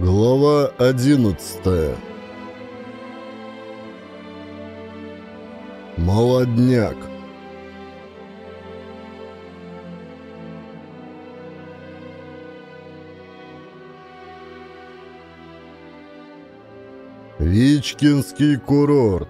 Глава 11 Молодняк Вичкинский курорт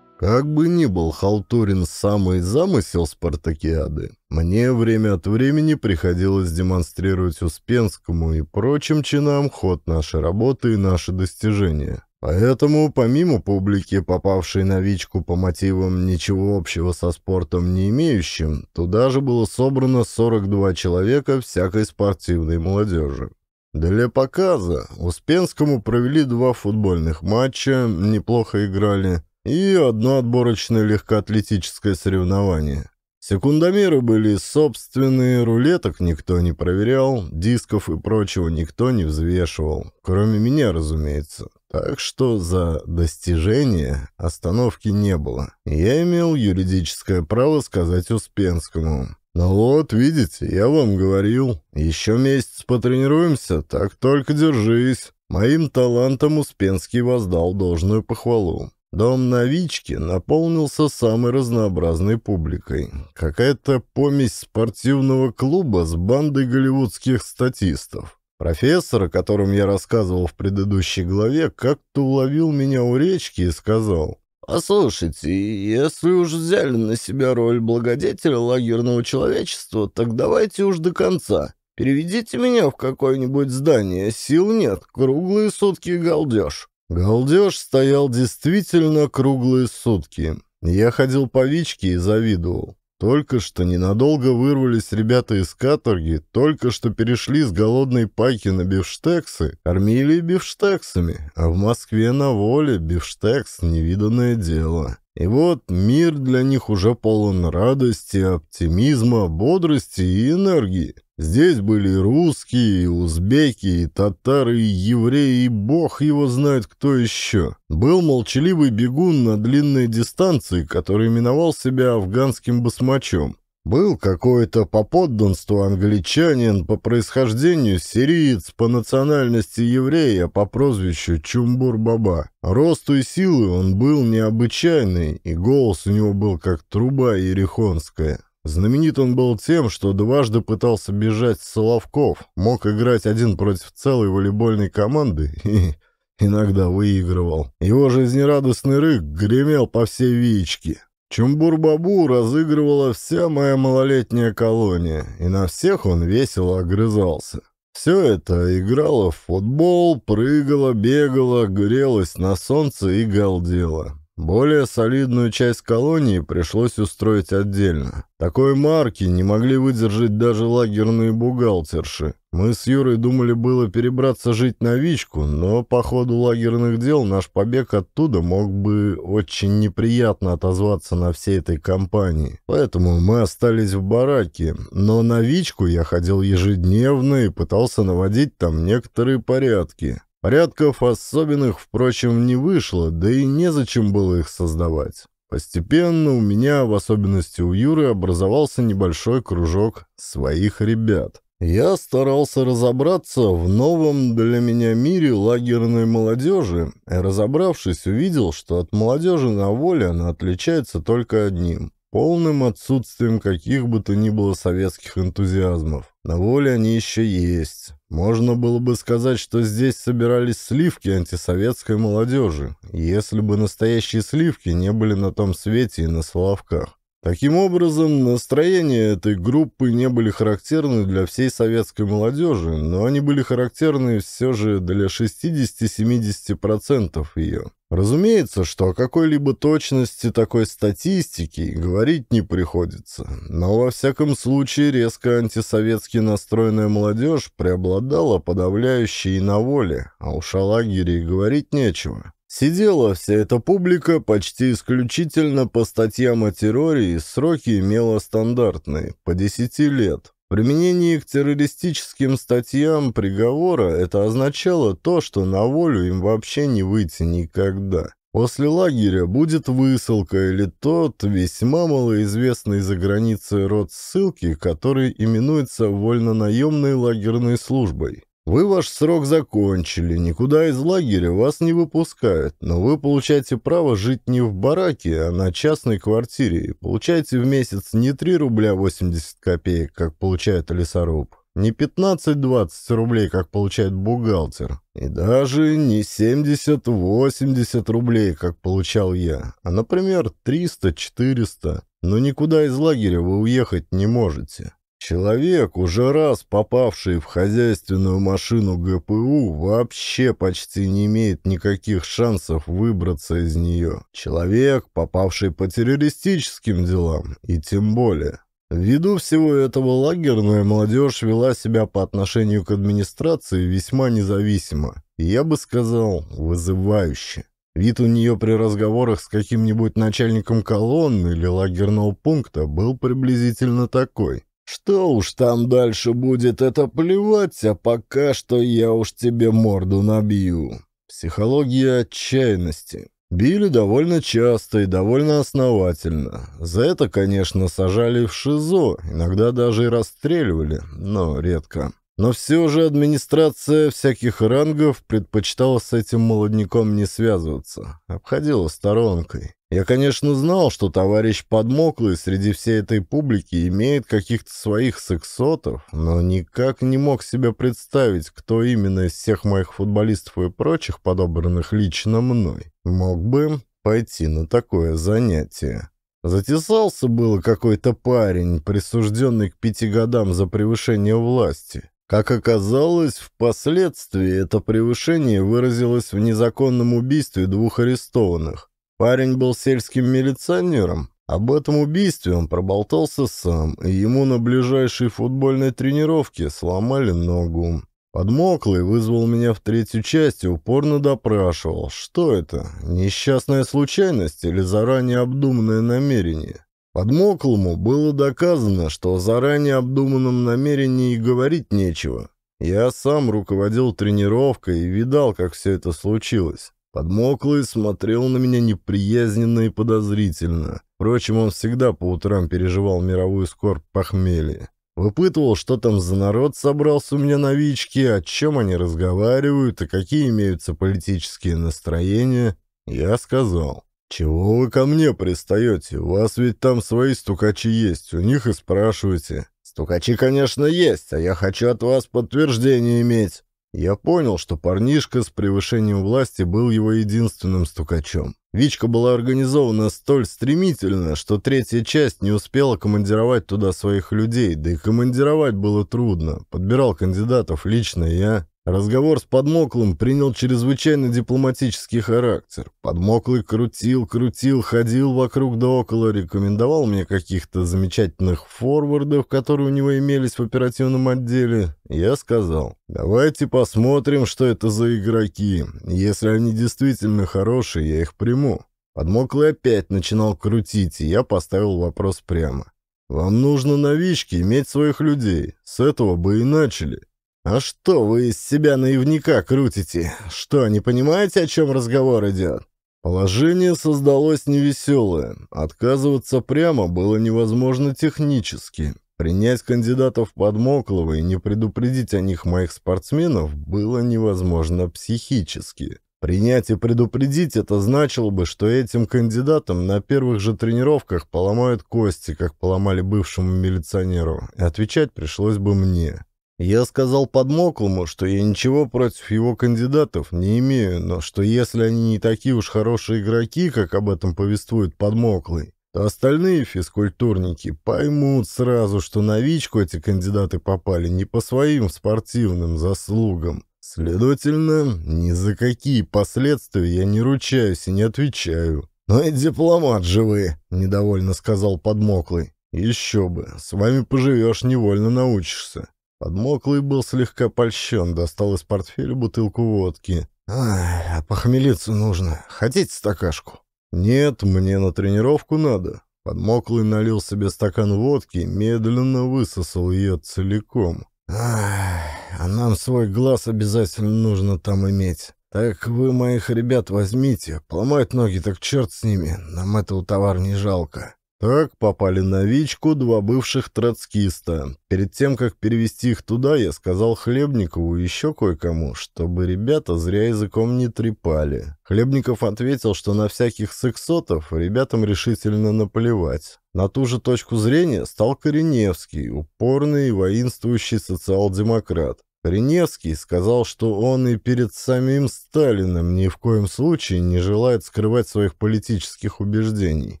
как бы ни был халтурен самый замысел Спартакиады, мне время от времени приходилось демонстрировать Успенскому и прочим чинам ход нашей работы и наши достижения. Поэтому, помимо публики, попавшей новичку по мотивам ничего общего со спортом не имеющим, туда же было собрано 42 человека всякой спортивной молодежи. Для показа Успенскому провели два футбольных матча, неплохо играли, и одно отборочное легкоатлетическое соревнование. Секундомеры были собственные, рулеток никто не проверял, дисков и прочего никто не взвешивал, кроме меня, разумеется. Так что за достижение остановки не было. Я имел юридическое право сказать Успенскому. «Ну вот, видите, я вам говорил. Еще месяц потренируемся, так только держись». Моим талантом Успенский воздал должную похвалу. Дом новички наполнился самой разнообразной публикой. Какая-то помесь спортивного клуба с бандой голливудских статистов. Профессор, о котором я рассказывал в предыдущей главе, как-то уловил меня у речки и сказал, «Послушайте, если уж взяли на себя роль благодетеля лагерного человечества, так давайте уж до конца. Переведите меня в какое-нибудь здание, сил нет, круглые сутки галдеж». Галдеж стоял действительно круглые сутки. Я ходил по Вичке и завидовал. Только что ненадолго вырвались ребята из каторги, только что перешли с голодной пайки на бифштексы, кормили бифштексами, а в Москве на воле бифштекс — невиданное дело. И вот мир для них уже полон радости, оптимизма, бодрости и энергии. Здесь были и русские, и узбеки, и татары, и евреи, и бог его знает кто еще. Был молчаливый бегун на длинной дистанции, который именовал себя афганским басмачом. Был какой-то по подданству англичанин, по происхождению сириец, по национальности еврея, а по прозвищу Чумбур-Баба. Росту и силы он был необычайный, и голос у него был как труба ерехонская. Знаменит он был тем, что дважды пытался бежать с Соловков, мог играть один против целой волейбольной команды и иногда выигрывал. Его жизнерадостный рык гремел по всей вичке. Чумбур-бабу разыгрывала вся моя малолетняя колония, и на всех он весело огрызался. Все это играло в футбол, прыгало, бегало, грелось на солнце и галдело. Более солидную часть колонии пришлось устроить отдельно. Такой марки не могли выдержать даже лагерные бухгалтерши. Мы с Юрой думали было перебраться жить на Вичку, но по ходу лагерных дел наш побег оттуда мог бы очень неприятно отозваться на всей этой компании. Поэтому мы остались в бараке, но на Вичку я ходил ежедневно и пытался наводить там некоторые порядки. Порядков особенных, впрочем, не вышло, да и незачем было их создавать. Постепенно у меня, в особенности у Юры, образовался небольшой кружок своих ребят. Я старался разобраться в новом для меня мире лагерной молодежи, и разобравшись, увидел, что от молодежи на воле она отличается только одним – полным отсутствием каких бы то ни было советских энтузиазмов. На воле они еще есть, можно было бы сказать, что здесь собирались сливки антисоветской молодежи, если бы настоящие сливки не были на том свете и на Соловках. Таким образом, настроения этой группы не были характерны для всей советской молодежи, но они были характерны все же для 60-70% ее. Разумеется, что о какой-либо точности такой статистики говорить не приходится, но во всяком случае резко антисоветски настроенная молодежь преобладала подавляющей и на воле, а уж о лагере говорить нечего. Сидела вся эта публика почти исключительно по статьям о терроре и сроки имела стандартные – по 10 лет. Применение к террористическим статьям приговора это означало то, что на волю им вообще не выйти никогда. После лагеря будет высылка или тот весьма малоизвестный за границей род ссылки, который именуется вольнонаемной лагерной службой. Вы ваш срок закончили, никуда из лагеря вас не выпускают, но вы получаете право жить не в бараке, а на частной квартире и получаете в месяц не 3 рубля 80 копеек, как получает лесоруб, не 15-20 рублей, как получает бухгалтер, и даже не 70-80 рублей, как получал я, а, например, 300-400, но никуда из лагеря вы уехать не можете. Человек, уже раз попавший в хозяйственную машину ГПУ, вообще почти не имеет никаких шансов выбраться из нее. Человек, попавший по террористическим делам, и тем более. Ввиду всего этого лагерная молодежь вела себя по отношению к администрации весьма независимо, и я бы сказал, вызывающе. Вид у нее при разговорах с каким-нибудь начальником колонны или лагерного пункта был приблизительно такой – что уж там дальше будет, это плевать, а пока что я уж тебе морду набью. Психология отчаянности. Били довольно часто и довольно основательно. За это, конечно, сажали в ШИЗО, иногда даже и расстреливали, но редко. Но все же администрация всяких рангов предпочитала с этим молодняком не связываться, обходила сторонкой. Я, конечно, знал, что товарищ подмоклый среди всей этой публики имеет каких-то своих сексотов, но никак не мог себе представить, кто именно из всех моих футболистов и прочих, подобранных лично мной, мог бы пойти на такое занятие. Затесался был какой-то парень, присужденный к пяти годам за превышение власти. Как оказалось, впоследствии это превышение выразилось в незаконном убийстве двух арестованных. Парень был сельским милиционером. Об этом убийстве он проболтался сам, и ему на ближайшей футбольной тренировке сломали ногу. Подмоклый вызвал меня в третью часть и упорно допрашивал, что это, несчастная случайность или заранее обдуманное намерение. Подмоклому было доказано, что о заранее обдуманном намерении и говорить нечего. Я сам руководил тренировкой и видал, как все это случилось. Подмоклый смотрел на меня неприязненно и подозрительно. Впрочем, он всегда по утрам переживал мировую скорбь похмелья. Выпытывал, что там за народ собрался у меня новички, о чем они разговаривают и какие имеются политические настроения. Я сказал, «Чего вы ко мне пристаете? У вас ведь там свои стукачи есть, у них и спрашивайте». «Стукачи, конечно, есть, а я хочу от вас подтверждение иметь». Я понял, что парнишка с превышением власти был его единственным стукачом. Вичка была организована столь стремительно, что третья часть не успела командировать туда своих людей, да и командировать было трудно. Подбирал кандидатов лично я. Разговор с подмоклым принял чрезвычайно дипломатический характер. Подмоклый крутил, крутил, ходил вокруг да около, рекомендовал мне каких-то замечательных форвардов, которые у него имелись в оперативном отделе. Я сказал, давайте посмотрим, что это за игроки. Если они действительно хорошие, я их приму. Подмоклый опять начинал крутить, и я поставил вопрос прямо. «Вам нужно новички иметь своих людей. С этого бы и начали». «А что вы из себя наивника крутите? Что, не понимаете, о чем разговор идет?» Положение создалось невеселое. Отказываться прямо было невозможно технически. Принять кандидатов под Моклова и не предупредить о них моих спортсменов было невозможно психически. Принять и предупредить это значило бы, что этим кандидатам на первых же тренировках поломают кости, как поломали бывшему милиционеру, и отвечать пришлось бы мне. Я сказал подмоклому, что я ничего против его кандидатов не имею, но что если они не такие уж хорошие игроки, как об этом повествует подмоклый, то остальные физкультурники поймут сразу, что новичку эти кандидаты попали не по своим спортивным заслугам. Следовательно, ни за какие последствия я не ручаюсь и не отвечаю. «Ну и дипломат живы, недовольно сказал подмоклый. «Еще бы, с вами поживешь, невольно научишься. Подмоклый был слегка польщен, достал из портфеля бутылку водки. «Ай, а похмелиться нужно. Хотите стакашку?» «Нет, мне на тренировку надо». Подмоклый налил себе стакан водки и медленно высосал ее целиком. «Ай, а нам свой глаз обязательно нужно там иметь. Так вы моих ребят возьмите, поломают ноги, так черт с ними, нам этого товара не жалко». Так попали новичку два бывших троцкиста. Перед тем, как перевести их туда, я сказал Хлебникову и еще кое-кому, чтобы ребята зря языком не трепали. Хлебников ответил, что на всяких сексотов ребятам решительно наплевать. На ту же точку зрения стал Кореневский, упорный и воинствующий социал-демократ. Кореневский сказал, что он и перед самим Сталиным ни в коем случае не желает скрывать своих политических убеждений.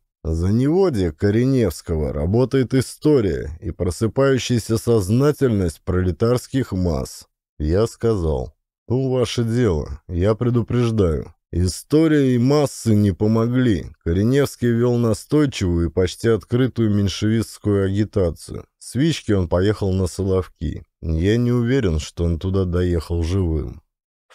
За неводе Кореневского работает история и просыпающаяся сознательность пролетарских масс. Я сказал, ну ваше дело, я предупреждаю. История и массы не помогли. Кореневский вел настойчивую и почти открытую меньшевистскую агитацию. С Вички он поехал на Соловки. Я не уверен, что он туда доехал живым.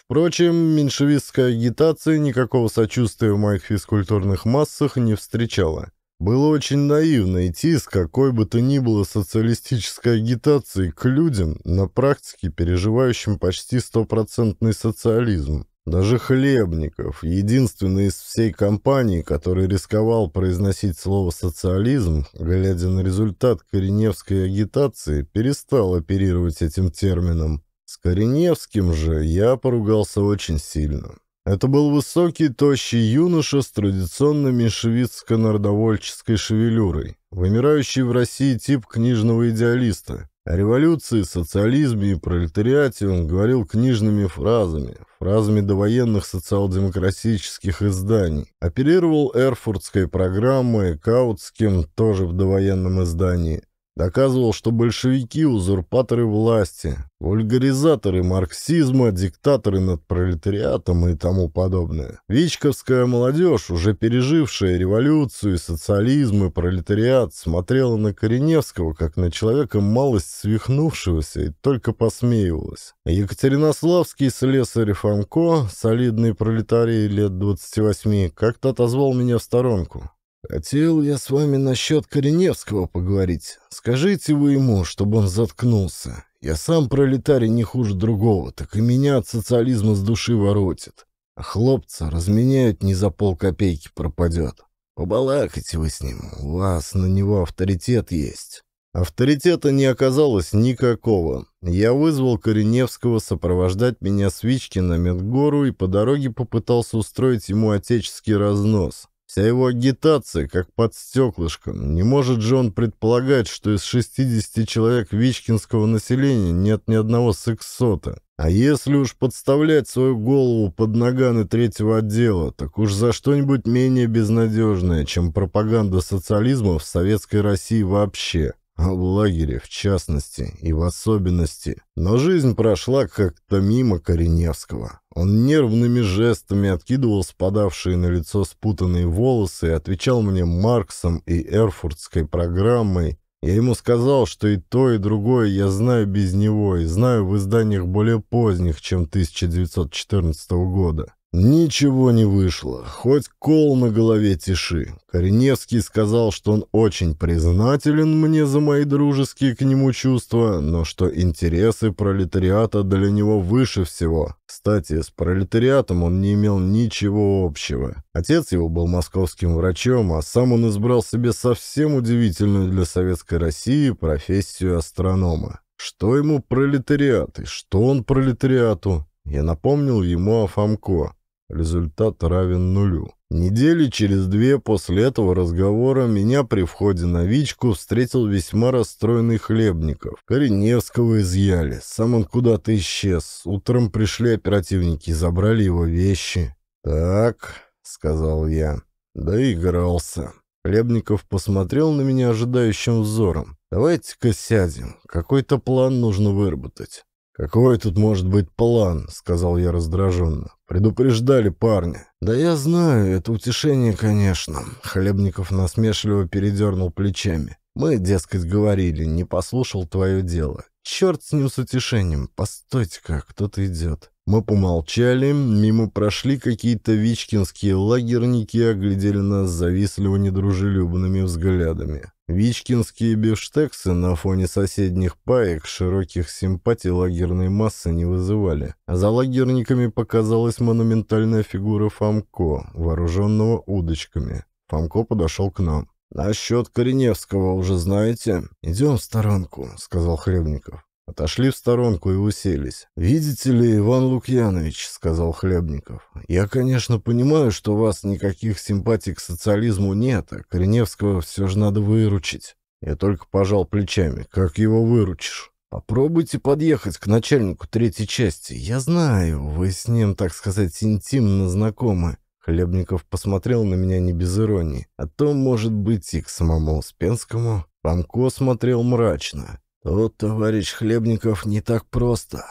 Впрочем, меньшевистская агитация никакого сочувствия в моих физкультурных массах не встречала. Было очень наивно идти с какой бы то ни было социалистической агитацией к людям, на практике переживающим почти стопроцентный социализм. Даже Хлебников, единственный из всей компании, который рисковал произносить слово «социализм», глядя на результат кореневской агитации, перестал оперировать этим термином. С Кореневским же я поругался очень сильно. Это был высокий, тощий юноша с традиционной меньшевистско-народовольческой шевелюрой, вымирающий в России тип книжного идеалиста. О революции, социализме и пролетариате он говорил книжными фразами, фразами довоенных социал-демократических изданий. Оперировал эрфуртской программой, каутским, тоже в довоенном издании. Доказывал, что большевики — узурпаторы власти, вульгаризаторы марксизма, диктаторы над пролетариатом и тому подобное. Вичковская молодежь, уже пережившая революцию, социализм и пролетариат, смотрела на Кореневского, как на человека малость свихнувшегося, и только посмеивалась. Екатеринославский слесарь Фомко, солидный пролетарий лет 28, как-то отозвал меня в сторонку. «Хотел я с вами насчет Кореневского поговорить. Скажите вы ему, чтобы он заткнулся. Я сам пролетарий не хуже другого, так и меня от социализма с души воротит. А хлопца разменяют не за полкопейки пропадет. Побалакайте вы с ним, у вас на него авторитет есть». Авторитета не оказалось никакого. Я вызвал Кореневского сопровождать меня с Вички на Медгору и по дороге попытался устроить ему отеческий разнос. Вся его агитация, как под стеклышком. Не может же он предполагать, что из 60 человек вичкинского населения нет ни одного сексота. А если уж подставлять свою голову под наганы третьего отдела, так уж за что-нибудь менее безнадежное, чем пропаганда социализма в советской России вообще. В лагере, в частности, и в особенности. Но жизнь прошла как-то мимо Кореневского. Он нервными жестами откидывал спадавшие на лицо спутанные волосы и отвечал мне Марксом и Эрфуртской программой. Я ему сказал, что и то, и другое я знаю без него, и знаю в изданиях более поздних, чем 1914 года. Ничего не вышло, хоть кол на голове тиши. Кореневский сказал, что он очень признателен мне за мои дружеские к нему чувства, но что интересы пролетариата для него выше всего. Кстати, с пролетариатом он не имел ничего общего. Отец его был московским врачом, а сам он избрал себе совсем удивительную для советской России профессию астронома. Что ему пролетариат и что он пролетариату? Я напомнил ему о Фомко. Результат равен нулю. Недели через две после этого разговора меня при входе на Вичку встретил весьма расстроенный Хлебников. Кореневского изъяли, сам он куда-то исчез. Утром пришли оперативники и забрали его вещи. «Так», — сказал я, — доигрался. Хлебников посмотрел на меня ожидающим взором. «Давайте-ка сядем. Какой-то план нужно выработать». «Какой тут может быть план?» — сказал я раздраженно. «Предупреждали парня». «Да я знаю, это утешение, конечно». Хлебников насмешливо передернул плечами. «Мы, дескать, говорили, не послушал твое дело. Черт с ним с утешением. Постойте-ка, а кто-то идет». Мы помолчали, мимо прошли какие-то вичкинские лагерники и оглядели нас завистливо недружелюбными взглядами. Вичкинские бифштексы на фоне соседних паек широких симпатий лагерной массы не вызывали. за лагерниками показалась монументальная фигура Фомко, вооруженного удочками. Фомко подошел к нам. «Насчет Кореневского уже знаете?» «Идем в сторонку», — сказал Хлебников. Отошли в сторонку и уселись. «Видите ли, Иван Лукьянович», — сказал Хлебников, — «я, конечно, понимаю, что у вас никаких симпатий к социализму нет, а Кореневского все же надо выручить». Я только пожал плечами. «Как его выручишь?» «Попробуйте подъехать к начальнику третьей части. Я знаю, вы с ним, так сказать, интимно знакомы». Хлебников посмотрел на меня не без иронии. «А то, может быть, и к самому Успенскому». Памко смотрел мрачно. «Тут, товарищ Хлебников, не так просто.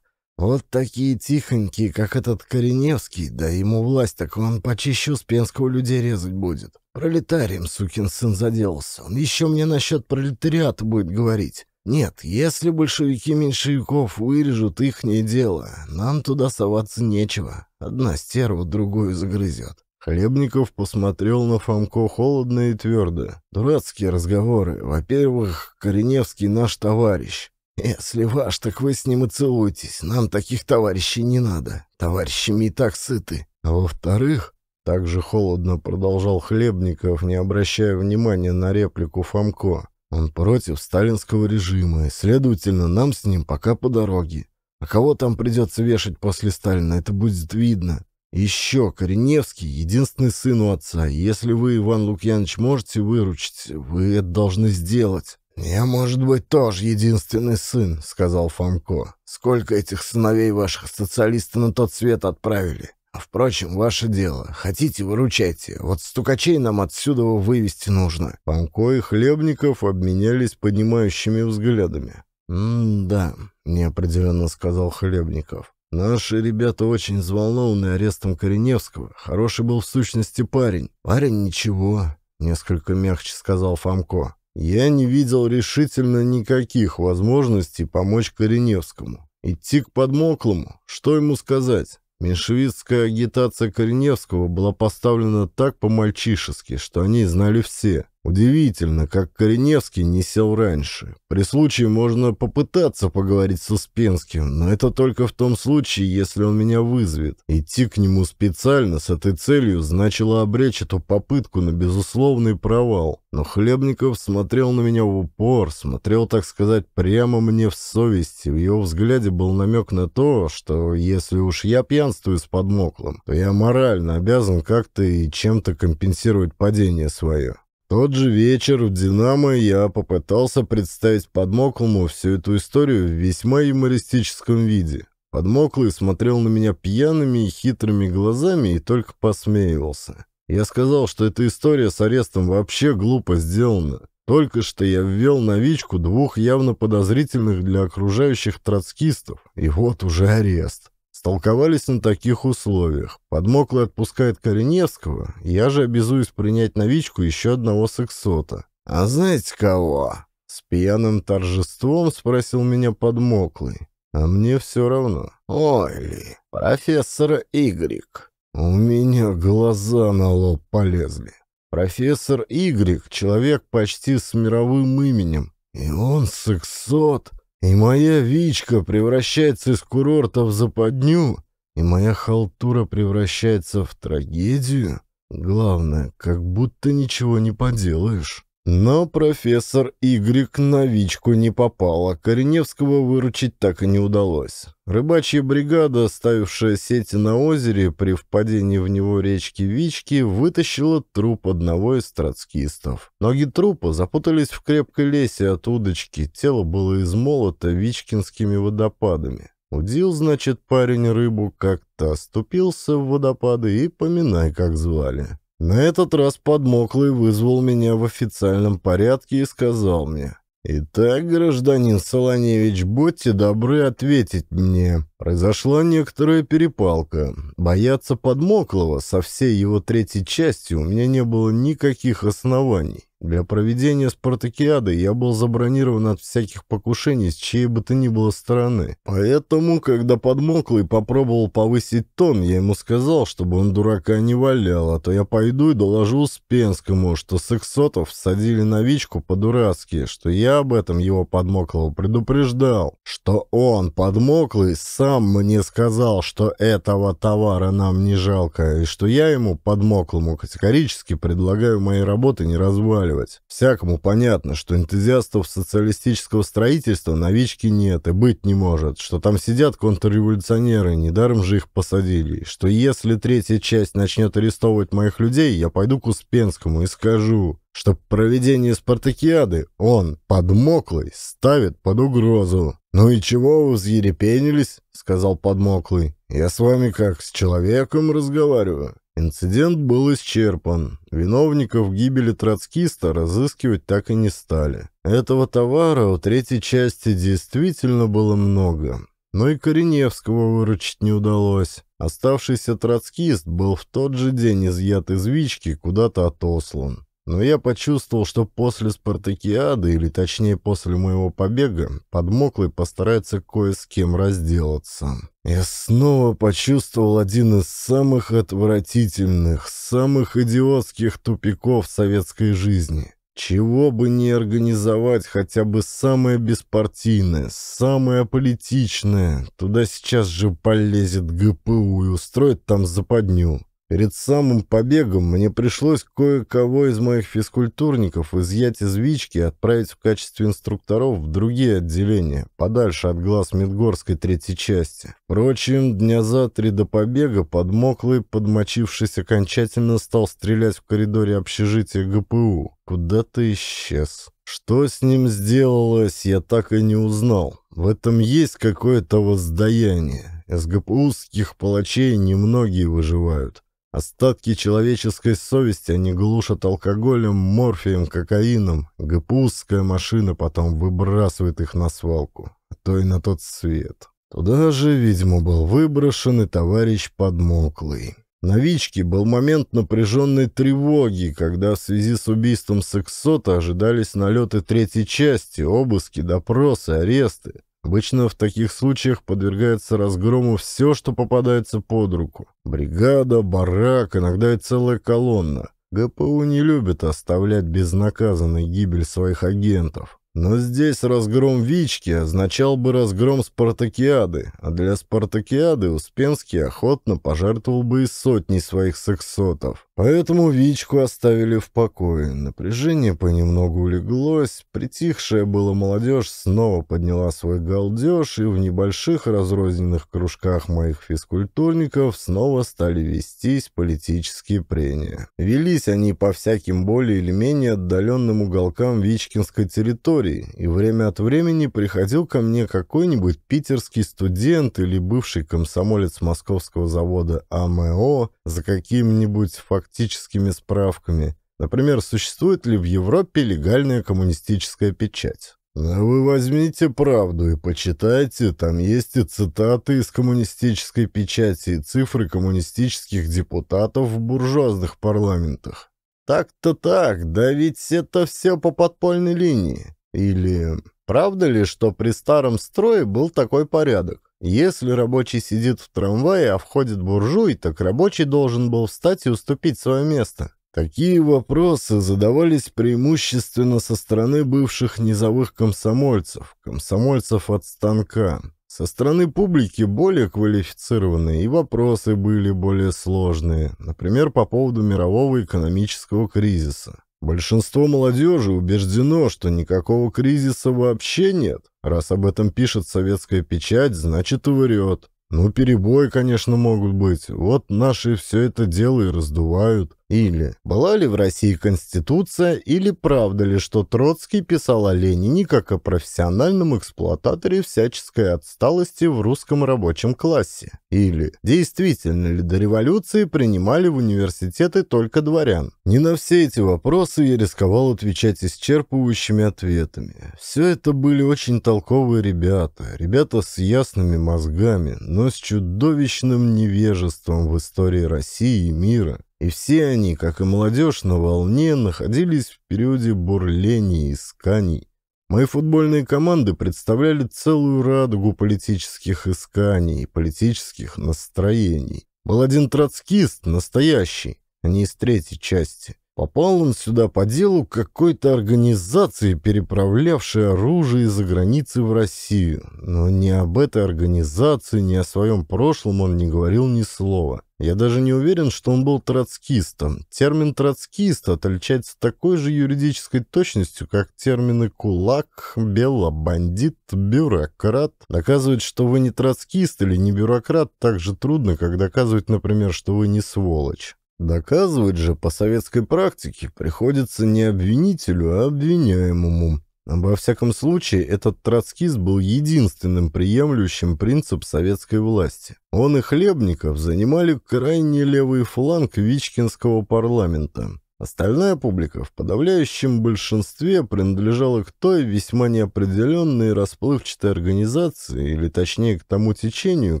Вот такие тихонькие, как этот Кореневский, да ему власть, так он почище Успенского людей резать будет. Пролетарием, сукин сын, заделался. Он еще мне насчет пролетариата будет говорить. Нет, если большевики меньшевиков вырежут, ихнее дело. Нам туда соваться нечего. Одна стерва другую загрызет. Хлебников посмотрел на Фомко холодно и твердо. «Дурацкие разговоры. Во-первых, Кореневский наш товарищ. Если ваш, так вы с ним и целуйтесь. Нам таких товарищей не надо. Товарищами и так сыты. А во-вторых, так же холодно продолжал Хлебников, не обращая внимания на реплику Фомко. Он против сталинского режима, и, следовательно, нам с ним пока по дороге. А кого там придется вешать после Сталина, это будет видно. Еще Кореневский — единственный сын у отца. Если вы, Иван Лукьянович, можете выручить, вы это должны сделать». «Я, может быть, тоже единственный сын», — сказал Фомко. «Сколько этих сыновей ваших социалисты на тот свет отправили? А, впрочем, ваше дело. Хотите, выручайте. Вот стукачей нам отсюда вывести нужно». Фомко и Хлебников обменялись понимающими взглядами. «М-да», — неопределенно сказал Хлебников. Наши ребята очень взволнованы арестом Кореневского. Хороший был в сущности парень. Парень ничего, несколько мягче сказал Фомко. Я не видел решительно никаких возможностей помочь Кореневскому. Идти к подмоклому, что ему сказать? Меньшевистская агитация Кореневского была поставлена так по-мальчишески, что они знали все. Удивительно, как Кореневский не сел раньше. При случае можно попытаться поговорить с Успенским, но это только в том случае, если он меня вызовет. Идти к нему специально с этой целью значило обречь эту попытку на безусловный провал. Но Хлебников смотрел на меня в упор, смотрел, так сказать, прямо мне в совести. в его взгляде был намек на то, что если уж я пьянствую с подмоклым, то я морально обязан как-то и чем-то компенсировать падение свое тот же вечер в «Динамо» я попытался представить подмоклому всю эту историю в весьма юмористическом виде. Подмоклый смотрел на меня пьяными и хитрыми глазами и только посмеивался. Я сказал, что эта история с арестом вообще глупо сделана. Только что я ввел новичку двух явно подозрительных для окружающих троцкистов, и вот уже арест. Столковались на таких условиях. Подмоклый отпускает Кореневского, я же обязуюсь принять новичку еще одного сексота. «А знаете кого?» С пьяным торжеством спросил меня подмоклый. А мне все равно. «Ой профессора Игрик». У меня глаза на лоб полезли. Профессор Игрик — человек почти с мировым именем. И он сексот. И моя Вичка превращается из курорта в западню, и моя халтура превращается в трагедию. Главное, как будто ничего не поделаешь. Но профессор Игрик новичку не попал, а Кореневского выручить так и не удалось. Рыбачья бригада, оставившая сети на озере при впадении в него речки Вички, вытащила труп одного из троцкистов. Ноги трупа запутались в крепкой лесе от удочки, тело было измолото вичкинскими водопадами. Удил, значит, парень рыбу как-то оступился в водопады и поминай, как звали. На этот раз подмоклый вызвал меня в официальном порядке и сказал мне, «Итак, гражданин Солоневич, будьте добры ответить мне. Произошла некоторая перепалка. Бояться подмоклого со всей его третьей частью у меня не было никаких оснований. Для проведения спартакиады я был забронирован от всяких покушений с чьей бы то ни было стороны. Поэтому, когда подмоклый попробовал повысить тон, я ему сказал, чтобы он дурака не валял, а то я пойду и доложу Спенскому, что сексотов садили новичку по-дурацки, что я об этом его подмоклого предупреждал, что он, подмоклый, сам мне сказал, что этого товара нам не жалко, и что я ему, подмоклому, категорически предлагаю мои работы не разваливать останавливать. Всякому понятно, что энтузиастов социалистического строительства новички нет и быть не может, что там сидят контрреволюционеры, недаром же их посадили, что если третья часть начнет арестовывать моих людей, я пойду к Успенскому и скажу, что проведение спартакиады он Подмоклый ставит под угрозу. «Ну и чего вы взъерепенились?» — сказал подмоклый. «Я с вами как с человеком разговариваю». Инцидент был исчерпан. Виновников гибели троцкиста разыскивать так и не стали. Этого товара у третьей части действительно было много. Но и Кореневского выручить не удалось. Оставшийся троцкист был в тот же день изъят из Вички куда-то отослан но я почувствовал, что после спартакиады, или точнее после моего побега, подмоклый постарается кое с кем разделаться. Я снова почувствовал один из самых отвратительных, самых идиотских тупиков советской жизни. Чего бы не организовать, хотя бы самое беспартийное, самое политичное, туда сейчас же полезет ГПУ и устроит там западню. Перед самым побегом мне пришлось кое-кого из моих физкультурников изъять из Вички и отправить в качестве инструкторов в другие отделения, подальше от глаз Медгорской третьей части. Впрочем, дня за три до побега подмоклый, подмочившись окончательно, стал стрелять в коридоре общежития ГПУ. Куда-то исчез. Что с ним сделалось, я так и не узнал. В этом есть какое-то воздаяние. СГПУских палачей немногие выживают. Остатки человеческой совести они глушат алкоголем, морфием, кокаином. ГПУская машина потом выбрасывает их на свалку, а то и на тот свет. Туда же, видимо, был выброшен и товарищ подмоклый. Новички был момент напряженной тревоги, когда в связи с убийством сексота ожидались налеты третьей части, обыски, допросы, аресты. Обычно в таких случаях подвергается разгрому все, что попадается под руку. Бригада, барак, иногда и целая колонна. ГПУ не любит оставлять безнаказанной гибель своих агентов. Но здесь разгром Вички означал бы разгром Спартакиады, а для Спартакиады Успенский охотно пожертвовал бы и сотни своих сексотов. Поэтому Вичку оставили в покое. Напряжение понемногу улеглось, притихшая была молодежь снова подняла свой галдеж, и в небольших разрозненных кружках моих физкультурников снова стали вестись политические прения. Велись они по всяким более или менее отдаленным уголкам Вичкинской территории, и время от времени приходил ко мне какой-нибудь питерский студент или бывший комсомолец московского завода АМО за каким-нибудь фактом фактическими справками. Например, существует ли в Европе легальная коммунистическая печать? Но а вы возьмите правду и почитайте, там есть и цитаты из коммунистической печати, и цифры коммунистических депутатов в буржуазных парламентах. Так-то так, да ведь это все по подпольной линии. Или правда ли, что при старом строе был такой порядок? Если рабочий сидит в трамвае, а входит буржуй, так рабочий должен был встать и уступить свое место. Такие вопросы задавались преимущественно со стороны бывших низовых комсомольцев, комсомольцев от станка. Со стороны публики более квалифицированные и вопросы были более сложные, например, по поводу мирового экономического кризиса. Большинство молодежи убеждено, что никакого кризиса вообще нет. Раз об этом пишет советская печать, значит и врет. Ну, перебои, конечно, могут быть. Вот наши все это дело и раздувают. Или была ли в России Конституция, или правда ли, что Троцкий писал о Ленине как о профессиональном эксплуататоре всяческой отсталости в русском рабочем классе? Или действительно ли до революции принимали в университеты только дворян? Не на все эти вопросы я рисковал отвечать исчерпывающими ответами. Все это были очень толковые ребята, ребята с ясными мозгами, но с чудовищным невежеством в истории России и мира. И все они, как и молодежь на волне, находились в периоде бурления и исканий. Мои футбольные команды представляли целую радугу политических исканий, и политических настроений. Был один троцкист, настоящий, а не из третьей части. Попал он сюда по делу какой-то организации, переправлявшей оружие из-за границы в Россию. Но ни об этой организации, ни о своем прошлом он не говорил ни слова. Я даже не уверен, что он был троцкистом. Термин «троцкист» отличается такой же юридической точностью, как термины «кулак», «белобандит», «бюрократ». Доказывать, что вы не троцкист или не бюрократ, так же трудно, как доказывать, например, что вы не сволочь. Доказывать же по советской практике приходится не обвинителю, а обвиняемому. Во всяком случае, этот троцкизм был единственным приемлющим принцип советской власти. Он и Хлебников занимали крайне левый фланг Вичкинского парламента. Остальная публика в подавляющем большинстве принадлежала к той весьма неопределенной расплывчатой организации, или точнее к тому течению,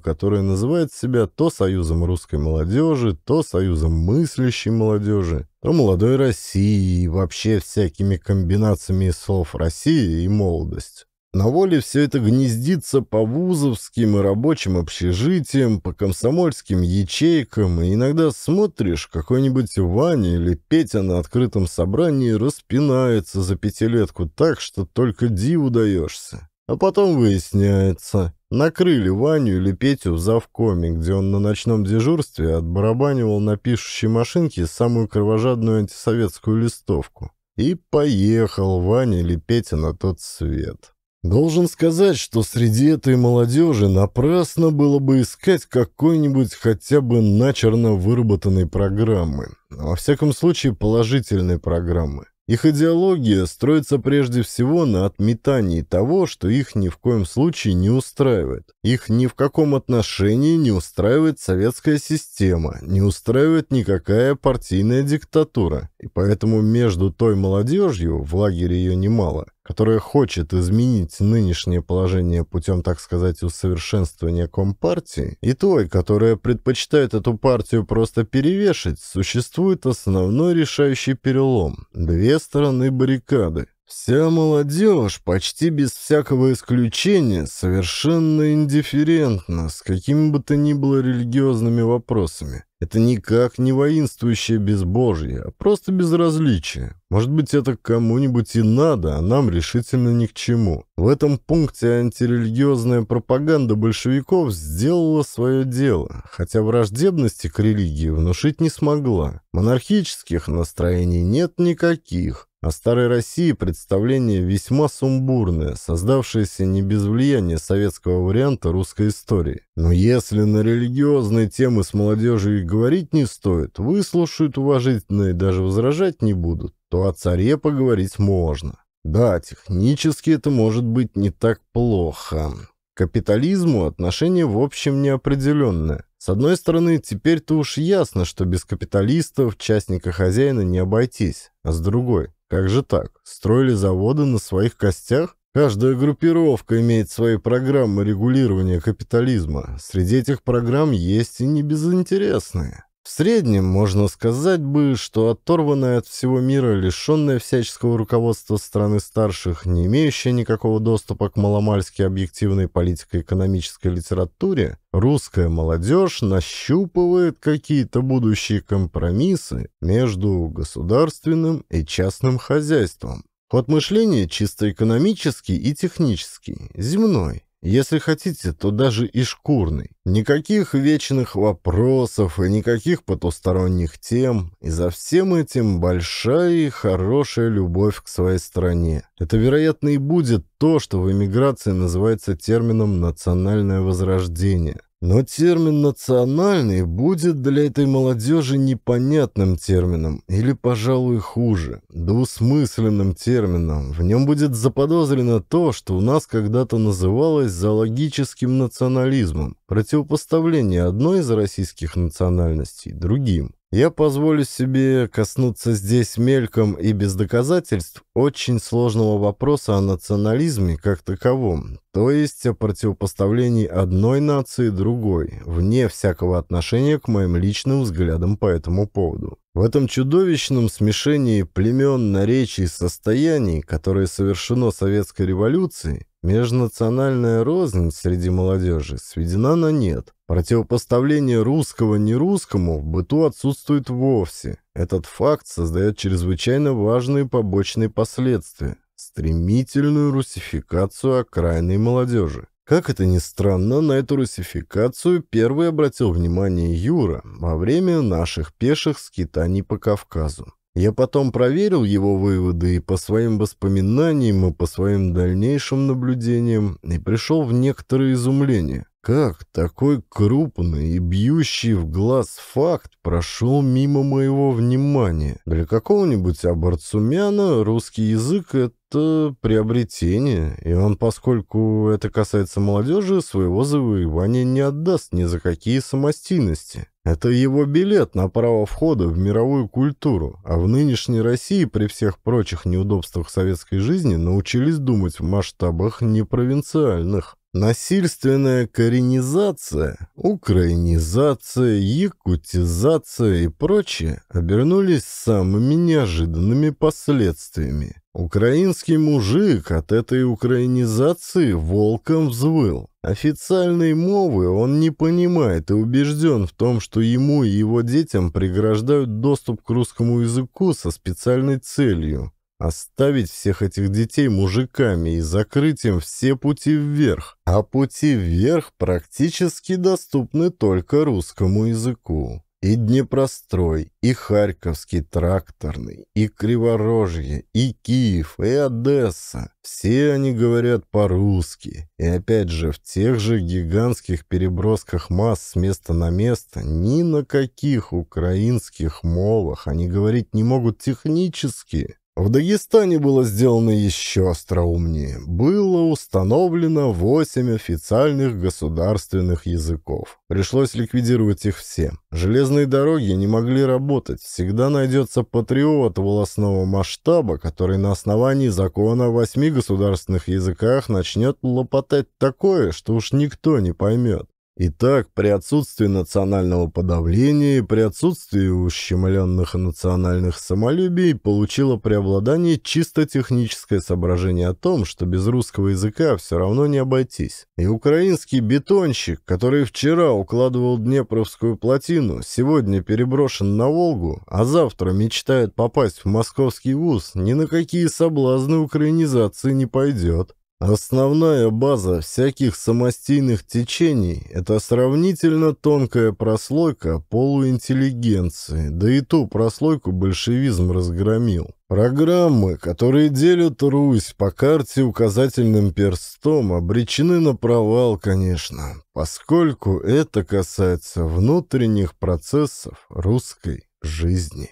которое называет себя то Союзом русской молодежи, то Союзом мыслящей молодежи, то молодой России и вообще всякими комбинациями слов «Россия» и «молодость». На воле все это гнездится по вузовским и рабочим общежитиям, по комсомольским ячейкам, и иногда смотришь, какой-нибудь Ваня или Петя на открытом собрании распинается за пятилетку так, что только ди удаешься, А потом выясняется, накрыли Ваню или Петю в завкоме, где он на ночном дежурстве отбарабанивал на пишущей машинке самую кровожадную антисоветскую листовку. И поехал Ваня или Петя на тот свет. Должен сказать, что среди этой молодежи напрасно было бы искать какой-нибудь хотя бы начерно выработанной программы, во всяком случае положительной программы. Их идеология строится прежде всего на отметании того, что их ни в коем случае не устраивает. Их ни в каком отношении не устраивает советская система, не устраивает никакая партийная диктатура. И поэтому между той молодежью, в лагере ее немало, которая хочет изменить нынешнее положение путем, так сказать, усовершенствования Компартии, и той, которая предпочитает эту партию просто перевешать, существует основной решающий перелом – две стороны баррикады. Вся молодежь, почти без всякого исключения, совершенно индифферентна с какими бы то ни было религиозными вопросами. Это никак не воинствующее безбожье, а просто безразличие. Может быть, это кому-нибудь и надо, а нам решительно ни к чему. В этом пункте антирелигиозная пропаганда большевиков сделала свое дело, хотя враждебности к религии внушить не смогла. Монархических настроений нет никаких. О а старой России представление весьма сумбурное, создавшееся не без влияния советского варианта русской истории. Но если на религиозные темы с молодежью и говорить не стоит, выслушают уважительно и даже возражать не будут, то о царе поговорить можно. Да, технически это может быть не так плохо. К капитализму отношение в общем неопределенное. С одной стороны, теперь-то уж ясно, что без капиталистов, частника хозяина не обойтись, а с другой, как же так? Строили заводы на своих костях? Каждая группировка имеет свои программы регулирования капитализма. Среди этих программ есть и небезынтересные. В среднем можно сказать бы, что оторванная от всего мира, лишенная всяческого руководства страны старших, не имеющая никакого доступа к маломальски объективной политико-экономической литературе, русская молодежь нащупывает какие-то будущие компромиссы между государственным и частным хозяйством. Ход мышления чисто экономический и технический, земной. Если хотите, то даже и шкурный. Никаких вечных вопросов и никаких потусторонних тем. И за всем этим большая и хорошая любовь к своей стране. Это, вероятно, и будет то, что в эмиграции называется термином «национальное возрождение». Но термин «национальный» будет для этой молодежи непонятным термином, или, пожалуй, хуже, двусмысленным термином. В нем будет заподозрено то, что у нас когда-то называлось зоологическим национализмом, противопоставление одной из российских национальностей другим я позволю себе коснуться здесь мельком и без доказательств очень сложного вопроса о национализме как таковом, то есть о противопоставлении одной нации другой, вне всякого отношения к моим личным взглядам по этому поводу. В этом чудовищном смешении племен, наречий и состояний, которое совершено Советской революцией, Межнациональная рознь среди молодежи сведена на нет. Противопоставление русского нерусскому в быту отсутствует вовсе. Этот факт создает чрезвычайно важные побочные последствия – стремительную русификацию окраинной молодежи. Как это ни странно, на эту русификацию первый обратил внимание Юра во время наших пеших скитаний по Кавказу. Я потом проверил его выводы и по своим воспоминаниям, и по своим дальнейшим наблюдениям, и пришел в некоторое изумление. Как такой крупный и бьющий в глаз факт прошел мимо моего внимания? Для какого-нибудь оборцумяна русский язык — это приобретение, и он, поскольку это касается молодежи, своего завоевания не отдаст ни за какие самостийности. Это его билет на право входа в мировую культуру, а в нынешней России при всех прочих неудобствах советской жизни научились думать в масштабах непровинциальных. Насильственная коренизация, украинизация, якутизация и прочее обернулись самыми неожиданными последствиями. Украинский мужик от этой украинизации волком взвыл. Официальной мовы он не понимает и убежден в том, что ему и его детям преграждают доступ к русскому языку со специальной целью Оставить всех этих детей мужиками и закрыть им все пути вверх, а пути вверх практически доступны только русскому языку. И Днепрострой, и Харьковский тракторный, и Криворожье, и Киев, и Одесса. Все они говорят по-русски. И опять же, в тех же гигантских перебросках масс с места на место ни на каких украинских молах они говорить не могут технически. В Дагестане было сделано еще остроумнее. Было установлено восемь официальных государственных языков. Пришлось ликвидировать их все. Железные дороги не могли работать. Всегда найдется патриот волосного масштаба, который на основании закона о восьми государственных языках начнет лопотать такое, что уж никто не поймет. Итак, при отсутствии национального подавления и при отсутствии ущемленных национальных самолюбий получило преобладание чисто техническое соображение о том, что без русского языка все равно не обойтись. И украинский бетонщик, который вчера укладывал Днепровскую плотину, сегодня переброшен на Волгу, а завтра мечтает попасть в московский вуз, ни на какие соблазны украинизации не пойдет. Основная база всяких самостийных течений – это сравнительно тонкая прослойка полуинтеллигенции, да и ту прослойку большевизм разгромил. Программы, которые делят Русь по карте указательным перстом, обречены на провал, конечно, поскольку это касается внутренних процессов русской жизни.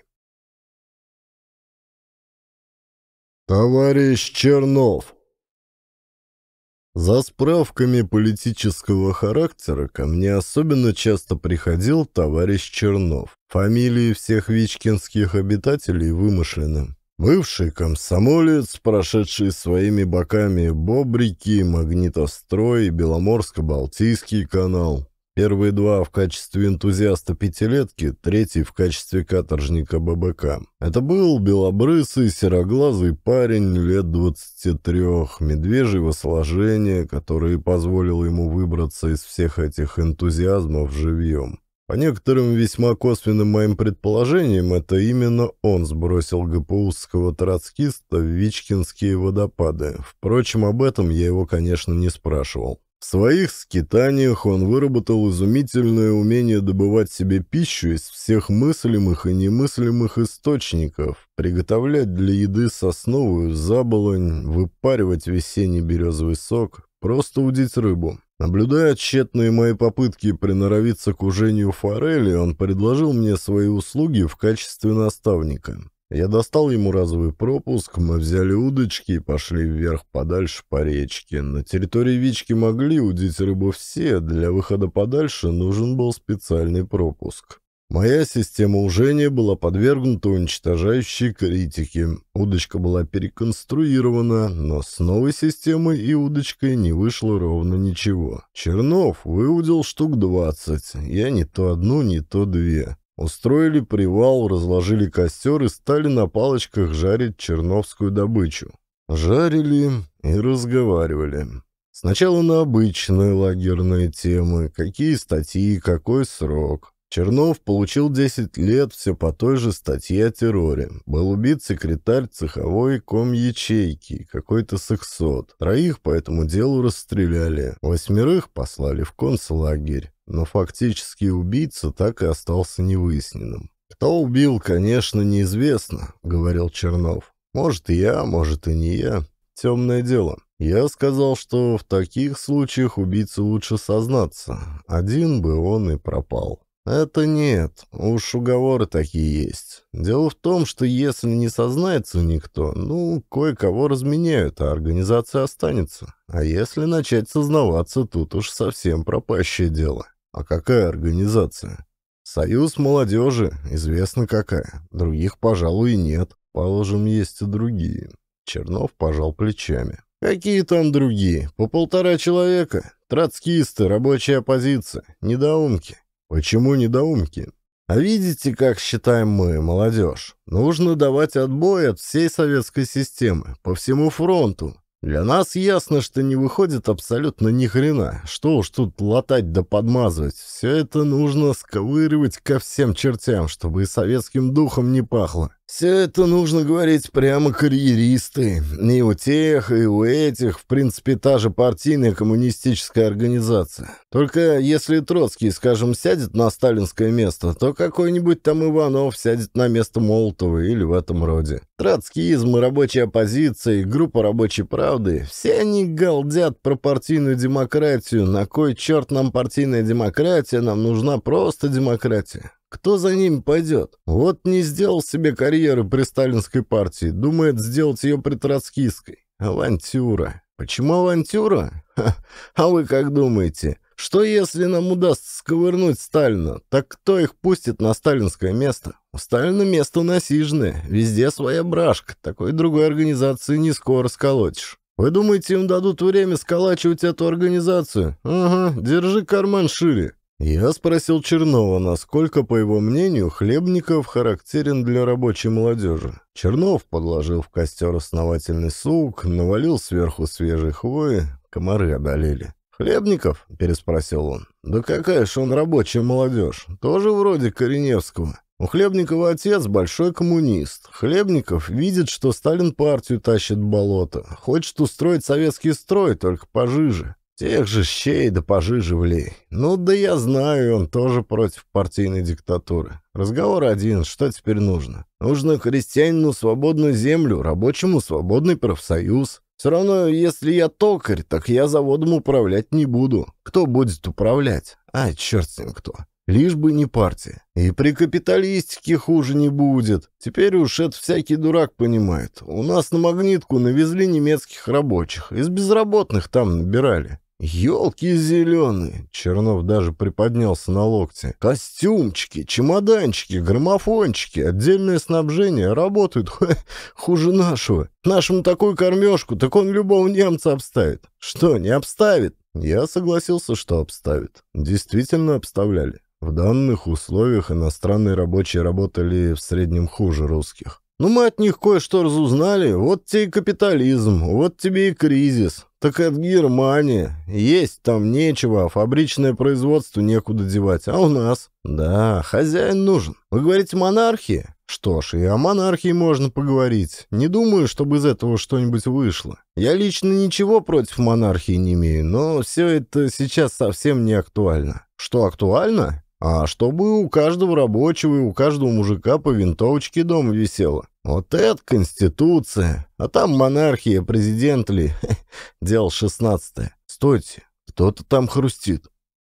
«Товарищ Чернов!» За справками политического характера ко мне особенно часто приходил товарищ Чернов. Фамилии всех вичкинских обитателей вымышлены. Бывший комсомолец, прошедший своими боками Бобрики, Магнитострой, Беломорско-Балтийский канал. Первые два в качестве энтузиаста пятилетки, третий в качестве каторжника ББК. Это был белобрысый, сероглазый парень лет 23, медвежьего сложения, который позволил ему выбраться из всех этих энтузиазмов живьем. По некоторым весьма косвенным моим предположениям, это именно он сбросил ГПУского троцкиста в Вичкинские водопады. Впрочем, об этом я его, конечно, не спрашивал. В своих скитаниях он выработал изумительное умение добывать себе пищу из всех мыслимых и немыслимых источников, приготовлять для еды сосновую заболонь, выпаривать весенний березовый сок, просто удить рыбу. Наблюдая тщетные мои попытки приноровиться к ужению форели, он предложил мне свои услуги в качестве наставника. Я достал ему разовый пропуск, мы взяли удочки и пошли вверх подальше по речке. На территории Вички могли удить рыбу все, для выхода подальше нужен был специальный пропуск. Моя система ужения была подвергнута уничтожающей критике. Удочка была переконструирована, но с новой системой и удочкой не вышло ровно ничего. Чернов выудил штук 20, я не то одну, не то две. Устроили привал, разложили костер и стали на палочках жарить черновскую добычу. Жарили и разговаривали. Сначала на обычные лагерные темы, какие статьи, какой срок. Чернов получил 10 лет все по той же статье о терроре. Был убит секретарь цеховой ком ячейки, какой-то сексот. Троих по этому делу расстреляли. Восьмерых послали в концлагерь. Но фактически убийца так и остался невыясненным. «Кто убил, конечно, неизвестно», — говорил Чернов. «Может, и я, может, и не я. Темное дело. Я сказал, что в таких случаях убийце лучше сознаться. Один бы он и пропал». «Это нет. Уж уговоры такие есть. Дело в том, что если не сознается никто, ну, кое-кого разменяют, а организация останется. А если начать сознаваться, тут уж совсем пропащее дело. А какая организация? Союз молодежи, известно какая. Других, пожалуй, и нет. Положим, есть и другие». Чернов пожал плечами. «Какие там другие? По полтора человека. Троцкисты, рабочая оппозиция, недоумки». Почему недоумки? А видите, как считаем мы, молодежь? Нужно давать отбой от всей советской системы, по всему фронту. Для нас ясно, что не выходит абсолютно ни хрена. Что уж тут латать да подмазывать. Все это нужно сковыривать ко всем чертям, чтобы и советским духом не пахло. Все это нужно говорить прямо карьеристы. И у тех, и у этих, в принципе, та же партийная коммунистическая организация. Только если Троцкий, скажем, сядет на сталинское место, то какой-нибудь там Иванов сядет на место Молотова или в этом роде. Троцкизм рабочая оппозиция, группа рабочей правды – все они галдят про партийную демократию. На кой черт нам партийная демократия? Нам нужна просто демократия. Кто за ним пойдет? Вот не сделал себе карьеры при сталинской партии, думает сделать ее при троцкистской. Авантюра. Почему авантюра? Ха, а вы как думаете? Что если нам удастся сковырнуть Сталина? Так кто их пустит на сталинское место? У Сталина место насижное, везде своя брашка, такой другой организации не скоро сколотишь. Вы думаете, им дадут время сколачивать эту организацию? Ага, держи карман шире. Я спросил Чернова, насколько, по его мнению, Хлебников характерен для рабочей молодежи. Чернов подложил в костер основательный сук, навалил сверху свежей хвои, комары одолели. «Хлебников?» — переспросил он. «Да какая же он рабочая молодежь, тоже вроде Кореневского». У Хлебникова отец большой коммунист. Хлебников видит, что Сталин партию тащит в болото. Хочет устроить советский строй, только пожиже. Тех же щей да пожиже влей. Ну да я знаю, он тоже против партийной диктатуры. Разговор один, что теперь нужно? Нужно крестьянину свободную землю, рабочему свободный профсоюз. Все равно, если я токарь, так я заводом управлять не буду. Кто будет управлять? А, черт с ним кто. Лишь бы не партия. И при капиталистике хуже не будет. Теперь уж это всякий дурак понимает. У нас на магнитку навезли немецких рабочих. Из безработных там набирали. Ёлки зеленые. Чернов даже приподнялся на локте. Костюмчики, чемоданчики, граммофончики, отдельное снабжение работают хуже нашего. Нашему такую кормежку, так он любого немца обставит. Что, не обставит? Я согласился, что обставит. Действительно обставляли. В данных условиях иностранные рабочие работали в среднем хуже русских. Ну, мы от них кое-что разузнали. Вот тебе и капитализм, вот тебе и кризис. Так это Германия. Есть там нечего, а фабричное производство некуда девать. А у нас? Да, хозяин нужен. Вы говорите монархии? Что ж, и о монархии можно поговорить. Не думаю, чтобы из этого что-нибудь вышло. Я лично ничего против монархии не имею, но все это сейчас совсем не актуально. Что актуально? а чтобы у каждого рабочего и у каждого мужика по винтовочке дома висело. Вот это конституция! А там монархия, президент ли? Дело шестнадцатое. Стойте, кто-то там хрустит.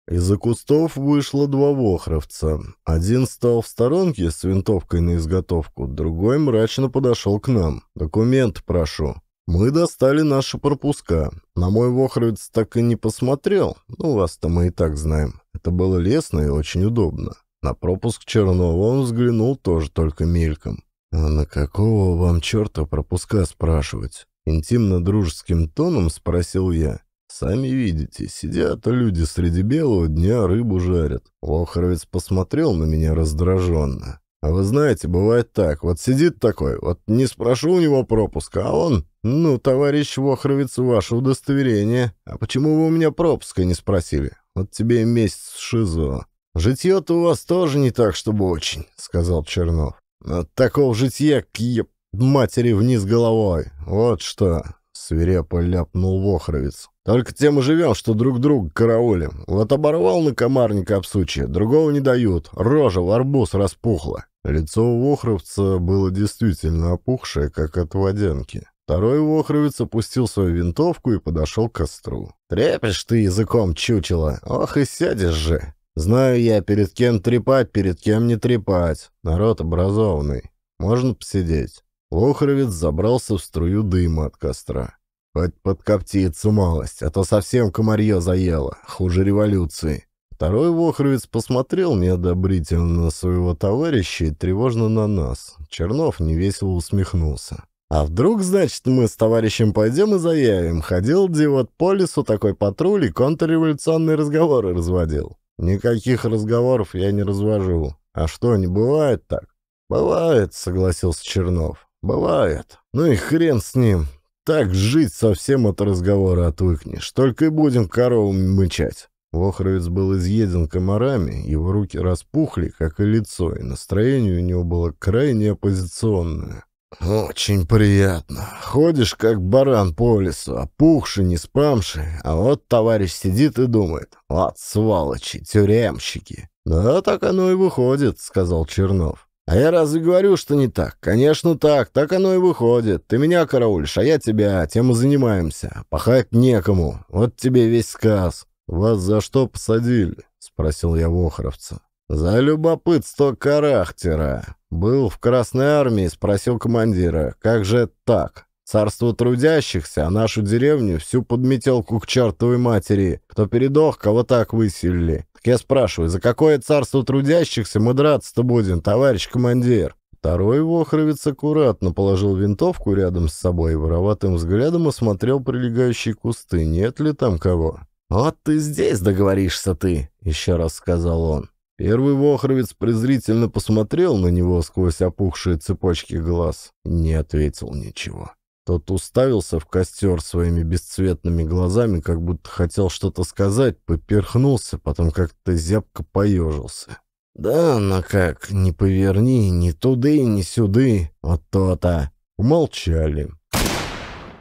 Из-за кустов вышло два вохровца. Один стал в сторонке с винтовкой на изготовку, другой мрачно подошел к нам. «Документ прошу». Мы достали наши пропуска. На мой Вохровец так и не посмотрел. Ну, вас-то мы и так знаем. Это было лестно и очень удобно. На пропуск Чернова он взглянул тоже только мельком. «А на какого вам черта пропуска спрашивать?» Интимно-дружеским тоном спросил я. «Сами видите, сидят люди среди белого дня, рыбу жарят». Вохровец посмотрел на меня раздраженно. «А вы знаете, бывает так. Вот сидит такой, вот не спрошу у него пропуска, а он «Ну, товарищ Вохровец, ваше удостоверение. А почему вы у меня пропуска не спросили? Вот тебе и месяц шизо». «Житье-то у вас тоже не так, чтобы очень», — сказал Чернов. «От такого житья к е... матери вниз головой. Вот что!» — свирепо ляпнул Вохровец. «Только тем и живем, что друг друга караулим. Вот оборвал на комарника об другого не дают. Рожа в арбуз распухла». Лицо у Вохровца было действительно опухшее, как от водянки. Второй вохровец опустил свою винтовку и подошел к костру. «Трепишь ты языком, чучело! Ох и сядешь же! Знаю я, перед кем трепать, перед кем не трепать. Народ образованный. Можно посидеть». Вохровец забрался в струю дыма от костра. «Хоть подкоптится малость, а то совсем комарье заело, хуже революции». Второй вохровец посмотрел неодобрительно на своего товарища и тревожно на нас. Чернов невесело усмехнулся. А вдруг, значит, мы с товарищем пойдем и заявим, ходил Дивот по лесу такой патруль и контрреволюционные разговоры разводил. Никаких разговоров я не развожу. А что, не бывает так? Бывает, согласился Чернов. Бывает. Ну и хрен с ним. Так жить совсем от разговора отвыкнешь. Только и будем коровами мычать. Вохровец был изъеден комарами, его руки распухли, как и лицо, и настроение у него было крайне оппозиционное. «Очень приятно. Ходишь, как баран по лесу, опухший, не спамши, а вот товарищ сидит и думает, вот сволочи, тюремщики». «Да, так оно и выходит», — сказал Чернов. «А я разве говорю, что не так? Конечно, так, так оно и выходит. Ты меня караулишь, а я тебя, тем и занимаемся. Пахать некому, вот тебе весь сказ». «Вас за что посадили?» — спросил я Вохровца. «За любопытство характера. Был в Красной Армии, спросил командира, как же так? Царство трудящихся, а нашу деревню всю подметелку к чертовой матери. Кто передох, кого так выселили. Так я спрашиваю, за какое царство трудящихся мы драться-то будем, товарищ командир?» Второй вохровец аккуратно положил винтовку рядом с собой и вороватым взглядом осмотрел прилегающие кусты, нет ли там кого. «Вот «А ты здесь договоришься ты», — еще раз сказал он. Первый вохровец презрительно посмотрел на него сквозь опухшие цепочки глаз не ответил ничего. Тот уставился в костер своими бесцветными глазами, как будто хотел что-то сказать, поперхнулся, потом как-то зябко поежился. «Да, но ну как, не поверни, ни туды, ни сюды, вот а то-то!» Умолчали.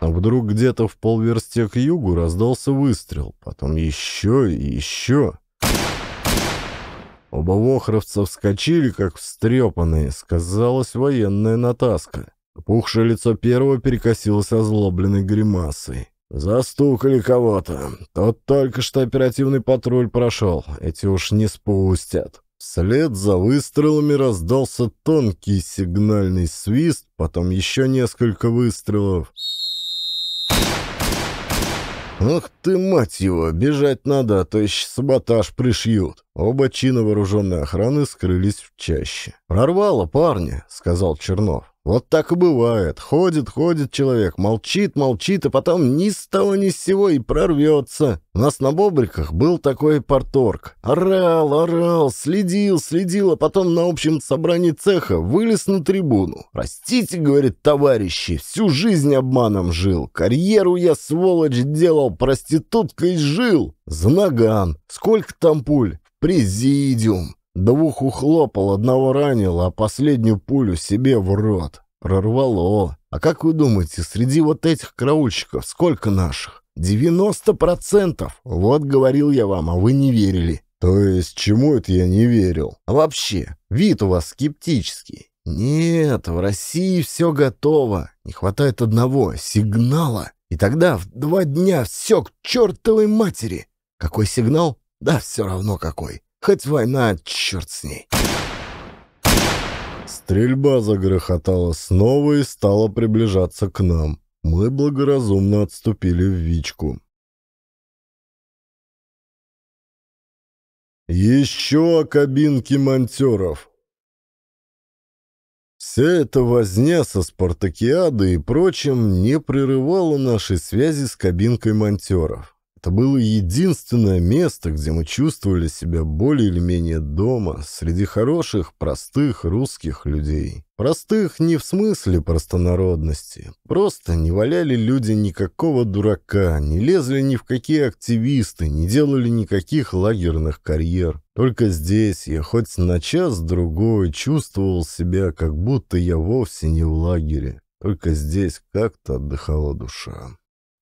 А вдруг где-то в полверсте к югу раздался выстрел, потом еще и еще. Оба вохровца вскочили, как встрепанные, сказалась военная натаска. Пухшее лицо первого перекосилось озлобленной гримасой. «Застукали кого-то. Тот только что оперативный патруль прошел. Эти уж не спустят». Вслед за выстрелами раздался тонкий сигнальный свист, потом еще несколько выстрелов. «Ах ты, мать его, бежать надо, а то еще саботаж пришьют». Оба чина вооруженной охраны скрылись в чаще. «Прорвало парни, сказал Чернов. Вот так и бывает. Ходит, ходит человек, молчит, молчит, а потом ни с того ни с сего и прорвется. У нас на Бобриках был такой порторг. Орал, орал, следил, следил, а потом на общем собрании цеха вылез на трибуну. «Простите, — говорит, — товарищи, всю жизнь обманом жил. Карьеру я, сволочь, делал, проституткой жил. За наган. Сколько там пуль? В президиум. Двух ухлопал, одного ранил, а последнюю пулю себе в рот. Прорвало. А как вы думаете, среди вот этих караульщиков сколько наших? 90%! Вот говорил я вам, а вы не верили. То есть чему это я не верил? А вообще, вид у вас скептический. Нет, в России все готово. Не хватает одного сигнала. И тогда в два дня все к чертовой матери. Какой сигнал? Да все равно какой. Хоть война, черт с ней. Стрельба загрохотала снова и стала приближаться к нам. Мы благоразумно отступили в Вичку. Еще о кабинке монтеров. Вся эта возня со спартакиадой и прочим не прерывала нашей связи с кабинкой монтеров. Это было единственное место, где мы чувствовали себя более или менее дома, среди хороших, простых русских людей. Простых не в смысле простонародности. Просто не валяли люди никакого дурака, не лезли ни в какие активисты, не делали никаких лагерных карьер. Только здесь я хоть на час-другой чувствовал себя, как будто я вовсе не в лагере. Только здесь как-то отдыхала душа.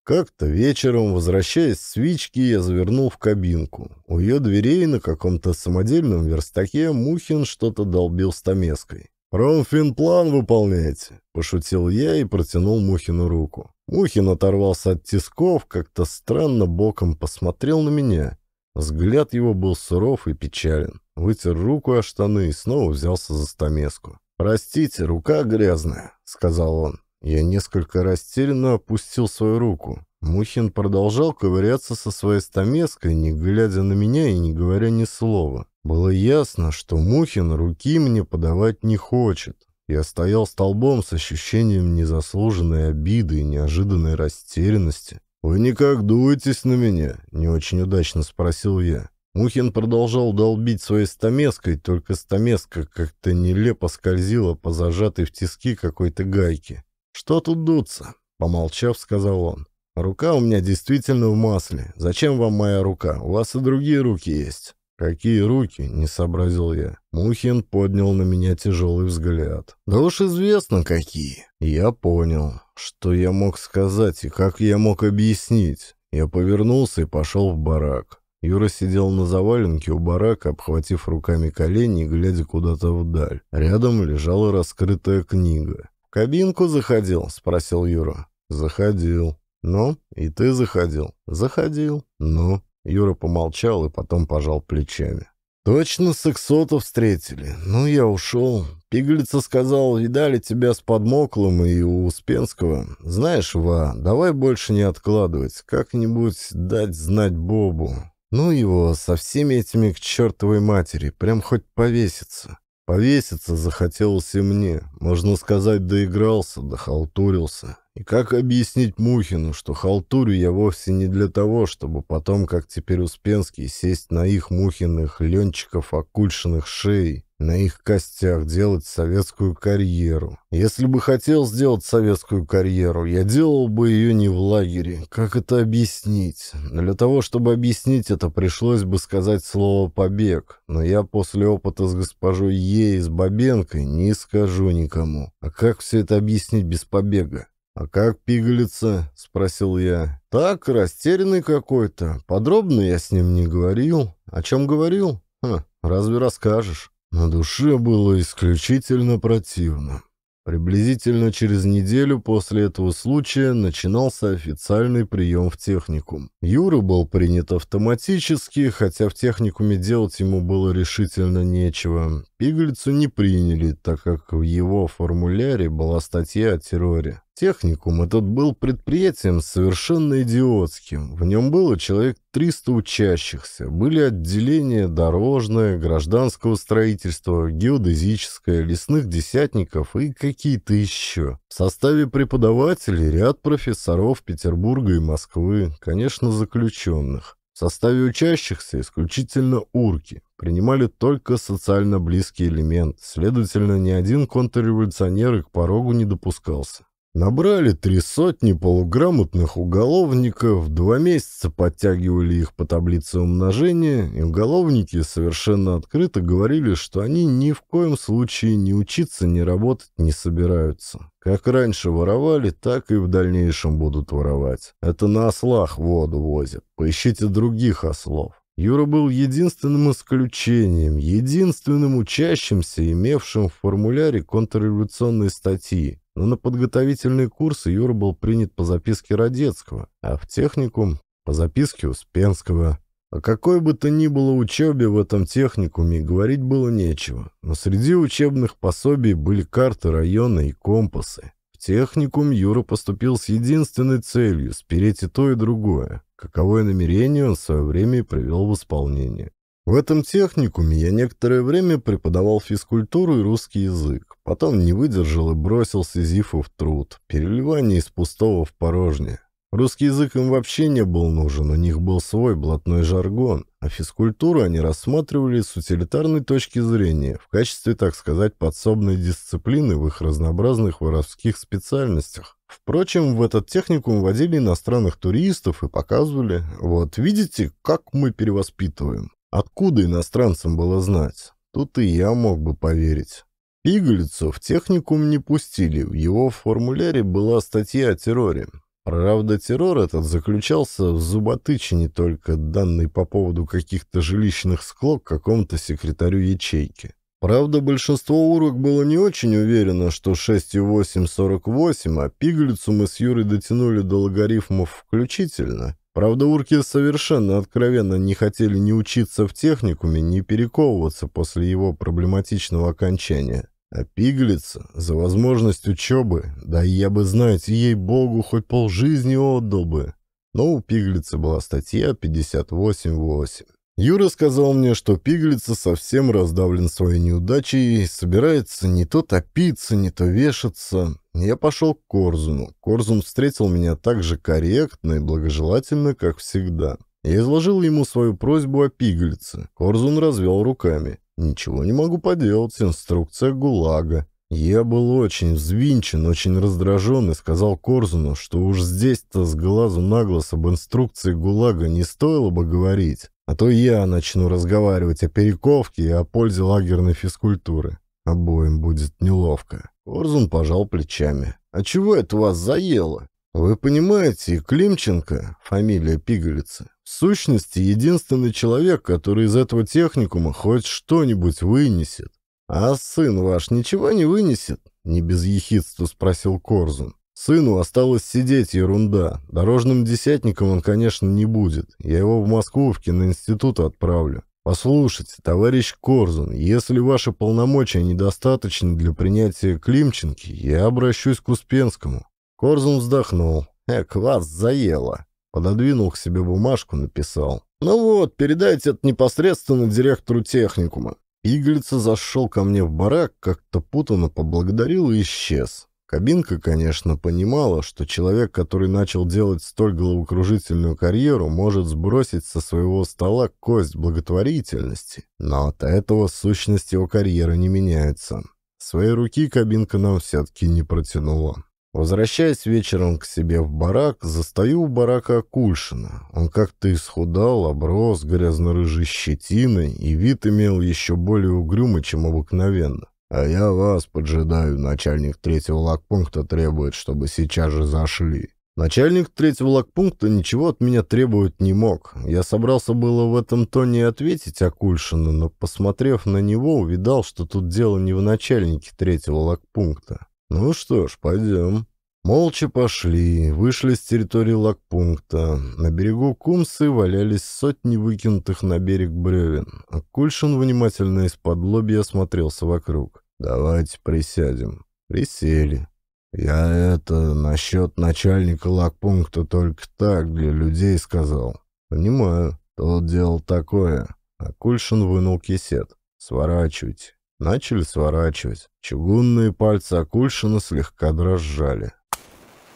Как-то вечером, возвращаясь с Вички, я завернул в кабинку. У ее дверей на каком-то самодельном верстаке Мухин что-то долбил стамеской. «Ромфинплан выполняете!» – пошутил я и протянул Мухину руку. Мухин оторвался от тисков, как-то странно боком посмотрел на меня. Взгляд его был суров и печален. Вытер руку о штаны и снова взялся за стамеску. «Простите, рука грязная», — сказал он. Я несколько растерянно опустил свою руку. Мухин продолжал ковыряться со своей стамеской, не глядя на меня и не говоря ни слова. Было ясно, что Мухин руки мне подавать не хочет. Я стоял столбом с ощущением незаслуженной обиды и неожиданной растерянности. «Вы никак дуетесь на меня?» — не очень удачно спросил я. Мухин продолжал долбить своей стамеской, только стамеска как-то нелепо скользила по зажатой в тиски какой-то гайке. «Что тут дуться?» — помолчав, сказал он. «Рука у меня действительно в масле. Зачем вам моя рука? У вас и другие руки есть». «Какие руки?» — не сообразил я. Мухин поднял на меня тяжелый взгляд. «Да уж известно, какие». Я понял, что я мог сказать и как я мог объяснить. Я повернулся и пошел в барак. Юра сидел на заваленке у барака, обхватив руками колени и глядя куда-то вдаль. Рядом лежала раскрытая книга кабинку заходил?» — спросил Юра. «Заходил». «Ну, и ты заходил?» «Заходил». «Ну». Юра помолчал и потом пожал плечами. «Точно сексотов встретили. Ну, я ушел. Пиглица сказал, видали тебя с Подмоклым и у Успенского. Знаешь, Ва, давай больше не откладывать. Как-нибудь дать знать Бобу. Ну его, со всеми этими к чертовой матери. Прям хоть повеситься. Повеситься захотелось и мне. Можно сказать, доигрался, дохалтурился. И как объяснить Мухину, что халтурю я вовсе не для того, чтобы потом, как теперь Успенский, сесть на их Мухиных, Ленчиков, Акульшиных шеи? на их костях делать советскую карьеру. Если бы хотел сделать советскую карьеру, я делал бы ее не в лагере. Как это объяснить? Для того, чтобы объяснить это, пришлось бы сказать слово «побег». Но я после опыта с госпожой Е и с Бабенкой не скажу никому. А как все это объяснить без побега? «А как пигалица?» — спросил я. «Так, растерянный какой-то. Подробно я с ним не говорил. О чем говорил? Ха, разве расскажешь?» На душе было исключительно противно. Приблизительно через неделю после этого случая начинался официальный прием в техникум. Юра был принят автоматически, хотя в техникуме делать ему было решительно нечего. Пиглицу не приняли, так как в его формуляре была статья о терроре. Техникум этот был предприятием совершенно идиотским. В нем было человек 300 учащихся. Были отделения дорожное, гражданского строительства, геодезическое, лесных десятников и какие-то еще. В составе преподавателей ряд профессоров Петербурга и Москвы, конечно, заключенных. В составе учащихся исключительно урки принимали только социально близкий элемент, следовательно, ни один контрреволюционер к порогу не допускался. Набрали три сотни полуграмотных уголовников, два месяца подтягивали их по таблице умножения, и уголовники совершенно открыто говорили, что они ни в коем случае не учиться, не работать не собираются. Как раньше воровали, так и в дальнейшем будут воровать. Это на ослах воду возят. Поищите других ослов. Юра был единственным исключением, единственным учащимся, имевшим в формуляре контрреволюционной статьи, но на подготовительные курсы Юра был принят по записке Родецкого, а в техникум — по записке Успенского. О какой бы то ни было учебе в этом техникуме говорить было нечего, но среди учебных пособий были карты района и компасы. В техникум Юра поступил с единственной целью — спереть и то, и другое каковое намерение он в свое время и привел в исполнение. В этом техникуме я некоторое время преподавал физкультуру и русский язык, потом не выдержал и бросил в труд, переливание из пустого в порожнее. Русский язык им вообще не был нужен, у них был свой блатной жаргон, а физкультуру они рассматривали с утилитарной точки зрения, в качестве, так сказать, подсобной дисциплины в их разнообразных воровских специальностях. Впрочем, в этот техникум водили иностранных туристов и показывали. Вот видите, как мы перевоспитываем. Откуда иностранцам было знать? Тут и я мог бы поверить. Пигалицу в техникум не пустили, в его формуляре была статья о терроре. Правда, террор этот заключался в зуботычине только, данной по поводу каких-то жилищных склок какому-то секретарю ячейки. Правда, большинство урок было не очень уверено, что 6,8,48, а пиглицу мы с Юрой дотянули до логарифмов включительно. Правда, урки совершенно откровенно не хотели ни учиться в техникуме, ни перековываться после его проблематичного окончания. А пиглица, за возможность учебы, да я бы, знаете, ей-богу, хоть полжизни отдал бы. Но у пиглицы была статья 58.8. Юра сказал мне, что пиглица совсем раздавлен своей неудачей, и собирается не то топиться, не то вешаться. Я пошел к Корзуну. Корзун встретил меня так же корректно и благожелательно, как всегда. Я изложил ему свою просьбу о пиглице. Корзун развел руками. «Ничего не могу поделать, инструкция ГУЛАГа. Я был очень взвинчен, очень раздражен и сказал Корзуну, что уж здесь-то с глазу на глаз об инструкции ГУЛАГа не стоило бы говорить. А то я начну разговаривать о перековке и о пользе лагерной физкультуры. Обоим будет неловко. Корзун пожал плечами. «А чего это вас заело? Вы понимаете, Климченко, фамилия Пигалица, в сущности единственный человек, который из этого техникума хоть что-нибудь вынесет. А сын ваш ничего не вынесет?» — не без ехидства спросил Корзун. Сыну осталось сидеть, ерунда. Дорожным десятником он, конечно, не будет. Я его в Москву в киноинститут отправлю. Послушайте, товарищ Корзун, если ваши полномочия недостаточны для принятия Климченки, я обращусь к Успенскому. Корзун вздохнул. Эк, вас заело. Пододвинул к себе бумажку, написал. Ну вот, передайте это непосредственно директору техникума. Иглица зашел ко мне в барак, как-то путанно поблагодарил и исчез. Кабинка, конечно, понимала, что человек, который начал делать столь головокружительную карьеру, может сбросить со своего стола кость благотворительности, но от этого сущность его карьеры не меняется. Своей руки кабинка нам все-таки не протянула. Возвращаясь вечером к себе в барак, застаю у барака Акульшина. Он как-то исхудал, оброс грязно-рыжей щетиной, и вид имел еще более угрюмый, чем обыкновенно. «А я вас поджидаю, начальник третьего лагпункта требует, чтобы сейчас же зашли». Начальник третьего лагпункта ничего от меня требовать не мог. Я собрался было в этом тоне ответить Акульшину, но, посмотрев на него, увидал, что тут дело не в начальнике третьего лагпункта. «Ну что ж, пойдем». Молча пошли, вышли с территории лагпункта. На берегу Кумсы валялись сотни выкинутых на берег бревен. Акульшин внимательно из-под лобья осмотрелся вокруг. «Давайте присядем». «Присели». «Я это насчет начальника лагпункта только так для людей сказал». «Понимаю, то дело такое». А Кульшин вынул кисет. «Сворачивайте». Начали сворачивать. Чугунные пальцы Акульшина слегка дрожали.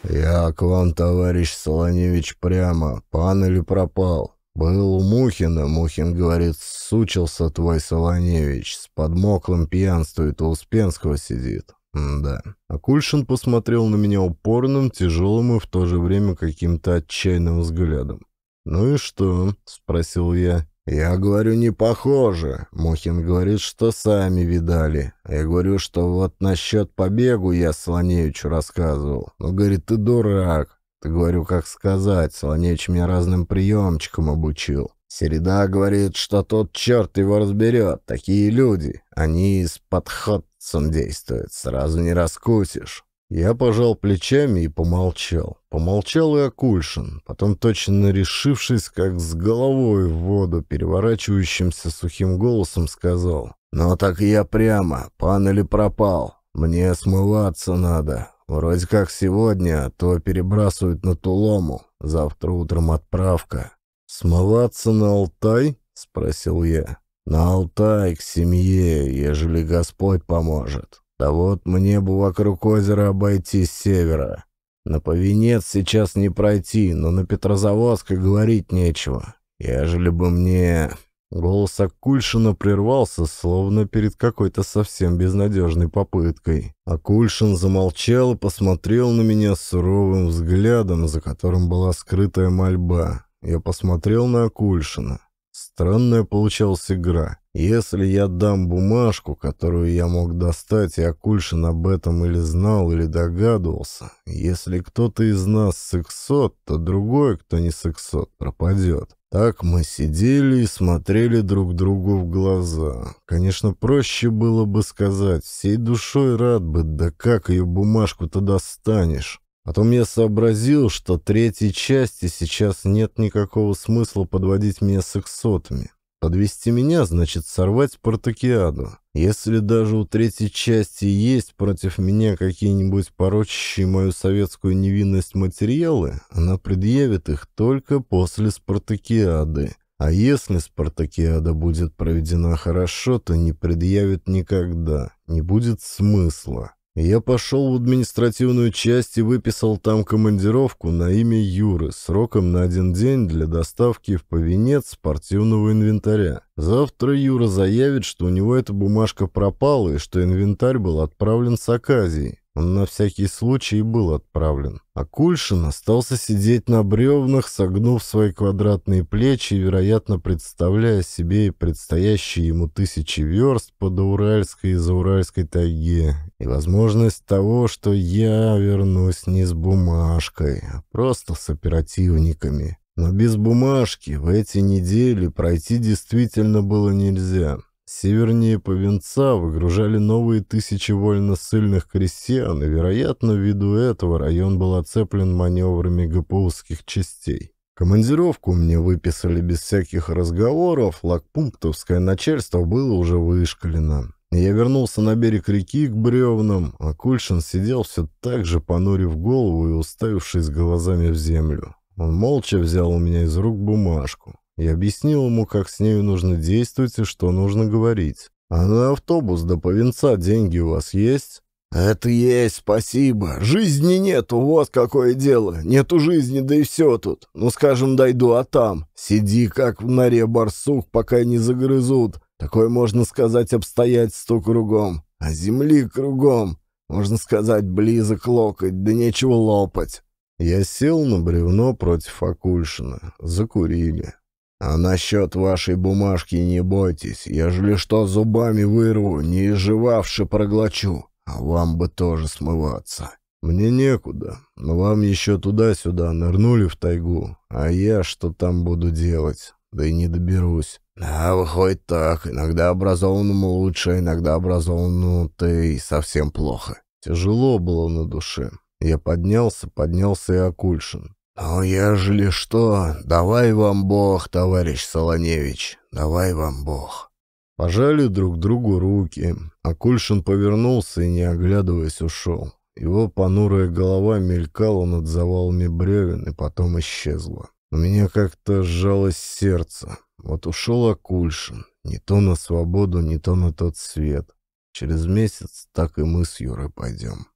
«Я к вам, товарищ Солоневич, прямо. Пан или пропал? Был у Мухина, Мухин говорит, сучился твой Солоневич, с подмоклым пьянствует, у Успенского сидит. Да. А Кульшин посмотрел на меня упорным, тяжелым и в то же время каким-то отчаянным взглядом. «Ну и что?» — спросил я. «Я говорю, не похоже. Мухин говорит, что сами видали. Я говорю, что вот насчет побегу я Солоневичу рассказывал. Но ну, говорит, ты дурак. Ты, говорю, как сказать, Солоневич меня разным приемчикам обучил. Середа говорит, что тот черт его разберет. Такие люди. Они с подходцем действуют. Сразу не раскусишь. Я пожал плечами и помолчал. Помолчал и Акульшин, потом, точно решившись, как с головой в воду, переворачивающимся сухим голосом сказал. «Ну так я прямо, пан или пропал. Мне смываться надо. Вроде как сегодня, а то перебрасывают на Тулому. Завтра утром отправка. «Смываться на Алтай?» — спросил я. «На Алтай, к семье, ежели Господь поможет. Да вот мне бы вокруг озера обойти с севера. На Повенец сейчас не пройти, но на Петрозаводской говорить нечего. Ежели бы мне Голос Акульшина прервался, словно перед какой-то совсем безнадежной попыткой. Акульшин замолчал и посмотрел на меня суровым взглядом, за которым была скрытая мольба. Я посмотрел на Акульшина. Странная получалась игра. Если я дам бумажку, которую я мог достать, и Акульшин об этом или знал, или догадывался, если кто-то из нас сексот, то другой, кто не сексот, пропадет. Так мы сидели и смотрели друг другу в глаза. Конечно, проще было бы сказать, всей душой рад бы, да как ее бумажку-то достанешь? Потом а я сообразил, что третьей части сейчас нет никакого смысла подводить меня с эксотами. Подвести меня значит сорвать спартакиаду. Если даже у третьей части есть против меня какие-нибудь порочащие мою советскую невинность материалы, она предъявит их только после «Спартакиады». А если «Спартакиада» будет проведена хорошо, то не предъявит никогда, не будет смысла. Я пошел в административную часть и выписал там командировку на имя Юры сроком на один день для доставки в Повенец спортивного инвентаря. Завтра Юра заявит, что у него эта бумажка пропала и что инвентарь был отправлен с Аказии. Он на всякий случай был отправлен. А Кульшин остался сидеть на бревнах, согнув свои квадратные плечи, вероятно, представляя себе и предстоящие ему тысячи верст по Доуральской и Зауральской тайге, и возможность того, что я вернусь не с бумажкой, а просто с оперативниками. Но без бумажки в эти недели пройти действительно было нельзя. Севернее Повенца выгружали новые тысячи вольно-ссыльных крестьян, и, вероятно, ввиду этого район был оцеплен маневрами ГПУских частей. Командировку мне выписали без всяких разговоров, лагпунктовское начальство было уже вышкалено. Я вернулся на берег реки к бревнам, а Кульшин сидел все так же, понурив голову и уставившись глазами в землю. Он молча взял у меня из рук бумажку и объяснил ему, как с нею нужно действовать и что нужно говорить. «А на автобус до Повенца деньги у вас есть?» «Это есть, спасибо. Жизни нету, вот какое дело. Нету жизни, да и все тут. Ну, скажем, дойду, а там? Сиди, как в норе барсук, пока не загрызут. Такое, можно сказать, обстоятельство кругом. А земли кругом. Можно сказать, близок локоть, да нечего лопать». Я сел на бревно против Акульшина. Закурили. А насчет вашей бумажки не бойтесь, ежели что зубами вырву, не изживавши проглочу, а вам бы тоже смываться. Мне некуда, но вам еще туда-сюда нырнули в тайгу, а я что там буду делать, да и не доберусь. А выходит так, иногда образованному лучше, иногда образованному ты и совсем плохо. Тяжело было на душе. Я поднялся, поднялся и Акульшин. «Ну, ежели что, давай вам Бог, товарищ Солоневич, давай вам Бог». Пожали друг другу руки. а Кульшин повернулся и, не оглядываясь, ушел. Его понурая голова мелькала над завалами бревен и потом исчезла. У меня как-то сжалось сердце. Вот ушел Акульшин. Не то на свободу, не то на тот свет. Через месяц так и мы с Юрой пойдем.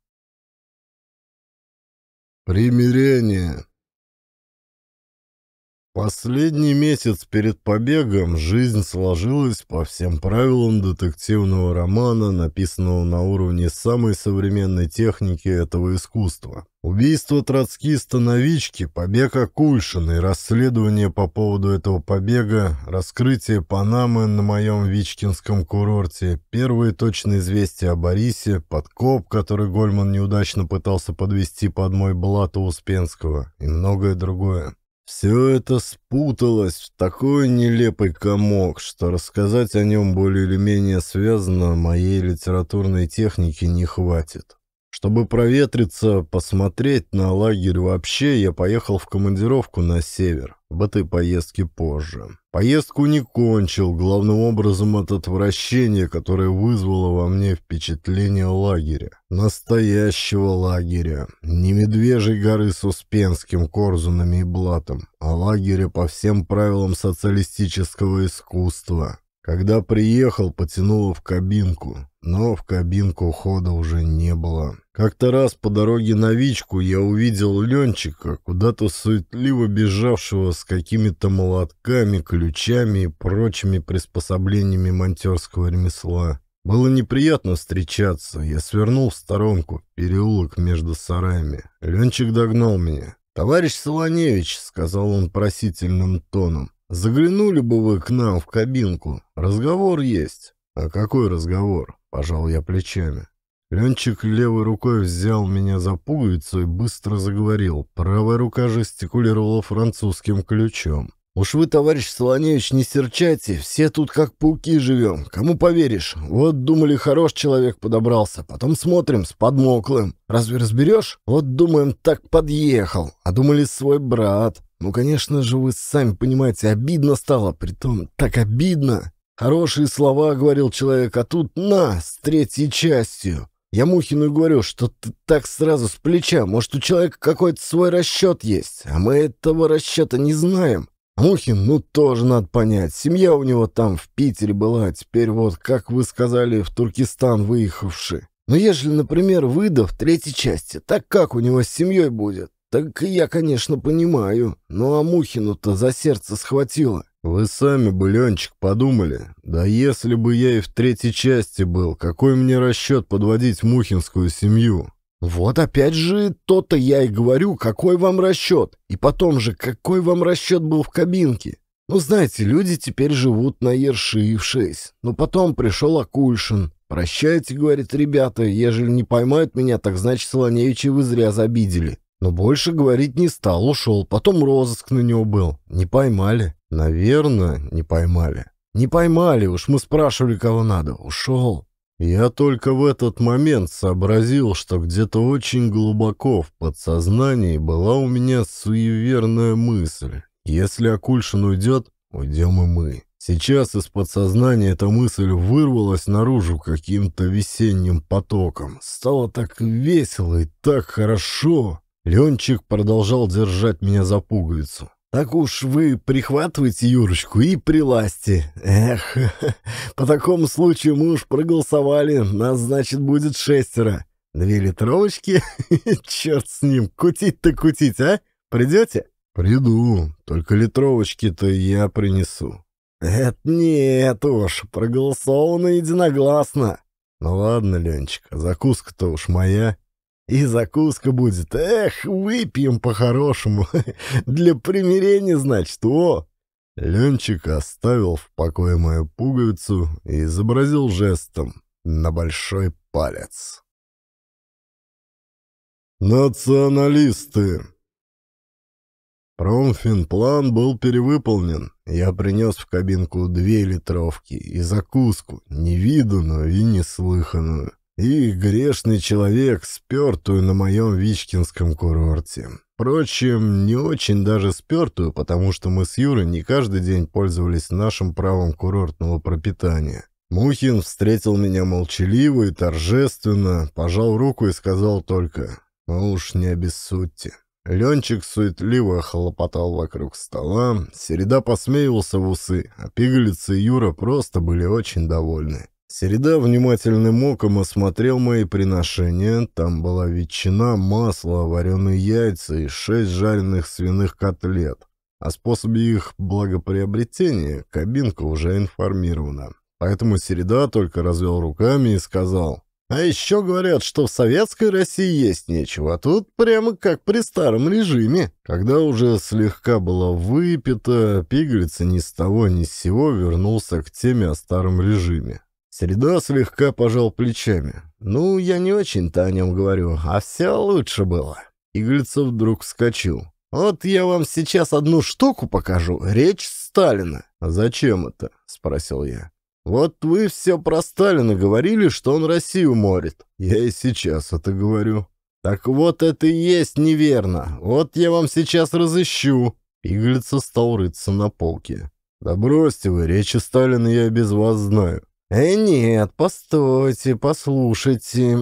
Примирение. Последний месяц перед побегом жизнь сложилась по всем правилам детективного романа, написанного на уровне самой современной техники этого искусства. Убийство троцкиста-новички, побег Акульшины, расследование по поводу этого побега, раскрытие Панамы на моем Вичкинском курорте, первые точные известия о Борисе, подкоп, который Гольман неудачно пытался подвести под мой Блата Успенского и многое другое. Все это спуталось в такой нелепый комок, что рассказать о нем более или менее связано моей литературной технике не хватит. Чтобы проветриться, посмотреть на лагерь вообще, я поехал в командировку на север. Об этой поездке позже. Поездку не кончил, главным образом от отвращения, которое вызвало во мне впечатление лагеря. Настоящего лагеря. Не медвежьей горы с Успенским, Корзунами и Блатом, а лагеря по всем правилам социалистического искусства. Когда приехал, потянуло в кабинку но в кабинку хода уже не было. Как-то раз по дороге новичку я увидел Ленчика, куда-то суетливо бежавшего с какими-то молотками, ключами и прочими приспособлениями монтерского ремесла. Было неприятно встречаться, я свернул в сторонку, в переулок между сараями. Ленчик догнал меня. «Товарищ Солоневич», — сказал он просительным тоном, — «заглянули бы вы к нам в кабинку, разговор есть». «А какой разговор?» Пожал я плечами. Ленчик левой рукой взял меня за пуговицу и быстро заговорил. Правая рука жестикулировала французским ключом. «Уж вы, товарищ Солоневич, не серчайте, все тут как пауки живем, кому поверишь. Вот думали, хорош человек подобрался, потом смотрим с подмоклым. Разве разберешь? Вот думаем, так подъехал, а думали, свой брат. Ну, конечно же, вы сами понимаете, обидно стало, притом так обидно. Хорошие слова говорил человек, а тут на, с третьей частью. Я Мухину говорю, что ты так сразу с плеча. Может, у человека какой-то свой расчет есть, а мы этого расчета не знаем. А Мухин, ну, тоже надо понять. Семья у него там в Питере была, а теперь вот, как вы сказали, в Туркестан выехавши. Но если, например, выдав третьей части, так как у него с семьей будет? Так я, конечно, понимаю. Ну, а Мухину-то за сердце схватило. «Вы сами бы, Ленчик, подумали. Да если бы я и в третьей части был, какой мне расчет подводить мухинскую семью?» «Вот опять же то-то я и говорю, какой вам расчет. И потом же, какой вам расчет был в кабинке? Ну, знаете, люди теперь живут наершившись. Но ну, потом пришел Акульшин. «Прощайте, — говорит, — ребята, ежели не поймают меня, так значит, Солоневича вы зря забидели. Но больше говорить не стал, ушел. Потом розыск на него был. Не поймали. Наверное, не поймали. Не поймали, уж мы спрашивали, кого надо. Ушел. Я только в этот момент сообразил, что где-то очень глубоко в подсознании была у меня суеверная мысль. Если Акульшин уйдет, уйдем и мы. Сейчас из подсознания эта мысль вырвалась наружу каким-то весенним потоком. Стало так весело и так хорошо. Ленчик продолжал держать меня за пуговицу. «Так уж вы прихватываете Юрочку и приласти. Эх, по такому случаю мы уж проголосовали, нас, значит, будет шестеро. Две литровочки? Черт с ним, кутить-то кутить, а? Придете?» «Приду, только литровочки-то я принесу». «Это нет уж, проголосовано единогласно». «Ну ладно, Ленчик, закуска-то уж моя». И закуска будет. Эх, выпьем по-хорошему. Для примирения, значит, о!» Ленчик оставил в покое мою пуговицу и изобразил жестом на большой палец. «Националисты!» Промфинплан был перевыполнен. Я принес в кабинку две литровки и закуску, невиданную и неслыханную и грешный человек, спертую на моем вичкинском курорте. Впрочем, не очень даже спертую, потому что мы с Юрой не каждый день пользовались нашим правом курортного пропитания. Мухин встретил меня молчаливо и торжественно, пожал руку и сказал только «Ну уж не обессудьте». Ленчик суетливо хлопотал вокруг стола, Середа посмеивался в усы, а пигалицы и Юра просто были очень довольны. Середа внимательным оком осмотрел мои приношения. Там была ветчина, масло, вареные яйца и шесть жареных свиных котлет. О способе их благоприобретения кабинка уже информирована. Поэтому Середа только развел руками и сказал, «А еще говорят, что в советской России есть нечего, а тут прямо как при старом режиме». Когда уже слегка было выпито, пигрица ни с того ни с сего вернулся к теме о старом режиме. Среда слегка пожал плечами. «Ну, я не очень-то о нем говорю, а все лучше было». Иглицев вдруг вскочил. «Вот я вам сейчас одну штуку покажу. Речь Сталина». «А «Зачем это?» — спросил я. «Вот вы все про Сталина говорили, что он Россию морит. Я и сейчас это говорю». «Так вот это и есть неверно. Вот я вам сейчас разыщу». Иглица стал рыться на полке. «Да бросьте вы, речи Сталина я без вас знаю. «Э, нет, постойте, послушайте.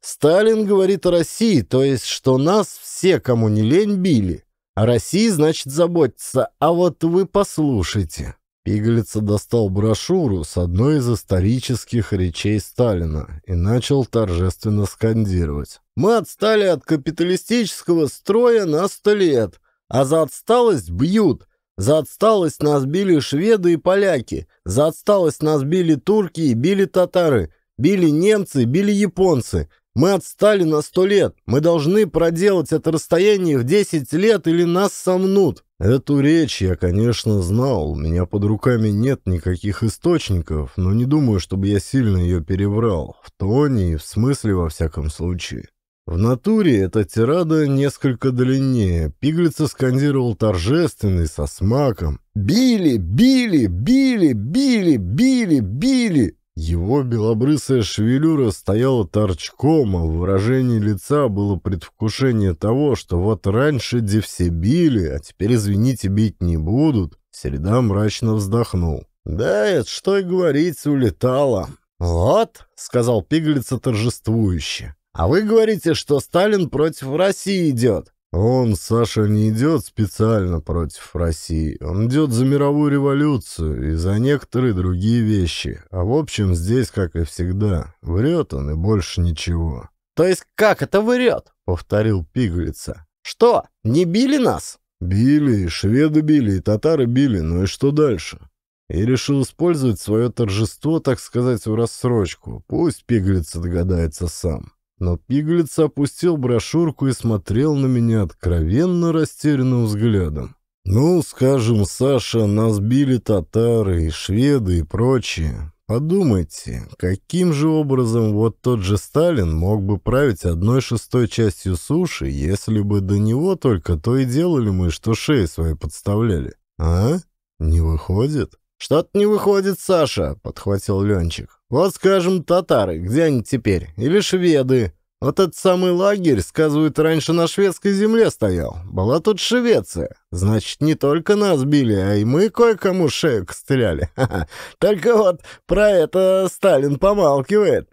Сталин говорит о России, то есть, что нас все, кому не лень, били. О России, значит, заботиться. А вот вы послушайте». Пигалица достал брошюру с одной из исторических речей Сталина и начал торжественно скандировать. «Мы отстали от капиталистического строя на сто лет, а за отсталость бьют. За отсталость нас били шведы и поляки, за отсталость нас били турки и били татары, били немцы, били японцы. Мы отстали на сто лет, мы должны проделать это расстояние в десять лет или нас сомнут. Эту речь я, конечно, знал, у меня под руками нет никаких источников, но не думаю, чтобы я сильно ее переврал, в тоне и в смысле во всяком случае. В натуре эта тирада несколько длиннее. Пиглица скандировал торжественный, со смаком. «Били! Били! Били! Били! Били! Били!» Его белобрысая шевелюра стояла торчком, а в выражении лица было предвкушение того, что вот раньше где все били, а теперь, извините, бить не будут. Середа мрачно вздохнул. «Да, это что и говорить, улетала». «Вот», — сказал пиглица торжествующе, а вы говорите, что Сталин против России идет. Он, Саша, не идет специально против России. Он идет за мировую революцию и за некоторые другие вещи. А в общем, здесь, как и всегда, врет он и больше ничего. То есть как это врет? Повторил Пиглица. Что, не били нас? Били, шведы били, и татары били, ну и что дальше? И решил использовать свое торжество, так сказать, в рассрочку. Пусть Пиглица догадается сам. Но пиглица опустил брошюрку и смотрел на меня откровенно растерянным взглядом. «Ну, скажем, Саша, нас били татары и шведы и прочие. Подумайте, каким же образом вот тот же Сталин мог бы править одной шестой частью суши, если бы до него только то и делали мы, что шеи свои подставляли? А? Не выходит?» «Что-то не выходит, Саша», — подхватил Ленчик. Вот, скажем, татары, где они теперь? Или шведы? Вот этот самый лагерь, сказывают, раньше на шведской земле стоял. Была тут Швеция. Значит, не только нас били, а и мы кое-кому шею костыляли. Только вот про это Сталин помалкивает.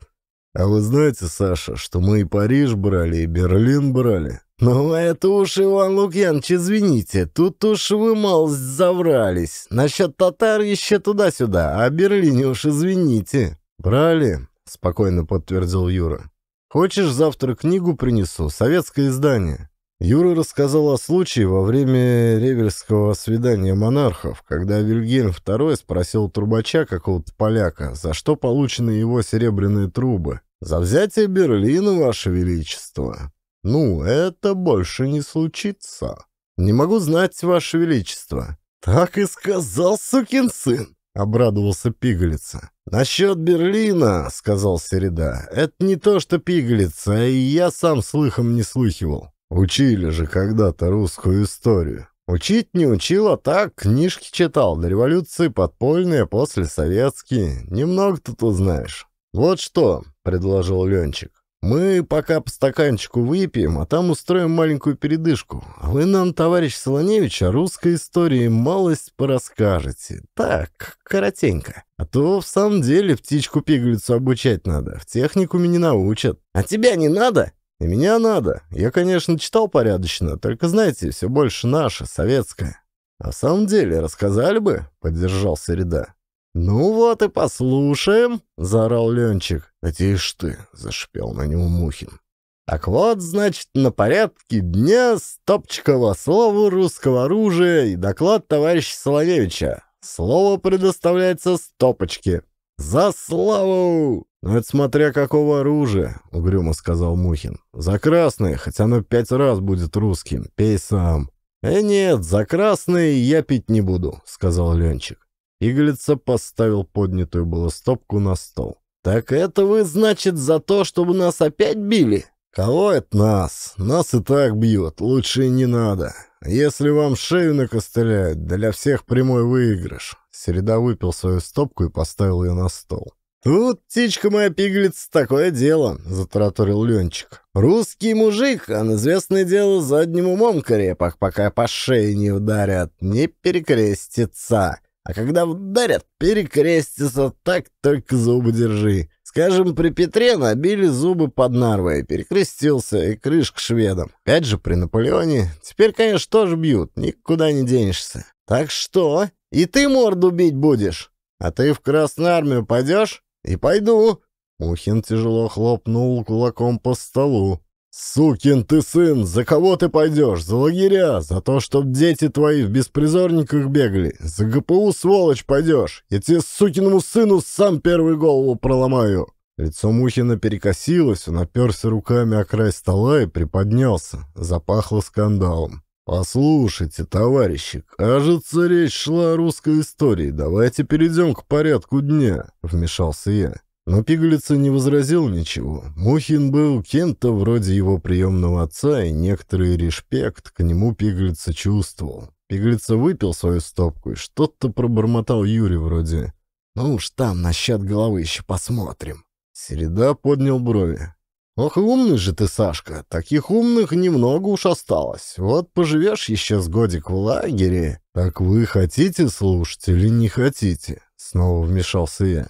А вы знаете, Саша, что мы и Париж брали, и Берлин брали? «Ну, это уж, Иван Лукьянович, извините, тут уж вы малость заврались. Насчет татар еще туда-сюда, а Берлине уж извините». «Брали», — спокойно подтвердил Юра. «Хочешь, завтра книгу принесу? Советское издание». Юра рассказал о случае во время ревельского свидания монархов, когда Вильгельм II спросил трубача какого-то поляка, за что получены его серебряные трубы. «За взятие Берлина, Ваше Величество!» «Ну, это больше не случится!» «Не могу знать, Ваше Величество!» «Так и сказал сукин сын!» — обрадовался пигалица. «Насчет Берлина», — сказал Середа, — «это не то, что пигалица, и я сам слыхом не слыхивал. Учили же когда-то русскую историю. Учить не учил, а так книжки читал, до революции подпольные, а после советские. Немного тут узнаешь». «Вот что», — предложил Ленчик, мы пока по стаканчику выпьем, а там устроим маленькую передышку. А вы нам, товарищ Солоневич, о русской истории малость порасскажете. Так, коротенько. А то в самом деле птичку-пигалицу обучать надо. В техникуме не научат. А тебя не надо? И меня надо. Я, конечно, читал порядочно, только, знаете, все больше наше, советское. «А в самом деле, рассказали бы?» — поддержал Середа. «Ну вот и послушаем!» — заорал Ленчик. «Да тише ты!» — зашипел на него Мухин. «Так вот, значит, на порядке дня Стопчикова слово русского оружия и доклад товарища Соловевича. Слово предоставляется Стопочке. За славу!» «Ну это смотря какого оружия», — угрюмо сказал Мухин. «За красное, хотя оно пять раз будет русским. Пей сам». «Э нет, за красное я пить не буду», — сказал Ленчик. Иглица поставил поднятую было стопку на стол. «Так это вы, значит, за то, чтобы нас опять били?» «Кого это нас? Нас и так бьют, лучше и не надо. Если вам шею накостыляют, для всех прямой выигрыш». Середа выпил свою стопку и поставил ее на стол. «Тут, птичка моя пиглица, такое дело», — затараторил Ленчик. «Русский мужик, а на известное дело задним умом крепок, пока по шее не ударят, не перекрестится. А когда ударят, перекрестится, так только зубы держи. Скажем, при Петре набили зубы под Нарвой, перекрестился и крыш к шведам. Опять же, при Наполеоне. Теперь, конечно, тоже бьют, никуда не денешься. Так что? И ты морду бить будешь? А ты в Красную Армию пойдешь? И пойду. Мухин тяжело хлопнул кулаком по столу. «Сукин ты сын! За кого ты пойдешь? За лагеря? За то, чтоб дети твои в беспризорниках бегали? За ГПУ, сволочь, пойдешь? Я тебе, сукиному сыну, сам первую голову проломаю!» Лицо Мухина перекосилось, он оперся руками о край стола и приподнялся. Запахло скандалом. «Послушайте, товарищи, кажется, речь шла о русской истории. Давайте перейдем к порядку дня», — вмешался я. Но пигалица не возразил ничего. Мухин был кем-то вроде его приемного отца, и некоторый респект к нему пигалица чувствовал. Пигалица выпил свою стопку и что-то пробормотал Юре вроде «Ну уж там, насчет головы еще посмотрим». Середа поднял брови. «Ох, умный же ты, Сашка! Таких умных немного уж осталось. Вот поживешь еще с годик в лагере». «Так вы хотите слушать или не хотите?» — снова вмешался я.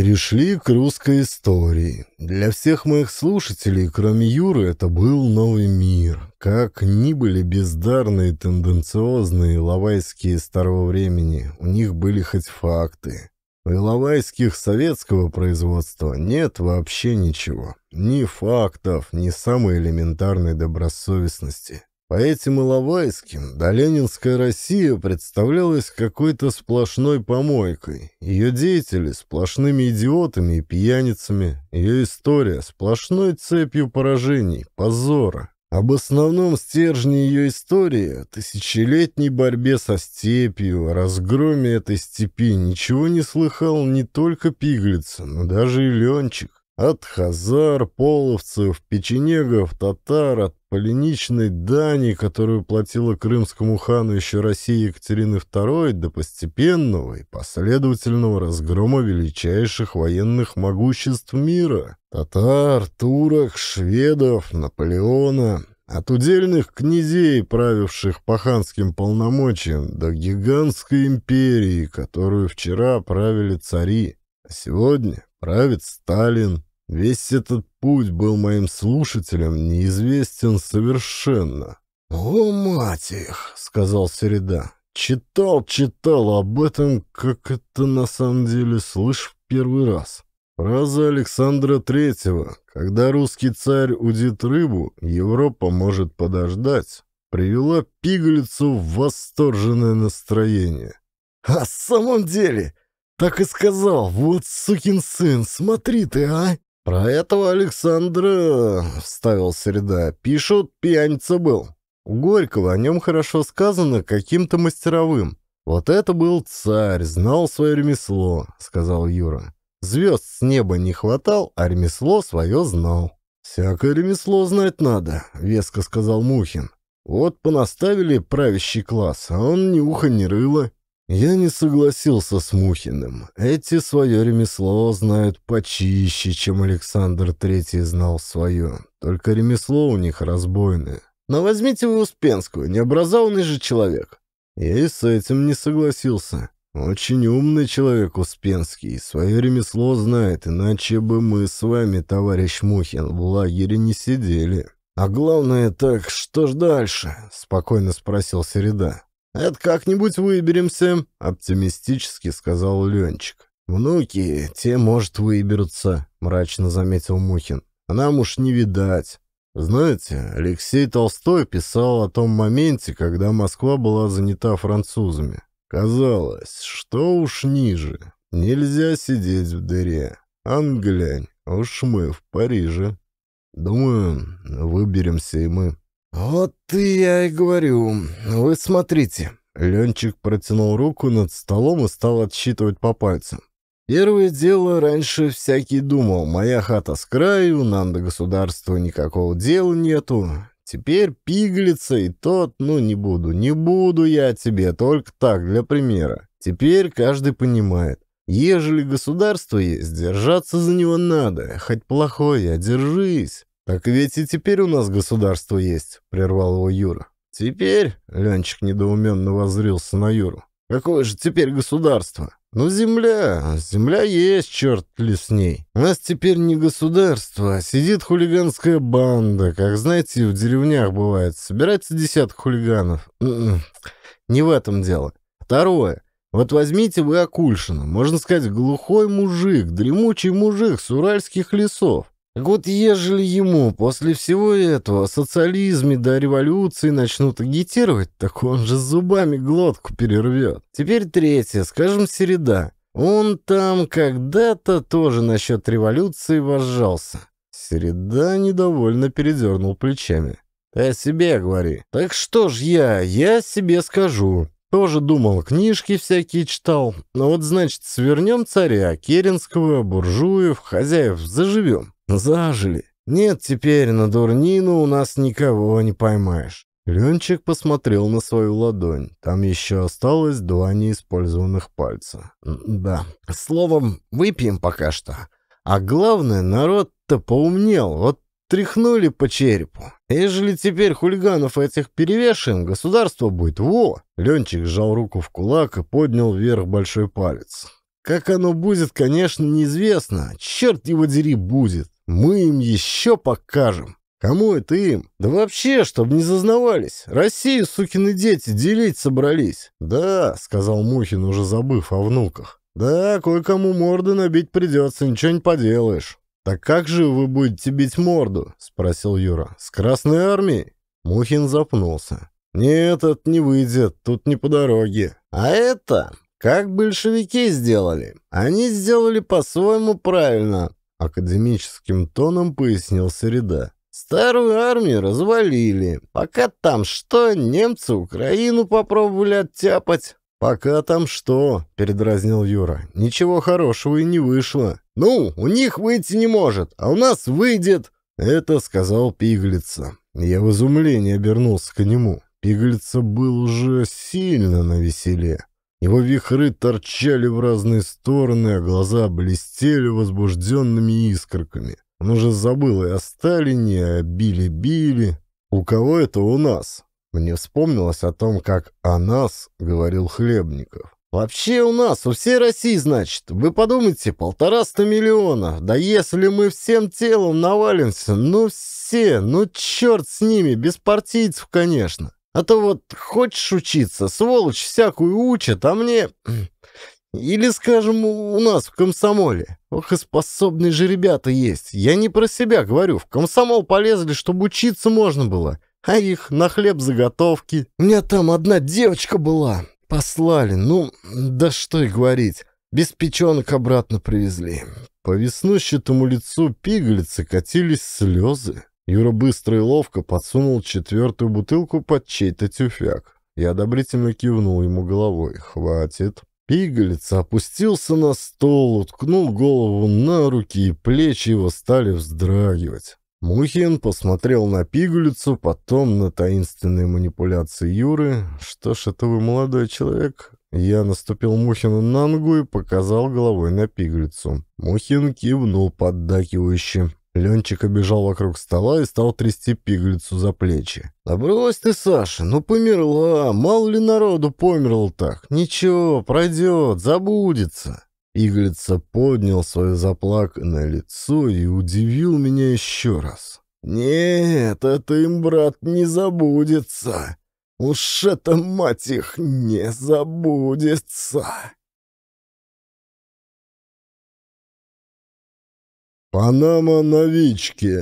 Перешли к русской истории. Для всех моих слушателей, кроме Юры, это был новый мир. Как ни были бездарные, тенденциозные лавайские старого времени, у них были хоть факты. У Лавайских советского производства нет вообще ничего. Ни фактов, ни самой элементарной добросовестности. По этим Иловайским доленинская Россия представлялась какой-то сплошной помойкой, ее деятели — сплошными идиотами и пьяницами, ее история — сплошной цепью поражений, позора. Об основном стержне ее истории — тысячелетней борьбе со степью, разгроме этой степи ничего не слыхал не только Пиглица, но даже и Ленчик. От хазар, половцев, печенегов, татар, от полиничной дани, которую платила крымскому хану еще Россия Екатерины II, до постепенного и последовательного разгрома величайших военных могуществ мира — татар, турок, шведов, Наполеона, от удельных князей, правивших по ханским полномочиям, до гигантской империи, которую вчера правили цари, а сегодня правит Сталин — Весь этот путь был моим слушателем неизвестен совершенно. «О, мать их!» — сказал Середа. «Читал, читал об этом, как это на самом деле слышь в первый раз». Фраза Александра Третьего «Когда русский царь удит рыбу, Европа может подождать» привела пигалицу в восторженное настроение. «А в самом деле, так и сказал, вот сукин сын, смотри ты, а!» «Про этого Александра...» — вставил Среда. «Пишут, пьяница был». У Горького о нем хорошо сказано каким-то мастеровым. «Вот это был царь, знал свое ремесло», — сказал Юра. «Звезд с неба не хватал, а ремесло свое знал». «Всякое ремесло знать надо», — веско сказал Мухин. «Вот понаставили правящий класс, а он ни уха, ни рыла». Я не согласился с Мухиным. Эти свое ремесло знают почище, чем Александр Третий знал свое. Только ремесло у них разбойное. Но возьмите вы Успенскую, необразованный же человек. Я и с этим не согласился. Очень умный человек Успенский, свое ремесло знает, иначе бы мы с вами, товарищ Мухин, в лагере не сидели. А главное так, что ж дальше? Спокойно спросил Середа. «Это как-нибудь выберемся», — оптимистически сказал Ленчик. «Внуки, те, может, выберутся», — мрачно заметил Мухин. «А нам уж не видать». Знаете, Алексей Толстой писал о том моменте, когда Москва была занята французами. Казалось, что уж ниже. Нельзя сидеть в дыре. Англянь, уж мы в Париже. Думаю, выберемся и мы. «Вот и я и говорю. Вы смотрите». Ленчик протянул руку над столом и стал отсчитывать по пальцам. Первое дело, раньше всякий думал, моя хата с краю, нам до государства никакого дела нету. Теперь пиглица и тот, ну не буду, не буду я тебе, только так, для примера. Теперь каждый понимает. Ежели государство есть, держаться за него надо, хоть плохое, держись. «Так ведь и теперь у нас государство есть», — прервал его Юра. «Теперь?» — Ленчик недоуменно воззрился на Юру. «Какое же теперь государство?» «Ну, земля. Земля есть, черт ли с ней. У нас теперь не государство, а сидит хулиганская банда. Как, знаете, в деревнях бывает. Собирается десяток хулиганов. М-м, не в этом дело. Второе. Вот возьмите вы Акульшина. Можно сказать, глухой мужик, дремучий мужик с уральских лесов. Вот ежели ему после всего этого о социализме до революции начнут агитировать, так он же зубами глотку перервет. Теперь третье, скажем, середа. Он там когда-то тоже насчет революции возжался. Середа недовольно передернул плечами. «Ты о себе говори». «Так что ж я? Я себе скажу. Тоже думал, книжки всякие читал. Но ну вот, значит, свернем царя, Керенского, буржуев, хозяев, заживем. Зажили. Нет, теперь на дурнину у нас никого не поймаешь. Ленчик посмотрел на свою ладонь. Там еще осталось два неиспользованных пальца. Да. Словом, выпьем пока что. А главное, народ-то поумнел. Вот тряхнули по черепу. Ежели теперь хулиганов этих перевешаем, государство будет. Во!» Ленчик сжал руку в кулак и поднял вверх большой палец. «Как оно будет, конечно, неизвестно. Черт его дери, будет. Мы им еще покажем. Кому это им? Да вообще, чтобы не зазнавались. Россию, сукины дети, делить собрались. Да, сказал Мухин, уже забыв о внуках. Да, кое-кому морды набить придется, ничего не поделаешь. «Так как же вы будете бить морду?» — спросил Юра. «С Красной Армией?» Мухин запнулся. «Нет, это не выйдет, тут не по дороге». «А это как большевики сделали? Они сделали по-своему правильно. Академическим тоном пояснил Среда. Старую армию развалили. Пока там что, немцы Украину попробовали оттяпать. «Пока там что?» — передразнил Юра. «Ничего хорошего и не вышло». «Ну, у них выйти не может, а у нас выйдет!» Это сказал Пиглица. Я в изумлении обернулся к нему. Пиглица был уже сильно навеселе. Его вихры торчали в разные стороны, а глаза блестели возбужденными искорками. Он уже забыл и о Сталине, и о Билли-Билли. У кого это у нас? Мне вспомнилось о том, как «о нас» говорил Хлебников. «Вообще у нас, у всей России, значит, вы подумайте, полтораста миллионов, да если мы всем телом навалимся, ну все, ну черт с ними, без партийцев, конечно». А то вот хочешь учиться, сволочь всякую учат, а мне... Или, скажем, у нас в комсомоле. Ох, и способные же ребята есть. Я не про себя говорю. В комсомол полезли, чтобы учиться можно было. А их на хлеб заготовки. У меня там одна девочка была. Послали. Ну, да что и говорить. Без печенок обратно привезли. По веснущатому лицу пигалицы катились слезы. Юра быстро и ловко подсунул четвертую бутылку под чей-то тюфяк. Я одобрительно кивнул ему головой. «Хватит». Пигалица опустился на стол, уткнул голову на руки, и плечи его стали вздрагивать. Мухин посмотрел на пигалицу, потом на таинственные манипуляции Юры. «Что ж это вы, молодой человек?» Я наступил Мухину на ногу и показал головой на пигалицу. Мухин кивнул поддакивающе. Ленчик обежал вокруг стола и стал трясти пиглицу за плечи. «Да брось ты, Саша, ну померла, мало ли народу померл так. Ничего, пройдет, забудется». Иглица поднял свое заплаканное лицо и удивил меня еще раз. «Нет, это им, брат, не забудется. Уж это, мать их, не забудется!» Панама новички.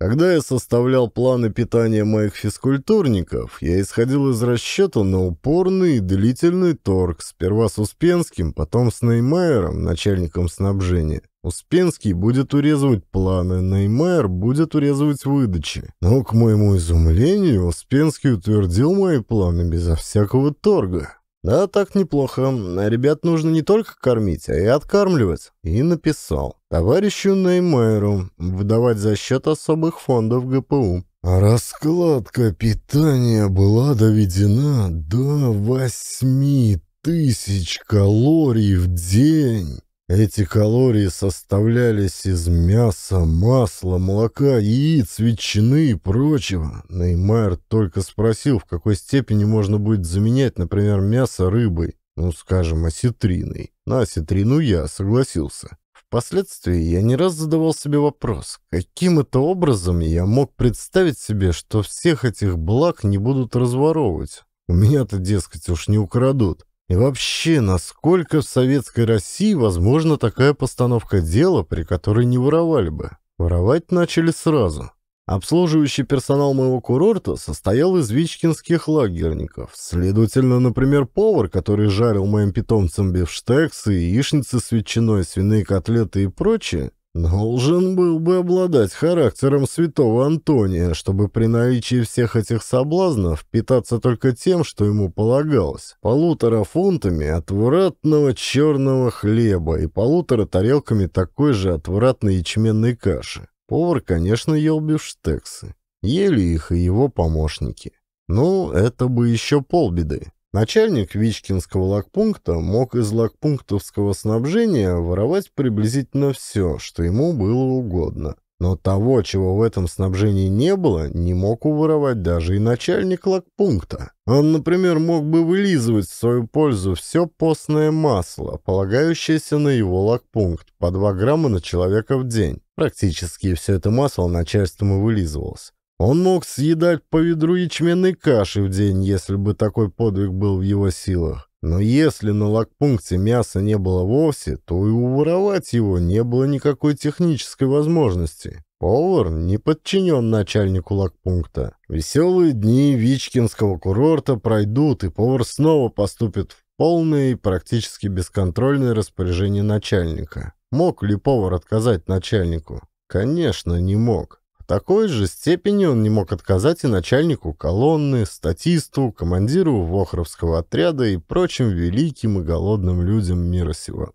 Когда я составлял планы питания моих физкультурников, я исходил из расчета на упорный и длительный торг, сперва с Успенским, потом с Неймайером, начальником снабжения. Успенский будет урезывать планы, Неймайер будет урезывать выдачи. Но, к моему изумлению, Успенский утвердил мои планы безо всякого торга. «Да, так неплохо. А ребят нужно не только кормить, а и откармливать». И написал. «Товарищу Неймейру выдавать за счет особых фондов ГПУ». «Раскладка питания была доведена до восьми тысяч калорий в день». Эти калории составлялись из мяса, масла, молока, яиц, ветчины и прочего. Неймар только спросил, в какой степени можно будет заменять, например, мясо рыбой, ну, скажем, осетриной. На осетрину я согласился. Впоследствии я не раз задавал себе вопрос, каким это образом я мог представить себе, что всех этих благ не будут разворовывать. У меня-то, дескать, уж не украдут. И вообще, насколько в советской России возможна такая постановка дела, при которой не воровали бы? Воровать начали сразу. Обслуживающий персонал моего курорта состоял из вичкинских лагерников. Следовательно, например, повар, который жарил моим питомцам бифштексы, яичницы с ветчиной, свиные котлеты и прочее, Должен был бы обладать характером святого Антония, чтобы при наличии всех этих соблазнов питаться только тем, что ему полагалось, полутора фунтами отвратного черного хлеба и полутора тарелками такой же отвратной ячменной каши. Повар, конечно, ел бифштексы. Ели их и его помощники. Ну, это бы еще полбеды. Начальник Вичкинского лагпункта мог из лагпунктовского снабжения воровать приблизительно все, что ему было угодно. Но того, чего в этом снабжении не было, не мог уворовать даже и начальник лагпункта. Он, например, мог бы вылизывать в свою пользу все постное масло, полагающееся на его лагпункт, по 2 грамма на человека в день. Практически все это масло начальством и вылизывалось. Он мог съедать по ведру ячменной каши в день, если бы такой подвиг был в его силах. Но если на лагпункте мяса не было вовсе, то и уворовать его не было никакой технической возможности. Повар не подчинен начальнику лагпункта. Веселые дни Вичкинского курорта пройдут, и повар снова поступит в полное и практически бесконтрольное распоряжение начальника. Мог ли повар отказать начальнику? Конечно, не мог такой же степени он не мог отказать и начальнику колонны, статисту, командиру Вохровского отряда и прочим великим и голодным людям мира сего.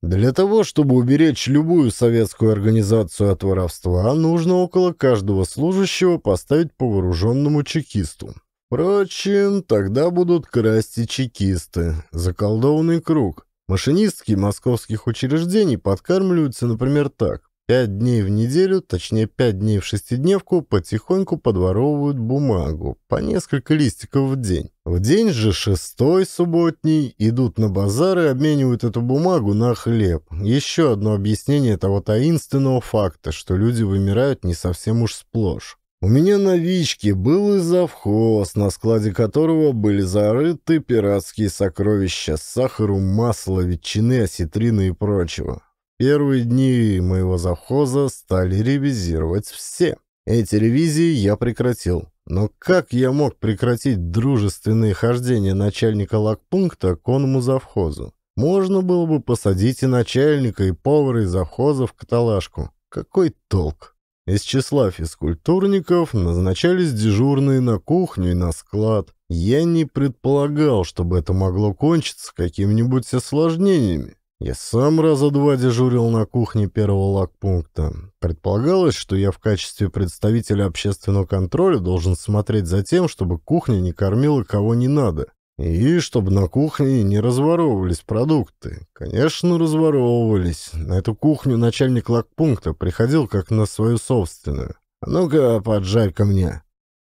Для того, чтобы уберечь любую советскую организацию от воровства, нужно около каждого служащего поставить по вооруженному чекисту. Впрочем, тогда будут красть и чекисты. Заколдованный круг. Машинистки московских учреждений подкармливаются, например, так. Пять дней в неделю, точнее пять дней в шестидневку, потихоньку подворовывают бумагу, по несколько листиков в день. В день же шестой субботний идут на базар и обменивают эту бумагу на хлеб. Еще одно объяснение того таинственного факта, что люди вымирают не совсем уж сплошь. У меня новички был и завхоз, на складе которого были зарыты пиратские сокровища, сахару, масла, ветчины, осетрины и прочего первые дни моего завхоза стали ревизировать все. Эти ревизии я прекратил. Но как я мог прекратить дружественные хождения начальника лагпункта к оному завхозу? Можно было бы посадить и начальника, и повара, и завхоза в каталажку. Какой толк? Из числа физкультурников назначались дежурные на кухню и на склад. Я не предполагал, чтобы это могло кончиться какими-нибудь осложнениями. Я сам раза два дежурил на кухне первого лагпункта. Предполагалось, что я в качестве представителя общественного контроля должен смотреть за тем, чтобы кухня не кормила кого не надо. И чтобы на кухне не разворовывались продукты. Конечно, разворовывались. На эту кухню начальник лагпункта приходил как на свою собственную. «А ну-ка, поджарь ко мне!»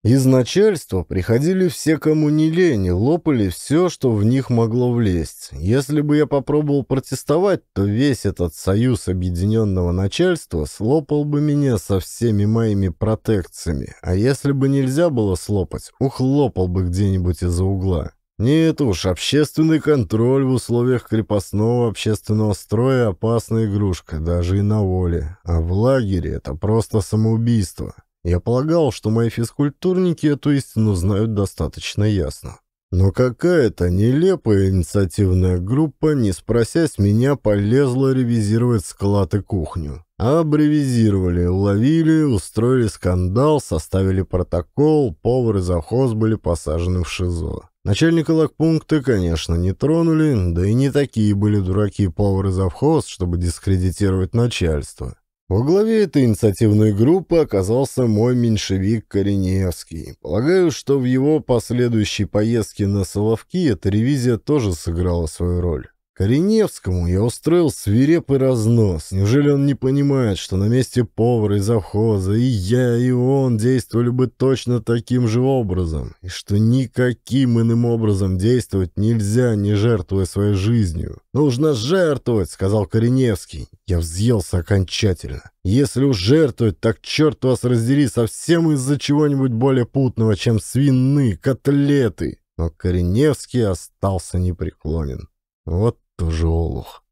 Из начальства приходили все, кому не лень, лопали все, что в них могло влезть. Если бы я попробовал протестовать, то весь этот союз объединенного начальства слопал бы меня со всеми моими протекциями, а если бы нельзя было слопать, ухлопал бы где-нибудь из-за угла. Нет уж, общественный контроль в условиях крепостного общественного строя – опасная игрушка, даже и на воле. А в лагере это просто самоубийство. Я полагал, что мои физкультурники эту истину знают достаточно ясно. Но какая-то нелепая инициативная группа, не спросясь меня, полезла ревизировать склад и кухню. Абревизировали, уловили, устроили скандал, составили протокол, повар и завхоз были посажены в ШИЗО. Начальника лагпункта, конечно, не тронули, да и не такие были дураки повар и завхоз, чтобы дискредитировать начальство. Во главе этой инициативной группы оказался мой меньшевик Кореневский. Полагаю, что в его последующей поездке на Соловки эта ревизия тоже сыграла свою роль. Кореневскому я устроил свирепый разнос. Неужели он не понимает, что на месте повара и завхоза и я, и он действовали бы точно таким же образом, и что никаким иным образом действовать нельзя, не жертвуя своей жизнью? «Нужно жертвовать», — сказал Кореневский. Я взъелся окончательно. «Если уж жертвовать, так черт вас раздели, совсем из-за чего-нибудь более путного, чем свины, котлеты». Но Кореневский остался непреклонен. Вот тоже олух.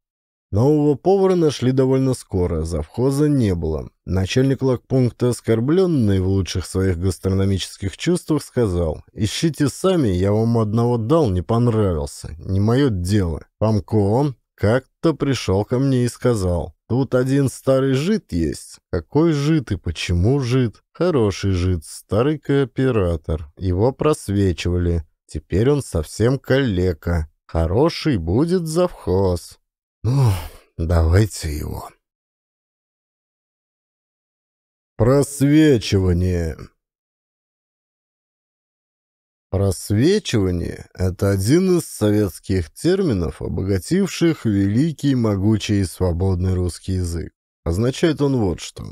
Нового повара нашли довольно скоро, завхоза не было. Начальник лагпункта, оскорбленный в лучших своих гастрономических чувствах, сказал, «Ищите сами, я вам одного дал, не понравился, не мое дело». Памко он как-то пришел ко мне и сказал, «Тут один старый жид есть». «Какой жид и почему жид?» «Хороший жид, старый кооператор. Его просвечивали. Теперь он совсем калека». Хороший будет завхоз. Ну, давайте его. Просвечивание. Просвечивание — это один из советских терминов, обогативших великий, могучий и свободный русский язык. Означает он вот что.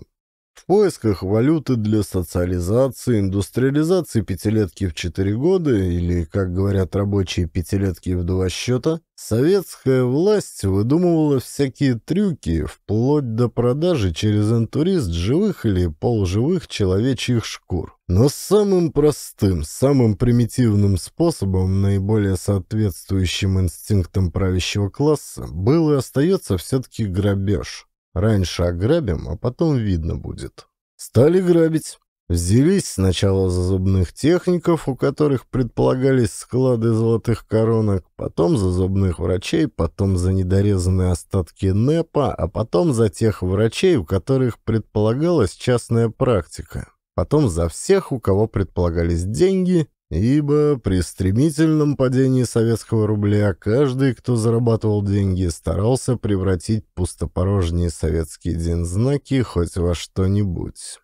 В поисках валюты для социализации, индустриализации пятилетки в четыре года, или, как говорят рабочие, пятилетки в два счета, советская власть выдумывала всякие трюки, вплоть до продажи через интурист живых или полуживых человечьих шкур. Но самым простым, самым примитивным способом, наиболее соответствующим инстинктам правящего класса, был и остается все-таки грабеж. Раньше ограбим, а потом видно будет. Стали грабить. Взялись сначала за зубных техников, у которых предполагались склады золотых коронок, потом за зубных врачей, потом за недорезанные остатки НЭПа, а потом за тех врачей, у которых предполагалась частная практика, потом за всех, у кого предполагались деньги, Ибо при стремительном падении советского рубля каждый, кто зарабатывал деньги, старался превратить пустопорожние советские дензнаки хоть во что-нибудь.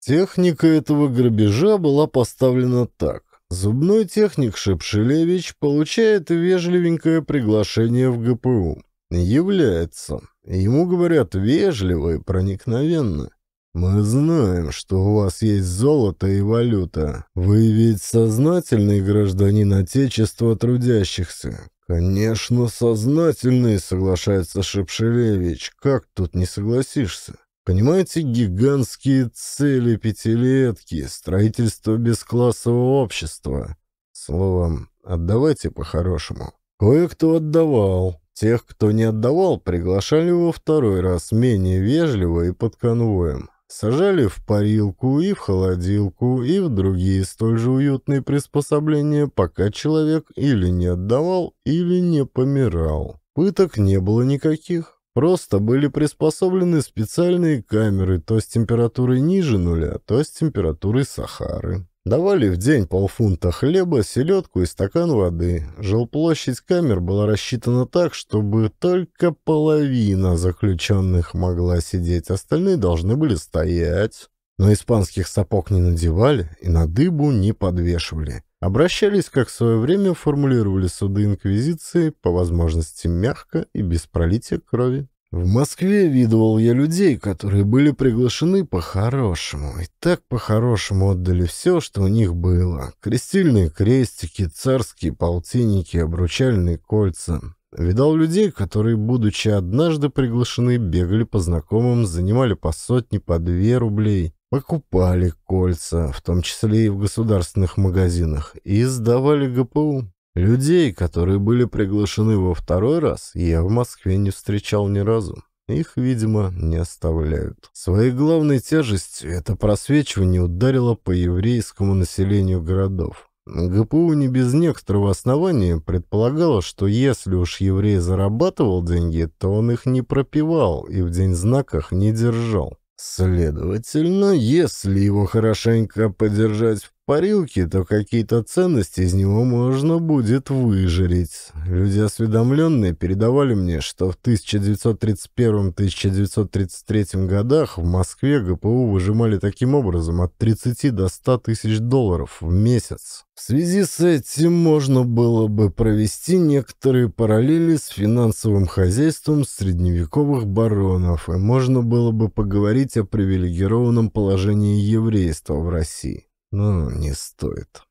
Техника этого грабежа была поставлена так. Зубной техник Шепшелевич получает вежливенькое приглашение в ГПУ. Является. Ему говорят вежливо и проникновенно. «Мы знаем, что у вас есть золото и валюта. Вы ведь сознательный гражданин Отечества трудящихся. «Конечно, сознательные», — соглашается Шепшелевич. «Как тут не согласишься?» Понимаете, гигантские цели пятилетки, строительство бесклассового общества. Словом, отдавайте по-хорошему. Кое-кто отдавал. Тех, кто не отдавал, приглашали во второй раз менее вежливо и под конвоем сажали в парилку и в холодилку и в другие столь же уютные приспособления, пока человек или не отдавал, или не помирал. Пыток не было никаких. Просто были приспособлены специальные камеры то с температурой ниже нуля, то с температурой Сахары. Давали в день полфунта хлеба, селедку и стакан воды. Жилплощадь камер была рассчитана так, чтобы только половина заключенных могла сидеть, остальные должны были стоять. Но испанских сапог не надевали и на дыбу не подвешивали. Обращались, как в свое время формулировали суды Инквизиции, по возможности мягко и без пролития крови. В Москве видывал я людей, которые были приглашены по-хорошему, и так по-хорошему отдали все, что у них было. Крестильные крестики, царские полтинники, обручальные кольца. Видал людей, которые, будучи однажды приглашены, бегали по знакомым, занимали по сотни по две рублей, покупали кольца, в том числе и в государственных магазинах, и сдавали ГПУ. Людей, которые были приглашены во второй раз, я в Москве не встречал ни разу. Их, видимо, не оставляют. Своей главной тяжестью это просвечивание ударило по еврейскому населению городов. ГПУ не без некоторого основания предполагало, что если уж еврей зарабатывал деньги, то он их не пропивал и в день знаках не держал. Следовательно, если его хорошенько подержать в парилке, то какие-то ценности из него можно будет выжарить. Люди осведомленные передавали мне, что в 1931-1933 годах в Москве ГПУ выжимали таким образом от 30 до 100 тысяч долларов в месяц. В связи с этим можно было бы провести некоторые параллели с финансовым хозяйством средневековых баронов, и можно было бы поговорить о привилегированном положении еврейства в России. Но не стоит.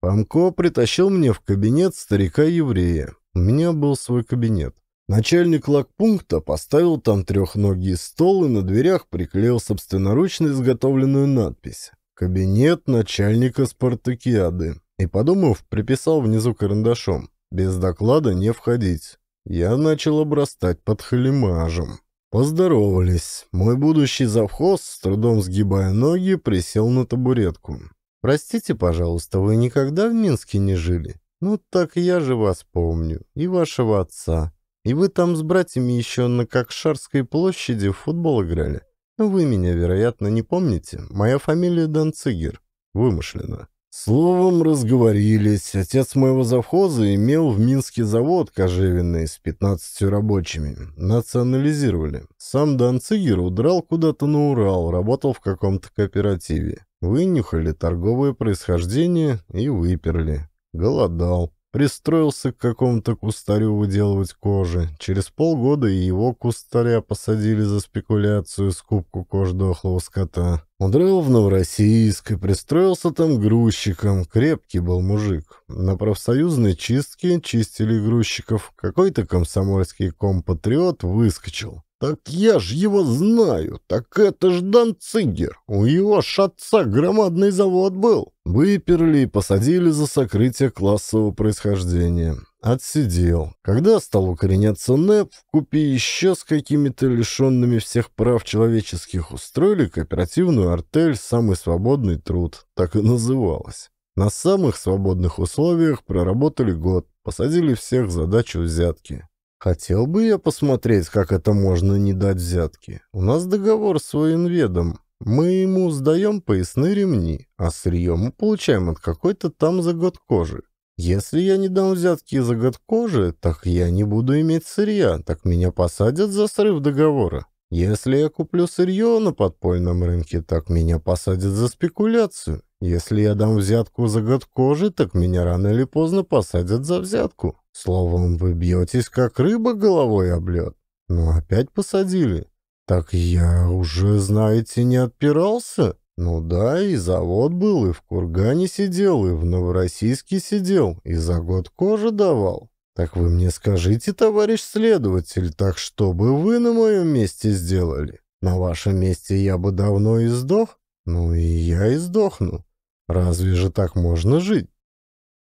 Памко притащил мне в кабинет старика-еврея. У меня был свой кабинет. Начальник лагпункта поставил там трехногий стол и на дверях приклеил собственноручно изготовленную надпись Кабинет начальника спартакиады. И, подумав, приписал внизу карандашом. Без доклада не входить. Я начал обрастать под халимажем. Поздоровались. Мой будущий завхоз, с трудом сгибая ноги, присел на табуретку. «Простите, пожалуйста, вы никогда в Минске не жили? Ну так я же вас помню. И вашего отца. И вы там с братьями еще на Кокшарской площади в футбол играли. Вы меня, вероятно, не помните. Моя фамилия Данцигер. Вымышленно. Словом, разговорились. Отец моего завхоза имел в Минске завод кожевенный с 15 рабочими. Национализировали. Сам Данцигер удрал куда-то на Урал, работал в каком-то кооперативе. Вынюхали торговое происхождение и выперли. Голодал. Пристроился к какому-то кустарю выделывать кожи. Через полгода и его кустаря посадили за спекуляцию скупку кож дохлого скота. Удрал в Новороссийск и пристроился там грузчиком. Крепкий был мужик. На профсоюзной чистке чистили грузчиков. Какой-то комсомольский компатриот выскочил. «Так я ж его знаю! Так это ж Данцигер! У его ж отца громадный завод был!» Выперли и посадили за сокрытие классового происхождения. Отсидел. Когда стал укореняться НЭП, вкупе еще с какими-то лишенными всех прав человеческих устроили кооперативную артель «Самый свободный труд». Так и называлась. На самых свободных условиях проработали год, посадили всех за дачу взятки. Хотел бы я посмотреть, как это можно не дать взятки. У нас договор с военведом. Мы ему сдаем поясные ремни, а сырье мы получаем от какой-то там за год кожи. Если я не дам взятки за год кожи, так я не буду иметь сырья, так меня посадят за срыв договора. Если я куплю сырье на подпольном рынке, так меня посадят за спекуляцию. Если я дам взятку за год кожи, так меня рано или поздно посадят за взятку. Словом, вы бьетесь, как рыба головой об лед. Но опять посадили. Так я уже, знаете, не отпирался. Ну да, и завод был, и в Кургане сидел, и в Новороссийске сидел, и за год кожи давал. Так вы мне скажите, товарищ следователь, так что бы вы на моем месте сделали? На вашем месте я бы давно и сдох, ну и я и сдохну. Разве же так можно жить?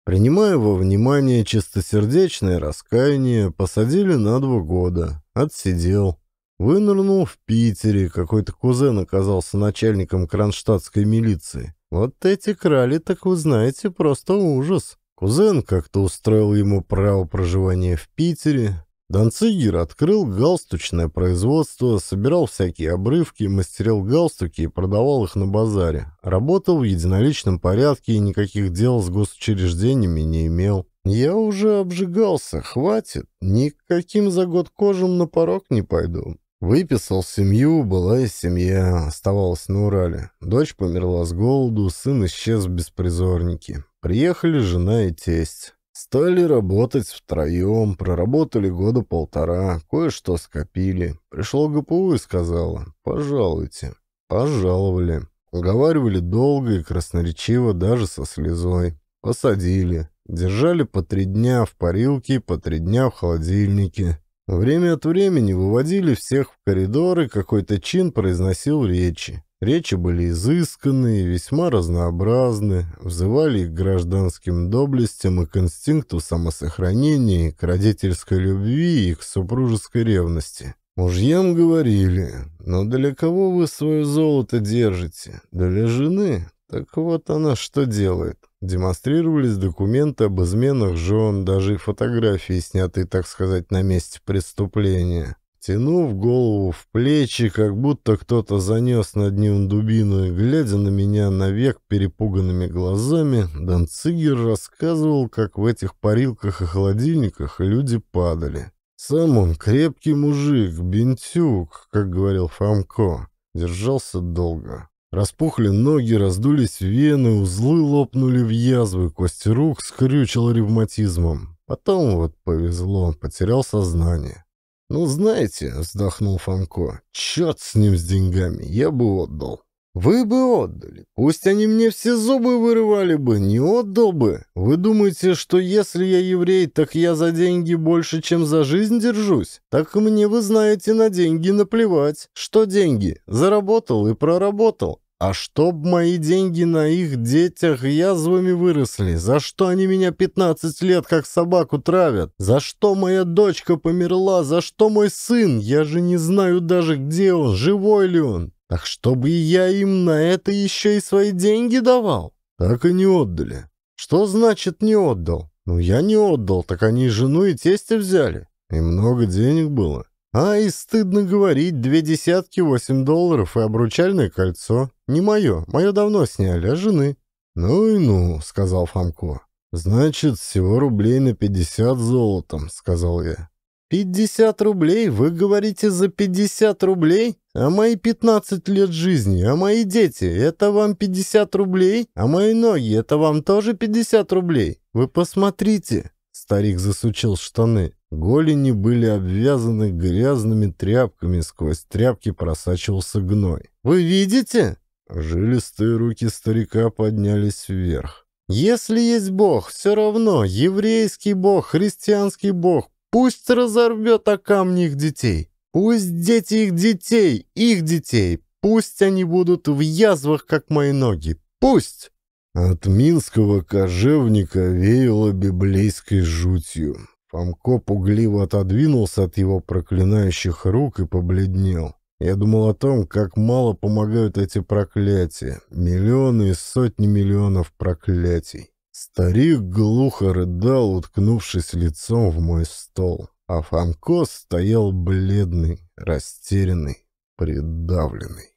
Принимая во внимание чистосердечное раскаяние, посадили на два года. Отсидел. Вынырнул в Питере, какой-то кузен оказался начальником кронштадтской милиции. Вот эти крали, так вы знаете, просто ужас. Кузен как-то устроил ему право проживания в Питере, Данцигер открыл галстучное производство, собирал всякие обрывки, мастерил галстуки и продавал их на базаре. Работал в единоличном порядке и никаких дел с госучреждениями не имел. Я уже обжигался, хватит. Никаким за год кожем на порог не пойду. Выписал семью, была и семья, оставалась на Урале. Дочь померла с голоду, сын исчез в беспризорнике. Приехали жена и тесть. Стали работать втроем, проработали года полтора, кое-что скопили. Пришло ГПУ и сказала «пожалуйте». Пожаловали. Уговаривали долго и красноречиво, даже со слезой. Посадили. Держали по три дня в парилке, по три дня в холодильнике. Время от времени выводили всех в коридор, и какой-то чин произносил речи. Речи были изысканные, весьма разнообразны, взывали к гражданским доблестям и к инстинкту самосохранения, к родительской любви и к супружеской ревности. Мужьям говорили, но для кого вы свое золото держите? Для жены? Так вот она что делает. Демонстрировались документы об изменах жен, даже и фотографии, снятые, так сказать, на месте преступления. Втянув голову в плечи, как будто кто-то занес над ним дубину, и, глядя на меня навек перепуганными глазами, Данцигер рассказывал, как в этих парилках и холодильниках люди падали. Сам он крепкий мужик, бентюк, как говорил Фомко, держался долго. Распухли ноги, раздулись вены, узлы лопнули в язвы, кости рук скрючил ревматизмом. Потом вот повезло, он потерял сознание. «Ну, знаете», — вздохнул Фанко, — «черт с ним с деньгами, я бы отдал». «Вы бы отдали. Пусть они мне все зубы вырывали бы, не отдал бы. Вы думаете, что если я еврей, так я за деньги больше, чем за жизнь держусь? Так мне, вы знаете, на деньги наплевать. Что деньги? Заработал и проработал. А чтоб мои деньги на их детях язвами выросли, за что они меня 15 лет как собаку травят, за что моя дочка померла, за что мой сын, я же не знаю даже где он, живой ли он. Так чтобы я им на это еще и свои деньги давал? Так и не отдали. Что значит не отдал? Ну я не отдал, так они жену и тестя взяли. И много денег было. А и стыдно говорить, две десятки, восемь долларов и обручальное кольцо. Не мое, мое давно сняли, а жены. «Ну и ну», — сказал Фомко. «Значит, всего рублей на пятьдесят золотом», — сказал я. «Пятьдесят рублей? Вы говорите за пятьдесят рублей? А мои пятнадцать лет жизни, а мои дети, это вам пятьдесят рублей? А мои ноги, это вам тоже пятьдесят рублей? Вы посмотрите!» Старик засучил штаны. Голени были обвязаны грязными тряпками, сквозь тряпки просачивался гной. «Вы видите?» Жилистые руки старика поднялись вверх. «Если есть бог, все равно, еврейский бог, христианский бог, пусть разорвет о камни их детей, пусть дети их детей, их детей, пусть они будут в язвах, как мои ноги, пусть!» От минского кожевника веяло библейской жутью. Помко пугливо отодвинулся от его проклинающих рук и побледнел. Я думал о том, как мало помогают эти проклятия. Миллионы и сотни миллионов проклятий. Старик глухо рыдал, уткнувшись лицом в мой стол. А Фомко стоял бледный, растерянный, придавленный.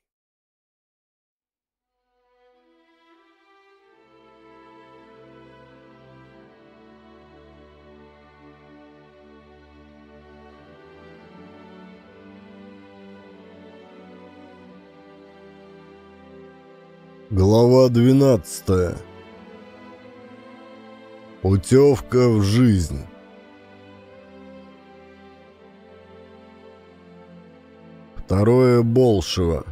Глава 12. Путевка в жизнь. Второе большего.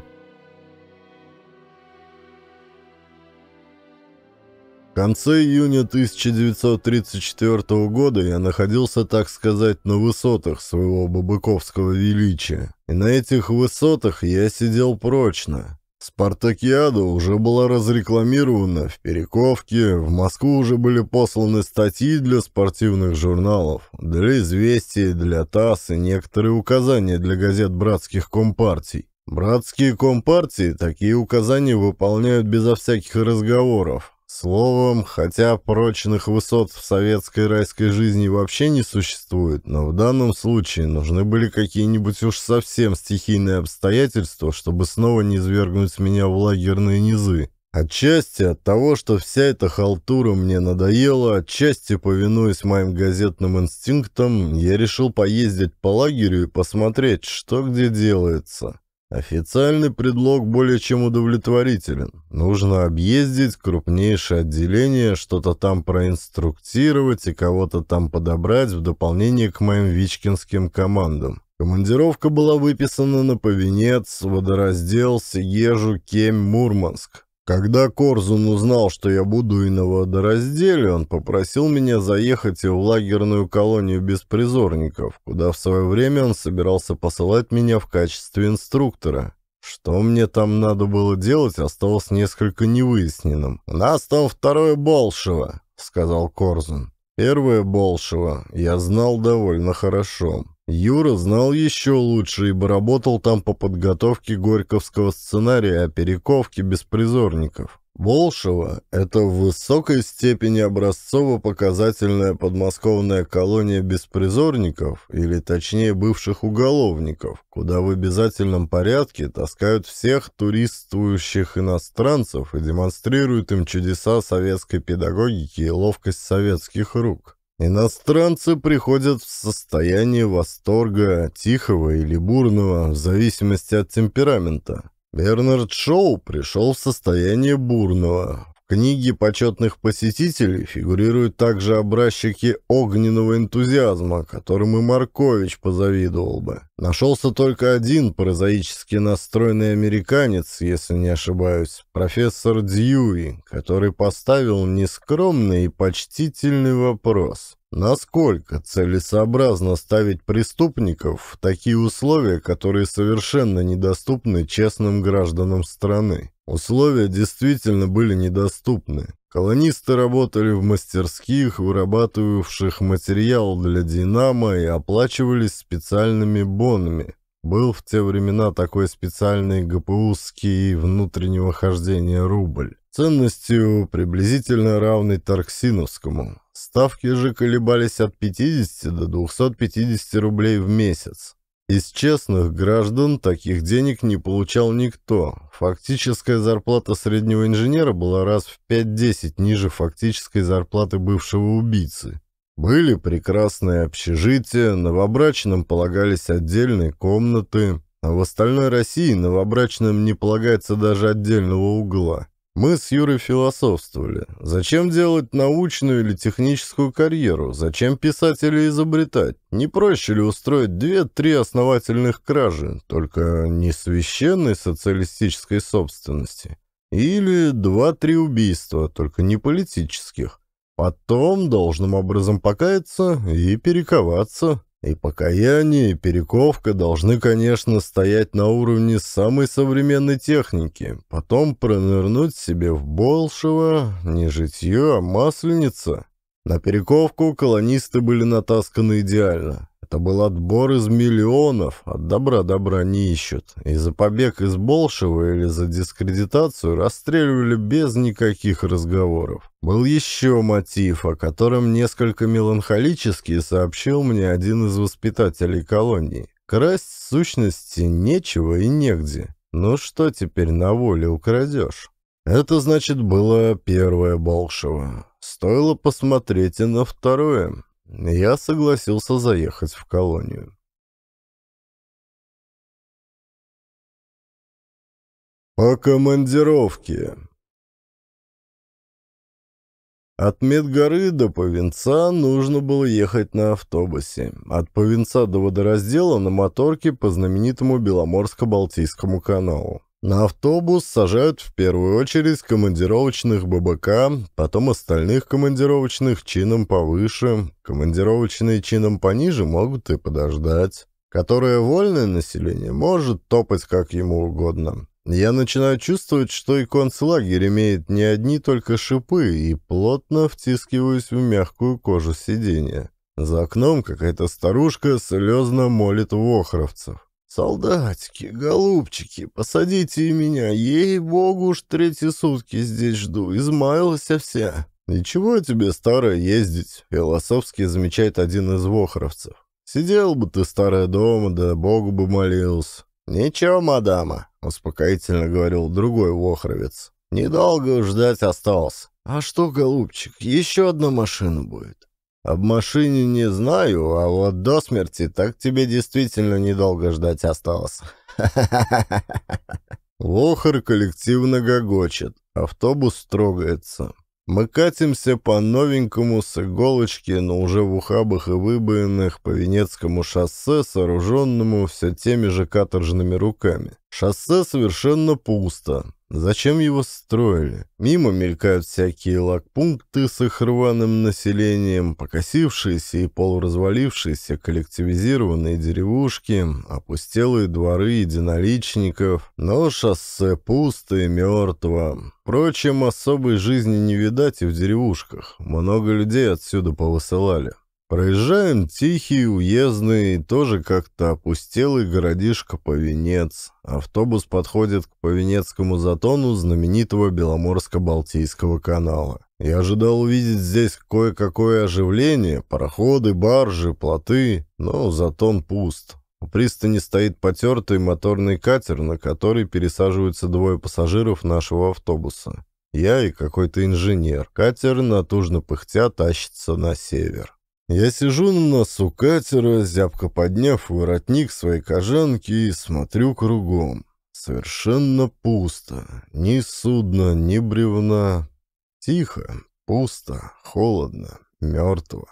В конце июня 1934 года я находился, так сказать, на высотах своего бабыковского величия. И на этих высотах я сидел прочно, Спартакиада уже была разрекламирована в Перековке, в Москву уже были посланы статьи для спортивных журналов, для «Известий», для ТАСС и некоторые указания для газет братских компартий. Братские компартии такие указания выполняют безо всяких разговоров, Словом, хотя прочных высот в советской райской жизни вообще не существует, но в данном случае нужны были какие-нибудь уж совсем стихийные обстоятельства, чтобы снова не свергнуть меня в лагерные низы. Отчасти от того, что вся эта халтура мне надоела, отчасти повинуясь моим газетным инстинктам, я решил поездить по лагерю и посмотреть, что где делается. Официальный предлог более чем удовлетворителен. Нужно объездить крупнейшее отделение, что-то там проинструктировать и кого-то там подобрать в дополнение к моим вичкинским командам. Командировка была выписана на Повенец, Водораздел, Сиежу, Кем Мурманск. Когда Корзун узнал, что я буду и на водоразделе, он попросил меня заехать в лагерную колонию беспризорников, куда в свое время он собирался посылать меня в качестве инструктора. Что мне там надо было делать, осталось несколько невыясненным. «У нас там второе Болшево», — сказал Корзун. Первое Болшево я знал довольно хорошо. Юра знал еще лучше, ибо работал там по подготовке горьковского сценария о перековке беспризорников. Волшево – это в высокой степени образцово-показательная подмосковная колония беспризорников, или точнее бывших уголовников, куда в обязательном порядке таскают всех туристствующих иностранцев и демонстрируют им чудеса советской педагогики и ловкость советских рук. Иностранцы приходят в состояние восторга, тихого или бурного, в зависимости от темперамента. Бернард Шоу пришел в состояние бурного книге почетных посетителей фигурируют также образчики огненного энтузиазма, которым и Маркович позавидовал бы. Нашелся только один прозаически настроенный американец, если не ошибаюсь, профессор Дьюи, который поставил нескромный и почтительный вопрос. Насколько целесообразно ставить преступников в такие условия, которые совершенно недоступны честным гражданам страны? Условия действительно были недоступны. Колонисты работали в мастерских, вырабатывавших материал для «Динамо» и оплачивались специальными бонами. Был в те времена такой специальный ГПУский внутреннего хождения рубль, ценностью приблизительно равной Тарксиновскому. Ставки же колебались от 50 до 250 рублей в месяц. Из честных граждан таких денег не получал никто. Фактическая зарплата среднего инженера была раз в 5-10 ниже фактической зарплаты бывшего убийцы. Были прекрасные общежития, новобрачным полагались отдельные комнаты, а в остальной России новобрачным не полагается даже отдельного угла. Мы с Юрой философствовали. Зачем делать научную или техническую карьеру? Зачем писать или изобретать? Не проще ли устроить две-три основательных кражи, только не священной социалистической собственности? Или два-три убийства, только не политических? Потом должным образом покаяться и перековаться. И покаяние, и перековка должны, конечно, стоять на уровне самой современной техники, потом пронырнуть себе в большего, не житье, а масленица. На перековку колонисты были натасканы идеально. Это был отбор из миллионов, от добра добра не ищут. И за побег из Болшева или за дискредитацию расстреливали без никаких разговоров. Был еще мотив, о котором несколько меланхолически сообщил мне один из воспитателей колонии. Красть в сущности нечего и негде. Ну что теперь на воле украдешь? Это, значит, было первое Болшево. Стоило посмотреть и на второе. Я согласился заехать в колонию. По командировке. От Медгоры до Повинца нужно было ехать на автобусе. От Повинца до водораздела на моторке по знаменитому Беломорско-Балтийскому каналу. На автобус сажают в первую очередь командировочных ББК, потом остальных командировочных чином повыше, командировочные чином пониже могут и подождать. Которое вольное население может топать как ему угодно. Я начинаю чувствовать, что и концлагерь имеет не одни только шипы, и плотно втискиваюсь в мягкую кожу сиденья. За окном какая-то старушка слезно молит вохровцев. «Солдатики, голубчики, посадите меня, ей-богу, уж третьи сутки здесь жду, измаялась вся». «Ничего тебе, старая, ездить», — философски замечает один из вохровцев. «Сидел бы ты, старая, дома, да богу бы молился». «Ничего, мадама», — успокоительно говорил другой вохровец. «Недолго ждать осталось». «А что, голубчик, еще одна машина будет?» Об машине не знаю, а вот до смерти так тебе действительно недолго ждать осталось. Лохар коллективно гогочет, автобус трогается. Мы катимся по новенькому с иголочки, но уже в ухабах и выбоинах по Венецкому шоссе, сооруженному все теми же каторжными руками. Шоссе совершенно пусто. Зачем его строили? Мимо мелькают всякие лагпункты с их рваным населением, покосившиеся и полуразвалившиеся коллективизированные деревушки, опустелые дворы единоличников, но шоссе пусто и мертво. Впрочем, особой жизни не видать и в деревушках. Много людей отсюда повысылали. Проезжаем тихий, уездный, тоже как-то опустелый городишко Повенец. Автобус подходит к Повенецкому затону знаменитого Беломорско-Балтийского канала. Я ожидал увидеть здесь кое-какое оживление, пароходы, баржи, плоты, но затон пуст. У пристани стоит потертый моторный катер, на который пересаживаются двое пассажиров нашего автобуса. Я и какой-то инженер. Катер натужно пыхтя тащится на север. Я сижу на носу катера, зябко подняв воротник своей кожанки и смотрю кругом. Совершенно пусто. Ни судна, ни бревна. Тихо, пусто, холодно, мертво.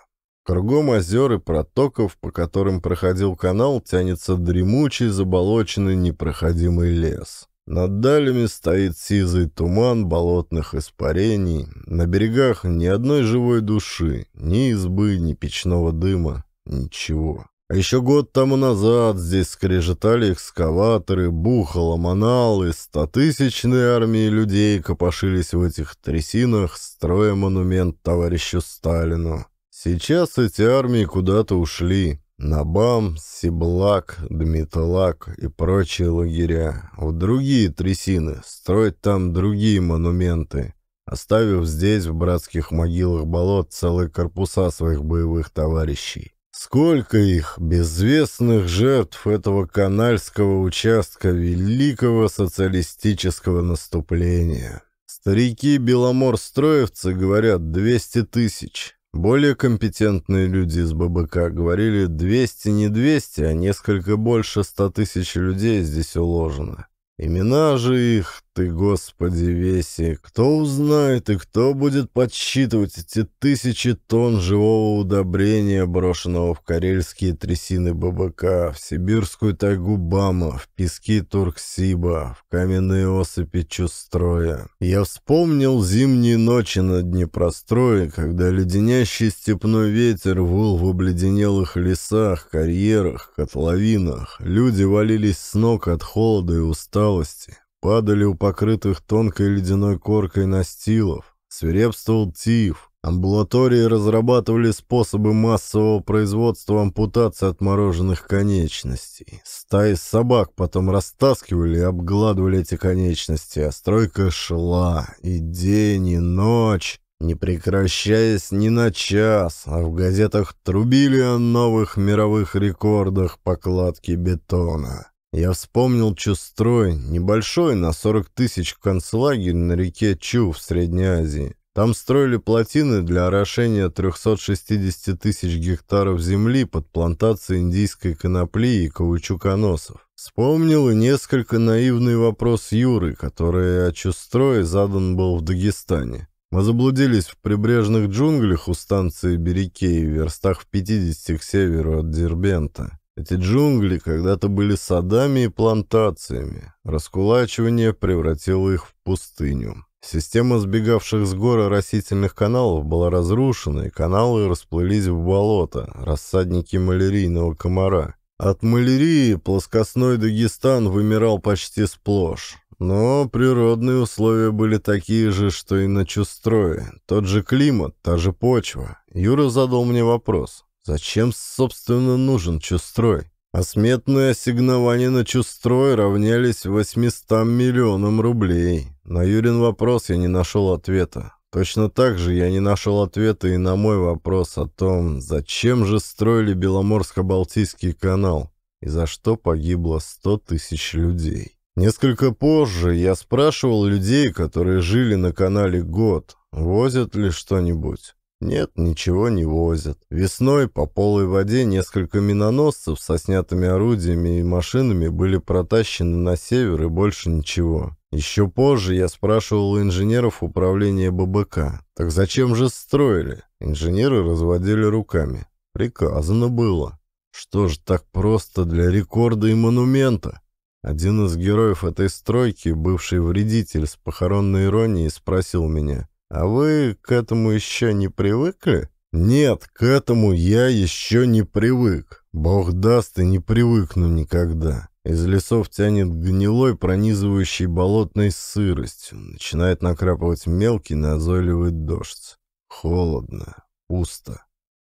Кругом озер и протоков, по которым проходил канал, тянется дремучий, заболоченный, непроходимый лес. Над далями стоит сизый туман болотных испарений, на берегах ни одной живой души, ни избы, ни печного дыма, ничего. А еще год тому назад здесь скрежетали экскаваторы, бухало маналы, стотысячные армии людей копошились в этих трясинах, строя монумент товарищу Сталину. Сейчас эти армии куда-то ушли, Набам, Сиблак, Дмитолак и прочие лагеря, в другие трясины, строить там другие монументы, оставив здесь в братских могилах болот целые корпуса своих боевых товарищей. Сколько их, безвестных жертв этого канальского участка великого социалистического наступления. Старики-беломорстроевцы говорят 200 тысяч. Более компетентные люди из ББК говорили 200 не 200, а несколько больше 100 тысяч людей здесь уложено. Имена же их ты, Господи, веси, кто узнает и кто будет подсчитывать эти тысячи тонн живого удобрения, брошенного в карельские трясины ББК, в сибирскую тайгу Бама, в пески Турксиба, в каменные осыпи Чустроя. Я вспомнил зимние ночи на Днепрострое, когда леденящий степной ветер выл в обледенелых лесах, карьерах, котловинах. Люди валились с ног от холода и усталости. Падали у покрытых тонкой ледяной коркой настилов, свирепствовал тиф, амбулатории разрабатывали способы массового производства ампутации отмороженных конечностей. Стаи собак потом растаскивали и обгладывали эти конечности, а стройка шла и день, и ночь, не прекращаясь ни на час, а в газетах трубили о новых мировых рекордах покладки бетона. Я вспомнил Чустрой, небольшой, на 40 тысяч концлагерь на реке Чу в Средней Азии. Там строили плотины для орошения 360 тысяч гектаров земли под плантации индийской конопли и каучуконосов. Вспомнил и несколько наивный вопрос Юры, который о Чустрое задан был в Дагестане. Мы заблудились в прибрежных джунглях у станции Берекеи в верстах в 50 к северу от Дербента. Эти джунгли когда-то были садами и плантациями. Раскулачивание превратило их в пустыню. Система сбегавших с гора растительных каналов была разрушена, и каналы расплылись в болото, рассадники малярийного комара. От малярии плоскостной Дагестан вымирал почти сплошь. Но природные условия были такие же, что и на Чустрое. Тот же климат, та же почва. Юра задал мне вопрос. Зачем, собственно, нужен Чустрой? А сметные ассигнования на Чустрой равнялись 800 миллионам рублей. На Юрин вопрос я не нашел ответа. Точно так же я не нашел ответа и на мой вопрос о том, зачем же строили Беломорско-Балтийский канал и за что погибло 100 тысяч людей. Несколько позже я спрашивал людей, которые жили на канале год, возят ли что-нибудь. Нет, ничего не возят. Весной по полой воде несколько миноносцев со снятыми орудиями и машинами были протащены на север и больше ничего. Еще позже я спрашивал у инженеров управления ББК. Так зачем же строили? Инженеры разводили руками. Приказано было. Что же так просто для рекорда и монумента? Один из героев этой стройки, бывший вредитель с похоронной иронией, спросил меня. А вы к этому еще не привыкли? Нет, к этому я еще не привык. Бог даст, и не привыкну никогда. Из лесов тянет гнилой, пронизывающий болотной сыростью. Начинает накрапывать мелкий, назойливый дождь. Холодно, пусто,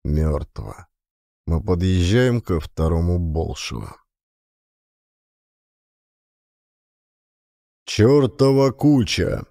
мертво. Мы подъезжаем ко второму Болшеву. «Чертова куча!»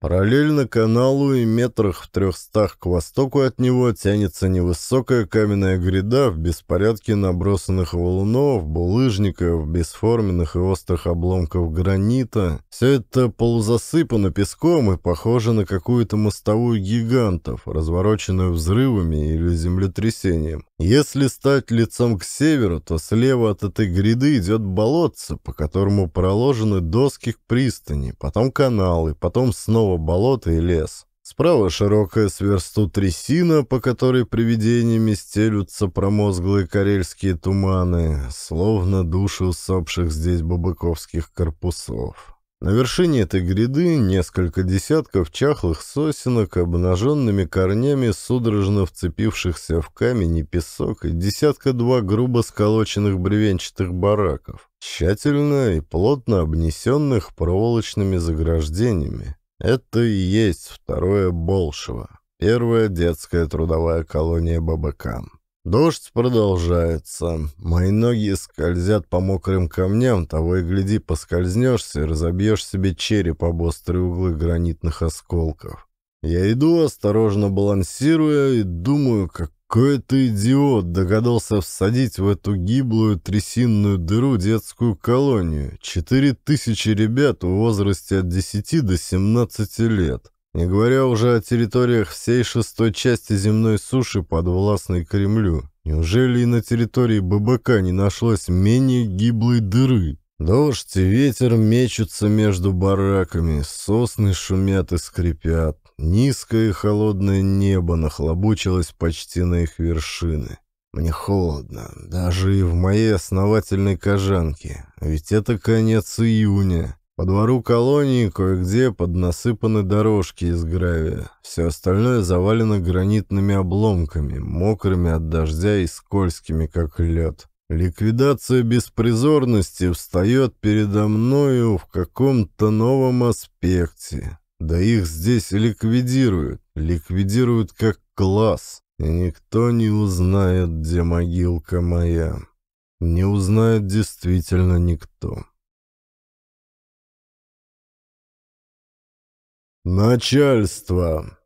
Параллельно каналу и метрах в трехстах к востоку от него тянется невысокая каменная гряда в беспорядке набросанных валунов, булыжников, бесформенных и острых обломков гранита. Все это полузасыпано песком и похоже на какую-то мостовую гигантов, развороченную взрывами или землетрясением. Если стать лицом к северу, то слева от этой гряды идет болотце, по которому проложены доски к пристани, потом каналы, потом снова сплошного болота и лес. Справа широкая сверсту трясина, по которой привидениями стелются промозглые карельские туманы, словно души усопших здесь бабыковских корпусов. На вершине этой гряды несколько десятков чахлых сосенок, обнаженными корнями, судорожно вцепившихся в камень и песок, и десятка-два грубо сколоченных бревенчатых бараков, тщательно и плотно обнесенных проволочными заграждениями. Это и есть второе Болшево, первая детская трудовая колония ББК. Дождь продолжается. Мои ноги скользят по мокрым камням, того и гляди, поскользнешься и разобьешь себе череп об острые углы гранитных осколков. Я иду, осторожно балансируя, и думаю, как какой-то идиот догадался всадить в эту гиблую трясинную дыру детскую колонию. Четыре тысячи ребят в возрасте от 10 до 17 лет. Не говоря уже о территориях всей шестой части земной суши, под подвластной Кремлю. Неужели и на территории ББК не нашлось менее гиблой дыры? Дождь и ветер мечутся между бараками, сосны шумят и скрипят. Низкое и холодное небо нахлобучилось почти на их вершины. Мне холодно, даже и в моей основательной кожанке, ведь это конец июня. По двору колонии кое-где поднасыпаны дорожки из гравия, все остальное завалено гранитными обломками, мокрыми от дождя и скользкими, как лед. Ликвидация беспризорности встает передо мною в каком-то новом аспекте. Да их здесь ликвидируют, ликвидируют как класс, и никто не узнает, где могилка моя. Не узнает действительно никто. Начальство.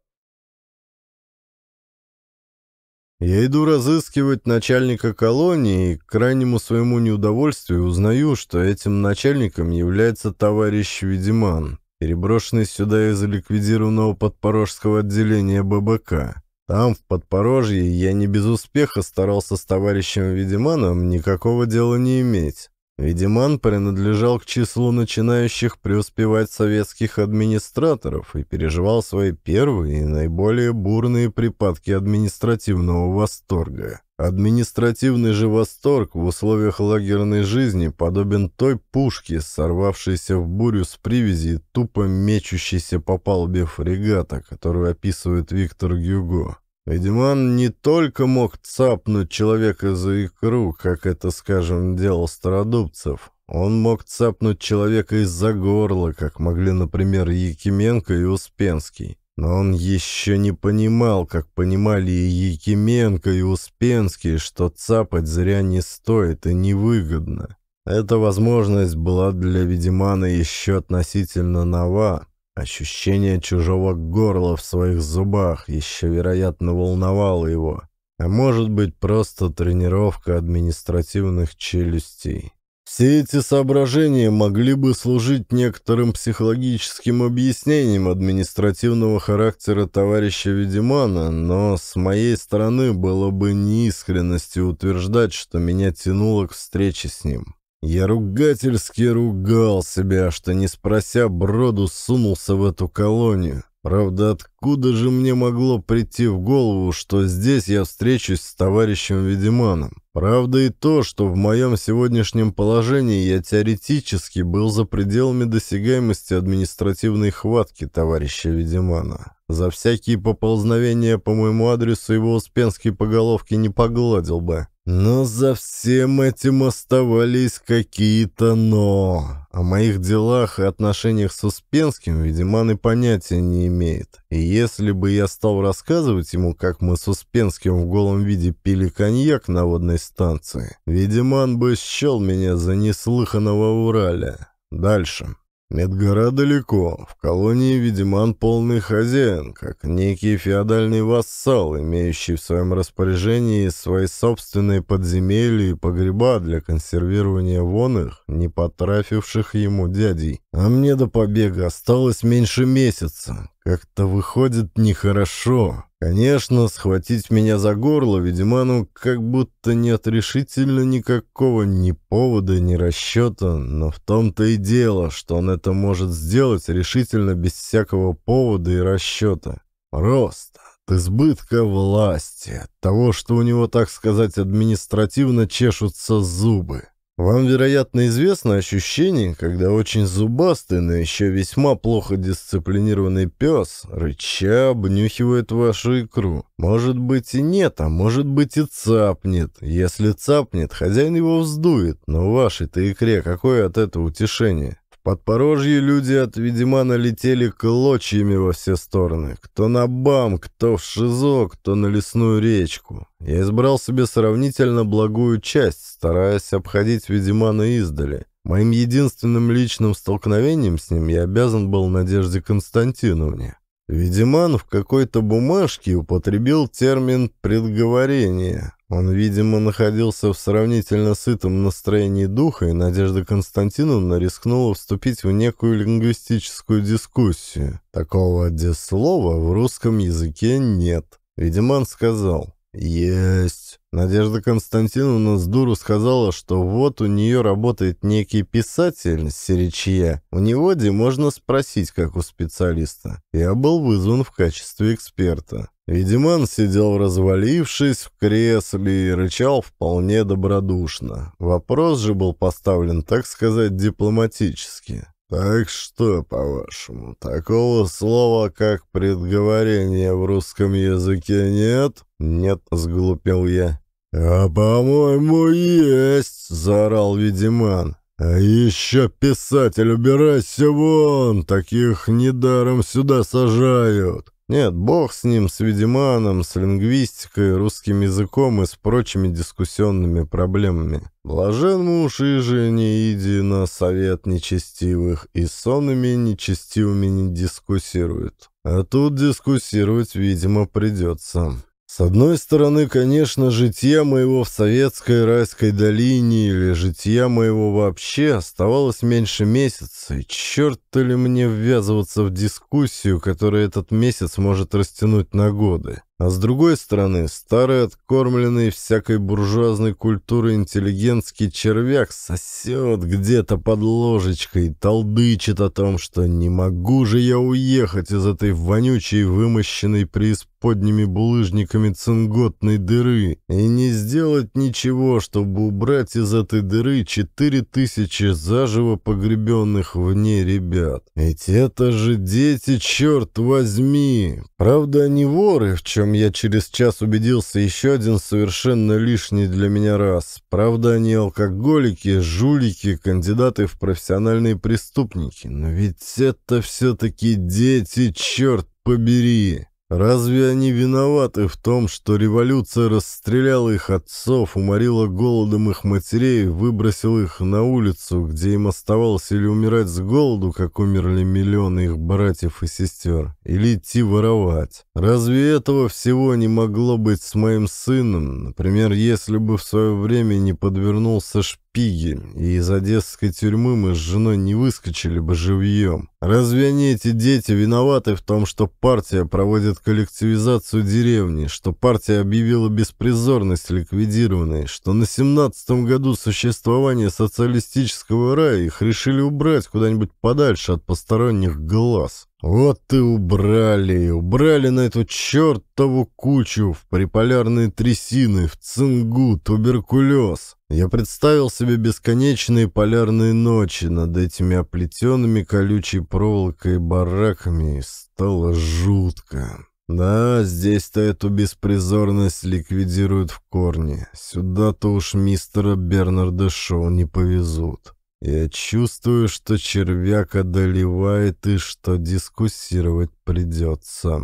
Я иду разыскивать начальника колонии и к крайнему своему неудовольствию узнаю, что этим начальником является товарищ Ведиман, переброшенный сюда из ликвидированного подпорожского отделения ББК. Там, в Подпорожье, я не без успеха старался с товарищем Ведиманом никакого дела не иметь. Ведиман принадлежал к числу начинающих преуспевать советских администраторов и переживал свои первые и наиболее бурные припадки административного восторга. Административный же восторг в условиях лагерной жизни подобен той пушке, сорвавшейся в бурю с привязи тупо мечущейся по палубе фрегата, которую описывает Виктор Гюго. Ведьман не только мог цапнуть человека за икру, как это, скажем, делал Стародубцев. Он мог цапнуть человека из-за горла, как могли, например, Якименко и Успенский. Но он еще не понимал, как понимали и Якименко, и Успенский, что цапать зря не стоит и невыгодно. Эта возможность была для Ведьмана еще относительно нова. Ощущение чужого горла в своих зубах еще, вероятно, волновало его. А может быть, просто тренировка административных челюстей. Все эти соображения могли бы служить некоторым психологическим объяснением административного характера товарища Ведимана, но с моей стороны было бы неискренностью утверждать, что меня тянуло к встрече с ним. Я ругательски ругал себя, что, не спрося Броду, сунулся в эту колонию. Правда, откуда же мне могло прийти в голову, что здесь я встречусь с товарищем Ведиманом? Правда и то, что в моем сегодняшнем положении я теоретически был за пределами досягаемости административной хватки товарища Ведимана. За всякие поползновения по моему адресу его Успенский по головке не погладил бы. Но за всем этим оставались какие-то «но». О моих делах и отношениях с Успенским Ведиман и понятия не имеет. И если бы я стал рассказывать ему, как мы с Успенским в голом виде пили коньяк на водной станции, видимо, он бы счел меня за неслыханного Ураля. Дальше. Медгора далеко, в колонии Ведиман полный хозяин, как некий феодальный вассал, имеющий в своем распоряжении свои собственные подземелья и погреба для консервирования вон их, не потрафивших ему дядей. А мне до побега осталось меньше месяца. Как-то выходит нехорошо. Конечно, схватить меня за горло ну как будто нет решительно никакого ни повода, ни расчета, но в том-то и дело, что он это может сделать решительно без всякого повода и расчета. Просто от избытка власти, от того, что у него, так сказать, административно чешутся зубы. Вам, вероятно, известно ощущение, когда очень зубастый, но еще весьма плохо дисциплинированный пес, рыча, обнюхивает вашу икру. Может быть и нет, а может быть и цапнет. Если цапнет, хозяин его вздует, но вашей-то икре какое от этого утешение? Подпорожье люди от Ведьмана летели клочьями во все стороны. Кто на бам, кто в шизо, кто на лесную речку. Я избрал себе сравнительно благую часть, стараясь обходить Ведьмана издали. Моим единственным личным столкновением с ним я обязан был Надежде Константиновне. Ведьман в какой-то бумажке употребил термин «предговорение». Он, видимо, находился в сравнительно сытом настроении духа, и Надежда Константиновна рискнула вступить в некую лингвистическую дискуссию. Такого слова в русском языке нет. Видимо, он сказал «Есть». Надежда Константиновна с дуру сказала, что вот у нее работает некий писатель Серичья. У него, где можно спросить, как у специалиста. Я был вызван в качестве эксперта. Ведьман сидел развалившись в кресле и рычал вполне добродушно. Вопрос же был поставлен, так сказать, дипломатически. «Так что, по-вашему, такого слова, как предговорение в русском языке нет?» «Нет», — сглупил я. «А, по-моему, есть!» — заорал Ведьман. «А еще, писатель, убирайся вон! Таких недаром сюда сажают!» Нет, бог с ним, с Ведиманом, с лингвистикой, русским языком и с прочими дискуссионными проблемами. Блажен муж и жене иди на совет нечестивых, и сонными нечестивыми не дискуссирует. А тут дискуссировать, видимо, придется. С одной стороны, конечно, житье моего в советской райской долине или житье моего вообще оставалось меньше месяца, и черт ли мне ввязываться в дискуссию, которая этот месяц может растянуть на годы. А с другой стороны, старый откормленный всякой буржуазной культурой интеллигентский червяк сосет где-то под ложечкой и толдычит о том, что не могу же я уехать из этой вонючей, вымощенной преисподней подними булыжниками цинготной дыры и не сделать ничего, чтобы убрать из этой дыры четыре тысячи заживо погребенных в ней ребят. Ведь это же дети, черт возьми! Правда, они воры, в чем я через час убедился еще один совершенно лишний для меня раз. Правда, они алкоголики, жулики, кандидаты в профессиональные преступники. Но ведь это все-таки дети, черт побери! Разве они виноваты в том, что революция расстреляла их отцов, уморила голодом их матерей, выбросила их на улицу, где им оставалось или умирать с голоду, как умерли миллионы их братьев и сестер, или идти воровать? Разве этого всего не могло быть с моим сыном, например, если бы в свое время не подвернулся шпион? пиги, и из одесской тюрьмы мы с женой не выскочили бы живьем. Разве они, эти дети, виноваты в том, что партия проводит коллективизацию деревни, что партия объявила беспризорность ликвидированной, что на 17-м году существования социалистического рая их решили убрать куда-нибудь подальше от посторонних глаз? Вот и убрали, убрали на эту чертову кучу в приполярные трясины, в цингу, туберкулез. Я представил себе бесконечные полярные ночи над этими оплетенными колючей проволокой бараками, и стало жутко. Да, здесь-то эту беспризорность ликвидируют в корне. Сюда-то уж мистера Бернарда Шоу не повезут. Я чувствую, что червяк одолевает и что дискуссировать придется.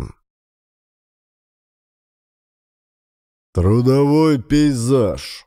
Трудовой пейзаж.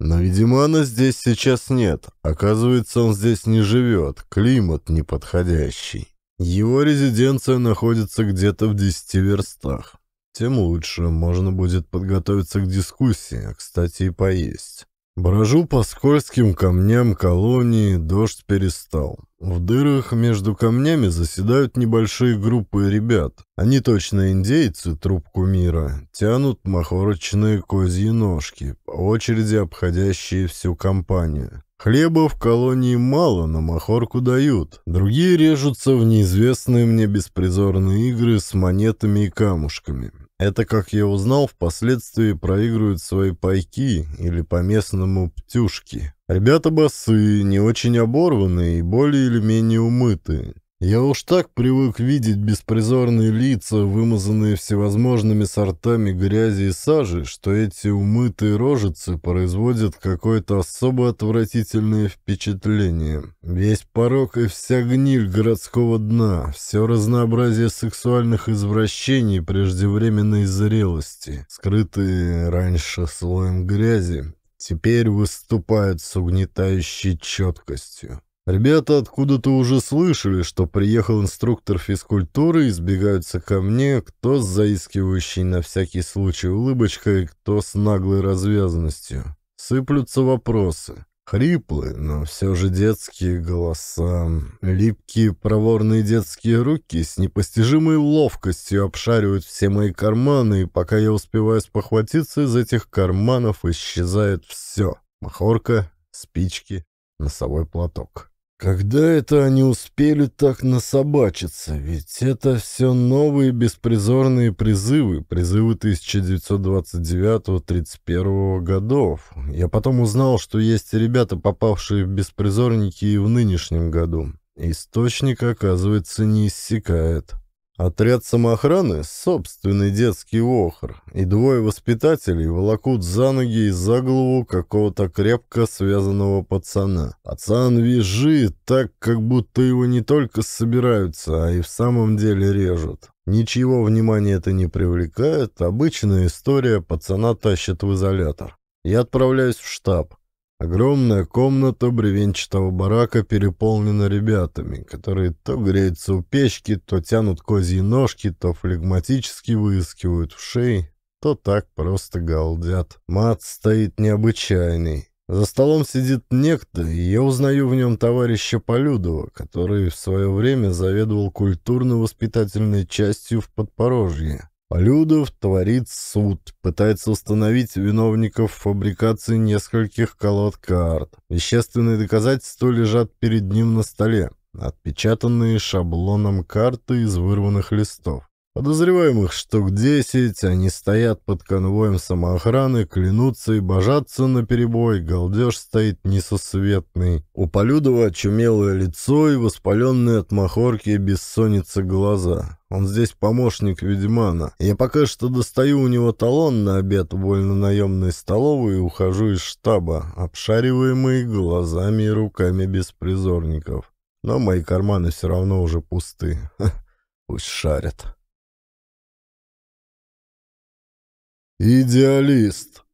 Но Ведимана здесь сейчас нет. Оказывается, он здесь не живет. Климат неподходящий. Его резиденция находится где-то в десяти верстах. Тем лучше, можно будет подготовиться к дискуссии, а, кстати, и поесть. Брожу по скользким камням колонии, дождь перестал. В дырах между камнями заседают небольшие группы ребят. Они точно индейцы, трубку мира, тянут махорочные козьи ножки, по очереди обходящие всю компанию. Хлеба в колонии мало, но махорку дают. Другие режутся в неизвестные мне беспризорные игры с монетами и камушками. Это, как я узнал, впоследствии проигрывают свои пайки или по-местному птюшки. Ребята босые, не очень оборванные и более или менее умытые. Я уж так привык видеть беспризорные лица, вымазанные всевозможными сортами грязи и сажи, что эти умытые рожицы производят какое-то особо отвратительное впечатление. Весь порог и вся гниль городского дна, все разнообразие сексуальных извращений преждевременной зрелости, скрытые раньше слоем грязи, теперь выступают с угнетающей четкостью. Ребята откуда-то уже слышали, что приехал инструктор физкультуры, и сбегаются ко мне, кто с заискивающей на всякий случай улыбочкой, кто с наглой развязанностью. Сыплются вопросы. Хриплые, но все же детские голоса, липкие проворные детские руки с непостижимой ловкостью обшаривают все мои карманы, и пока я успеваю спохватиться, из этих карманов исчезает все. Махорка, спички, носовой платок. Когда это они успели так насобачиться? Ведь это все новые беспризорные призывы, призывы 1929-31 годов. Я потом узнал, что есть ребята, попавшие в беспризорники и в нынешнем году. Источник, оказывается, не иссякает. Отряд самоохраны — собственный детский охр, и двое воспитателей волокут за ноги и за голову какого-то крепко связанного пацана. Пацан визжит так, как будто его не только собираются, а и в самом деле режут. Ничего внимания это не привлекает, обычная история пацана тащит в изолятор. Я отправляюсь в штаб. Огромная комната бревенчатого барака переполнена ребятами, которые то греются у печки, то тянут козьи ножки, то флегматически выискивают в шеи, то так просто галдят. Мат стоит необычайный. За столом сидит некто, и я узнаю в нем товарища Полюдова, который в свое время заведовал культурно-воспитательной частью в Подпорожье. Полюдов творит суд, пытается установить виновников фабрикации нескольких колод карт. Вещественные доказательства лежат перед ним на столе, отпечатанные шаблоном карты из вырванных листов. Подозреваемых штук десять, они стоят под конвоем самоохраны, клянутся и божатся на перебой, галдеж стоит несусветный. У Полюдова очумелое лицо и воспаленные от махорки и глаза. Он здесь помощник ведьмана. Я пока что достаю у него талон на обед в вольно-наемной столовой и ухожу из штаба, обшариваемый глазами и руками беспризорников. Но мои карманы все равно уже пусты. Пусть шарят. Идеалист.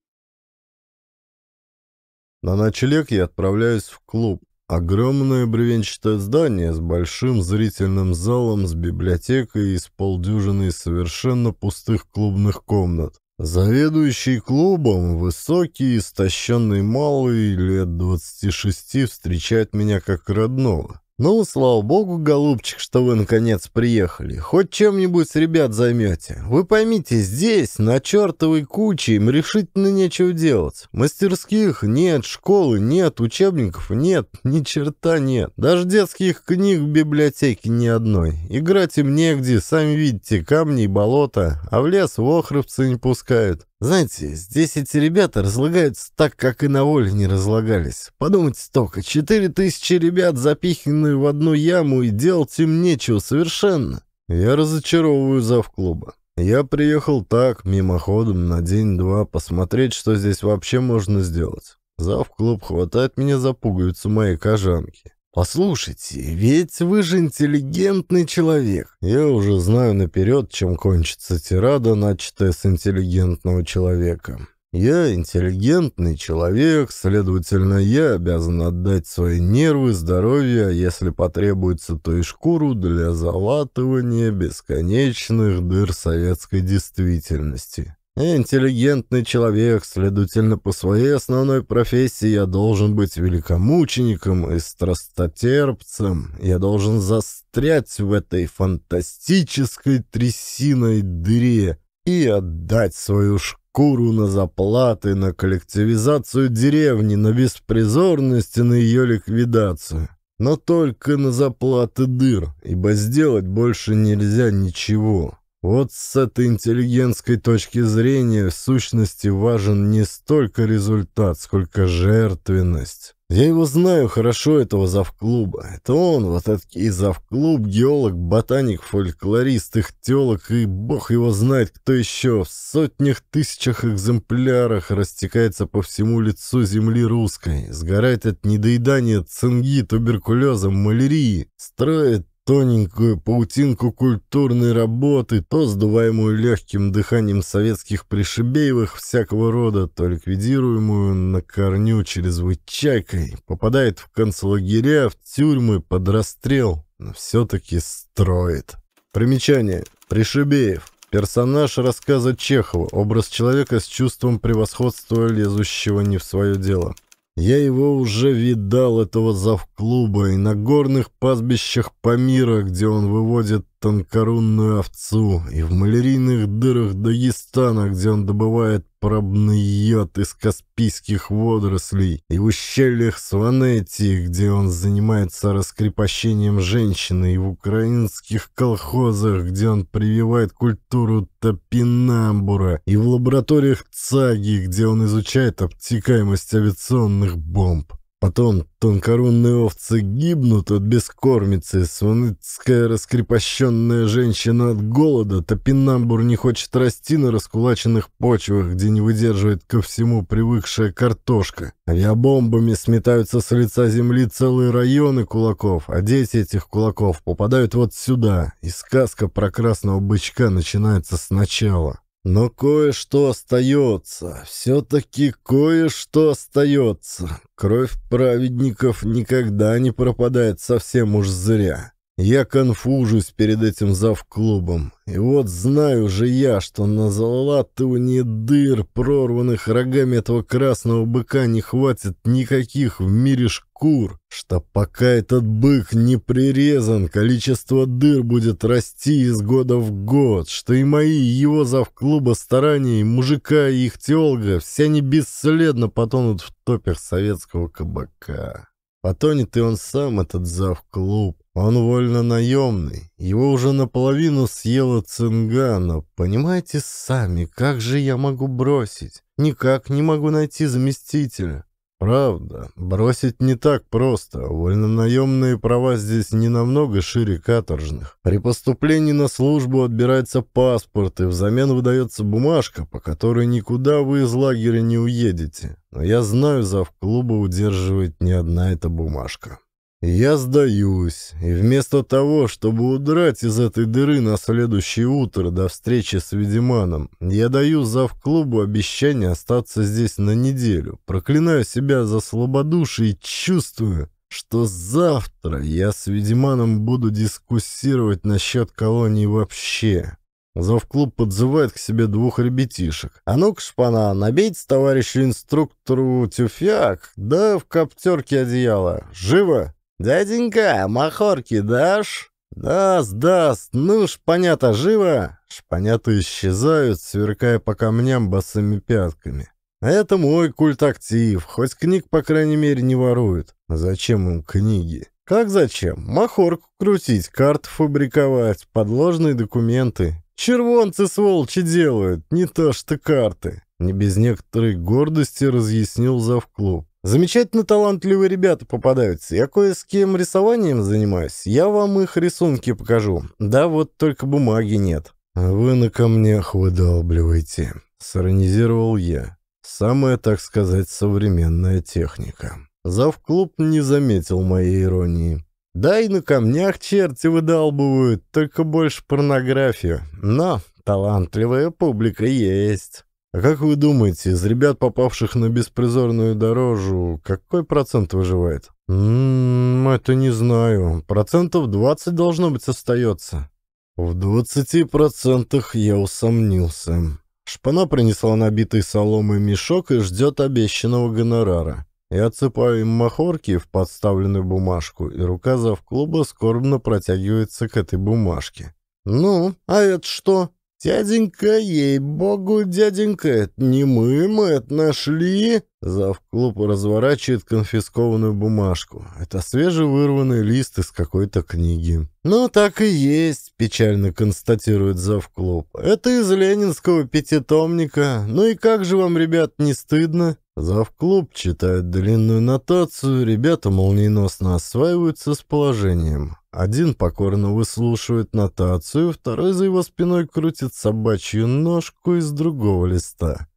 На ночлег я отправляюсь в клуб. Огромное бревенчатое здание с большим зрительным залом, с библиотекой и с полдюжины совершенно пустых клубных комнат. Заведующий клубом, высокий, истощенный малый, лет 26, встречает меня как родного. «Ну, слава богу, голубчик, что вы наконец приехали. Хоть чем-нибудь с ребят займете. Вы поймите, здесь, на чертовой куче, им решительно нечего делать. Мастерских нет, школы нет, учебников нет, ни черта нет. Даже детских книг в библиотеке ни одной. Играть им негде, сами видите, камни и болота, а в лес в не пускают. Знаете, здесь эти ребята разлагаются так, как и на воле не разлагались. Подумайте только, четыре тысячи ребят, запиханные в одну яму, и делать им нечего совершенно. Я разочаровываю завклуба. Я приехал так, мимоходом, на день-два, посмотреть, что здесь вообще можно сделать. Завклуб хватает меня за пуговицу моей кожанки. «Послушайте, ведь вы же интеллигентный человек». Я уже знаю наперед, чем кончится тирада, начатая с интеллигентного человека. Я интеллигентный человек, следовательно, я обязан отдать свои нервы, здоровье, а если потребуется, то и шкуру для залатывания бесконечных дыр советской действительности. Интеллигентный человек, следовательно, по своей основной профессии я должен быть великомучеником и страстотерпцем. Я должен застрять в этой фантастической трясиной дыре и отдать свою шкуру на заплаты, на коллективизацию деревни, на беспризорность и на ее ликвидацию. Но только на заплаты дыр, ибо сделать больше нельзя ничего. Вот с этой интеллигентской точки зрения в сущности важен не столько результат, сколько жертвенность. Я его знаю хорошо, этого завклуба. Это он, вот этот и завклуб, геолог, ботаник, фольклорист, их ихтелог, и бог его знает, кто еще в сотнях тысячах экземплярах растекается по всему лицу земли русской, сгорает от недоедания, цинги, туберкулеза, малярии, строит тоненькую паутинку культурной работы, то сдуваемую легким дыханием советских пришибеевых всякого рода, то ликвидируемую на корню чрезвычайкой, попадает в концлагеря, в тюрьмы, под расстрел, но все-таки строит. Примечание. Пришибеев. Персонаж рассказа Чехова, образ человека с чувством превосходства, лезущего не в свое дело. Я его уже видал, этого завклуба, и на горных пастбищах Памира, где он выводит тонкорунную овцу, и в малярийных дырах Дагестана, где он добывает пробный йод из каспийских водорослей, и в ущельях Сванетии, где он занимается раскрепощением женщины, и в украинских колхозах, где он прививает культуру топинамбура, и в лабораториях ЦАГИ, где он изучает обтекаемость авиационных бомб. Потом тонкорунные овцы гибнут от бескормицы, сваныцкая раскрепощенная женщина от голода, топинамбур не хочет расти на раскулаченных почвах, где не выдерживает ко всему привыкшая картошка. Авиабомбами сметаются с лица земли целые районы кулаков, а дети этих кулаков попадают вот сюда, и сказка про красного бычка начинается сначала. Но кое-что остается, все-таки кое-что остается. Кровь праведников никогда не пропадает совсем уж зря. Я конфужусь перед этим завклубом. И вот знаю же я, что на залатывание дыр, прорванных рогами этого красного быка, не хватит никаких в мире шкур, что пока этот бык не прирезан, количество дыр будет расти из года в год, что и мои, и его завклуба старания, и мужика, и их теолга, все они бесследно потонут в топях советского кабака. Потонет и он сам, этот завклуб он вольно-наемный, его уже наполовину съела цинга, но понимаете сами, как же я могу бросить? Никак не могу найти заместителя. Правда, бросить не так просто. Вольнонаемные права здесь не намного шире каторжных. При поступлении на службу отбирается паспорт, и взамен выдается бумажка, по которой никуда вы из лагеря не уедете. Но я знаю, завклуба удерживает не одна эта бумажка. Я сдаюсь, и вместо того, чтобы удрать из этой дыры на следующее утро до встречи с Ведиманом, я даю завклубу обещание остаться здесь на неделю, проклинаю себя за слабодушие и чувствую, что завтра я с Ведиманом буду дискуссировать насчет колонии вообще. Завклуб подзывает к себе двух ребятишек. «А ну-ка, шпана, набейте товарищу инструктору тюфяк, да в коптерке одеяло. Живо!» «Дяденька, махорки дашь?» «Даст, даст, ну, шпанята живо!» Шпанята исчезают, сверкая по камням босыми пятками. А «Это мой культактив, хоть книг, по крайней мере, не воруют. «А зачем им книги?» «Как зачем? Махорку крутить, карты фабриковать, подложные документы. Червонцы, сволочи, делают, не то что карты!» Не без некоторой гордости разъяснил завклуб. Замечательно талантливые ребята попадаются. Я кое с кем рисованием занимаюсь. Я вам их рисунки покажу. Да, вот только бумаги нет». «Вы на камнях выдалбливаете», — саронизировал я. «Самая, так сказать, современная техника». Завклуб не заметил моей иронии. «Да и на камнях черти выдалбывают, только больше порнографию. Но талантливая публика есть». А как вы думаете, из ребят, попавших на беспризорную дорожу, какой процент выживает? Ммм, это не знаю. Процентов 20 должно быть остается. В 20 процентах я усомнился. Шпана принесла набитый соломой мешок и ждет обещанного гонорара. Я отсыпаю им махорки в подставленную бумажку, и рука клуба скорбно протягивается к этой бумажке. «Ну, а это что?» «Дяденька, ей-богу, дяденька, это не мы, мы это нашли!» Завклуб разворачивает конфискованную бумажку. Это свежевырванный лист из какой-то книги. «Ну, так и есть», — печально констатирует завклуб. «Это из ленинского пятитомника. Ну и как же вам, ребят, не стыдно?» Завклуб читает длинную нотацию, ребята молниеносно осваиваются с положением. Один покорно выслушивает нотацию, второй за его спиной крутит собачью ножку из другого листа.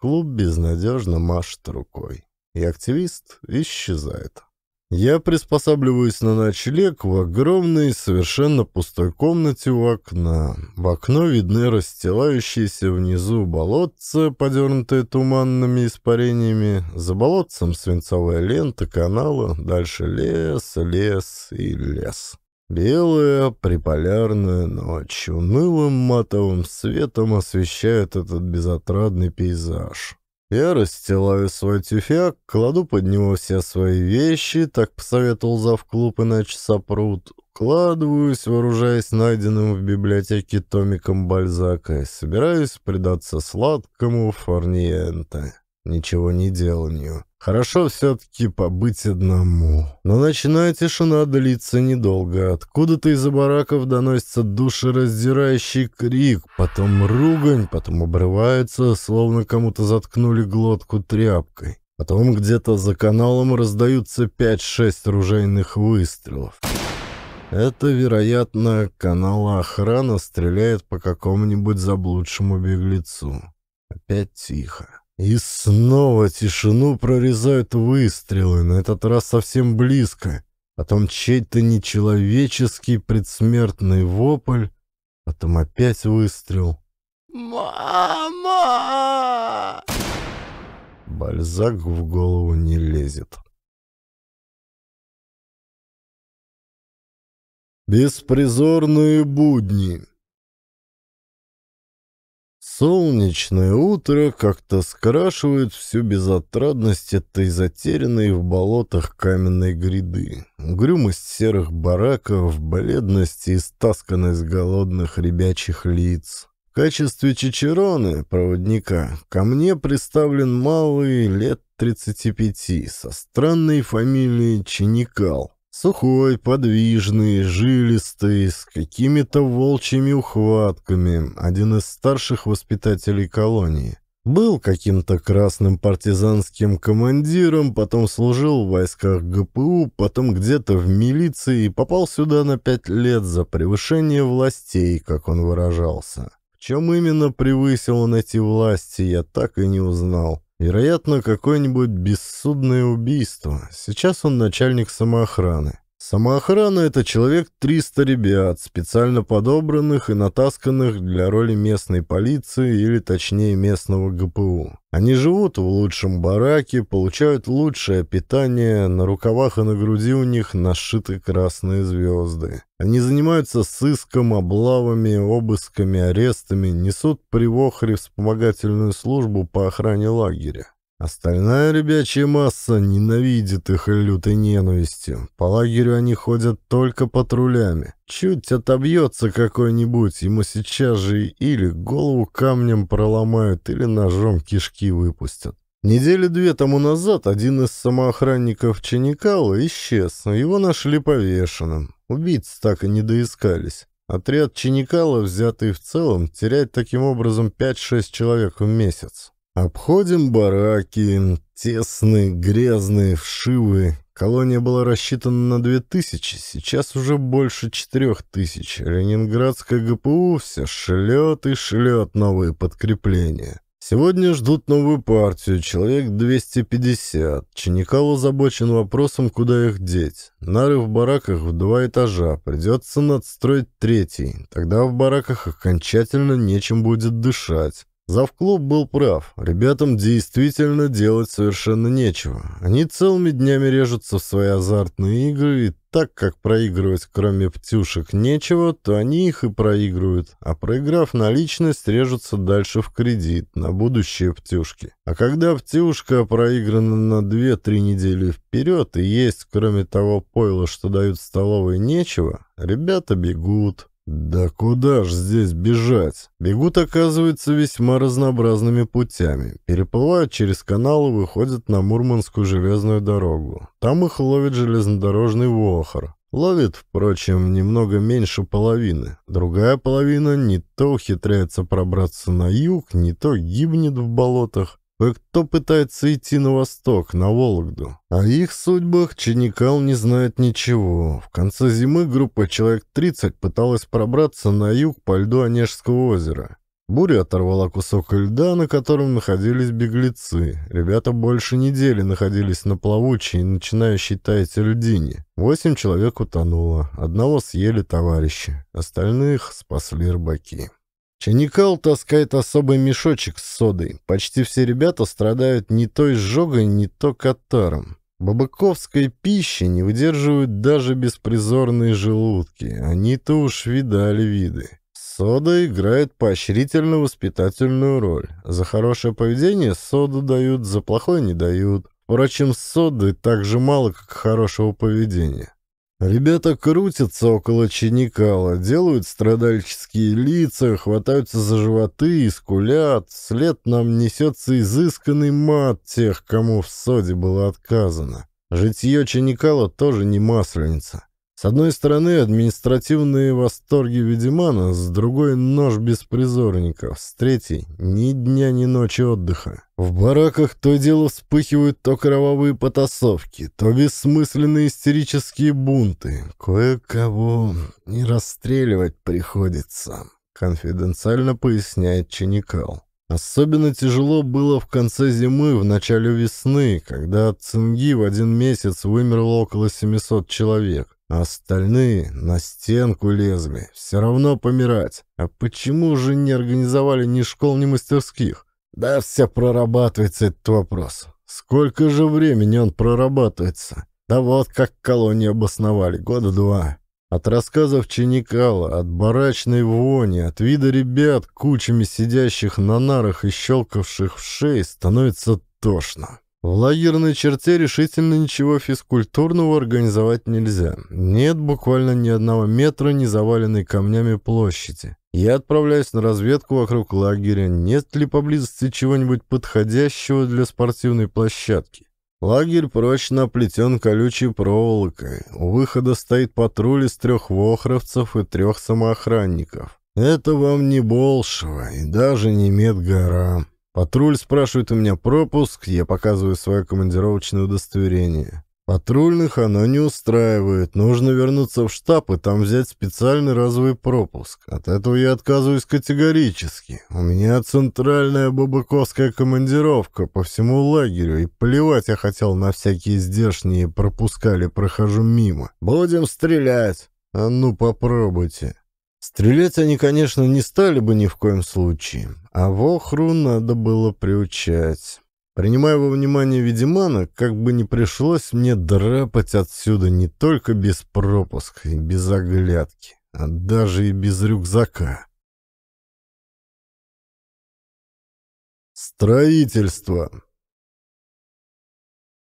клуб безнадежно машет рукой. И активист исчезает. Я приспосабливаюсь на ночлег в огромной, совершенно пустой комнате у окна. В окно видны расстилающиеся внизу болотца, подернутые туманными испарениями. За болотцем свинцовая лента канала, дальше лес, лес и лес. Белая приполярная ночь унылым матовым светом освещает этот безотрадный пейзаж. Я расстилаю свой тюфяк, кладу под него все свои вещи, так посоветовал завклуб, иначе сопрут. Кладываюсь, вооружаясь найденным в библиотеке томиком Бальзака, собираюсь предаться сладкому форниенте ничего не деланию. Хорошо все-таки побыть одному. Но ночная тишина длится недолго. Откуда-то из-за бараков доносится душераздирающий крик, потом ругань, потом обрывается, словно кому-то заткнули глотку тряпкой. Потом где-то за каналом раздаются пять-шесть ружейных выстрелов. Это, вероятно, канала охрана стреляет по какому-нибудь заблудшему беглецу. Опять тихо. И снова тишину прорезают выстрелы, на этот раз совсем близко. Потом чей-то нечеловеческий предсмертный вопль, потом опять выстрел. «Мама!» Бальзак в голову не лезет. Беспризорные будни Солнечное утро как-то скрашивает всю безотрадность этой затерянной в болотах каменной гряды. Угрюмость серых бараков, бледность и стасканность голодных ребячих лиц. В качестве чичерона, проводника, ко мне представлен малый лет 35 со странной фамилией Чиникал. Сухой, подвижный, жилистый, с какими-то волчьими ухватками, один из старших воспитателей колонии. Был каким-то красным партизанским командиром, потом служил в войсках ГПУ, потом где-то в милиции и попал сюда на пять лет за превышение властей, как он выражался. В чем именно превысил он эти власти, я так и не узнал. Вероятно, какое-нибудь бессудное убийство. Сейчас он начальник самоохраны. Самоохрана — это человек 300 ребят, специально подобранных и натасканных для роли местной полиции или, точнее, местного ГПУ. Они живут в лучшем бараке, получают лучшее питание, на рукавах и на груди у них нашиты красные звезды. Они занимаются сыском, облавами, обысками, арестами, несут при Вохре вспомогательную службу по охране лагеря. Остальная ребячья масса ненавидит их лютой ненавистью. По лагерю они ходят только патрулями. Чуть отобьется какой-нибудь, ему сейчас же или голову камнем проломают, или ножом кишки выпустят. Недели две тому назад один из самоохранников Чаникала исчез, его нашли повешенным. Убийц так и не доискались. Отряд Чаникала, взятый в целом, теряет таким образом 5-6 человек в месяц. Обходим бараки, тесные, грязные, вшивые. Колония была рассчитана на две тысячи, сейчас уже больше четырех тысяч. Ленинградская ГПУ все шлет и шлет новые подкрепления. Сегодня ждут новую партию, человек 250. Чиникал озабочен вопросом, куда их деть. Нары в бараках в два этажа, придется надстроить третий. Тогда в бараках окончательно нечем будет дышать. Завклуб был прав. Ребятам действительно делать совершенно нечего. Они целыми днями режутся в свои азартные игры, и так как проигрывать кроме птюшек нечего, то они их и проигрывают, а проиграв наличность, режутся дальше в кредит на будущие птюшки. А когда птюшка проиграна на 2-3 недели вперед и есть кроме того пойла, что дают в столовой, нечего, ребята бегут. Да куда ж здесь бежать? Бегут, оказывается, весьма разнообразными путями. Переплывают через каналы, выходят на Мурманскую железную дорогу. Там их ловит железнодорожный вохор. Ловит, впрочем, немного меньше половины. Другая половина не то ухитряется пробраться на юг, не то гибнет в болотах. Кто пытается идти на восток, на Вологду. О их судьбах Чиникал не знает ничего. В конце зимы группа человек 30 пыталась пробраться на юг по льду Онежского озера. Буря оторвала кусок льда, на котором находились беглецы. Ребята больше недели находились на плавучей, начинающей таять льдине. Восемь человек утонуло, одного съели товарищи, остальных спасли рыбаки. Чаникал таскает особый мешочек с содой. Почти все ребята страдают не той сжогой, не то катаром. Бабаковской пищи не выдерживают даже беспризорные желудки. Они-то уж видали виды. Сода играет поощрительно-воспитательную роль. За хорошее поведение соду дают, за плохое не дают. Впрочем, соды так же мало, как хорошего поведения. Ребята крутятся около Чиникала, делают страдальческие лица, хватаются за животы и скулят. След нам несется изысканный мат тех, кому в соде было отказано. Житье Чиникала тоже не масленица. С одной стороны, административные восторги Ведимана, с другой — нож беспризорников, с третьей — ни дня, ни ночи отдыха. В бараках то дело вспыхивают то кровавые потасовки, то бессмысленные истерические бунты. Кое-кого не расстреливать приходится, — конфиденциально поясняет Чиникал. Особенно тяжело было в конце зимы, в начале весны, когда от цинги в один месяц вымерло около 700 человек. А остальные на стенку лезли, все равно помирать. А почему же не организовали ни школ, ни мастерских? Да все прорабатывается этот вопрос. Сколько же времени он прорабатывается? Да вот как колонии обосновали, года два. От рассказов Чиникала, от барачной вони, от вида ребят, кучами сидящих на нарах и щелкавших в шеи становится тошно. В лагерной черте решительно ничего физкультурного организовать нельзя. Нет буквально ни одного метра не заваленной камнями площади. Я отправляюсь на разведку вокруг лагеря, нет ли поблизости чего-нибудь подходящего для спортивной площадки. Лагерь прочно оплетен колючей проволокой. У выхода стоит патруль из трех вохровцев и трех самоохранников. Это вам не Болшево и даже не Медгора. Патруль спрашивает у меня пропуск, я показываю свое командировочное удостоверение. Патрульных оно не устраивает, нужно вернуться в штаб и там взять специальный разовый пропуск. От этого я отказываюсь категорически. У меня центральная Бабаковская командировка по всему лагерю, и плевать я хотел на всякие здешние пропускали, прохожу мимо. Будем стрелять. А ну попробуйте. Стрелять они, конечно, не стали бы ни в коем случае, а Вохру надо было приучать. Принимая во внимание Ведимана, как бы не пришлось мне драпать отсюда не только без пропуска и без оглядки, а даже и без рюкзака. Строительство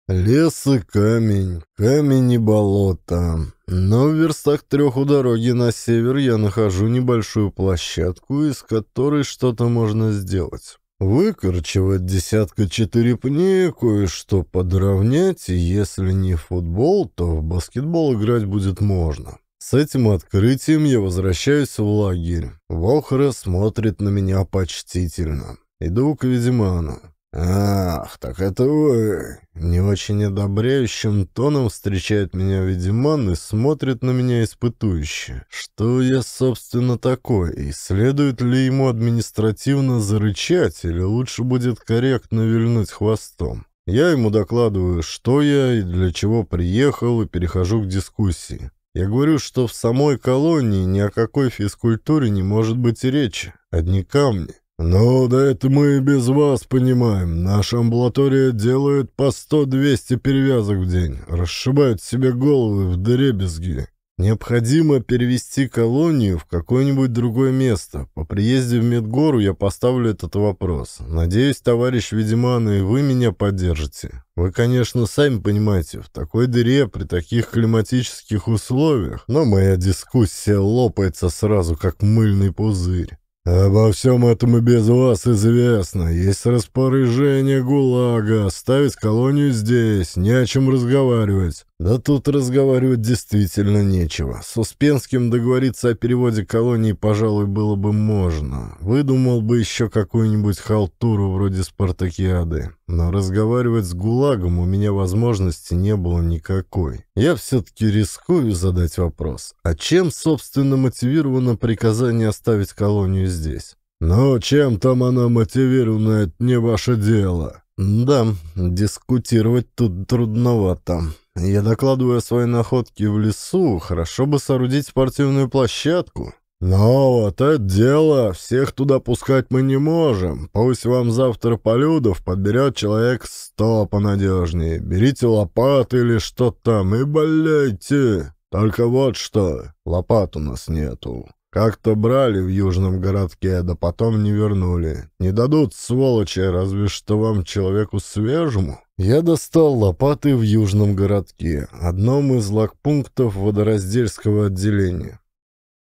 Лес и камень, камень и болото. Но в верстах трех у дороги на север я нахожу небольшую площадку, из которой что-то можно сделать. Выкорчевать десятка четыре четырепней, кое-что подровнять, и если не в футбол, то в баскетбол играть будет можно. С этим открытием я возвращаюсь в лагерь. Вохра смотрит на меня почтительно. Иду к Ведиману. «Ах, так это вы!» Не очень одобряющим тоном встречает меня Ведьман и смотрит на меня испытующе. Что я, собственно, такой? И следует ли ему административно зарычать, или лучше будет корректно вильнуть хвостом? Я ему докладываю, что я и для чего приехал, и перехожу к дискуссии. Я говорю, что в самой колонии ни о какой физкультуре не может быть и речи. Одни камни. «Ну, да это мы и без вас понимаем. Наша амбулатория делает по сто-двести перевязок в день, расшибают себе головы в дребезги. Необходимо перевести колонию в какое-нибудь другое место. По приезде в Медгору я поставлю этот вопрос. Надеюсь, товарищ Ведиман, и вы меня поддержите. Вы, конечно, сами понимаете, в такой дыре, при таких климатических условиях, но моя дискуссия лопается сразу, как мыльный пузырь». «Обо всем этом и без вас известно. Есть распоряжение ГУЛАГа ставить колонию здесь, не о чем разговаривать. Да тут разговаривать действительно нечего. С Успенским договориться о переводе колонии, пожалуй, было бы можно. Выдумал бы еще какую-нибудь халтуру вроде спартакиады. Но разговаривать с ГУЛАГом у меня возможности не было никакой. Я все-таки рискую задать вопрос. А чем, собственно, мотивировано приказание оставить колонию здесь? «Ну, чем там она мотивирована, это не ваше дело», «Да, дискутировать тут трудновато я докладываю о своей находке в лесу, хорошо бы соорудить спортивную площадку. Но вот это дело, всех туда пускать мы не можем. Пусть вам завтра Полюдов подберет человек сто понадежнее. Берите лопаты или что там и боляйте. Только вот что, лопат у нас нету. Как-то брали в южном городке, да потом не вернули. Не дадут, сволочи, разве что вам, человеку свежему. Я достал лопаты в южном городке, одном из лагпунктов водораздельского отделения.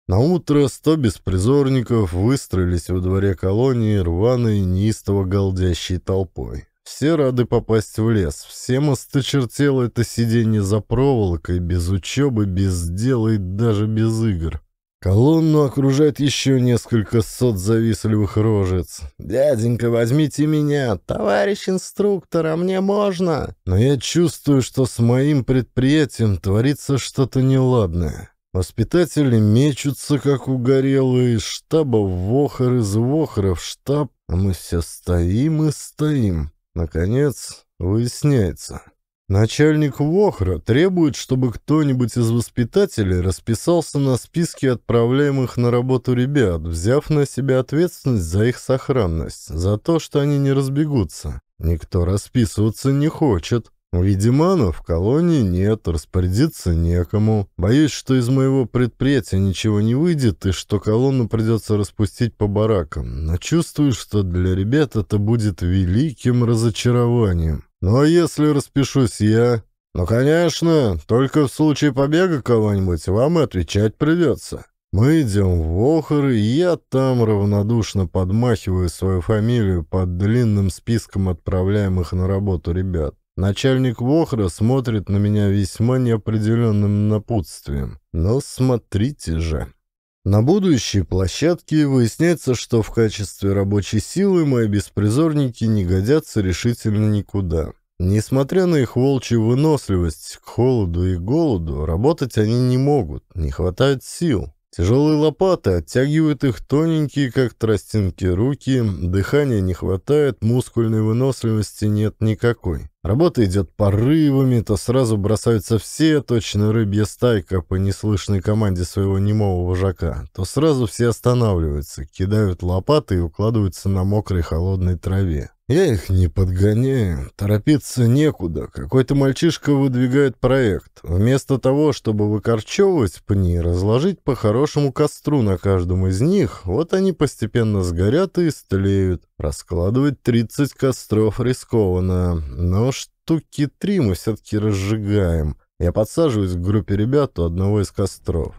На утро сто беспризорников выстроились во дворе колонии рваной неистово галдящей толпой. Все рады попасть в лес, всем осточертело это сидение за проволокой, без учебы, без дела и даже без игр. Колонну окружает еще несколько сот завистливых рожец. «Дяденька, возьмите меня! Товарищ инструктор, а мне можно?» Но я чувствую, что с моим предприятием творится что-то неладное. Воспитатели мечутся, как угорелые, из штаба в охор, из вохора в штаб, а мы все стоим и стоим. Наконец, выясняется. Начальник Вохра требует, чтобы кто-нибудь из воспитателей расписался на списке отправляемых на работу ребят, взяв на себя ответственность за их сохранность, за то, что они не разбегутся. Никто расписываться не хочет. Видимо, в колонии нет, распорядиться некому. Боюсь, что из моего предприятия ничего не выйдет и что колонну придется распустить по баракам. Но чувствую, что для ребят это будет великим разочарованием. Ну а если распишусь я? Ну, конечно, только в случае побега кого-нибудь вам отвечать придется. Мы идем в Охр, и я там равнодушно подмахиваю свою фамилию под длинным списком отправляемых на работу ребят. Начальник Вохра смотрит на меня весьма неопределенным напутствием. Но ну, смотрите же. На будущей площадке выясняется, что в качестве рабочей силы мои беспризорники не годятся решительно никуда. Несмотря на их волчью выносливость к холоду и голоду, работать они не могут, не хватает сил. Тяжелые лопаты оттягивают их тоненькие, как тростинки, руки, дыхания не хватает, мускульной выносливости нет никакой. Работа идет порывами, то сразу бросаются все, точно рыбья стайка по неслышной команде своего немого вожака, то сразу все останавливаются, кидают лопаты и укладываются на мокрой холодной траве. Я их не подгоняю, торопиться некуда. Какой-то мальчишка выдвигает проект. Вместо того, чтобы выкорчевывать пни, разложить по хорошему костру на каждом из них, вот они постепенно сгорят и истлеют. Раскладывать 30 костров рискованно, но штуки три мы все-таки разжигаем. Я подсаживаюсь к группе ребят у одного из костров.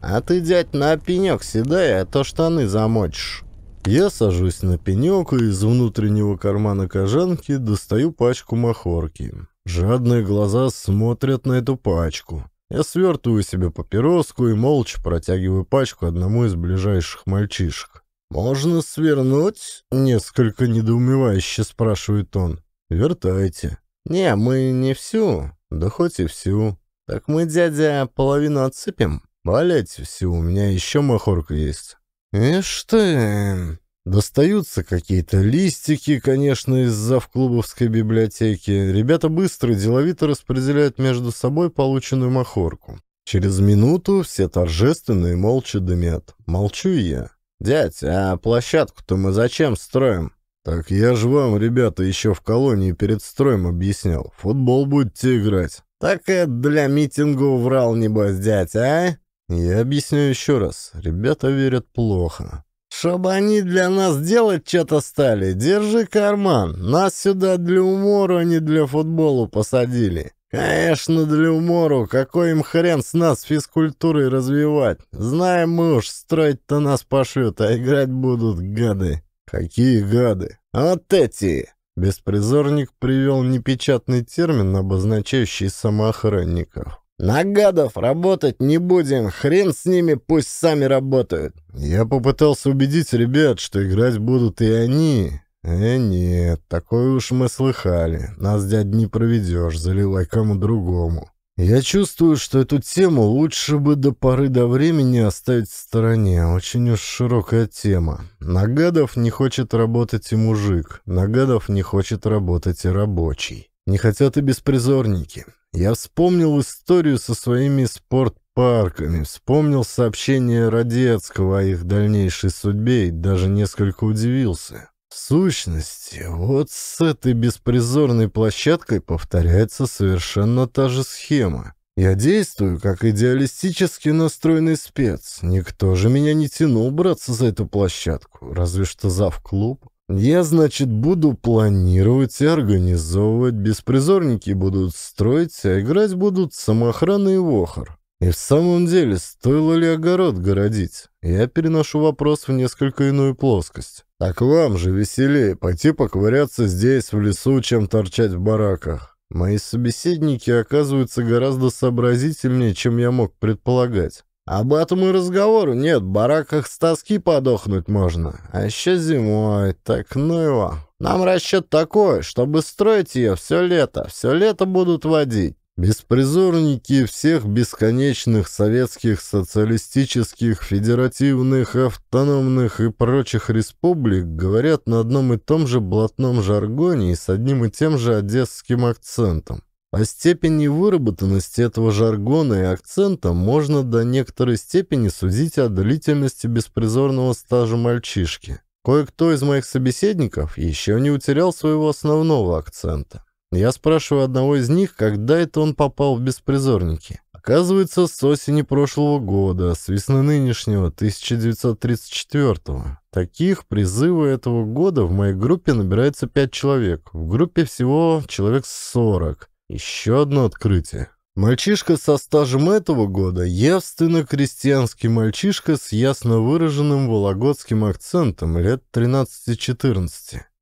«А ты, дядь, на пенек седая, а то штаны замочишь». Я сажусь на пенек и из внутреннего кармана кожанки достаю пачку махорки. Жадные глаза смотрят на эту пачку. Я свертываю себе папироску и молча протягиваю пачку одному из ближайших мальчишек. «Можно свернуть?» — несколько недоумевающе спрашивает он. «Вертайте». «Не, мы не всю. Да хоть и всю. Так мы, дядя, половину отсыпем. Валяйте всю, у меня еще махорка есть». «Ишь ты!» Достаются какие-то листики, конечно, из завклубовской библиотеки. Ребята быстро и деловито распределяют между собой полученную махорку. Через минуту все торжественно и молча дымят. Молчу я. «Дядь, а площадку-то мы зачем строим?» «Так я же вам, ребята, еще в колонии перед строем объяснял. Футбол будете играть». «Так это для митинга врал, небось, дядь, а?» «Я объясню еще раз. Ребята верят плохо». «Чтобы они для нас делать что-то стали, держи карман. Нас сюда для умору, а не для футболу посадили. Конечно, для умору. Какой им хрен с нас физкультурой развивать? Знаем мы уж, строить-то нас пошлют, а играть будут гады». «Какие гады?» «Вот эти!» Беспризорник привел непечатный термин, обозначающий самоохранников. На гадов работать не будем, хрен с ними, пусть сами работают. Я попытался убедить ребят, что играть будут и они. Э, нет, такое уж мы слыхали. Нас, дядь, не проведешь, заливай кому другому. Я чувствую, что эту тему лучше бы до поры до времени оставить в стороне. Очень уж широкая тема. Нагадов не хочет работать и мужик. Нагадов не хочет работать и рабочий. Не хотят и беспризорники. Я вспомнил историю со своими спортпарками, вспомнил сообщение Родецкого о их дальнейшей судьбе и даже несколько удивился. В сущности, вот с этой беспризорной площадкой повторяется совершенно та же схема. Я действую как идеалистически настроенный спец. Никто же меня не тянул браться за эту площадку, разве что зав клуб. Я, значит, буду планировать и организовывать, беспризорники будут строить, а играть будут самоохраны и вохор. И в самом деле, стоило ли огород городить? Я переношу вопрос в несколько иную плоскость. Так вам же веселее пойти поковыряться здесь, в лесу, чем торчать в бараках. Мои собеседники оказываются гораздо сообразительнее, чем я мог предполагать. Об этом и разговору нет, в бараках с тоски подохнуть можно. А еще зимой, так ну его. Нам расчет такой, чтобы строить ее все лето, все лето будут водить. Беспризорники всех бесконечных советских социалистических, федеративных, автономных и прочих республик говорят на одном и том же блатном жаргоне и с одним и тем же одесским акцентом. О степени выработанности этого жаргона и акцента можно до некоторой степени судить о длительности беспризорного стажа мальчишки. Кое-кто из моих собеседников еще не утерял своего основного акцента. Я спрашиваю одного из них, когда это он попал в беспризорники. Оказывается, с осени прошлого года, а с весны нынешнего, 1934 -го. Таких призывы этого года в моей группе набирается 5 человек. В группе всего человек 40. Еще одно открытие. Мальчишка со стажем этого года – явственно крестьянский мальчишка с ясно выраженным вологодским акцентом лет 13-14.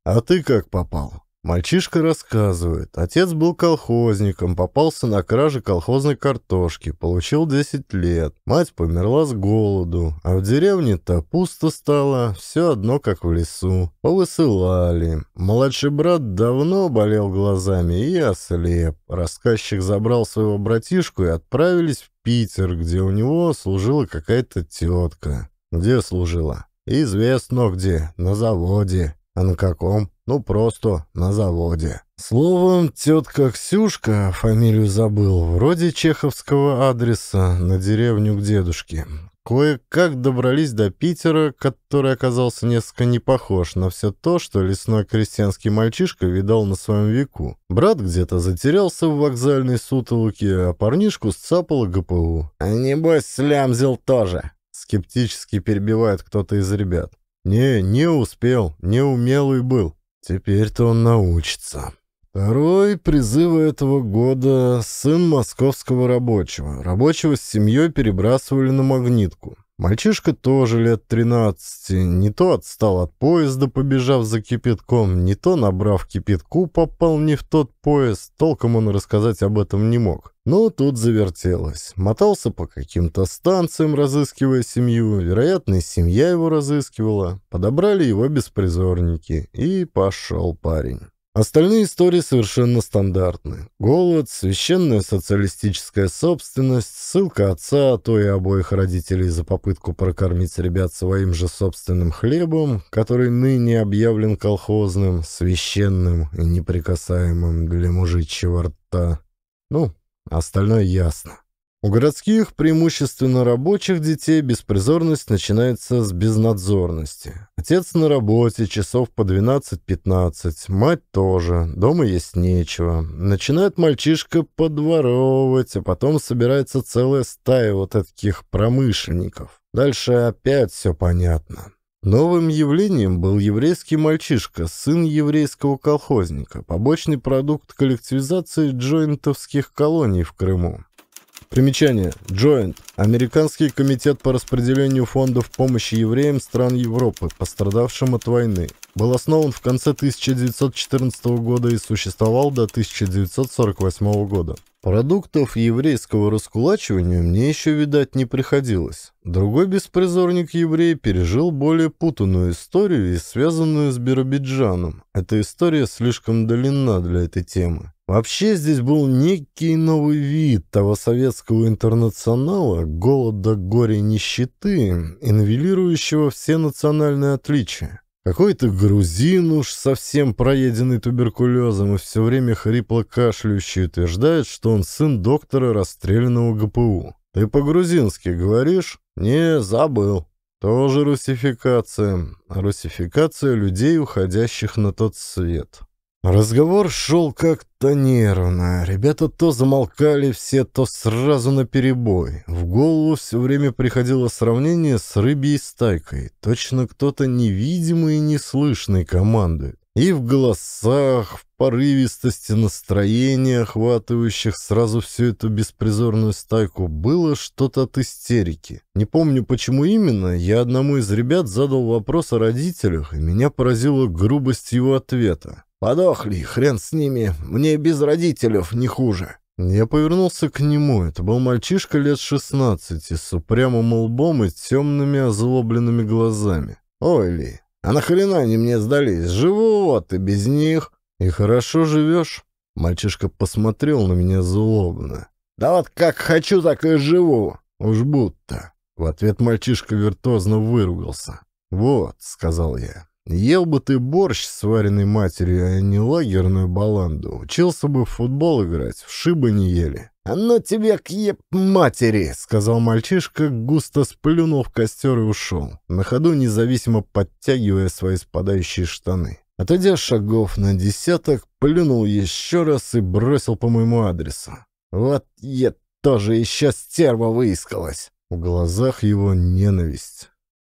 А ты как попал? Мальчишка рассказывает, отец был колхозником, попался на краже колхозной картошки, получил 10 лет, мать померла с голоду, а в деревне-то пусто стало, все одно как в лесу, повысылали. Младший брат давно болел глазами и ослеп. Рассказчик забрал своего братишку и отправились в Питер, где у него служила какая-то тетка. Где служила? Известно где, на заводе. А на каком? Ну, просто на заводе. Словом, тетка Ксюшка, фамилию забыл, вроде чеховского адреса, на деревню к дедушке. Кое-как добрались до Питера, который оказался несколько не похож на все то, что лесной крестьянский мальчишка видал на своем веку. Брат где-то затерялся в вокзальной сутолоке, а парнишку сцапало ГПУ. «А небось, слямзил тоже», — скептически перебивает кто-то из ребят. Не, не успел, неумелый был. Теперь-то он научится. Второй призывы этого года – сын московского рабочего. Рабочего с семьей перебрасывали на магнитку. Мальчишка тоже лет 13, не то отстал от поезда, побежав за кипятком, не то, набрав кипятку, попал не в тот поезд, толком он рассказать об этом не мог. Но тут завертелось. Мотался по каким-то станциям, разыскивая семью. Вероятно, семья его разыскивала. Подобрали его беспризорники. И пошел парень. Остальные истории совершенно стандартны. Голод, священная социалистическая собственность, ссылка отца, а то и обоих родителей за попытку прокормить ребят своим же собственным хлебом, который ныне объявлен колхозным, священным и неприкасаемым для мужичьего рта. Ну, остальное ясно. У городских, преимущественно рабочих детей, беспризорность начинается с безнадзорности. Отец на работе часов по 12-15, мать тоже, дома есть нечего. Начинает мальчишка подворовывать, а потом собирается целая стая вот таких промышленников. Дальше опять все понятно. Новым явлением был еврейский мальчишка, сын еврейского колхозника, побочный продукт коллективизации джойнтовских колоний в Крыму. Примечание. Joint. Американский комитет по распределению фондов помощи евреям стран Европы, пострадавшим от войны. Был основан в конце 1914 года и существовал до 1948 года. Продуктов еврейского раскулачивания мне еще видать не приходилось. Другой беспризорник-еврей пережил более путанную историю и связанную с Биробиджаном. Эта история слишком длинна для этой темы. Вообще здесь был некий новый вид того советского интернационала, голода, горя нищеты, и все национальные отличия. Какой-то грузин уж совсем проеденный туберкулезом и все время хрипло кашляющий утверждает, что он сын доктора расстрелянного ГПУ. «Ты по-грузински говоришь?» «Не, забыл». Тоже русификация. Русификация людей, уходящих на тот свет. Разговор шел как-то нервно. Ребята то замолкали все, то сразу на перебой. В голову все время приходило сравнение с рыбьей стайкой. Точно кто-то невидимый и неслышный командует. И в голосах, в порывистости настроения, охватывающих сразу всю эту беспризорную стайку, было что-то от истерики. Не помню, почему именно, я одному из ребят задал вопрос о родителях, и меня поразила грубость его ответа. Подохли, хрен с ними, мне без родителей не хуже». Я повернулся к нему. Это был мальчишка лет 16 с упрямым лбом и темными озлобленными глазами. «Ой, Ли, а нахрена они мне сдались? Живу вот и без них». «И хорошо живешь?» Мальчишка посмотрел на меня злобно. «Да вот как хочу, так и живу!» «Уж будто!» В ответ мальчишка виртуозно выругался. «Вот», — сказал я, Ел бы ты борщ, сваренный матерью, а не лагерную баланду. Учился бы в футбол играть, в шибы не ели. «А ну тебе к еб матери!» — сказал мальчишка, густо сплюнул в костер и ушел, на ходу независимо подтягивая свои спадающие штаны. Отойдя шагов на десяток, плюнул еще раз и бросил по моему адресу. «Вот я тоже еще стерва выискалась!» В глазах его ненависть.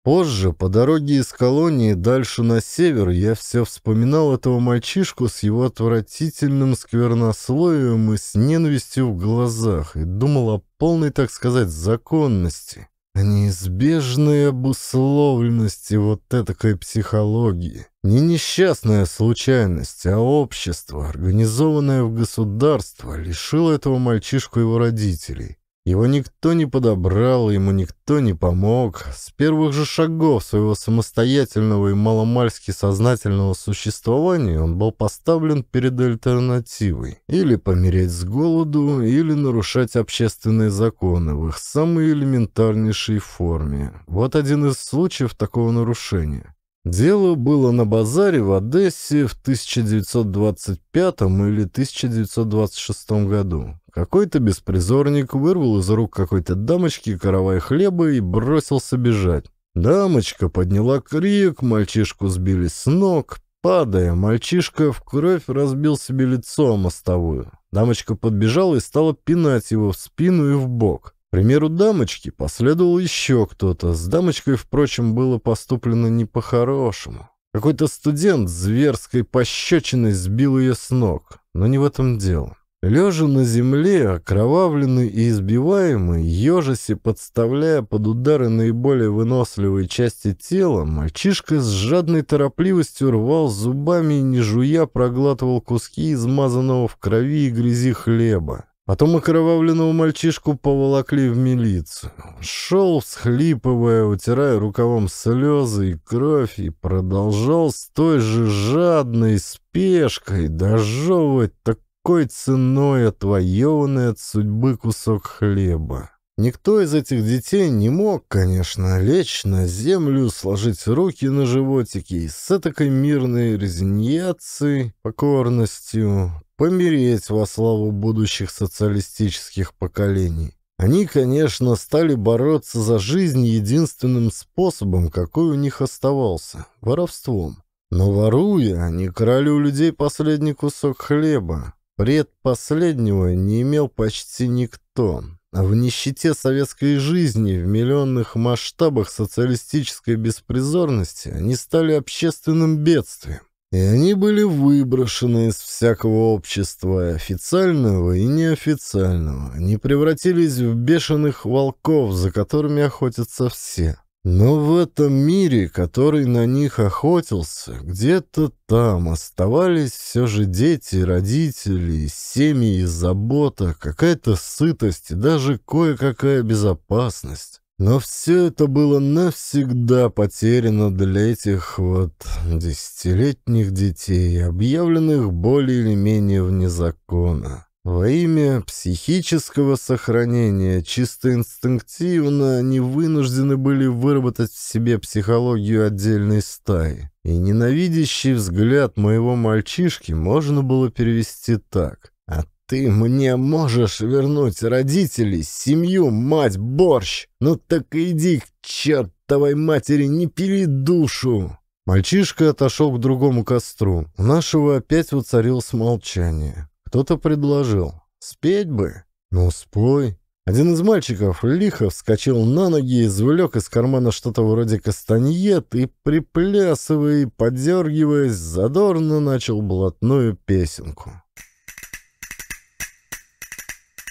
Позже, по дороге из колонии дальше на север, я все вспоминал этого мальчишку с его отвратительным сквернословием и с ненавистью в глазах, и думал о полной, так сказать, законности, о неизбежной обусловленности вот этой психологии. Не несчастная случайность, а общество, организованное в государство, лишило этого мальчишку его родителей. Его никто не подобрал, ему никто не помог. С первых же шагов своего самостоятельного и маломальски сознательного существования он был поставлен перед альтернативой. Или помереть с голоду, или нарушать общественные законы в их самой элементарнейшей форме. Вот один из случаев такого нарушения. Дело было на базаре в Одессе в 1925 или 1926 году. Какой-то беспризорник вырвал из рук какой-то дамочки каравай хлеба и бросился бежать. Дамочка подняла крик, мальчишку сбили с ног. Падая, мальчишка в кровь разбил себе лицо мостовую. Дамочка подбежала и стала пинать его в спину и в бок. К примеру дамочки последовал еще кто-то. С дамочкой, впрочем, было поступлено не по-хорошему. Какой-то студент зверской пощечиной сбил ее с ног. Но не в этом дело. Лежа на земле, окровавленный и избиваемый, ежеси подставляя под удары наиболее выносливые части тела, мальчишка с жадной торопливостью рвал зубами и не жуя проглатывал куски измазанного в крови и грязи хлеба. Потом окровавленного мальчишку поволокли в милицию. Шел, всхлипывая, утирая рукавом слезы и кровь, и продолжал с той же жадной спешкой дожевывать такую какой ценой отвоеванный от судьбы кусок хлеба. Никто из этих детей не мог, конечно, лечь на землю, сложить руки на животике и с этакой мирной резиньяцией, покорностью, помереть во славу будущих социалистических поколений. Они, конечно, стали бороться за жизнь единственным способом, какой у них оставался – воровством. Но воруя, они крали у людей последний кусок хлеба. Предпоследнего не имел почти никто. В нищете советской жизни, в миллионных масштабах социалистической беспризорности они стали общественным бедствием. И они были выброшены из всякого общества, официального и неофициального. Они превратились в бешеных волков, за которыми охотятся все. Но в этом мире, который на них охотился, где-то там оставались все же дети, родители, семьи, забота, какая-то сытость и даже кое-какая безопасность. Но все это было навсегда потеряно для этих вот десятилетних детей, объявленных более или менее вне закона. Во имя психического сохранения чисто инстинктивно они вынуждены были выработать в себе психологию отдельной стаи. И ненавидящий взгляд моего мальчишки можно было перевести так. «А ты мне можешь вернуть родителей, семью, мать, борщ? Ну так иди к чертовой матери, не пили душу!» Мальчишка отошел к другому костру. У нашего опять воцарилось молчание. Кто-то предложил. «Спеть бы». «Ну, спой». Один из мальчиков лихо вскочил на ноги, извлек из кармана что-то вроде кастаньет и, приплясывая и подергиваясь, задорно начал блатную песенку.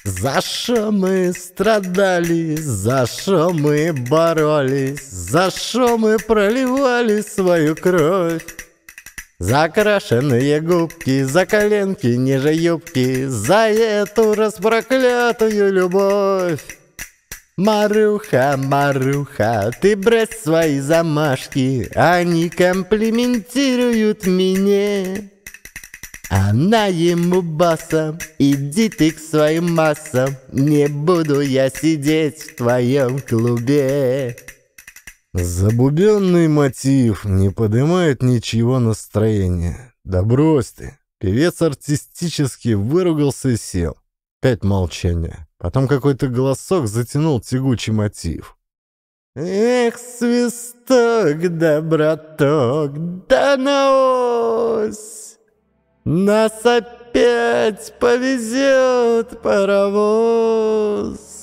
За что мы страдали, за что мы боролись, за что мы проливали свою кровь? Закрашенные губки, за коленки ниже юбки, За эту распроклятую любовь. Марюха, Марюха, ты брось свои замашки, Они комплиментируют мне. Она ему басом, иди ты к своим массам, Не буду я сидеть в твоем клубе. Забубенный мотив не поднимает ничего настроения. Да брось ты. Певец артистически выругался и сел. Пять молчания. Потом какой-то голосок затянул тягучий мотив. Эх, свисток, да браток, да на ось. Нас опять повезет паровоз.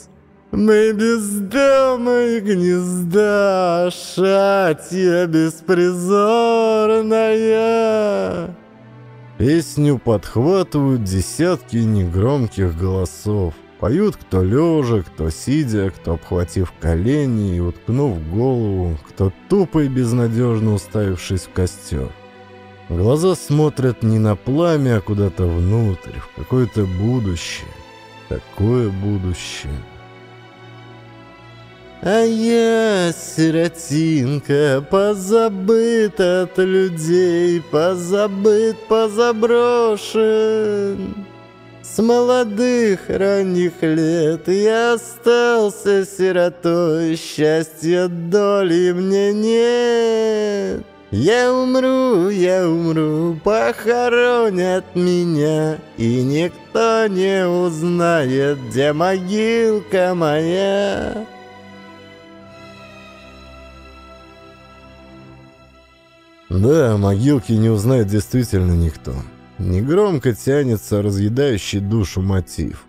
Мы без дома и гнезда, а Шатья беспризорная. Песню подхватывают десятки негромких голосов. Поют кто лежа, кто сидя, кто обхватив колени и уткнув голову, кто тупо и безнадежно уставившись в костер. Глаза смотрят не на пламя, а куда-то внутрь, в какое-то будущее. Такое будущее. А я, сиротинка, позабыт от людей, позабыт, позаброшен. С молодых ранних лет я остался сиротой, счастья доли мне нет. Я умру, я умру, похоронят меня, И никто не узнает, где могилка моя. Да, могилки не узнает действительно никто. Негромко тянется разъедающий душу мотив.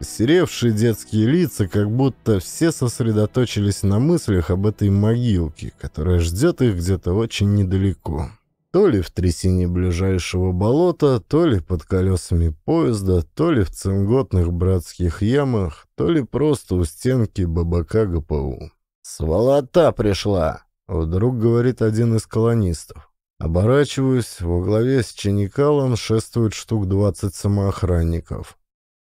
Серевшие детские лица, как будто все сосредоточились на мыслях об этой могилке, которая ждет их где-то очень недалеко. То ли в трясине ближайшего болота, то ли под колесами поезда, то ли в цинготных братских ямах, то ли просто у стенки бабака ГПУ. «Сволота пришла!» Вдруг говорит один из колонистов. Оборачиваюсь, во главе с Чиникалом шествует штук 20 самоохранников.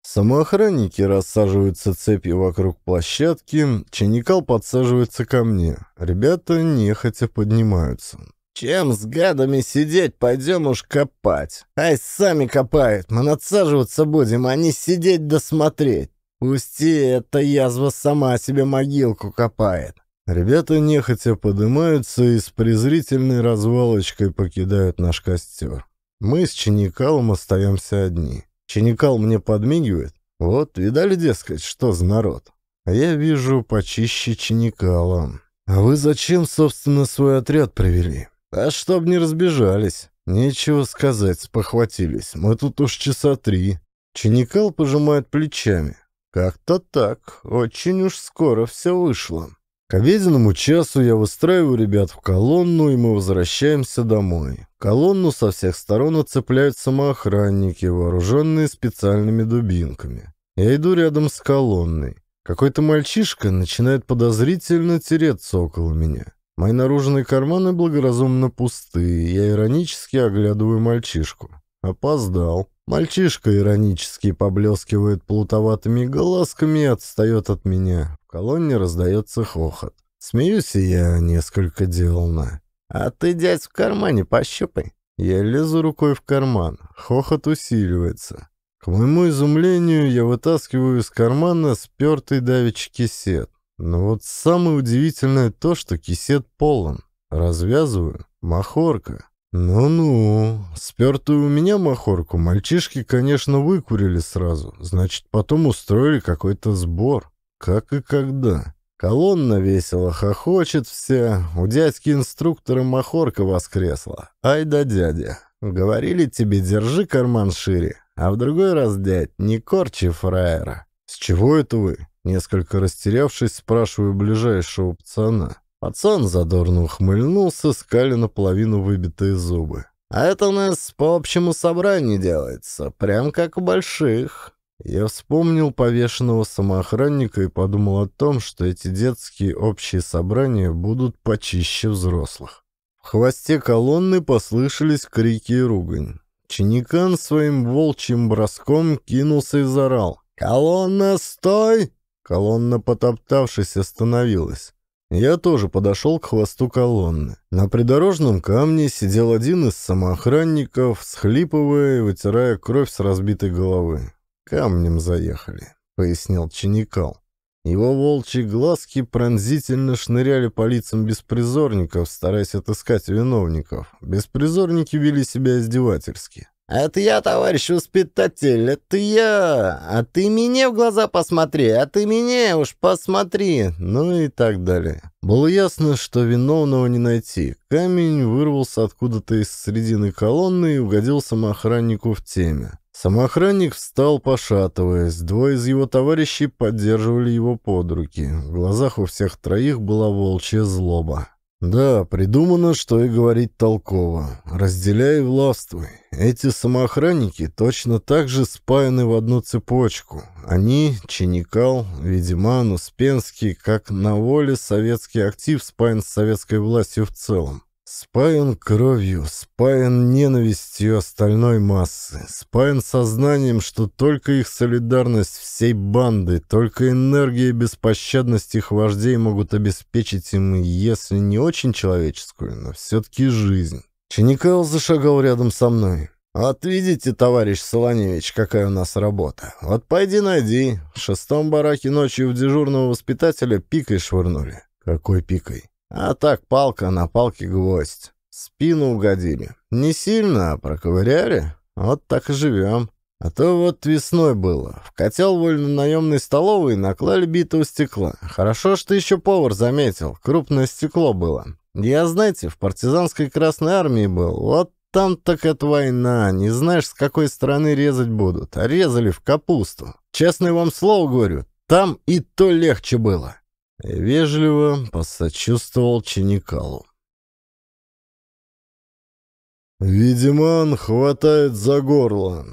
Самоохранники рассаживаются цепью вокруг площадки, Чиникал подсаживается ко мне. Ребята нехотя поднимаются. «Чем с гадами сидеть, пойдем уж копать. Ай, сами копают, мы надсаживаться будем, а не сидеть досмотреть. Да смотреть. Пусти, эта язва сама себе могилку копает. Ребята нехотя поднимаются и с презрительной развалочкой покидают наш костер. Мы с Чиникалом остаемся одни. Чиникал мне подмигивает. Вот, видали, дескать, что за народ? А я вижу почище Чиникала. А вы зачем, собственно, свой отряд привели? А чтоб не разбежались. Нечего сказать, спохватились. Мы тут уж часа три. Чиникал пожимает плечами. Как-то так. Очень уж скоро все вышло. К обеденному часу я выстраиваю ребят в колонну, и мы возвращаемся домой. Колонну со всех сторон оцепляют самоохранники, вооруженные специальными дубинками. Я иду рядом с колонной. Какой-то мальчишка начинает подозрительно тереться около меня. Мои наружные карманы благоразумно пусты, я иронически оглядываю мальчишку. Опоздал. Мальчишка иронически поблескивает плутоватыми глазками и отстает от меня. В колонне раздается хохот. Смеюсь я несколько деланно. «А ты, дядь, в кармане пощупай». Я лезу рукой в карман. Хохот усиливается. К моему изумлению, я вытаскиваю из кармана спертый давич кисет. Но вот самое удивительное то, что кисет полон. Развязываю. Махорка. «Ну-ну, спертую у меня махорку мальчишки, конечно, выкурили сразу. Значит, потом устроили какой-то сбор. Как и когда. Колонна весело хохочет вся. У дядьки инструктора махорка воскресла. Ай да дядя. Говорили тебе, держи карман шире. А в другой раз, дядь, не корчи фраера. С чего это вы?» Несколько растерявшись, спрашиваю ближайшего пацана. Пацан задорно ухмыльнулся, скали наполовину выбитые зубы. «А это у нас по общему собранию делается, прям как у больших». Я вспомнил повешенного самоохранника и подумал о том, что эти детские общие собрания будут почище взрослых. В хвосте колонны послышались крики и ругань. Чиникан своим волчьим броском кинулся и зарал. «Колонна, стой!» Колонна, потоптавшись, остановилась. Я тоже подошел к хвосту колонны. На придорожном камне сидел один из самоохранников, схлипывая и вытирая кровь с разбитой головы. «Камнем заехали», — пояснил Чиникал. Его волчьи глазки пронзительно шныряли по лицам беспризорников, стараясь отыскать виновников. Беспризорники вели себя издевательски. «Это я, товарищ воспитатель, это я! А ты меня в глаза посмотри, а ты меня уж посмотри!» Ну и так далее. Было ясно, что виновного не найти. Камень вырвался откуда-то из середины колонны и угодил самоохраннику в теме. Самоохранник встал, пошатываясь. Двое из его товарищей поддерживали его под руки. В глазах у всех троих была волчья злоба. Да, придумано, что и говорить толково. Разделяй и властвуй. Эти самоохранники точно так же спаяны в одну цепочку. Они, Чиникал, Ведиман, Успенский, как на воле советский актив спаян с советской властью в целом. Спаян кровью, спаян ненавистью остальной массы, спаян сознанием, что только их солидарность всей банды, только энергия и беспощадность их вождей могут обеспечить им, если не очень человеческую, но все-таки жизнь. Чиникал зашагал рядом со мной. «Вот видите, товарищ Солоневич, какая у нас работа. Вот пойди найди. В шестом бараке ночью в дежурного воспитателя пикой швырнули». «Какой пикой?» А так палка на палке гвоздь. Спину угодили. Не сильно, а проковыряли. Вот так и живем. А то вот весной было. В котел вольно-наемной столовой наклали битого стекла. Хорошо, что еще повар заметил. Крупное стекло было. Я, знаете, в партизанской Красной Армии был. Вот там так это война. Не знаешь, с какой стороны резать будут. А резали в капусту. Честное вам слово говорю, там и то легче было. Я вежливо посочувствовал Чиникалу. Видимо, он хватает за горло.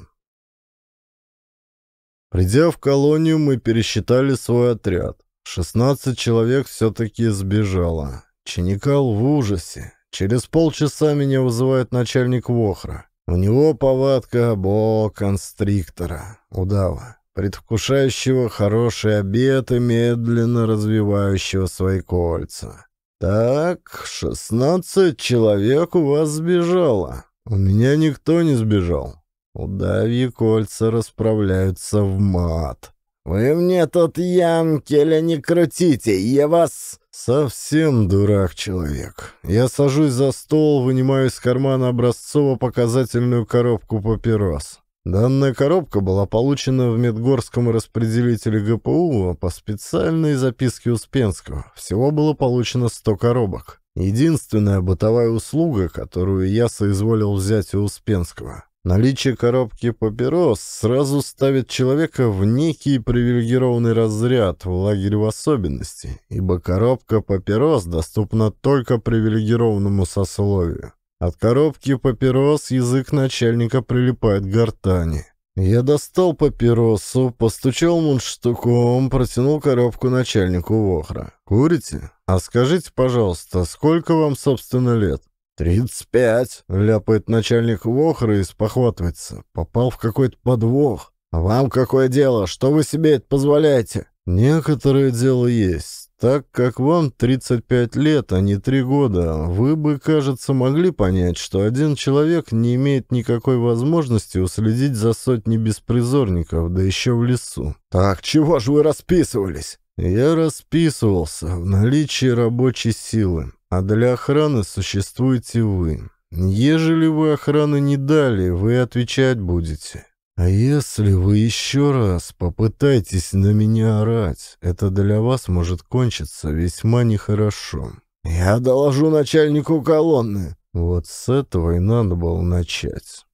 Придя в колонию, мы пересчитали свой отряд. 16 человек все-таки сбежало. Чиникал в ужасе. Через полчаса меня вызывает начальник Вохра. У него повадка бо-констриктора, удава предвкушающего хороший обед и медленно развивающего свои кольца. «Так, шестнадцать человек у вас сбежало. У меня никто не сбежал. Удавьи кольца расправляются в мат». «Вы мне тот янкеля не крутите, я вас...» «Совсем дурак человек. Я сажусь за стол, вынимаю из кармана образцово-показательную коробку папирос. Данная коробка была получена в Медгорском распределителе ГПУ по специальной записке Успенского. Всего было получено 100 коробок. Единственная бытовая услуга, которую я соизволил взять у Успенского. Наличие коробки папирос сразу ставит человека в некий привилегированный разряд, в лагерь в особенности, ибо коробка папирос доступна только привилегированному сословию. От коробки папирос язык начальника прилипает к гортани. Я достал папиросу, постучал мундштуком, протянул коробку начальнику Вохра. «Курите? А скажите, пожалуйста, сколько вам, собственно, лет?» «Тридцать пять», — ляпает начальник Вохра и спохватывается. «Попал в какой-то подвох. вам какое дело? Что вы себе это позволяете?» «Некоторое дело есть». Так как вам 35 лет, а не 3 года, вы бы, кажется, могли понять, что один человек не имеет никакой возможности уследить за сотни беспризорников, да еще в лесу. Так, чего же вы расписывались? Я расписывался в наличии рабочей силы, а для охраны существуете вы. Ежели вы охраны не дали, вы отвечать будете. «А если вы еще раз попытаетесь на меня орать, это для вас может кончиться весьма нехорошо». «Я доложу начальнику колонны». Вот с этого и надо было начать.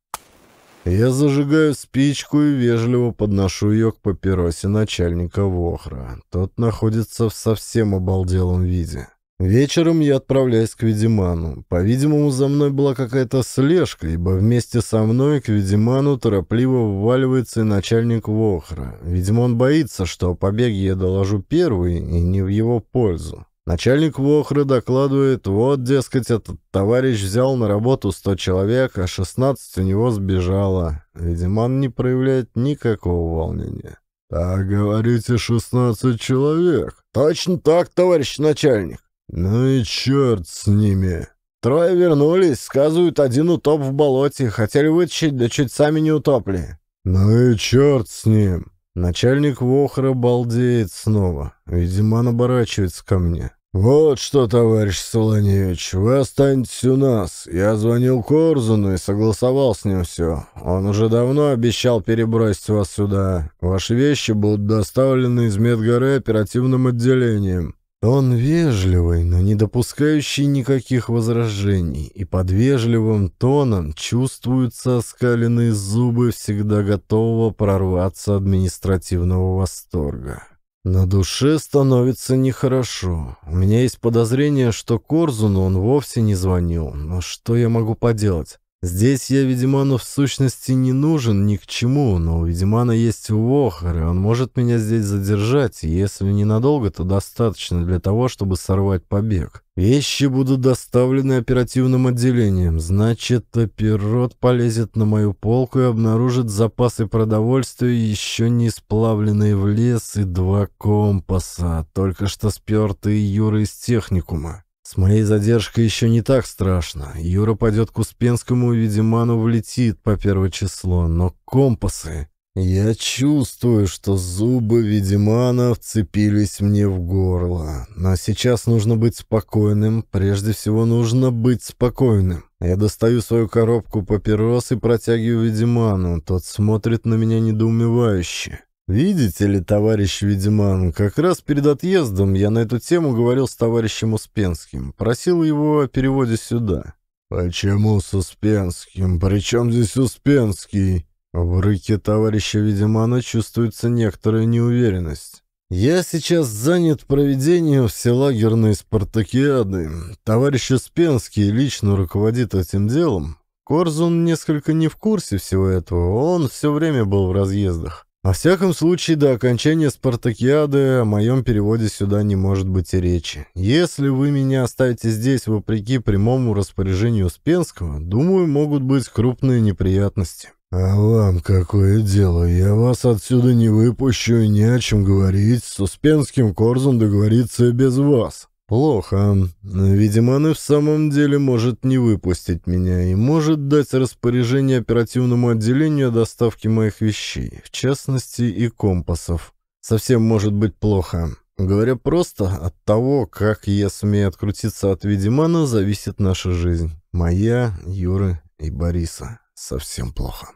Я зажигаю спичку и вежливо подношу ее к папиросе начальника Вохра. Тот находится в совсем обалделом виде. Вечером я отправляюсь к Ведиману. По-видимому, за мной была какая-то слежка, ибо вместе со мной к Ведиману торопливо вваливается и начальник Вохра. Видимо, он боится, что о побеге я доложу первый и не в его пользу. Начальник Вохра докладывает, вот, дескать, этот товарищ взял на работу 100 человек, а 16 у него сбежало. Ведиман не проявляет никакого волнения. «Так, говорите, 16 человек?» «Точно так, товарищ начальник!» «Ну и черт с ними!» «Трое вернулись, сказывают, один утоп в болоте, хотели вытащить, да чуть сами не утопли». «Ну и черт с ним!» Начальник Вохра балдеет снова. Видимо, он оборачивается ко мне. «Вот что, товарищ Солоневич, вы останетесь у нас. Я звонил Корзуну и согласовал с ним все. Он уже давно обещал перебросить вас сюда. Ваши вещи будут доставлены из Медгоры оперативным отделением. Он вежливый, но не допускающий никаких возражений, и под вежливым тоном чувствуются оскаленные зубы всегда готового прорваться административного восторга. На душе становится нехорошо. У меня есть подозрение, что Корзуну он вовсе не звонил, но что я могу поделать? Здесь я Ведьману в сущности не нужен ни к чему, но у Ведьмана есть Вохор, и он может меня здесь задержать, если ненадолго, то достаточно для того, чтобы сорвать побег. Вещи будут доставлены оперативным отделением, значит, оперот полезет на мою полку и обнаружит запасы продовольствия, еще не сплавленные в лес, и два компаса, только что спертые Юры из техникума. С моей задержкой еще не так страшно. Юра пойдет к Успенскому и Ведиману влетит по первое число, но компасы... Я чувствую, что зубы Ведимана вцепились мне в горло. Но сейчас нужно быть спокойным. Прежде всего нужно быть спокойным. Я достаю свою коробку папирос и протягиваю Ведиману. Тот смотрит на меня недоумевающе. «Видите ли, товарищ Ведьман, как раз перед отъездом я на эту тему говорил с товарищем Успенским, просил его о переводе сюда». «Почему а с Успенским? Причем здесь Успенский?» В рыке товарища Ведьмана чувствуется некоторая неуверенность. «Я сейчас занят проведением вселагерной спартакиады. Товарищ Успенский лично руководит этим делом. Корзун несколько не в курсе всего этого, он все время был в разъездах. Во всяком случае, до окончания спартакиады о моем переводе сюда не может быть и речи. Если вы меня оставите здесь вопреки прямому распоряжению Успенского, думаю, могут быть крупные неприятности. «А вам какое дело? Я вас отсюда не выпущу и не о чем говорить. С Успенским Корзун договориться без вас. «Плохо. Видимо, она в самом деле может не выпустить меня и может дать распоряжение оперативному отделению о доставке моих вещей, в частности и компасов. Совсем может быть плохо. Говоря просто, от того, как я сумею открутиться от Ведимана, зависит наша жизнь. Моя, Юры и Бориса. Совсем плохо».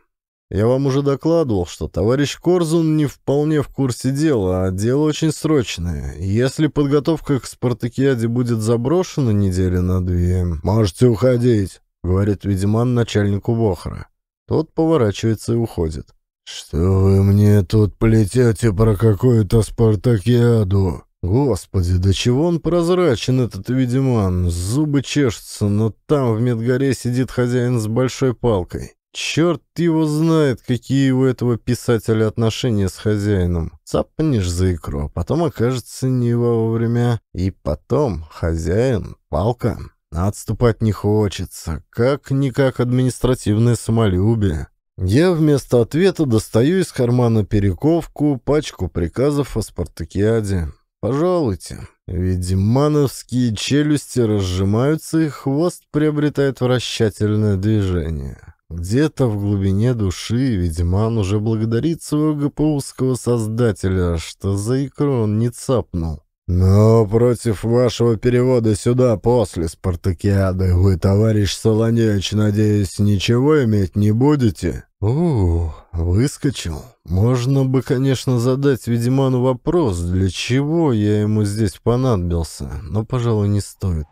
Я вам уже докладывал, что товарищ Корзун не вполне в курсе дела, а дело очень срочное. Если подготовка к спартакиаде будет заброшена недели на две, можете уходить, говорит Ведиман начальнику Вохра. Тот поворачивается и уходит. «Что вы мне тут плетете про какую-то спартакиаду?» Господи, да чего он прозрачен, этот Ведиман. Зубы чешутся, но там в Медгоре сидит хозяин с большой палкой. Черт его знает, какие у этого писателя отношения с хозяином. Цапнешь за икру, а потом окажется не вовремя. И потом хозяин — палка. Отступать не хочется, как-никак административное самолюбие. Я вместо ответа достаю из кармана перековку, пачку приказов о спартакиаде. «Пожалуйте». Ведьмановские челюсти разжимаются, и хвост приобретает вращательное движение. Где-то в глубине души ведьман уже благодарит своего ГПУского создателя, что за икру он не цапнул. «Но «Ну, против вашего перевода сюда после спартакиады вы, товарищ Солоневич, надеюсь, ничего иметь не будете?» «Ух, выскочил. Можно бы, конечно, задать Ведьману вопрос, для чего я ему здесь понадобился, но, пожалуй, не стоит.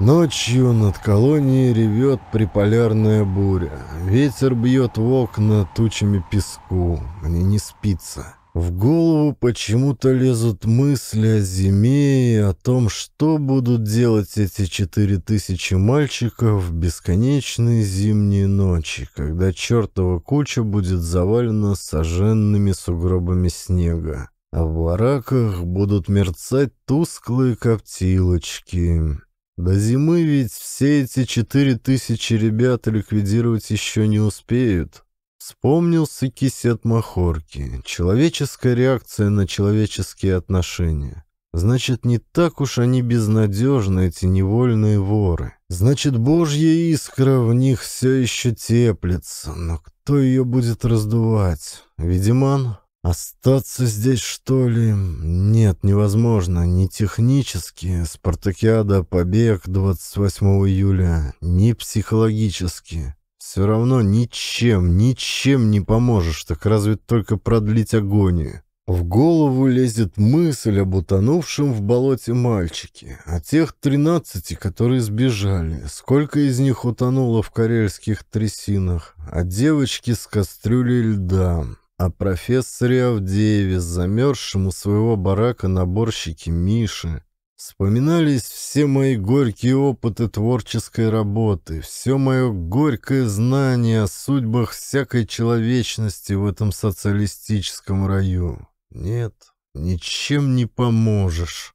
Ночью над колонией ревет приполярная буря. Ветер бьет в окна тучами песку. Мне не спится. В голову почему-то лезут мысли о зиме и о том, что будут делать эти четыре тысячи мальчиков в бесконечные зимние ночи, когда чертова куча будет завалена сожженными сугробами снега, а в бараках будут мерцать тусклые коптилочки. До зимы ведь все эти четыре тысячи ребят ликвидировать еще не успеют. Вспомнился кисет Махорки. Человеческая реакция на человеческие отношения. Значит, не так уж они безнадежны, эти невольные воры. Значит, божья искра в них все еще теплится, но кто ее будет раздувать? Видиман? Остаться здесь, что ли? Нет, невозможно. Не технически, спартакиада, побег 28 июля, Не психологически. Все равно ничем, ничем не поможешь, так разве только продлить агонию. В голову лезет мысль об утонувшем в болоте мальчике, о тех тринадцати, которые сбежали, сколько из них утонуло в карельских трясинах, о девочке с кастрюлей льда, о а профессоре Авдееве, замерзшем у своего барака наборщики Миши, Вспоминались все мои горькие опыты творческой работы, все мое горькое знание о судьбах всякой человечности в этом социалистическом раю. Нет, ничем не поможешь.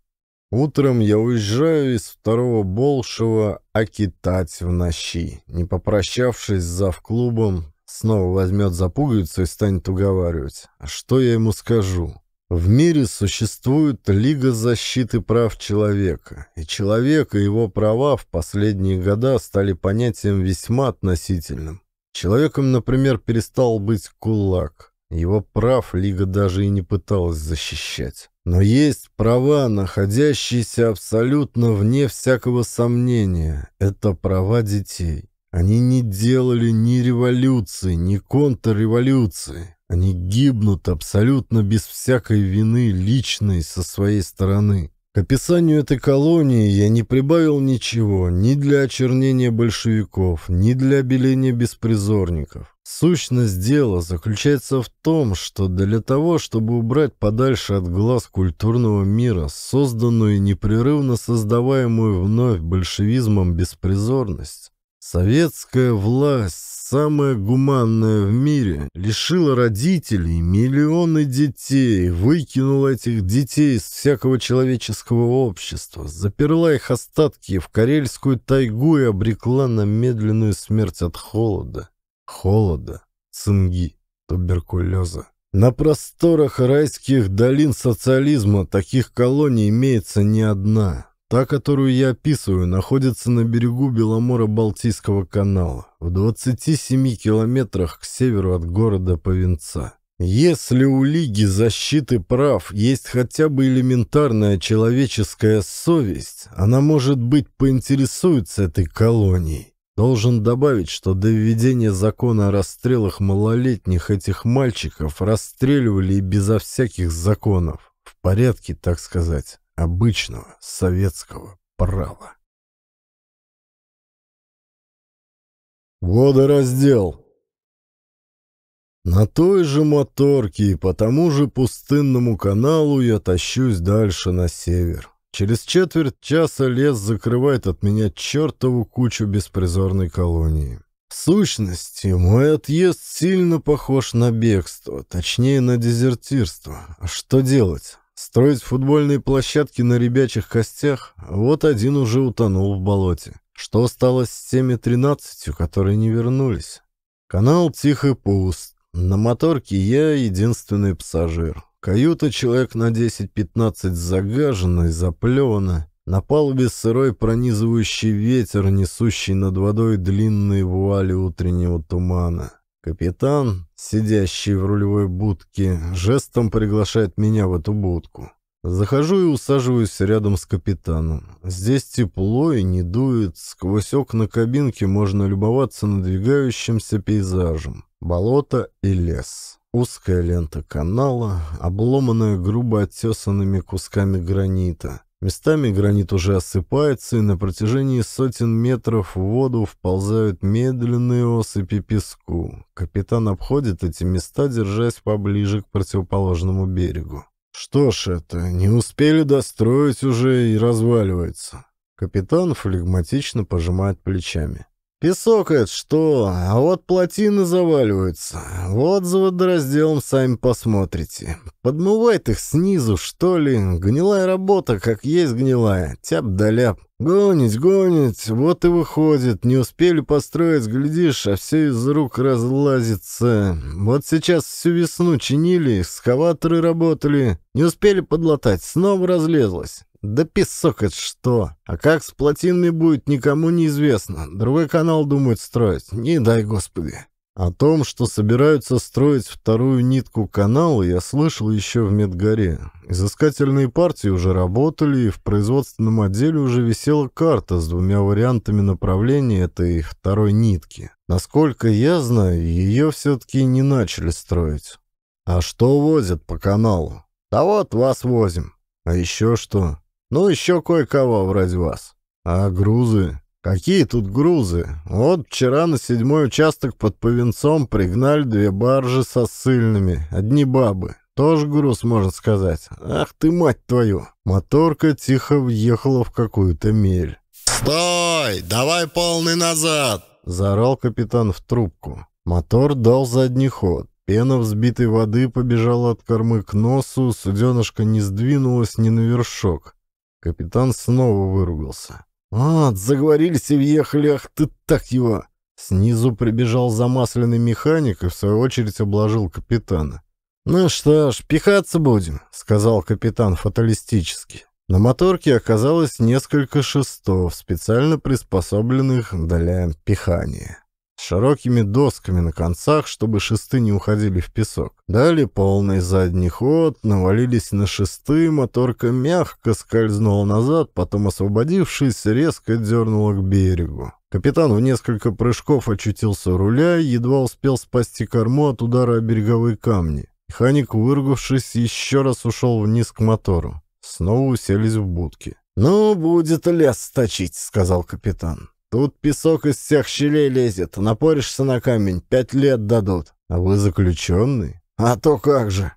Утром я уезжаю из второго Болшева окитать а в ночи, не попрощавшись с завклубом, Снова возьмет за пуговицу и станет уговаривать. А что я ему скажу? В мире существует Лига защиты прав человека, и человек и его права в последние года стали понятием весьма относительным. Человеком, например, перестал быть кулак. Его прав Лига даже и не пыталась защищать. Но есть права, находящиеся абсолютно вне всякого сомнения. Это права детей. Они не делали ни революции, ни контрреволюции. Они гибнут абсолютно без всякой вины личной со своей стороны. К описанию этой колонии я не прибавил ничего ни для очернения большевиков, ни для обеления беспризорников. Сущность дела заключается в том, что для того, чтобы убрать подальше от глаз культурного мира созданную и непрерывно создаваемую вновь большевизмом беспризорность, Советская власть, самая гуманная в мире, лишила родителей миллионы детей, выкинула этих детей из всякого человеческого общества, заперла их остатки в Карельскую тайгу и обрекла на медленную смерть от холода. Холода, цинги, туберкулеза. На просторах райских долин социализма таких колоний имеется не одна – Та, которую я описываю, находится на берегу Беломора-Балтийского канала, в 27 километрах к северу от города Повинца. Если у Лиги защиты прав есть хотя бы элементарная человеческая совесть, она, может быть, поинтересуется этой колонией. Должен добавить, что до введения закона о расстрелах малолетних этих мальчиков расстреливали и безо всяких законов. В порядке, так сказать обычного советского права. Водораздел. На той же моторке и по тому же пустынному каналу я тащусь дальше на север. Через четверть часа лес закрывает от меня чертову кучу беспризорной колонии. В сущности, мой отъезд сильно похож на бегство, точнее на дезертирство. А что делать? Строить футбольные площадки на ребячих костях, вот один уже утонул в болоте. Что стало с теми тринадцатью, которые не вернулись? Канал тих и пуст. На моторке я единственный пассажир. Каюта человек на 10-15 загажена и заплевана. На палубе сырой пронизывающий ветер, несущий над водой длинные вуали утреннего тумана. Капитан, сидящий в рулевой будке, жестом приглашает меня в эту будку. Захожу и усаживаюсь рядом с капитаном. Здесь тепло и не дует, сквозь окна кабинки можно любоваться надвигающимся пейзажем. Болото и лес. Узкая лента канала, обломанная грубо оттесанными кусками гранита. Местами гранит уже осыпается, и на протяжении сотен метров в воду вползают медленные осыпи песку. Капитан обходит эти места, держась поближе к противоположному берегу. Что ж это, не успели достроить уже и разваливается. Капитан флегматично пожимает плечами. Песок это что? А вот плотины заваливаются. Вот за водоразделом сами посмотрите. Подмывает их снизу, что ли? Гнилая работа, как есть гнилая. Тяп да ляп. Гонить, гонить, вот и выходит. Не успели построить, глядишь, а все из рук разлазится. Вот сейчас всю весну чинили, экскаваторы работали. Не успели подлатать, снова разлезлось. Да песок это что? А как с плотинами будет, никому не известно. Другой канал думают строить. Не дай господи. О том, что собираются строить вторую нитку канала, я слышал еще в Медгаре. Изыскательные партии уже работали, и в производственном отделе уже висела карта с двумя вариантами направления этой второй нитки. Насколько я знаю, ее все-таки не начали строить. А что возят по каналу? Да вот вас возим. А еще что? Ну, еще кое-кого вроде вас. А грузы? Какие тут грузы? Вот вчера на седьмой участок под Повенцом пригнали две баржи со ссыльными, одни бабы. Тоже груз, можно сказать. Ах ты, мать твою! Моторка тихо въехала в какую-то мель. «Стой! Давай полный назад!» — заорал капитан в трубку. Мотор дал задний ход. Пена взбитой воды побежала от кормы к носу, суденышко не сдвинулось ни на вершок. Капитан снова выругался. «А, заговорились и въехали, ах ты так его!» Снизу прибежал замасленный механик и, в свою очередь, обложил капитана. «Ну что ж, пихаться будем», — сказал капитан фаталистически. На моторке оказалось несколько шестов, специально приспособленных для пихания с широкими досками на концах, чтобы шесты не уходили в песок. Дали полный задний ход, навалились на шесты, моторка мягко скользнула назад, потом, освободившись, резко дернула к берегу. Капитан в несколько прыжков очутился у руля, едва успел спасти корму от удара о береговые камни. Механик, выргувшись, еще раз ушел вниз к мотору. Снова уселись в будке. «Ну, будет лес точить», — сказал капитан. Тут песок из всех щелей лезет, напоришься на камень, пять лет дадут. А вы заключенный? А то как же!»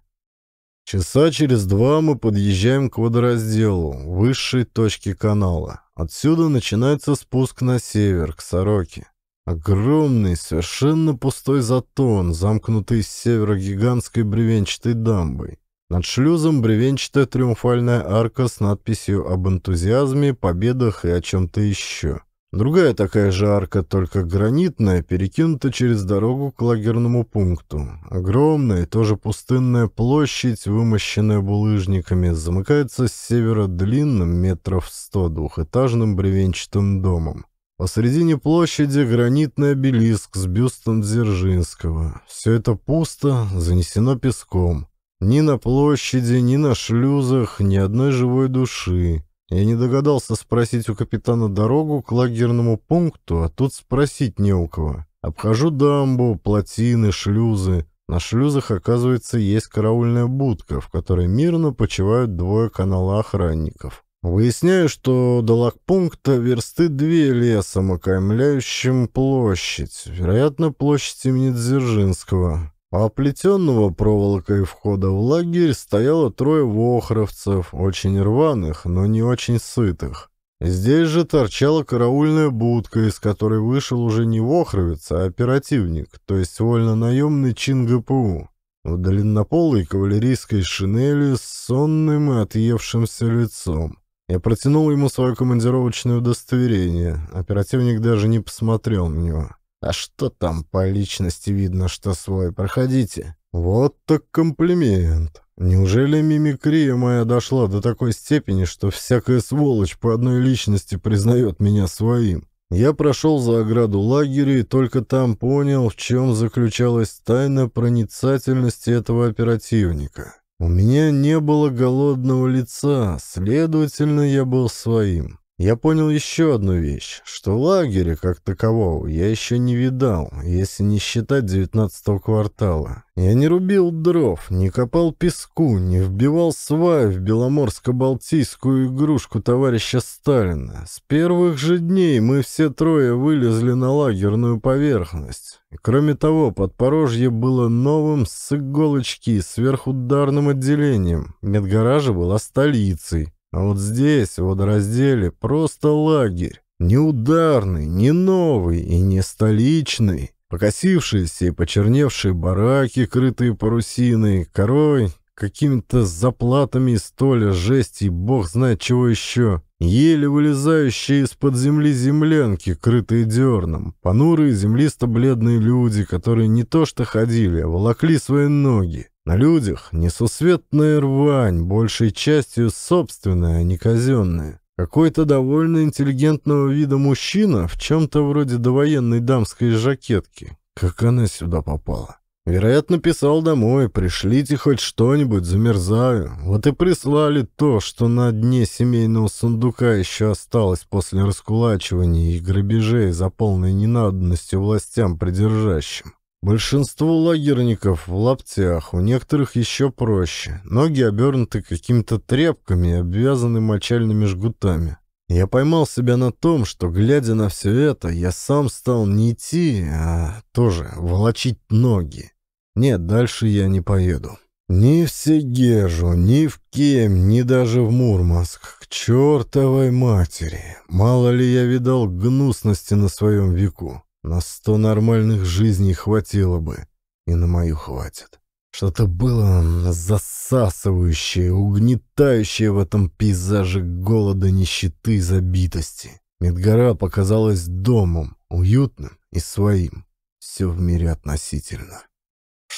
Часа через два мы подъезжаем к водоразделу, высшей точке канала. Отсюда начинается спуск на север, к Сороке. Огромный, совершенно пустой затон, замкнутый с севера гигантской бревенчатой дамбой. Над шлюзом бревенчатая триумфальная арка с надписью об энтузиазме, победах и о чем-то еще. Другая такая же арка, только гранитная, перекинута через дорогу к лагерному пункту. Огромная, тоже пустынная площадь, вымощенная булыжниками, замыкается с севера длинным, метров сто, двухэтажным бревенчатым домом. Посредине площади гранитный обелиск с бюстом Дзержинского. Все это пусто, занесено песком. Ни на площади, ни на шлюзах, ни одной живой души. Я не догадался спросить у капитана дорогу к лагерному пункту, а тут спросить не у кого. Обхожу дамбу, плотины, шлюзы. На шлюзах, оказывается, есть караульная будка, в которой мирно почивают двое канала охранников. Выясняю, что до лагпункта версты две лесом, окаймляющим площадь. Вероятно, площадь имени Дзержинского оплетенного а проволокой входа в лагерь стояло трое вохровцев, очень рваных, но не очень сытых. Здесь же торчала караульная будка, из которой вышел уже не вохровец, а оперативник, то есть вольно-наемный чин ГПУ. В длиннополой кавалерийской шинели с сонным и отъевшимся лицом. Я протянул ему свое командировочное удостоверение. Оперативник даже не посмотрел на него. А что там по личности видно, что свой? Проходите. Вот так комплимент. Неужели мимикрия моя дошла до такой степени, что всякая сволочь по одной личности признает меня своим? Я прошел за ограду лагеря и только там понял, в чем заключалась тайна проницательности этого оперативника. У меня не было голодного лица, следовательно, я был своим. Я понял еще одну вещь, что лагеря как такового я еще не видал, если не считать девятнадцатого квартала. Я не рубил дров, не копал песку, не вбивал сваи в беломорско-балтийскую игрушку товарища Сталина. С первых же дней мы все трое вылезли на лагерную поверхность. И, кроме того, подпорожье было новым с иголочки, сверхударным отделением. Медгаража была столицей. А вот здесь, в водоразделе, просто лагерь. неударный, не новый и не столичный. Покосившиеся и почерневшие бараки, крытые парусиной, корой, какими-то заплатами из толя жести и бог знает чего еще. Еле вылезающие из-под земли землянки, крытые дерном. Понурые землисто-бледные люди, которые не то что ходили, а волокли свои ноги. На людях несусветная рвань, большей частью собственная, а не казенная. Какой-то довольно интеллигентного вида мужчина в чем-то вроде довоенной дамской жакетки. Как она сюда попала? Вероятно, писал домой, пришлите хоть что-нибудь, замерзаю. Вот и прислали то, что на дне семейного сундука еще осталось после раскулачивания и грабежей за полной ненадобностью властям придержащим. Большинство лагерников в лаптях, у некоторых еще проще. Ноги обернуты какими-то тряпками и обвязаны мочальными жгутами. Я поймал себя на том, что, глядя на все это, я сам стал не идти, а тоже волочить ноги. Нет, дальше я не поеду. Ни в Сегежу, ни в Кем, ни даже в Мурманск. К чертовой матери! Мало ли я видал гнусности на своем веку. На сто нормальных жизней хватило бы. И на мою хватит. Что-то было засасывающее, угнетающее в этом пейзаже голода, нищеты, забитости. Медгора показалась домом, уютным и своим. Все в мире относительно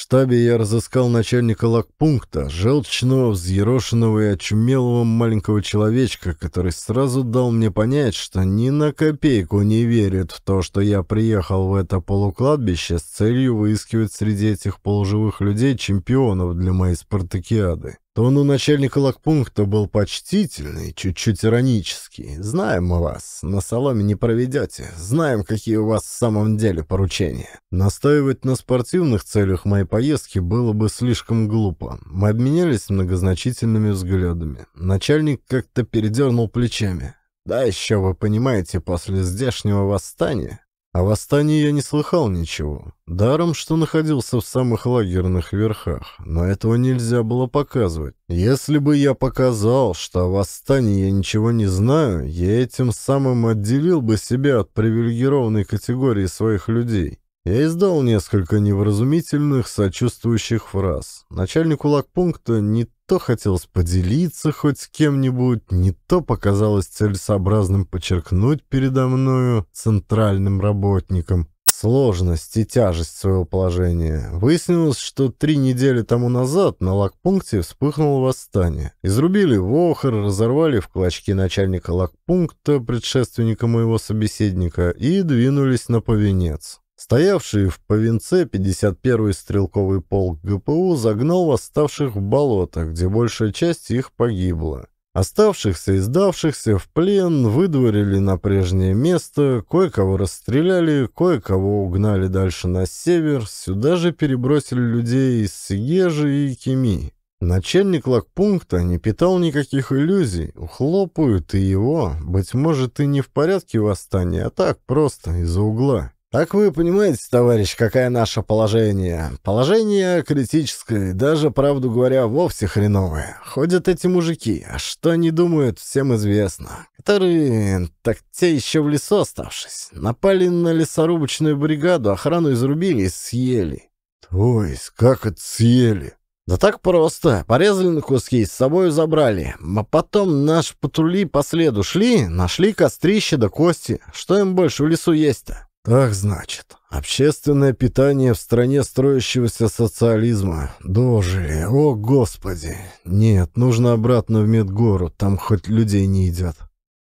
штабе я разыскал начальника лагпункта, желчного, взъерошенного и очумелого маленького человечка, который сразу дал мне понять, что ни на копейку не верит в то, что я приехал в это полукладбище с целью выискивать среди этих полуживых людей чемпионов для моей спартакиады. Тон у начальника лагпункта был почтительный, чуть-чуть иронический. «Знаем мы вас, на соломе не проведете. Знаем, какие у вас в самом деле поручения». Настаивать на спортивных целях моей поездки было бы слишком глупо. Мы обменялись многозначительными взглядами. Начальник как-то передернул плечами. «Да еще вы понимаете, после здешнего восстания...» О а восстании я не слыхал ничего. Даром, что находился в самых лагерных верхах, но этого нельзя было показывать. Если бы я показал, что о восстании я ничего не знаю, я этим самым отделил бы себя от привилегированной категории своих людей. Я издал несколько невразумительных, сочувствующих фраз. Начальник лагпункта не то хотел поделиться хоть с кем-нибудь, не то показалось целесообразным подчеркнуть передо мною центральным работником сложность и тяжесть своего положения. Выяснилось, что три недели тому назад на лагпункте вспыхнуло восстание. Изрубили вохр, разорвали в клочки начальника лагпункта, предшественника моего собеседника, и двинулись на повенец. Стоявший в Повинце 51-й стрелковый полк ГПУ загнал восставших в болото, где большая часть их погибла. Оставшихся и сдавшихся в плен выдворили на прежнее место, кое-кого расстреляли, кое-кого угнали дальше на север, сюда же перебросили людей из Сигежи и Кими. Начальник лагпункта не питал никаких иллюзий, ухлопают и его, быть может и не в порядке восстания, а так просто, из-за угла. Так вы понимаете, товарищ, какое наше положение? Положение критическое, даже, правду говоря, вовсе хреновое. Ходят эти мужики, а что они думают, всем известно. Которые, так те еще в лесу оставшись, напали на лесорубочную бригаду, охрану изрубили и съели. То есть, как это съели? «Да так просто. Порезали на куски, с собой забрали. А потом наши патрули по следу шли, нашли кострище да кости. Что им больше в лесу есть-то? Так значит, общественное питание в стране строящегося социализма. Дожили, о господи! Нет, нужно обратно в медгору, там хоть людей не едят.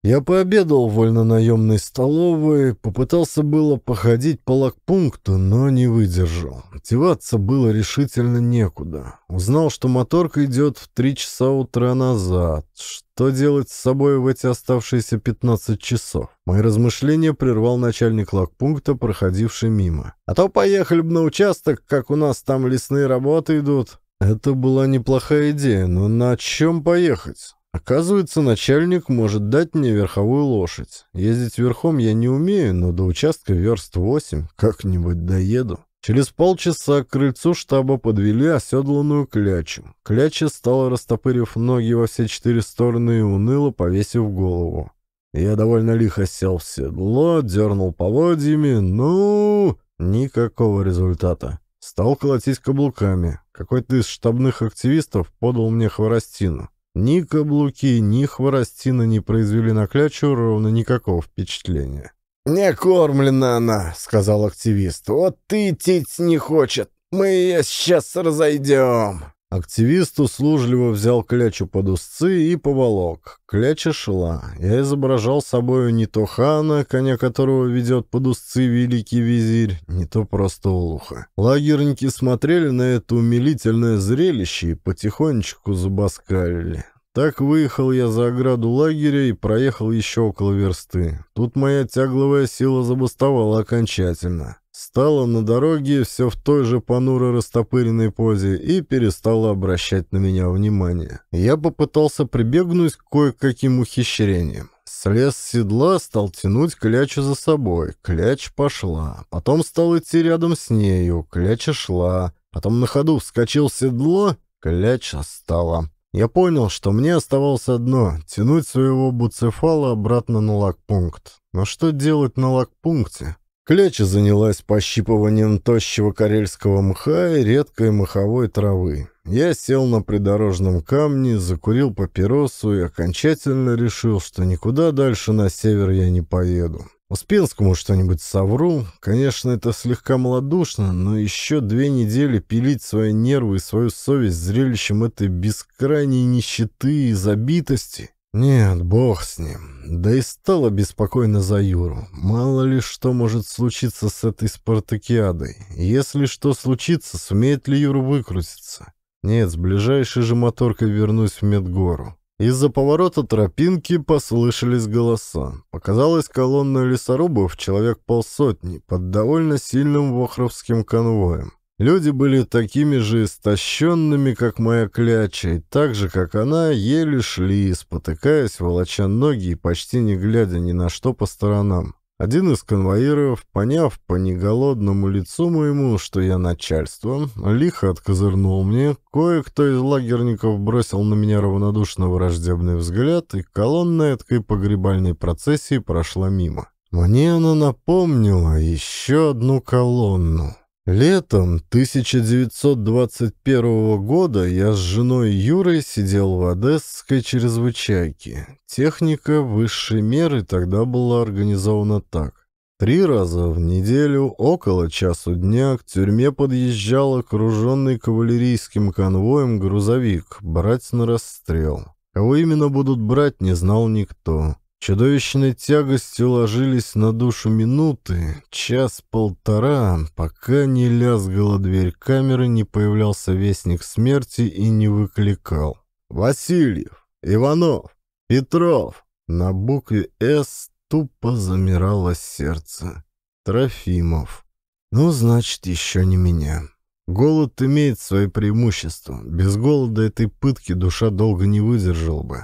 Я пообедал в вольнонаемной столовой, попытался было походить по лагпункту, но не выдержал. Деваться было решительно некуда. Узнал, что моторка идет в три часа утра назад. Что делать с собой в эти оставшиеся 15 часов? Мои размышления прервал начальник лагпункта, проходивший мимо. «А то поехали бы на участок, как у нас там лесные работы идут». Это была неплохая идея, но на чем поехать? Оказывается, начальник может дать мне верховую лошадь. Ездить верхом я не умею, но до участка верст восемь, как-нибудь доеду. Через полчаса к крыльцу штаба подвели оседланную клячу. Кляча стала, растопырив ноги во все четыре стороны и уныло повесив голову. Я довольно лихо сел в седло, дернул поводьями, ну... Никакого результата. Стал колотить каблуками. Какой-то из штабных активистов подал мне хворостину. Ни каблуки, ни хворостина не произвели на клячу ровно никакого впечатления. «Не кормлена она», — сказал активист. «Вот ты тить не хочет. Мы ее сейчас разойдем». Активист услужливо взял клячу под узцы и поволок. Кляча шла. Я изображал собою не то хана, коня которого ведет под узцы великий визирь, не то просто улуха. Лагерники смотрели на это умилительное зрелище и потихонечку забаскалили. Так выехал я за ограду лагеря и проехал еще около версты. Тут моя тягловая сила забастовала окончательно стала на дороге все в той же понуро растопыренной позе и перестала обращать на меня внимание. Я попытался прибегнуть к кое-каким ухищрениям. Слез с седла, стал тянуть клячу за собой. Кляч пошла. Потом стал идти рядом с нею. Кляча шла. Потом на ходу вскочил в седло. Кляча стала. Я понял, что мне оставалось одно — тянуть своего буцефала обратно на лагпункт. Но что делать на лагпункте? Кляча занялась пощипыванием тощего карельского мха и редкой маховой травы. Я сел на придорожном камне, закурил папиросу и окончательно решил, что никуда дальше на север я не поеду. Успенскому что-нибудь совру. Конечно, это слегка малодушно, но еще две недели пилить свои нервы и свою совесть зрелищем этой бескрайней нищеты и забитости — нет, бог с ним. Да и стало беспокойно за Юру. Мало ли что может случиться с этой спартакиадой. Если что случится, сумеет ли Юра выкрутиться? Нет, с ближайшей же моторкой вернусь в Медгору. Из-за поворота тропинки послышались голоса. Показалась колонна лесорубов, человек полсотни, под довольно сильным вохровским конвоем. Люди были такими же истощенными, как моя кляча, и так же, как она, еле шли, спотыкаясь, волоча ноги и почти не глядя ни на что по сторонам. Один из конвоиров, поняв по неголодному лицу моему, что я начальство, лихо откозырнул мне, кое-кто из лагерников бросил на меня равнодушно враждебный взгляд, и колонна эткой погребальной процессии прошла мимо. Мне она напомнила еще одну колонну. Летом 1921 года я с женой Юрой сидел в Одесской чрезвычайке. Техника высшей меры тогда была организована так. Три раза в неделю, около часу дня, к тюрьме подъезжал окруженный кавалерийским конвоем грузовик брать на расстрел. Кого именно будут брать, не знал никто. Чудовищной тягостью ложились на душу минуты, час-полтора, пока не лязгала дверь камеры, не появлялся вестник смерти и не выкликал. «Васильев! Иванов! Петров!» На букве «С» тупо замирало сердце. «Трофимов». «Ну, значит, еще не меня». Голод имеет свои преимущества. Без голода этой пытки душа долго не выдержала бы.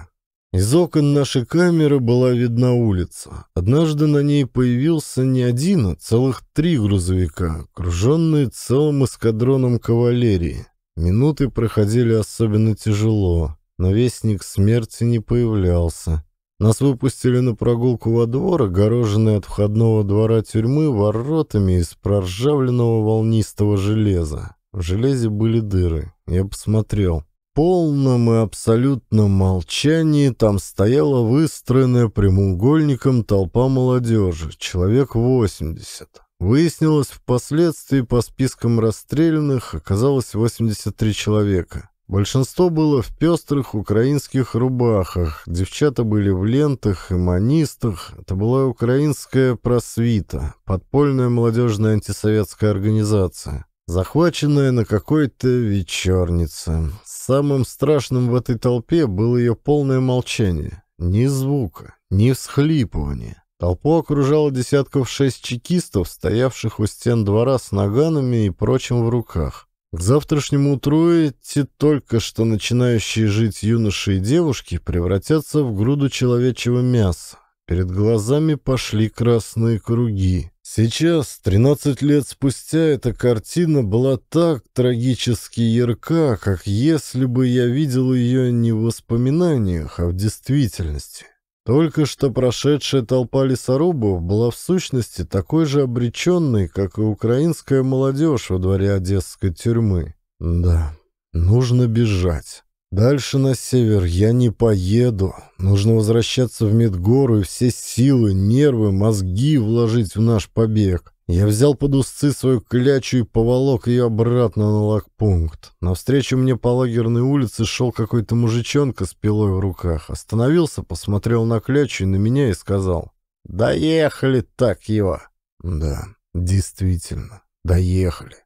Из окон нашей камеры была видна улица. Однажды на ней появился не один, а целых три грузовика, окруженные целым эскадроном кавалерии. Минуты проходили особенно тяжело. но вестник смерти не появлялся. Нас выпустили на прогулку во двор, огороженный от входного двора тюрьмы воротами из проржавленного волнистого железа. В железе были дыры. Я посмотрел полном и абсолютном молчании там стояла выстроенная прямоугольником толпа молодежи, человек 80. Выяснилось впоследствии по спискам расстрелянных оказалось 83 человека. Большинство было в пестрых украинских рубахах, девчата были в лентах и манистах. Это была украинская просвита, подпольная молодежная антисоветская организация захваченная на какой-то вечернице. Самым страшным в этой толпе было ее полное молчание. Ни звука, ни всхлипывания. Толпу окружало десятков шесть чекистов, стоявших у стен двора с наганами и прочим в руках. К завтрашнему утру эти только что начинающие жить юноши и девушки превратятся в груду человечьего мяса. Перед глазами пошли красные круги. Сейчас, 13 лет спустя, эта картина была так трагически ярка, как если бы я видел ее не в воспоминаниях, а в действительности. Только что прошедшая толпа лесорубов была в сущности такой же обреченной, как и украинская молодежь во дворе одесской тюрьмы. Да, нужно бежать. Дальше на север я не поеду. Нужно возвращаться в Медгору и все силы, нервы, мозги вложить в наш побег. Я взял под узцы свою клячу и поволок ее обратно на лагпункт. Навстречу мне по лагерной улице шел какой-то мужичонка с пилой в руках. Остановился, посмотрел на клячу и на меня и сказал. «Доехали так его!» «Да, действительно, доехали».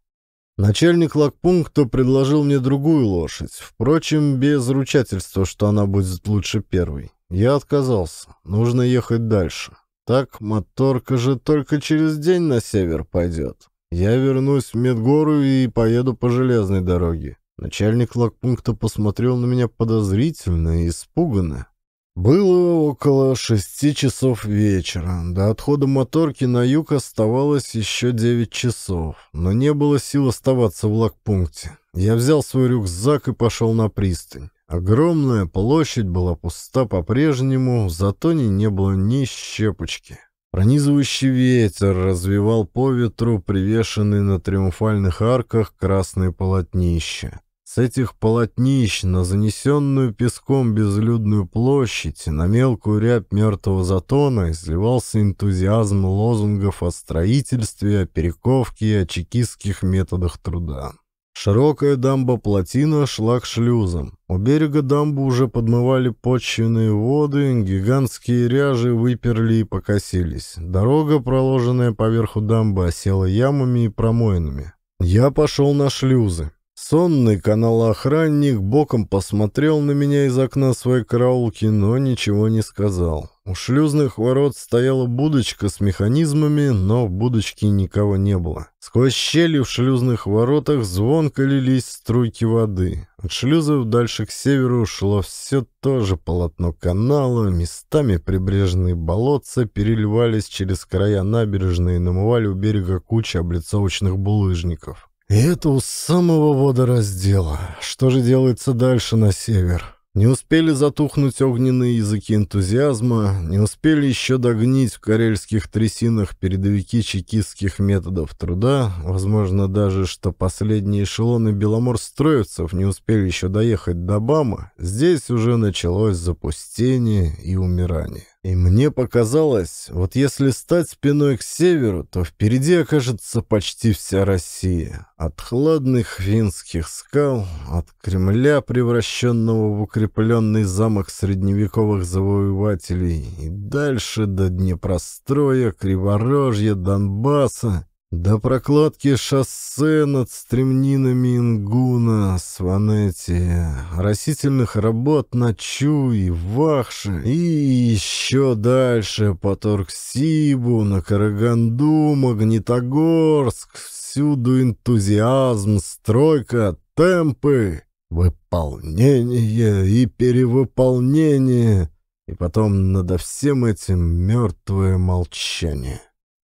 Начальник лагпункта предложил мне другую лошадь, впрочем, без ручательства, что она будет лучше первой. Я отказался. Нужно ехать дальше. Так моторка же только через день на север пойдет. Я вернусь в Медгору и поеду по железной дороге. Начальник лагпункта посмотрел на меня подозрительно и испуганно. Было около шести часов вечера. До отхода моторки на юг оставалось еще девять часов, но не было сил оставаться в лагпункте. Я взял свой рюкзак и пошел на пристань. Огромная площадь была пуста по-прежнему, зато затоне не было ни щепочки. Пронизывающий ветер развивал по ветру привешенные на триумфальных арках красные полотнища. С этих полотнищ на занесенную песком безлюдную площадь на мелкую рябь мертвого затона изливался энтузиазм лозунгов о строительстве, о перековке и о чекистских методах труда. Широкая дамба-плотина шла к шлюзам. У берега дамбы уже подмывали почвенные воды, гигантские ряжи выперли и покосились. Дорога, проложенная поверху дамбы, осела ямами и промоинами. Я пошел на шлюзы. Сонный каналоохранник боком посмотрел на меня из окна своей караулки, но ничего не сказал. У шлюзных ворот стояла будочка с механизмами, но в будочке никого не было. Сквозь щели в шлюзных воротах звонко лились струйки воды. От шлюзов дальше к северу шло все то же полотно канала, местами прибрежные болотца переливались через края набережной и намывали у берега кучи облицовочных булыжников. И это у самого водораздела. Что же делается дальше на север? Не успели затухнуть огненные языки энтузиазма, не успели еще догнить в карельских трясинах передовики чекистских методов труда, возможно даже, что последние эшелоны беломорстроевцев не успели еще доехать до Бама, здесь уже началось запустение и умирание. И мне показалось, вот если стать спиной к северу, то впереди окажется почти вся Россия. От хладных финских скал, от Кремля, превращенного в укрепленный замок средневековых завоевателей, и дальше до Днепростроя, Криворожья, Донбасса. До прокладки шоссе над стремнинами Ингуна, Сванети, растительных работ на Чу и Вахше и еще дальше по Торксибу, на Караганду, Магнитогорск. Всюду энтузиазм, стройка, темпы, выполнение и перевыполнение. И потом надо всем этим мертвое молчание.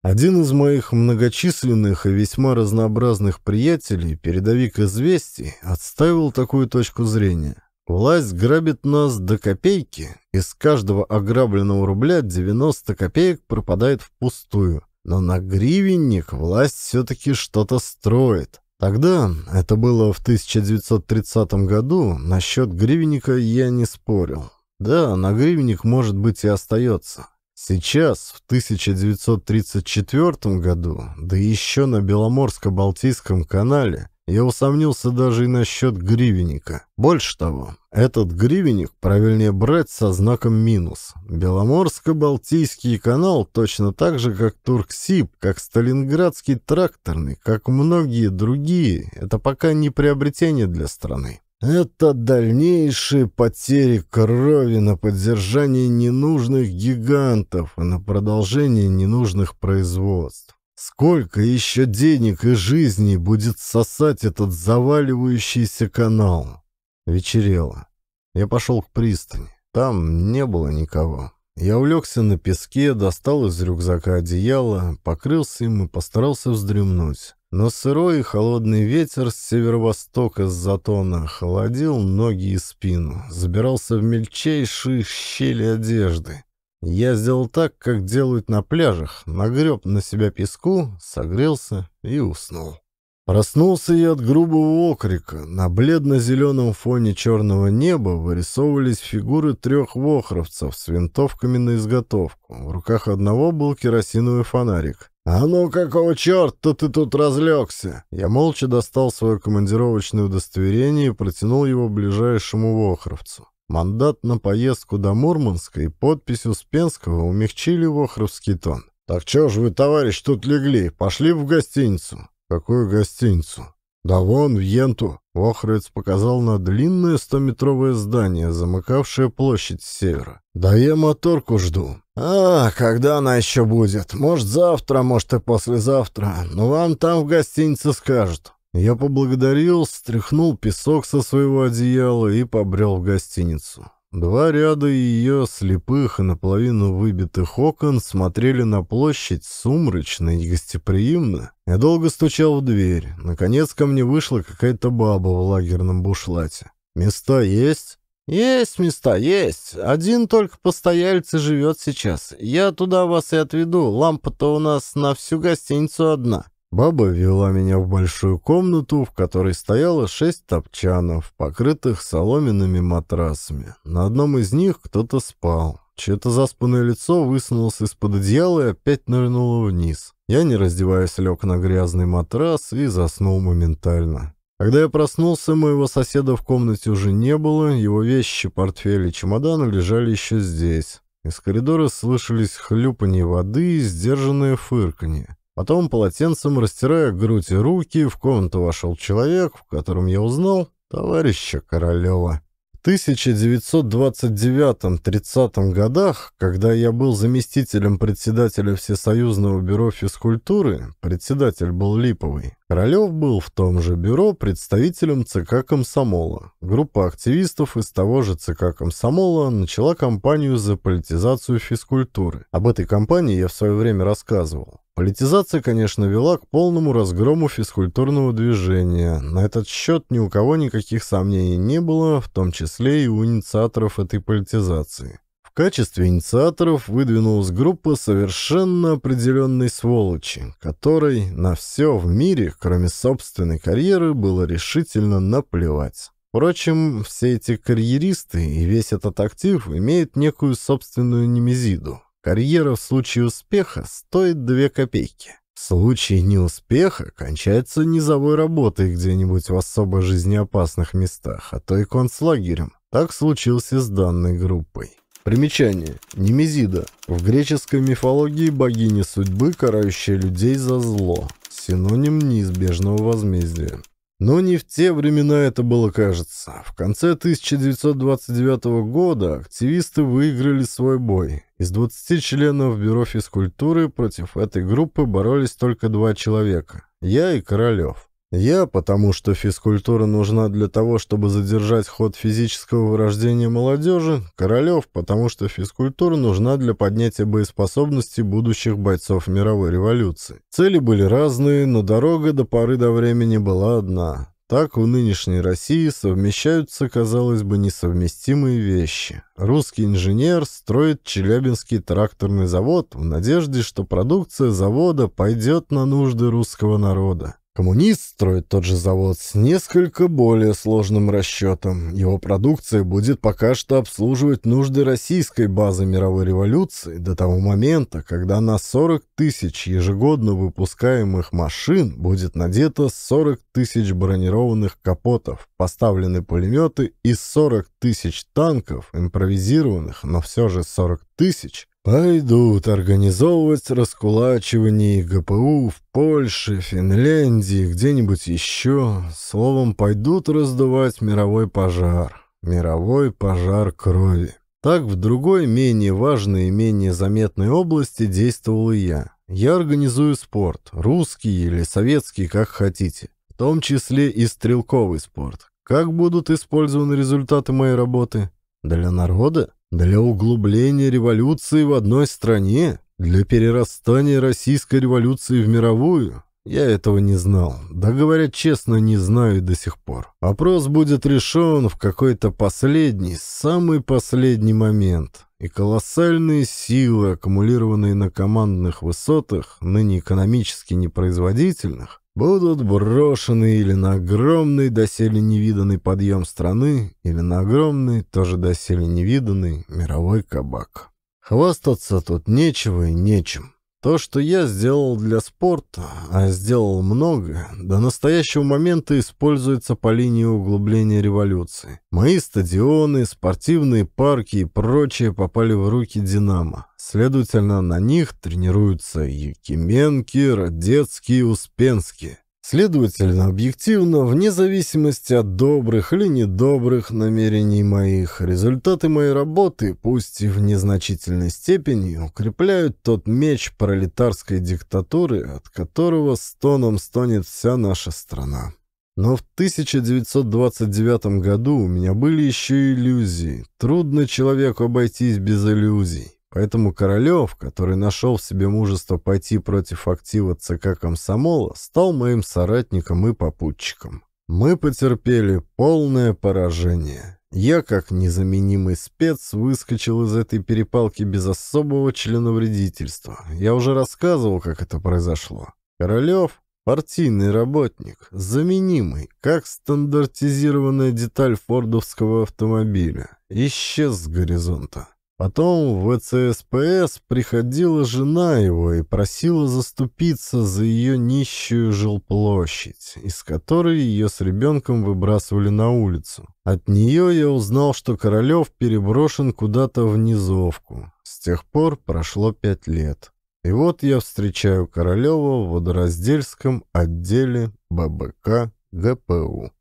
Один из моих многочисленных и весьма разнообразных приятелей, передовик известий, отставил такую точку зрения. Власть грабит нас до копейки, из каждого ограбленного рубля 90 копеек пропадает впустую. Но на гривенник власть все-таки что-то строит. Тогда, это было в 1930 году, насчет гривенника я не спорил. Да, на гривенник может быть и остается. Сейчас, в 1934 году, да еще на Беломорско-Балтийском канале, я усомнился даже и насчет гривенника. Больше того, этот гривенник правильнее брать со знаком минус. Беломорско-Балтийский канал точно так же, как Турксиб, как Сталинградский тракторный, как многие другие, это пока не приобретение для страны. Это дальнейшие потери крови на поддержание ненужных гигантов и на продолжение ненужных производств. Сколько еще денег и жизней будет сосать этот заваливающийся канал? Вечерело. Я пошел к пристани. Там не было никого. Я улегся на песке, достал из рюкзака одеяло, покрылся им и постарался вздремнуть но сырой и холодный ветер с северо-востока с затона холодил ноги и спину, забирался в мельчайшие щели одежды. Я сделал так, как делают на пляжах, нагреб на себя песку, согрелся и уснул. Проснулся я от грубого окрика. На бледно-зеленом фоне черного неба вырисовывались фигуры трех вохровцев с винтовками на изготовку. В руках одного был керосиновый фонарик. «А ну, какого черта ты тут разлегся?» Я молча достал свое командировочное удостоверение и протянул его ближайшему вохровцу. Мандат на поездку до Мурманска и подпись Успенского умягчили вохровский тон. «Так чё ж вы, товарищ, тут легли? Пошли в гостиницу». «Какую гостиницу?» «Да вон, в Енту!» Вохровец показал на длинное стометровое здание, замыкавшее площадь с севера. «Да я моторку жду. «А, когда она еще будет? Может, завтра, может, и послезавтра. Но ну, вам там в гостинице скажут». Я поблагодарил, стряхнул песок со своего одеяла и побрел в гостиницу. Два ряда ее слепых и наполовину выбитых окон смотрели на площадь сумрачно и гостеприимно. Я долго стучал в дверь. Наконец ко мне вышла какая-то баба в лагерном бушлате. «Места есть?» «Есть места, есть. Один только постояльцы живет сейчас. Я туда вас и отведу. Лампа-то у нас на всю гостиницу одна». Баба вела меня в большую комнату, в которой стояло шесть топчанов, покрытых соломенными матрасами. На одном из них кто-то спал. Чье-то заспанное лицо высунулось из-под одеяла и опять нырнуло вниз. Я, не раздеваясь, лег на грязный матрас и заснул моментально. Когда я проснулся, моего соседа в комнате уже не было, его вещи, портфель и чемоданы лежали еще здесь. Из коридора слышались хлюпанье воды и сдержанное фырканье. Потом полотенцем, растирая грудь и руки, в комнату вошел человек, в котором я узнал товарища Королева. 1929-30 годах, когда я был заместителем председателя Всесоюзного бюро физкультуры, председатель был Липовый, Королев был в том же бюро представителем ЦК Комсомола. Группа активистов из того же ЦК Комсомола начала кампанию за политизацию физкультуры. Об этой кампании я в свое время рассказывал. Политизация, конечно, вела к полному разгрому физкультурного движения. На этот счет ни у кого никаких сомнений не было, в том числе и у инициаторов этой политизации. В качестве инициаторов выдвинулась группа совершенно определенной сволочи, которой на все в мире, кроме собственной карьеры, было решительно наплевать. Впрочем, все эти карьеристы и весь этот актив имеют некую собственную немезиду. Карьера в случае успеха стоит две копейки. В случае неуспеха кончается низовой работой где-нибудь в особо жизнеопасных местах, а то и концлагерем. Так случилось и с данной группой. Примечание. Немезида. В греческой мифологии богиня судьбы, карающая людей за зло. Синоним неизбежного возмездия. Но не в те времена это было, кажется. В конце 1929 года активисты выиграли свой бой. Из 20 членов Бюро физкультуры против этой группы боролись только два человека – я и Королев. Я, потому что физкультура нужна для того, чтобы задержать ход физического вырождения молодежи. Королев, потому что физкультура нужна для поднятия боеспособности будущих бойцов мировой революции. Цели были разные, но дорога до поры до времени была одна. Так у нынешней России совмещаются, казалось бы, несовместимые вещи. Русский инженер строит Челябинский тракторный завод в надежде, что продукция завода пойдет на нужды русского народа. Коммунист строит тот же завод с несколько более сложным расчетом. Его продукция будет пока что обслуживать нужды российской базы мировой революции до того момента, когда на 40 тысяч ежегодно выпускаемых машин будет надето 40 тысяч бронированных капотов, поставлены пулеметы и 40 тысяч танков, импровизированных, но все же 40 тысяч, Пойдут организовывать раскулачивание ГПУ в Польше, Финляндии, где-нибудь еще. Словом, пойдут раздувать мировой пожар. Мировой пожар крови. Так в другой, менее важной и менее заметной области действовал и я. Я организую спорт, русский или советский, как хотите. В том числе и стрелковый спорт. Как будут использованы результаты моей работы? Для народа? Для углубления революции в одной стране? Для перерастания российской революции в мировую? Я этого не знал. Да, говорят честно, не знаю до сих пор. Вопрос будет решен в какой-то последний, самый последний момент. И колоссальные силы, аккумулированные на командных высотах, ныне экономически непроизводительных, будут брошены или на огромный, доселе невиданный подъем страны, или на огромный, тоже доселе невиданный, мировой кабак. Хвастаться тут нечего и нечем. То, что я сделал для спорта, а сделал много, до настоящего момента используется по линии углубления революции. Мои стадионы, спортивные парки и прочее попали в руки «Динамо». Следовательно, на них тренируются Якименки, Родецкие, Успенские. Следовательно, объективно, вне зависимости от добрых или недобрых намерений моих, результаты моей работы, пусть и в незначительной степени, укрепляют тот меч пролетарской диктатуры, от которого стоном стонет вся наша страна. Но в 1929 году у меня были еще иллюзии. Трудно человеку обойтись без иллюзий. Поэтому Королев, который нашел в себе мужество пойти против актива ЦК Комсомола, стал моим соратником и попутчиком. Мы потерпели полное поражение. Я, как незаменимый спец, выскочил из этой перепалки без особого членовредительства. Я уже рассказывал, как это произошло. Королев — партийный работник, заменимый, как стандартизированная деталь фордовского автомобиля, исчез с горизонта. Потом в ЦСПС приходила жена его и просила заступиться за ее нищую жилплощадь, из которой ее с ребенком выбрасывали на улицу. От нее я узнал, что Королев переброшен куда-то в низовку. С тех пор прошло пять лет. И вот я встречаю Королева в водораздельском отделе ББК ГПУ.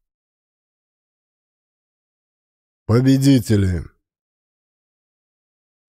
Победители!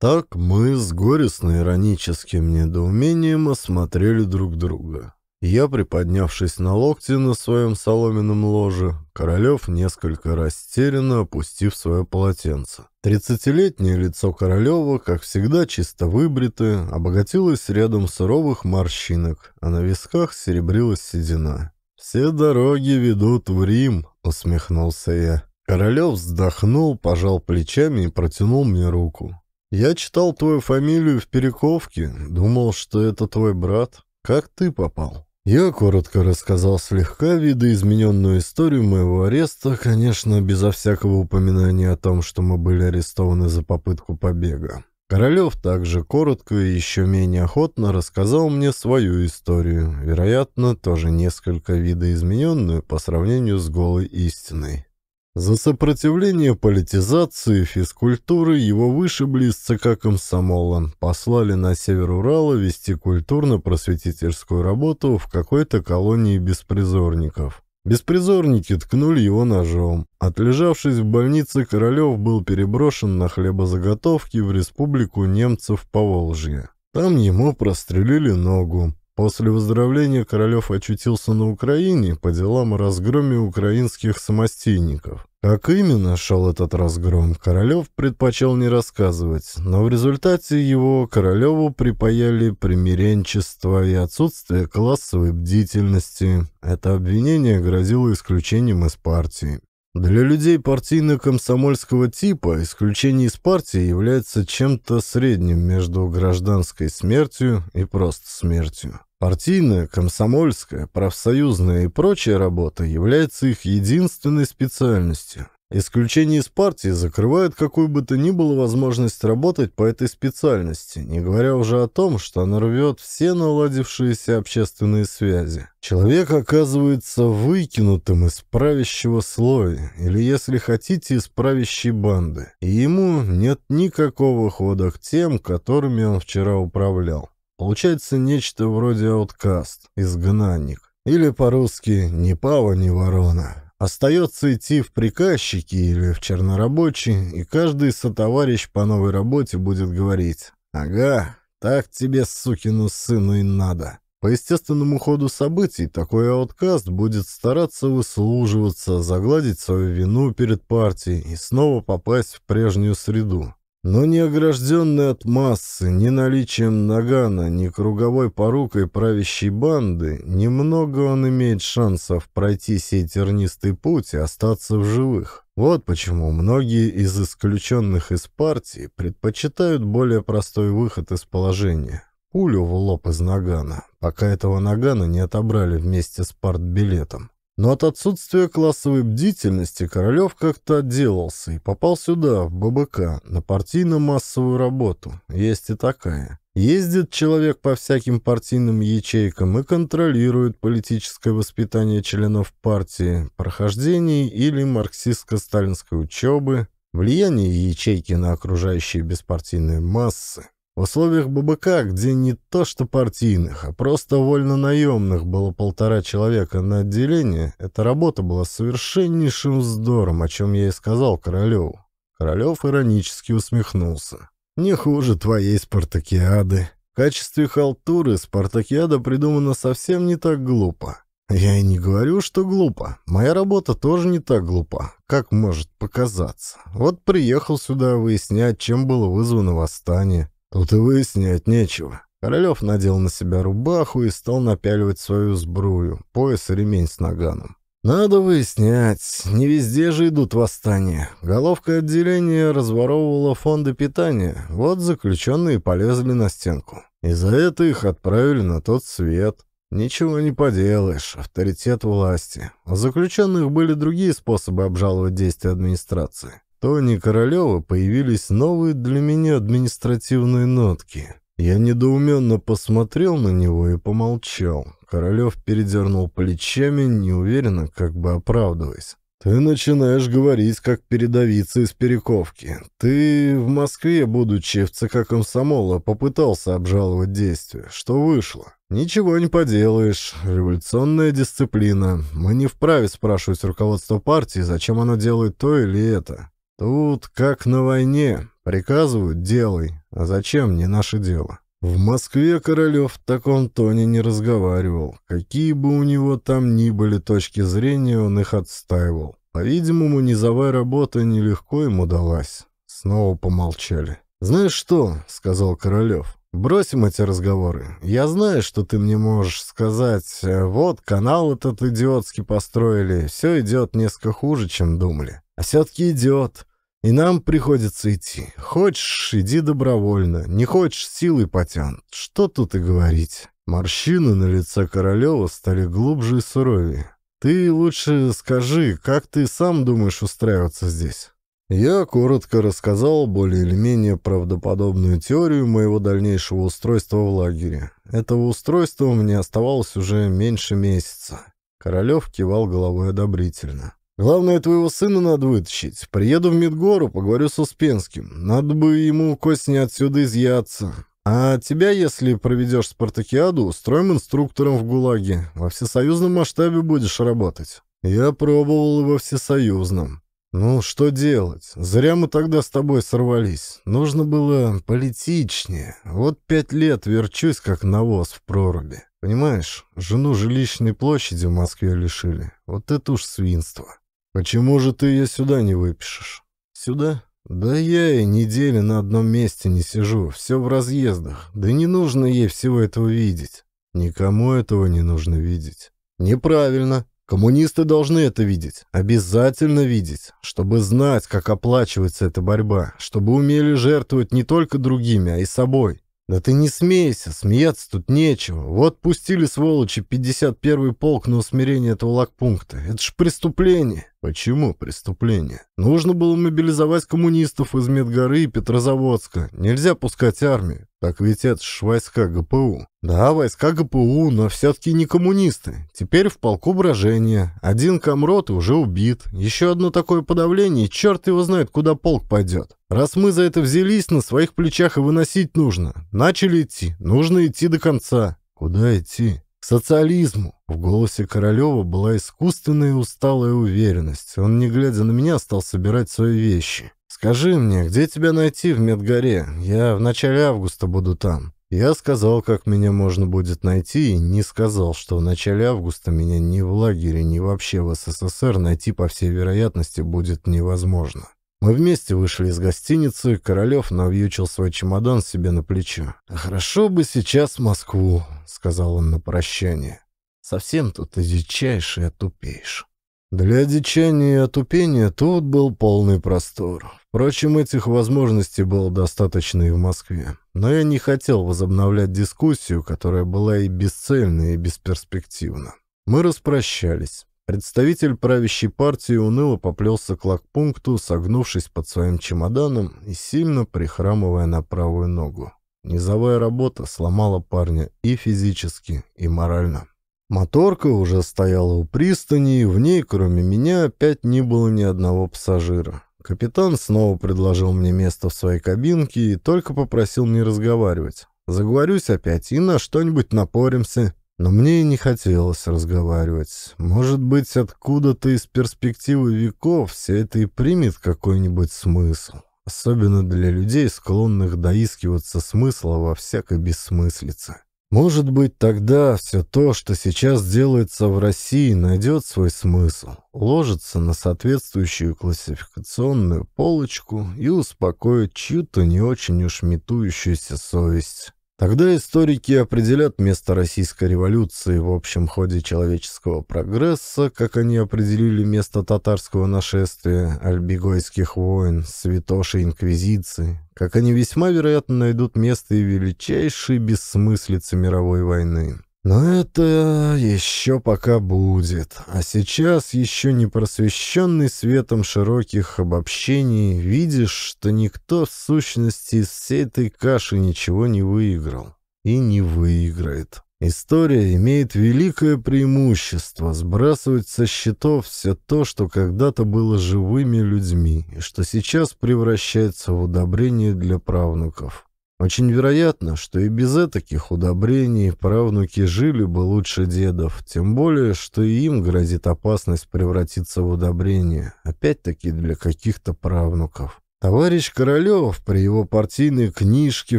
Так мы с горестно-ироническим недоумением осмотрели друг друга. Я, приподнявшись на локти на своем соломенном ложе, Королев несколько растерянно опустив свое полотенце. Тридцатилетнее лицо Королева, как всегда чисто выбритое, обогатилось рядом суровых морщинок, а на висках серебрилась седина. «Все дороги ведут в Рим», — усмехнулся я. Королев вздохнул, пожал плечами и протянул мне руку. Я читал твою фамилию в перековке, думал, что это твой брат. Как ты попал?» Я коротко рассказал слегка видоизмененную историю моего ареста, конечно, безо всякого упоминания о том, что мы были арестованы за попытку побега. Королев также коротко и еще менее охотно рассказал мне свою историю, вероятно, тоже несколько видоизмененную по сравнению с голой истиной. За сопротивление политизации физкультуры его вышибли из ЦК комсомола, послали на север Урала вести культурно-просветительскую работу в какой-то колонии беспризорников. Беспризорники ткнули его ножом. Отлежавшись в больнице, Королев был переброшен на хлебозаготовки в республику немцев Поволжье. Там ему прострелили ногу. После выздоровления Королев очутился на Украине по делам о разгроме украинских самостейников. Как именно шел этот разгром, Королев предпочел не рассказывать, но в результате его Королеву припаяли примиренчество и отсутствие классовой бдительности. Это обвинение грозило исключением из партии. Для людей партийно-комсомольского типа исключение из партии является чем-то средним между гражданской смертью и просто смертью. Партийная, комсомольская, профсоюзная и прочая работа является их единственной специальностью. Исключение из партии закрывает какую бы то ни было возможность работать по этой специальности, не говоря уже о том, что она рвет все наладившиеся общественные связи. Человек оказывается выкинутым из правящего слоя, или, если хотите, из правящей банды, и ему нет никакого хода к тем, которыми он вчера управлял. Получается нечто вроде ауткаст, изгнанник. Или по-русски «ни пава, ни ворона». Остается идти в приказчики или в чернорабочие, и каждый сотоварищ по новой работе будет говорить «Ага, так тебе, сукину сыну, и надо». По естественному ходу событий такой ауткаст будет стараться выслуживаться, загладить свою вину перед партией и снова попасть в прежнюю среду но не огражденный от массы, ни наличием нагана, ни круговой порукой правящей банды, немного он имеет шансов пройти сей тернистый путь и остаться в живых. Вот почему многие из исключенных из партии предпочитают более простой выход из положения. Пулю в лоб из нагана, пока этого нагана не отобрали вместе с партбилетом. Но от отсутствия классовой бдительности Королев как-то отделался и попал сюда, в ББК, на партийно-массовую работу. Есть и такая. Ездит человек по всяким партийным ячейкам и контролирует политическое воспитание членов партии, прохождение или марксистско-сталинской учебы, влияние ячейки на окружающие беспартийные массы. В условиях ББК, где не то что партийных, а просто вольно-наемных было полтора человека на отделение, эта работа была совершеннейшим вздором, о чем я и сказал Королеву. Королев иронически усмехнулся. «Не хуже твоей спартакиады. В качестве халтуры спартакиада придумана совсем не так глупо. Я и не говорю, что глупо. Моя работа тоже не так глупа, как может показаться. Вот приехал сюда выяснять, чем было вызвано восстание. Тут и выяснять нечего. Королев надел на себя рубаху и стал напяливать свою сбрую, пояс и ремень с наганом. «Надо выяснять. Не везде же идут восстания. Головка отделения разворовывала фонды питания. Вот заключенные полезли на стенку. И за это их отправили на тот свет. Ничего не поделаешь. Авторитет власти. У а заключенных были другие способы обжаловать действия администрации. Тони Королева появились новые для меня административные нотки. Я недоуменно посмотрел на него и помолчал. Королев передернул плечами, неуверенно, как бы оправдываясь. «Ты начинаешь говорить, как передовица из Перековки. Ты в Москве, будучи в ЦК комсомола, попытался обжаловать действие. Что вышло? Ничего не поделаешь. Революционная дисциплина. Мы не вправе спрашивать руководство партии, зачем оно делает то или это. Тут как на войне. Приказывают — делай. А зачем мне наше дело? В Москве Королев в таком тоне не разговаривал. Какие бы у него там ни были точки зрения, он их отстаивал. По-видимому, низовая работа нелегко ему далась. Снова помолчали. «Знаешь что?» — сказал Королев. «Бросим эти разговоры. Я знаю, что ты мне можешь сказать. Э, вот, канал этот идиотский построили. Все идет несколько хуже, чем думали. А все-таки идет. И нам приходится идти. Хочешь, иди добровольно. Не хочешь, силы потянут. Что тут и говорить. Морщины на лице Королева стали глубже и суровее. Ты лучше скажи, как ты сам думаешь устраиваться здесь? Я коротко рассказал более или менее правдоподобную теорию моего дальнейшего устройства в лагере. Этого устройства мне оставалось уже меньше месяца. Королев кивал головой одобрительно. Главное, твоего сына надо вытащить. Приеду в Медгору, поговорю с Успенским. Надо бы ему кость не отсюда изъяться. А тебя, если проведешь спартакиаду, устроим инструктором в ГУЛАГе. Во всесоюзном масштабе будешь работать. Я пробовал и во всесоюзном. Ну, что делать? Зря мы тогда с тобой сорвались. Нужно было политичнее. Вот пять лет верчусь, как навоз в проруби. Понимаешь, жену жилищной площади в Москве лишили. Вот это уж свинство. «Почему же ты ее сюда не выпишешь?» «Сюда?» «Да я и недели на одном месте не сижу, все в разъездах. Да не нужно ей всего этого видеть. Никому этого не нужно видеть». «Неправильно. Коммунисты должны это видеть. Обязательно видеть, чтобы знать, как оплачивается эта борьба, чтобы умели жертвовать не только другими, а и собой». «Да ты не смейся, смеяться тут нечего. Вот пустили, сволочи, 51-й полк на усмирение этого лагпункта. Это ж преступление!» Почему преступление? Нужно было мобилизовать коммунистов из Медгоры и Петрозаводска. Нельзя пускать армию. Так ведь это ж войска ГПУ. Да, войска ГПУ, но все-таки не коммунисты. Теперь в полку брожение. Один комрот уже убит. Еще одно такое подавление, и черт его знает, куда полк пойдет. Раз мы за это взялись, на своих плечах и выносить нужно. Начали идти. Нужно идти до конца. Куда идти? социализму!» В голосе Королева была искусственная и усталая уверенность. Он, не глядя на меня, стал собирать свои вещи. «Скажи мне, где тебя найти в Медгоре? Я в начале августа буду там». Я сказал, как меня можно будет найти, и не сказал, что в начале августа меня ни в лагере, ни вообще в СССР найти, по всей вероятности, будет невозможно. Мы вместе вышли из гостиницы, Королев навьючил свой чемодан себе на плечо. «Хорошо бы сейчас в Москву», — сказал он на прощание. «Совсем тут и дичаешь, и отупеешь». Для дичания и отупения тут был полный простор. Впрочем, этих возможностей было достаточно и в Москве. Но я не хотел возобновлять дискуссию, которая была и бесцельна, и бесперспективна. Мы распрощались. Представитель правящей партии уныло поплелся к лагпункту, согнувшись под своим чемоданом и сильно прихрамывая на правую ногу. Низовая работа сломала парня и физически, и морально. Моторка уже стояла у пристани, и в ней, кроме меня, опять не было ни одного пассажира. Капитан снова предложил мне место в своей кабинке и только попросил не разговаривать. Заговорюсь опять и на что-нибудь напоримся. Но мне и не хотелось разговаривать. Может быть, откуда-то из перспективы веков все это и примет какой-нибудь смысл. Особенно для людей, склонных доискиваться смысла во всякой бессмыслице. Может быть, тогда все то, что сейчас делается в России, найдет свой смысл, ложится на соответствующую классификационную полочку и успокоит чью-то не очень уж метующуюся совесть. Тогда историки определят место Российской революции в общем ходе человеческого прогресса, как они определили место татарского нашествия, альбигойских войн, святоши инквизиции, как они весьма вероятно найдут место и величайшей бессмыслицы мировой войны. Но это еще пока будет. А сейчас, еще не просвещенный светом широких обобщений, видишь, что никто в сущности из всей этой каши ничего не выиграл. И не выиграет. История имеет великое преимущество сбрасывать со счетов все то, что когда-то было живыми людьми, и что сейчас превращается в удобрение для правнуков. Очень вероятно, что и без этаких удобрений правнуки жили бы лучше дедов, тем более, что и им грозит опасность превратиться в удобрение, опять-таки для каких-то правнуков. Товарищ Королёв, при его партийной книжке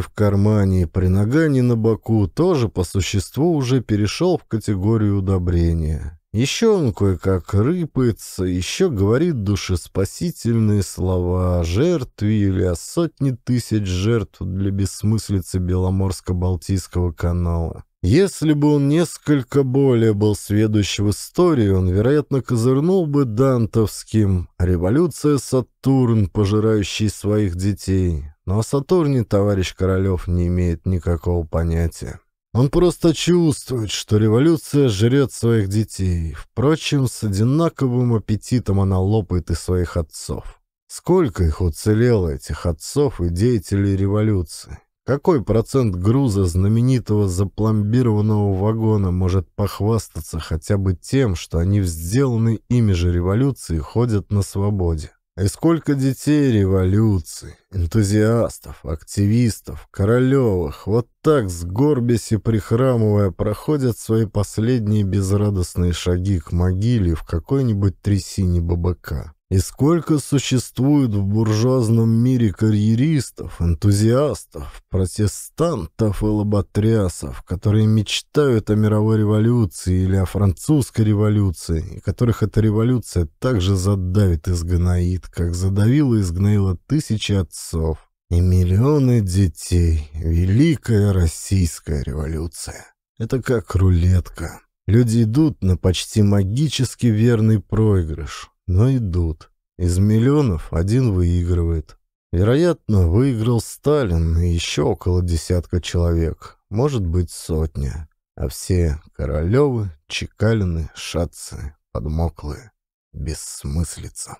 в кармане и при ногане на боку тоже по существу уже перешел в категорию удобрения. Еще он кое-как рыпается, еще говорит душеспасительные слова о жертве или о сотне тысяч жертв для бессмыслицы Беломорско-Балтийского канала. Если бы он несколько более был сведущ в истории, он, вероятно, козырнул бы дантовским «Революция Сатурн, пожирающий своих детей». Но о Сатурне товарищ Королев не имеет никакого понятия. Он просто чувствует, что революция жрет своих детей. Впрочем, с одинаковым аппетитом она лопает и своих отцов. Сколько их уцелело, этих отцов и деятелей революции? Какой процент груза знаменитого запломбированного вагона может похвастаться хотя бы тем, что они в сделанной ими же революции ходят на свободе? И сколько детей революции, энтузиастов, активистов, королевых, вот так сгорбясь и прихрамывая, проходят свои последние безрадостные шаги к могиле в какой-нибудь трясине бабака. И сколько существует в буржуазном мире карьеристов, энтузиастов, протестантов и лоботрясов, которые мечтают о мировой революции или о французской революции, и которых эта революция также задавит и сгноит, как задавила и сгноила тысячи отцов и миллионы детей. Великая российская революция. Это как рулетка. Люди идут на почти магически верный проигрыш но идут. Из миллионов один выигрывает. Вероятно, выиграл Сталин и еще около десятка человек, может быть сотня. А все Королевы, Чекалины, Шатцы, Подмоклые. Бессмыслица.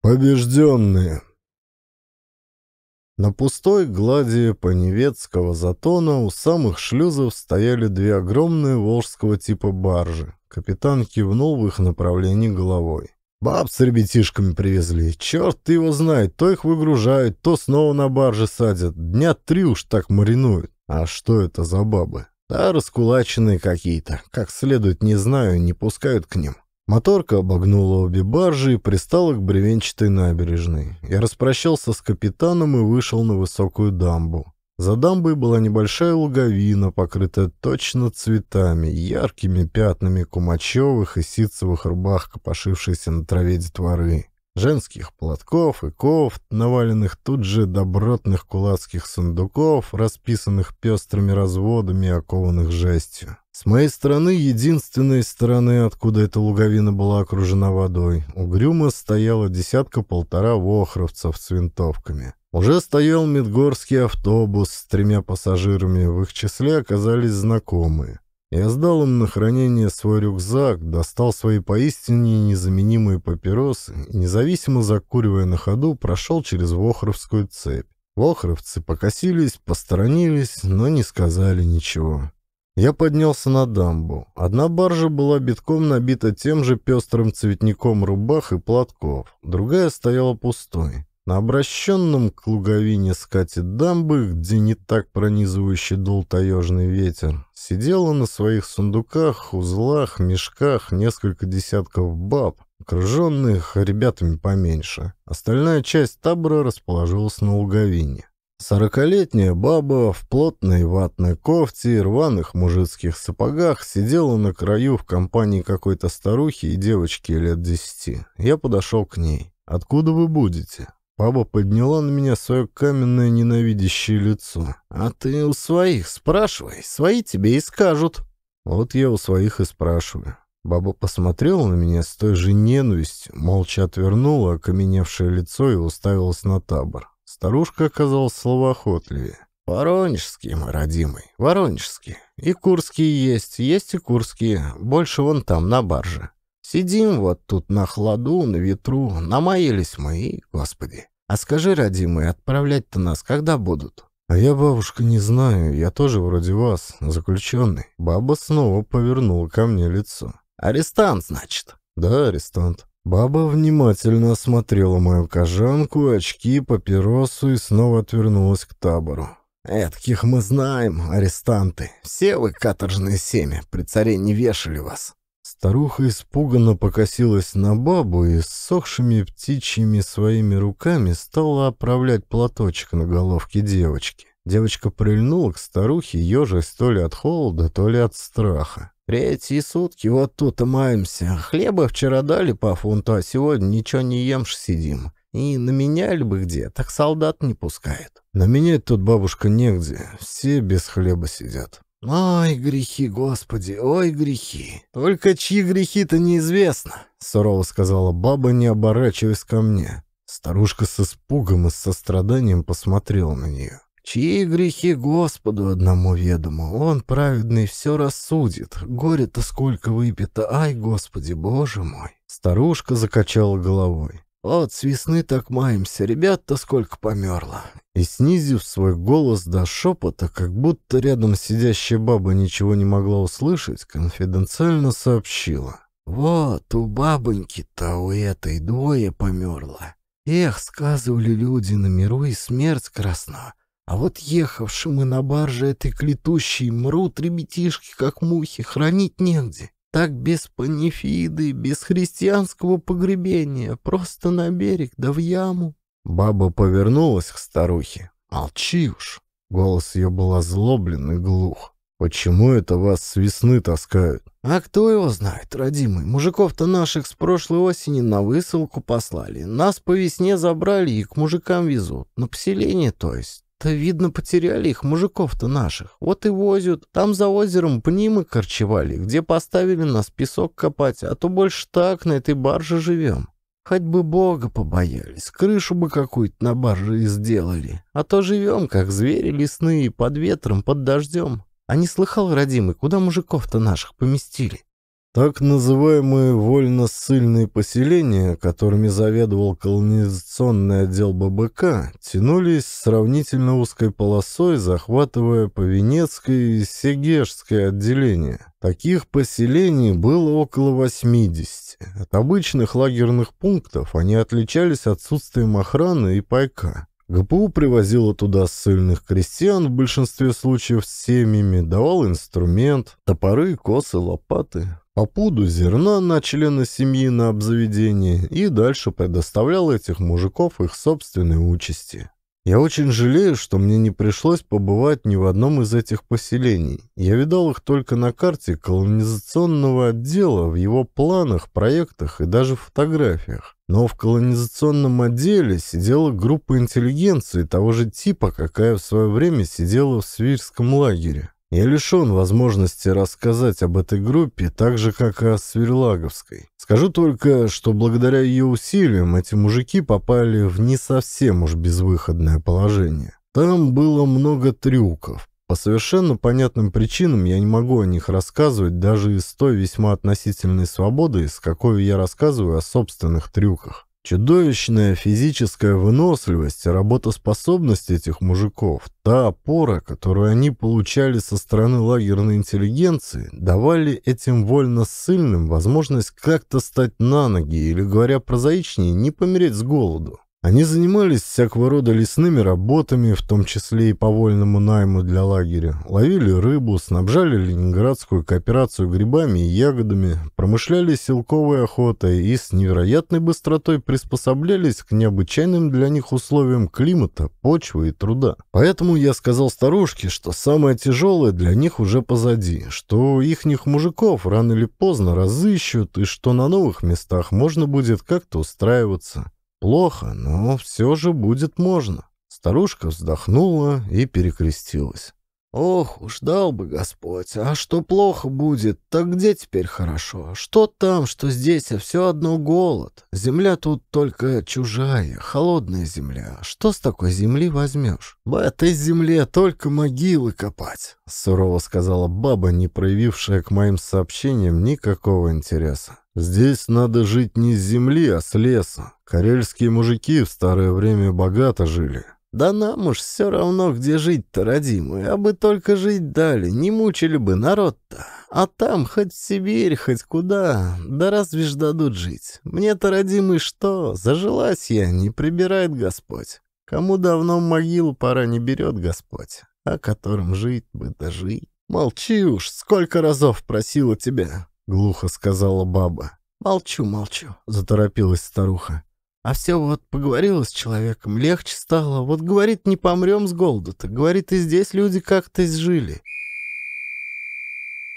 Побежденные. На пустой глади Поневецкого затона у самых шлюзов стояли две огромные волжского типа баржи, Капитан кивнул в их направлении головой. Баб с ребятишками привезли. Черт его знает, то их выгружают, то снова на барже садят. Дня три уж так маринуют. А что это за бабы? Да, раскулаченные какие-то. Как следует, не знаю, не пускают к ним. Моторка обогнула обе баржи и пристала к бревенчатой набережной. Я распрощался с капитаном и вышел на высокую дамбу. За дамбой была небольшая луговина, покрытая точно цветами, яркими пятнами кумачевых и ситцевых рубах, копошившейся на траве детворы, женских платков и кофт, наваленных тут же добротных кулацких сундуков, расписанных пестрыми разводами и окованных жестью. С моей стороны, единственной стороны, откуда эта луговина была окружена водой, угрюмо стояла десятка-полтора вохровцев с винтовками — уже стоял медгорский автобус с тремя пассажирами, в их числе оказались знакомые. Я сдал им на хранение свой рюкзак, достал свои поистине незаменимые папиросы и, независимо закуривая на ходу, прошел через Вохровскую цепь. Вохровцы покосились, посторонились, но не сказали ничего. Я поднялся на дамбу. Одна баржа была битком набита тем же пестрым цветником рубах и платков, другая стояла пустой. На обращенном к луговине скате дамбы, где не так пронизывающий дул таежный ветер, сидело на своих сундуках, узлах, мешках несколько десятков баб, окруженных ребятами поменьше. Остальная часть табора расположилась на луговине. Сорокалетняя баба в плотной ватной кофте и рваных мужицких сапогах сидела на краю в компании какой-то старухи и девочки лет десяти. Я подошел к ней. «Откуда вы будете?» Баба подняла на меня свое каменное ненавидящее лицо. «А ты у своих спрашивай, свои тебе и скажут». Вот я у своих и спрашиваю. Баба посмотрела на меня с той же ненавистью, молча отвернула окаменевшее лицо и уставилась на табор. Старушка оказалась словоохотливее. Воронежский, мой родимый, Воронежский. И курские есть, есть и курские, больше вон там, на барже. Сидим вот тут на хладу, на ветру, намаялись мы, и, господи, а скажи, родимый, отправлять-то нас когда будут?» «А я, бабушка, не знаю. Я тоже вроде вас, заключенный». Баба снова повернула ко мне лицо. «Арестант, значит?» «Да, арестант». Баба внимательно осмотрела мою кожанку, очки, папиросу и снова отвернулась к табору. «Этких мы знаем, арестанты. Все вы каторжные семя, при царе не вешали вас. Старуха испуганно покосилась на бабу и с ссохшими птичьими своими руками стала оправлять платочек на головке девочки. Девочка прильнула к старухе, ежась то ли от холода, то ли от страха. «Третьи сутки вот тут и маемся. Хлеба вчера дали по фунту, а сегодня ничего не емшь сидим. И наменяли бы где, так солдат не пускает». «Наменять тут бабушка негде, все без хлеба сидят». «Ой, грехи, Господи, ой, грехи! Только чьи грехи-то неизвестно!» — сурово сказала баба, не оборачиваясь ко мне. Старушка с испугом и с состраданием посмотрела на нее. «Чьи грехи Господу одному ведомо, он праведный все рассудит. Горе-то сколько выпито, ай, Господи, Боже мой!» Старушка закачала головой. Вот с весны так маемся, ребят-то сколько померло. И снизив свой голос до шепота, как будто рядом сидящая баба ничего не могла услышать, конфиденциально сообщила. «Вот у бабоньки-то у этой двое померло. Эх, сказывали люди на миру и смерть красна. А вот ехавшим и на барже этой клетущей мрут ребятишки, как мухи, хранить негде. Так без панифиды, без христианского погребения, просто на берег да в яму». Баба повернулась к старухе. «Молчи уж!» Голос ее был озлоблен и глух. «Почему это вас с весны таскают?» «А кто его знает, родимый? Мужиков-то наших с прошлой осени на высылку послали. Нас по весне забрали и к мужикам везут. На поселение, то есть. Да видно, потеряли их, мужиков-то наших. Вот и возят. Там за озером пнимы корчевали, где поставили нас песок копать, а то больше так на этой барже живем. Хоть бы бога побоялись, крышу бы какую-то на барже и сделали. А то живем, как звери лесные, под ветром, под дождем. А не слыхал, родимый, куда мужиков-то наших поместили? Так называемые вольно-ссыльные поселения, которыми заведовал колонизационный отдел ББК, тянулись сравнительно узкой полосой, захватывая Повенецкое и Сегежское отделения. Таких поселений было около 80. От обычных лагерных пунктов они отличались отсутствием охраны и пайка. ГПУ привозила туда ссыльных крестьян, в большинстве случаев с семьями, давал инструмент, топоры, косы, лопаты по пуду зерна на члена семьи на обзаведение и дальше предоставлял этих мужиков их собственной участи. Я очень жалею, что мне не пришлось побывать ни в одном из этих поселений. Я видал их только на карте колонизационного отдела, в его планах, проектах и даже фотографиях. Но в колонизационном отделе сидела группа интеллигенции того же типа, какая в свое время сидела в Свирском лагере. Я лишен возможности рассказать об этой группе, так же, как и о Сверлаговской. Скажу только, что благодаря ее усилиям эти мужики попали в не совсем уж безвыходное положение. Там было много трюков. По совершенно понятным причинам я не могу о них рассказывать даже из той весьма относительной свободы, с какой я рассказываю о собственных трюках. Чудовищная физическая выносливость и работоспособность этих мужиков, та опора, которую они получали со стороны лагерной интеллигенции, давали этим вольно ссыльным возможность как-то стать на ноги или, говоря прозаичнее, не помереть с голоду. Они занимались всякого рода лесными работами, в том числе и по вольному найму для лагеря, ловили рыбу, снабжали ленинградскую кооперацию грибами и ягодами, промышляли силковой охотой и с невероятной быстротой приспособлялись к необычайным для них условиям климата, почвы и труда. Поэтому я сказал старушке, что самое тяжелое для них уже позади, что ихних мужиков рано или поздно разыщут и что на новых местах можно будет как-то устраиваться. Плохо, но все же будет можно. Старушка вздохнула и перекрестилась. Ох, уж дал бы Господь, а что плохо будет, так где теперь хорошо? Что там, что здесь, а все одно голод. Земля тут только чужая, холодная земля. Что с такой земли возьмешь? В этой земле только могилы копать, — сурово сказала баба, не проявившая к моим сообщениям никакого интереса. Здесь надо жить не с земли, а с леса. Карельские мужики в старое время богато жили. Да нам уж все равно, где жить-то, родимые, а бы только жить дали, не мучили бы народ-то. А там хоть в Сибирь, хоть куда, да разве ж дадут жить. Мне-то, родимый, что, зажилась я, не прибирает Господь. Кому давно могилу пора не берет Господь, а которым жить бы да жить. Молчи уж, сколько разов просила тебя, — глухо сказала баба. «Молчу, молчу», — заторопилась старуха. А все вот поговорила с человеком, легче стало. Вот говорит, не помрем с голода-то. Говорит, и здесь люди как-то изжили.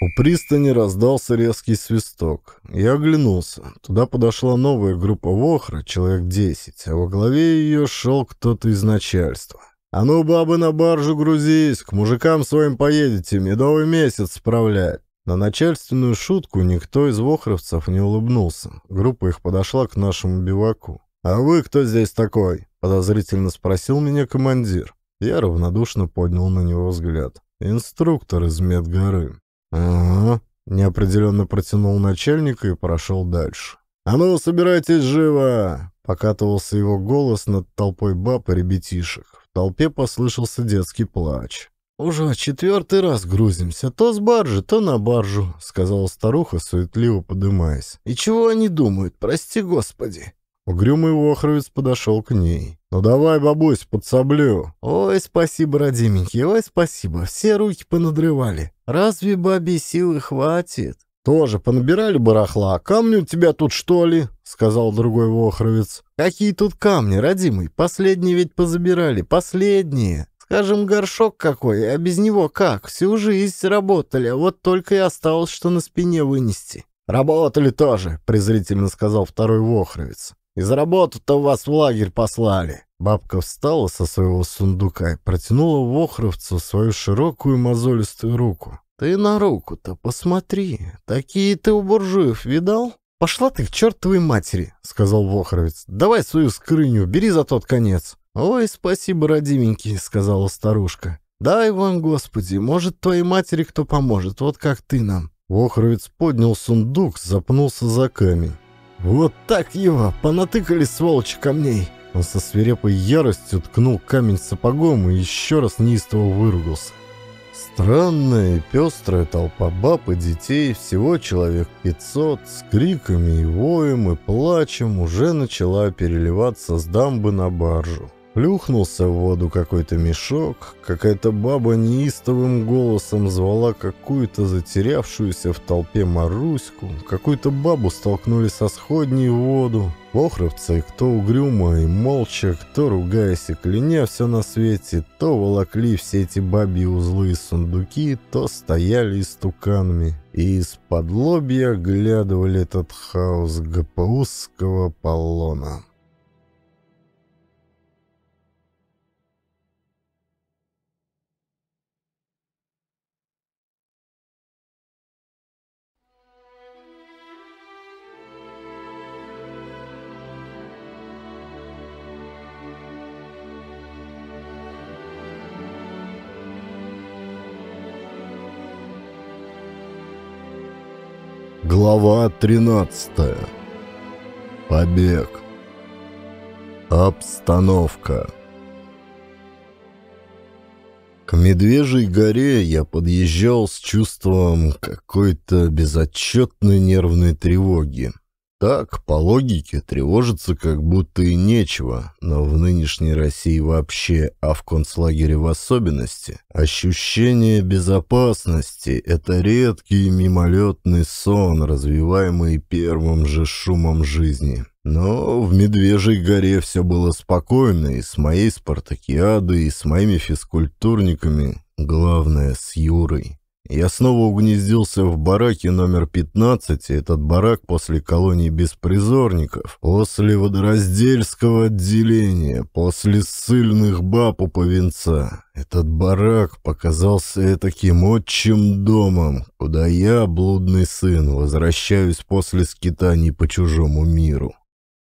У пристани раздался резкий свисток. Я оглянулся. Туда подошла новая группа вохра, человек десять, а во главе ее шел кто-то из начальства. «А ну, бабы, на баржу грузись, к мужикам своим поедете, медовый месяц справлять!» На начальственную шутку никто из вохровцев не улыбнулся. Группа их подошла к нашему биваку. «А вы кто здесь такой?» — подозрительно спросил меня командир. Я равнодушно поднял на него взгляд. «Инструктор из Медгоры». «Ага», — неопределенно протянул начальник и прошел дальше. «А ну, собирайтесь живо!» — покатывался его голос над толпой баб и ребятишек. В толпе послышался детский плач. «Уже четвертый раз грузимся, то с баржи, то на баржу», — сказала старуха, суетливо подымаясь. «И чего они думают, прости господи?» Угрюмый вохровец подошел к ней. «Ну давай, бабусь, подсоблю». «Ой, спасибо, родименький, ой, спасибо. Все руки понадрывали. Разве бабе силы хватит?» «Тоже понабирали барахла. А камни у тебя тут, что ли?» — сказал другой Вохровец. «Какие тут камни, родимый? Последние ведь позабирали. Последние!» Скажем, горшок какой, а без него как? Всю жизнь работали, а вот только и осталось, что на спине вынести». «Работали тоже», — презрительно сказал второй Вохровец. Из работы-то вас в лагерь послали». Бабка встала со своего сундука и протянула Вохровцу свою широкую мозолистую руку. «Ты на руку-то посмотри. Такие ты у буржуев видал?» «Пошла ты к чертовой матери», — сказал Вохровец. «Давай свою скрыню, бери за тот конец». «Ой, спасибо, родименький», — сказала старушка. «Дай вам, Господи, может, твоей матери кто поможет, вот как ты нам». Вохровец поднял сундук, запнулся за камень. «Вот так его! Понатыкали, сволочи, камней!» Он со свирепой яростью ткнул камень сапогом и еще раз неистово выругался. Странная и пестрая толпа баб и детей, всего человек 500, с криками и воем и плачем уже начала переливаться с дамбы на баржу. Плюхнулся в воду какой-то мешок, какая-то баба неистовым голосом звала какую-то затерявшуюся в толпе Маруську, какую-то бабу столкнули со сходней в воду. Похровцы, кто угрюмо и молча, кто ругаясь и кляня все на свете, то волокли все эти бабьи узлы и сундуки, то стояли истуканами и из-под лобья глядывали этот хаос ГПУского полона. Глава 13. Побег. Обстановка. К Медвежьей горе я подъезжал с чувством какой-то безотчетной нервной тревоги. Так, по логике, тревожиться как будто и нечего, но в нынешней России вообще, а в концлагере в особенности, ощущение безопасности – это редкий мимолетный сон, развиваемый первым же шумом жизни. Но в Медвежьей горе все было спокойно и с моей спартакиадой, и с моими физкультурниками, главное, с Юрой. Я снова угнездился в бараке номер 15, этот барак после колонии беспризорников, после водораздельского отделения, после ссыльных баб у повинца. Этот барак показался таким отчим домом, куда я, блудный сын, возвращаюсь после скитаний по чужому миру.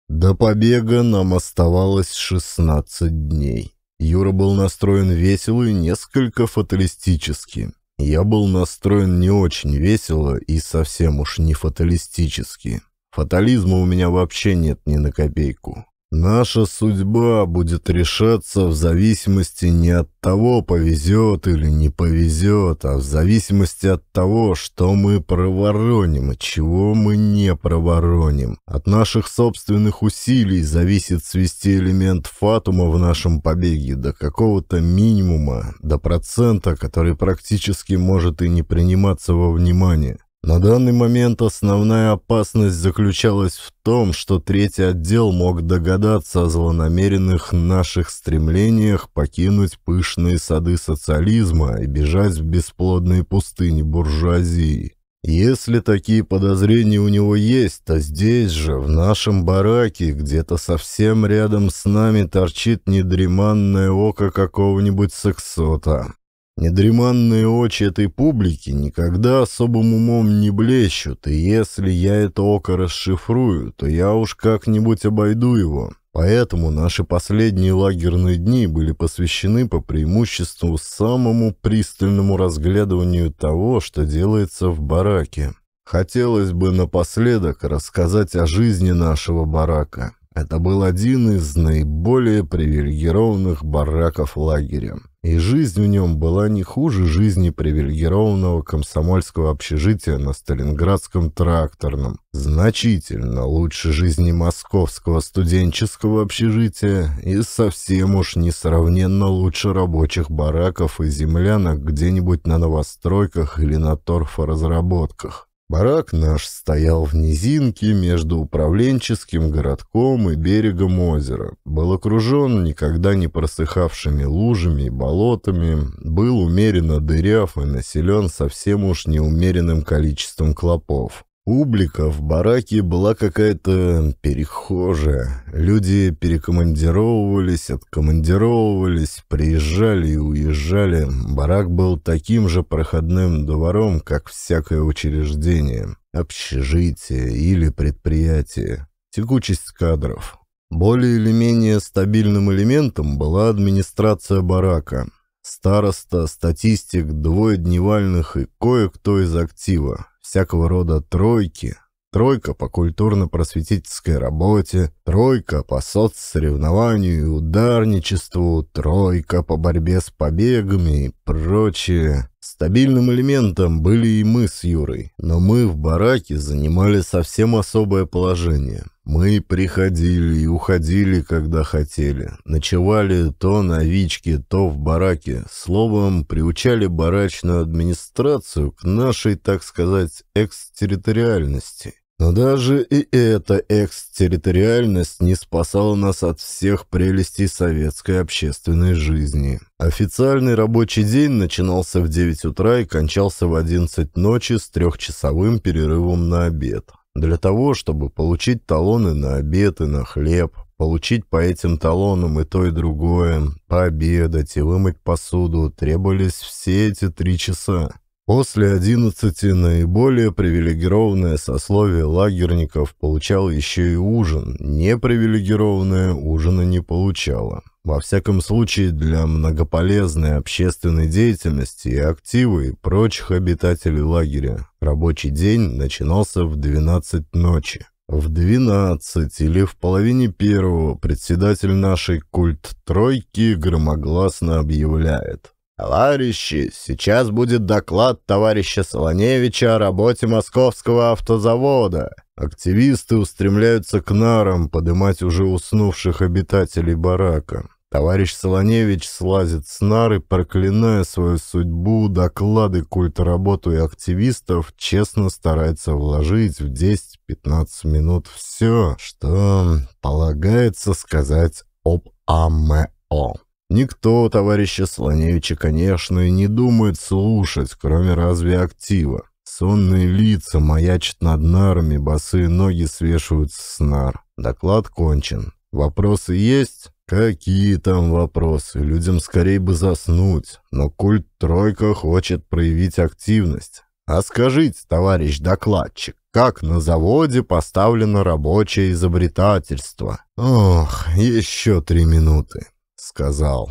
До побега нам оставалось 16 дней. Юра был настроен весело и несколько фаталистически. Я был настроен не очень весело и совсем уж не фаталистически. Фатализма у меня вообще нет ни на копейку. Наша судьба будет решаться в зависимости не от того, повезет или не повезет, а в зависимости от того, что мы провороним и чего мы не провороним. От наших собственных усилий зависит свести элемент фатума в нашем побеге до какого-то минимума, до процента, который практически может и не приниматься во внимание. На данный момент основная опасность заключалась в том, что третий отдел мог догадаться о злонамеренных наших стремлениях покинуть пышные сады социализма и бежать в бесплодные пустыни буржуазии. Если такие подозрения у него есть, то здесь же, в нашем бараке, где-то совсем рядом с нами торчит недреманное око какого-нибудь сексота. Недреманные очи этой публики никогда особым умом не блещут, и если я это око расшифрую, то я уж как-нибудь обойду его. Поэтому наши последние лагерные дни были посвящены по преимуществу самому пристальному разглядыванию того, что делается в бараке. Хотелось бы напоследок рассказать о жизни нашего барака. Это был один из наиболее привилегированных бараков лагеря, и жизнь в нем была не хуже жизни привилегированного комсомольского общежития на Сталинградском тракторном, значительно лучше жизни московского студенческого общежития и совсем уж несравненно лучше рабочих бараков и землянок где-нибудь на новостройках или на торфоразработках. Барак наш стоял в низинке между управленческим городком и берегом озера. Был окружен никогда не просыхавшими лужами и болотами, был умеренно дыряв и населен совсем уж неумеренным количеством клопов. Публика в бараке была какая-то перехожая. Люди перекомандировывались, откомандировывались, приезжали и уезжали. Барак был таким же проходным двором, как всякое учреждение, общежитие или предприятие. Текучесть кадров. Более или менее стабильным элементом была администрация барака. Староста, статистик, двое дневальных и кое-кто из актива всякого рода тройки, тройка по культурно-просветительской работе, тройка по соцсоревнованию и ударничеству, тройка по борьбе с побегами и прочее. Стабильным элементом были и мы с Юрой, но мы в бараке занимали совсем особое положение. Мы приходили и уходили, когда хотели, ночевали то на Вичке, то в бараке, словом, приучали барачную администрацию к нашей, так сказать, экстерриториальности. Но даже и эта экстерриториальность не спасала нас от всех прелестей советской общественной жизни. Официальный рабочий день начинался в 9 утра и кончался в 11 ночи с трехчасовым перерывом на обед. Для того, чтобы получить талоны на обед и на хлеб, получить по этим талонам и то, и другое, пообедать и вымыть посуду, требовались все эти три часа. После 11 наиболее привилегированное сословие лагерников получало еще и ужин, непривилегированное ужина не получало. Во всяком случае, для многополезной общественной деятельности и активы прочих обитателей лагеря рабочий день начинался в 12 ночи. В 12 или в половине первого председатель нашей культ-тройки громогласно объявляет – «Товарищи, сейчас будет доклад товарища Солоневича о работе московского автозавода. Активисты устремляются к нарам подымать уже уснувших обитателей барака. Товарищ Солоневич слазит с нары, проклиная свою судьбу, доклады культработу и активистов, честно старается вложить в 10-15 минут все, что полагается сказать об АМО. Никто товарища Слоневича, конечно, и не думает слушать, кроме разве актива. Сонные лица маячат над нарами, босые ноги свешиваются с нар. Доклад кончен. Вопросы есть? Какие там вопросы? Людям скорее бы заснуть. Но культ «Тройка» хочет проявить активность. А скажите, товарищ докладчик, как на заводе поставлено рабочее изобретательство? Ох, еще три минуты сказал.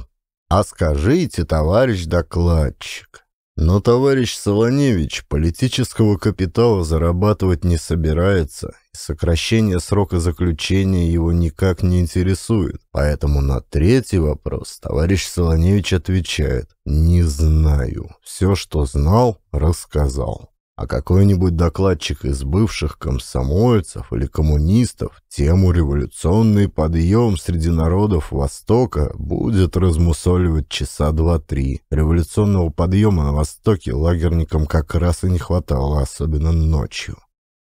«А скажите, товарищ докладчик». Но товарищ Солоневич политического капитала зарабатывать не собирается, и сокращение срока заключения его никак не интересует. Поэтому на третий вопрос товарищ Солоневич отвечает «Не знаю. Все, что знал, рассказал» а какой-нибудь докладчик из бывших комсомольцев или коммунистов тему «Революционный подъем среди народов Востока» будет размусоливать часа два-три. Революционного подъема на Востоке лагерникам как раз и не хватало, особенно ночью.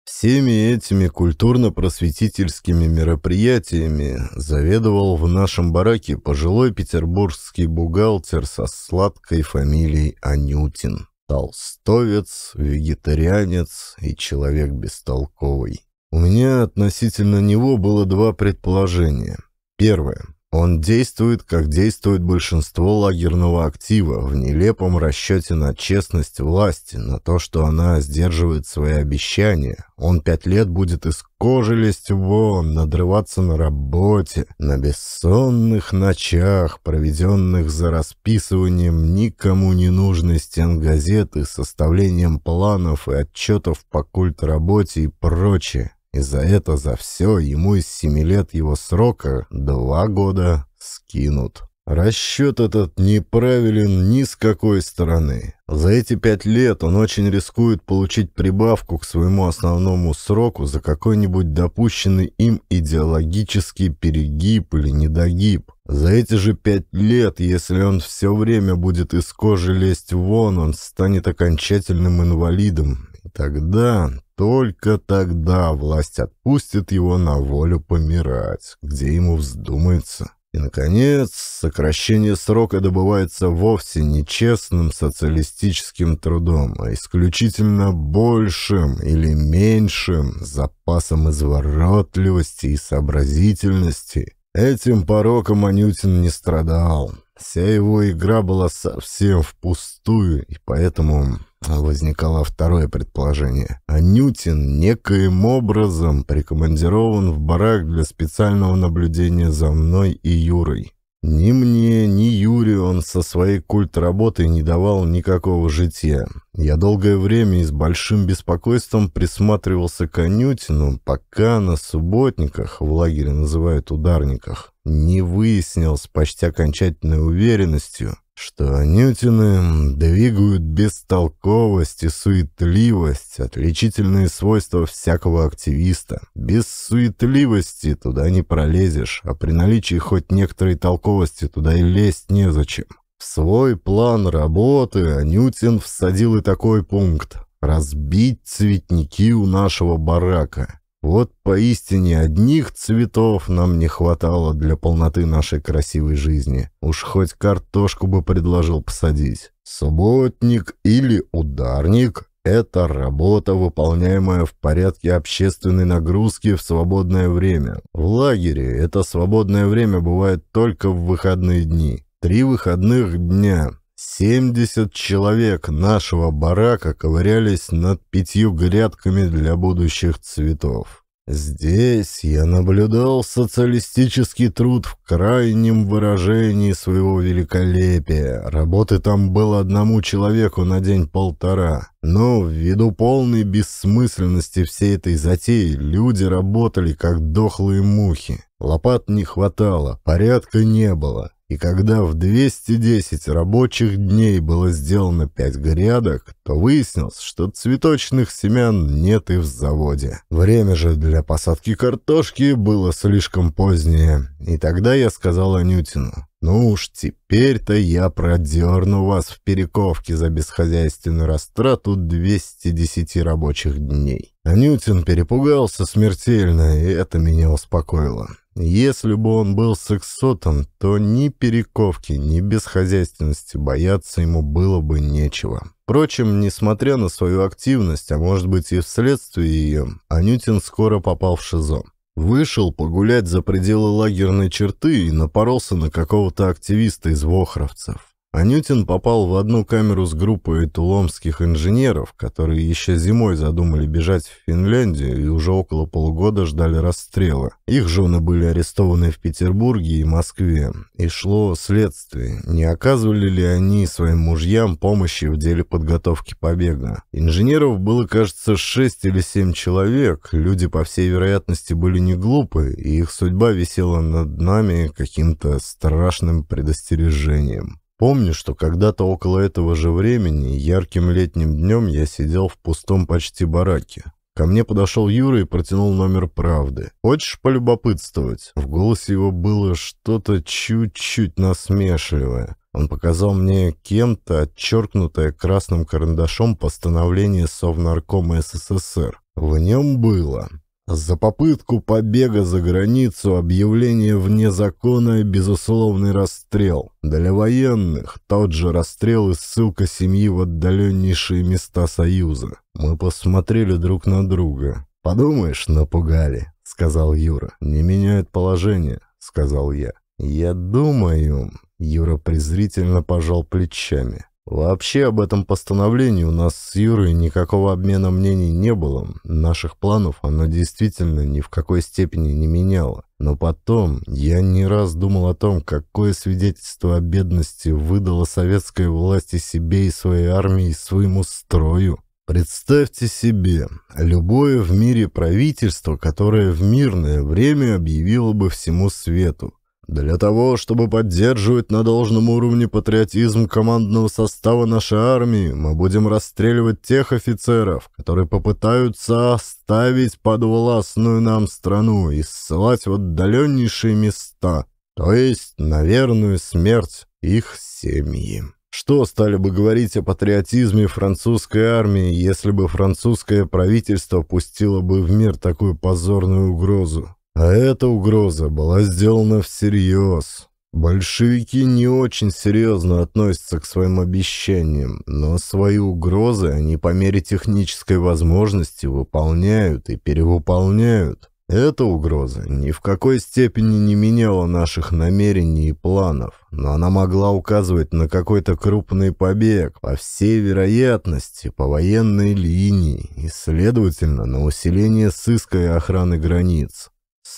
Всеми этими культурно-просветительскими мероприятиями заведовал в нашем бараке пожилой петербургский бухгалтер со сладкой фамилией Анютин. Толстовец, вегетарианец и человек бестолковый. У меня относительно него было два предположения. Первое. Он действует, как действует большинство лагерного актива, в нелепом расчете на честность власти, на то, что она сдерживает свои обещания. Он пять лет будет из кожи лезть вон, надрываться на работе, на бессонных ночах, проведенных за расписыванием никому не нужной стенгазеты, составлением планов и отчетов по культ работе и прочее. И за это, за все, ему из семи лет его срока два года скинут. Расчет этот неправилен ни с какой стороны. За эти пять лет он очень рискует получить прибавку к своему основному сроку за какой-нибудь допущенный им идеологический перегиб или недогиб. За эти же пять лет, если он все время будет из кожи лезть вон, он станет окончательным инвалидом. И тогда, только тогда власть отпустит его на волю помирать, где ему вздумается. И, наконец, сокращение срока добывается вовсе не честным социалистическим трудом, а исключительно большим или меньшим запасом изворотливости и сообразительности. Этим пороком Анютин не страдал. Вся его игра была совсем впустую, и поэтому возникало второе предположение. Анютин некоим образом прикомандирован в барак для специального наблюдения за мной и Юрой. Ни мне, ни Юрию он со своей культ работы не давал никакого жития. Я долгое время и с большим беспокойством присматривался к Анютину, пока на субботниках, в лагере называют ударниках, не выяснил с почти окончательной уверенностью, что Ньютины двигают бестолковость и суетливость, отличительные свойства всякого активиста. Без суетливости туда не пролезешь, а при наличии хоть некоторой толковости туда и лезть незачем. В свой план работы Анютин всадил и такой пункт. «Разбить цветники у нашего барака». Вот поистине одних цветов нам не хватало для полноты нашей красивой жизни. Уж хоть картошку бы предложил посадить. Субботник или ударник – это работа, выполняемая в порядке общественной нагрузки в свободное время. В лагере это свободное время бывает только в выходные дни. Три выходных дня 70 человек нашего барака ковырялись над пятью грядками для будущих цветов. Здесь я наблюдал социалистический труд в крайнем выражении своего великолепия. Работы там было одному человеку на день-полтора. Но ввиду полной бессмысленности всей этой затеи люди работали как дохлые мухи. Лопат не хватало, порядка не было. И когда в 210 рабочих дней было сделано 5 грядок, то выяснилось, что цветочных семян нет и в заводе. Время же для посадки картошки было слишком позднее. И тогда я сказал Анютину, «Ну уж теперь-то я продерну вас в перековке за бесхозяйственную растрату 210 рабочих дней». Анютин перепугался смертельно, и это меня успокоило. Если бы он был сексотом, то ни перековки, ни бесхозяйственности бояться ему было бы нечего. Впрочем, несмотря на свою активность, а может быть и вследствие ее, Анютин скоро попал в ШИЗО. Вышел погулять за пределы лагерной черты и напоролся на какого-то активиста из Вохровцев. Анютин попал в одну камеру с группой туломских инженеров, которые еще зимой задумали бежать в Финляндию и уже около полугода ждали расстрела. Их жены были арестованы в Петербурге и Москве, и шло следствие, не оказывали ли они своим мужьям помощи в деле подготовки побега. Инженеров было, кажется, шесть или семь человек, люди, по всей вероятности, были не глупы, и их судьба висела над нами каким-то страшным предостережением. Помню, что когда-то около этого же времени, ярким летним днем, я сидел в пустом почти бараке. Ко мне подошел Юра и протянул номер правды. «Хочешь полюбопытствовать?» В голосе его было что-то чуть-чуть насмешливое. Он показал мне кем-то отчеркнутое красным карандашом постановление Совнаркома СССР. В нем было за попытку побега за границу объявление вне закона и безусловный расстрел. Для военных тот же расстрел и ссылка семьи в отдаленнейшие места Союза. Мы посмотрели друг на друга. «Подумаешь, напугали», — сказал Юра. «Не меняет положение», — сказал я. «Я думаю...» — Юра презрительно пожал плечами. Вообще об этом постановлении у нас с Юрой никакого обмена мнений не было. Наших планов оно действительно ни в какой степени не меняло. Но потом я не раз думал о том, какое свидетельство о бедности выдала советская власть и себе, и своей армии, и своему строю. Представьте себе, любое в мире правительство, которое в мирное время объявило бы всему свету. Для того, чтобы поддерживать на должном уровне патриотизм командного состава нашей армии, мы будем расстреливать тех офицеров, которые попытаются оставить подвластную нам страну и ссылать в отдаленнейшие места, то есть на верную смерть их семьи. Что стали бы говорить о патриотизме французской армии, если бы французское правительство пустило бы в мир такую позорную угрозу? А эта угроза была сделана всерьез. Большевики не очень серьезно относятся к своим обещаниям, но свои угрозы они по мере технической возможности выполняют и перевыполняют. Эта угроза ни в какой степени не меняла наших намерений и планов, но она могла указывать на какой-то крупный побег, по всей вероятности, по военной линии, и, следовательно, на усиление сыска и охраны границ.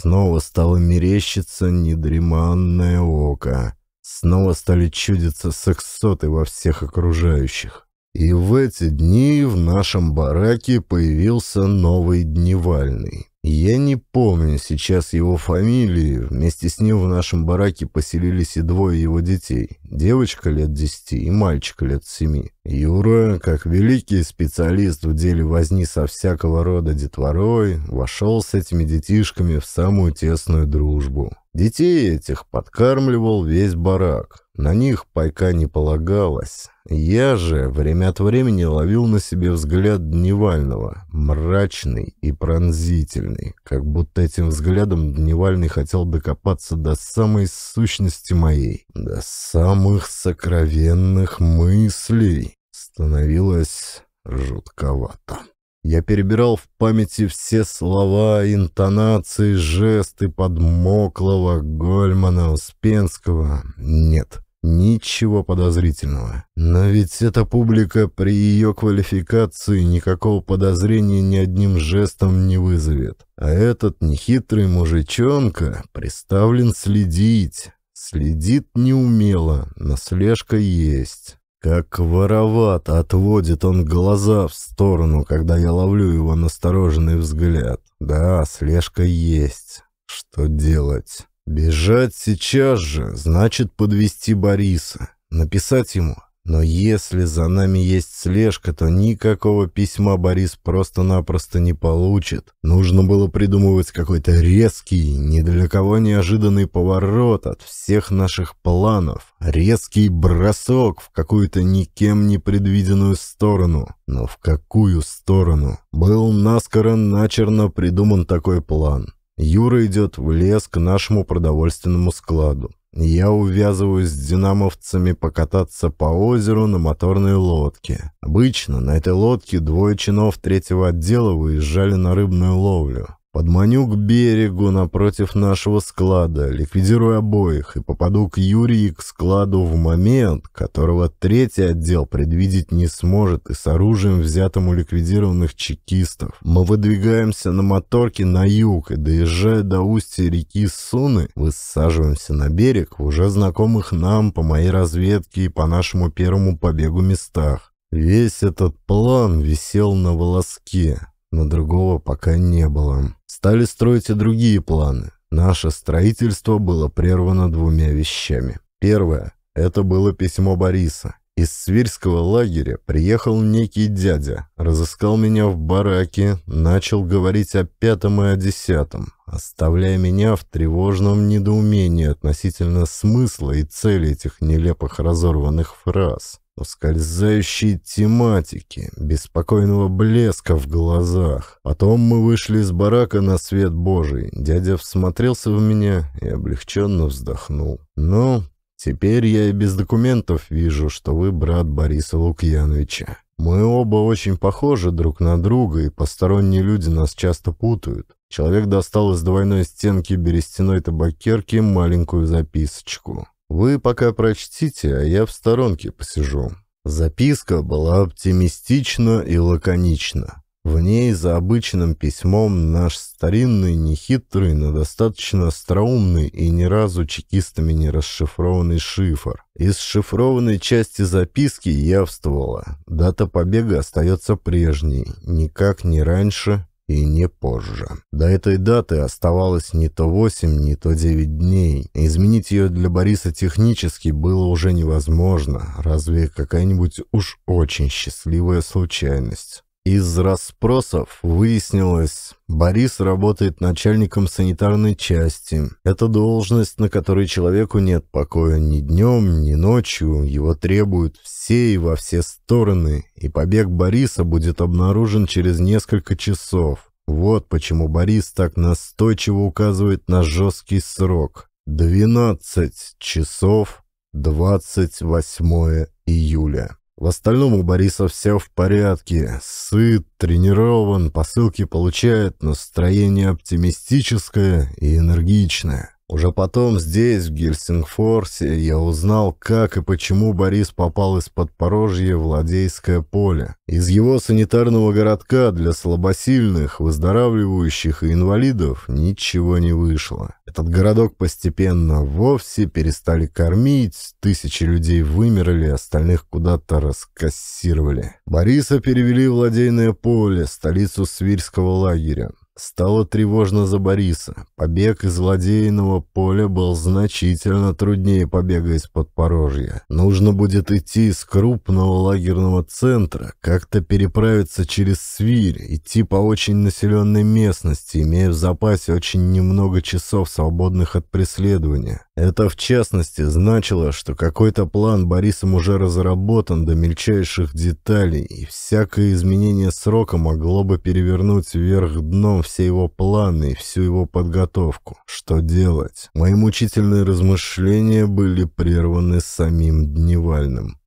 Снова стало мерещиться недреманное око. Снова стали чудиться сексоты во всех окружающих. И в эти дни в нашем бараке появился новый дневальный. Я не помню сейчас его фамилии. Вместе с ним в нашем бараке поселились и двое его детей. Девочка лет десяти и мальчик лет семи. Юра, как великий специалист в деле возни со всякого рода детворой, вошел с этими детишками в самую тесную дружбу. Детей этих подкармливал весь барак. На них пайка не полагалось. Я же время от времени ловил на себе взгляд Дневального, мрачный и пронзительный, как будто этим взглядом Дневальный хотел докопаться до самой сущности моей, до самых сокровенных мыслей. Становилось жутковато. Я перебирал в памяти все слова, интонации, жесты подмоклого Гольмана Успенского. Нет, Ничего подозрительного. Но ведь эта публика при ее квалификации никакого подозрения ни одним жестом не вызовет. А этот нехитрый мужичонка приставлен следить. Следит неумело, но слежка есть. Как вороват отводит он глаза в сторону, когда я ловлю его настороженный взгляд. Да, слежка есть. Что делать? Бежать сейчас же значит подвести Бориса, написать ему. Но если за нами есть слежка, то никакого письма Борис просто-напросто не получит. Нужно было придумывать какой-то резкий, ни для кого неожиданный поворот от всех наших планов, резкий бросок в какую-то никем не предвиденную сторону. Но в какую сторону? Был наскоро начерно придуман такой план. Юра идет в лес к нашему продовольственному складу. Я увязываюсь с динамовцами покататься по озеру на моторной лодке. Обычно на этой лодке двое чинов третьего отдела выезжали на рыбную ловлю. Подманю к берегу напротив нашего склада, ликвидируя обоих и попаду к Юрии к складу в момент, которого третий отдел предвидеть не сможет и с оружием, взятым у ликвидированных чекистов. Мы выдвигаемся на моторке на юг и, доезжая до устья реки Суны, высаживаемся на берег в уже знакомых нам по моей разведке и по нашему первому побегу местах. Весь этот план висел на волоске но другого пока не было. Стали строить и другие планы. Наше строительство было прервано двумя вещами. Первое – это было письмо Бориса. Из свирского лагеря приехал некий дядя, разыскал меня в бараке, начал говорить о пятом и о десятом, оставляя меня в тревожном недоумении относительно смысла и цели этих нелепых разорванных фраз ускользающей тематики, беспокойного блеска в глазах. Потом мы вышли из барака на свет божий. Дядя всмотрелся в меня и облегченно вздохнул. «Ну, теперь я и без документов вижу, что вы брат Бориса Лукьяновича. Мы оба очень похожи друг на друга, и посторонние люди нас часто путают. Человек достал из двойной стенки берестяной табакерки маленькую записочку. «Вы пока прочтите, а я в сторонке посижу». Записка была оптимистична и лаконична. В ней за обычным письмом наш старинный, нехитрый, но достаточно остроумный и ни разу чекистами не расшифрованный шифр. Из шифрованной части записки явствовала. Дата побега остается прежней, никак не раньше, и не позже. До этой даты оставалось не то 8, не то 9 дней. Изменить ее для Бориса технически было уже невозможно, разве какая-нибудь уж очень счастливая случайность. Из расспросов выяснилось, Борис работает начальником санитарной части. Это должность, на которой человеку нет покоя ни днем, ни ночью. Его требуют все и во все стороны, и побег Бориса будет обнаружен через несколько часов. Вот почему Борис так настойчиво указывает на жесткий срок. 12 часов 28 июля. В остальном у Бориса все в порядке. Сыт, тренирован, посылки получает, настроение оптимистическое и энергичное. Уже потом здесь, в Гельсингфорсе, я узнал, как и почему Борис попал из-под Порожья в Ладейское поле. Из его санитарного городка для слабосильных, выздоравливающих и инвалидов ничего не вышло. Этот городок постепенно вовсе перестали кормить, тысячи людей вымерли, остальных куда-то раскассировали. Бориса перевели в Ладейное поле, столицу Свирского лагеря. Стало тревожно за Бориса. Побег из ладейного поля был значительно труднее побега из подпорожья. Нужно будет идти из крупного лагерного центра, как-то переправиться через Свирь, идти по очень населенной местности, имея в запасе очень немного часов, свободных от преследования. Это, в частности, значило, что какой-то план Борисом уже разработан до мельчайших деталей, и всякое изменение срока могло бы перевернуть вверх дном все его планы и всю его подготовку. Что делать? Мои мучительные размышления были прерваны самим Дневальным.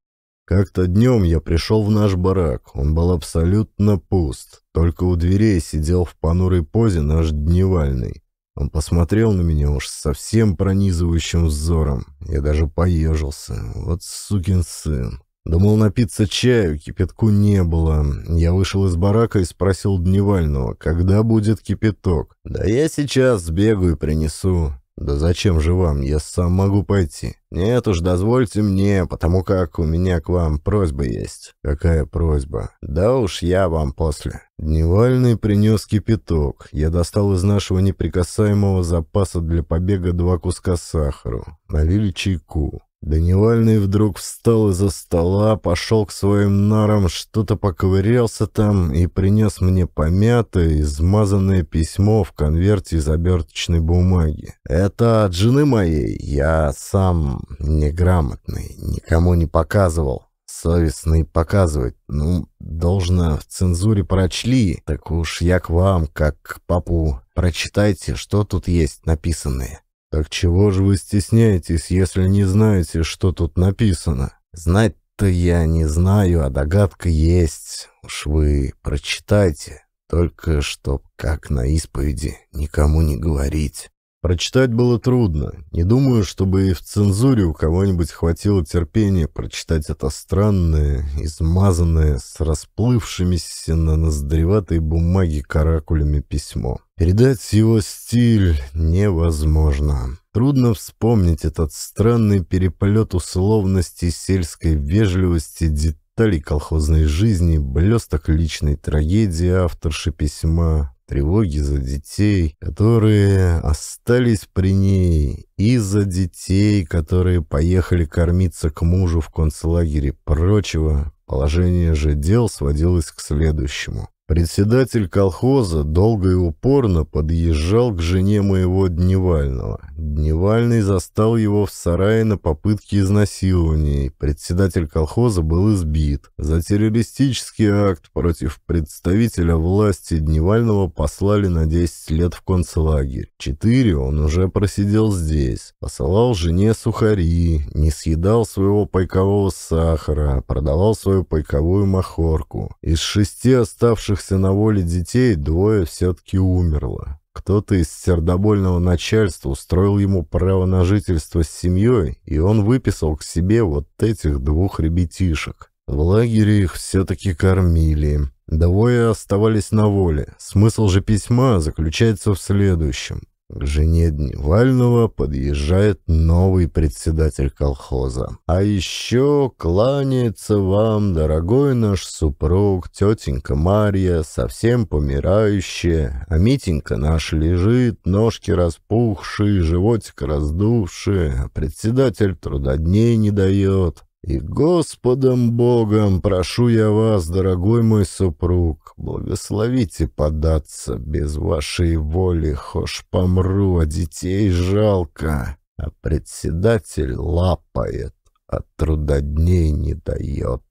Как-то днем я пришел в наш барак, он был абсолютно пуст, только у дверей сидел в понурой позе наш Дневальный. Он посмотрел на меня уж совсем пронизывающим взором. Я даже поежился. Вот сукин сын. Думал напиться чаю, кипятку не было. Я вышел из барака и спросил Дневального, когда будет кипяток. «Да я сейчас сбегаю и принесу». «Да зачем же вам? Я сам могу пойти». «Нет уж, дозвольте мне, потому как у меня к вам просьба есть». «Какая просьба?» «Да уж я вам после». Дневальный принес кипяток. Я достал из нашего неприкасаемого запаса для побега два куска сахара. Налили чайку. Дневальный вдруг встал из-за стола, пошел к своим нарам, что-то поковырялся там и принес мне помятое, измазанное письмо в конверте из оберточной бумаги. «Это от жены моей. Я сам неграмотный, никому не показывал. совестно и показывать. Ну, должно, в цензуре прочли. Так уж я к вам, как к папу. Прочитайте, что тут есть написанное». «Так чего же вы стесняетесь, если не знаете, что тут написано?» «Знать-то я не знаю, а догадка есть. Уж вы прочитайте, только чтоб, как на исповеди, никому не говорить». Прочитать было трудно. Не думаю, чтобы и в цензуре у кого-нибудь хватило терпения прочитать это странное, измазанное, с расплывшимися на ноздреватой бумаге каракулями письмо. Передать его стиль невозможно. Трудно вспомнить этот странный переполет условностей сельской вежливости, деталей колхозной жизни, блесток личной трагедии авторши письма, тревоги за детей, которые остались при ней, и за детей, которые поехали кормиться к мужу в концлагере прочего. Положение же дел сводилось к следующему. Председатель колхоза долго и упорно подъезжал к жене моего Дневального. Дневальный застал его в сарае на попытке изнасилования. Председатель колхоза был избит. За террористический акт против представителя власти Дневального послали на 10 лет в концлагерь. Четыре он уже просидел здесь. Посылал жене сухари, не съедал своего пайкового сахара, продавал свою пайковую махорку. Из шести оставших погибших сыноволи детей двое все-таки умерло. Кто-то из сердобольного начальства устроил ему право на жительство с семьей, и он выписал к себе вот этих двух ребятишек. В лагере их все-таки кормили. Двое оставались на воле. Смысл же письма заключается в следующем. К жене Дневального подъезжает новый председатель колхоза. А еще кланяется вам, дорогой наш супруг, тетенька Марья, совсем помирающая, а Митенька наш лежит, ножки распухшие, животик раздувшие, а председатель трудодней не дает. И Господом Богом прошу я вас, дорогой мой супруг, благословите податься, без вашей воли хошь помру, а детей жалко, а председатель лапает, а трудодней не дает.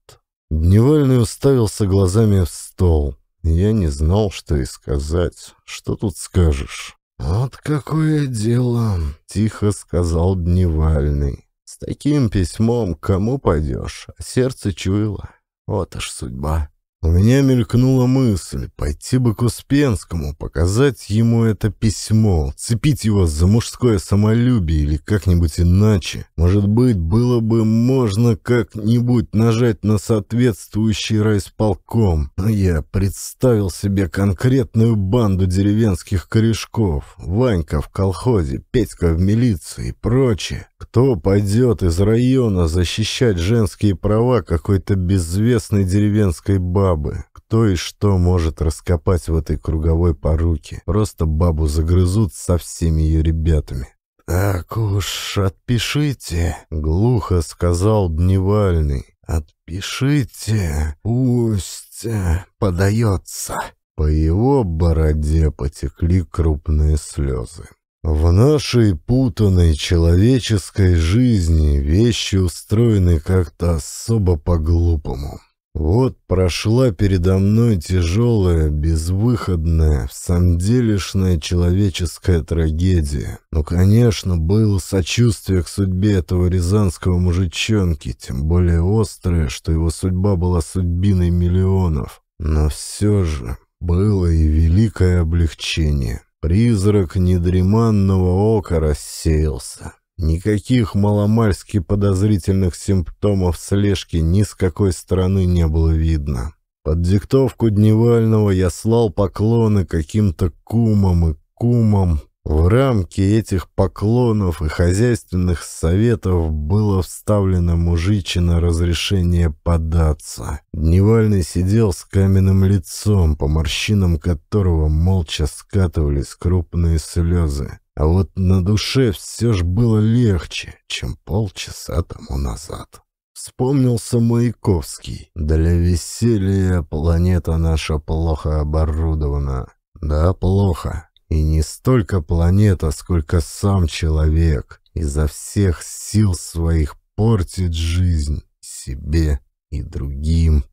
Дневальный уставился глазами в стол. Я не знал, что и сказать. Что тут скажешь? «Вот какое дело!» — тихо сказал Дневальный. С таким письмом кому пойдешь, а сердце чуяло. Вот аж судьба. У меня мелькнула мысль пойти бы к Успенскому, показать ему это письмо, цепить его за мужское самолюбие или как-нибудь иначе. Может быть, было бы можно как-нибудь нажать на соответствующий райсполком. Но я представил себе конкретную банду деревенских корешков. Ванька в колхозе, Петька в милиции и прочее. Кто пойдет из района защищать женские права какой-то безвестной деревенской банды? бабы. Кто и что может раскопать в этой круговой поруке? Просто бабу загрызут со всеми ее ребятами. «Так уж, отпишите», — глухо сказал Дневальный. «Отпишите, пусть э, подается». По его бороде потекли крупные слезы. В нашей путанной человеческой жизни вещи устроены как-то особо по-глупому. Вот прошла передо мной тяжелая, безвыходная, в самом делешная человеческая трагедия. Но, ну, конечно, было сочувствие к судьбе этого рязанского мужичонки, тем более острое, что его судьба была судьбиной миллионов. Но все же было и великое облегчение. Призрак недреманного ока рассеялся. Никаких маломальски подозрительных симптомов слежки ни с какой стороны не было видно. Под диктовку Дневального я слал поклоны каким-то кумам и кумам. В рамки этих поклонов и хозяйственных советов было вставлено мужичина разрешение податься. Дневальный сидел с каменным лицом, по морщинам которого молча скатывались крупные слезы. А вот на душе все ж было легче, чем полчаса тому назад. Вспомнился Маяковский. Для веселья планета наша плохо оборудована. Да, плохо. И не столько планета, сколько сам человек. Изо всех сил своих портит жизнь себе и другим.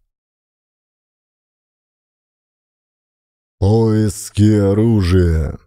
Поиски оружия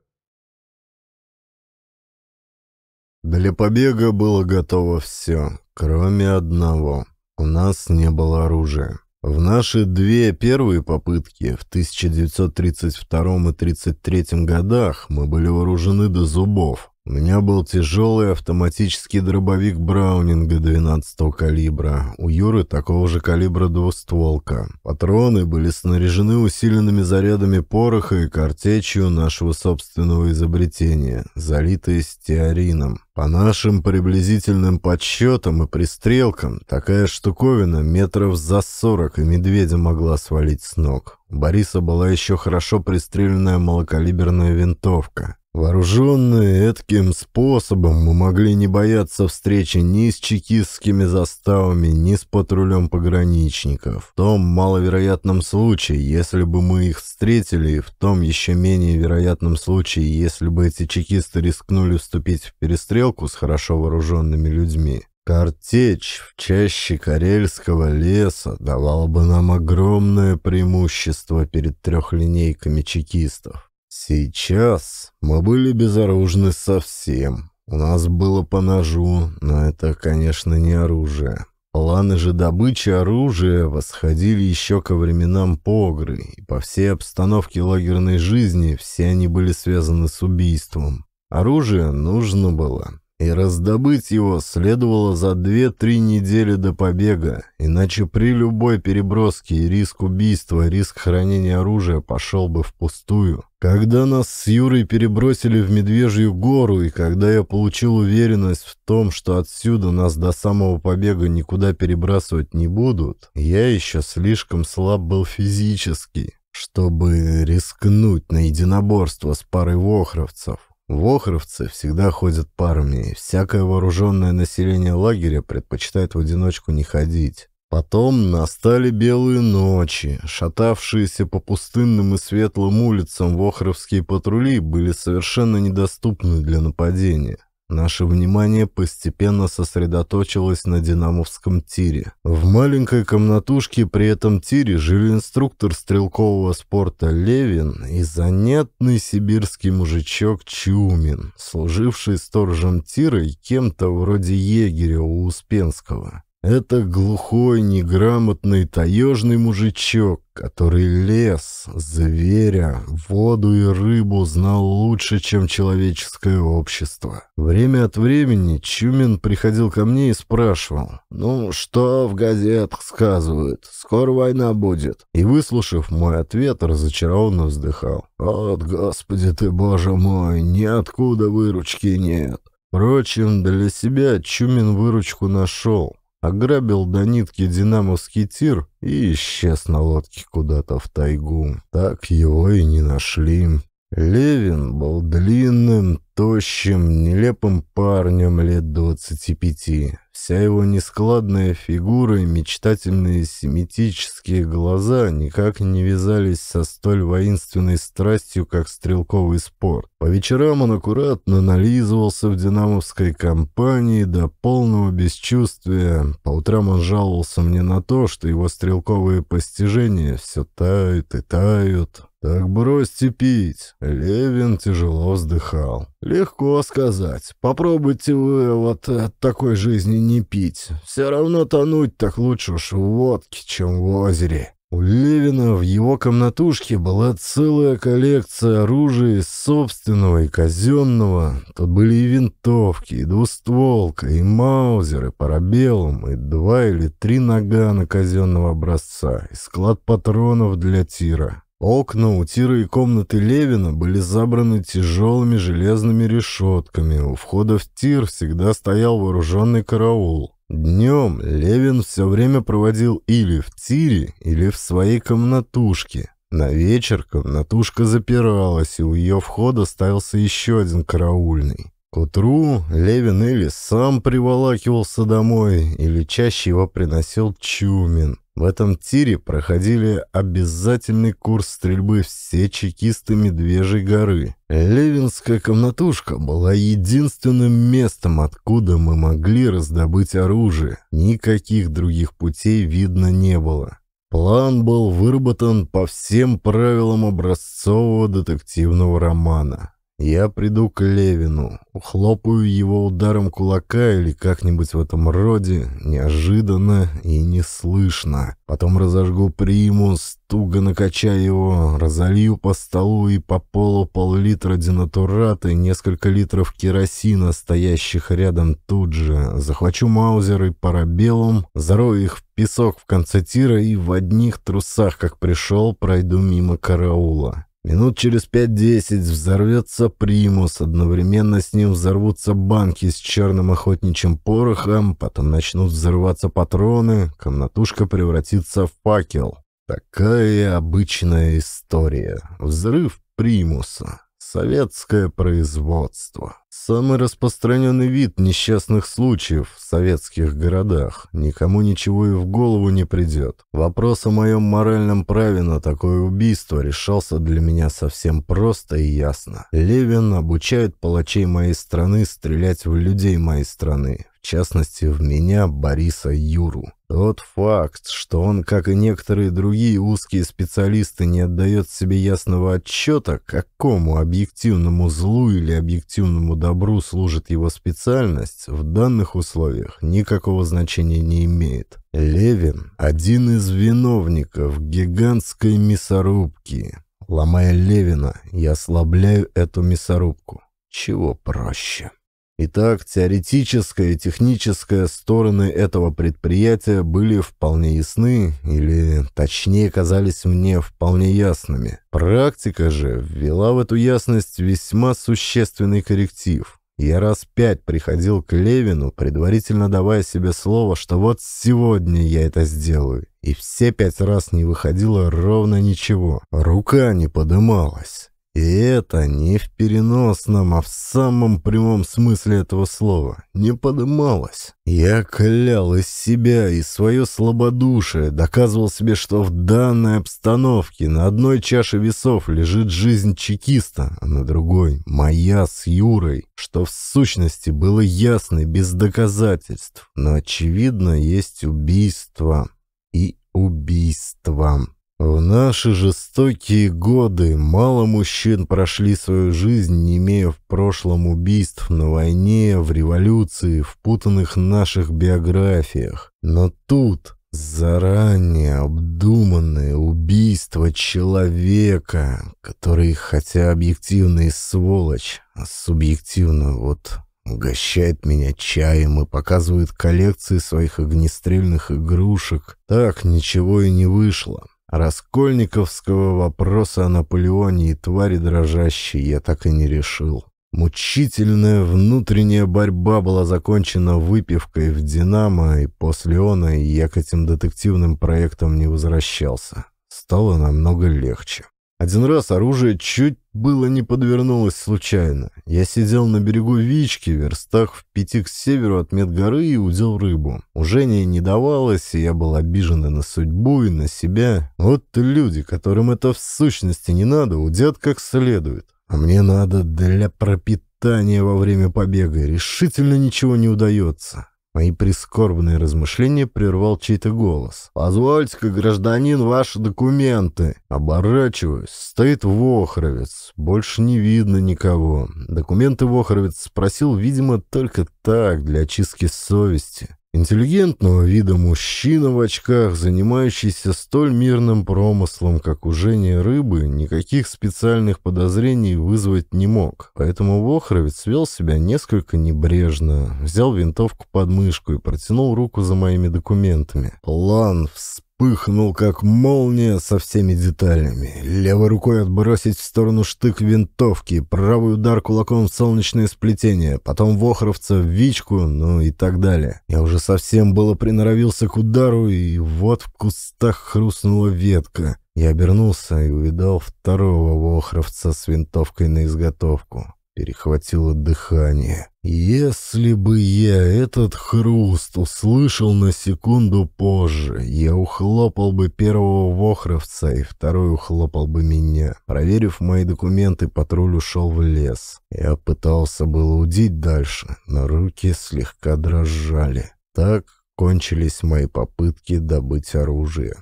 Для побега было готово все, кроме одного. У нас не было оружия. В наши две первые попытки в 1932 и 1933 годах мы были вооружены до зубов, у меня был тяжелый автоматический дробовик Браунинга 12 калибра. У Юры такого же калибра двустволка. Патроны были снаряжены усиленными зарядами пороха и картечью нашего собственного изобретения, залитые стеарином. По нашим приблизительным подсчетам и пристрелкам, такая штуковина метров за 40 и медведя могла свалить с ног. У Бориса была еще хорошо пристреленная малокалиберная винтовка. Вооруженные этким способом, мы могли не бояться встречи ни с чекистскими заставами, ни с патрулем пограничников. В том маловероятном случае, если бы мы их встретили, и в том еще менее вероятном случае, если бы эти чекисты рискнули вступить в перестрелку с хорошо вооруженными людьми. Картечь в чаще Карельского леса давала бы нам огромное преимущество перед трехлинейками чекистов. Сейчас мы были безоружны совсем. У нас было по ножу, но это, конечно, не оружие. Планы же добычи оружия восходили еще ко временам погры, и по всей обстановке лагерной жизни все они были связаны с убийством. Оружие нужно было, и раздобыть его следовало за 2-3 недели до побега, иначе при любой переброске и риск убийства, риск хранения оружия пошел бы впустую. Когда нас с Юрой перебросили в Медвежью гору, и когда я получил уверенность в том, что отсюда нас до самого побега никуда перебрасывать не будут, я еще слишком слаб был физически, чтобы рискнуть на единоборство с парой вохровцев. Вохровцы всегда ходят парами, всякое вооруженное население лагеря предпочитает в одиночку не ходить. Потом настали белые ночи. Шатавшиеся по пустынным и светлым улицам вохровские патрули были совершенно недоступны для нападения. Наше внимание постепенно сосредоточилось на динамовском тире. В маленькой комнатушке при этом тире жили инструктор стрелкового спорта Левин и занятный сибирский мужичок Чумин, служивший сторожем тира и кем-то вроде егеря у Успенского. Это глухой, неграмотный, таежный мужичок, который лес, зверя, воду и рыбу знал лучше, чем человеческое общество. Время от времени Чумин приходил ко мне и спрашивал, «Ну, что в газетах сказывают? Скоро война будет». И, выслушав мой ответ, разочарованно вздыхал. «От, Господи ты, Боже мой, ниоткуда выручки нет». Впрочем, для себя Чумин выручку нашел ограбил до нитки динамовский тир и исчез на лодке куда-то в тайгу. Так его и не нашли. Левин был длинным, тощим, нелепым парнем лет двадцати пяти. Вся его нескладная фигура и мечтательные семитические глаза никак не вязались со столь воинственной страстью, как стрелковый спорт. По вечерам он аккуратно нализывался в динамовской компании до полного бесчувствия. По утрам он жаловался мне на то, что его стрелковые постижения все тают и тают. «Так бросьте пить!» Левин тяжело вздыхал. «Легко сказать. Попробуйте вы вот от э, такой жизни не пить. Все равно тонуть так лучше уж в водке, чем в озере». У Левина в его комнатушке была целая коллекция оружия из собственного и казенного. Тут были и винтовки, и двустволка, и маузеры парабеллум, и два или три нагана казенного образца, и склад патронов для тира. Окна утиры и комнаты Левина были забраны тяжелыми железными решетками. У входа в Тир всегда стоял вооруженный караул. Днем Левин все время проводил или в Тире, или в своей комнатушке. На вечер комнатушка запиралась, и у ее входа ставился еще один караульный. К утру Левин или сам приволакивался домой, или чаще его приносил Чумин. В этом тире проходили обязательный курс стрельбы все чекисты Медвежьей горы. Левинская комнатушка была единственным местом, откуда мы могли раздобыть оружие. Никаких других путей видно не было. План был выработан по всем правилам образцового детективного романа. Я приду к Левину, ухлопаю его ударом кулака или как-нибудь в этом роде, неожиданно и неслышно. Потом разожгу примус, туго накачаю его, разолью по столу и по полу пол-литра денатурата и несколько литров керосина, стоящих рядом тут же. Захвачу маузер и парабеллум, зарою их в песок в конце тира и в одних трусах, как пришел, пройду мимо караула. Минут через пять-десять взорвется примус, одновременно с ним взорвутся банки с черным охотничьим порохом, потом начнут взрываться патроны, комнатушка превратится в факел. Такая обычная история. Взрыв примуса. Советское производство. Самый распространенный вид несчастных случаев в советских городах. Никому ничего и в голову не придет. Вопрос о моем моральном праве на такое убийство решался для меня совсем просто и ясно. Левин обучает палачей моей страны стрелять в людей моей страны частности, в меня, Бориса Юру. Тот факт, что он, как и некоторые другие узкие специалисты, не отдает себе ясного отчета, какому объективному злу или объективному добру служит его специальность, в данных условиях никакого значения не имеет. Левин – один из виновников гигантской мясорубки. Ломая Левина, я ослабляю эту мясорубку. Чего проще? Итак, теоретическая и техническая стороны этого предприятия были вполне ясны, или, точнее, казались мне вполне ясными. Практика же ввела в эту ясность весьма существенный корректив. Я раз пять приходил к Левину, предварительно давая себе слово, что вот сегодня я это сделаю. И все пять раз не выходило ровно ничего. Рука не подымалась. И это не в переносном, а в самом прямом смысле этого слова. Не подымалось. Я клял из себя и свое слабодушие, доказывал себе, что в данной обстановке на одной чаше весов лежит жизнь чекиста, а на другой — моя с Юрой, что в сущности было ясно без доказательств. Но очевидно есть убийство. И убийство. В наши жестокие годы мало мужчин прошли свою жизнь, не имея в прошлом убийств на войне, в революции, в путанных наших биографиях. Но тут заранее обдуманное убийство человека, который хотя объективный сволочь, а субъективно вот угощает меня чаем и показывает коллекции своих огнестрельных игрушек, так ничего и не вышло. Раскольниковского вопроса о Наполеоне и твари дрожащей я так и не решил. Мучительная внутренняя борьба была закончена выпивкой в «Динамо», и после она я к этим детективным проектам не возвращался. Стало намного легче. Один раз оружие чуть было не подвернулось случайно. Я сидел на берегу Вички, в верстах в пяти к северу от Медгоры и удел рыбу. Ужение не давалось, и я был обижен и на судьбу, и на себя. Вот люди, которым это в сущности не надо, удят как следует. А мне надо для пропитания во время побега. Решительно ничего не удается. Мои прискорбные размышления прервал чей-то голос. «Позвольте-ка, гражданин, ваши документы!» Оборачиваюсь. Стоит Вохровец. Больше не видно никого. Документы Вохровец спросил, видимо, только так, для очистки совести. Интеллигентного вида мужчина в очках, занимающийся столь мирным промыслом, как ужение рыбы, никаких специальных подозрений вызвать не мог, поэтому Вохровец вел себя несколько небрежно, взял винтовку под мышку и протянул руку за моими документами. План вспомнил вспыхнул, как молния со всеми деталями. Левой рукой отбросить в сторону штык винтовки, правый удар кулаком в солнечное сплетение, потом вохровца в вичку, ну и так далее. Я уже совсем было приноровился к удару, и вот в кустах хрустнула ветка. Я обернулся и увидал второго вохровца с винтовкой на изготовку. Перехватило дыхание. Если бы я этот хруст услышал на секунду позже, я ухлопал бы первого вохровца и второй ухлопал бы меня. Проверив мои документы, патруль ушел в лес. Я пытался было удить дальше, но руки слегка дрожали. Так кончились мои попытки добыть оружие.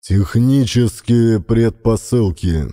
Технические предпосылки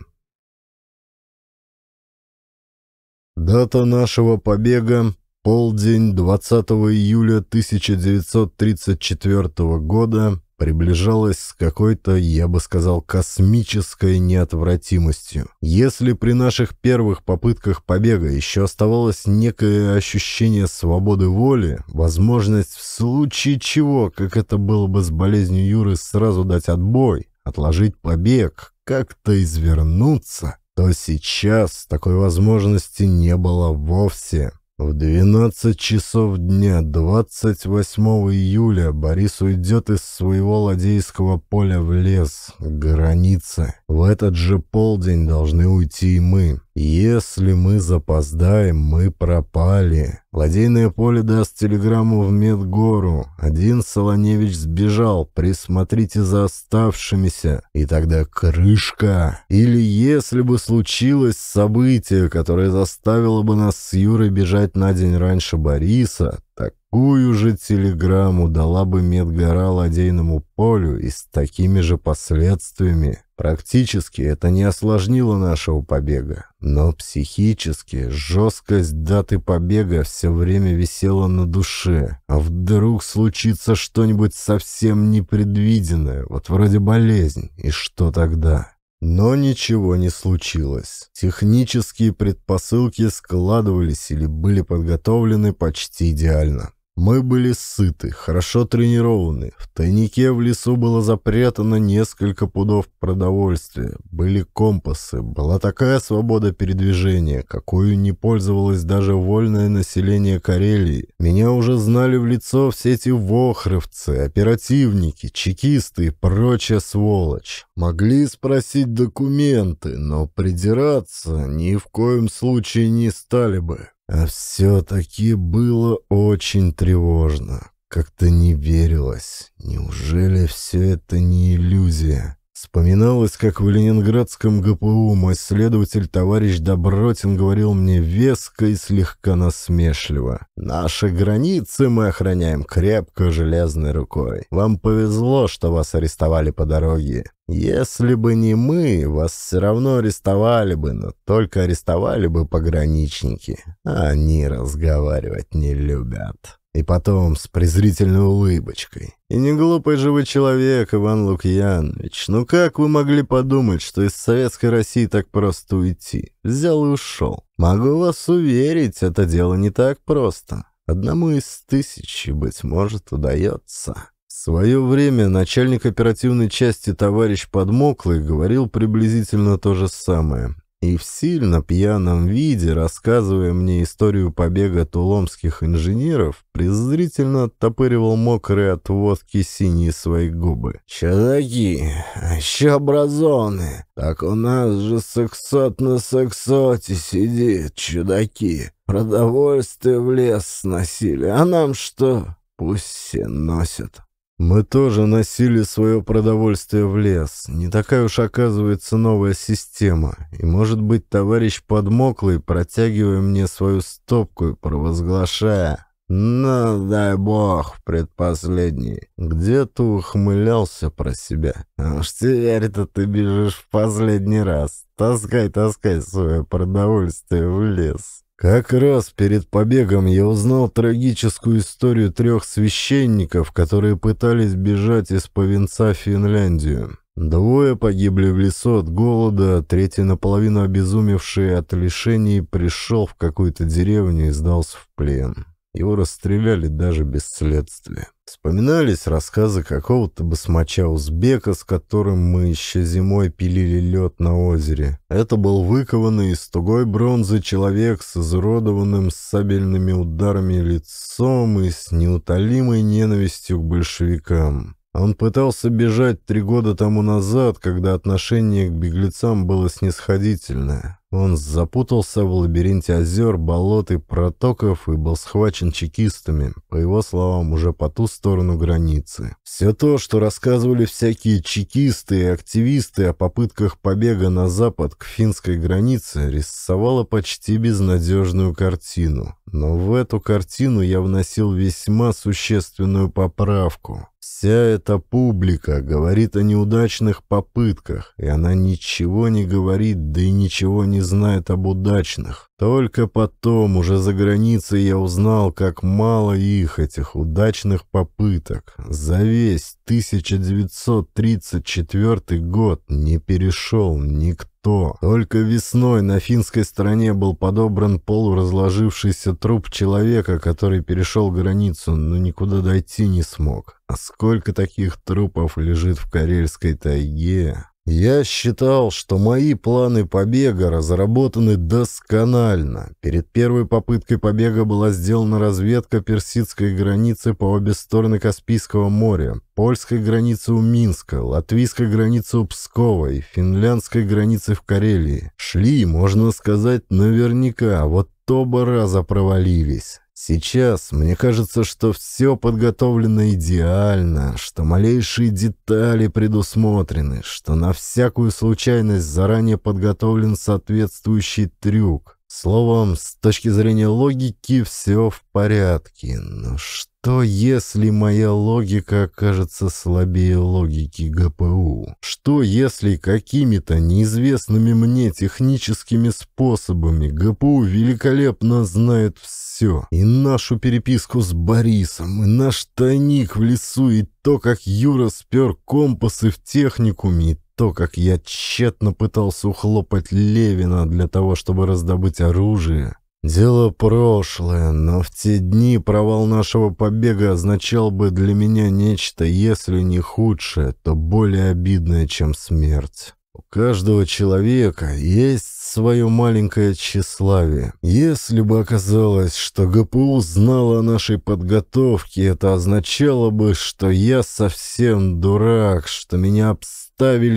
Дата нашего побега – полдень 20 июля 1934 года приближалась с какой-то, я бы сказал, космической неотвратимостью. Если при наших первых попытках побега еще оставалось некое ощущение свободы воли, возможность в случае чего, как это было бы с болезнью Юры, сразу дать отбой, отложить побег, как-то извернуться – то сейчас такой возможности не было вовсе. В 12 часов дня 28 июля Борис уйдет из своего ладейского поля в лес, к границе. В этот же полдень должны уйти и мы. «Если мы запоздаем, мы пропали. Ладейное поле даст телеграмму в Медгору. Один Солоневич сбежал, присмотрите за оставшимися. И тогда крышка. Или если бы случилось событие, которое заставило бы нас с Юрой бежать на день раньше Бориса, так Такую же телеграмму дала бы Медгора ладейному полю и с такими же последствиями. Практически это не осложнило нашего побега, но психически жесткость даты побега все время висела на душе. А вдруг случится что-нибудь совсем непредвиденное, вот вроде болезнь, и что тогда? Но ничего не случилось. Технические предпосылки складывались или были подготовлены почти идеально. Мы были сыты, хорошо тренированы. В тайнике в лесу было запрятано несколько пудов продовольствия. Были компасы. Была такая свобода передвижения, какую не пользовалось даже вольное население Карелии. Меня уже знали в лицо все эти вохровцы, оперативники, чекисты и прочая сволочь. Могли спросить документы, но придираться ни в коем случае не стали бы. А все-таки было очень тревожно. Как-то не верилось. Неужели все это не иллюзия? Вспоминалось, как в ленинградском ГПУ мой следователь товарищ Добротин говорил мне веско и слегка насмешливо. «Наши границы мы охраняем крепко железной рукой. Вам повезло, что вас арестовали по дороге. Если бы не мы, вас все равно арестовали бы, но только арестовали бы пограничники. Они разговаривать не любят». И потом с презрительной улыбочкой. И не глупый же вы человек, Иван Лукьянович. Ну как вы могли подумать, что из Советской России так просто уйти? Взял и ушел. Могу вас уверить, это дело не так просто. Одному из тысячи, быть может, удается. В свое время начальник оперативной части товарищ Подмоклый говорил приблизительно то же самое и в сильно пьяном виде, рассказывая мне историю побега туломских инженеров, презрительно оттопыривал мокрые от водки синие свои губы. «Чудаки, еще образованные, так у нас же сексот на сексоте сидит, чудаки. Продовольствие в лес сносили, а нам что? Пусть все носят». Мы тоже носили свое продовольствие в лес. Не такая уж оказывается новая система. И, может быть, товарищ подмоклый, протягивая мне свою стопку и провозглашая «Ну, дай бог, предпоследний!» Где-то ухмылялся про себя. «А уж теперь-то ты бежишь в последний раз. Таскай, таскай свое продовольствие в лес!» Как раз перед побегом я узнал трагическую историю трех священников, которые пытались бежать из Повенца в Финляндию. Двое погибли в лесу от голода, третий, наполовину обезумевший от лишений, пришел в какую-то деревню и сдался в плен. Его расстреляли даже без следствия. Вспоминались рассказы какого-то басмача-узбека, с которым мы еще зимой пилили лед на озере. Это был выкованный из тугой бронзы человек с изуродованным сабельными ударами лицом и с неутолимой ненавистью к большевикам. Он пытался бежать три года тому назад, когда отношение к беглецам было снисходительное. Он запутался в лабиринте озер, болот и протоков и был схвачен чекистами, по его словам, уже по ту сторону границы. Все то, что рассказывали всякие чекисты и активисты о попытках побега на запад к финской границе, рисовало почти безнадежную картину. Но в эту картину я вносил весьма существенную поправку. Вся эта публика говорит о неудачных попытках, и она ничего не говорит, да и ничего не знает об удачных. Только потом, уже за границей, я узнал, как мало их, этих удачных попыток. За весь 1934 год не перешел никто что только весной на финской стороне был подобран полуразложившийся труп человека, который перешел границу, но никуда дойти не смог. А сколько таких трупов лежит в Карельской тайге? Я считал, что мои планы побега разработаны досконально. Перед первой попыткой побега была сделана разведка персидской границы по обе стороны Каспийского моря, польской границы у Минска, латвийской границы у Пскова и финляндской границы в Карелии. Шли, можно сказать, наверняка, вот оба раза провалились. Сейчас мне кажется, что все подготовлено идеально, что малейшие детали предусмотрены, что на всякую случайность заранее подготовлен соответствующий трюк. Словом, с точки зрения логики все в порядке. Но что, если моя логика окажется слабее логики ГПУ? Что, если какими-то неизвестными мне техническими способами ГПУ великолепно знает все? И нашу переписку с Борисом, и наш тайник в лесу, и то, как Юра спер компасы в техникуме, и то, как я тщетно пытался ухлопать Левина для того, чтобы раздобыть оружие. Дело прошлое, но в те дни провал нашего побега означал бы для меня нечто, если не худшее, то более обидное, чем смерть. У каждого человека есть свое маленькое тщеславие. Если бы оказалось, что ГПУ знала о нашей подготовке, это означало бы, что я совсем дурак, что меня обставили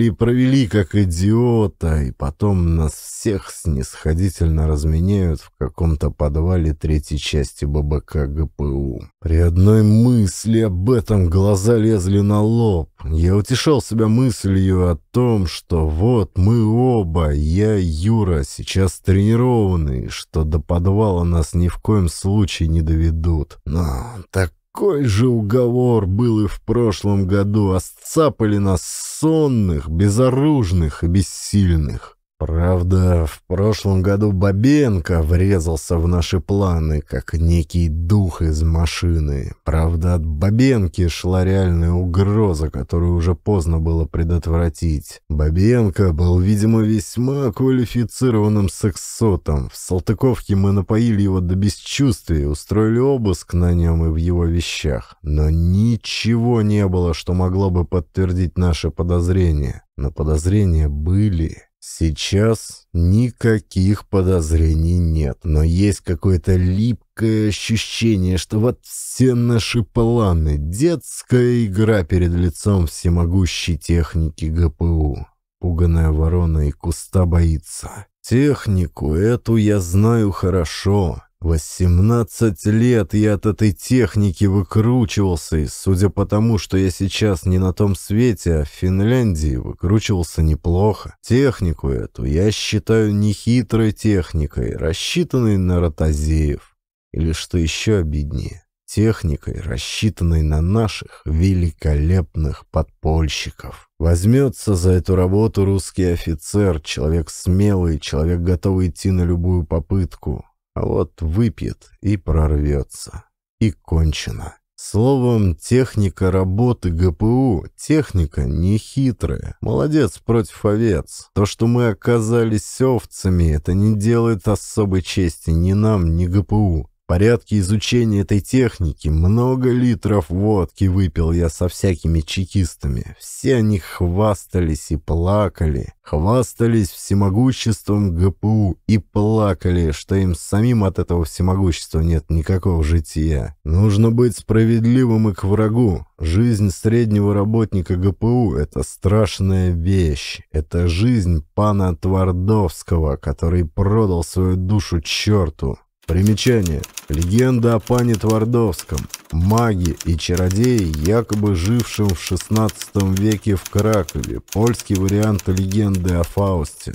и провели как идиота, и потом нас всех снисходительно разменяют в каком-то подвале третьей части ББК ГПУ. При одной мысли об этом глаза лезли на лоб. Я утешал себя мыслью о том, что вот мы оба, я, Юра, дура, сейчас тренированные, что до подвала нас ни в коем случае не доведут. Но такой же уговор был и в прошлом году. Осцапали нас сонных, безоружных и бессильных. Правда, в прошлом году Бабенко врезался в наши планы, как некий дух из машины. Правда, от Бабенки шла реальная угроза, которую уже поздно было предотвратить. Бабенко был, видимо, весьма квалифицированным сексотом. В Салтыковке мы напоили его до бесчувствия, устроили обыск на нем и в его вещах. Но ничего не было, что могло бы подтвердить наши подозрения. Но подозрения были... Сейчас никаких подозрений нет, но есть какое-то липкое ощущение, что вот все наши планы — детская игра перед лицом всемогущей техники ГПУ. Пуганая ворона и куста боится. Технику эту я знаю хорошо. Восемнадцать лет я от этой техники выкручивался, и, судя по тому, что я сейчас не на том свете, а в Финляндии, выкручивался неплохо. Технику эту я считаю нехитрой техникой, рассчитанной на ротозеев. Или что еще обиднее, техникой, рассчитанной на наших великолепных подпольщиков. Возьмется за эту работу русский офицер, человек смелый, человек готовый идти на любую попытку. А вот выпьет и прорвется. И кончено. Словом, техника работы ГПУ, техника нехитрая. Молодец против овец. То, что мы оказались овцами, это не делает особой чести ни нам, ни ГПУ порядке изучения этой техники много литров водки выпил я со всякими чекистами. Все они хвастались и плакали. Хвастались всемогуществом ГПУ и плакали, что им самим от этого всемогущества нет никакого жития. Нужно быть справедливым и к врагу. Жизнь среднего работника ГПУ — это страшная вещь. Это жизнь пана Твардовского, который продал свою душу черту. Примечание. Легенда о пане Твардовском, маге и чародее, якобы жившем в XVI веке в Кракове, польский вариант легенды о Фаусте.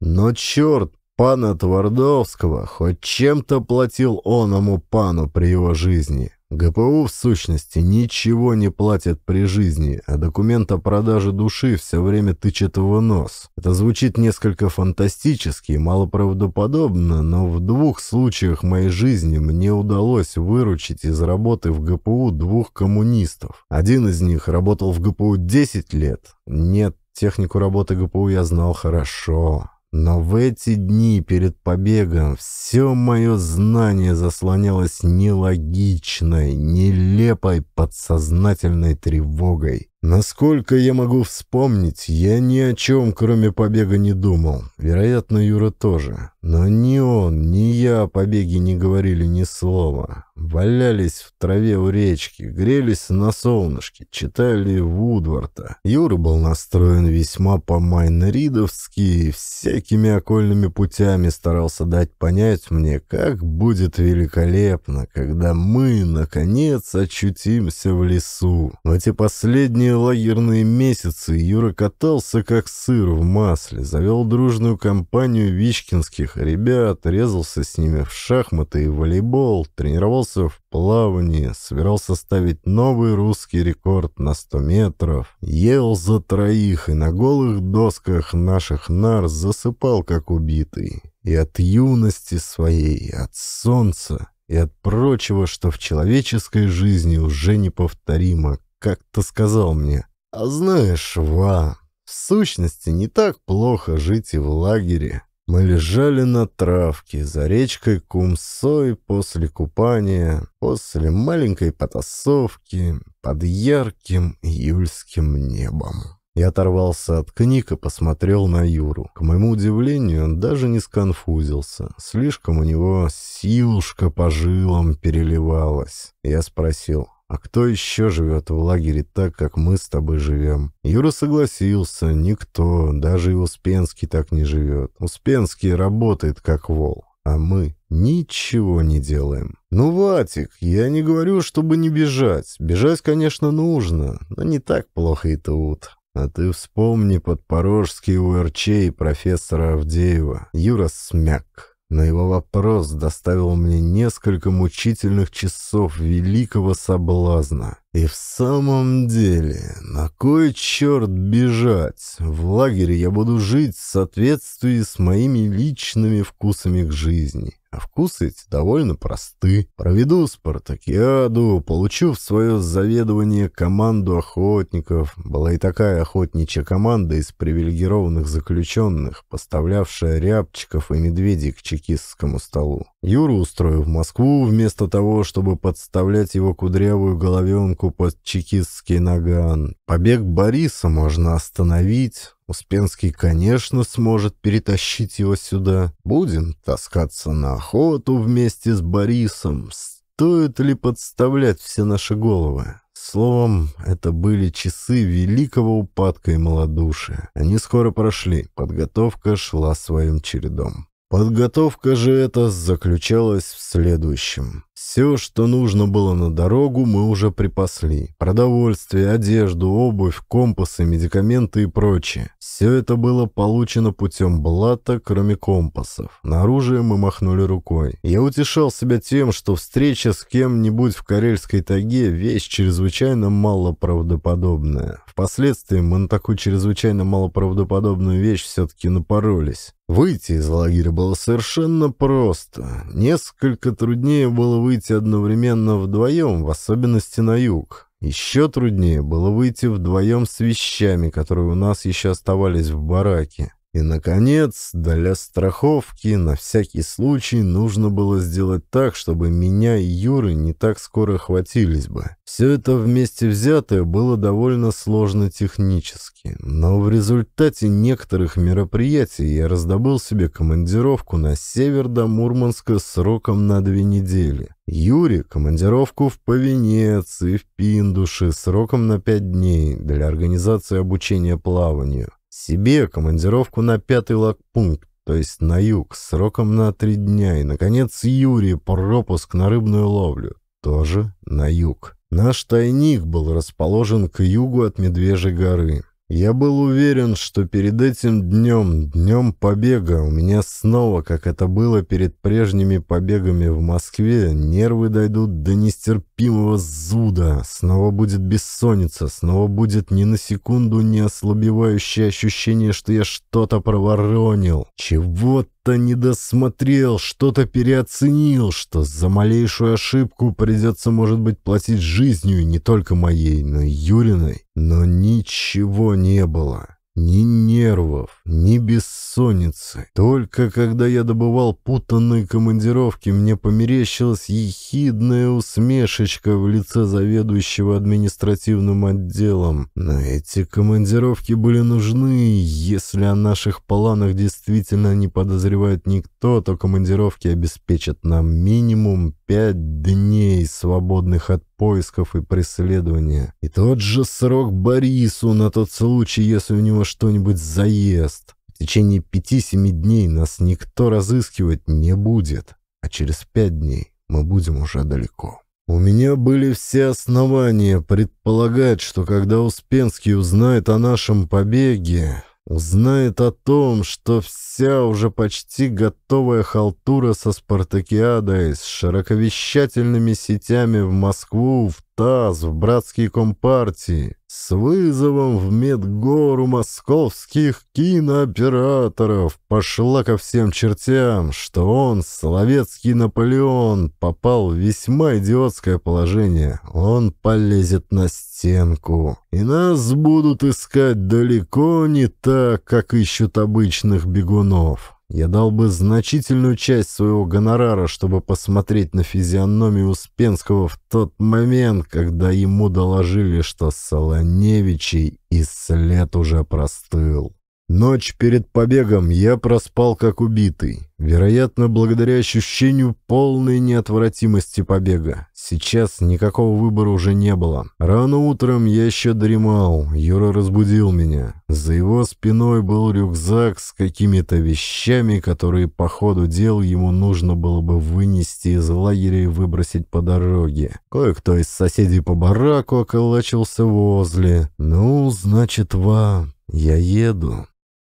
Но черт, пана Твардовского, хоть чем-то платил оному пану при его жизни. ГПУ, в сущности, ничего не платит при жизни, а документ о продаже души все время тычет в нос. Это звучит несколько фантастически и малоправдоподобно, но в двух случаях моей жизни мне удалось выручить из работы в ГПУ двух коммунистов. Один из них работал в ГПУ 10 лет. Нет, технику работы ГПУ я знал хорошо. Но в эти дни перед побегом все мое знание заслонялось нелогичной, нелепой подсознательной тревогой. Насколько я могу вспомнить, я ни о чем, кроме побега, не думал. Вероятно, Юра тоже. Но ни он, ни я о побеге не говорили ни слова. Валялись в траве у речки, грелись на солнышке, читали Вудворта. Юра был настроен весьма по-майнридовски и всякими окольными путями старался дать понять мне, как будет великолепно, когда мы, наконец, очутимся в лесу. В эти последние последние лагерные месяцы Юра катался как сыр в масле, завел дружную компанию вишкинских ребят, резался с ними в шахматы и волейбол, тренировался в плавании, собирался ставить новый русский рекорд на 100 метров, ел за троих и на голых досках наших нар засыпал как убитый. И от юности своей, от солнца, и от прочего, что в человеческой жизни уже неповторимо, как-то сказал мне, «А знаешь, Ва, в сущности не так плохо жить и в лагере». Мы лежали на травке за речкой Кумсой после купания, после маленькой потасовки под ярким июльским небом. Я оторвался от книг и посмотрел на Юру. К моему удивлению, он даже не сконфузился. Слишком у него силушка по жилам переливалась. Я спросил, а кто еще живет в лагере так, как мы с тобой живем? Юра согласился, никто, даже и Успенский так не живет. Успенский работает как вол, а мы ничего не делаем. Ну, Ватик, я не говорю, чтобы не бежать. Бежать, конечно, нужно, но не так плохо и тут. А ты вспомни подпорожский УРЧ и профессора Авдеева. Юра смяк но его вопрос доставил мне несколько мучительных часов великого соблазна. И в самом деле, на кой черт бежать? В лагере я буду жить в соответствии с моими личными вкусами к жизни. А вкусы эти довольно просты. Проведу спартакиаду, получу в свое заведование команду охотников. Была и такая охотничья команда из привилегированных заключенных, поставлявшая рябчиков и медведей к чекистскому столу. Юру устрою в Москву, вместо того, чтобы подставлять его кудрявую головенку под чекистский наган. Побег Бориса можно остановить. Успенский, конечно, сможет перетащить его сюда. Будем таскаться на охоту вместе с Борисом. Стоит ли подставлять все наши головы? Словом, это были часы великого упадка и малодушия. Они скоро прошли, подготовка шла своим чередом. Подготовка же эта заключалась в следующем. Все, что нужно было на дорогу, мы уже припасли. Продовольствие, одежду, обувь, компасы, медикаменты и прочее. Все это было получено путем блата, кроме компасов. На оружие мы махнули рукой. Я утешал себя тем, что встреча с кем-нибудь в Карельской тайге – вещь чрезвычайно малоправдоподобная. Впоследствии мы на такую чрезвычайно малоправдоподобную вещь все-таки напоролись. Выйти из лагеря было совершенно просто. Несколько труднее было выйти выйти одновременно вдвоем, в особенности на юг. Еще труднее было выйти вдвоем с вещами, которые у нас еще оставались в бараке. И, наконец, для страховки на всякий случай нужно было сделать так, чтобы меня и Юры не так скоро хватились бы. Все это вместе взятое было довольно сложно технически, но в результате некоторых мероприятий я раздобыл себе командировку на север до Мурманска сроком на две недели. Юре командировку в Повенец и в Пиндуши сроком на пять дней для организации обучения плаванию. Себе командировку на пятый лагпункт, то есть на юг, сроком на три дня. И, наконец, Юре пропуск на рыбную ловлю, тоже на юг. Наш тайник был расположен к югу от Медвежьей горы. Я был уверен, что перед этим днем, днем побега, у меня снова, как это было перед прежними побегами в Москве, нервы дойдут до нестерпимого зуда, снова будет бессонница, снова будет ни на секунду не ослабевающее ощущение, что я что-то проворонил, чего-то Просто не досмотрел, что-то переоценил, что за малейшую ошибку придется, может быть, платить жизнью, не только моей, но и Юриной. Но ничего не было. Ни нервов, ни бессонницы. Только когда я добывал путанные командировки, мне померещилась ехидная усмешечка в лице заведующего административным отделом. Но эти командировки были нужны. Если о наших планах действительно не подозревает никто, то командировки обеспечат нам минимум пять дней, свободных от поисков и преследования. И тот же срок Борису на тот случай, если у него что-нибудь заест. В течение пяти-семи дней нас никто разыскивать не будет, а через пять дней мы будем уже далеко. У меня были все основания предполагать, что когда Успенский узнает о нашем побеге, узнает о том, что вся уже почти готовая халтура со спартакиадой, с широковещательными сетями в Москву, в ТАСС, в братские компартии, с вызовом в медгору московских кинооператоров пошла ко всем чертям, что он, словецкий Наполеон, попал в весьма идиотское положение. Он полезет на стенку. И нас будут искать далеко не так, как ищут обычных бегунов. Я дал бы значительную часть своего гонорара, чтобы посмотреть на физиономию Успенского в тот момент, когда ему доложили, что Солоневичей и след уже простыл. Ночь перед побегом я проспал как убитый, вероятно, благодаря ощущению полной неотвратимости побега. Сейчас никакого выбора уже не было. Рано утром я еще дремал, Юра разбудил меня. За его спиной был рюкзак с какими-то вещами, которые по ходу дел ему нужно было бы вынести из лагеря и выбросить по дороге. Кое-кто из соседей по бараку околачивался возле. «Ну, значит, вам...» «Я еду.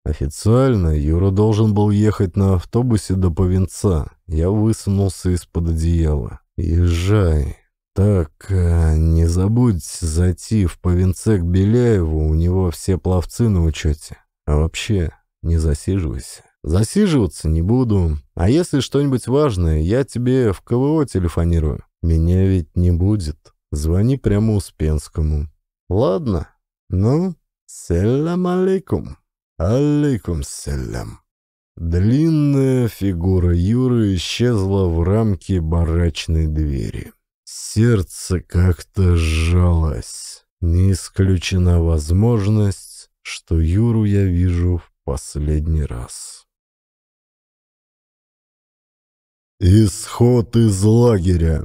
Официально Юра должен был ехать на автобусе до Повинца. Я высунулся из-под одеяла. «Езжай. Так, э, не забудь зайти в Повинце к Беляеву, у него все пловцы на учете. А вообще, не засиживайся». «Засиживаться не буду. А если что-нибудь важное, я тебе в КВО телефонирую. Меня ведь не будет. Звони прямо Успенскому». «Ладно. Ну, селам алейкум». «Алейкум салям». Длинная фигура Юры исчезла в рамке барачной двери. Сердце как-то сжалось. Не исключена возможность, что Юру я вижу в последний раз. Исход из лагеря.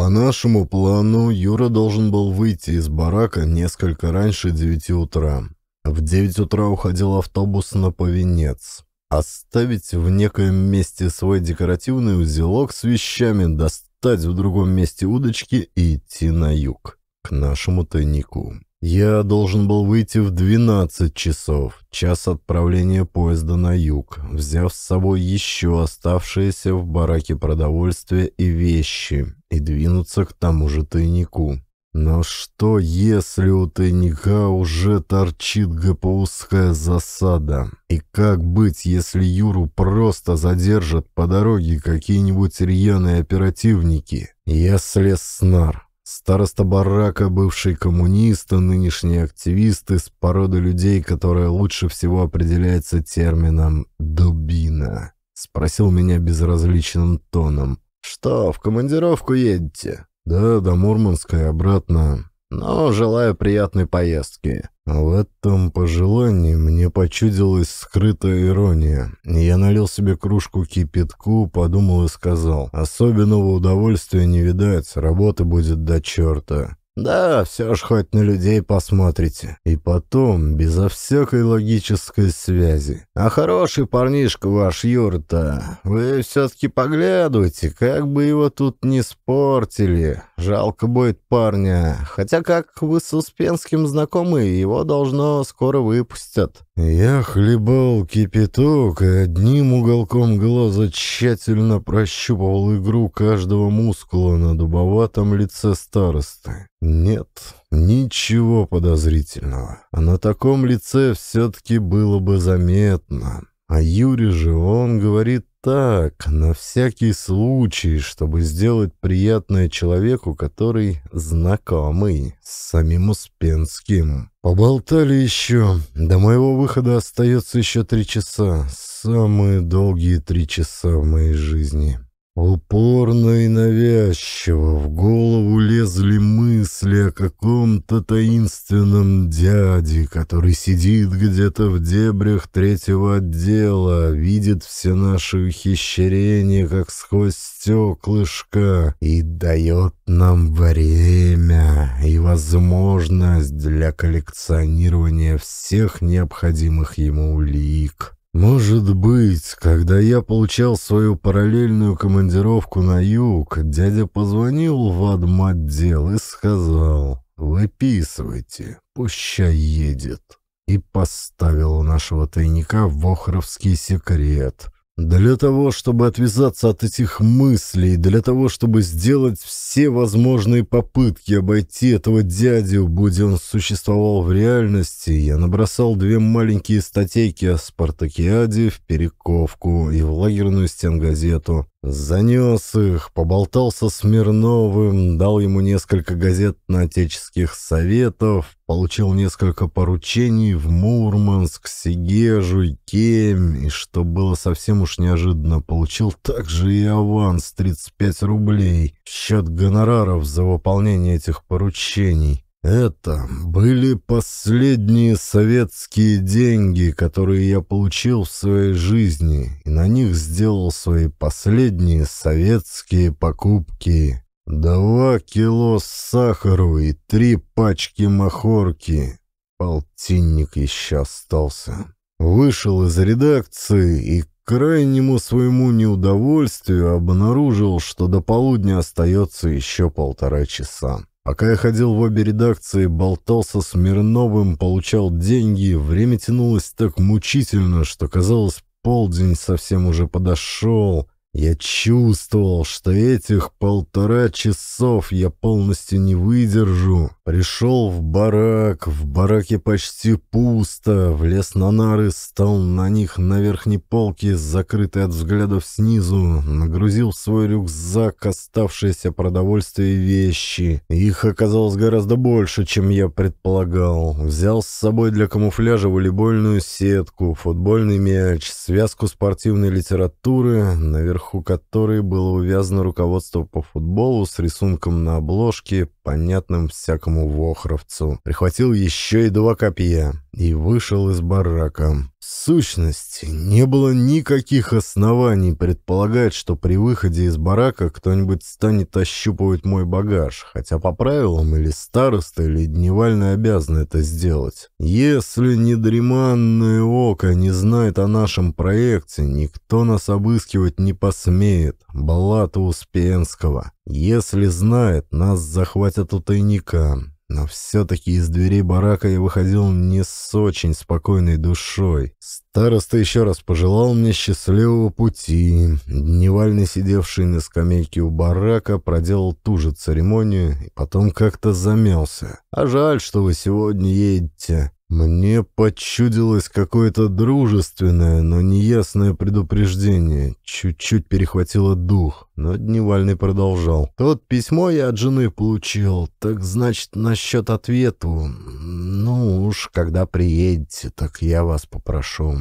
По нашему плану, Юра должен был выйти из барака несколько раньше 9 утра. В 9 утра уходил автобус на Повенец. Оставить в некоем месте свой декоративный узелок с вещами, достать в другом месте удочки и идти на юг, к нашему тайнику. Я должен был выйти в 12 часов, час отправления поезда на юг, взяв с собой еще оставшиеся в бараке продовольствие и вещи, и двинуться к тому же тайнику. Но что, если у тайника уже торчит ГПУская засада? И как быть, если Юру просто задержат по дороге какие-нибудь рьяные оперативники? Я слез с нар, Староста барака, коммунист, коммунисты, а нынешний активист из породы людей, которая лучше всего определяется термином «дубина», спросил меня безразличным тоном. «Что, в командировку едете?» «Да, до Мурманска и обратно но желаю приятной поездки». В этом пожелании мне почудилась скрытая ирония. Я налил себе кружку кипятку, подумал и сказал, «Особенного удовольствия не видать, работа будет до черта». Да, все ж хоть на людей посмотрите. И потом, безо всякой логической связи. А хороший парнишка ваш Юрта, вы все-таки поглядывайте, как бы его тут не спортили. Жалко будет парня. Хотя как вы с Успенским знакомы, его должно скоро выпустят. Я хлебал кипяток и одним уголком глаза тщательно прощупывал игру каждого мускула на дубоватом лице старосты. Нет, ничего подозрительного. А на таком лице все-таки было бы заметно. А Юрий же, он говорит так, на всякий случай, чтобы сделать приятное человеку, который знакомый с самим Успенским. Поболтали еще. До моего выхода остается еще три часа. Самые долгие три часа в моей жизни. Упорно и навязчиво в голову лезли мысли о каком-то таинственном дяде, который сидит где-то в дебрях третьего отдела, видит все наши ухищрения, как сквозь стеклышко, и дает нам время и возможность для коллекционирования всех необходимых ему улик. Может быть, когда я получал свою параллельную командировку на юг, дядя позвонил в отдел и сказал «Выписывайте, пущай едет» и поставил у нашего тайника в охровский секрет — для того, чтобы отвязаться от этих мыслей, для того, чтобы сделать все возможные попытки обойти этого дядю, будь он существовал в реальности, я набросал две маленькие статейки о Спартакиаде в Перековку и в лагерную стенгазету. Занес их, поболтался с Мирновым, дал ему несколько газет на отеческих советов, получил несколько поручений в Мурманск, Сигежу и Кемь, и, что было совсем уж неожиданно, получил также и аванс 35 рублей в счет гонораров за выполнение этих поручений. Это были последние советские деньги, которые я получил в своей жизни, и на них сделал свои последние советские покупки. Два кило сахару и три пачки махорки. Полтинник еще остался. Вышел из редакции и, к крайнему своему неудовольствию, обнаружил, что до полудня остается еще полтора часа. Пока я ходил в обе редакции, болтался с Мирновым, получал деньги, время тянулось так мучительно, что казалось, полдень совсем уже подошел. Я чувствовал, что этих полтора часов я полностью не выдержу. Пришел в барак, в бараке почти пусто, влез на нары, стал на них на верхней полке, закрытой от взглядов снизу, нагрузил в свой рюкзак оставшиеся продовольствие и вещи. Их оказалось гораздо больше, чем я предполагал. Взял с собой для камуфляжа волейбольную сетку, футбольный мяч, связку спортивной литературы, наверху наверху которой было увязано руководство по футболу с рисунком на обложке, понятным всякому вохровцу, прихватил еще и два копья и вышел из барака. В сущности, не было никаких оснований предполагать, что при выходе из барака кто-нибудь станет ощупывать мой багаж, хотя по правилам или староста, или дневально обязан это сделать. Если недреманное око не знает о нашем проекте, никто нас обыскивать не посмеет. Блата Успенского. Если знает, нас захватят у тайника. Но все-таки из дверей барака я выходил не с очень спокойной душой. Староста еще раз пожелал мне счастливого пути. Дневальный, сидевший на скамейке у барака, проделал ту же церемонию и потом как-то замялся. «А жаль, что вы сегодня едете. Мне почудилось какое-то дружественное, но неясное предупреждение. Чуть-чуть перехватило дух, но Дневальный продолжал. «Тот письмо я от жены получил, так значит, насчет ответу. Ну уж, когда приедете, так я вас попрошу».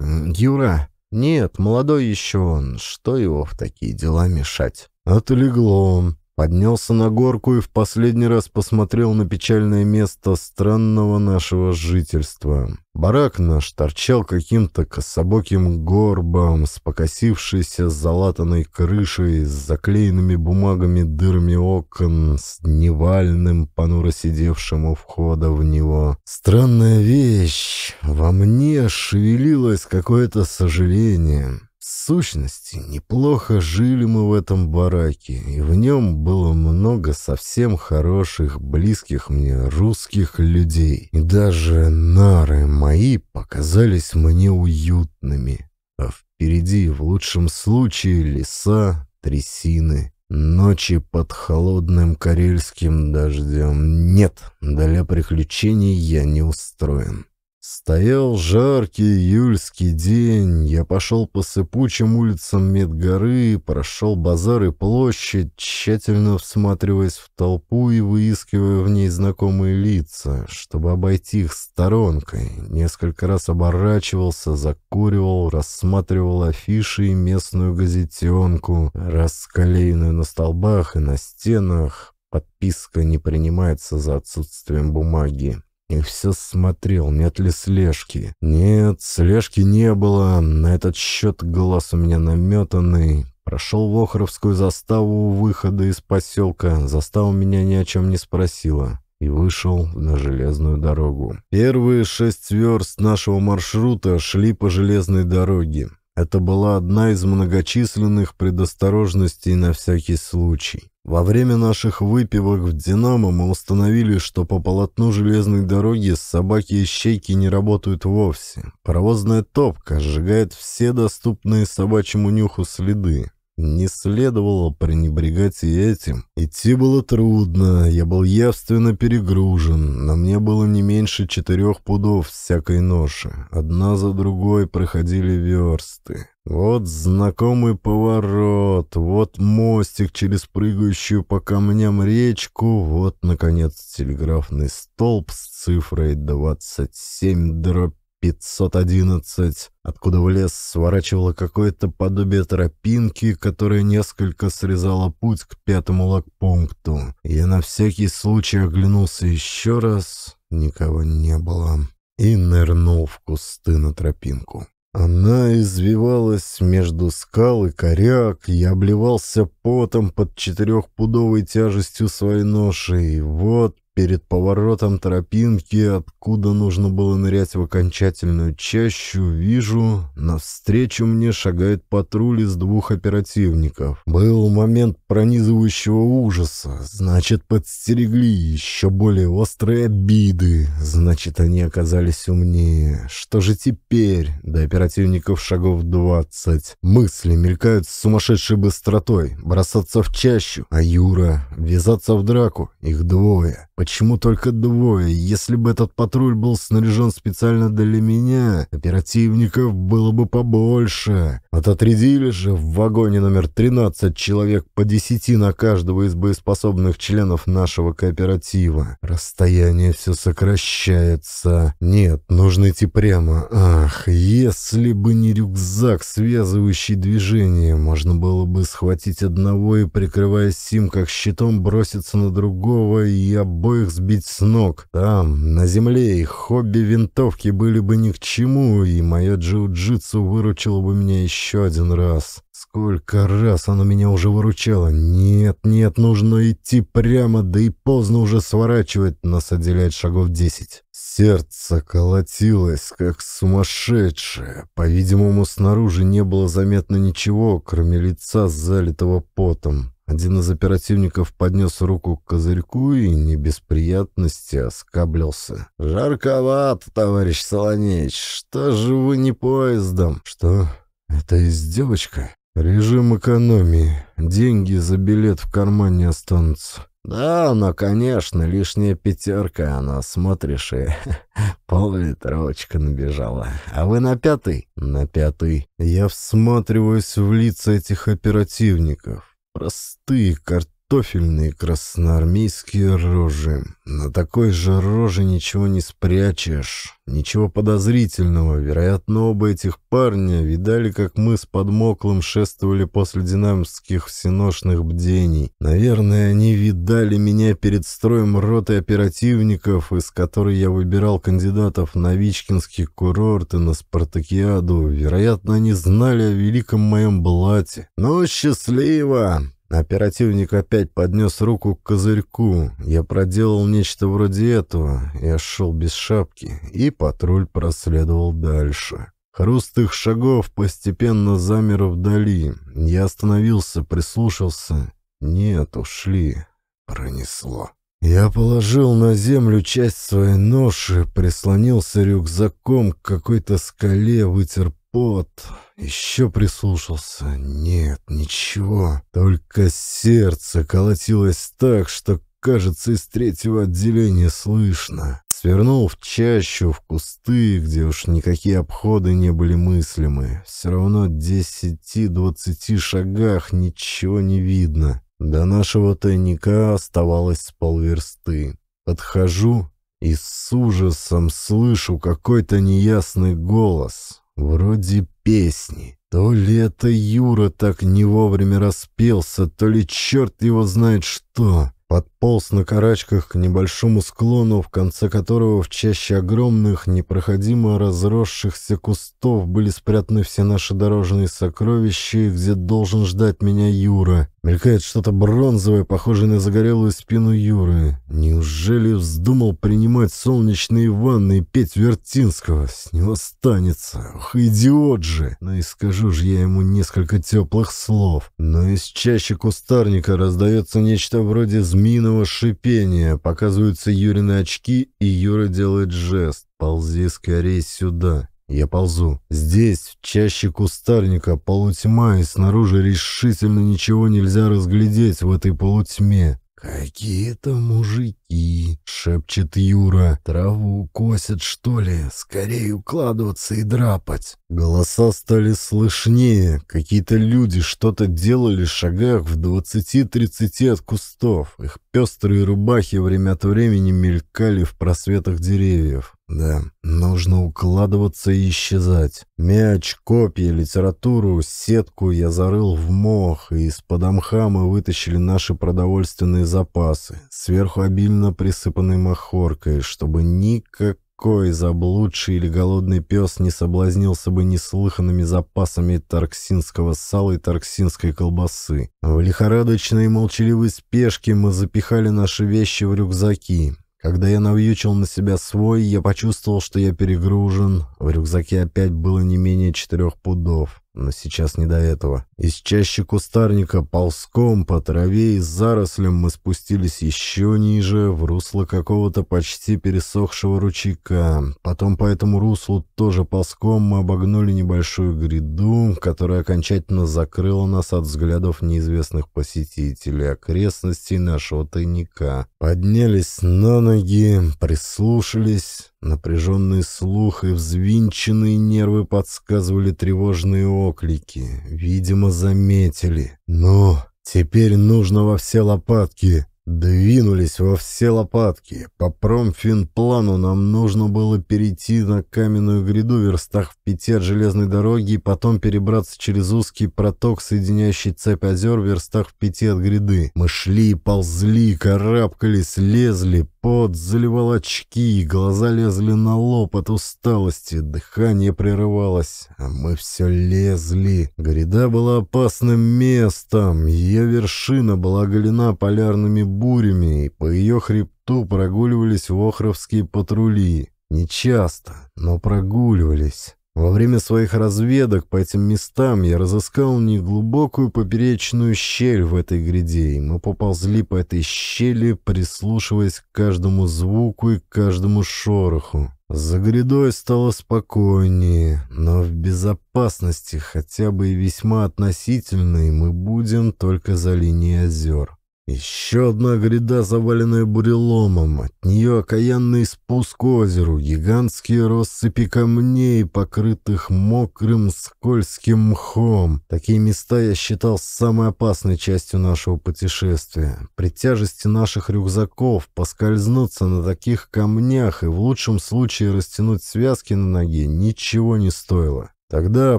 «Юра?» «Нет, молодой еще он. Что его в такие дела мешать?» «Отлегло. он. Поднялся на горку и в последний раз посмотрел на печальное место странного нашего жительства. Барак наш торчал каким-то кособоким горбом с покосившейся залатанной крышей, с заклеенными бумагами дырами окон, с невальным, понуро сидевшим у входа в него. Странная вещь. Во мне шевелилось какое-то сожаление. В сущности, неплохо жили мы в этом бараке, и в нем было много совсем хороших, близких мне русских людей. И даже нары мои показались мне уютными. А впереди, в лучшем случае, леса, трясины, Ночи под холодным карельским дождем. Нет, для приключений я не устроен. Стоял жаркий июльский день, я пошел по сыпучим улицам Медгоры, прошел базар и площадь, тщательно всматриваясь в толпу и выискивая в ней знакомые лица, чтобы обойти их сторонкой. Несколько раз оборачивался, закуривал, рассматривал афиши и местную газетенку, расклеенную на столбах и на стенах. Подписка не принимается за отсутствием бумаги. И все смотрел, нет ли слежки. Нет, слежки не было. На этот счет глаз у меня наметанный. Прошел в Охровскую заставу у выхода из поселка. Застава меня ни о чем не спросила. И вышел на железную дорогу. Первые шесть верст нашего маршрута шли по железной дороге. Это была одна из многочисленных предосторожностей на всякий случай. Во время наших выпивок в «Динамо» мы установили, что по полотну железной дороги собаки и щейки не работают вовсе. Паровозная топка сжигает все доступные собачьему нюху следы. Не следовало пренебрегать и этим. Идти было трудно, я был явственно перегружен, на мне было не меньше четырех пудов всякой ноши. Одна за другой проходили версты. Вот знакомый поворот, вот мостик через прыгающую по камням речку, вот, наконец, телеграфный столб с цифрой 27 дробь 511, откуда в лес сворачивало какое-то подобие тропинки, которая несколько срезала путь к пятому лагпункту. Я на всякий случай оглянулся еще раз, никого не было, и нырнул в кусты на тропинку. Она извивалась между скал и коряк, я обливался потом под четырехпудовой тяжестью своей ноши, и вот перед поворотом тропинки, откуда нужно было нырять в окончательную чащу, вижу, навстречу мне шагает патруль из двух оперативников. Был момент пронизывающего ужаса, значит, подстерегли еще более острые обиды, значит, они оказались умнее. Что же теперь? До оперативников шагов 20. Мысли мелькают с сумасшедшей быстротой, бросаться в чащу, а Юра ввязаться в драку, их двое. Почему только двое? Если бы этот патруль был снаряжен специально для меня, оперативников было бы побольше. Ототрядили же в вагоне номер 13 человек по 10 на каждого из боеспособных членов нашего кооператива. Расстояние все сокращается. Нет, нужно идти прямо. Ах, если бы не рюкзак, связывающий движение, можно было бы схватить одного и, прикрываясь сим как щитом, броситься на другого, и я обоих сбить с ног. Там, на земле, их хобби-винтовки были бы ни к чему, и мое джиу-джитсу выручило бы меня еще один раз. Сколько раз оно меня уже выручало? Нет, нет, нужно идти прямо, да и поздно уже сворачивать, нас отделяет шагов десять. Сердце колотилось, как сумасшедшее. По-видимому, снаружи не было заметно ничего, кроме лица, залитого потом. Один из оперативников поднес руку к козырьку и не без приятности оскаблился. "Жарковат, товарищ Солонеч! Что же вы не поездом?» «Что? Это из издевочка?» «Режим экономии. Деньги за билет в кармане останутся». «Да, но, конечно, лишняя пятерка, она, смотришь, и пол-литровочка набежала. А вы на пятый?» «На пятый. Я всматриваюсь в лица этих оперативников. Простые картины картофельные красноармейские рожи. На такой же роже ничего не спрячешь. Ничего подозрительного. Вероятно, оба этих парня видали, как мы с подмоклым шествовали после динамовских всеношных бдений. Наверное, они видали меня перед строем роты оперативников, из которой я выбирал кандидатов на Вичкинский курорт и на Спартакиаду. Вероятно, они знали о великом моем блате. Но ну, счастливо! Оперативник опять поднес руку к козырьку. Я проделал нечто вроде этого. Я шел без шапки, и патруль проследовал дальше. Хруст их шагов постепенно замер вдали. Я остановился, прислушался. Нет, ушли. Пронесло. Я положил на землю часть своей ноши, прислонился рюкзаком к какой-то скале, вытер пот. Еще прислушался. Нет, ничего. Только сердце колотилось так, что, кажется, из третьего отделения слышно. Свернул в чащу, в кусты, где уж никакие обходы не были мыслимы. Все равно десяти-двадцати шагах ничего не видно. До нашего тайника оставалось полверсты. Подхожу и с ужасом слышу какой-то неясный голос. Вроде песни. То ли это Юра так не вовремя распелся, то ли черт его знает что подполз на карачках к небольшому склону, в конце которого в чаще огромных, непроходимо разросшихся кустов были спрятаны все наши дорожные сокровища, где должен ждать меня Юра. Мелькает что-то бронзовое, похожее на загорелую спину Юры. Неужели вздумал принимать солнечные ванны и петь Вертинского? С него станется. Ох, идиот же! Но и скажу же я ему несколько теплых слов. Но из чаще кустарника раздается нечто вроде змеи змеиного шипения. Показываются Юрины очки, и Юра делает жест. «Ползи скорее сюда». Я ползу. Здесь, в чаще кустарника, полутьма, и снаружи решительно ничего нельзя разглядеть в этой полутьме. «Какие-то мужики!» — шепчет Юра. «Траву косят, что ли? Скорее укладываться и драпать!» Голоса стали слышнее. Какие-то люди что-то делали в шагах в 20-30 от кустов. Их пестрые рубахи время от времени мелькали в просветах деревьев. Да, нужно укладываться и исчезать. Мяч, копья, литературу, сетку я зарыл в мох, и из-под мха мы вытащили наши продовольственные запасы, сверху обильно присыпанной махоркой, чтобы никакой заблудший или голодный пес не соблазнился бы неслыханными запасами тарксинского сала и тарксинской колбасы. В лихорадочной и молчаливой спешке мы запихали наши вещи в рюкзаки, когда я навьючил на себя свой, я почувствовал, что я перегружен. В рюкзаке опять было не менее четырех пудов, но сейчас не до этого. Из чаще кустарника ползком по траве и зарослям мы спустились еще ниже, в русло какого-то почти пересохшего ручейка. Потом по этому руслу тоже ползком мы обогнули небольшую гряду, которая окончательно закрыла нас от взглядов неизвестных посетителей окрестностей нашего тайника. Поднялись на ноги, прислушались... Напряженный слух и взвинченные нервы подсказывали тревожные оклики. Видимо, заметили. Но теперь нужно во все лопатки. Двинулись во все лопатки. По промфинплану нам нужно было перейти на каменную гряду в верстах в пяти от железной дороги и потом перебраться через узкий проток, соединяющий цепь озер в верстах в пяти от гряды. Мы шли, ползли, карабкались, лезли, пот заливал очки, глаза лезли на лоб от усталости, дыхание прерывалось, а мы все лезли. Гряда была опасным местом, ее вершина была оголена полярными бурями, и по ее хребту прогуливались вохровские патрули. Нечасто, но прогуливались. Во время своих разведок по этим местам я разыскал неглубокую поперечную щель в этой гряде, и мы поползли по этой щели, прислушиваясь к каждому звуку и к каждому шороху. За грядой стало спокойнее, но в безопасности, хотя бы и весьма относительной, мы будем только за линией озер. Еще одна гряда, заваленная буреломом, от нее окаянный спуск к озеру, гигантские россыпи камней, покрытых мокрым скользким мхом. Такие места я считал самой опасной частью нашего путешествия. При тяжести наших рюкзаков поскользнуться на таких камнях и в лучшем случае растянуть связки на ноге ничего не стоило. Тогда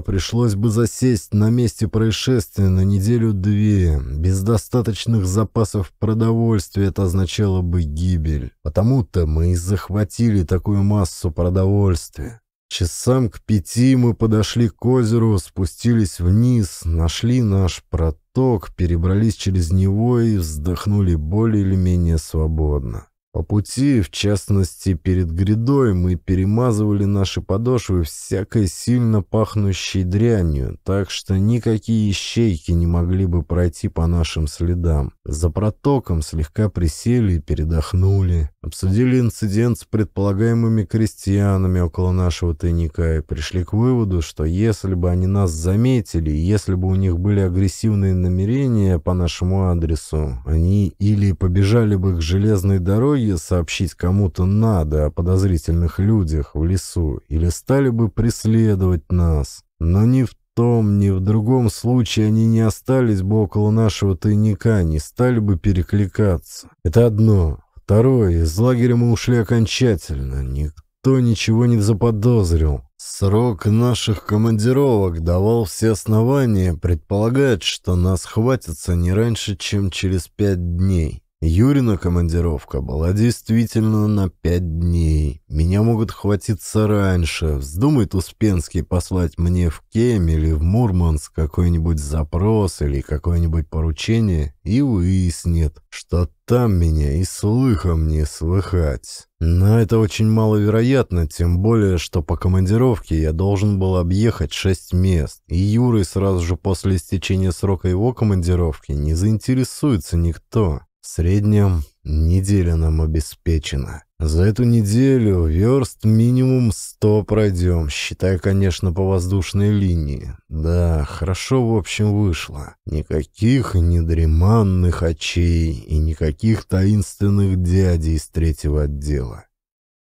пришлось бы засесть на месте происшествия на неделю-две. Без достаточных запасов продовольствия это означало бы гибель. Потому-то мы и захватили такую массу продовольствия. Часам к пяти мы подошли к озеру, спустились вниз, нашли наш проток, перебрались через него и вздохнули более или менее свободно. По пути, в частности, перед грядой, мы перемазывали наши подошвы всякой сильно пахнущей дрянью, так что никакие ищейки не могли бы пройти по нашим следам. За протоком слегка присели и передохнули. Обсудили инцидент с предполагаемыми крестьянами около нашего тайника и пришли к выводу, что если бы они нас заметили, если бы у них были агрессивные намерения по нашему адресу, они или побежали бы к железной дороге, Втрое сообщить кому-то надо о подозрительных людях в лесу или стали бы преследовать нас. Но ни в том, ни в другом случае они не остались бы около нашего тайника, не стали бы перекликаться. Это одно. Второе, из лагеря мы ушли окончательно. Никто ничего не заподозрил. Срок наших командировок давал все основания предполагать, что нас хватится не раньше, чем через пять дней. Юрина командировка была действительно на пять дней. Меня могут хватиться раньше. Вздумает Успенский послать мне в Кем или в Мурманск какой-нибудь запрос или какое-нибудь поручение и выяснит, что там меня и слыхом не слыхать. Но это очень маловероятно, тем более, что по командировке я должен был объехать шесть мест, и Юрой сразу же после истечения срока его командировки не заинтересуется никто. В среднем неделя нам обеспечена. За эту неделю верст минимум 100 пройдем, считая, конечно, по воздушной линии. Да, хорошо в общем вышло. Никаких недреманных очей и никаких таинственных дядей из третьего отдела.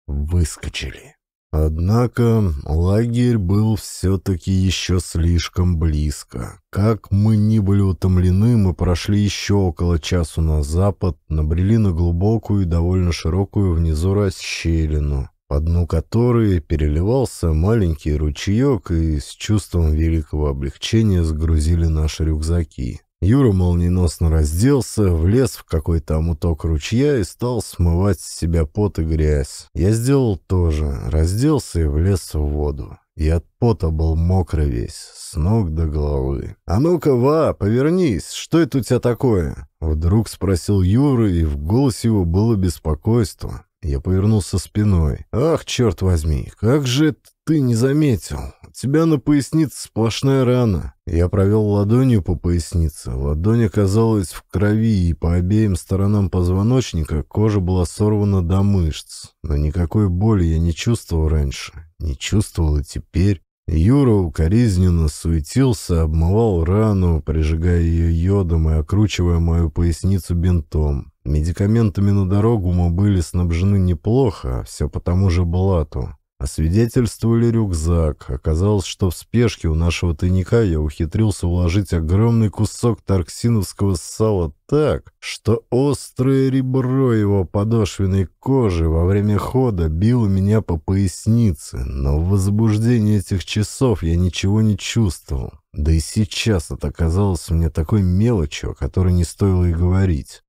Выскочили. Однако лагерь был все-таки еще слишком близко. Как мы ни были утомлены, мы прошли еще около часу на запад, набрели на глубокую и довольно широкую внизу расщелину, по дну которой переливался маленький ручеек и с чувством великого облегчения сгрузили наши рюкзаки. Юра молниеносно разделся, влез в какой-то омуток ручья и стал смывать с себя пот и грязь. Я сделал то же, разделся и влез в воду. И от пота был мокрый весь, с ног до головы. «А ну-ка, Ва, повернись! Что это у тебя такое?» Вдруг спросил Юра, и в голосе его было беспокойство. Я повернулся спиной. «Ах, черт возьми, как же ты не заметил? тебя на пояснице сплошная рана». Я провел ладонью по пояснице. Ладонь оказалась в крови, и по обеим сторонам позвоночника кожа была сорвана до мышц. Но никакой боли я не чувствовал раньше. Не чувствовал и теперь. Юра укоризненно суетился, обмывал рану, прижигая ее йодом и окручивая мою поясницу бинтом. Медикаментами на дорогу мы были снабжены неплохо, а все по тому же блату. Освидетельствовали рюкзак. Оказалось, что в спешке у нашего тайника я ухитрился уложить огромный кусок тарксиновского сала так, что острое ребро его подошвенной кожи во время хода било меня по пояснице, но в возбуждении этих часов я ничего не чувствовал. Да и сейчас это оказалось мне такой мелочью, о которой не стоило и говорить.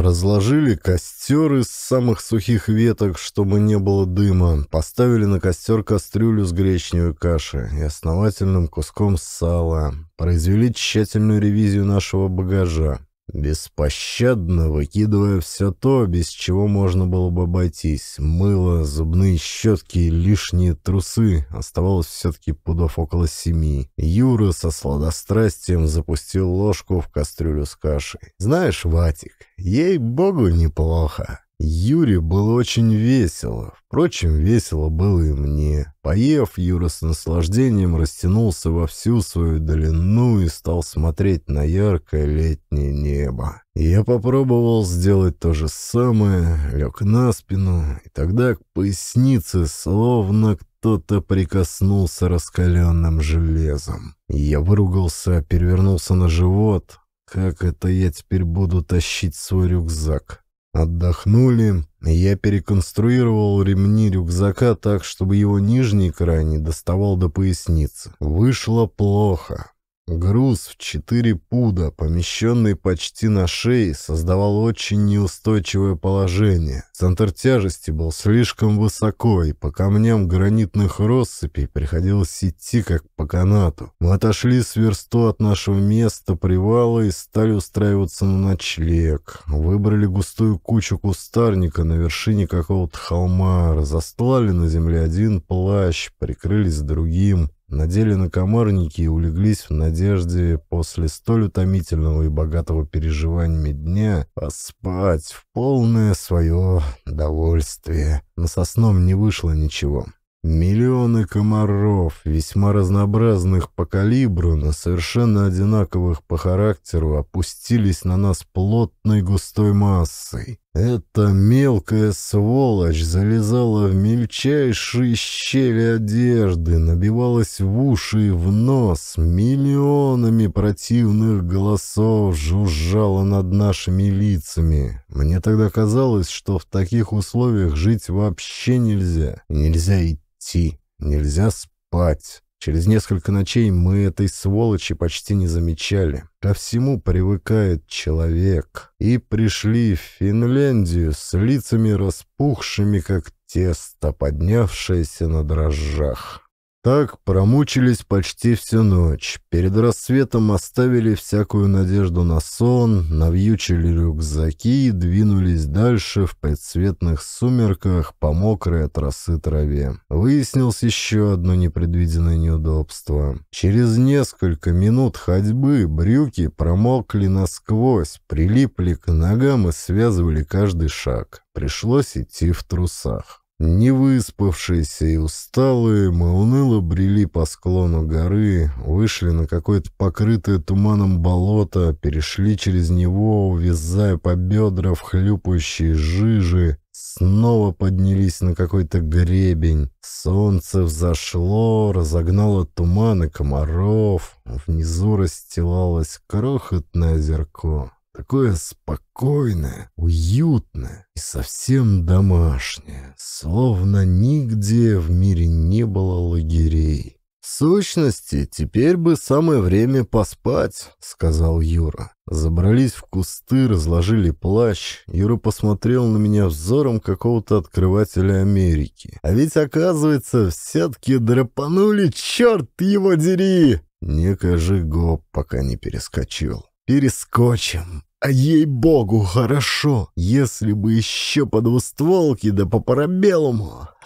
Разложили костер из самых сухих веток, чтобы не было дыма. Поставили на костер кастрюлю с гречневой кашей и основательным куском сала. Произвели тщательную ревизию нашего багажа. Беспощадно выкидывая все то, без чего можно было бы обойтись, мыло, зубные щетки и лишние трусы, оставалось все-таки пудов около семи. Юра со сладострастием запустил ложку в кастрюлю с кашей. «Знаешь, Ватик, ей-богу неплохо». Юре было очень весело. Впрочем, весело было и мне. Поев, Юра с наслаждением растянулся во всю свою длину и стал смотреть на яркое летнее небо. Я попробовал сделать то же самое, лег на спину, и тогда к пояснице словно кто-то прикоснулся раскаленным железом. Я выругался, перевернулся на живот. Как это я теперь буду тащить свой рюкзак? Отдохнули, я переконструировал ремни рюкзака так, чтобы его нижний край не доставал до поясницы. Вышло плохо. Груз в четыре пуда, помещенный почти на шее, создавал очень неустойчивое положение. Центр тяжести был слишком высоко, и по камням гранитных россыпей приходилось идти как по канату. Мы отошли с версту от нашего места привала и стали устраиваться на ночлег. Выбрали густую кучу кустарника на вершине какого-то холма, разостлали на земле один плащ, прикрылись другим надели на комарники и улеглись в надежде после столь утомительного и богатого переживаниями дня поспать в полное свое довольствие. На со не вышло ничего. Миллионы комаров, весьма разнообразных по калибру, но совершенно одинаковых по характеру, опустились на нас плотной густой массой. Эта мелкая сволочь залезала в мельчайшие щели одежды, набивалась в уши и в нос, миллионами противных голосов жужжала над нашими лицами. Мне тогда казалось, что в таких условиях жить вообще нельзя. Нельзя идти, нельзя спать. Через несколько ночей мы этой сволочи почти не замечали. Ко всему привыкает человек. И пришли в Финляндию с лицами распухшими, как тесто, поднявшееся на дрожжах. Так промучились почти всю ночь. Перед рассветом оставили всякую надежду на сон, навьючили рюкзаки и двинулись дальше в предцветных сумерках по мокрой от росы траве. Выяснилось еще одно непредвиденное неудобство. Через несколько минут ходьбы брюки промокли насквозь, прилипли к ногам и связывали каждый шаг. Пришлось идти в трусах. Не выспавшиеся и усталые, мы уныло брели по склону горы, вышли на какое-то покрытое туманом болото, перешли через него, увязая по бедра в хлюпающие жижи, снова поднялись на какой-то гребень. Солнце взошло, разогнало туман и комаров, внизу расстилалось крохотное озерко. Такое спокойное, уютное и совсем домашнее, словно нигде в мире не было лагерей. «В сущности, теперь бы самое время поспать», — сказал Юра. Забрались в кусты, разложили плащ. Юра посмотрел на меня взором какого-то открывателя Америки. «А ведь, оказывается, все-таки драпанули, черт его дери!» Некая же гоп пока не перескочил. Перескочим. А ей-богу, хорошо, если бы еще по двустволке да по парабеллуму.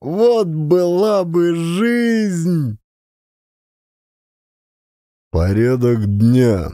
Вот была бы жизнь! Порядок дня.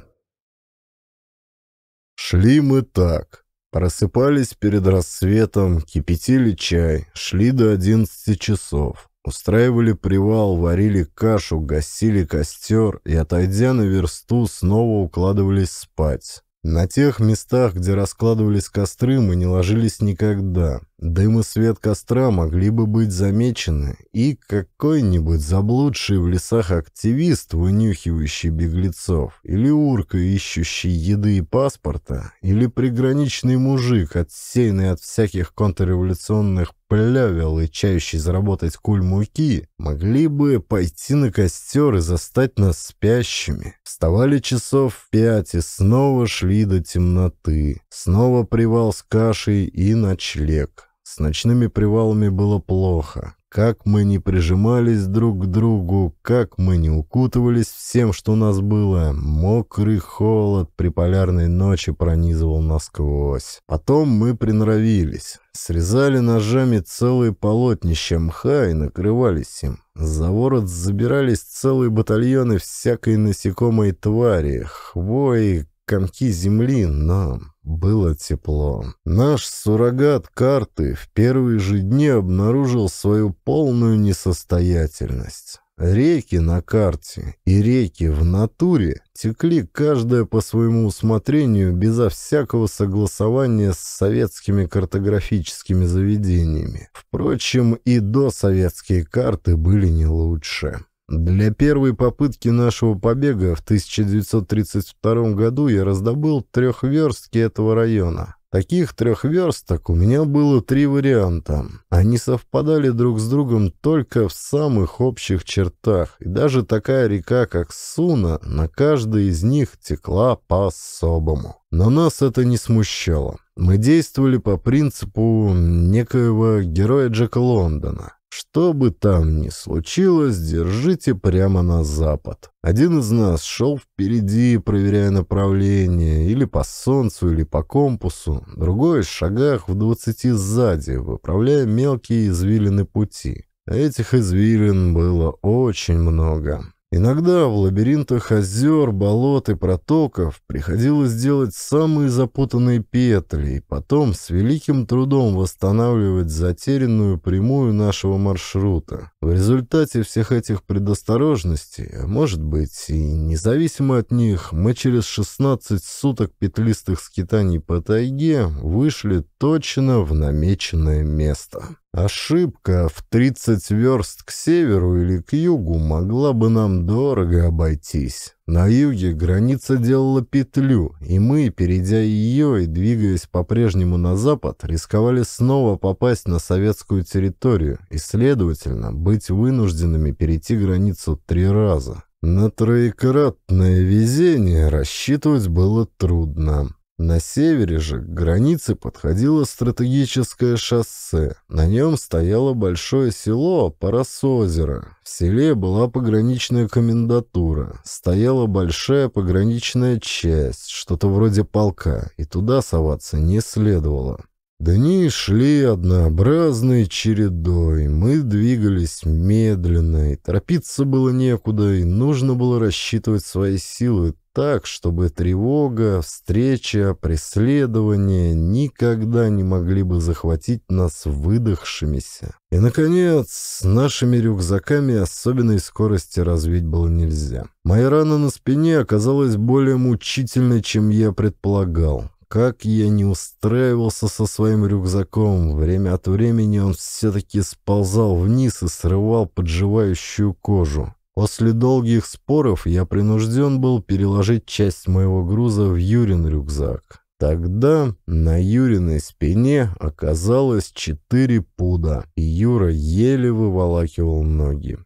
Шли мы так. Просыпались перед рассветом, кипятили чай, шли до 11 часов. Устраивали привал, варили кашу, гасили костер и, отойдя на версту, снова укладывались спать. На тех местах, где раскладывались костры, мы не ложились никогда. Дым и свет костра могли бы быть замечены, и какой-нибудь заблудший в лесах активист, вынюхивающий беглецов, или урка, ищущий еды и паспорта, или приграничный мужик, отсеянный от всяких контрреволюционных плявел и чающий заработать куль муки, могли бы пойти на костер и застать нас спящими. Вставали часов в пять и снова шли до темноты. Снова привал с кашей и ночлег. С ночными привалами было плохо. Как мы не прижимались друг к другу, как мы не укутывались всем, что у нас было. Мокрый холод при полярной ночи пронизывал насквозь. Потом мы приноровились. Срезали ножами целые полотнища мха и накрывались им. За ворот забирались целые батальоны всякой насекомой твари, хвои, комки земли, но было тепло. Наш суррогат карты в первые же дни обнаружил свою полную несостоятельность. Реки на карте и реки в натуре текли каждая по своему усмотрению безо всякого согласования с советскими картографическими заведениями. Впрочем, и до советские карты были не лучше. Для первой попытки нашего побега в 1932 году я раздобыл трехверстки этого района. Таких трехверсток у меня было три варианта. Они совпадали друг с другом только в самых общих чертах, и даже такая река, как Суна, на каждой из них текла по-особому. Но нас это не смущало. Мы действовали по принципу некоего героя Джека Лондона. Что бы там ни случилось, держите прямо на запад. Один из нас шел впереди, проверяя направление, или по солнцу, или по компасу, другой в шагах в двадцати сзади, выправляя мелкие извилины пути. А этих извилин было очень много. Иногда в лабиринтах озер, болот и протоков приходилось делать самые запутанные петли и потом с великим трудом восстанавливать затерянную прямую нашего маршрута. В результате всех этих предосторожностей, а может быть и независимо от них, мы через 16 суток петлистых скитаний по тайге вышли точно в намеченное место. Ошибка в 30 верст к северу или к югу могла бы нам дорого обойтись. На юге граница делала петлю, и мы, перейдя ее и двигаясь по-прежнему на запад, рисковали снова попасть на советскую территорию и, следовательно, быть вынужденными перейти границу три раза. На троекратное везение рассчитывать было трудно. На севере же к границе подходило стратегическое шоссе. На нем стояло большое село Парасозеро. В селе была пограничная комендатура. Стояла большая пограничная часть, что-то вроде полка, и туда соваться не следовало. Дни шли однообразной чередой, мы двигались медленно, и торопиться было некуда, и нужно было рассчитывать свои силы так, чтобы тревога, встреча, преследование никогда не могли бы захватить нас выдохшимися. И, наконец, с нашими рюкзаками особенной скорости развить было нельзя. Моя рана на спине оказалась более мучительной, чем я предполагал. Как я не устраивался со своим рюкзаком, время от времени он все-таки сползал вниз и срывал подживающую кожу. После долгих споров я принужден был переложить часть моего груза в Юрин рюкзак. Тогда на Юриной спине оказалось четыре пуда, и Юра еле выволакивал ноги.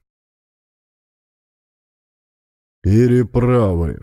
Переправы.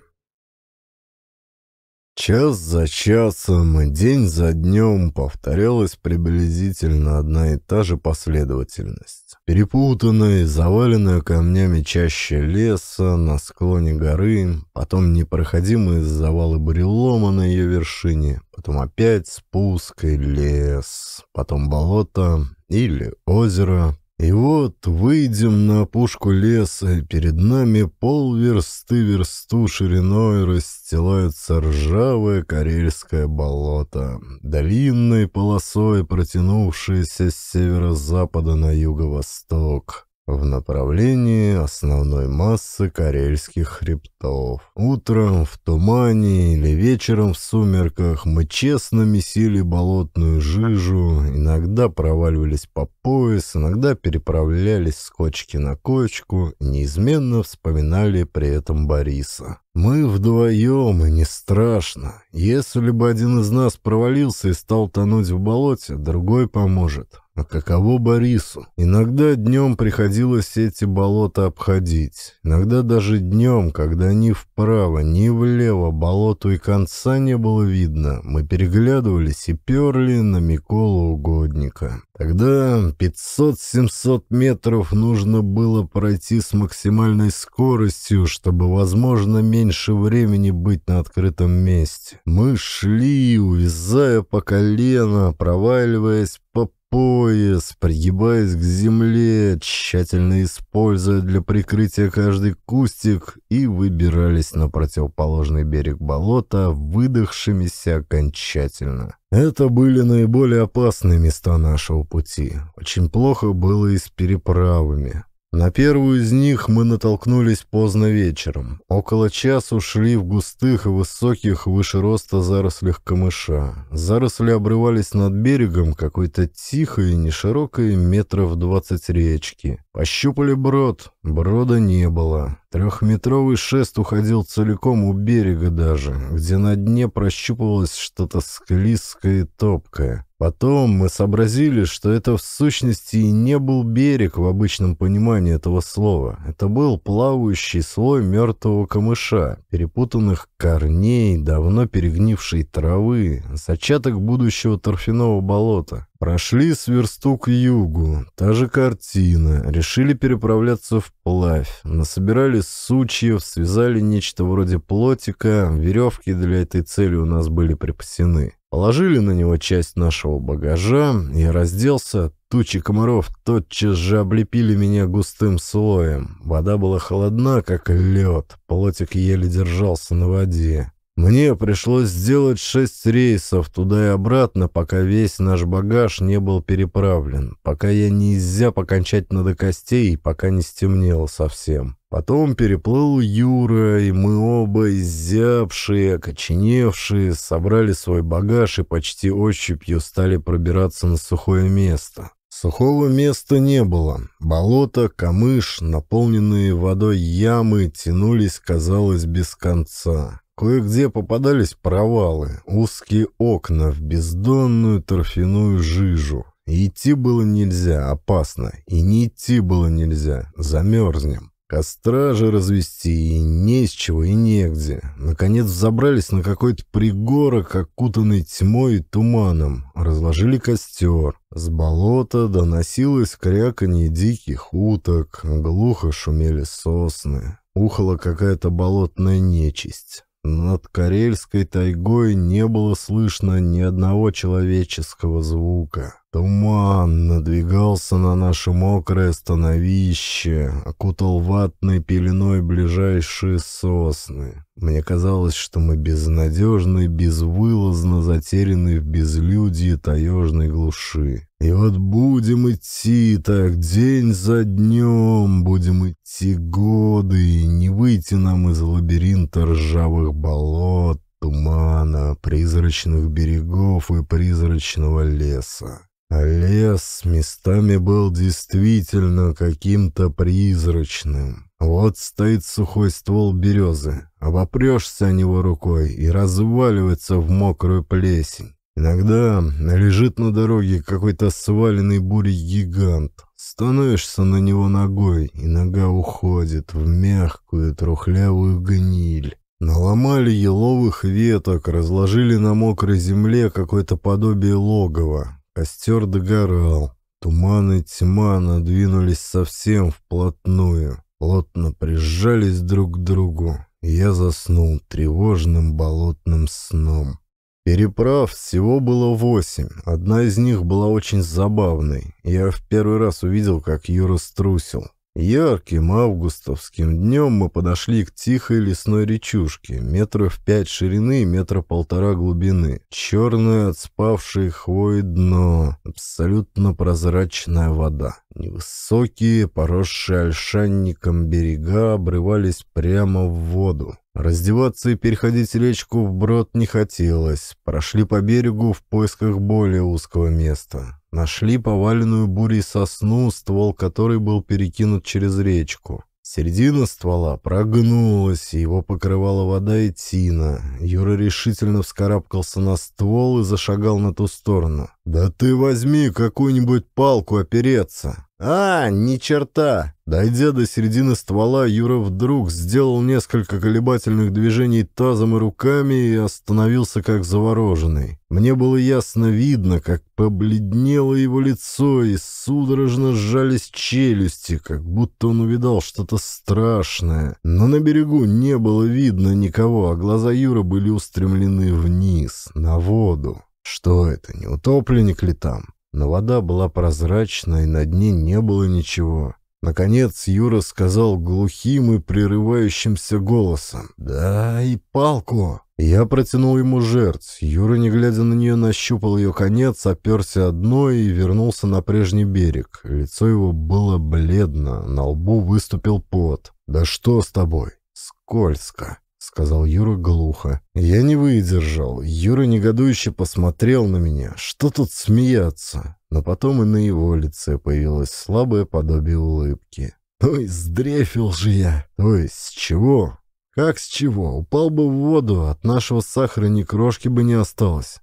Час за часом и день за днем повторялась приблизительно одна и та же последовательность. Перепутанный, заваленная камнями чаще леса, на склоне горы, потом непроходимые завалы бурелома на ее вершине, потом опять спуск и лес, потом болото или озеро, и вот выйдем на опушку леса, и перед нами полверсты версту шириной расстилается ржавое карельское болото, долинной полосой протянувшееся с северо-запада на юго-восток в направлении основной массы карельских хребтов. Утром в тумане или вечером в сумерках мы честно месили болотную жижу, иногда проваливались по пояс, иногда переправлялись с кочки на кочку, неизменно вспоминали при этом Бориса. Мы вдвоем, и не страшно. Если бы один из нас провалился и стал тонуть в болоте, другой поможет. А каково Борису? Иногда днем приходилось эти болота обходить. Иногда даже днем, когда ни вправо, ни влево болоту и конца не было видно, мы переглядывались и перли на Миколу угодника. Тогда 500-700 метров нужно было пройти с максимальной скоростью, чтобы, возможно, меньше времени быть на открытом месте. Мы шли, увязая по колено, проваливаясь по пояс, пригибаясь к земле, тщательно используя для прикрытия каждый кустик, и выбирались на противоположный берег болота, выдохшимися окончательно. Это были наиболее опасные места нашего пути. Очень плохо было и с переправами. На первую из них мы натолкнулись поздно вечером. Около часа ушли в густых и высоких выше роста зарослях камыша. Заросли обрывались над берегом какой-то тихой и неширокой метров двадцать речки. Пощупали брод, брода не было. Трехметровый шест уходил целиком у берега даже, где на дне прощупывалось что-то склизкое и топкое. Потом мы сообразили, что это в сущности и не был берег в обычном понимании этого слова. Это был плавающий слой мертвого камыша, перепутанных корней, давно перегнившей травы, зачаток будущего торфяного болота. Прошли сверсту к югу, та же картина. Решили переправляться вплавь. Насобирали сучьев, связали нечто вроде плотика, веревки для этой цели у нас были припасены. Положили на него часть нашего багажа, я разделся, тучи комаров тотчас же облепили меня густым слоем. Вода была холодна, как лед, плотик еле держался на воде. Мне пришлось сделать шесть рейсов туда и обратно, пока весь наш багаж не был переправлен, пока я не изяб окончательно до костей пока не стемнело совсем. Потом переплыл Юра, и мы оба, изябшие, окоченевшие, собрали свой багаж и почти ощупью стали пробираться на сухое место. Сухого места не было. Болото, камыш, наполненные водой ямы тянулись, казалось, без конца. Кое-где попадались провалы, узкие окна в бездонную торфяную жижу. идти было нельзя, опасно. И не идти было нельзя, замерзнем. Костра же развести и не из чего, и негде. Наконец забрались на какой-то пригорок, окутанный тьмой и туманом. Разложили костер. С болота доносилось кряканье диких уток, глухо шумели сосны. Ухала какая-то болотная нечисть. Над Карельской тайгой не было слышно ни одного человеческого звука. Туман надвигался на наше мокрое становище, окутал ватной пеленой ближайшие сосны. Мне казалось, что мы безнадежны, безвылазно затеряны в безлюдье таежной глуши. И вот будем идти так день за днем, будем идти годы, и не выйти нам из лабиринта ржавых болот, тумана, призрачных берегов и призрачного леса. А лес местами был действительно каким-то призрачным. Вот стоит сухой ствол березы, обопрешься о него рукой и разваливается в мокрую плесень. Иногда лежит на дороге какой-то сваленный бурей гигант. Становишься на него ногой, и нога уходит в мягкую трухлявую гниль. Наломали еловых веток, разложили на мокрой земле какое-то подобие логова. Костер догорал. Туман и тьма надвинулись совсем вплотную. Плотно прижались друг к другу. я заснул тревожным болотным сном. Переправ всего было восемь. Одна из них была очень забавной. Я в первый раз увидел, как Юра струсил. Ярким августовским днем мы подошли к тихой лесной речушке, метров пять ширины и метра полтора глубины. Черное отспавшее спавшей хвои дно, абсолютно прозрачная вода. Невысокие, поросшие ольшанником берега обрывались прямо в воду. Раздеваться и переходить речку вброд не хотелось. Прошли по берегу в поисках более узкого места. Нашли поваленную бурей сосну, ствол которой был перекинут через речку. Середина ствола прогнулась, и его покрывала вода и тина. Юра решительно вскарабкался на ствол и зашагал на ту сторону. «Да ты возьми какую-нибудь палку опереться!» «А, ни черта!» Дойдя до середины ствола, Юра вдруг сделал несколько колебательных движений тазом и руками и остановился как завороженный. Мне было ясно видно, как побледнело его лицо и судорожно сжались челюсти, как будто он увидал что-то страшное. Но на берегу не было видно никого, а глаза Юры были устремлены вниз, на воду. Что это, не утопленник ли там? Но вода была прозрачна, и на дне не было ничего. Наконец Юра сказал глухим и прерывающимся голосом. «Да, и палку!» Я протянул ему жерть. Юра, не глядя на нее, нащупал ее конец, оперся одной и вернулся на прежний берег. Лицо его было бледно, на лбу выступил пот. «Да что с тобой?» «Скользко» сказал Юра глухо. Я не выдержал. Юра негодующе посмотрел на меня. Что тут смеяться? Но потом и на его лице появилось слабое подобие улыбки. Ну и сдрефил же я. Ой, с чего? Как с чего? Упал бы в воду, от нашего сахара ни крошки бы не осталось.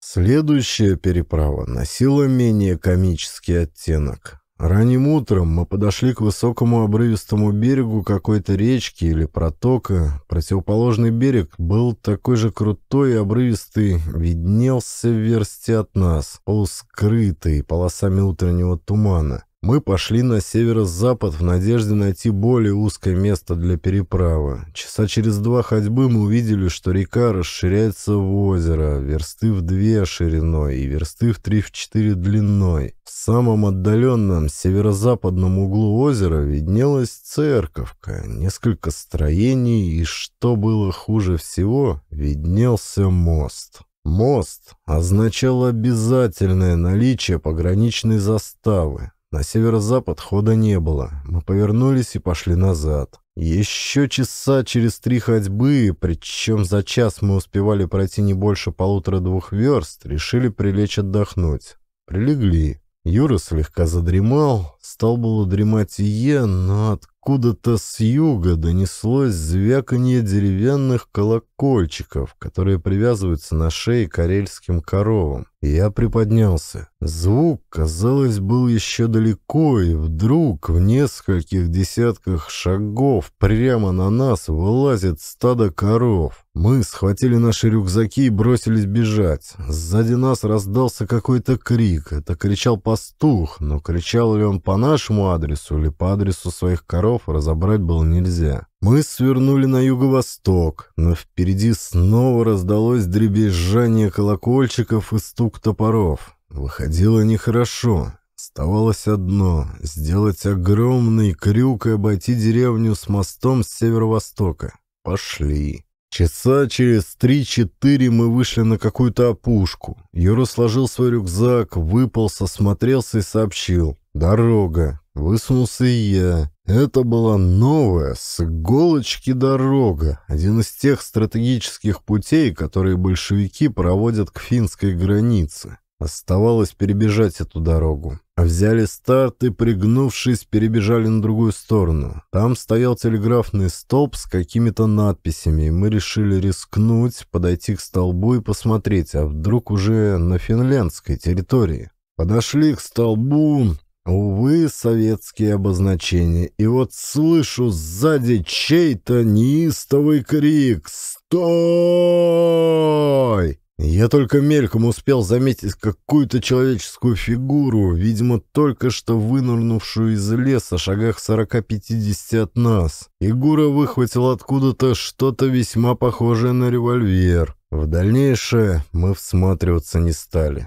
Следующая переправа носила менее комический оттенок. Ранним утром мы подошли к высокому обрывистому берегу какой-то речки или протока. Противоположный берег был такой же крутой и обрывистый, виднелся в версте от нас, полускрытый полосами утреннего тумана. Мы пошли на северо-запад в надежде найти более узкое место для переправы. Часа через два ходьбы мы увидели, что река расширяется в озеро, версты в две шириной и версты в три в четыре длиной. В самом отдаленном северо-западном углу озера виднелась церковка, несколько строений и, что было хуже всего, виднелся мост. Мост означал обязательное наличие пограничной заставы, на северо-запад хода не было. Мы повернулись и пошли назад. Еще часа через три ходьбы, причем за час мы успевали пройти не больше полутора-двух верст, решили прилечь отдохнуть. Прилегли. Юра слегка задремал, стал было дремать и я, но от Откуда-то с юга донеслось звяканье деревянных колокольчиков, которые привязываются на шее карельским коровам. я приподнялся. Звук, казалось, был еще далеко, и вдруг в нескольких десятках шагов прямо на нас вылазит стадо коров. Мы схватили наши рюкзаки и бросились бежать. Сзади нас раздался какой-то крик. Это кричал пастух, но кричал ли он по нашему адресу или по адресу своих коров, дворов разобрать было нельзя. Мы свернули на юго-восток, но впереди снова раздалось дребезжание колокольчиков и стук топоров. Выходило нехорошо. Оставалось одно — сделать огромный крюк и обойти деревню с мостом с северо-востока. Пошли. Часа через три-четыре мы вышли на какую-то опушку. Юра сложил свой рюкзак, выполз, осмотрелся и сообщил. «Дорога. Высунулся и я. Это была новая, с иголочки дорога, один из тех стратегических путей, которые большевики проводят к финской границе. Оставалось перебежать эту дорогу. Взяли старт и, пригнувшись, перебежали на другую сторону. Там стоял телеграфный столб с какими-то надписями, и мы решили рискнуть, подойти к столбу и посмотреть, а вдруг уже на финляндской территории. Подошли к столбу, Увы, советские обозначения. И вот слышу сзади чей-то неистовый крик «Стой!». Я только мельком успел заметить какую-то человеческую фигуру, видимо, только что вынырнувшую из леса шагах 40-50 от нас. Фигура выхватила откуда-то что-то весьма похожее на револьвер. В дальнейшее мы всматриваться не стали.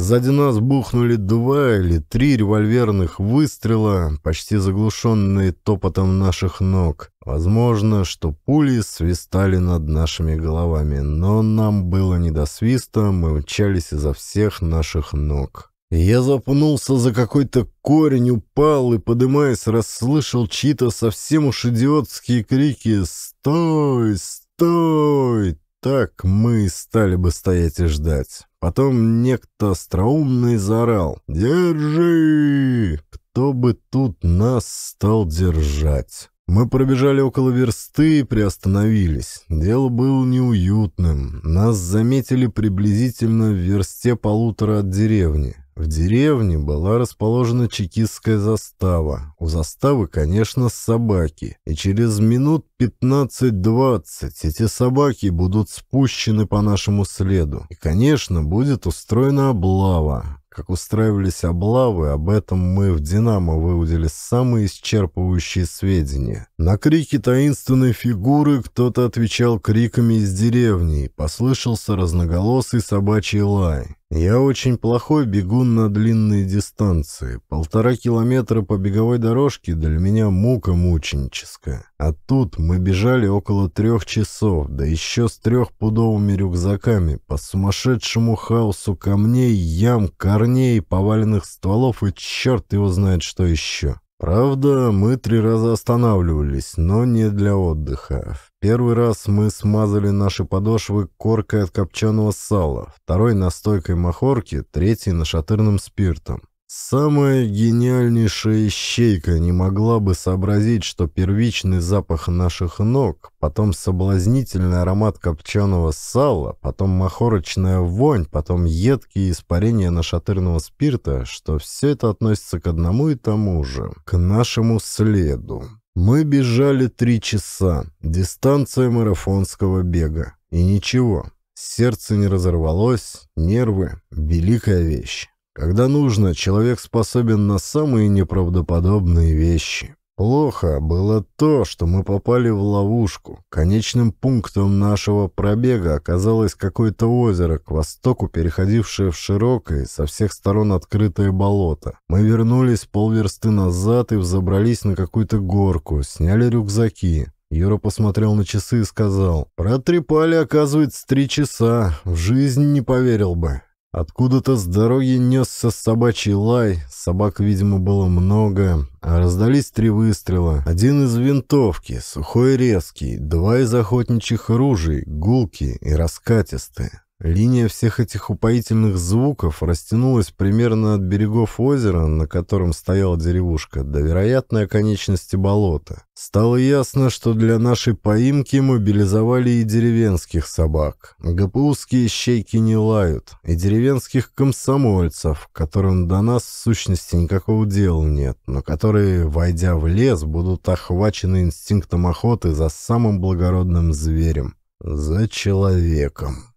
Сзади нас бухнули два или три револьверных выстрела, почти заглушенные топотом наших ног. Возможно, что пули свистали над нашими головами, но нам было не до свиста, мы мчались изо всех наших ног. Я запнулся за какой-то корень, упал и, подымаясь, расслышал чьи-то совсем уж идиотские крики «Стой! Стой!» Так мы и стали бы стоять и ждать. Потом некто остроумный заорал «Держи!» Кто бы тут нас стал держать? Мы пробежали около версты и приостановились. Дело было неуютным. Нас заметили приблизительно в версте полутора от деревни. В деревне была расположена чекистская застава. У заставы, конечно, собаки. И через минут 15-20 эти собаки будут спущены по нашему следу. И, конечно, будет устроена облава. Как устраивались облавы, об этом мы в «Динамо» выудили самые исчерпывающие сведения. На крики таинственной фигуры кто-то отвечал криками из деревни, послышался разноголосый собачий лай. Я очень плохой бегун на длинные дистанции. Полтора километра по беговой дорожке для меня мука мученическая. А тут мы бежали около трех часов, да еще с трехпудовыми рюкзаками, по сумасшедшему хаосу камней, ям, корней, поваленных стволов и черт его знает что еще. Правда, мы три раза останавливались, но не для отдыха. В первый раз мы смазали наши подошвы коркой от копченого сала, второй настойкой махорки, третий нашатырным спиртом. Самая гениальнейшая щейка не могла бы сообразить, что первичный запах наших ног, потом соблазнительный аромат копченого сала, потом махорочная вонь, потом едкие испарения нашатырного спирта, что все это относится к одному и тому же, к нашему следу. Мы бежали три часа, дистанция марафонского бега, и ничего, сердце не разорвалось, нервы — великая вещь. Когда нужно, человек способен на самые неправдоподобные вещи. Плохо было то, что мы попали в ловушку. Конечным пунктом нашего пробега оказалось какое-то озеро к востоку, переходившее в широкое, со всех сторон открытое болото. Мы вернулись полверсты назад и взобрались на какую-то горку, сняли рюкзаки. Юра посмотрел на часы и сказал, «Протрепали, оказывается, три часа. В жизнь не поверил бы». Откуда-то с дороги несся собачий лай, собак, видимо, было много, а раздались три выстрела. Один из винтовки, сухой и резкий, два из охотничьих ружей, гулки и раскатистые. Линия всех этих упоительных звуков растянулась примерно от берегов озера, на котором стояла деревушка, до вероятной оконечности болота. Стало ясно, что для нашей поимки мобилизовали и деревенских собак. ГПУские щейки не лают, и деревенских комсомольцев, которым до нас в сущности никакого дела нет, но которые, войдя в лес, будут охвачены инстинктом охоты за самым благородным зверем – за человеком.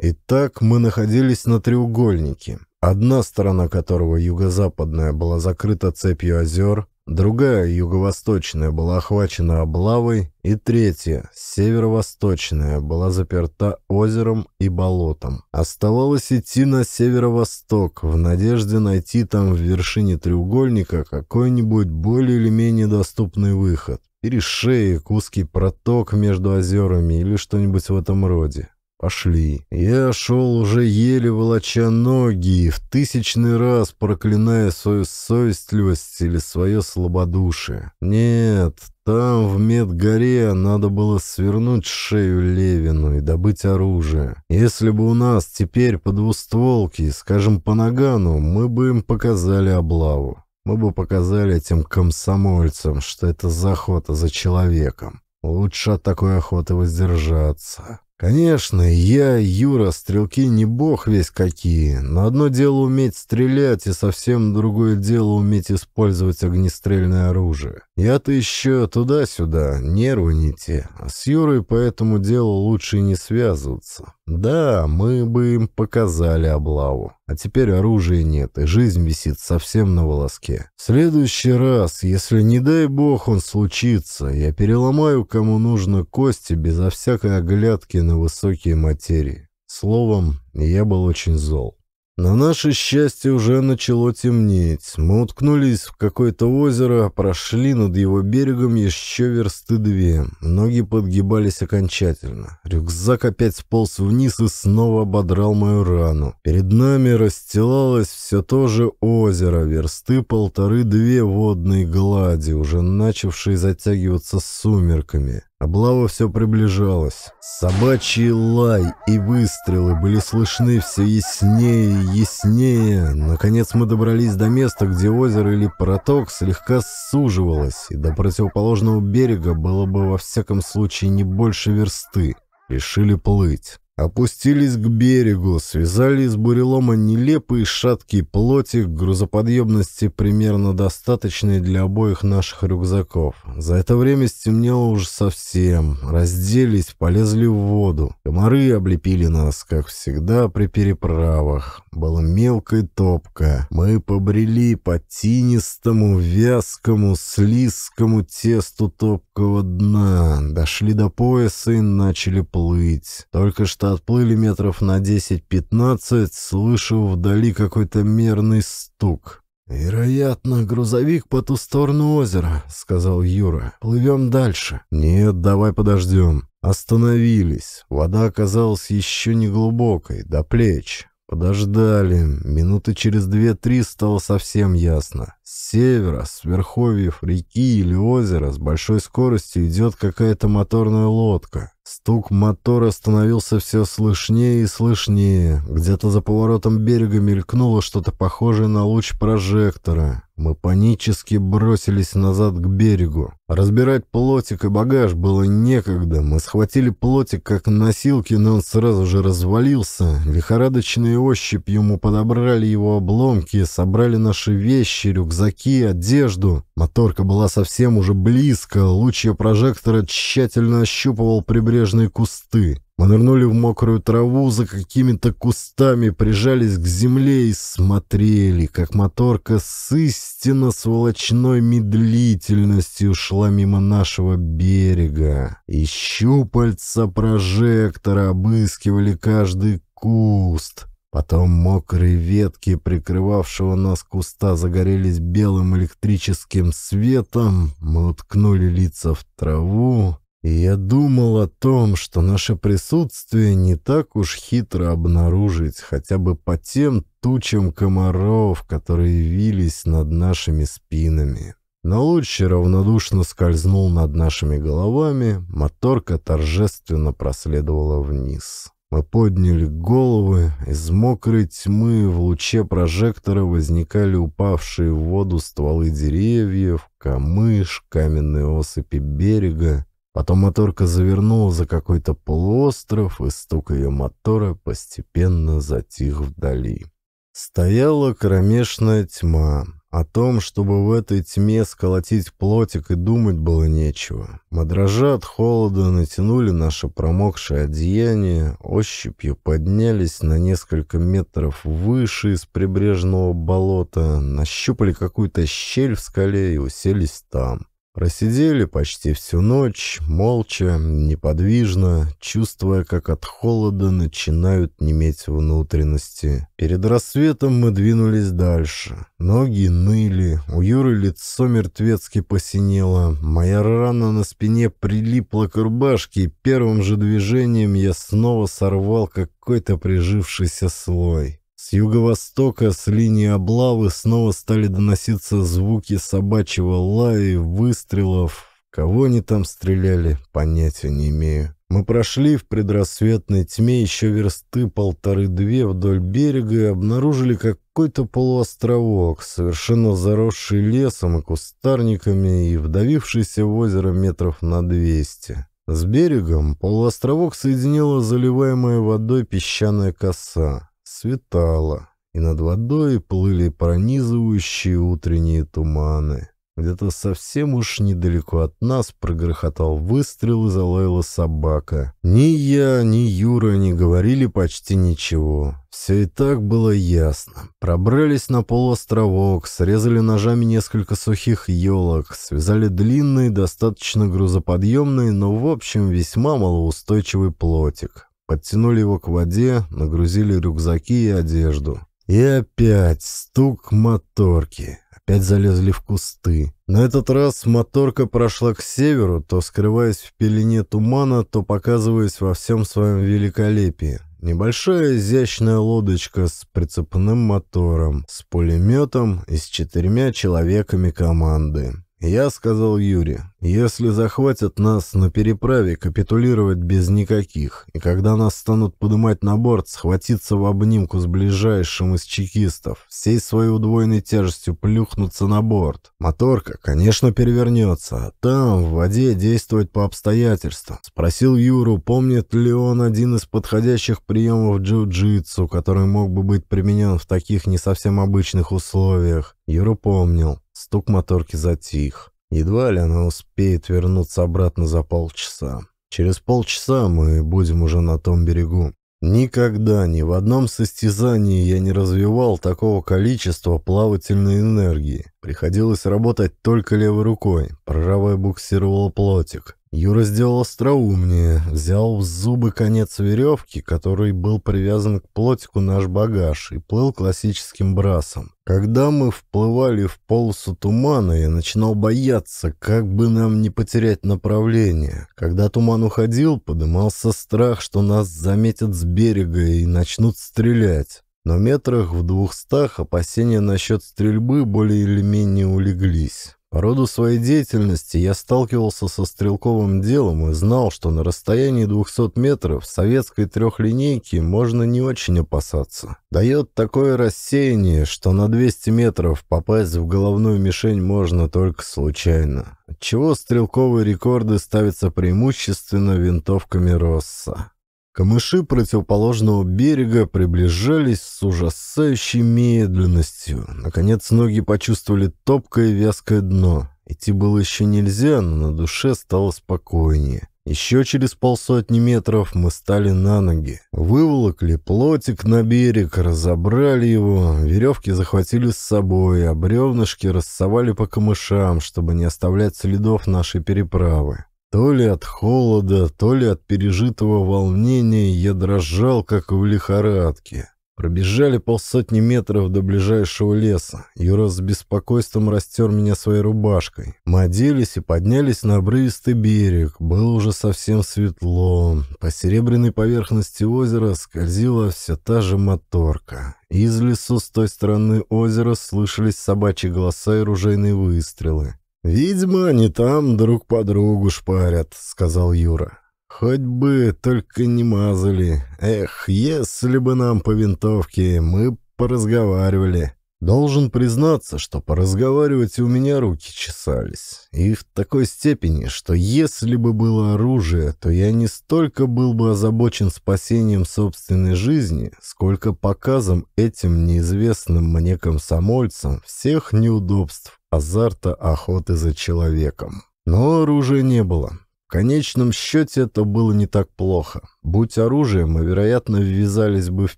Итак, мы находились на треугольнике, одна сторона которого юго-западная была закрыта цепью озер, другая юго-восточная была охвачена облавой, и третья, северо-восточная, была заперта озером и болотом. Оставалось идти на северо-восток в надежде найти там в вершине треугольника какой-нибудь более или менее доступный выход перешеек, узкий проток между озерами или что-нибудь в этом роде. Пошли. Я шел уже еле волоча ноги, в тысячный раз проклиная свою совестливость или свое слабодушие. Нет, там, в Медгоре, надо было свернуть шею Левину и добыть оружие. Если бы у нас теперь по двустволке, скажем, по нагану, мы бы им показали облаву. Мы бы показали этим комсомольцам, что это захота за человеком. Лучше от такой охоты воздержаться. Конечно, я, Юра, стрелки не бог весь какие, но одно дело уметь стрелять, и совсем другое дело уметь использовать огнестрельное оружие. Я-то еще туда-сюда, нервы не те, а с Юрой по этому делу лучше не связываться. Да, мы бы им показали облаву, а теперь оружия нет, и жизнь висит совсем на волоске. В следующий раз, если, не дай бог, он случится, я переломаю кому нужно кости безо всякой оглядки на высокие материи. Словом, я был очень зол. На наше счастье уже начало темнеть. Мы уткнулись в какое-то озеро, прошли над его берегом еще версты две. Ноги подгибались окончательно. Рюкзак опять сполз вниз и снова ободрал мою рану. Перед нами расстилалось все то же озеро, версты полторы-две водные глади, уже начавшие затягиваться сумерками. Облава все приближалась. Собачий лай и выстрелы были слышны все яснее и яснее. Наконец мы добрались до места, где озеро или проток слегка суживалось, и до противоположного берега было бы во всяком случае не больше версты. Решили плыть. Опустились к берегу, связали из бурелома нелепый шаткий плотик грузоподъемности, примерно достаточный для обоих наших рюкзаков. За это время стемнело уже совсем, разделись, полезли в воду. Комары облепили нас, как всегда, при переправах. Была мелкая топка. Мы побрели по тинистому, вязкому, слизкому тесту топкого дна, дошли до пояса и начали плыть. Только что отплыли метров на 10-15, слышу вдали какой-то мерный стук. «Вероятно, грузовик по ту сторону озера», — сказал Юра. «Плывем дальше». «Нет, давай подождем». Остановились. Вода оказалась еще не глубокой, до плеч. Подождали. Минуты через две-три стало совсем ясно. С севера, с верховьев реки или озера с большой скоростью идет какая-то моторная лодка. Стук мотора становился все слышнее и слышнее. Где-то за поворотом берега мелькнуло что-то похожее на луч прожектора. Мы панически бросились назад к берегу. Разбирать плотик и багаж было некогда. Мы схватили плотик как носилки, но он сразу же развалился. Лихорадочной ощупью мы подобрали его обломки, собрали наши вещи, рюкзаки, одежду. Моторка была совсем уже близко. Луч ее прожектора тщательно ощупывал прибрежную прибрежные кусты. Мы нырнули в мокрую траву за какими-то кустами, прижались к земле и смотрели, как моторка с истинно сволочной медлительностью шла мимо нашего берега. И щупальца прожектора обыскивали каждый куст. Потом мокрые ветки, прикрывавшего нас куста, загорелись белым электрическим светом. Мы уткнули лица в траву и я думал о том, что наше присутствие не так уж хитро обнаружить, хотя бы по тем тучам комаров, которые вились над нашими спинами. Но лучше равнодушно скользнул над нашими головами, моторка торжественно проследовала вниз. Мы подняли головы, из мокрой тьмы в луче прожектора возникали упавшие в воду стволы деревьев, камыш, каменные осыпи берега. Потом моторка завернула за какой-то полуостров, и стук ее мотора постепенно затих вдали. Стояла кромешная тьма. О том, чтобы в этой тьме сколотить плотик и думать было нечего. Мы дрожа от холода натянули наше промокшее одеяние, ощупью поднялись на несколько метров выше из прибрежного болота, нащупали какую-то щель в скале и уселись там. Просидели почти всю ночь, молча, неподвижно, чувствуя, как от холода начинают неметь внутренности. Перед рассветом мы двинулись дальше. Ноги ныли, у Юры лицо мертвецки посинело, моя рана на спине прилипла к рубашке, и первым же движением я снова сорвал какой-то прижившийся слой. С юго-востока, с линии облавы снова стали доноситься звуки собачьего лая и выстрелов. Кого они там стреляли, понятия не имею. Мы прошли в предрассветной тьме еще версты полторы-две вдоль берега и обнаружили какой-то полуостровок, совершенно заросший лесом и кустарниками и вдавившийся в озеро метров на двести. С берегом полуостровок соединила заливаемая водой песчаная коса. Светало, и над водой плыли пронизывающие утренние туманы. Где-то совсем уж недалеко от нас прогрохотал выстрел и залаяла собака. Ни я, ни Юра не говорили почти ничего. Все и так было ясно. Пробрались на полуостровок, срезали ножами несколько сухих елок, связали длинный, достаточно грузоподъемный, но в общем весьма малоустойчивый плотик. Подтянули его к воде, нагрузили рюкзаки и одежду. И опять стук моторки. Опять залезли в кусты. На этот раз моторка прошла к северу, то скрываясь в пелене тумана, то показываясь во всем своем великолепии. Небольшая изящная лодочка с прицепным мотором, с пулеметом и с четырьмя человеками команды. Я сказал Юре, если захватят нас на переправе, капитулировать без никаких, и когда нас станут поднимать на борт, схватиться в обнимку с ближайшим из чекистов, всей своей удвоенной тяжестью плюхнуться на борт. Моторка, конечно, перевернется, а там, в воде, действовать по обстоятельствам. Спросил Юру, помнит ли он один из подходящих приемов джиу-джитсу, который мог бы быть применен в таких не совсем обычных условиях. Юру помнил. Стук моторки затих. Едва ли она успеет вернуться обратно за полчаса. Через полчаса мы будем уже на том берегу. Никогда ни в одном состязании я не развивал такого количества плавательной энергии. Приходилось работать только левой рукой. Правая буксировала плотик. Юра сделал остроумнее, взял в зубы конец веревки, который был привязан к плотику наш багаж, и плыл классическим брасом. Когда мы вплывали в полосу тумана, я начинал бояться, как бы нам не потерять направление. Когда туман уходил, подымался страх, что нас заметят с берега и начнут стрелять. Но метрах в двухстах опасения насчет стрельбы более или менее улеглись. По роду своей деятельности я сталкивался со стрелковым делом и знал, что на расстоянии 200 метров советской трехлинейки можно не очень опасаться. Дает такое рассеяние, что на 200 метров попасть в головную мишень можно только случайно. Отчего стрелковые рекорды ставятся преимущественно винтовками Росса. Камыши противоположного берега приближались с ужасающей медленностью. Наконец ноги почувствовали топкое вязкое дно. Идти было еще нельзя, но на душе стало спокойнее. Еще через полсотни метров мы стали на ноги. Выволокли плотик на берег, разобрали его, веревки захватили с собой, а бревнышки рассовали по камышам, чтобы не оставлять следов нашей переправы. То ли от холода, то ли от пережитого волнения я дрожал, как в лихорадке. Пробежали полсотни метров до ближайшего леса. Юра с беспокойством растер меня своей рубашкой. Мы оделись и поднялись на обрывистый берег. Было уже совсем светло. По серебряной поверхности озера скользила все та же моторка. Из лесу с той стороны озера слышались собачьи голоса и ружейные выстрелы. «Видимо, они там друг по другу шпарят», — сказал Юра. «Хоть бы только не мазали. Эх, если бы нам по винтовке, мы поразговаривали». Должен признаться, что поразговаривать у меня руки чесались. И в такой степени, что если бы было оружие, то я не столько был бы озабочен спасением собственной жизни, сколько показом этим неизвестным мне комсомольцам всех неудобств, азарта охоты за человеком. Но оружия не было. В конечном счете это было не так плохо. Будь оружием мы, вероятно, ввязались бы в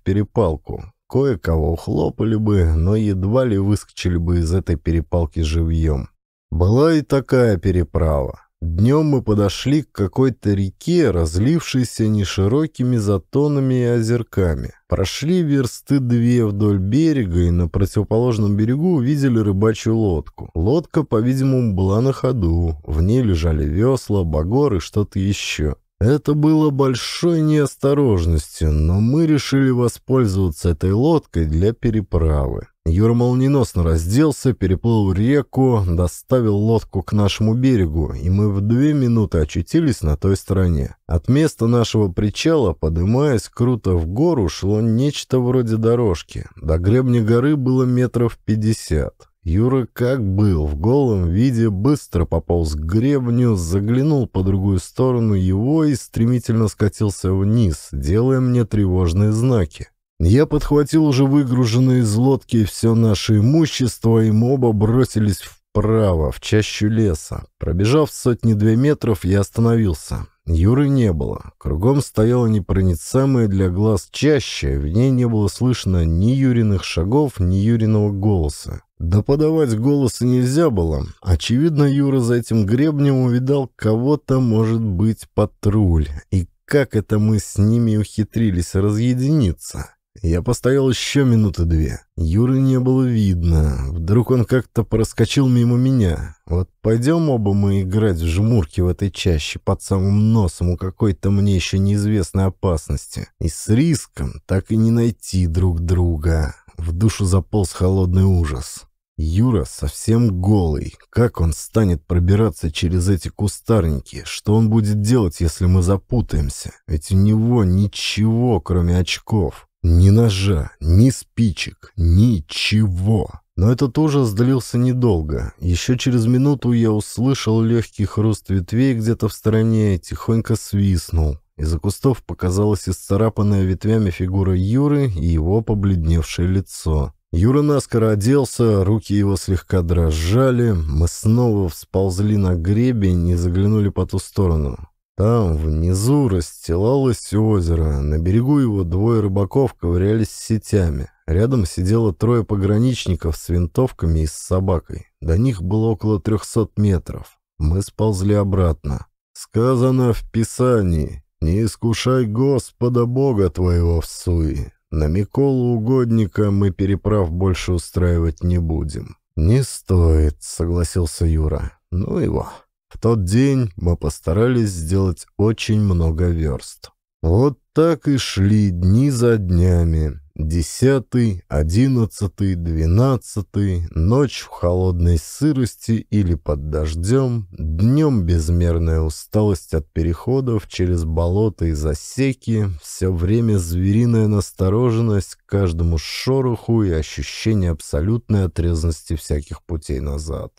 перепалку. Кое-кого хлопали бы, но едва ли выскочили бы из этой перепалки живьем. Была и такая переправа. Днем мы подошли к какой-то реке, разлившейся неширокими затонами и озерками. Прошли версты две вдоль берега и на противоположном берегу увидели рыбачью лодку. Лодка, по-видимому, была на ходу. В ней лежали весла, багор и что-то еще. Это было большой неосторожностью, но мы решили воспользоваться этой лодкой для переправы. Юра молниеносно разделся, переплыл реку, доставил лодку к нашему берегу, и мы в две минуты очутились на той стороне. От места нашего причала, подымаясь круто в гору, шло нечто вроде дорожки. До гребня горы было метров пятьдесят. Юра, как был, в голом виде, быстро пополз к гребню, заглянул по другую сторону его и стремительно скатился вниз, делая мне тревожные знаки. Я подхватил уже выгруженное из лодки все наше имущество, и мы оба бросились вправо, в чащу леса. Пробежав сотни-две метров, я остановился. Юры не было. Кругом стояла непроницаемая для глаз чаще, в ней не было слышно ни Юриных шагов, ни Юриного голоса. Да подавать голоса нельзя было. Очевидно, Юра за этим гребнем увидал кого-то, может быть, патруль. И как это мы с ними ухитрились разъединиться? Я постоял еще минуты две. Юры не было видно. Вдруг он как-то проскочил мимо меня. Вот пойдем оба мы играть в жмурки в этой чаще под самым носом у какой-то мне еще неизвестной опасности. И с риском так и не найти друг друга. В душу заполз холодный ужас. Юра совсем голый. Как он станет пробираться через эти кустарники? Что он будет делать, если мы запутаемся? Ведь у него ничего, кроме очков. Ни ножа, ни спичек, ничего. Но этот ужас длился недолго. Еще через минуту я услышал легкий хруст ветвей где-то в стороне и тихонько свистнул. Из-за кустов показалась исцарапанная ветвями фигура Юры и его побледневшее лицо. Юра наскоро оделся, руки его слегка дрожали. Мы снова всползли на гребень и заглянули по ту сторону. Там внизу расстилалось озеро, на берегу его двое рыбаков ковырялись сетями. Рядом сидело трое пограничников с винтовками и с собакой. До них было около трехсот метров. Мы сползли обратно. «Сказано в Писании, не искушай Господа Бога твоего в суе. На Миколу угодника мы переправ больше устраивать не будем». «Не стоит», — согласился Юра. «Ну его». В тот день мы постарались сделать очень много верст. Вот так и шли дни за днями. Десятый, одиннадцатый, двенадцатый, ночь в холодной сырости или под дождем, днем безмерная усталость от переходов через болота и засеки, все время звериная настороженность к каждому шороху и ощущение абсолютной отрезанности всяких путей назад.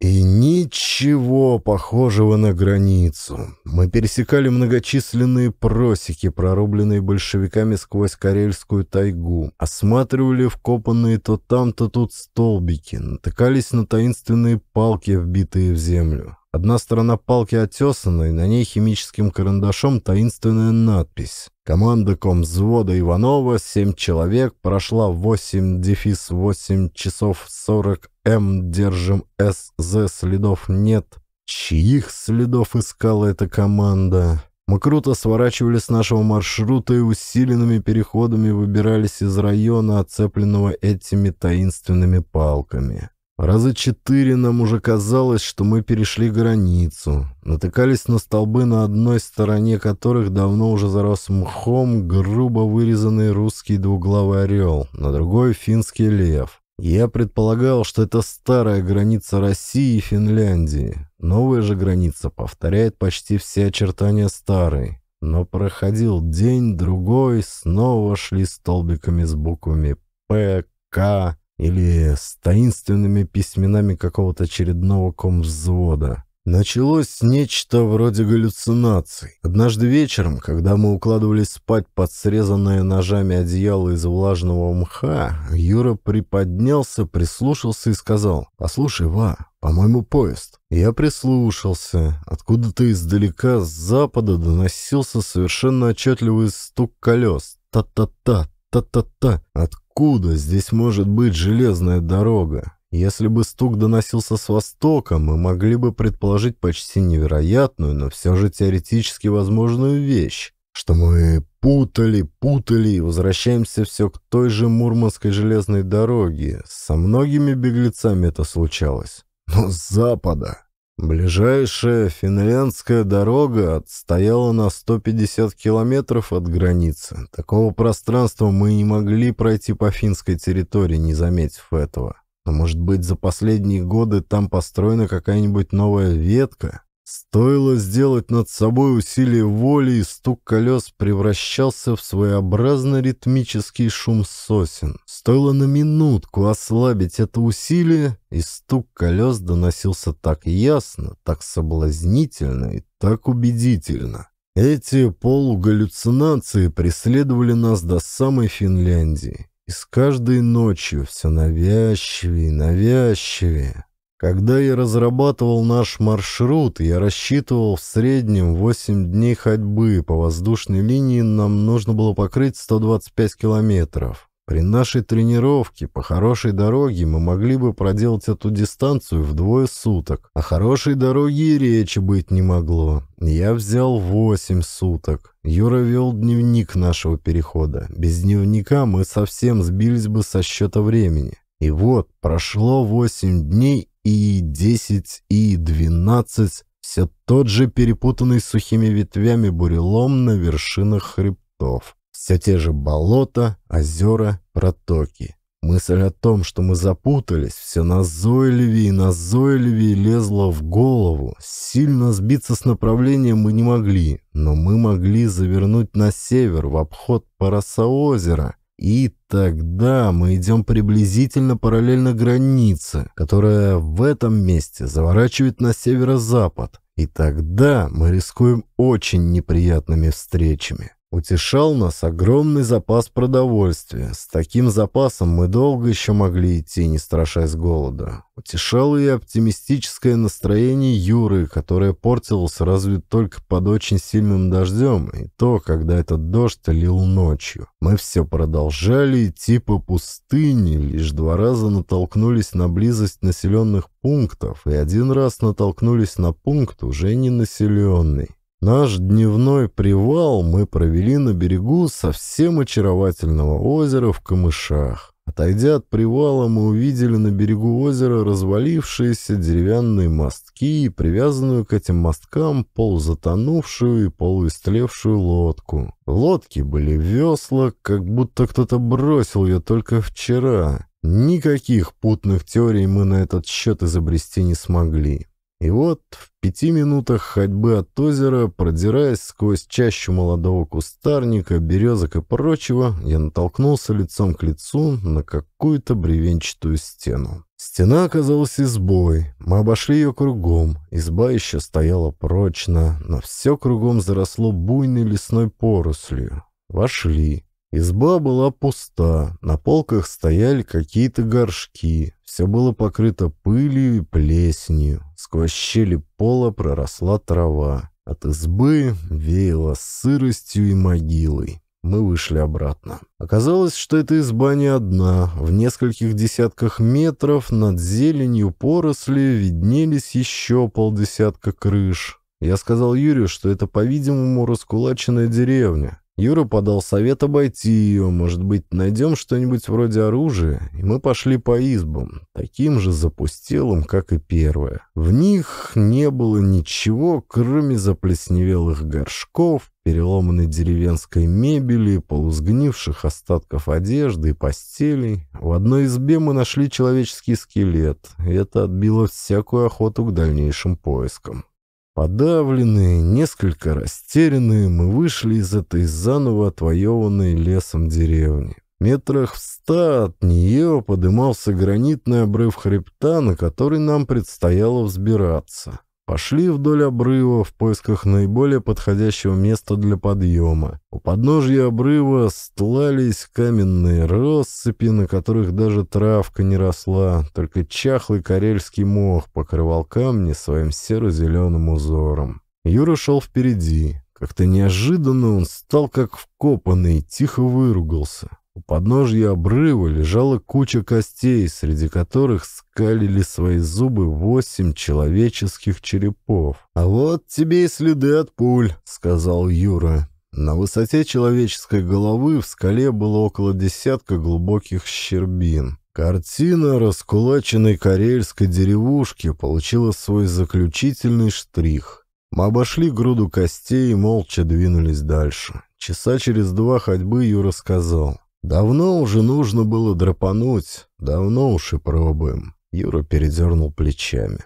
И ничего похожего на границу. Мы пересекали многочисленные просеки, прорубленные большевиками сквозь Карельскую тайгу, осматривали вкопанные то там, то тут столбики, натыкались на таинственные палки, вбитые в землю. Одна сторона палки отесана, и на ней химическим карандашом таинственная надпись. Команда комзвода Иванова, 7 человек, прошла 8 дефис 8 часов 40 М, эм, держим СЗ, следов нет. Чьих следов искала эта команда? Мы круто сворачивали с нашего маршрута и усиленными переходами выбирались из района, оцепленного этими таинственными палками. Раза четыре нам уже казалось, что мы перешли границу, натыкались на столбы, на одной стороне которых давно уже зарос мхом грубо вырезанный русский двуглавый орел, на другой — финский лев. Я предполагал, что это старая граница России и Финляндии. Новая же граница повторяет почти все очертания старой. Но проходил день, другой, снова шли столбиками с буквами «П», «К», или с таинственными письменами какого-то очередного комвзвода. Началось нечто вроде галлюцинаций. Однажды вечером, когда мы укладывались спать под срезанное ножами одеяло из влажного мха, Юра приподнялся, прислушался и сказал «Послушай, Ва, по-моему, поезд». Я прислушался. Откуда-то издалека, с запада, доносился совершенно отчетливый стук колес. Та-та-та, Та-та-та! Откуда здесь может быть железная дорога? Если бы стук доносился с востока, мы могли бы предположить почти невероятную, но все же теоретически возможную вещь, что мы путали, путали и возвращаемся все к той же Мурманской железной дороге. Со многими беглецами это случалось. Но с запада... Ближайшая финляндская дорога отстояла на 150 километров от границы. Такого пространства мы не могли пройти по финской территории, не заметив этого. Но, а может быть, за последние годы там построена какая-нибудь новая ветка? Стоило сделать над собой усилие воли, и стук колес превращался в своеобразно ритмический шум сосен. Стоило на минутку ослабить это усилие, и стук колес доносился так ясно, так соблазнительно и так убедительно. Эти полугаллюцинации преследовали нас до самой Финляндии. И с каждой ночью все навязчивее и навязчивее. Когда я разрабатывал наш маршрут, я рассчитывал в среднем 8 дней ходьбы по воздушной линии нам нужно было покрыть 125 километров. При нашей тренировке по хорошей дороге мы могли бы проделать эту дистанцию в двое суток. О хорошей дороге и речи быть не могло. Я взял 8 суток. Юра вел дневник нашего перехода. Без дневника мы совсем сбились бы со счета времени. И вот, прошло 8 дней, и-10, И-12, все тот же перепутанный сухими ветвями бурелом на вершинах хребтов. Все те же болота, озера, протоки. Мысль о том, что мы запутались, все назойливее и назойливее лезла в голову. Сильно сбиться с направлением мы не могли, но мы могли завернуть на север, в обход Парасаозера, и тогда мы идем приблизительно параллельно границе, которая в этом месте заворачивает на северо-запад. И тогда мы рискуем очень неприятными встречами. Утешал нас огромный запас продовольствия. С таким запасом мы долго еще могли идти, не страшась голода. Утешало и оптимистическое настроение Юры, которое портилось разве только под очень сильным дождем, и то, когда этот дождь лил ночью. Мы все продолжали идти по пустыне, лишь два раза натолкнулись на близость населенных пунктов, и один раз натолкнулись на пункт, уже не населенный. Наш дневной привал мы провели на берегу совсем очаровательного озера в Камышах. Отойдя от привала, мы увидели на берегу озера развалившиеся деревянные мостки и привязанную к этим мосткам полузатонувшую и полуистлевшую лодку. Лодки были в как будто кто-то бросил ее только вчера. Никаких путных теорий мы на этот счет изобрести не смогли. И вот в пяти минутах ходьбы от озера, продираясь сквозь чащу молодого кустарника, березок и прочего, я натолкнулся лицом к лицу на какую-то бревенчатую стену. Стена оказалась избой, мы обошли ее кругом, изба еще стояла прочно, но все кругом заросло буйной лесной порослью. Вошли. Изба была пуста, на полках стояли какие-то горшки, все было покрыто пылью и плесенью, сквозь щели пола проросла трава. От избы веяло сыростью и могилой. Мы вышли обратно. Оказалось, что эта изба не одна. В нескольких десятках метров над зеленью поросли виднелись еще полдесятка крыш. Я сказал Юрию, что это, по-видимому, раскулаченная деревня. Юра подал совет обойти ее. Может быть, найдем что-нибудь вроде оружия? И мы пошли по избам, таким же запустелым, как и первое. В них не было ничего, кроме заплесневелых горшков, переломанной деревенской мебели, полузгнивших остатков одежды и постелей. В одной избе мы нашли человеческий скелет. и Это отбило всякую охоту к дальнейшим поискам. Подавленные, несколько растерянные, мы вышли из этой заново отвоеванной лесом деревни. Метрах в ста от нее подымался гранитный обрыв хребта, на который нам предстояло взбираться. Пошли вдоль обрыва в поисках наиболее подходящего места для подъема. У подножья обрыва стлались каменные россыпи, на которых даже травка не росла, только чахлый карельский мох покрывал камни своим серо-зеленым узором. Юра шел впереди. Как-то неожиданно он стал как вкопанный, тихо выругался. У подножья обрыва лежала куча костей, среди которых скалили свои зубы восемь человеческих черепов. «А вот тебе и следы от пуль», — сказал Юра. На высоте человеческой головы в скале было около десятка глубоких щербин. Картина раскулаченной карельской деревушки получила свой заключительный штрих. Мы обошли груду костей и молча двинулись дальше. Часа через два ходьбы Юра сказал. «Давно уже нужно было драпануть, давно уж и пробуем», — Юра передернул плечами.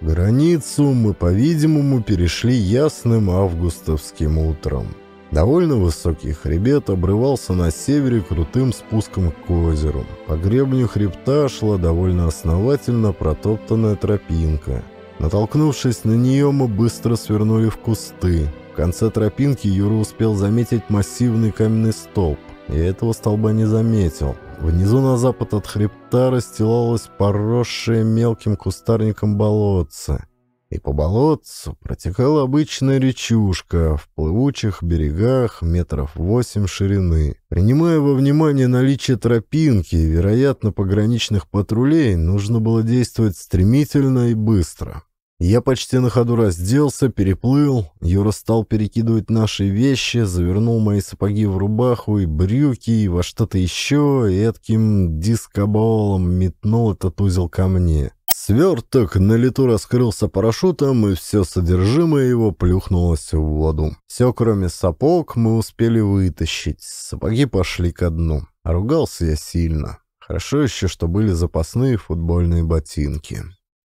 Границу мы, по-видимому, перешли ясным августовским утром. Довольно высокий хребет обрывался на севере крутым спуском к озеру. По гребню хребта шла довольно основательно протоптанная тропинка. Натолкнувшись на нее, мы быстро свернули в кусты. В конце тропинки Юра успел заметить массивный каменный столб. Я этого столба не заметил. Внизу на запад от хребта расстилалось поросшее мелким кустарником болотце – и по болотцу протекала обычная речушка в плывучих берегах метров восемь ширины. Принимая во внимание наличие тропинки и, вероятно, пограничных патрулей, нужно было действовать стремительно и быстро. Я почти на ходу разделся, переплыл, Юра стал перекидывать наши вещи, завернул мои сапоги в рубаху и брюки, и во что-то еще, и этким дискоболом метнул этот узел ко мне. Сверток на лету раскрылся парашютом, и все содержимое его плюхнулось в воду. Все, кроме сапог, мы успели вытащить. Сапоги пошли ко дну. ругался я сильно. Хорошо еще, что были запасные футбольные ботинки.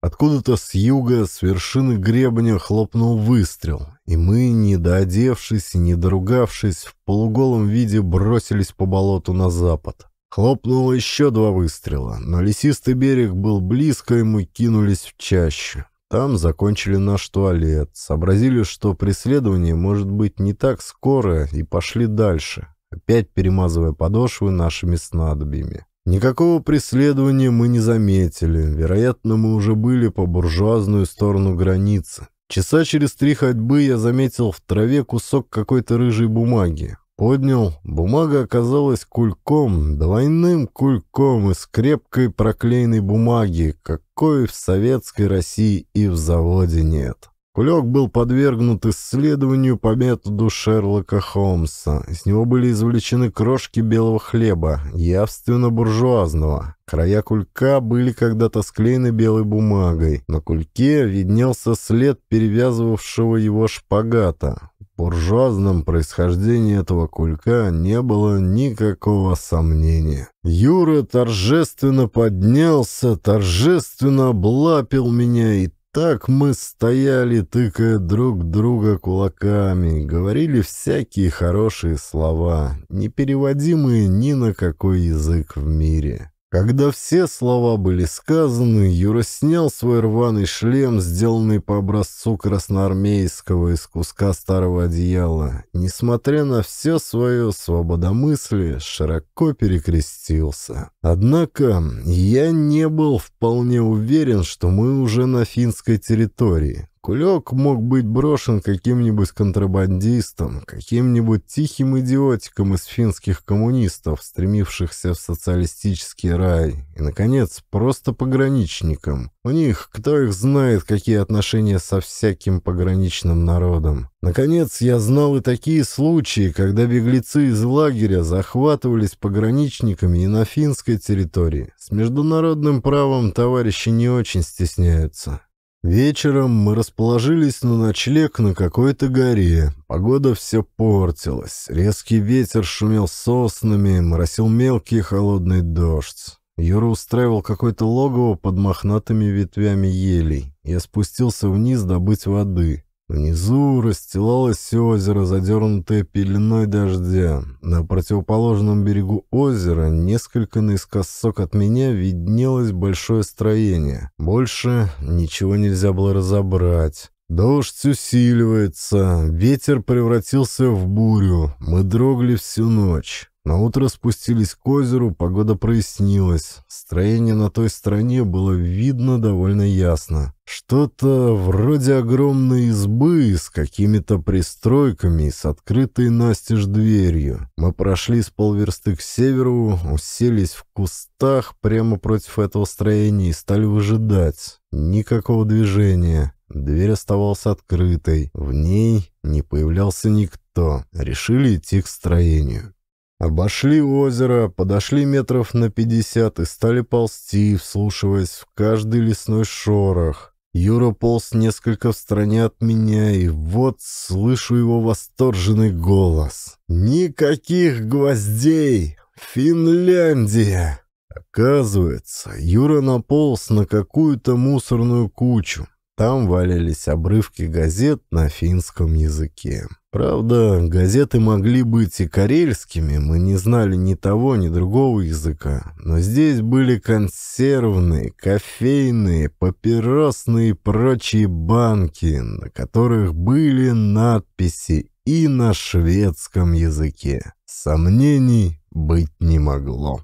Откуда-то с юга, с вершины гребня хлопнул выстрел, и мы, не доодевшись и не доругавшись, в полуголом виде бросились по болоту на запад. Хлопнуло еще два выстрела, но лесистый берег был близко, и мы кинулись в чащу. Там закончили наш туалет, сообразили, что преследование может быть не так скоро, и пошли дальше, опять перемазывая подошвы нашими снадобьями. Никакого преследования мы не заметили, вероятно, мы уже были по буржуазную сторону границы. Часа через три ходьбы я заметил в траве кусок какой-то рыжей бумаги. Поднял, бумага оказалась кульком, двойным кульком из крепкой проклеенной бумаги, какой в советской России и в заводе нет. Кулек был подвергнут исследованию по методу Шерлока Холмса. Из него были извлечены крошки белого хлеба, явственно буржуазного. Края кулька были когда-то склеены белой бумагой. На кульке виднелся след перевязывавшего его шпагата буржуазном происхождении этого кулька не было никакого сомнения. Юра торжественно поднялся, торжественно облапил меня, и так мы стояли, тыкая друг друга кулаками, говорили всякие хорошие слова, не переводимые ни на какой язык в мире. Когда все слова были сказаны, Юра снял свой рваный шлем, сделанный по образцу красноармейского из куска старого одеяла. Несмотря на все свое свободомыслие, широко перекрестился. Однако я не был вполне уверен, что мы уже на финской территории. Кулек мог быть брошен каким-нибудь контрабандистом, каким-нибудь тихим идиотиком из финских коммунистов, стремившихся в социалистический рай, и, наконец, просто пограничником. У них, кто их знает, какие отношения со всяким пограничным народом. Наконец, я знал и такие случаи, когда беглецы из лагеря захватывались пограничниками и на финской территории. С международным правом товарищи не очень стесняются. Вечером мы расположились на ночлег на какой-то горе. Погода все портилась. Резкий ветер шумел соснами, моросил мелкий холодный дождь. Юра устраивал какое-то логово под мохнатыми ветвями елей. Я спустился вниз добыть воды. Внизу расстилалось озеро, задернутое пеленой дождя. На противоположном берегу озера, несколько наискосок от меня, виднелось большое строение. Больше ничего нельзя было разобрать. Дождь усиливается, ветер превратился в бурю, мы дрогли всю ночь. На утро спустились к озеру, погода прояснилась. Строение на той стороне было видно довольно ясно. Что-то вроде огромной избы с какими-то пристройками и с открытой настежь дверью. Мы прошли с полверсты к северу, уселись в кустах прямо против этого строения и стали выжидать. Никакого движения. Дверь оставалась открытой. В ней не появлялся никто. Решили идти к строению. Обошли озеро, подошли метров на пятьдесят и стали ползти, вслушиваясь в каждый лесной шорох. Юра полз несколько в стороне от меня, и вот слышу его восторженный голос. «Никаких гвоздей! Финляндия!» Оказывается, Юра наполз на какую-то мусорную кучу там валялись обрывки газет на финском языке. Правда, газеты могли быть и карельскими, мы не знали ни того, ни другого языка, но здесь были консервные, кофейные, папиросные и прочие банки, на которых были надписи и на шведском языке. Сомнений быть не могло.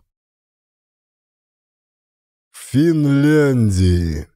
Финляндии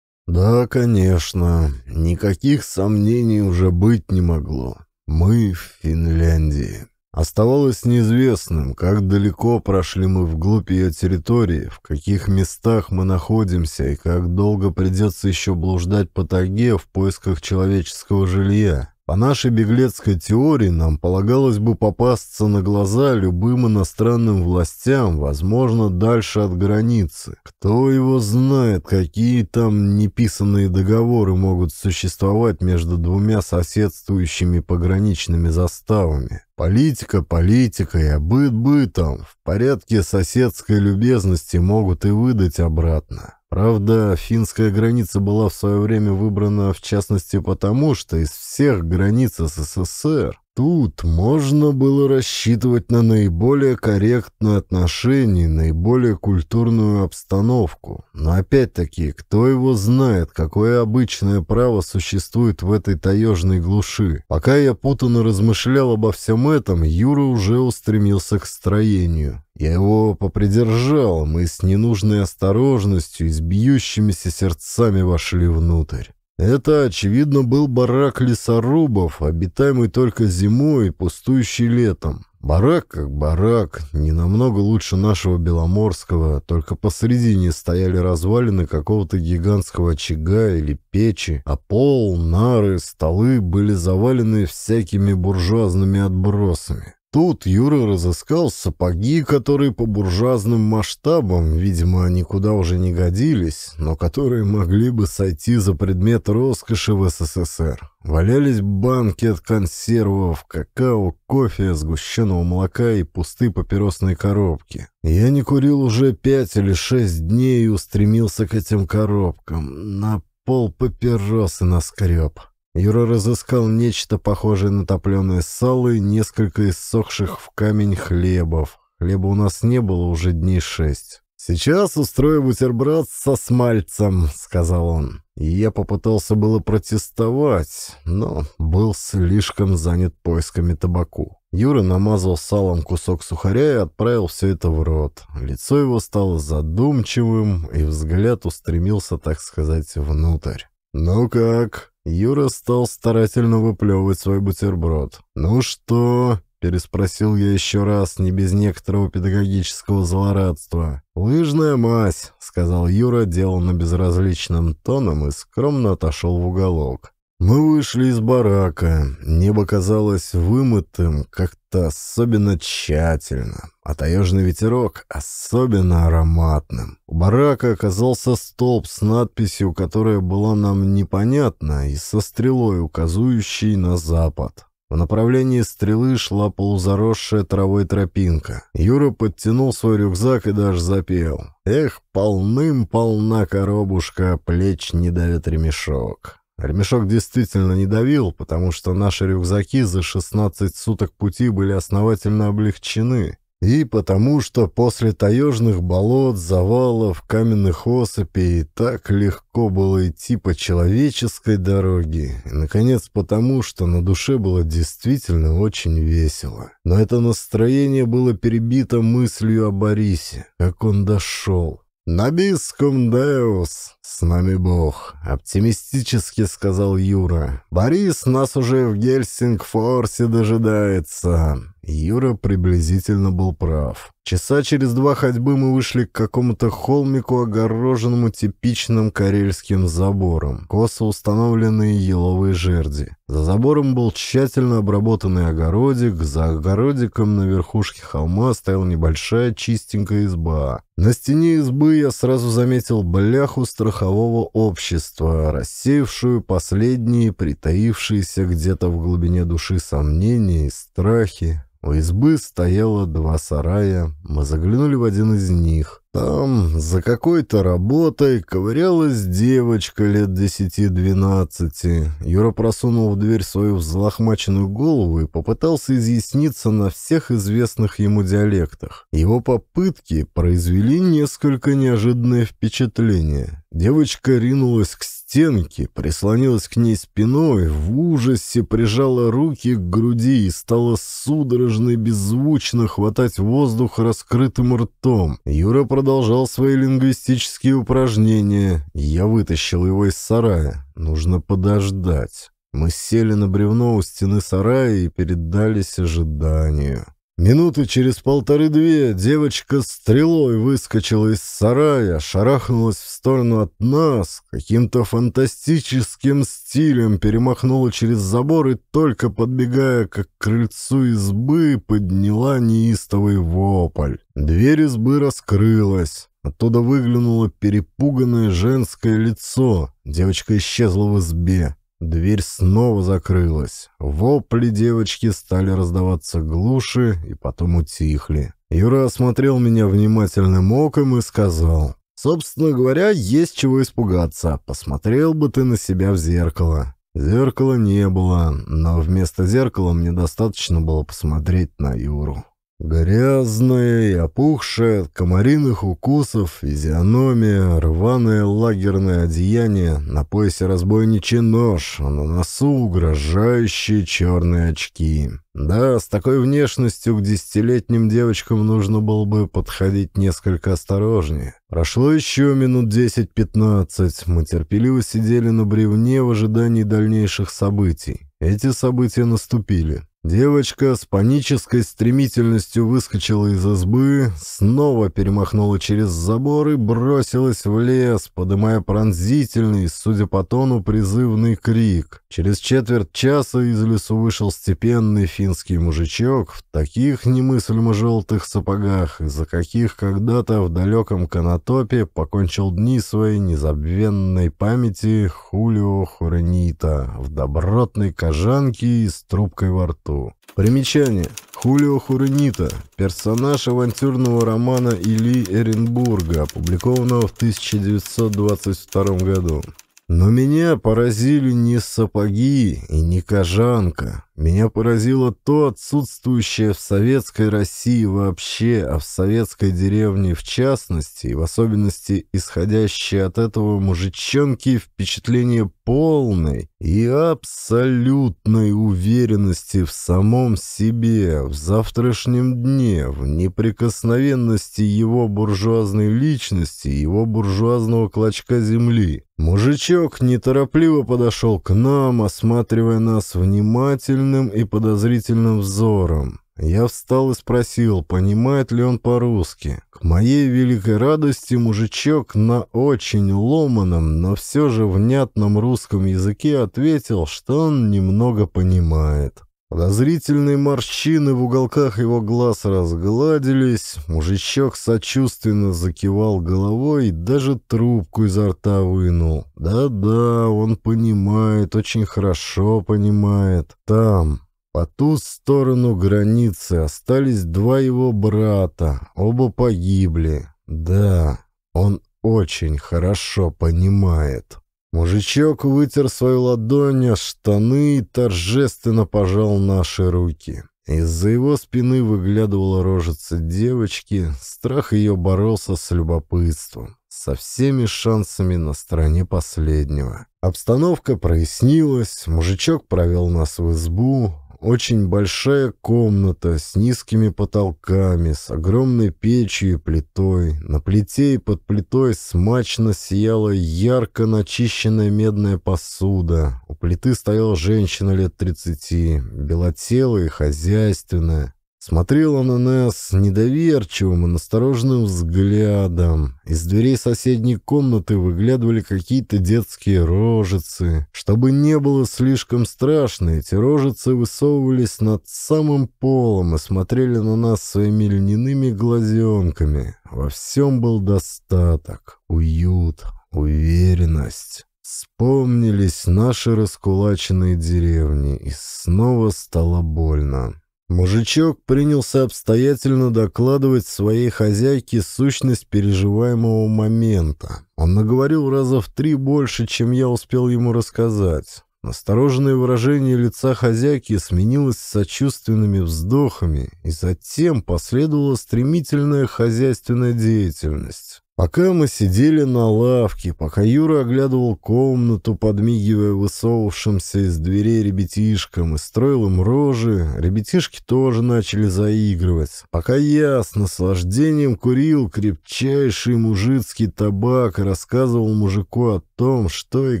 да, конечно, никаких сомнений уже быть не могло. Мы в Финляндии. Оставалось неизвестным, как далеко прошли мы вглубь ее территории, в каких местах мы находимся и как долго придется еще блуждать по тайге в поисках человеческого жилья. По нашей беглецкой теории нам полагалось бы попасться на глаза любым иностранным властям, возможно, дальше от границы. Кто его знает, какие там неписанные договоры могут существовать между двумя соседствующими пограничными заставами. Политика политикой, а быт бытом. В порядке соседской любезности могут и выдать обратно. Правда, финская граница была в свое время выбрана в частности потому, что из всех границ СССР Тут можно было рассчитывать на наиболее корректное отношение, наиболее культурную обстановку. Но опять-таки, кто его знает, какое обычное право существует в этой таежной глуши? Пока я путанно размышлял обо всем этом, Юра уже устремился к строению. Я его попридержал, мы с ненужной осторожностью и с бьющимися сердцами вошли внутрь. Это, очевидно, был барак лесорубов, обитаемый только зимой и пустующий летом. Барак как барак, не намного лучше нашего Беломорского, только посредине стояли развалины какого-то гигантского очага или печи, а пол, нары, столы были завалены всякими буржуазными отбросами. Тут Юра разыскал сапоги, которые по буржуазным масштабам, видимо, никуда уже не годились, но которые могли бы сойти за предмет роскоши в СССР. Валялись банки от консервов, какао, кофе, сгущенного молока и пустые папиросные коробки. Я не курил уже пять или шесть дней и устремился к этим коробкам. На пол папиросы наскреб. Юра разыскал нечто похожее на топленое сало и несколько иссохших в камень хлебов. Хлеба у нас не было уже дней шесть. «Сейчас устрою бутерброд со смальцем», — сказал он. И я попытался было протестовать, но был слишком занят поисками табаку. Юра намазал салом кусок сухаря и отправил все это в рот. Лицо его стало задумчивым, и взгляд устремился, так сказать, внутрь. «Ну как?» Юра стал старательно выплевывать свой бутерброд. «Ну что?» — переспросил я еще раз, не без некоторого педагогического злорадства. «Лыжная мазь», — сказал Юра деланно безразличным тоном и скромно отошел в уголок. Мы вышли из барака. Небо казалось вымытым как-то особенно тщательно, а таежный ветерок особенно ароматным. У барака оказался столб с надписью, которая была нам непонятна, и со стрелой, указывающей на запад. В направлении стрелы шла полузаросшая травой тропинка. Юра подтянул свой рюкзак и даже запел. «Эх, полным-полна коробушка, плеч не давит ремешок». Ремешок действительно не давил, потому что наши рюкзаки за 16 суток пути были основательно облегчены, и потому что после таежных болот, завалов, каменных осыпей так легко было идти по человеческой дороге, и, наконец, потому что на душе было действительно очень весело. Но это настроение было перебито мыслью о Борисе, как он дошел. «Набискум деус!» «С нами Бог», — оптимистически сказал Юра. «Борис нас уже в Гельсингфорсе дожидается». Юра приблизительно был прав. Часа через два ходьбы мы вышли к какому-то холмику, огороженному типичным карельским забором, косо установленные еловые жерди. За забором был тщательно обработанный огородик, за огородиком на верхушке холма стояла небольшая чистенькая изба. На стене избы я сразу заметил бляху страховки, порохового общества, рассеявшую последние притаившиеся где-то в глубине души сомнения и страхи. У избы стояло два сарая, мы заглянули в один из них. Там, за какой-то работой, ковырялась девочка лет десяти-двенадцати. Юра просунул в дверь свою взлохмаченную голову и попытался изъясниться на всех известных ему диалектах. Его попытки произвели несколько неожиданное впечатление. Девочка ринулась к стенке, прислонилась к ней спиной, в ужасе прижала руки к груди и стала судорожно и беззвучно хватать воздух раскрытым ртом. Юра продолжал продолжал свои лингвистические упражнения. Я вытащил его из сарая. Нужно подождать. Мы сели на бревно у стены сарая и передались ожиданию. Минуты через полторы-две девочка стрелой выскочила из сарая, шарахнулась в сторону от нас, каким-то фантастическим стилем перемахнула через забор и, только подбегая к крыльцу избы, подняла неистовый вопль. Дверь избы раскрылась. Оттуда выглянуло перепуганное женское лицо. Девочка исчезла в избе. Дверь снова закрылась. Вопли девочки стали раздаваться глуши и потом утихли. Юра осмотрел меня внимательным оком и сказал. «Собственно говоря, есть чего испугаться. Посмотрел бы ты на себя в зеркало». Зеркала не было, но вместо зеркала мне достаточно было посмотреть на Юру. Грязные, и опухшая от комариных укусов, физиономия, рваное лагерное одеяние, на поясе разбойничий нож, а на носу угрожающие черные очки. Да, с такой внешностью к десятилетним девочкам нужно было бы подходить несколько осторожнее. Прошло еще минут 10-15, мы терпеливо сидели на бревне в ожидании дальнейших событий. Эти события наступили. Девочка с панической стремительностью выскочила из избы, снова перемахнула через забор и бросилась в лес, подымая пронзительный, судя по тону, призывный крик. Через четверть часа из лесу вышел степенный финский мужичок в таких немыслимо желтых сапогах, из-за каких когда-то в далеком Канатопе покончил дни своей незабвенной памяти Хулио Хуренита в добротной кожанке и с трубкой во рту. Толстову. Примечание. Хулио Хуренита персонаж авантюрного романа Ильи Эренбурга, опубликованного в 1922 году. Но меня поразили не сапоги и не кожанка, меня поразило то отсутствующее в советской России вообще, а в советской деревне в частности, и в особенности исходящее от этого мужичонки впечатление полной и абсолютной уверенности в самом себе, в завтрашнем дне, в неприкосновенности его буржуазной личности, его буржуазного клочка земли. Мужичок неторопливо подошел к нам, осматривая нас внимательно, пристальным и подозрительным взором. Я встал и спросил, понимает ли он по-русски. К моей великой радости мужичок на очень ломаном, но все же внятном русском языке ответил, что он немного понимает. Подозрительные морщины в уголках его глаз разгладились, мужичок сочувственно закивал головой и даже трубку изо рта вынул. Да-да, он понимает, очень хорошо понимает. Там, по ту сторону границы, остались два его брата, оба погибли. Да, он очень хорошо понимает. Мужичок вытер свою ладонь о а штаны и торжественно пожал наши руки. Из-за его спины выглядывала рожица девочки, страх ее боролся с любопытством, со всеми шансами на стороне последнего. Обстановка прояснилась, мужичок провел нас в избу, очень большая комната с низкими потолками, с огромной печью и плитой. На плите и под плитой смачно сияла ярко начищенная медная посуда. У плиты стояла женщина лет 30, белотелая и хозяйственная. Смотрела на нас недоверчивым и настороженным взглядом. Из дверей соседней комнаты выглядывали какие-то детские рожицы. Чтобы не было слишком страшно, эти рожицы высовывались над самым полом и смотрели на нас своими льняными глазенками. Во всем был достаток, уют, уверенность. Вспомнились наши раскулаченные деревни, и снова стало больно. Мужичок принялся обстоятельно докладывать своей хозяйке сущность переживаемого момента. Он наговорил раза в три больше, чем я успел ему рассказать. Настороженное выражение лица хозяйки сменилось сочувственными вздохами, и затем последовала стремительная хозяйственная деятельность. Пока мы сидели на лавке, пока Юра оглядывал комнату, подмигивая высовывшимся из дверей ребятишкам и строил им рожи, ребятишки тоже начали заигрывать. Пока я с наслаждением курил крепчайший мужицкий табак и рассказывал мужику о том, что и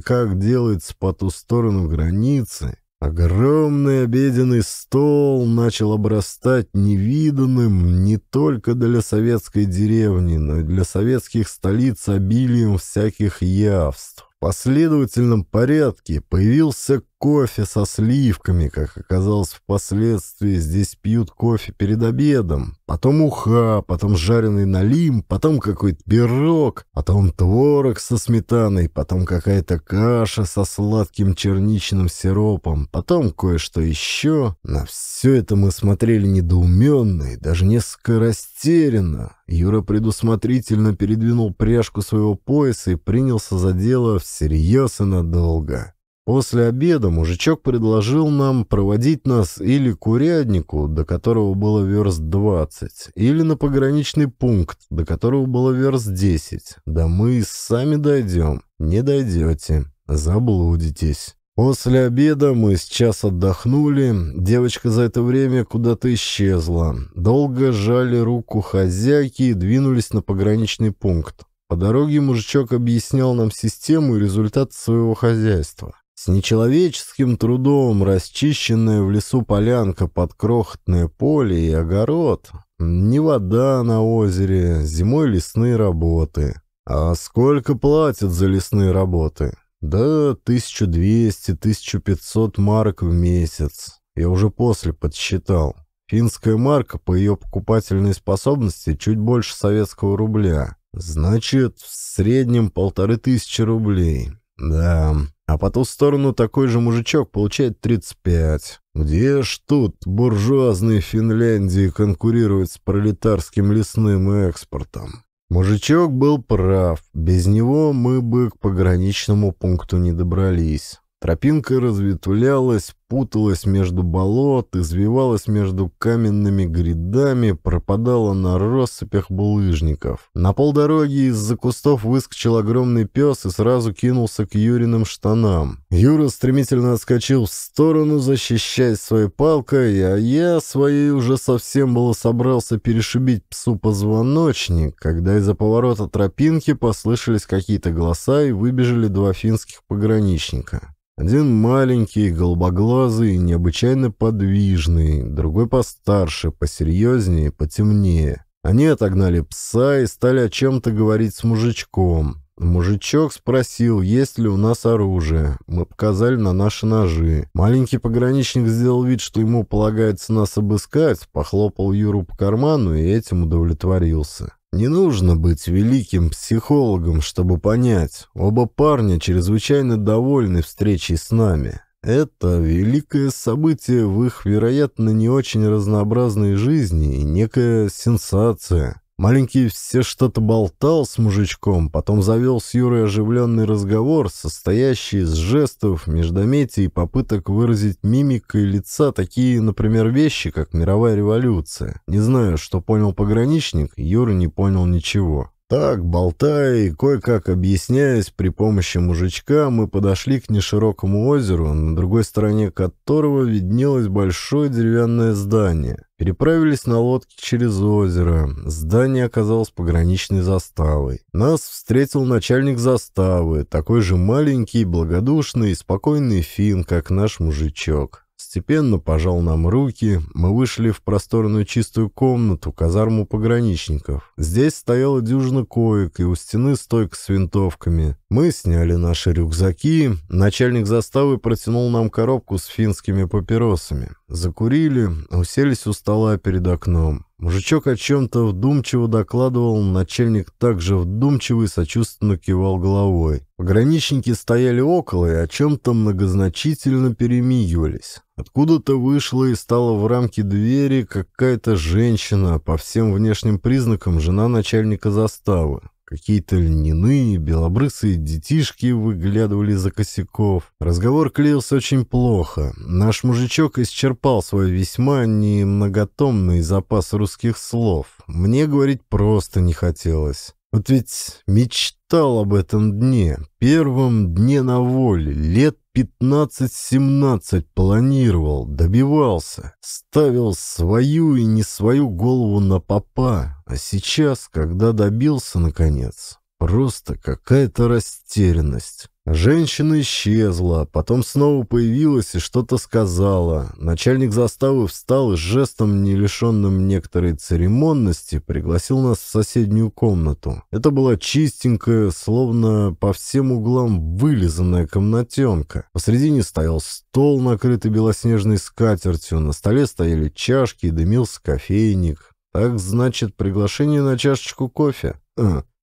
как делается по ту сторону границы, Огромный обеденный стол начал обрастать невиданным не только для советской деревни, но и для советских столиц обилием всяких явств. В последовательном порядке появился кофе со сливками, как оказалось впоследствии. Здесь пьют кофе перед обедом. Потом уха, потом жареный налим, потом какой-то пирог, потом творог со сметаной, потом какая-то каша со сладким черничным сиропом, потом кое-что еще. На все это мы смотрели недоуменно и даже несколько растерянно. Юра предусмотрительно передвинул пряжку своего пояса и принялся за дело всерьез и надолго. После обеда мужичок предложил нам проводить нас или к уряднику, до которого было верст 20, или на пограничный пункт, до которого было верст 10. Да мы сами дойдем. Не дойдете. Заблудитесь. После обеда мы сейчас отдохнули, девочка за это время куда-то исчезла. Долго жали руку хозяйки и двинулись на пограничный пункт. По дороге мужичок объяснял нам систему и результат своего хозяйства. С нечеловеческим трудом расчищенная в лесу полянка под крохотное поле и огород. Не вода на озере, зимой лесные работы. А сколько платят за лесные работы? Да 1200-1500 марок в месяц. Я уже после подсчитал. Финская марка по ее покупательной способности чуть больше советского рубля. Значит, в среднем полторы тысячи рублей. Да, а по ту сторону такой же мужичок получает 35. Где ж тут буржуазные Финляндии конкурируют с пролетарским лесным экспортом? Мужичок был прав, без него мы бы к пограничному пункту не добрались. Тропинка разветвлялась, путалась между болот, извивалась между каменными грядами, пропадала на россыпях булыжников. На полдороги из-за кустов выскочил огромный пес и сразу кинулся к Юриным штанам. Юра стремительно отскочил в сторону, защищаясь своей палкой, а я своей уже совсем было собрался перешибить псу позвоночник, когда из-за поворота тропинки послышались какие-то голоса и выбежали два финских пограничника. Один маленький, голубоглазый, необычайно подвижный, другой постарше, посерьезнее, потемнее. Они отогнали пса и стали о чем-то говорить с мужичком. Мужичок спросил, есть ли у нас оружие. Мы показали на наши ножи. Маленький пограничник сделал вид, что ему полагается нас обыскать, похлопал Юру по карману и этим удовлетворился. Не нужно быть великим психологом, чтобы понять, оба парня чрезвычайно довольны встречей с нами. Это великое событие в их, вероятно, не очень разнообразной жизни и некая сенсация. Маленький все что-то болтал с мужичком, потом завел с Юрой оживленный разговор, состоящий из жестов, междометий и попыток выразить мимикой лица такие, например, вещи, как мировая революция. Не знаю, что понял пограничник, Юра не понял ничего. Так, болтая и кое-как объясняясь при помощи мужичка, мы подошли к неширокому озеру, на другой стороне которого виднелось большое деревянное здание. Переправились на лодке через озеро. Здание оказалось пограничной заставой. Нас встретил начальник заставы, такой же маленький, благодушный и спокойный фин, как наш мужичок. Постепенно пожал нам руки, мы вышли в просторную чистую комнату, казарму пограничников. Здесь стояла дюжина коек и у стены стойка с винтовками. Мы сняли наши рюкзаки, начальник заставы протянул нам коробку с финскими папиросами. Закурили, уселись у стола перед окном. Мужичок о чем-то вдумчиво докладывал, начальник также вдумчиво и сочувственно кивал головой. Пограничники стояли около и о чем-то многозначительно перемиюлись. Откуда-то вышла и стала в рамке двери какая-то женщина, по всем внешним признакам жена начальника заставы. Какие-то льняные, белобрысые детишки выглядывали за косяков. Разговор клеился очень плохо. Наш мужичок исчерпал свой весьма немноготомный запас русских слов. Мне говорить просто не хотелось. Вот ведь мечтал об этом дне, первом дне на воле, лет 15-17 планировал, добивался, ставил свою и не свою голову на попа, а сейчас, когда добился наконец, Просто какая-то растерянность. Женщина исчезла, потом снова появилась и что-то сказала. Начальник заставы встал и жестом, не лишенным некоторой церемонности, пригласил нас в соседнюю комнату. Это была чистенькая, словно по всем углам вылизанная комнатенка. Посредине стоял стол, накрытый белоснежной скатертью, на столе стояли чашки и дымился кофейник. Так, значит, приглашение на чашечку кофе.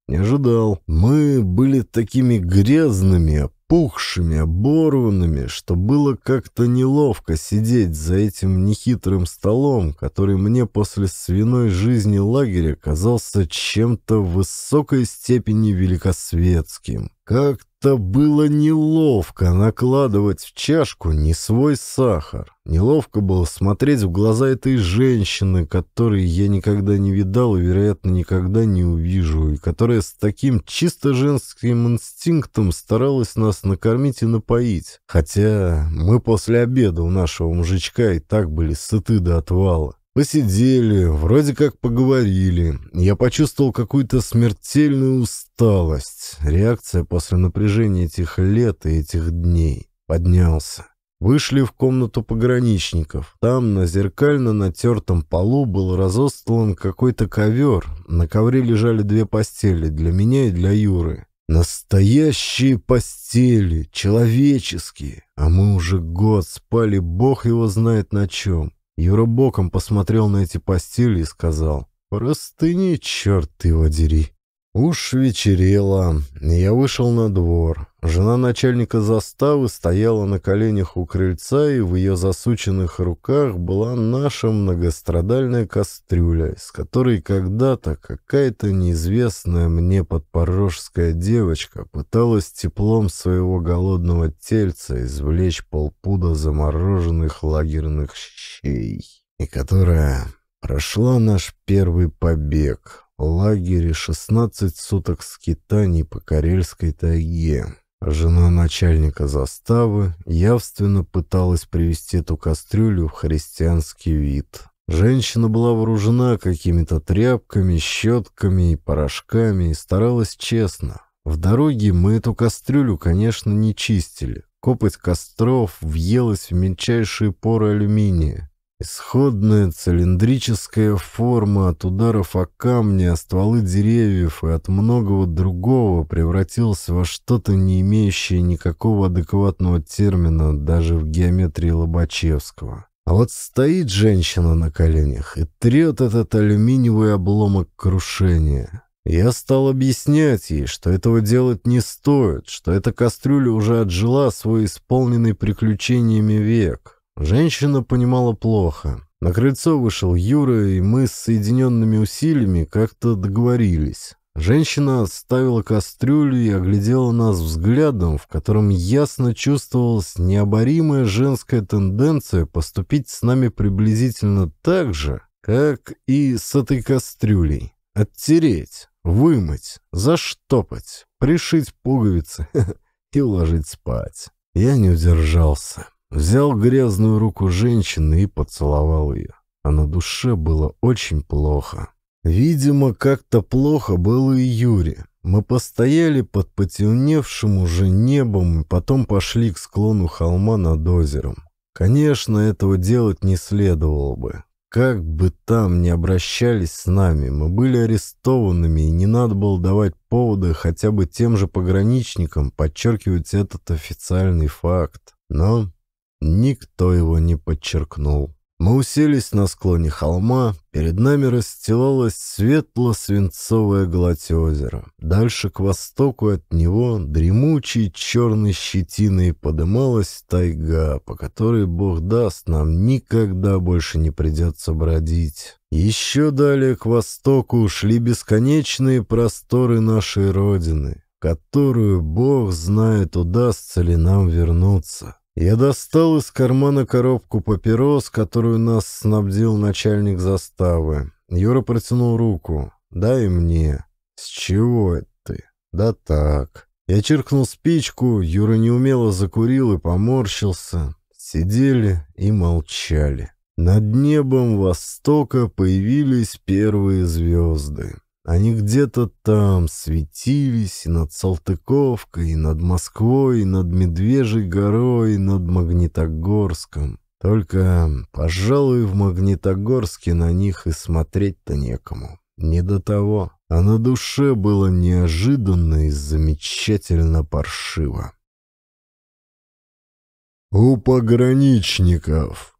Не ожидал. Мы были такими грязными, пухшими, оборванными, что было как-то неловко сидеть за этим нехитрым столом, который мне после свиной жизни лагеря казался чем-то в высокой степени великосветским. Как-то было неловко накладывать в чашку не свой сахар. Неловко было смотреть в глаза этой женщины, которой я никогда не видал и, вероятно, никогда не увижу, и которая с таким чисто женским инстинктом старалась нас накормить и напоить. Хотя мы после обеда у нашего мужичка и так были сыты до отвала. Посидели, вроде как поговорили. Я почувствовал какую-то смертельную усталость. Реакция после напряжения этих лет и этих дней. Поднялся. Вышли в комнату пограничников. Там на зеркально натертом полу был разостлан какой-то ковер. На ковре лежали две постели, для меня и для Юры. Настоящие постели, человеческие. А мы уже год спали, бог его знает на чем. Юра боком посмотрел на эти постели и сказал, «Простыни, черт его дери!» Уж вечерело. Я вышел на двор. Жена начальника заставы стояла на коленях у крыльца, и в ее засученных руках была наша многострадальная кастрюля, с которой когда-то какая-то неизвестная мне подпорожская девочка пыталась теплом своего голодного тельца извлечь полпуда замороженных лагерных щей, и которая прошла наш первый побег, лагере 16 суток скитаний по Карельской тайге. Жена начальника заставы явственно пыталась привести эту кастрюлю в христианский вид. Женщина была вооружена какими-то тряпками, щетками и порошками и старалась честно. В дороге мы эту кастрюлю, конечно, не чистили. Копоть костров въелась в мельчайшие поры алюминия. Исходная цилиндрическая форма от ударов о камни, о стволы деревьев и от многого другого превратилась во что-то, не имеющее никакого адекватного термина даже в геометрии Лобачевского. А вот стоит женщина на коленях и трет этот алюминиевый обломок крушения. Я стал объяснять ей, что этого делать не стоит, что эта кастрюля уже отжила свой исполненный приключениями век. Женщина понимала плохо. На крыльцо вышел Юра, и мы с соединенными усилиями как-то договорились. Женщина отставила кастрюлю и оглядела нас взглядом, в котором ясно чувствовалась необоримая женская тенденция поступить с нами приблизительно так же, как и с этой кастрюлей. Оттереть, вымыть, заштопать, пришить пуговицы и уложить спать. Я не удержался. Взял грязную руку женщины и поцеловал ее. А на душе было очень плохо. Видимо, как-то плохо было и Юре. Мы постояли под потемневшим уже небом и потом пошли к склону холма над озером. Конечно, этого делать не следовало бы. Как бы там ни обращались с нами, мы были арестованными, и не надо было давать поводы, хотя бы тем же пограничникам подчеркивать этот официальный факт. Но Никто его не подчеркнул. Мы уселись на склоне холма, перед нами расстилалось светло-свинцовая гладь озера. Дальше к востоку от него дремучей черной щетиной подымалась тайга, по которой, бог даст, нам никогда больше не придется бродить. Еще далее к востоку шли бесконечные просторы нашей Родины, которую, бог знает, удастся ли нам вернуться. Я достал из кармана коробку папирос, которую нас снабдил начальник заставы. Юра протянул руку. «Дай мне». «С чего это ты?» «Да так». Я чиркнул спичку, Юра неумело закурил и поморщился. Сидели и молчали. Над небом Востока появились первые звезды. Они где-то там светились и над Салтыковкой, и над Москвой, и над Медвежьей горой, и над Магнитогорском. Только, пожалуй, в Магнитогорске на них и смотреть-то некому. Не до того. А на душе было неожиданно и замечательно паршиво. «У пограничников!»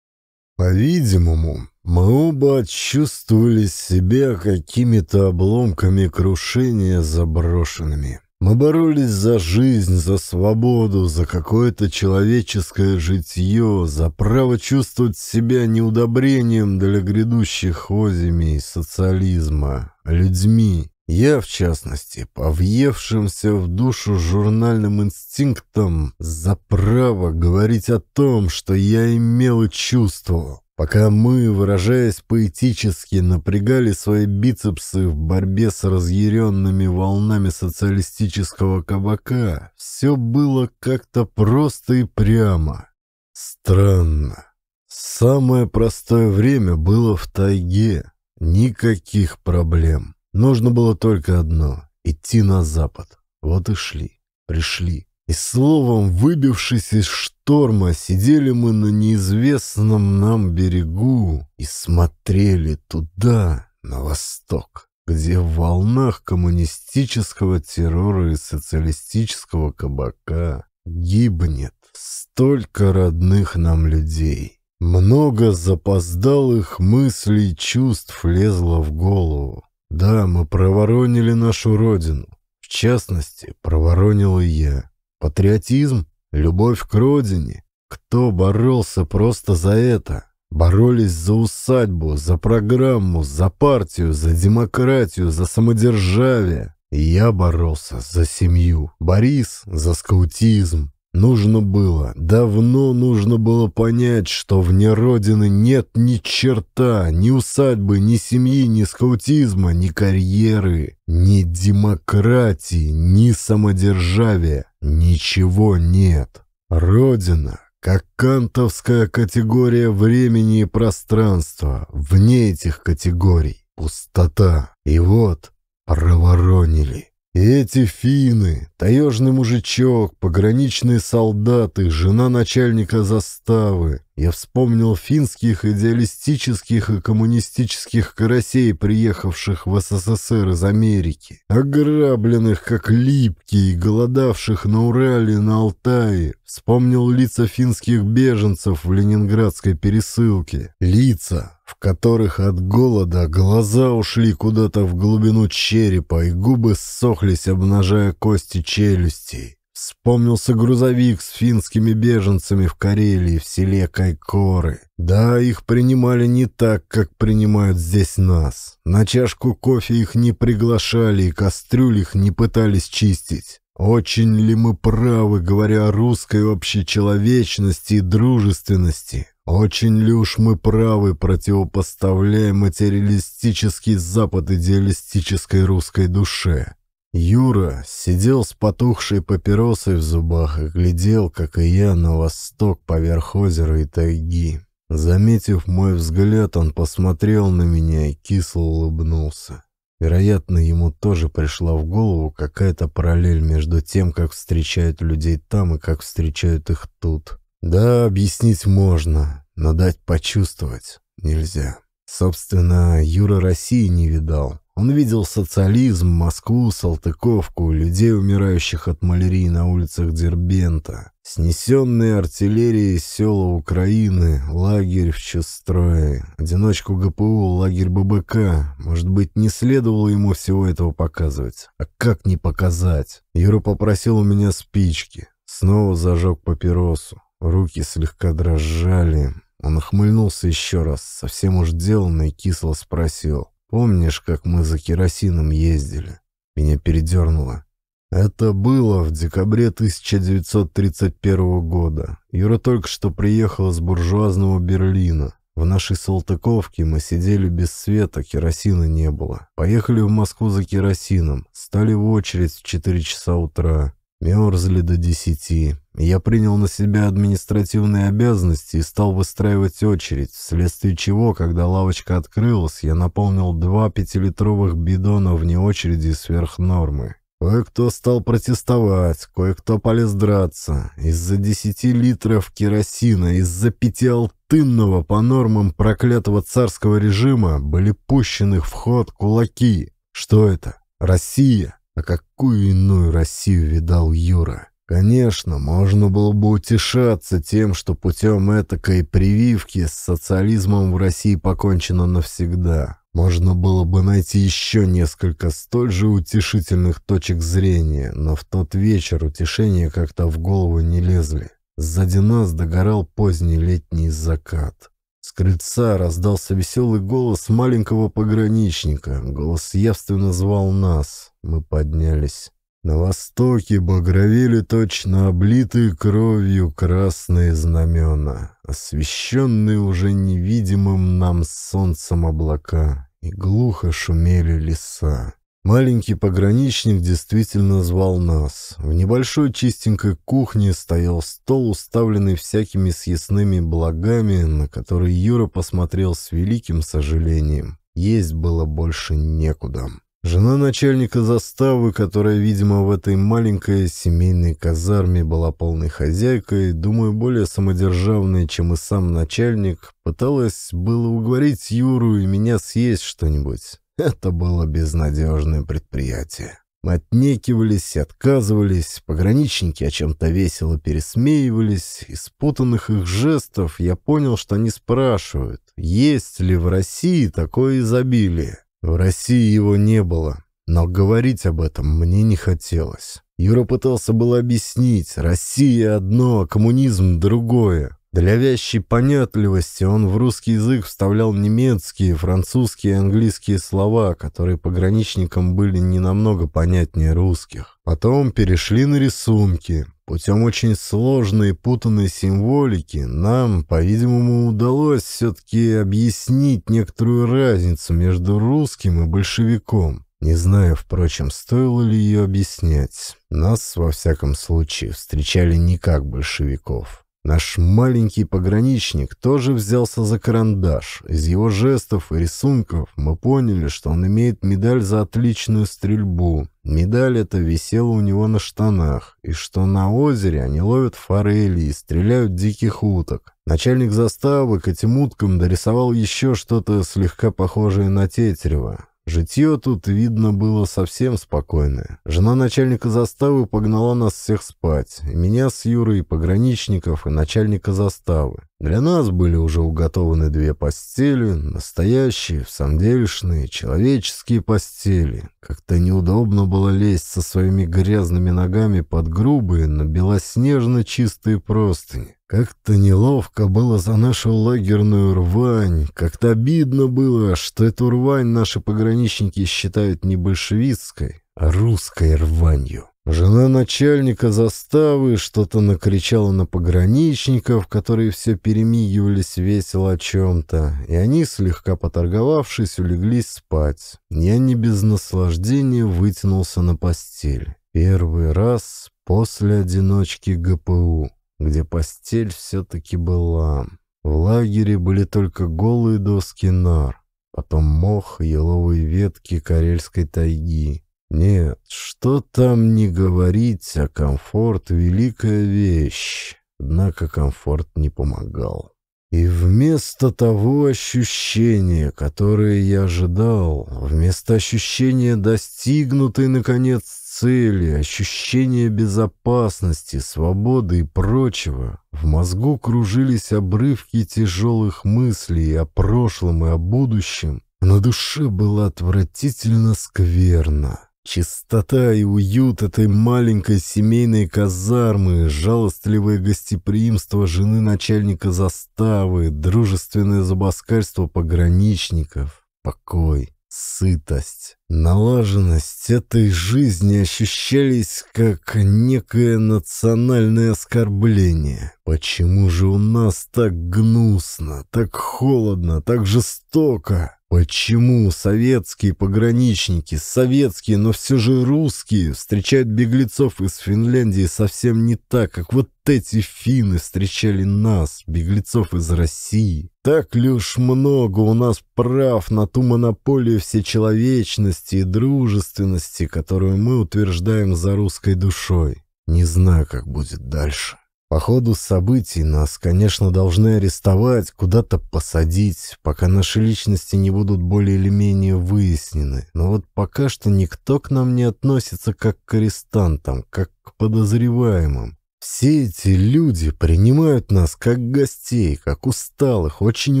По-видимому, мы оба чувствовали себя какими-то обломками крушения заброшенными. Мы боролись за жизнь, за свободу, за какое-то человеческое житье, за право чувствовать себя неудобрением для грядущих озимей социализма, людьми. Я, в частности, по в душу журнальным инстинктом за право говорить о том, что я имел и чувствовал. Пока мы, выражаясь поэтически, напрягали свои бицепсы в борьбе с разъяренными волнами социалистического кабака, все было как-то просто и прямо. Странно. Самое простое время было в тайге. Никаких проблем. Нужно было только одно — идти на запад. Вот и шли. Пришли и словом выбившись из шторма, сидели мы на неизвестном нам берегу и смотрели туда, на восток, где в волнах коммунистического террора и социалистического кабака гибнет столько родных нам людей. Много запоздалых мыслей и чувств лезло в голову. Да, мы проворонили нашу родину. В частности, проворонил и я. Патриотизм, любовь к родине. Кто боролся просто за это? Боролись за усадьбу, за программу, за партию, за демократию, за самодержавие. Я боролся за семью. Борис — за скаутизм. Нужно было, давно нужно было понять, что вне Родины нет ни черта, ни усадьбы, ни семьи, ни скаутизма, ни карьеры, ни демократии, ни самодержавия. Ничего нет. Родина, как кантовская категория времени и пространства, вне этих категорий пустота. И вот проворонили. Эти финны, таежный мужичок, пограничные солдаты, жена начальника заставы. Я вспомнил финских идеалистических и коммунистических карасей, приехавших в СССР из Америки, ограбленных как липкие, голодавших на Урале, на Алтае. Вспомнил лица финских беженцев в ленинградской пересылке. Лица, в которых от голода глаза ушли куда-то в глубину черепа и губы ссохлись, обнажая кости челюстей. Вспомнился грузовик с финскими беженцами в Карелии, в селе Кайкоры. Да, их принимали не так, как принимают здесь нас. На чашку кофе их не приглашали и кастрюль их не пытались чистить. Очень ли мы правы, говоря о русской общечеловечности и дружественности? Очень ли уж мы правы, противопоставляя материалистический Запад идеалистической русской душе? Юра сидел с потухшей папиросой в зубах и глядел, как и я, на восток поверх озера и тайги. Заметив мой взгляд, он посмотрел на меня и кисло улыбнулся. Вероятно, ему тоже пришла в голову какая-то параллель между тем, как встречают людей там и как встречают их тут. Да, объяснить можно, но дать почувствовать нельзя. Собственно, Юра России не видал. Он видел социализм, Москву, Салтыковку, людей, умирающих от малярии на улицах Дербента, снесенные артиллерией села Украины, лагерь в Честрое, одиночку ГПУ, лагерь ББК. Может быть, не следовало ему всего этого показывать. А как не показать? Юра попросил у меня спички. Снова зажег папиросу. Руки слегка дрожали, он охмыльнулся еще раз, совсем уж деланно и кисло спросил. «Помнишь, как мы за керосином ездили?» Меня передернуло. Это было в декабре 1931 года. Юра только что приехал из буржуазного Берлина. В нашей Салтыковке мы сидели без света, керосина не было. Поехали в Москву за керосином, стали в очередь в 4 часа утра. Мерзли до десяти. Я принял на себя административные обязанности и стал выстраивать очередь, вследствие чего, когда лавочка открылась, я наполнил два пятилитровых бидона вне очереди сверх нормы. Кое-кто стал протестовать, кое-кто полез драться. Из-за десяти литров керосина, из-за пяти алтынного по нормам проклятого царского режима были пущены в ход кулаки. Что это? Россия? А какую иную Россию видал Юра? Конечно, можно было бы утешаться тем, что путем этакой прививки с социализмом в России покончено навсегда. Можно было бы найти еще несколько столь же утешительных точек зрения, но в тот вечер утешения как-то в голову не лезли. Сзади нас догорал поздний летний закат. С крыльца раздался веселый голос маленького пограничника. Голос явственно звал нас. Мы поднялись. На востоке багровели точно облитые кровью красные знамена, освещенные уже невидимым нам солнцем облака, и глухо шумели леса. Маленький пограничник действительно звал нас. В небольшой чистенькой кухне стоял стол, уставленный всякими съестными благами, на которые Юра посмотрел с великим сожалением. Есть было больше некуда. Жена начальника заставы, которая, видимо, в этой маленькой семейной казарме была полной хозяйкой, думаю, более самодержавной, чем и сам начальник, пыталась было уговорить Юру и меня съесть что-нибудь. Это было безнадежное предприятие. Отнекивались и отказывались, пограничники о чем-то весело пересмеивались, из путанных их жестов я понял, что они спрашивают, есть ли в России такое изобилие. В России его не было, но говорить об этом мне не хотелось. Юра пытался было объяснить, Россия одно, а коммунизм другое. Для вящей понятливости он в русский язык вставлял немецкие, французские и английские слова, которые пограничникам были не намного понятнее русских. Потом перешли на рисунки. Путем очень сложной и путанной символики нам, по-видимому, удалось все-таки объяснить некоторую разницу между русским и большевиком. Не знаю, впрочем, стоило ли ее объяснять. Нас, во всяком случае, встречали не как большевиков. Наш маленький пограничник тоже взялся за карандаш. Из его жестов и рисунков мы поняли, что он имеет медаль за отличную стрельбу. Медаль эта висела у него на штанах, и что на озере они ловят форели и стреляют диких уток. Начальник заставы к этим уткам дорисовал еще что-то слегка похожее на тетерева. Житье тут, видно, было совсем спокойное. Жена начальника заставы погнала нас всех спать. И меня с Юрой, и пограничников, и начальника заставы. Для нас были уже уготованы две постели, настоящие, в самдельшные, человеческие постели. Как-то неудобно было лезть со своими грязными ногами под грубые, но белоснежно чистые простыни. Как-то неловко было за нашу лагерную рвань, как-то обидно было, что эту рвань наши пограничники считают не большевистской, а русской рванью. Жена начальника заставы что-то накричала на пограничников, которые все перемигивались весело о чем-то, и они, слегка поторговавшись, улеглись спать. Я не без наслаждения вытянулся на постель. Первый раз после одиночки ГПУ, где постель все-таки была. В лагере были только голые доски нар, потом мох и еловые ветки карельской тайги. Нет, что там не говорить, а комфорт — великая вещь. Однако комфорт не помогал. И вместо того ощущения, которое я ожидал, вместо ощущения достигнутой, наконец, цели, ощущения безопасности, свободы и прочего, в мозгу кружились обрывки тяжелых мыслей о прошлом и о будущем, на душе было отвратительно скверно. Чистота и уют этой маленькой семейной казармы, жалостливое гостеприимство жены начальника заставы, дружественное забаскальство пограничников, покой, сытость, налаженность этой жизни ощущались как некое национальное оскорбление. Почему же у нас так гнусно, так холодно, так жестоко? Почему советские пограничники, советские, но все же русские, встречают беглецов из Финляндии совсем не так, как вот эти финны встречали нас, беглецов из России? Так ли уж много у нас прав на ту монополию всечеловечности и дружественности, которую мы утверждаем за русской душой? Не знаю, как будет дальше. По ходу событий нас, конечно, должны арестовать, куда-то посадить, пока наши личности не будут более или менее выяснены. Но вот пока что никто к нам не относится как к арестантам, как к подозреваемым. Все эти люди принимают нас как гостей, как усталых, очень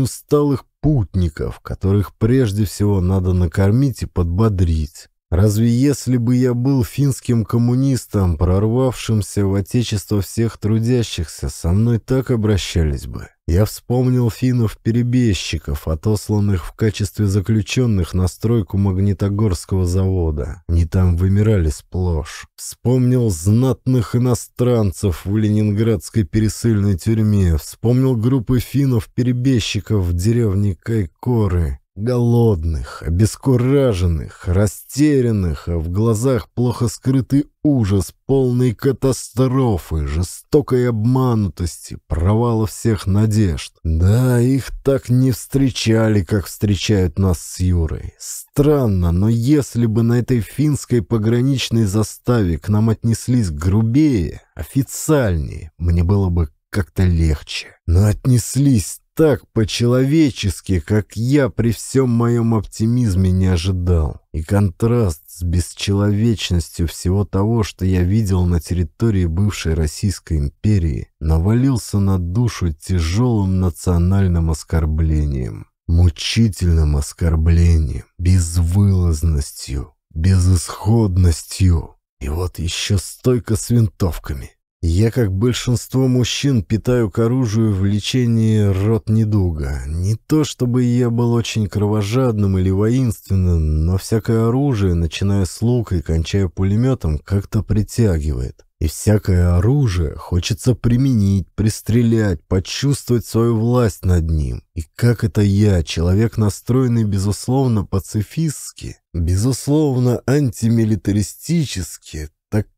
усталых путников, которых прежде всего надо накормить и подбодрить. Разве если бы я был финским коммунистом, прорвавшимся в отечество всех трудящихся, со мной так обращались бы? Я вспомнил финнов-перебежчиков, отосланных в качестве заключенных на стройку Магнитогорского завода. Не там вымирали сплошь. Вспомнил знатных иностранцев в ленинградской пересыльной тюрьме. Вспомнил группы финнов-перебежчиков в деревне Кайкоры. Голодных, обескураженных, растерянных, а в глазах плохо скрытый ужас, полный катастрофы, жестокой обманутости, провала всех надежд. Да, их так не встречали, как встречают нас с Юрой. Странно, но если бы на этой финской пограничной заставе к нам отнеслись грубее, официальнее, мне было бы как-то легче. Но отнеслись так по-человечески, как я при всем моем оптимизме не ожидал. И контраст с бесчеловечностью всего того, что я видел на территории бывшей Российской империи, навалился на душу тяжелым национальным оскорблением. Мучительным оскорблением, безвылазностью, безысходностью. И вот еще стойка с винтовками. Я, как большинство мужчин, питаю к оружию влечение рот недуга. Не то чтобы я был очень кровожадным или воинственным, но всякое оружие, начиная с лука и кончая пулеметом, как-то притягивает. И всякое оружие хочется применить, пристрелять, почувствовать свою власть над ним. И как это я, человек, настроенный, безусловно, пацифистски, безусловно, антимилитаристически,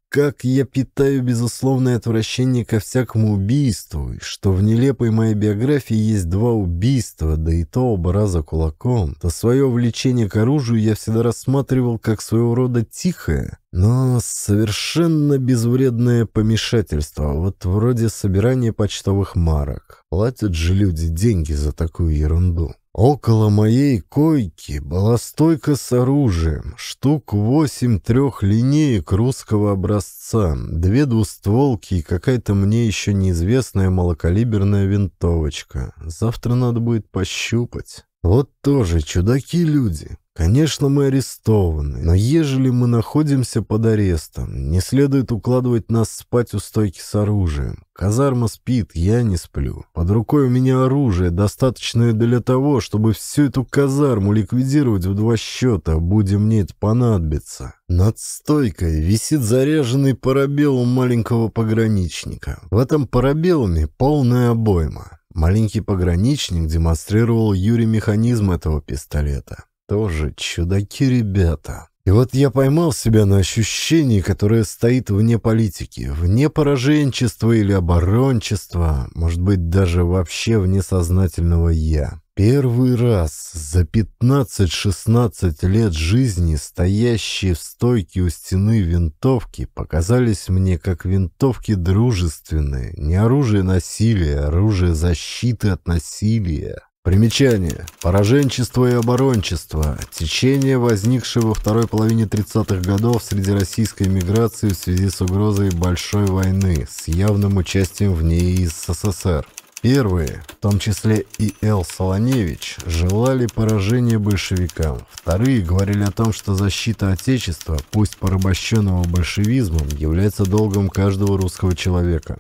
как я питаю безусловное отвращение ко всякому убийству, и что в нелепой моей биографии есть два убийства, да и то оба раза кулаком, то свое влечение к оружию я всегда рассматривал как своего рода тихое, но совершенно безвредное помешательство, вот вроде собирания почтовых марок. Платят же люди деньги за такую ерунду. Около моей койки была стойка с оружием, штук восемь трех линеек русского образца, две двустволки и какая-то мне еще неизвестная малокалиберная винтовочка. Завтра надо будет пощупать. Вот тоже чудаки люди. Конечно, мы арестованы, но ежели мы находимся под арестом, не следует укладывать нас спать у стойки с оружием. Казарма спит, я не сплю. Под рукой у меня оружие, достаточное для того, чтобы всю эту казарму ликвидировать в два счета, будем мне это понадобиться. Над стойкой висит заряженный парабеллум маленького пограничника. В этом парабеллуме полная обойма. Маленький пограничник демонстрировал Юре механизм этого пистолета. Тоже чудаки ребята. И вот я поймал себя на ощущении, которое стоит вне политики, вне пораженчества или оборончества, может быть, даже вообще вне сознательного «я». Первый раз за 15-16 лет жизни стоящие в стойке у стены винтовки показались мне как винтовки дружественные, не оружие насилия, а оружие защиты от насилия. Примечание. Пораженчество и оборончество – течение, возникшее во второй половине 30-х годов среди российской миграции в связи с угрозой Большой войны с явным участием в ней из СССР. Первые, в том числе и Эл Солоневич, желали поражения большевикам. Вторые говорили о том, что защита Отечества, пусть порабощенного большевизмом, является долгом каждого русского человека.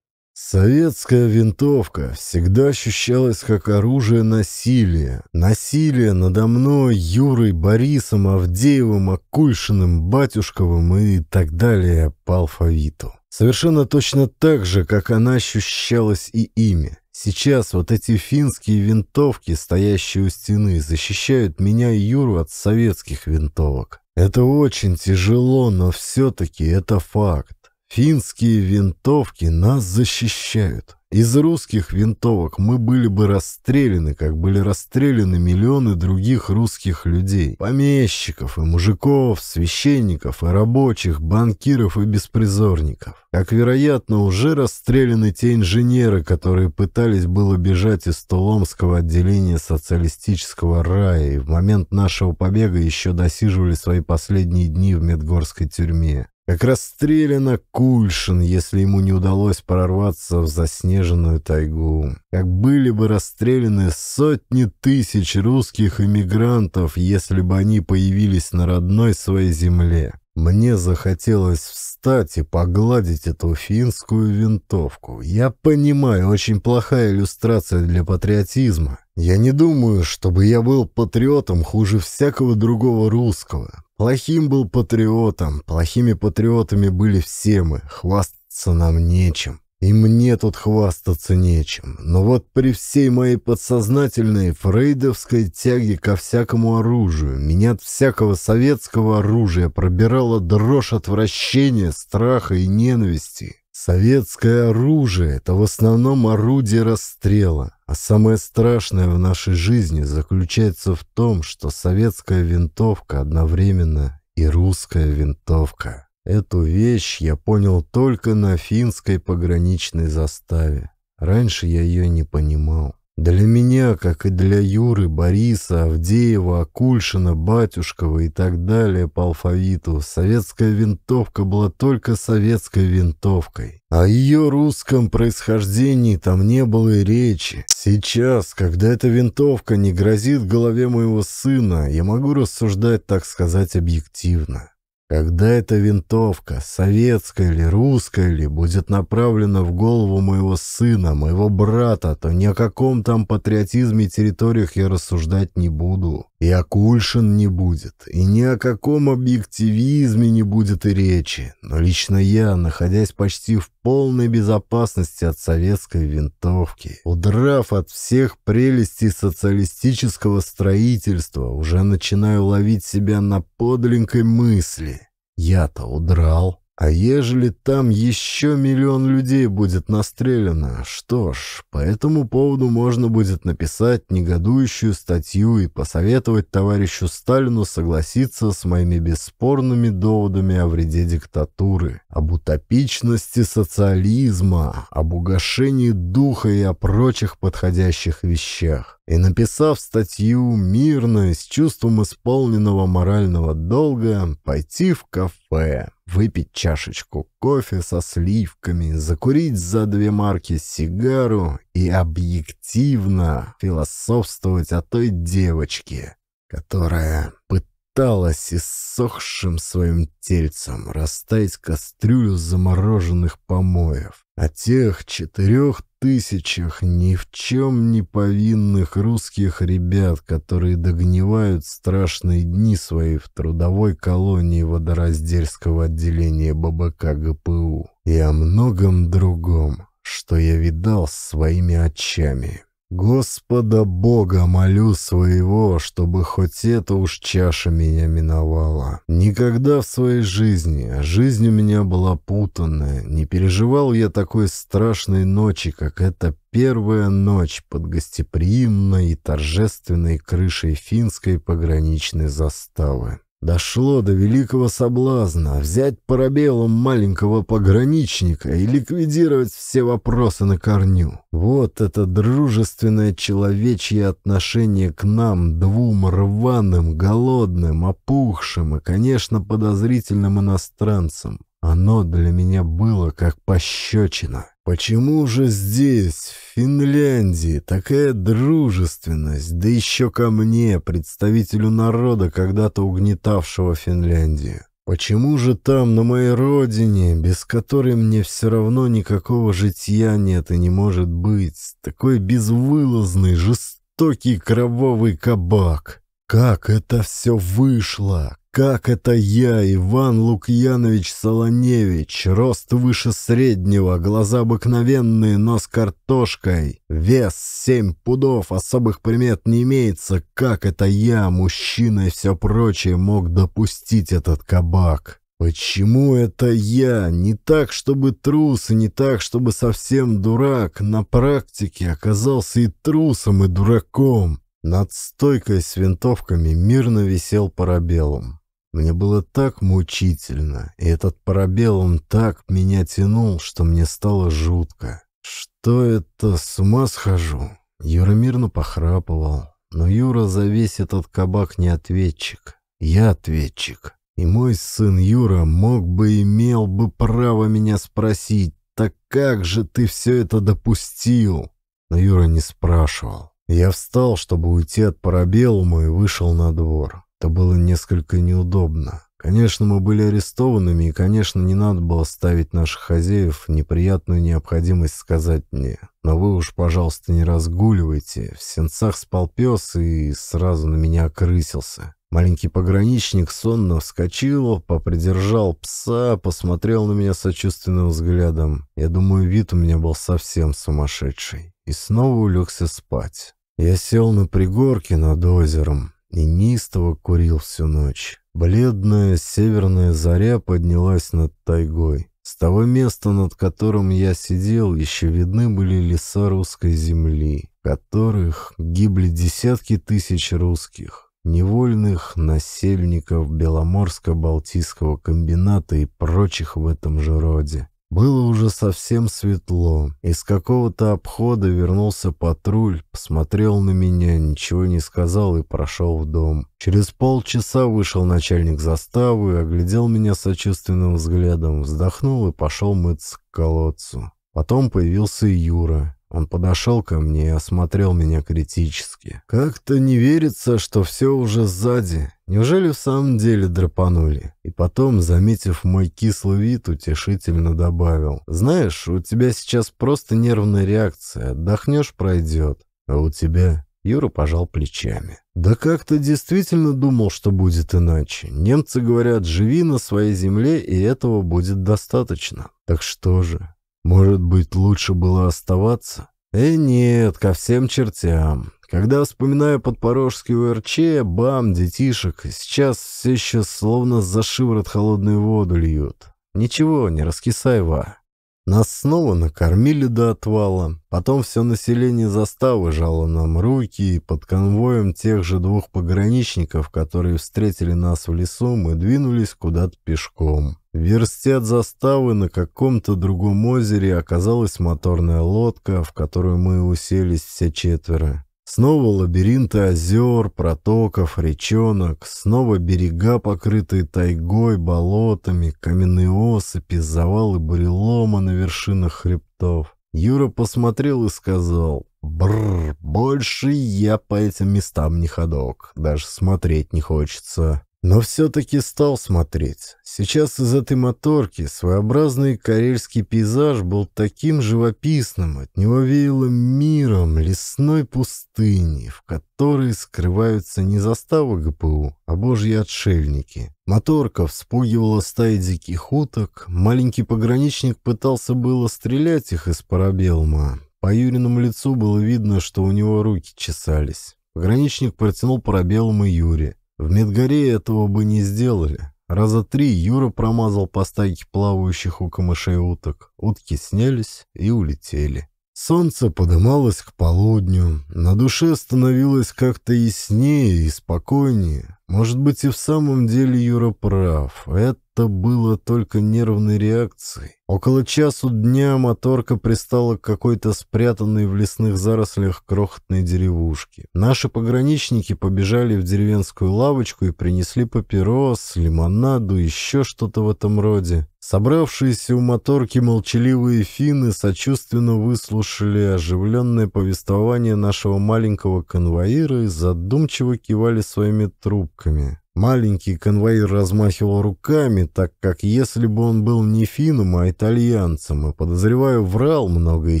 Советская винтовка всегда ощущалась как оружие насилия. Насилие надо мной, Юрой, Борисом, Авдеевым, Акульшиным, Батюшковым и так далее по алфавиту. Совершенно точно так же, как она ощущалась и ими. Сейчас вот эти финские винтовки, стоящие у стены, защищают меня и Юру от советских винтовок. Это очень тяжело, но все-таки это факт. Финские винтовки нас защищают. Из русских винтовок мы были бы расстреляны, как были расстреляны миллионы других русских людей. Помещиков и мужиков, священников и рабочих, банкиров и беспризорников. Как, вероятно, уже расстреляны те инженеры, которые пытались было бежать из Туломского отделения социалистического рая и в момент нашего побега еще досиживали свои последние дни в Медгорской тюрьме. Как расстреляно Кульшин, если ему не удалось прорваться в заснеженную тайгу. Как были бы расстреляны сотни тысяч русских иммигрантов, если бы они появились на родной своей земле. Мне захотелось встать и погладить эту финскую винтовку. Я понимаю, очень плохая иллюстрация для патриотизма. Я не думаю, чтобы я был патриотом хуже всякого другого русского. Плохим был патриотом, плохими патриотами были все мы, хвастаться нам нечем. И мне тут хвастаться нечем, но вот при всей моей подсознательной фрейдовской тяге ко всякому оружию, меня от всякого советского оружия пробирала дрожь отвращения, страха и ненависти. Советское оружие — это в основном орудие расстрела, а самое страшное в нашей жизни заключается в том, что советская винтовка одновременно и русская винтовка. Эту вещь я понял только на финской пограничной заставе. Раньше я ее не понимал. Для меня, как и для Юры, Бориса, Авдеева, Акульшина, Батюшкова и так далее по алфавиту, советская винтовка была только советской винтовкой. О ее русском происхождении там не было и речи. Сейчас, когда эта винтовка не грозит голове моего сына, я могу рассуждать, так сказать, объективно. Когда эта винтовка, советская или русская ли, будет направлена в голову моего сына, моего брата, то ни о каком там патриотизме и территориях я рассуждать не буду. И о Акульшин не будет, и ни о каком объективизме не будет и речи. Но лично я, находясь почти в полной безопасности от советской винтовки, удрав от всех прелестей социалистического строительства, уже начинаю ловить себя на подлинной мысли. Я-то удрал. А ежели там еще миллион людей будет настреляно, что ж, по этому поводу можно будет написать негодующую статью и посоветовать товарищу Сталину согласиться с моими бесспорными доводами о вреде диктатуры, об утопичности социализма, об угошении духа и о прочих подходящих вещах. И написав статью мирно и с чувством исполненного морального долга, пойти в кафе, выпить чашечку кофе со сливками, закурить за две марки сигару и объективно философствовать о той девочке, которая пыталась иссохшим своим тельцем растаять кастрюлю замороженных помоев, о а тех четырех тысячах ни в чем не повинных русских ребят, которые догнивают страшные дни свои в трудовой колонии водораздельского отделения ББК ГПУ, и о многом другом, что я видал своими очами. Господа Бога молю своего, чтобы хоть эта уж чаша меня миновала. Никогда в своей жизни, а жизнь у меня была путанная, не переживал я такой страшной ночи, как эта первая ночь под гостеприимной и торжественной крышей финской пограничной заставы. Дошло до великого соблазна взять парабеллум маленького пограничника и ликвидировать все вопросы на корню. Вот это дружественное человечье отношение к нам, двум рваным, голодным, опухшим и, конечно, подозрительным иностранцам. Оно для меня было как пощечина. Почему же здесь, в Финляндии, такая дружественность, да еще ко мне, представителю народа, когда-то угнетавшего Финляндию? Почему же там, на моей родине, без которой мне все равно никакого житья нет и не может быть, такой безвылазный, жестокий кровавый кабак? Как это все вышло? Как это я, Иван Лукьянович Солоневич, рост выше среднего, глаза обыкновенные, но с картошкой, вес семь пудов, особых примет не имеется. Как это я, мужчина и все прочее, мог допустить этот кабак? Почему это я? Не так, чтобы трус, и не так, чтобы совсем дурак. На практике оказался и трусом, и дураком. Над стойкой с винтовками мирно висел парабеллум. Мне было так мучительно, и этот пробел он так меня тянул, что мне стало жутко. Что это, с ума схожу? Юра мирно похрапывал, но Юра за весь этот кабак не ответчик. Я ответчик. И мой сын Юра мог бы, имел бы право меня спросить, так как же ты все это допустил? Но Юра не спрашивал. Я встал, чтобы уйти от парабелума и вышел на двор. Это было несколько неудобно. Конечно, мы были арестованными, и, конечно, не надо было ставить наших хозяев неприятную необходимость сказать мне. Но вы уж, пожалуйста, не разгуливайте. В сенцах спал пес и сразу на меня окрысился. Маленький пограничник сонно вскочил, попридержал пса, посмотрел на меня сочувственным взглядом. Я думаю, вид у меня был совсем сумасшедший. И снова улегся спать. Я сел на пригорке над озером и курил всю ночь. Бледная северная заря поднялась над тайгой. С того места, над которым я сидел, еще видны были леса русской земли, в которых гибли десятки тысяч русских, невольных насельников Беломорско-Балтийского комбината и прочих в этом же роде. Было уже совсем светло. Из какого-то обхода вернулся патруль, посмотрел на меня, ничего не сказал и прошел в дом. Через полчаса вышел начальник заставы, оглядел меня сочувственным взглядом, вздохнул и пошел мыться к колодцу. Потом появился Юра. Он подошел ко мне и осмотрел меня критически. «Как-то не верится, что все уже сзади. Неужели в самом деле драпанули?» И потом, заметив мой кислый вид, утешительно добавил. «Знаешь, у тебя сейчас просто нервная реакция. Отдохнешь — пройдет. А у тебя...» Юра пожал плечами. «Да как ты действительно думал, что будет иначе? Немцы говорят, живи на своей земле, и этого будет достаточно. Так что же, может быть, лучше было оставаться? Э, нет, ко всем чертям. Когда вспоминаю подпорожский УРЧ, бам, детишек, сейчас все еще словно за шиворот холодную воду льют. Ничего, не раскисай, Ва. Нас снова накормили до отвала. Потом все население заставы жало нам руки, и под конвоем тех же двух пограничников, которые встретили нас в лесу, мы двинулись куда-то пешком. В от заставы на каком-то другом озере оказалась моторная лодка, в которую мы уселись все четверо. Снова лабиринты озер, протоков, речонок, снова берега, покрытые тайгой, болотами, каменные осыпи, завалы бурелома на вершинах хребтов. Юра посмотрел и сказал, «Бррр, больше я по этим местам не ходок, даже смотреть не хочется». Но все-таки стал смотреть. Сейчас из этой моторки своеобразный карельский пейзаж был таким живописным, от него веяло миром лесной пустыни, в которой скрываются не заставы ГПУ, а божьи отшельники. Моторка вспугивала стаи диких уток, маленький пограничник пытался было стрелять их из парабелма. По Юриному лицу было видно, что у него руки чесались. Пограничник протянул парабелму Юре. В медгоре этого бы не сделали. Раза три Юра промазал по стайке плавающих у камышей уток. Утки снялись и улетели. Солнце подымалось к полудню, на душе становилось как-то яснее и спокойнее. Может быть, и в самом деле Юра прав. Это это было только нервной реакцией. Около часу дня моторка пристала к какой-то спрятанной в лесных зарослях крохотной деревушке. Наши пограничники побежали в деревенскую лавочку и принесли папирос, лимонаду, еще что-то в этом роде. Собравшиеся у моторки молчаливые финны сочувственно выслушали оживленное повествование нашего маленького конвоира и задумчиво кивали своими трубками. Маленький конвоир размахивал руками, так как если бы он был не финном, а итальянцем, и, подозреваю, врал много и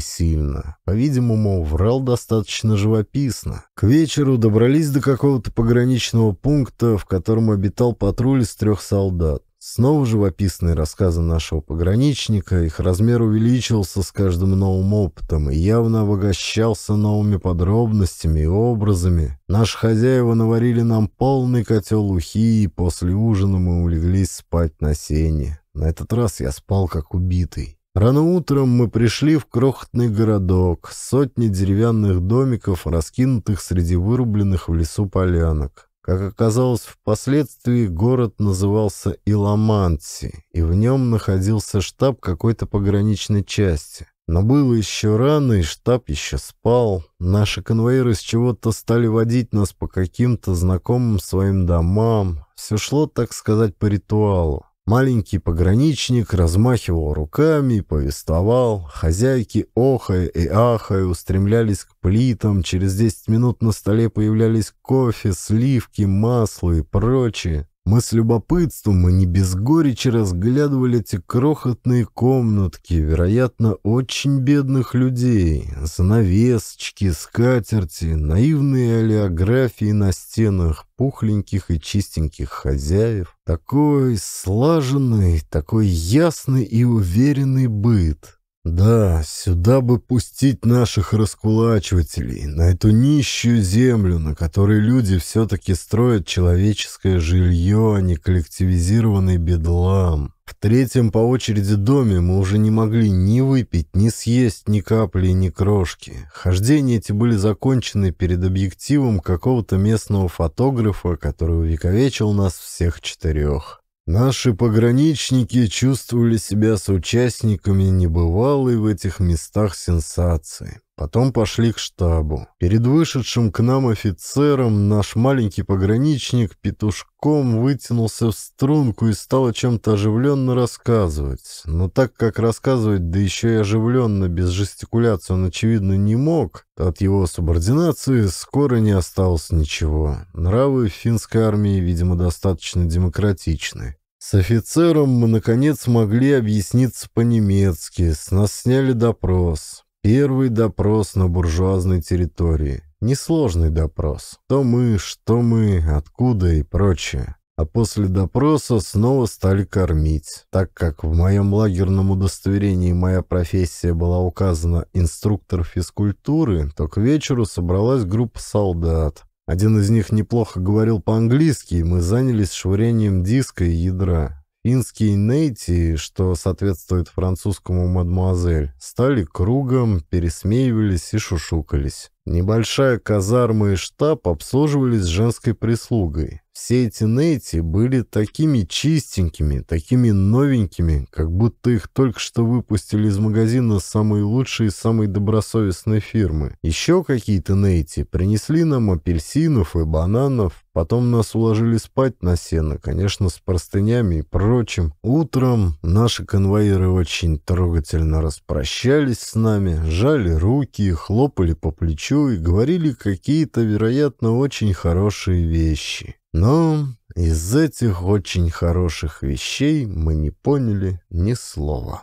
сильно. По-видимому, врал достаточно живописно. К вечеру добрались до какого-то пограничного пункта, в котором обитал патруль из трех солдат. Снова живописные рассказы нашего пограничника, их размер увеличивался с каждым новым опытом и явно обогащался новыми подробностями и образами. Наши хозяева наварили нам полный котел ухи, и после ужина мы улеглись спать на сене. На этот раз я спал как убитый. Рано утром мы пришли в крохотный городок, сотни деревянных домиков, раскинутых среди вырубленных в лесу полянок. Как оказалось, впоследствии город назывался Иламанси, и в нем находился штаб какой-то пограничной части. Но было еще рано, и штаб еще спал. Наши конвоиры с чего-то стали водить нас по каким-то знакомым своим домам. Все шло, так сказать, по ритуалу. Маленький пограничник размахивал руками и повествовал. Хозяйки, охая и ахая, устремлялись к плитам. Через десять минут на столе появлялись кофе, сливки, масло и прочее. Мы с любопытством и не без горечи разглядывали эти крохотные комнатки, вероятно, очень бедных людей, занавесочки, скатерти, наивные олеографии на стенах, пухленьких и чистеньких хозяев. Такой слаженный, такой ясный и уверенный быт. Да, сюда бы пустить наших раскулачивателей, на эту нищую землю, на которой люди все-таки строят человеческое жилье, а не коллективизированный бедлам. В третьем по очереди доме мы уже не могли ни выпить, ни съесть ни капли, ни крошки. Хождения эти были закончены перед объективом какого-то местного фотографа, который увековечил нас всех четырех. Наши пограничники чувствовали себя соучастниками небывалой в этих местах сенсации. Потом пошли к штабу. Перед вышедшим к нам офицером наш маленький пограничник петушком вытянулся в струнку и стал о чем-то оживленно рассказывать. Но так как рассказывать, да еще и оживленно, без жестикуляции он, очевидно, не мог, то от его субординации скоро не осталось ничего. Нравы в финской армии, видимо, достаточно демократичны. С офицером мы, наконец, могли объясниться по-немецки, с нас сняли допрос. Первый допрос на буржуазной территории. Несложный допрос. Кто мы, что мы, откуда и прочее. А после допроса снова стали кормить. Так как в моем лагерном удостоверении моя профессия была указана инструктор физкультуры, то к вечеру собралась группа солдат. Один из них неплохо говорил по-английски, и мы занялись швырением диска и ядра. Инские нейти, что соответствует французскому мадмуазель, стали кругом, пересмеивались и шушукались. Небольшая казарма и штаб обслуживались женской прислугой. Все эти Нейти были такими чистенькими, такими новенькими, как будто их только что выпустили из магазина самой лучшей, и самые добросовестные фирмы. Еще какие-то Нейти принесли нам апельсинов и бананов, потом нас уложили спать на сено, конечно, с простынями и прочим. Утром наши конвоиры очень трогательно распрощались с нами, жали руки, хлопали по плечу и говорили какие-то, вероятно, очень хорошие вещи. Но из этих очень хороших вещей мы не поняли ни слова.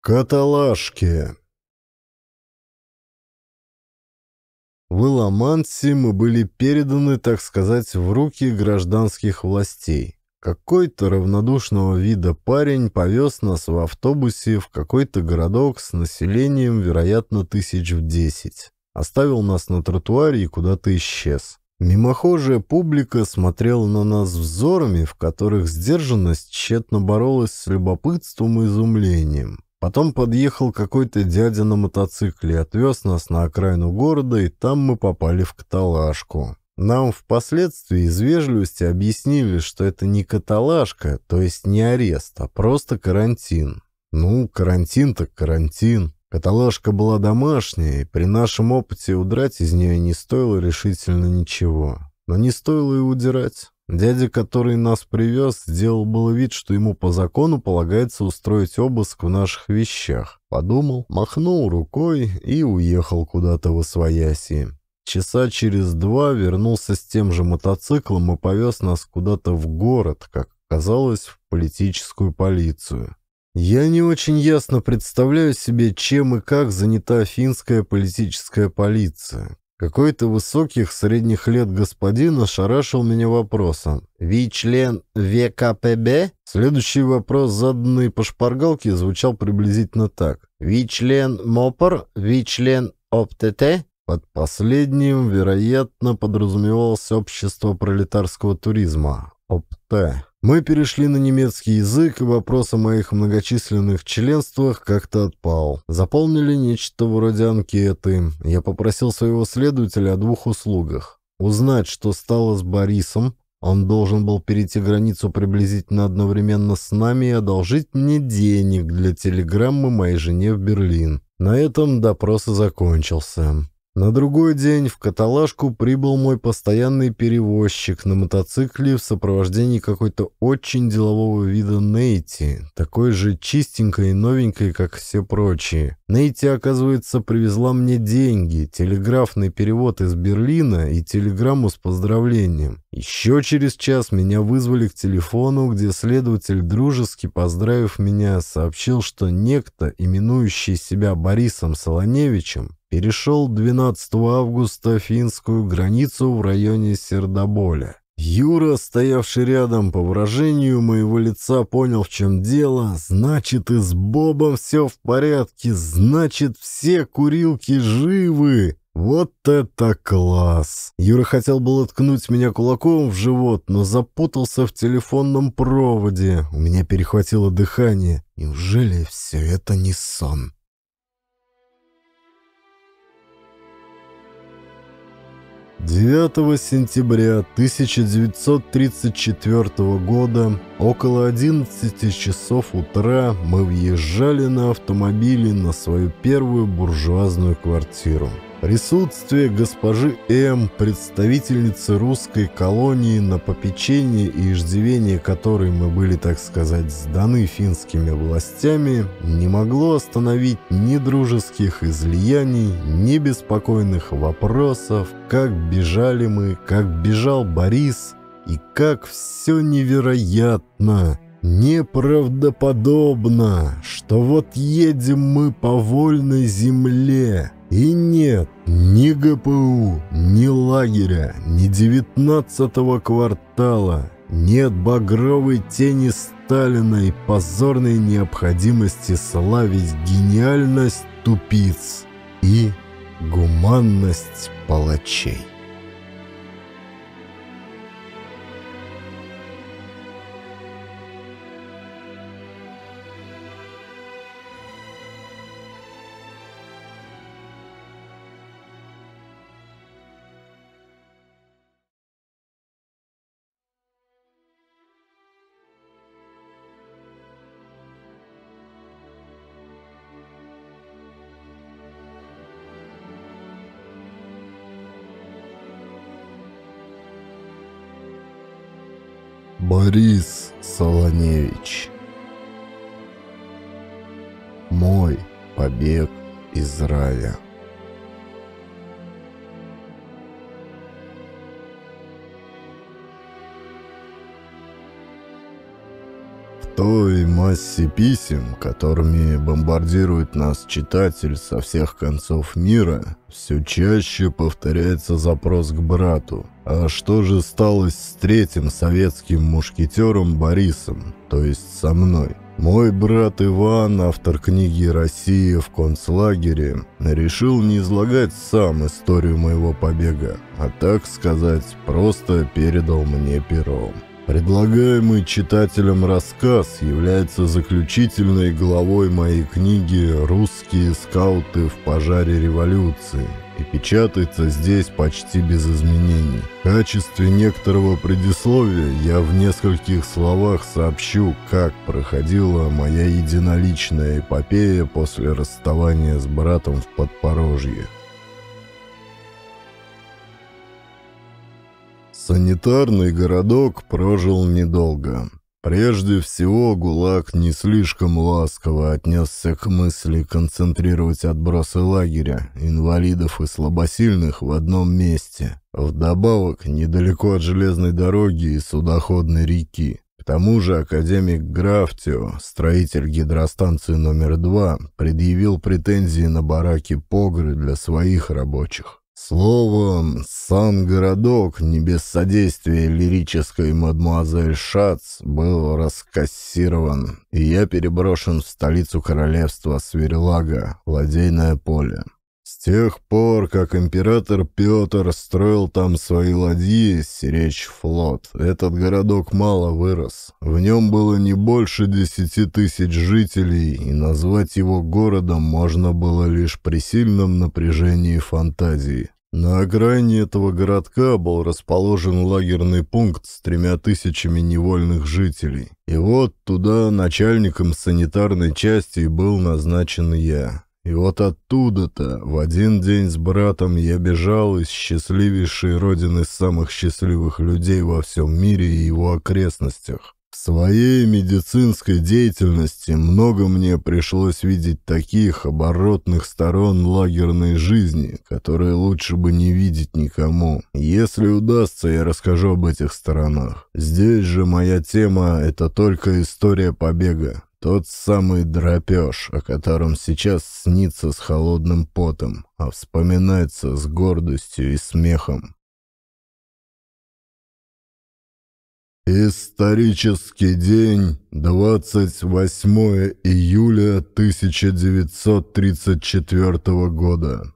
Каталашки В Иламансе мы были переданы, так сказать, в руки гражданских властей. Какой-то равнодушного вида парень повез нас в автобусе в какой-то городок с населением, вероятно, тысяч в десять оставил нас на тротуаре и куда-то исчез. Мимохожая публика смотрела на нас взорами, в которых сдержанность тщетно боролась с любопытством и изумлением. Потом подъехал какой-то дядя на мотоцикле, отвез нас на окраину города, и там мы попали в каталажку. Нам впоследствии из вежливости объяснили, что это не каталажка, то есть не арест, а просто карантин. Ну, карантин так карантин. Каталажка была домашняя, и при нашем опыте удрать из нее не стоило решительно ничего. Но не стоило и удирать. Дядя, который нас привез, сделал было вид, что ему по закону полагается устроить обыск в наших вещах. Подумал, махнул рукой и уехал куда-то в освояси. Часа через два вернулся с тем же мотоциклом и повез нас куда-то в город, как казалось, в политическую полицию. Я не очень ясно представляю себе, чем и как занята финская политическая полиция. Какой-то высоких средних лет господин ошарашил меня вопросом. «Ви член ВКПБ?» Следующий вопрос, заданный по шпаргалке, звучал приблизительно так. «Ви член МОПР? Ви член ОПТТ?» Под последним, вероятно, подразумевалось общество пролетарского туризма, ОПТ. Мы перешли на немецкий язык, и вопрос о моих многочисленных членствах как-то отпал. Заполнили нечто вроде анкеты. Я попросил своего следователя о двух услугах. Узнать, что стало с Борисом, он должен был перейти границу приблизительно одновременно с нами и одолжить мне денег для телеграммы моей жене в Берлин. На этом допрос и закончился. На другой день в каталажку прибыл мой постоянный перевозчик на мотоцикле в сопровождении какой-то очень делового вида Нейти, такой же чистенькой и новенькой, как все прочие. Нейти, оказывается, привезла мне деньги, телеграфный перевод из Берлина и телеграмму с поздравлением. Еще через час меня вызвали к телефону, где следователь, дружески поздравив меня, сообщил, что некто, именующий себя Борисом Солоневичем, перешел 12 августа финскую границу в районе Сердоболя. Юра, стоявший рядом, по выражению моего лица понял, в чем дело. Значит, и с Бобом все в порядке. Значит, все курилки живы. Вот это класс! Юра хотел было ткнуть меня кулаком в живот, но запутался в телефонном проводе. У меня перехватило дыхание. Неужели все это не сон? 9 сентября 1934 года около 11 часов утра мы въезжали на автомобиле на свою первую буржуазную квартиру – Присутствие госпожи М, представительницы русской колонии, на попечение и иждивение которой мы были, так сказать, сданы финскими властями, не могло остановить ни дружеских излияний, ни беспокойных вопросов, как бежали мы, как бежал Борис, и как все невероятно, неправдоподобно, что вот едем мы по вольной земле, и нет ни ГПУ, ни лагеря, ни девятнадцатого квартала, нет багровой тени Сталина и позорной необходимости славить гениальность тупиц и гуманность палачей. Борис Солоневич. Мой побег из рая. той массе писем, которыми бомбардирует нас читатель со всех концов мира, все чаще повторяется запрос к брату. А что же стало с третьим советским мушкетером Борисом, то есть со мной? Мой брат Иван, автор книги «Россия в концлагере», решил не излагать сам историю моего побега, а, так сказать, просто передал мне пером. Предлагаемый читателям рассказ является заключительной главой моей книги «Русские скауты в пожаре революции» и печатается здесь почти без изменений. В качестве некоторого предисловия я в нескольких словах сообщу, как проходила моя единоличная эпопея после расставания с братом в Подпорожье. Санитарный городок прожил недолго. Прежде всего, ГУЛАГ не слишком ласково отнесся к мысли концентрировать отбросы лагеря, инвалидов и слабосильных в одном месте, вдобавок недалеко от железной дороги и судоходной реки. К тому же академик Графтио, строитель гидростанции номер два, предъявил претензии на бараки Погры для своих рабочих. Словом, сам городок, не без содействия лирической мадмуазель Шац, был раскассирован, и я переброшен в столицу королевства Сверлага, владейное поле. С тех пор, как император Петр строил там свои ладьи, сиречь флот, этот городок мало вырос. В нем было не больше десяти тысяч жителей, и назвать его городом можно было лишь при сильном напряжении фантазии. На окраине этого городка был расположен лагерный пункт с тремя тысячами невольных жителей. И вот туда начальником санитарной части был назначен я. И вот оттуда-то в один день с братом я бежал из счастливейшей родины самых счастливых людей во всем мире и его окрестностях. В своей медицинской деятельности много мне пришлось видеть таких оборотных сторон лагерной жизни, которые лучше бы не видеть никому. Если удастся, я расскажу об этих сторонах. Здесь же моя тема – это только история побега. Тот самый драпеж, о котором сейчас снится с холодным потом, а вспоминается с гордостью и смехом. Исторический день, 28 июля 1934 года.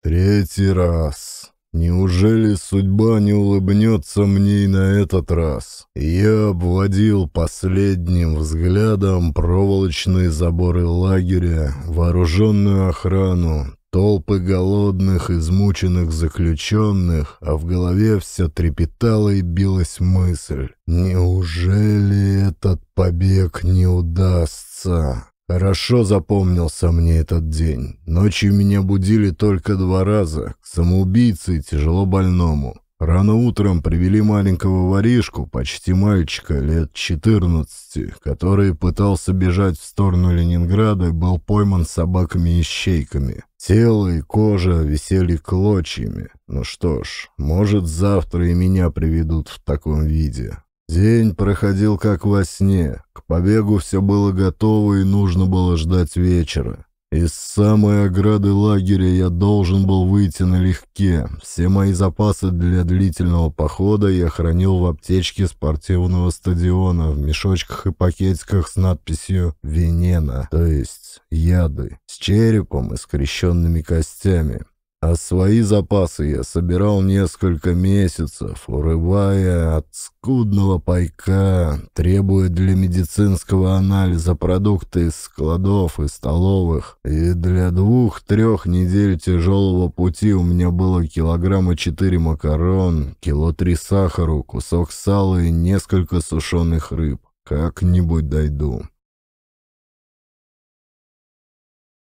Третий раз. Неужели судьба не улыбнется мне и на этот раз? Я обводил последним взглядом проволочные заборы лагеря, вооруженную охрану, толпы голодных, измученных заключенных, а в голове все трепетала и билась мысль. Неужели этот побег не удастся? Хорошо запомнился мне этот день. Ночью меня будили только два раза, к самоубийце и тяжело больному. Рано утром привели маленького воришку, почти мальчика, лет 14, который пытался бежать в сторону Ленинграда и был пойман собаками и щейками. Тело и кожа висели клочьями. Ну что ж, может, завтра и меня приведут в таком виде. День проходил как во сне. К побегу все было готово и нужно было ждать вечера. Из самой ограды лагеря я должен был выйти налегке. Все мои запасы для длительного похода я хранил в аптечке спортивного стадиона в мешочках и пакетиках с надписью «Венена», то есть «Яды», с черепом и скрещенными костями. А свои запасы я собирал несколько месяцев, урывая от скудного пайка, требуя для медицинского анализа продукты из складов и столовых. И для двух-трех недель тяжелого пути у меня было килограмма четыре макарон, кило три сахару, кусок сала и несколько сушеных рыб. Как-нибудь дойду.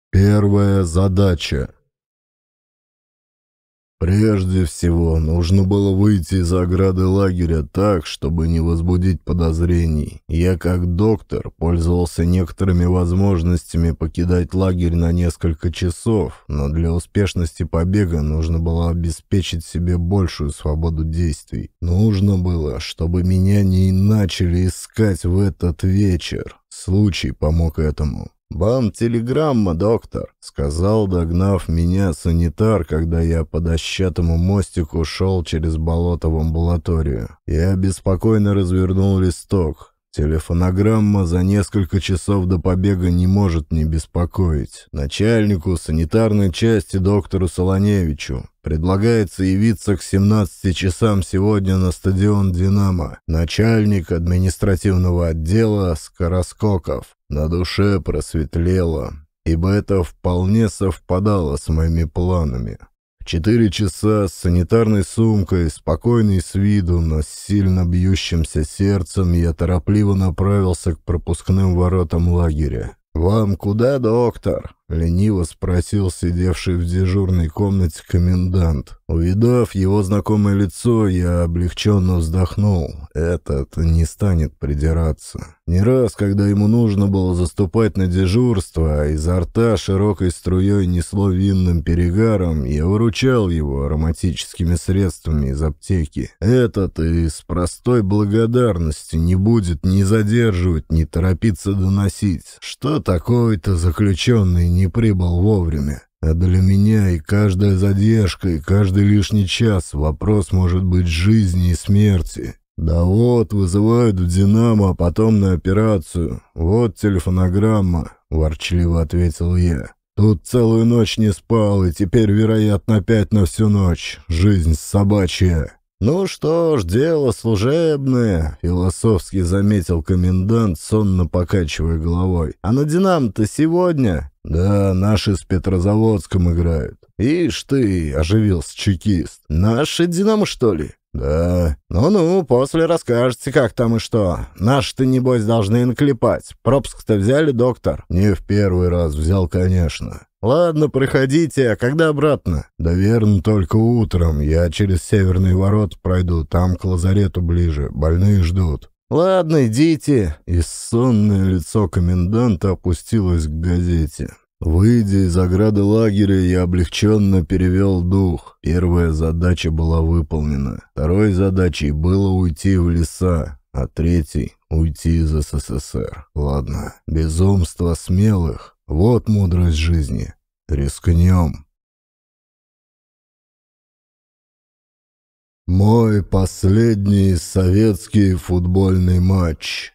Первая задача Прежде всего, нужно было выйти из ограды лагеря так, чтобы не возбудить подозрений. Я, как доктор, пользовался некоторыми возможностями покидать лагерь на несколько часов, но для успешности побега нужно было обеспечить себе большую свободу действий. Нужно было, чтобы меня не начали искать в этот вечер. Случай помог этому. «Вам телеграмма, доктор», — сказал, догнав меня санитар, когда я по дощатому мостику шел через болото в амбулаторию. Я беспокойно развернул листок. Телефонограмма за несколько часов до побега не может не беспокоить. Начальнику санитарной части доктору Солоневичу предлагается явиться к 17 часам сегодня на стадион «Динамо». Начальник административного отдела Скороскоков. На душе просветлело, ибо это вполне совпадало с моими планами. Четыре часа с санитарной сумкой, спокойный с виду, но с сильно бьющимся сердцем, я торопливо направился к пропускным воротам лагеря. «Вам куда, доктор?» Лениво спросил сидевший в дежурной комнате комендант. Увидав его знакомое лицо, я облегченно вздохнул. Этот не станет придираться. Не раз, когда ему нужно было заступать на дежурство, а изо рта широкой струей несло винным перегаром, я выручал его ароматическими средствами из аптеки. Этот из простой благодарности не будет ни задерживать, ни торопиться доносить. Что такой-то заключенный не не прибыл вовремя. А для меня и каждая задержка, и каждый лишний час вопрос может быть жизни и смерти. Да вот, вызывают в «Динамо», а потом на операцию. Вот телефонограмма, — ворчливо ответил я. Тут целую ночь не спал, и теперь, вероятно, опять на всю ночь. Жизнь собачья. «Ну что ж, дело служебное», — философски заметил комендант, сонно покачивая головой. «А на «Динам»-то сегодня?» «Да, наши с Петрозаводском играют». «Ишь ты!» — оживился чекист. «Наши «Динамо», что ли?» «Да». «Ну-ну, после расскажете, как там и что. Наши-то, небось, должны наклепать. Пропуск-то взяли, доктор?» «Не в первый раз взял, конечно». «Ладно, проходите, а когда обратно?» «Да верно, только утром. Я через северные ворот пройду, там к лазарету ближе. Больные ждут». «Ладно, идите». И сонное лицо коменданта опустилось к газете. Выйдя из ограды лагеря, я облегченно перевел дух. Первая задача была выполнена. Второй задачей было уйти в леса, а третий — уйти из СССР. Ладно, безумство смелых. Вот мудрость жизни. Рискнем. Мой последний советский футбольный матч.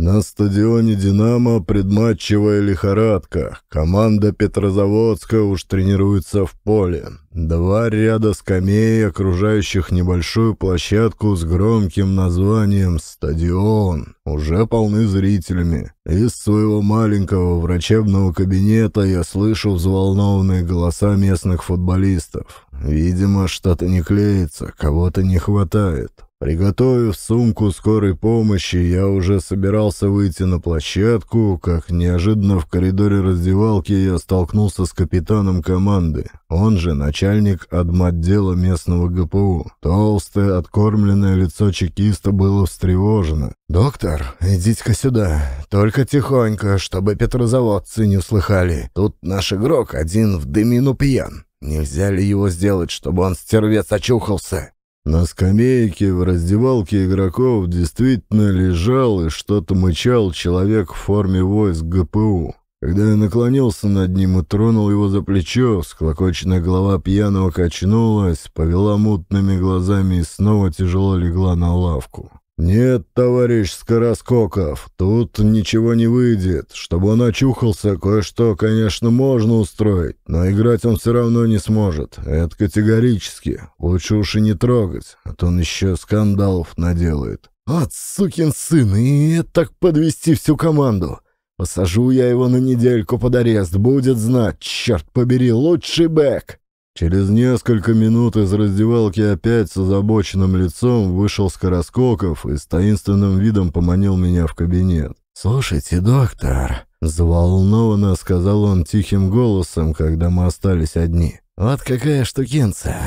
На стадионе «Динамо» предматчевая лихорадка. Команда Петрозаводска уж тренируется в поле. Два ряда скамей, окружающих небольшую площадку с громким названием «Стадион», уже полны зрителями. Из своего маленького врачебного кабинета я слышу взволнованные голоса местных футболистов. Видимо, что-то не клеится, кого-то не хватает. Приготовив сумку скорой помощи, я уже собирался выйти на площадку, как неожиданно в коридоре раздевалки я столкнулся с капитаном команды, он же начальник адмотдела местного ГПУ. Толстое, откормленное лицо чекиста было встревожено. «Доктор, идите-ка сюда, только тихонько, чтобы петрозаводцы не услыхали. Тут наш игрок один в дымину пьян. Нельзя ли его сделать, чтобы он, стервец, очухался?» На скамейке в раздевалке игроков действительно лежал и что-то мычал человек в форме войск ГПУ. Когда я наклонился над ним и тронул его за плечо, склокоченная голова пьяного качнулась, повела мутными глазами и снова тяжело легла на лавку. «Нет, товарищ Скороскоков, тут ничего не выйдет. Чтобы он очухался, кое-что, конечно, можно устроить, но играть он все равно не сможет. Это категорически. Лучше уж и не трогать, а то он еще скандалов наделает». «От сукин сын, и так подвести всю команду!» Посажу я его на недельку под арест, будет знать, черт побери, лучший бэк. Через несколько минут из раздевалки опять с озабоченным лицом вышел Скороскоков и с таинственным видом поманил меня в кабинет. «Слушайте, доктор», — взволнованно сказал он тихим голосом, когда мы остались одни. «Вот какая штукенция.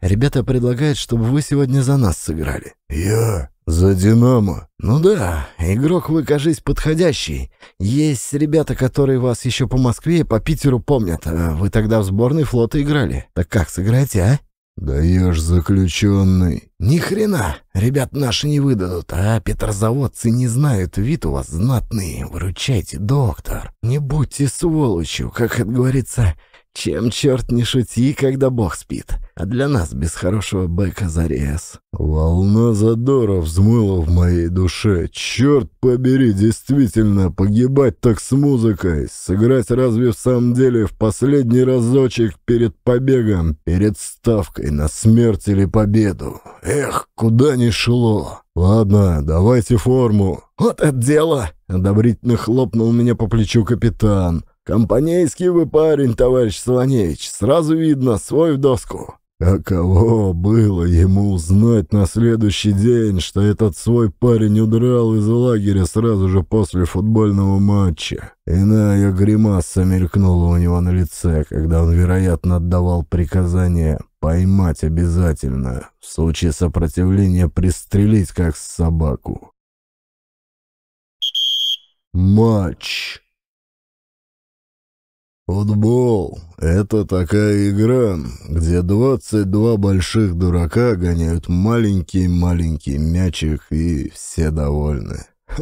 Ребята предлагают, чтобы вы сегодня за нас сыграли». «Я? «За «Динамо»?» «Ну да, игрок вы, кажись, подходящий. Есть ребята, которые вас еще по Москве и по Питеру помнят. А вы тогда в сборной флота играли. Так как сыграете, а?» «Да я ж заключенный». «Ни хрена! Ребят наши не выдадут, а петрозаводцы не знают, вид у вас знатный. Выручайте, доктор. Не будьте сволочью, как это говорится. Чем черт не шути, когда бог спит?» А для нас без хорошего бэка зарез. Волна задора взмыла в моей душе. Черт побери, действительно, погибать так с музыкой. Сыграть разве в самом деле в последний разочек перед побегом, перед ставкой на смерть или победу. Эх, куда ни шло. «Ладно, давайте форму». «Вот это дело!» — одобрительно хлопнул меня по плечу капитан. «Компанейский вы парень, товарищ Солоневич, сразу видно, свой в доску». А кого было ему узнать на следующий день, что этот свой парень удрал из лагеря сразу же после футбольного матча. Иная гримаса мелькнула у него на лице, когда он, вероятно, отдавал приказание поймать обязательно, в случае сопротивления пристрелить как собаку. Матч. «Футбол — это такая игра, где 22 больших дурака гоняют маленький-маленький мячик, и все довольны».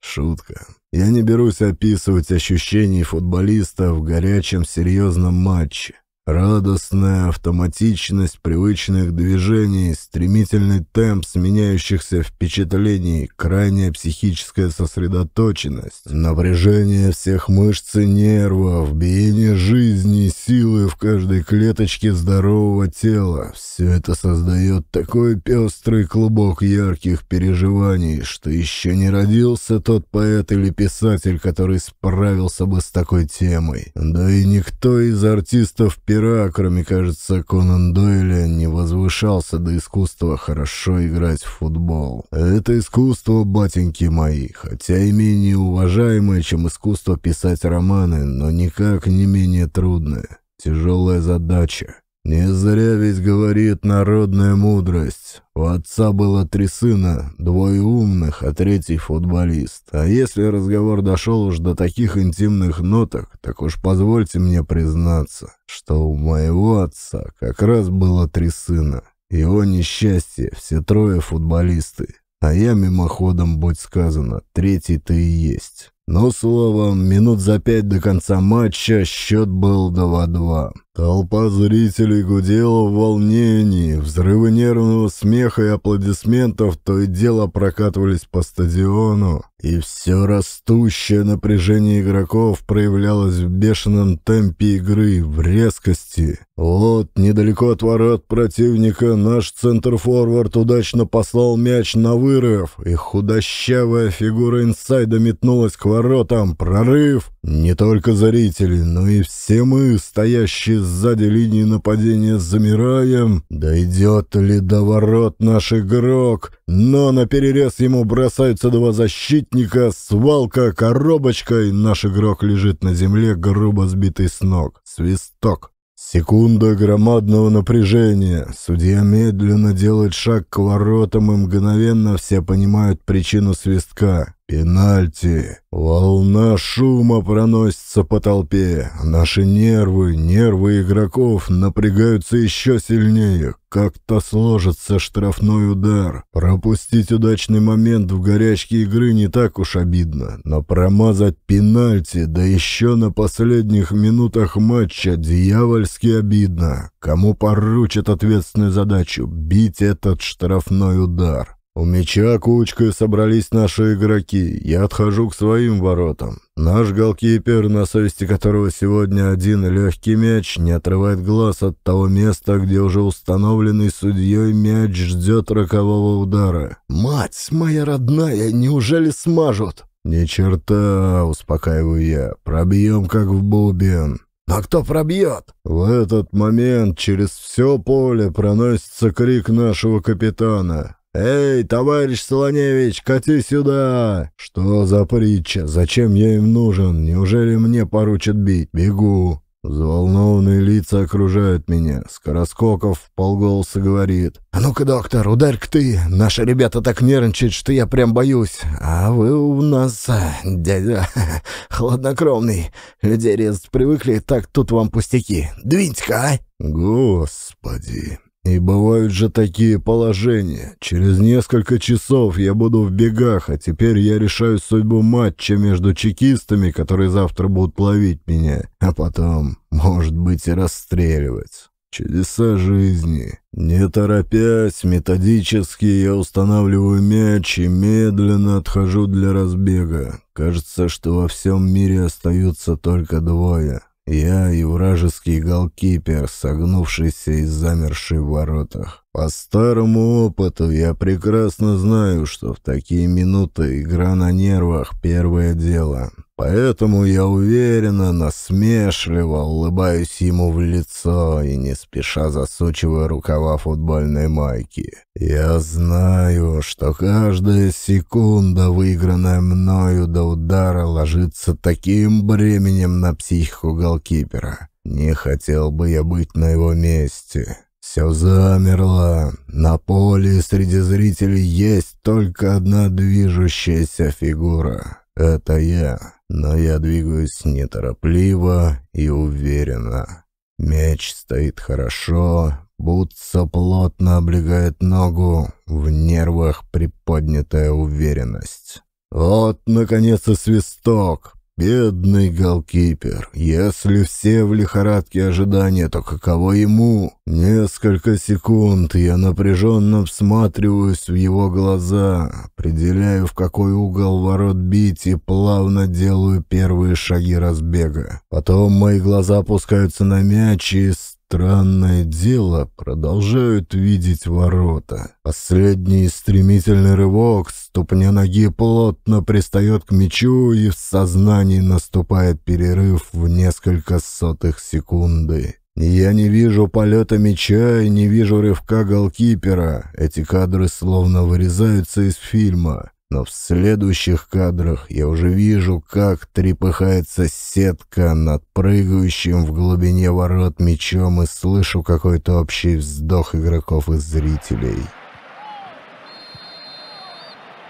Шутка. Я не берусь описывать ощущения футболиста в горячем серьезном матче. Радостная автоматичность привычных движений, стремительный темп сменяющихся впечатлений, крайняя психическая сосредоточенность, напряжение всех мышц и нервов, биение жизни и силы в каждой клеточке здорового тела — все это создает такой пестрый клубок ярких переживаний, что еще не родился тот поэт или писатель, который справился бы с такой темой. Да и никто из артистов первого опера, кроме, кажется, Конан Дойля, не возвышался до искусства хорошо играть в футбол. Это искусство, батеньки мои, хотя и менее уважаемое, чем искусство писать романы, но никак не менее трудное. Тяжелая задача. «Не зря ведь говорит народная мудрость. У отца было три сына, двое умных, а третий футболист. А если разговор дошел уж до таких интимных ноток, так уж позвольте мне признаться, что у моего отца как раз было три сына. Его несчастье, все трое футболисты. А я мимоходом, будь сказано, третий то и есть». Но, словом, минут за пять до конца матча счет был 2-2. Толпа зрителей гудела в волнении, взрывы нервного смеха и аплодисментов то и дело прокатывались по стадиону, и все растущее напряжение игроков проявлялось в бешеном темпе игры, в резкости. Вот, недалеко от ворот противника, наш центр-форвард удачно послал мяч на вырыв, и худощавая фигура инсайда метнулась к воротам, прорыв. Не только зрители, но и все мы, стоящие сзади линии нападения, замираем. Дойдет ли до ворот наш игрок? Но на перерез ему бросаются два защитника, свалка коробочкой. Наш игрок лежит на земле, грубо сбитый с ног. Свисток. Секунда громадного напряжения. Судья медленно делает шаг к воротам, и мгновенно все понимают причину свистка. Пенальти. Волна шума проносится по толпе. Наши нервы, нервы игроков напрягаются еще сильнее. Как-то сложится штрафной удар. Пропустить удачный момент в горячке игры не так уж обидно, но промазать пенальти, да еще на последних минутах матча дьявольски обидно. Кому поручат ответственную задачу бить этот штрафной удар? «У мяча кучкой собрались наши игроки. Я отхожу к своим воротам. Наш голкипер, на совести которого сегодня один легкий мяч, не отрывает глаз от того места, где уже установленный судьей мяч ждет рокового удара. «Мать моя родная, неужели смажут?» «Ни черта!» — успокаиваю я. «Пробьем, как в бубен». «Но кто пробьет?» В этот момент через все поле проносится крик нашего капитана. «Эй, товарищ Солоневич, кати сюда!» «Что за притча? Зачем я им нужен? Неужели мне поручат бить? Бегу!» Взволнованные лица окружают меня. Скороскоков полголоса говорит. «А ну-ка, доктор, ударь-ка ты! Наши ребята так нервничают, что я прям боюсь. А вы у нас, э, дядя, хладнокровный. Людей резать привыкли, так тут вам пустяки. Двиньте-ка, а!» «Господи!» И бывают же такие положения. Через несколько часов я буду в бегах, а теперь я решаю судьбу матча между чекистами, которые завтра будут ловить меня, а потом, может быть, и расстреливать. Чудеса жизни. Не торопясь, методически я устанавливаю мяч и медленно отхожу для разбега. Кажется, что во всем мире остаются только двое. Я и вражеский голкипер, согнувшийся и замерший в воротах. По старому опыту я прекрасно знаю, что в такие минуты игра на нервах — первое дело. Поэтому я уверенно, насмешливо улыбаюсь ему в лицо и не спеша засучиваю рукава футбольной майки. Я знаю, что каждая секунда, выигранная мною до удара, ложится таким бременем на психику голкипера. Не хотел бы я быть на его месте. Все замерло. На поле среди зрителей есть только одна движущаяся фигура. Это я, но я двигаюсь неторопливо и уверенно. Меч стоит хорошо, будто плотно облегает ногу, в нервах приподнятая уверенность. «Вот, наконец, и свисток!» Бедный голкипер. Если все в лихорадке ожидания, то каково ему? Несколько секунд я напряженно всматриваюсь в его глаза, определяю, в какой угол ворот бить и плавно делаю первые шаги разбега. Потом мои глаза опускаются на мяч и Странное дело, продолжают видеть ворота. Последний стремительный рывок, ступня ноги плотно пристает к мечу, и в сознании наступает перерыв в несколько сотых секунды. Я не вижу полета меча, и не вижу рывка голкипера. Эти кадры словно вырезаются из фильма. Но в следующих кадрах я уже вижу, как трепыхается сетка над прыгающим в глубине ворот мечом и слышу какой-то общий вздох игроков и зрителей.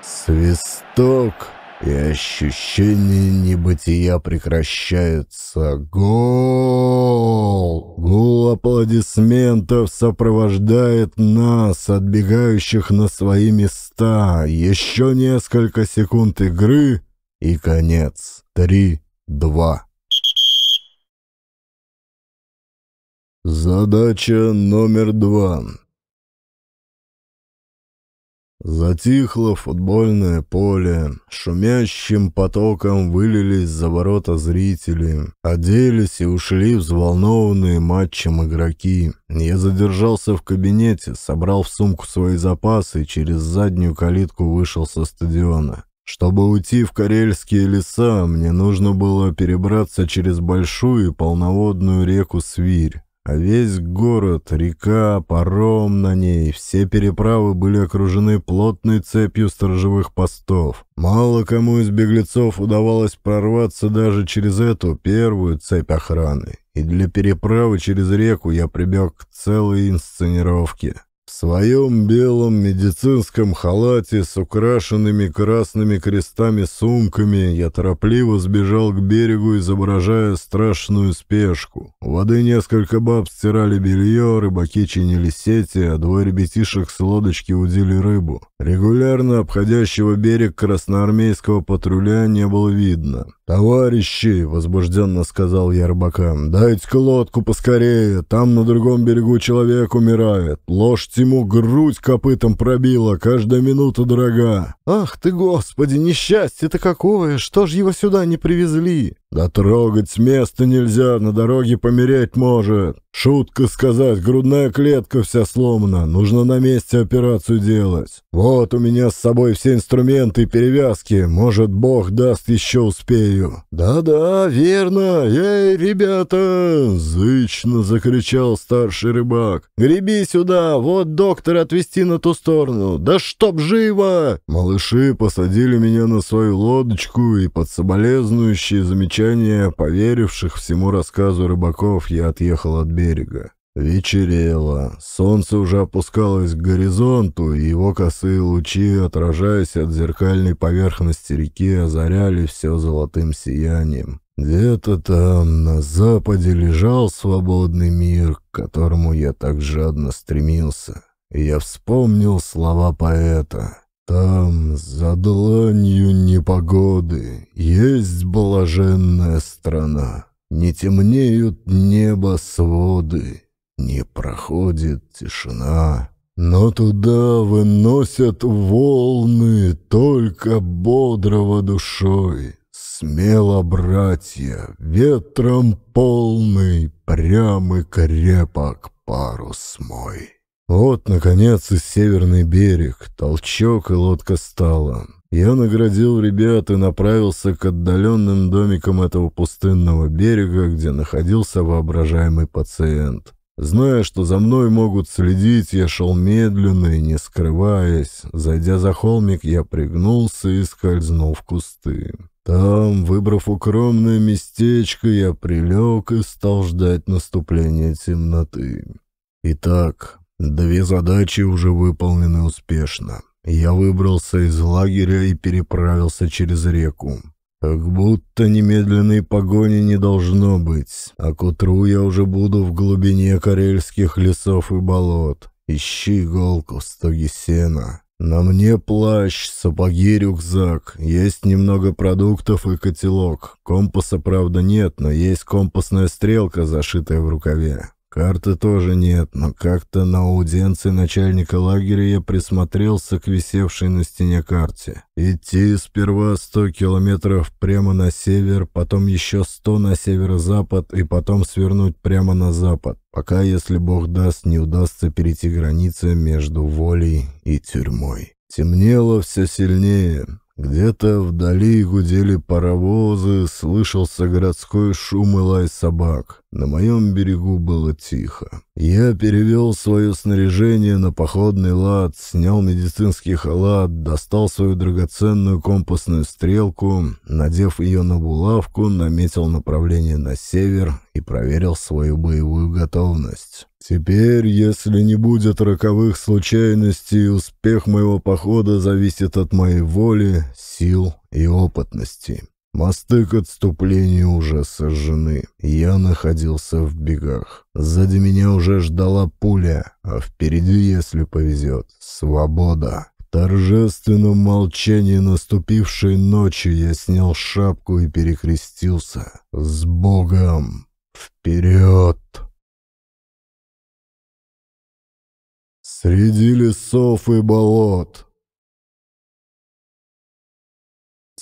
Свисток! и ощущение небытия прекращается. Гол! Гул аплодисментов сопровождает нас, отбегающих на свои места. Еще несколько секунд игры и конец. Три, два. Задача номер два. Затихло футбольное поле, шумящим потоком вылились за ворота зрители, оделись и ушли взволнованные матчем игроки. Я задержался в кабинете, собрал в сумку свои запасы и через заднюю калитку вышел со стадиона. Чтобы уйти в карельские леса, мне нужно было перебраться через большую полноводную реку Свирь. А весь город, река, паром на ней, все переправы были окружены плотной цепью сторожевых постов. Мало кому из беглецов удавалось прорваться даже через эту первую цепь охраны. И для переправы через реку я прибег к целой инсценировке. В своем белом медицинском халате с украшенными красными крестами сумками я торопливо сбежал к берегу, изображая страшную спешку. У воды несколько баб стирали белье, рыбаки чинили сети, а двое ребятишек с лодочки удили рыбу. Регулярно обходящего берег красноармейского патруля не было видно. «Товарищи!» — возбужденно сказал я рыбакам. «Дайте-ка лодку поскорее, там на другом берегу человек умирает, лошадь Несчастье ему грудь копытом пробила, каждая минута дорога. Ах ты, господи, несчастье-то какое, что ж его сюда не привезли? Да трогать с места нельзя, на дороге помереть может. Шутка сказать, грудная клетка вся сломана, нужно на месте операцию делать. Вот у меня с собой все инструменты и перевязки, может, бог даст, еще успею. Да-да, верно, эй, ребята, зычно закричал старший рыбак. Греби сюда, вот доктор отвезти на ту сторону, да чтоб живо! Малыши посадили меня на свою лодочку и под соболезнующие замечания ворчание поверивших всему рассказу рыбаков я отъехал от берега. Вечерело, солнце уже опускалось к горизонту, и его косые лучи, отражаясь от зеркальной поверхности реки, озаряли все золотым сиянием. Где-то там, на западе, лежал свободный мир, к которому я так жадно стремился. И я вспомнил слова поэта. Там, за дланью непогоды, есть блаженная страна. Не темнеют небо своды, не проходит тишина. Но туда выносят волны только бодрого душой. Смело, братья, ветром полный, прямый крепок парус мой. Вот, наконец, и северный берег. Толчок, и лодка стала. Я наградил ребят и направился к отдаленным домикам этого пустынного берега, где находился воображаемый пациент. Зная, что за мной могут следить, я шел медленно и не скрываясь. Зайдя за холмик, я пригнулся и скользнул в кусты. Там, выбрав укромное местечко, я прилег и стал ждать наступления темноты. Итак, Две задачи уже выполнены успешно. Я выбрался из лагеря и переправился через реку. Как будто немедленной погони не должно быть, а к утру я уже буду в глубине карельских лесов и болот. Ищи иголку в стоге сена. На мне плащ, сапоги, рюкзак, есть немного продуктов и котелок. Компаса, правда, нет, но есть компасная стрелка, зашитая в рукаве. Карты тоже нет, но как-то на аудиенции начальника лагеря я присмотрелся к висевшей на стене карте. Идти сперва 100 километров прямо на север, потом еще 100 на северо-запад и потом свернуть прямо на запад, пока, если бог даст, не удастся перейти границы между волей и тюрьмой. Темнело все сильнее, где-то вдали гудели паровозы, слышался городской шум и лай собак. На моем берегу было тихо. Я перевел свое снаряжение на походный лад, снял медицинский халат, достал свою драгоценную компасную стрелку, надев ее на булавку, наметил направление на север и проверил свою боевую готовность. Теперь, если не будет роковых случайностей, успех моего похода зависит от моей воли, сил и опытности. Мосты к отступлению уже сожжены. Я находился в бегах. Сзади меня уже ждала пуля, а впереди, если повезет, свобода. В торжественном молчании наступившей ночи я снял шапку и перекрестился. «С Богом! Вперед!» Среди лесов и болот.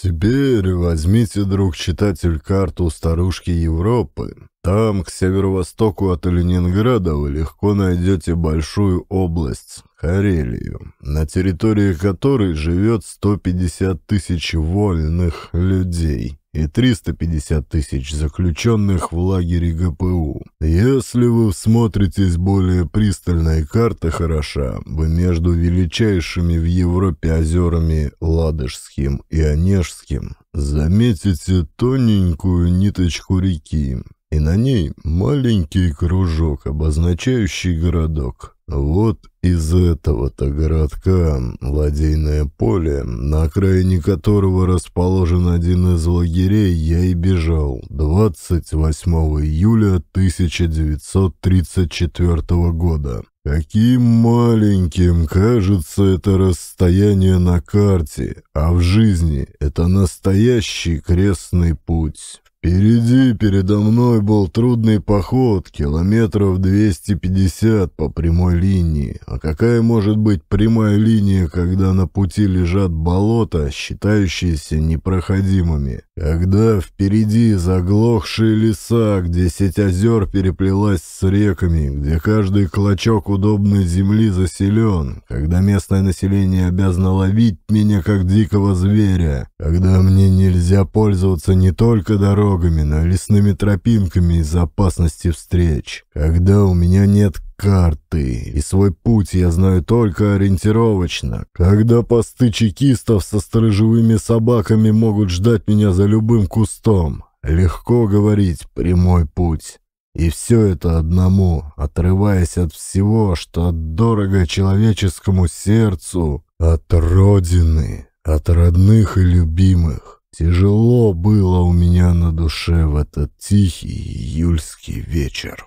Теперь возьмите, друг читатель, карту старушки Европы. Там, к северо-востоку от Ленинграда, вы легко найдете большую область, Карелию, на территории которой живет 150 тысяч вольных людей и 350 тысяч заключенных в лагере ГПУ. Если вы всмотритесь более пристально и карта хороша, вы между величайшими в Европе озерами Ладожским и Онежским заметите тоненькую ниточку реки, и на ней маленький кружок, обозначающий городок. Вот из этого-то городка ладейное поле, на окраине которого расположен один из лагерей, я и бежал 28 июля 1934 года. Каким маленьким кажется это расстояние на карте, а в жизни это настоящий крестный путь. Впереди передо мной был трудный поход, километров 250 по прямой линии. А какая может быть прямая линия, когда на пути лежат болота, считающиеся непроходимыми? Когда впереди заглохшие леса, где сеть озер переплелась с реками, где каждый клочок удобной земли заселен, когда местное население обязано ловить меня как дикого зверя, когда мне нельзя пользоваться не только дорогой, дорогами, но лесными тропинками из за опасности встреч, когда у меня нет карты, и свой путь я знаю только ориентировочно, когда посты чекистов со сторожевыми собаками могут ждать меня за любым кустом. Легко говорить «прямой путь». И все это одному, отрываясь от всего, что дорого человеческому сердцу, от родины, от родных и любимых. Тяжело было у меня на душе в этот тихий июльский вечер.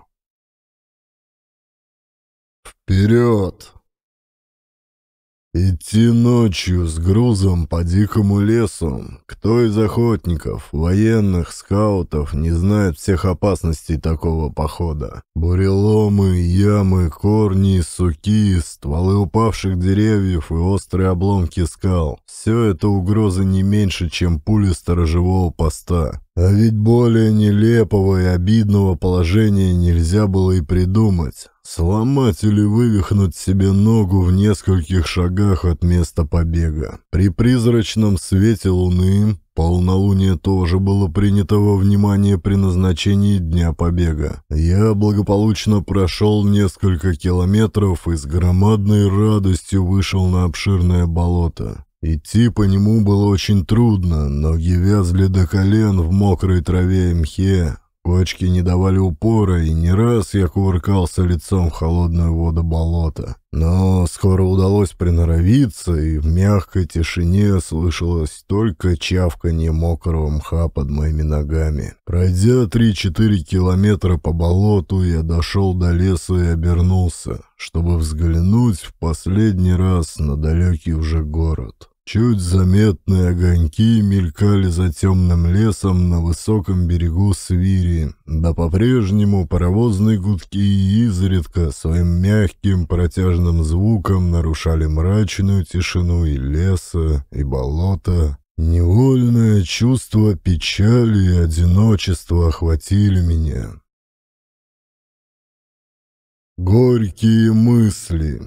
«Вперед!» «Идти ночью с грузом по дикому лесу. Кто из охотников, военных, скаутов не знает всех опасностей такого похода? Буреломы, ямы, корни, суки, стволы упавших деревьев и острые обломки скал. Все это угрозы не меньше, чем пули сторожевого поста. А ведь более нелепого и обидного положения нельзя было и придумать». Сломать или вывихнуть себе ногу в нескольких шагах от места побега. При призрачном свете луны полнолуние тоже было принято во внимание при назначении дня побега. Я благополучно прошел несколько километров и с громадной радостью вышел на обширное болото. Идти по нему было очень трудно, ноги вязли до колен в мокрой траве и мхе, Кочки не давали упора, и не раз я кувыркался лицом в холодную воду болота. Но скоро удалось приноровиться, и в мягкой тишине слышалось только чавканье мокрого мха под моими ногами. Пройдя 3-4 километра по болоту, я дошел до леса и обернулся, чтобы взглянуть в последний раз на далекий уже город. Чуть заметные огоньки мелькали за темным лесом на высоком берегу Свири, да по-прежнему паровозные гудки изредка своим мягким протяжным звуком нарушали мрачную тишину и леса, и болота. Невольное чувство печали и одиночества охватили меня. Горькие мысли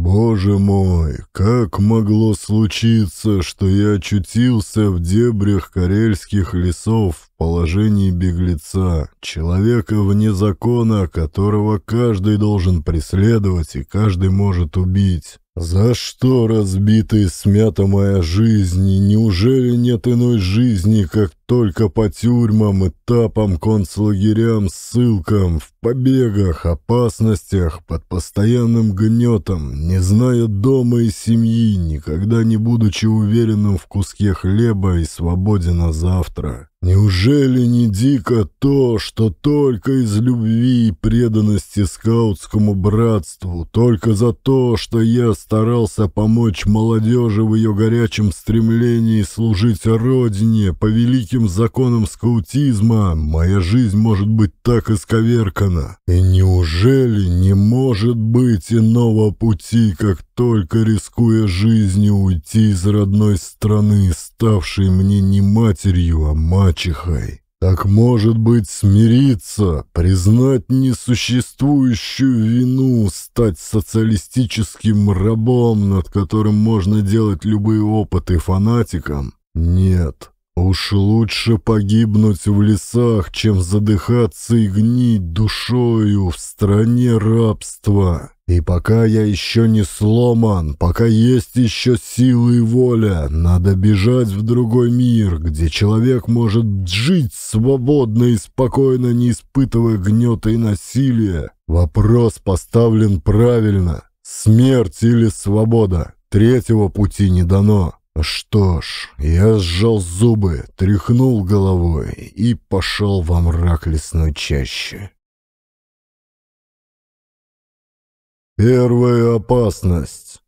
«Боже мой, как могло случиться, что я очутился в дебрях карельских лесов в положении беглеца, человека вне закона, которого каждый должен преследовать и каждый может убить?» «За что, разбита и смята моя жизнь? Неужели нет иной жизни, как только по тюрьмам, этапам, концлагерям, ссылкам, в побегах, опасностях, под постоянным гнетом, не зная дома и семьи, никогда не будучи уверенным в куске хлеба и свободе на завтра?» Неужели не дико то, что только из любви и преданности скаутскому братству, только за то, что я старался помочь молодежи в ее горячем стремлении служить Родине по великим законам скаутизма, моя жизнь может быть так исковеркана? И неужели не может быть иного пути, как только рискуя жизнью уйти из родной страны, ставшей мне не матерью, а матерью? мачехой, так, может быть, смириться, признать несуществующую вину, стать социалистическим рабом, над которым можно делать любые опыты фанатиком? Нет, Уж лучше погибнуть в лесах, чем задыхаться и гнить душою в стране рабства. И пока я еще не сломан, пока есть еще силы и воля, надо бежать в другой мир, где человек может жить свободно и спокойно, не испытывая гнета и насилия. Вопрос поставлен правильно. Смерть или свобода? Третьего пути не дано. Что ж, я сжал зубы, тряхнул головой и пошел во мрак лесной чащи. Первая опасность.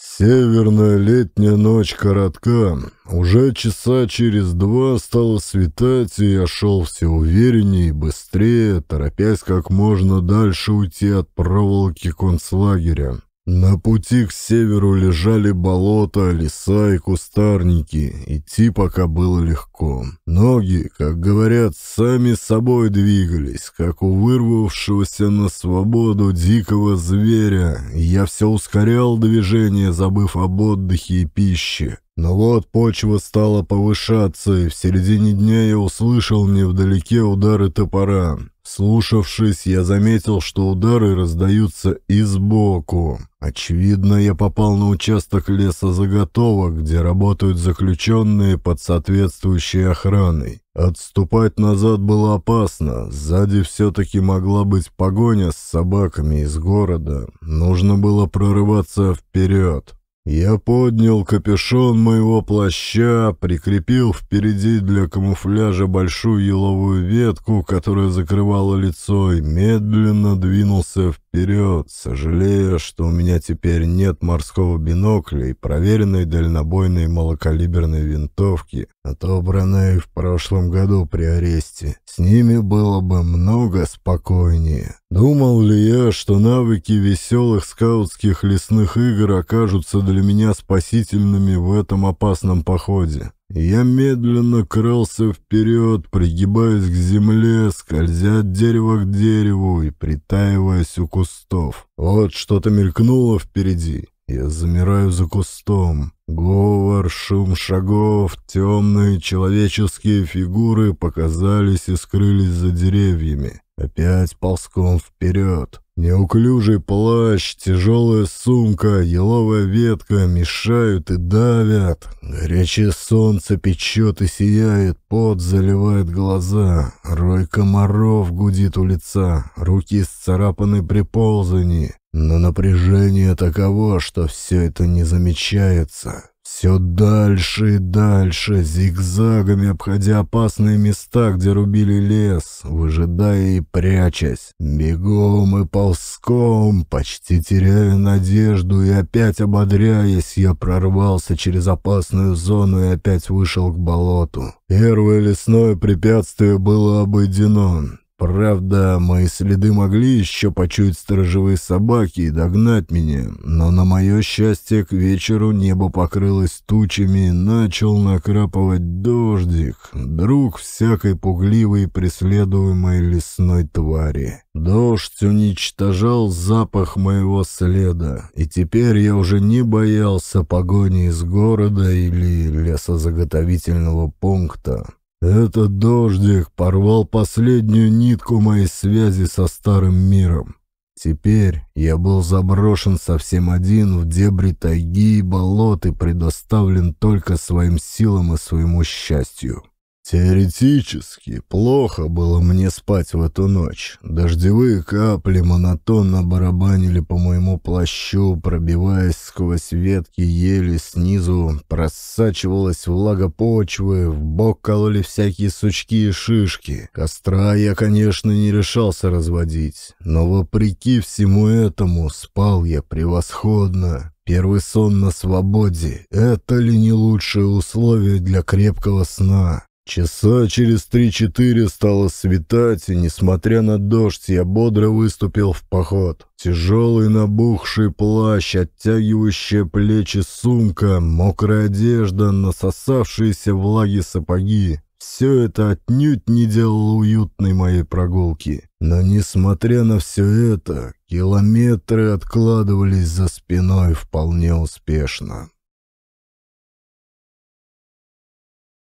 Северная летняя ночь коротка. Уже часа через два стало светать, и я шел все увереннее и быстрее, торопясь как можно дальше уйти от проволоки концлагеря. На пути к северу лежали болота, леса и кустарники. Идти пока было легко. Ноги, как говорят, сами собой двигались, как у вырвавшегося на свободу дикого зверя. Я все ускорял движение, забыв об отдыхе и пище. Но ну вот почва стала повышаться, и в середине дня я услышал невдалеке удары топора. Слушавшись, я заметил, что удары раздаются и сбоку. Очевидно, я попал на участок леса заготовок, где работают заключенные под соответствующей охраной. Отступать назад было опасно, сзади все-таки могла быть погоня с собаками из города. Нужно было прорываться вперед. Я поднял капюшон моего плаща, прикрепил впереди для камуфляжа большую еловую ветку, которая закрывала лицо, и медленно двинулся вперед, сожалея, что у меня теперь нет морского бинокля и проверенной дальнобойной малокалиберной винтовки, а отобранной в прошлом году при аресте. С ними было бы много спокойнее. Думал ли я, что навыки веселых скаутских лесных игр окажутся для меня спасительными в этом опасном походе? Я медленно крался вперед, пригибаясь к земле, скользя от дерева к дереву и притаиваясь у кустов. Вот что-то мелькнуло впереди. Я замираю за кустом. Говор, шум шагов, темные человеческие фигуры показались и скрылись за деревьями. Опять ползком вперед. Неуклюжий плащ, тяжелая сумка, еловая ветка мешают и давят. Горячее солнце печет и сияет, пот заливает глаза. Рой комаров гудит у лица, руки сцарапаны при ползании. Но напряжение таково, что все это не замечается. Все дальше и дальше, зигзагами обходя опасные места, где рубили лес, выжидая и прячась. Бегом и по ползком, почти теряя надежду, и опять ободряясь, я прорвался через опасную зону и опять вышел к болоту. Первое лесное препятствие было обойдено. Правда, мои следы могли еще почуять сторожевые собаки и догнать меня, но на мое счастье к вечеру небо покрылось тучами, начал накрапывать дождик, друг всякой пугливой преследуемой лесной твари. Дождь уничтожал запах моего следа, и теперь я уже не боялся погони из города или лесозаготовительного пункта. Этот дождик порвал последнюю нитку моей связи со старым миром. Теперь я был заброшен совсем один в дебри тайги и болот и предоставлен только своим силам и своему счастью. Теоретически, плохо было мне спать в эту ночь. Дождевые капли монотонно барабанили по моему плащу, пробиваясь сквозь ветки ели снизу, просачивалась влага почвы, в бок кололи всякие сучки и шишки. Костра я, конечно, не решался разводить, но вопреки всему этому спал я превосходно. Первый сон на свободе — это ли не лучшие условия для крепкого сна? Часа через три-четыре стало светать, и, несмотря на дождь, я бодро выступил в поход. Тяжелый набухший плащ, оттягивающая плечи сумка, мокрая одежда, насосавшиеся влаги сапоги. Все это отнюдь не делало уютной моей прогулки. Но, несмотря на все это, километры откладывались за спиной вполне успешно.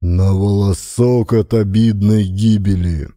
На волосок от обидной гибели.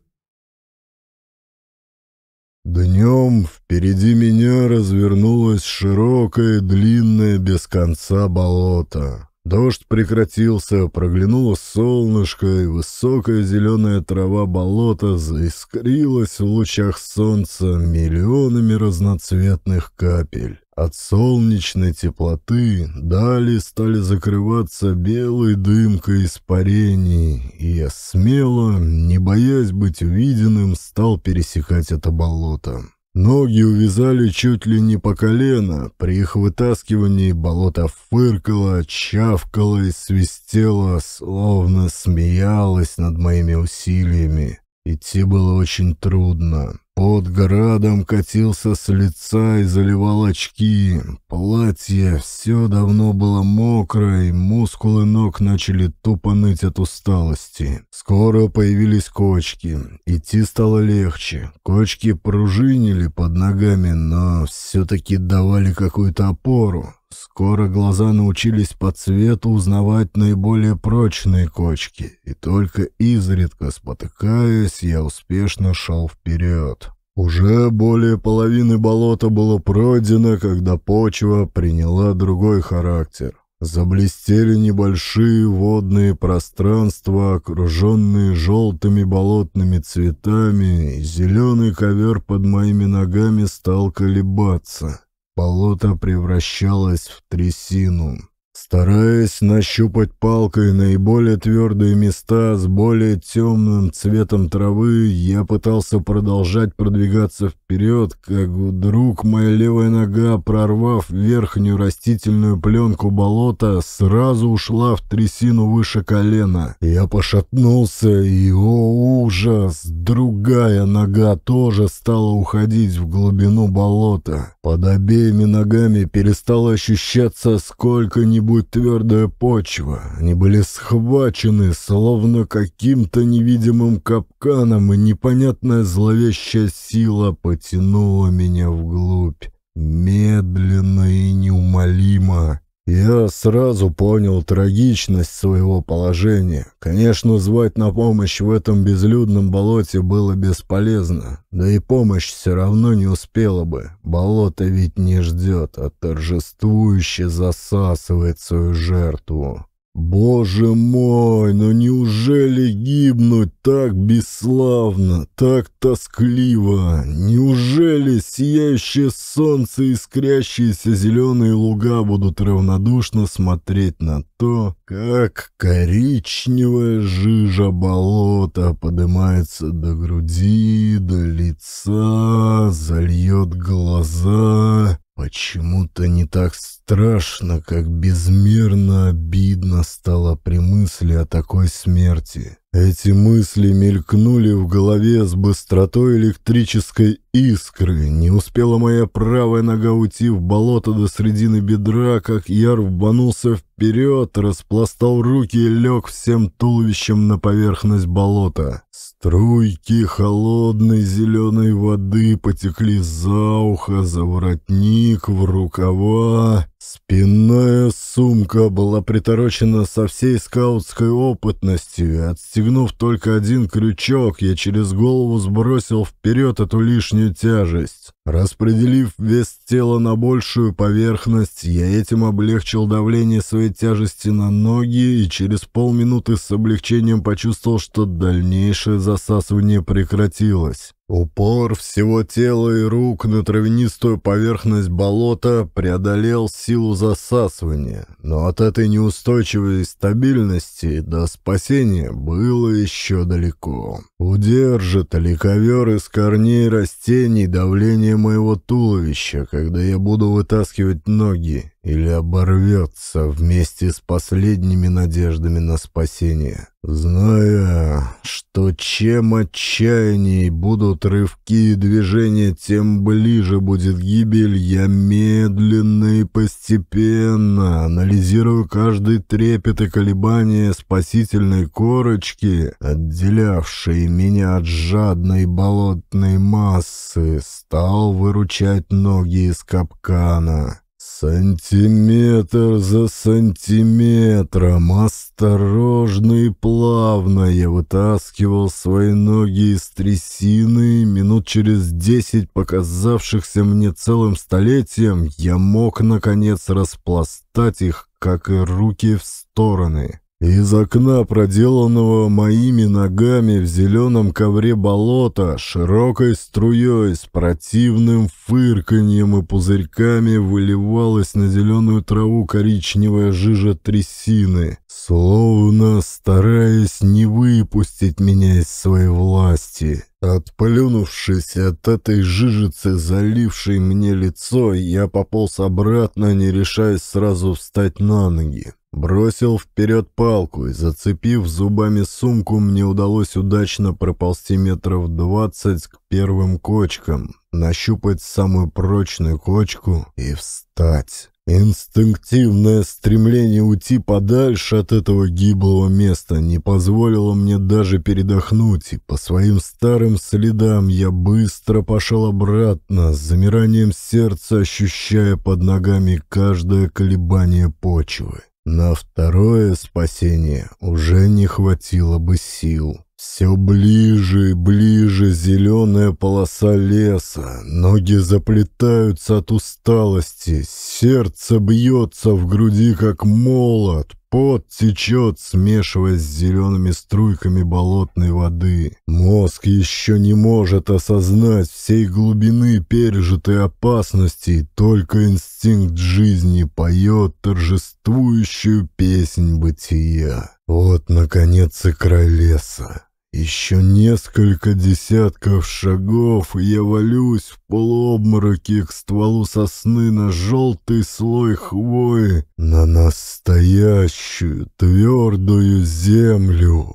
Днем впереди меня развернулось широкое, длинное, без конца болото. Дождь прекратился, проглянуло солнышко, и высокая зеленая трава болота заискрилась в лучах солнца миллионами разноцветных капель. От солнечной теплоты дали стали закрываться белой дымкой испарений, и я смело, не боясь быть увиденным, стал пересекать это болото. Ноги увязали чуть ли не по колено, при их вытаскивании болото фыркало, чавкало и свистело, словно смеялось над моими усилиями. Идти было очень трудно. Под градом катился с лица и заливал очки. Платье все давно было мокрое, и мускулы ног начали тупо ныть от усталости. Скоро появились кочки. Идти стало легче. Кочки пружинили под ногами, но все-таки давали какую-то опору. Скоро глаза научились по цвету узнавать наиболее прочные кочки, и только изредка спотыкаясь, я успешно шел вперед. Уже более половины болота было пройдено, когда почва приняла другой характер. Заблестели небольшие водные пространства, окруженные желтыми болотными цветами, и зеленый ковер под моими ногами стал колебаться. Болото превращалось в трясину стараясь нащупать палкой наиболее твердые места с более темным цветом травы, я пытался продолжать продвигаться вперед, как вдруг моя левая нога, прорвав верхнюю растительную пленку болота, сразу ушла в трясину выше колена. Я пошатнулся, и, о ужас, другая нога тоже стала уходить в глубину болота. Под обеими ногами перестало ощущаться сколько-нибудь требует твердая почва. Они были схвачены, словно каким-то невидимым капканом, и непонятная зловещая сила потянула меня вглубь. Медленно и неумолимо. Я сразу понял трагичность своего положения. Конечно, звать на помощь в этом безлюдном болоте было бесполезно, да и помощь все равно не успела бы. Болото ведь не ждет, а торжествующе засасывает свою жертву. Боже мой, но ну неужели гибнуть так бесславно, так тоскливо? Неужели сияющее солнце и искрящиеся зеленые луга будут равнодушно смотреть на то, как коричневая жижа болота поднимается до груди, до лица, зальет глаза? Почему-то не так страшно, как безмерно обидно стало при мысли о такой смерти. Эти мысли мелькнули в голове с быстротой электрической искры. Не успела моя правая нога уйти в болото до середины бедра, как я рванулся вперед, распластал руки и лег всем туловищем на поверхность болота. Струйки холодной зеленой воды потекли за ухо, за воротник, в рукава Спинная сумка была приторочена со всей скаутской опытностью, отстегнув только один крючок, я через голову сбросил вперед эту лишнюю тяжесть. Распределив вес тела на большую поверхность, я этим облегчил давление своей тяжести на ноги и через полминуты с облегчением почувствовал, что дальнейшее засасывание прекратилось. Упор всего тела и рук на травянистую поверхность болота преодолел силу засасывания, но от этой неустойчивой стабильности до спасения было еще далеко. Удержит ли ковер из корней растений давление моего туловища, когда я буду вытаскивать ноги, или оборвется вместе с последними надеждами на спасение, зная, что чем отчаянней будут рывки и движения, тем ближе будет гибель, я медленно и постепенно анализирую каждый трепет и колебание спасительной корочки, отделявшей меня от жадной болотной массы, стал выручать ноги из капкана». Сантиметр за сантиметром, осторожно и плавно я вытаскивал свои ноги из трясины, минут через десять, показавшихся мне целым столетием, я мог, наконец, распластать их, как и руки в стороны. Из окна, проделанного моими ногами в зеленом ковре болота, широкой струей с противным фырканьем и пузырьками выливалась на зеленую траву коричневая жижа трясины, словно стараясь не выпустить меня из своей власти. Отплюнувшись от этой жижицы, залившей мне лицо, я пополз обратно, не решаясь сразу встать на ноги. Бросил вперед палку и, зацепив зубами сумку, мне удалось удачно проползти метров двадцать к первым кочкам, нащупать самую прочную кочку и встать. Инстинктивное стремление уйти подальше от этого гиблого места не позволило мне даже передохнуть, и по своим старым следам я быстро пошел обратно, с замиранием сердца ощущая под ногами каждое колебание почвы. На второе спасение уже не хватило бы сил. Все ближе и ближе зеленая полоса леса, ноги заплетаются от усталости, сердце бьется в груди как молот, Пот течет, смешиваясь с зелеными струйками болотной воды. Мозг еще не может осознать всей глубины пережитой опасности, только инстинкт жизни поет торжествующую песнь бытия. Вот, наконец, и край леса. Еще несколько десятков шагов, и я валюсь в полуобмороке к стволу сосны на желтый слой хвои, на настоящую твердую землю.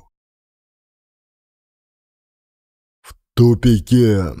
В тупике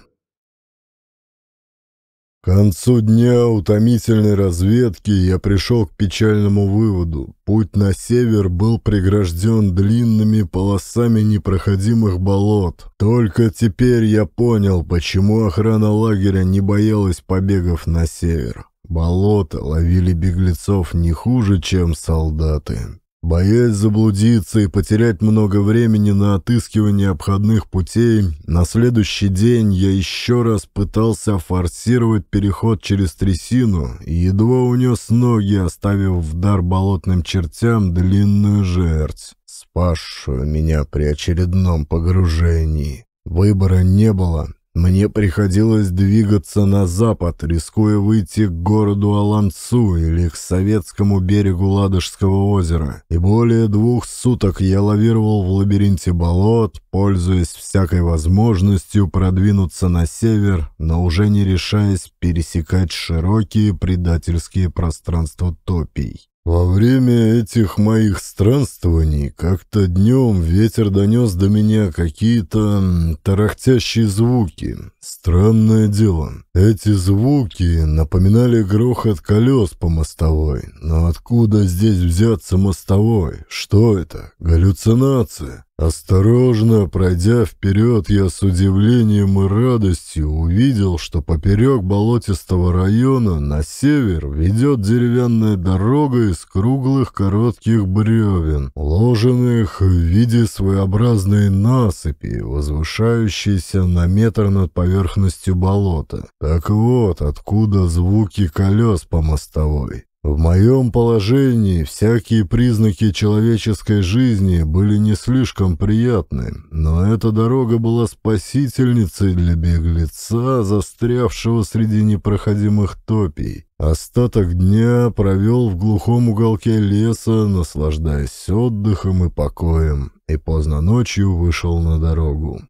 концу дня утомительной разведки я пришел к печальному выводу. Путь на север был прегражден длинными полосами непроходимых болот. Только теперь я понял, почему охрана лагеря не боялась побегов на север. Болота ловили беглецов не хуже, чем солдаты. Боясь заблудиться и потерять много времени на отыскивание обходных путей, на следующий день я еще раз пытался форсировать переход через трясину и едва унес ноги, оставив в дар болотным чертям длинную жерть, спасшую меня при очередном погружении. Выбора не было, мне приходилось двигаться на запад, рискуя выйти к городу Аланцу или к советскому берегу Ладожского озера. И более двух суток я лавировал в лабиринте болот, пользуясь всякой возможностью продвинуться на север, но уже не решаясь пересекать широкие предательские пространства топий. Во время этих моих странствований как-то днем ветер донес до меня какие-то тарахтящие звуки. Странное дело. Эти звуки напоминали грохот колес по мостовой. Но откуда здесь взяться мостовой? Что это? Галлюцинация? Осторожно пройдя вперед, я с удивлением и радостью увидел, что поперек болотистого района на север ведет деревянная дорога из круглых коротких бревен, уложенных в виде своеобразной насыпи, возвышающейся на метр над поверхностью болота. Так вот, откуда звуки колес по мостовой. В моем положении всякие признаки человеческой жизни были не слишком приятны, но эта дорога была спасительницей для беглеца, застрявшего среди непроходимых топий. Остаток дня провел в глухом уголке леса, наслаждаясь отдыхом и покоем, и поздно ночью вышел на дорогу.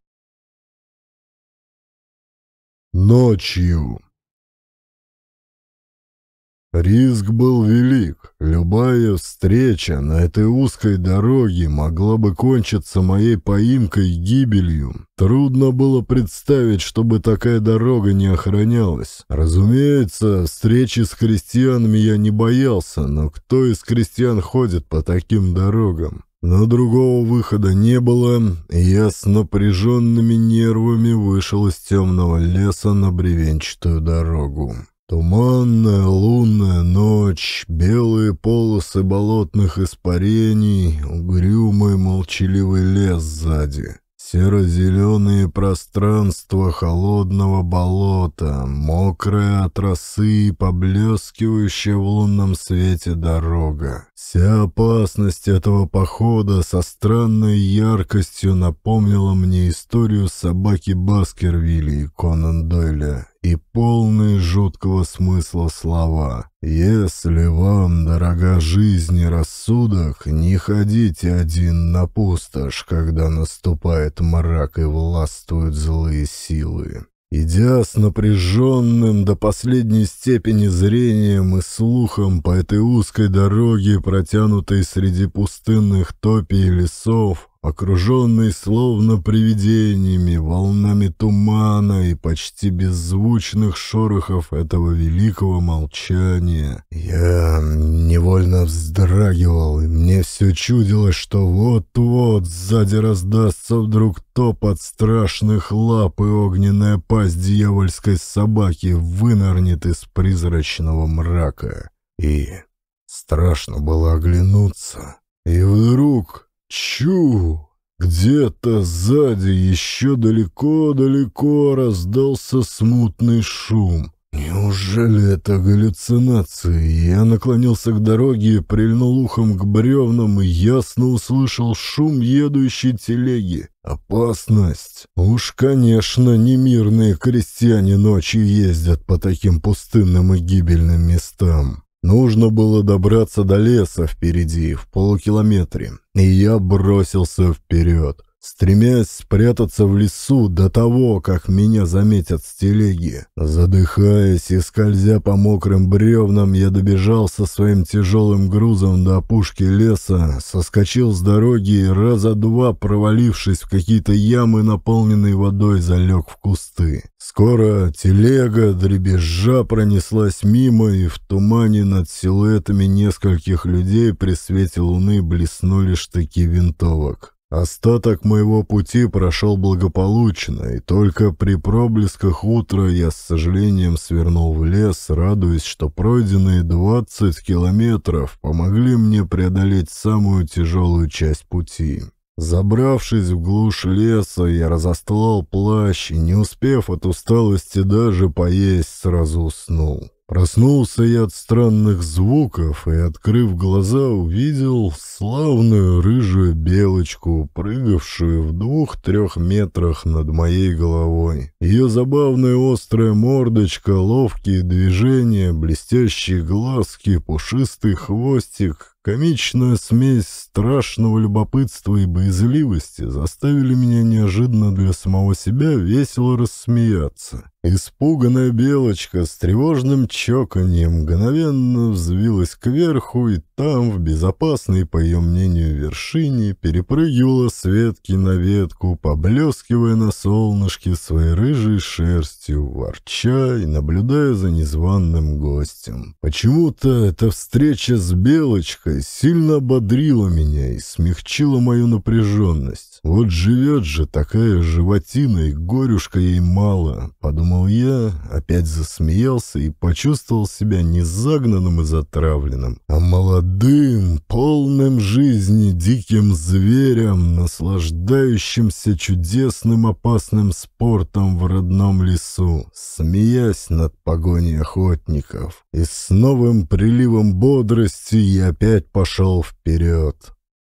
Ночью. Риск был велик. Любая встреча на этой узкой дороге могла бы кончиться моей поимкой и гибелью. Трудно было представить, чтобы такая дорога не охранялась. Разумеется, встречи с крестьянами я не боялся, но кто из крестьян ходит по таким дорогам? Но другого выхода не было, и я с напряженными нервами вышел из темного леса на бревенчатую дорогу. Туманная лунная ночь, белые полосы болотных испарений, угрюмый молчаливый лес сзади, серо-зеленые пространства холодного болота, мокрая от росы и поблескивающая в лунном свете дорога. Вся опасность этого похода со странной яркостью напомнила мне историю собаки Баскервилли и Конан Дойля и полные жуткого смысла слова. «Если вам дорога жизнь и рассудок, не ходите один на пустошь, когда наступает мрак и властвуют злые силы». Идя с напряженным до последней степени зрением и слухом по этой узкой дороге, протянутой среди пустынных топий и лесов, окруженный словно привидениями, волнами тумана и почти беззвучных шорохов этого великого молчания. Я невольно вздрагивал, и мне все чудилось, что вот-вот сзади раздастся вдруг топот страшных лап, и огненная пасть дьявольской собаки вынырнет из призрачного мрака. И страшно было оглянуться. И вдруг Чу! Где-то сзади еще далеко-далеко раздался смутный шум. Неужели это галлюцинации? Я наклонился к дороге, прильнул ухом к бревнам и ясно услышал шум едущей телеги. Опасность. Уж, конечно, не мирные крестьяне ночью ездят по таким пустынным и гибельным местам. Нужно было добраться до леса впереди, в полукилометре, и я бросился вперед стремясь спрятаться в лесу до того, как меня заметят с телеги. Задыхаясь и скользя по мокрым бревнам, я добежал со своим тяжелым грузом до опушки леса, соскочил с дороги и раза два, провалившись в какие-то ямы, наполненные водой, залег в кусты. Скоро телега дребезжа пронеслась мимо, и в тумане над силуэтами нескольких людей при свете луны блеснули штыки винтовок. Остаток моего пути прошел благополучно, и только при проблесках утра я с сожалением свернул в лес, радуясь, что пройденные 20 километров помогли мне преодолеть самую тяжелую часть пути. Забравшись в глушь леса, я разостлал плащ и, не успев от усталости даже поесть, сразу уснул. Проснулся я от странных звуков и, открыв глаза, увидел славную рыжую белочку, прыгавшую в двух-трех метрах над моей головой. Ее забавная острая мордочка, ловкие движения, блестящие глазки, пушистый хвостик комичная смесь страшного любопытства и боязливости заставили меня неожиданно для самого себя весело рассмеяться. Испуганная белочка с тревожным чоканьем мгновенно взвилась кверху и там, в безопасной, по ее мнению, вершине, перепрыгивала с ветки на ветку, поблескивая на солнышке своей рыжей шерстью, ворча и наблюдая за незваным гостем. Почему-то эта встреча с белочкой девушка сильно ободрила меня и смягчила мою напряженность. Вот живет же такая животина, и горюшка ей мало. Подумал я, опять засмеялся и почувствовал себя не загнанным и затравленным, а молодым, полным жизни диким зверем, наслаждающимся чудесным опасным спортом в родном лесу, смеясь над погоней охотников. И с новым приливом бодрости я опять опять пошел вперед.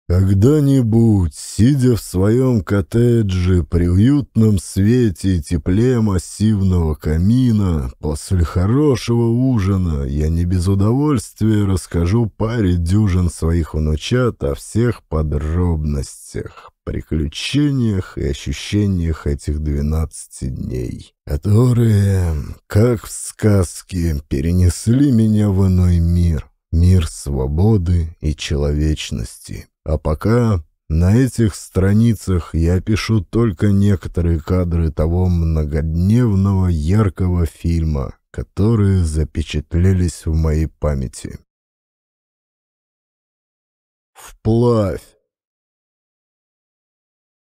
Когда-нибудь, сидя в своем коттедже при уютном свете и тепле массивного камина, после хорошего ужина я не без удовольствия расскажу паре дюжин своих внучат о всех подробностях, приключениях и ощущениях этих 12 дней, которые, как в сказке, перенесли меня в иной мир мир свободы и человечности. А пока на этих страницах я пишу только некоторые кадры того многодневного яркого фильма, которые запечатлелись в моей памяти. Вплавь!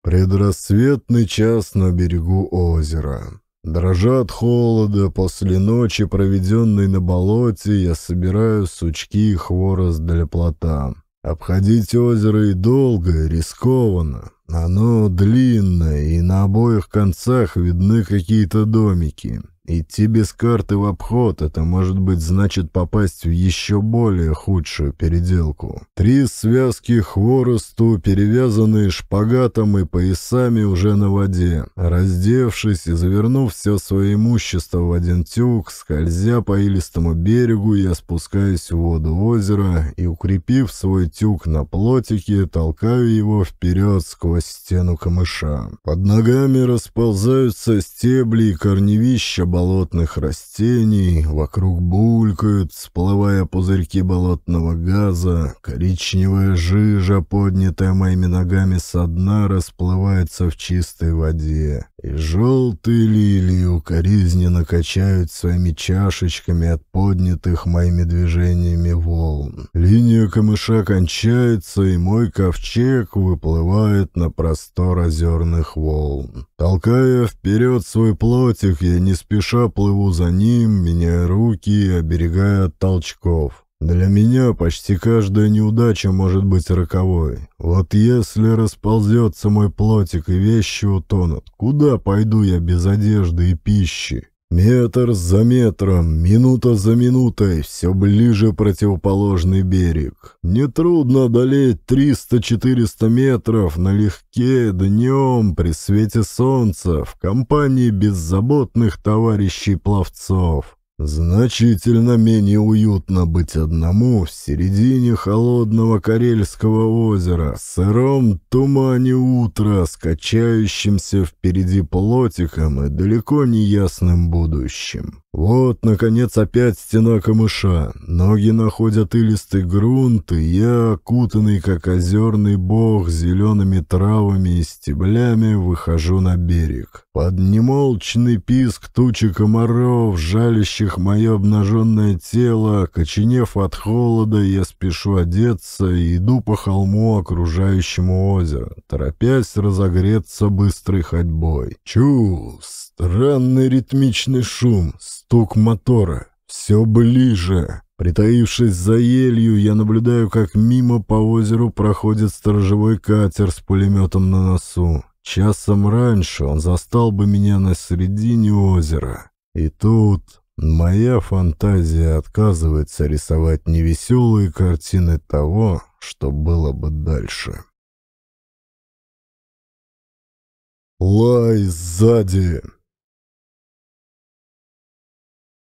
Предрассветный час на берегу озера. Дрожа от холода, после ночи, проведенной на болоте, я собираю сучки и хворост для плота. Обходить озеро и долго, и рискованно. Оно длинное, и на обоих концах видны какие-то домики. Идти без карты в обход — это, может быть, значит попасть в еще более худшую переделку. Три связки хворосту, перевязанные шпагатом и поясами уже на воде. Раздевшись и завернув все свое имущество в один тюк, скользя по илистому берегу, я спускаюсь в воду озера и, укрепив свой тюк на плотике, толкаю его вперед сквозь стену камыша. Под ногами расползаются стебли и корневища болотных растений, вокруг булькают, всплывая пузырьки болотного газа, коричневая жижа, поднятая моими ногами со дна, расплывается в чистой воде, и желтые лилии укоризненно качают своими чашечками от поднятых моими движениями волн. Линия камыша кончается, и мой ковчег выплывает на простор озерных волн. Толкая вперед свой плотик, я не спешу спеша плыву за ним, меняя руки, оберегая от толчков. Для меня почти каждая неудача может быть роковой. Вот если расползется мой плотик и вещи утонут, куда пойду я без одежды и пищи? Метр за метром, минута за минутой, все ближе противоположный берег. Нетрудно одолеть 300-400 метров налегке, днем, при свете солнца, в компании беззаботных товарищей-пловцов. Значительно менее уютно быть одному в середине холодного Карельского озера, в сыром тумане утра, скачающимся впереди плотиком и далеко не ясным будущим. Вот, наконец, опять стена камыша. Ноги находят илистый грунт, и я, окутанный, как озерный бог, зелеными травами и стеблями, выхожу на берег. Под немолчный писк тучи комаров, жалящих мое обнаженное тело, коченев от холода, я спешу одеться и иду по холму, окружающему озеро, торопясь разогреться быстрой ходьбой. Чувств! Странный ритмичный шум, стук мотора. Все ближе. Притаившись за елью, я наблюдаю, как мимо по озеру проходит сторожевой катер с пулеметом на носу. Часом раньше он застал бы меня на середине озера. И тут моя фантазия отказывается рисовать невеселые картины того, что было бы дальше. Лай сзади.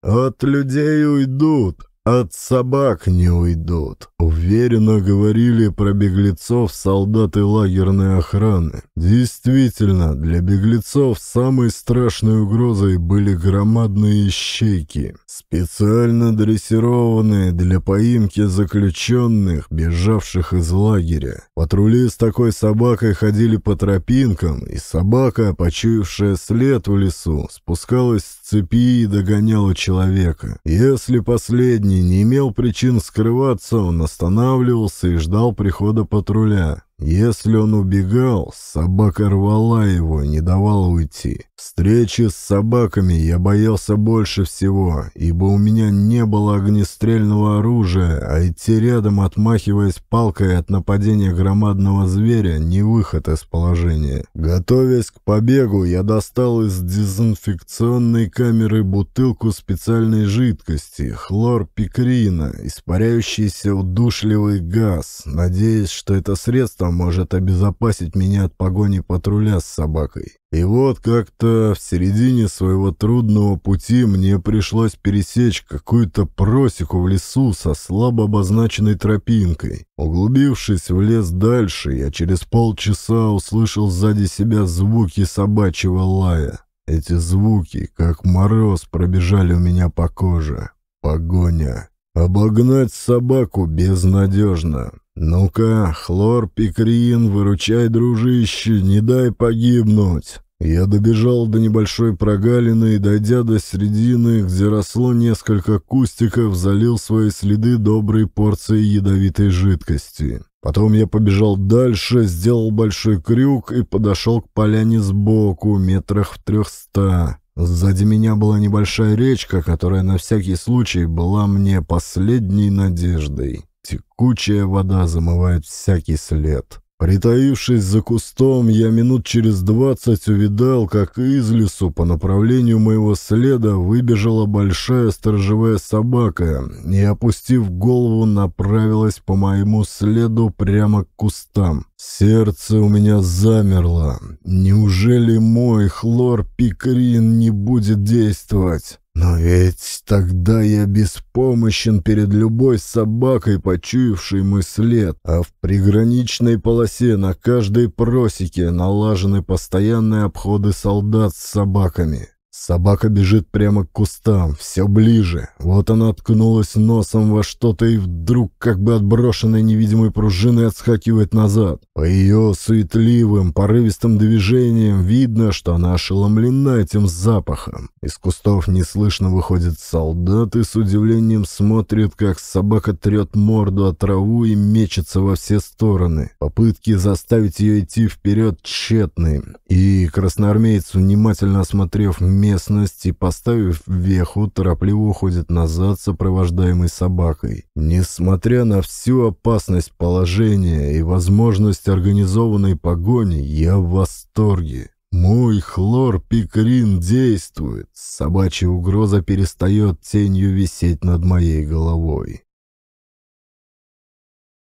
От людей уйдут, от собак не уйдут. Уверенно говорили про беглецов солдаты лагерной охраны. Действительно, для беглецов самой страшной угрозой были громадные щейки, специально дрессированные для поимки заключенных, бежавших из лагеря. Патрули с такой собакой ходили по тропинкам, и собака, почуявшая след в лесу, спускалась с цепи и догоняла человека. Если последний не имел причин скрываться, он останавливался и ждал прихода патруля. Если он убегал, собака рвала его, не давала уйти. Встречи с собаками я боялся больше всего, ибо у меня не было огнестрельного оружия, а идти рядом, отмахиваясь палкой от нападения громадного зверя, не выход из положения. Готовясь к побегу, я достал из дезинфекционной камеры бутылку специальной жидкости, хлорпикрина, испаряющийся удушливый газ, надеясь, что это средство может обезопасить меня от погони патруля с собакой. И вот как-то в середине своего трудного пути мне пришлось пересечь какую-то просеку в лесу со слабо обозначенной тропинкой. Углубившись в лес дальше, я через полчаса услышал сзади себя звуки собачьего лая. Эти звуки, как мороз, пробежали у меня по коже. Погоня. Обогнать собаку безнадежно. «Ну-ка, хлор, пикрин, выручай, дружище, не дай погибнуть!» Я добежал до небольшой прогалины и, дойдя до середины, где росло несколько кустиков, залил свои следы доброй порцией ядовитой жидкости. Потом я побежал дальше, сделал большой крюк и подошел к поляне сбоку, метрах в трехста. Сзади меня была небольшая речка, которая на всякий случай была мне последней надеждой. Текучая вода замывает всякий след. Притаившись за кустом, я минут через двадцать увидал, как из лесу по направлению моего следа выбежала большая сторожевая собака и, опустив голову, направилась по моему следу прямо к кустам. Сердце у меня замерло. Неужели мой хлорпикрин не будет действовать? Но ведь тогда я беспомощен перед любой собакой, почуявшей мой след, а в приграничной полосе на каждой просеке налажены постоянные обходы солдат с собаками. Собака бежит прямо к кустам, все ближе. Вот она откнулась носом во что-то и вдруг, как бы отброшенной невидимой пружиной, отскакивает назад. По ее суетливым, порывистым движениям видно, что она ошеломлена этим запахом. Из кустов неслышно выходит солдат и с удивлением смотрит, как собака трет морду о траву и мечется во все стороны. Попытки заставить ее идти вперед тщетны. И красноармеец, внимательно осмотрев местность и, поставив веху, торопливо уходит назад, сопровождаемый собакой. Несмотря на всю опасность положения и возможность организованной погони, я в восторге. Мой хлор-пикрин действует. Собачья угроза перестает тенью висеть над моей головой.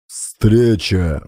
Встреча!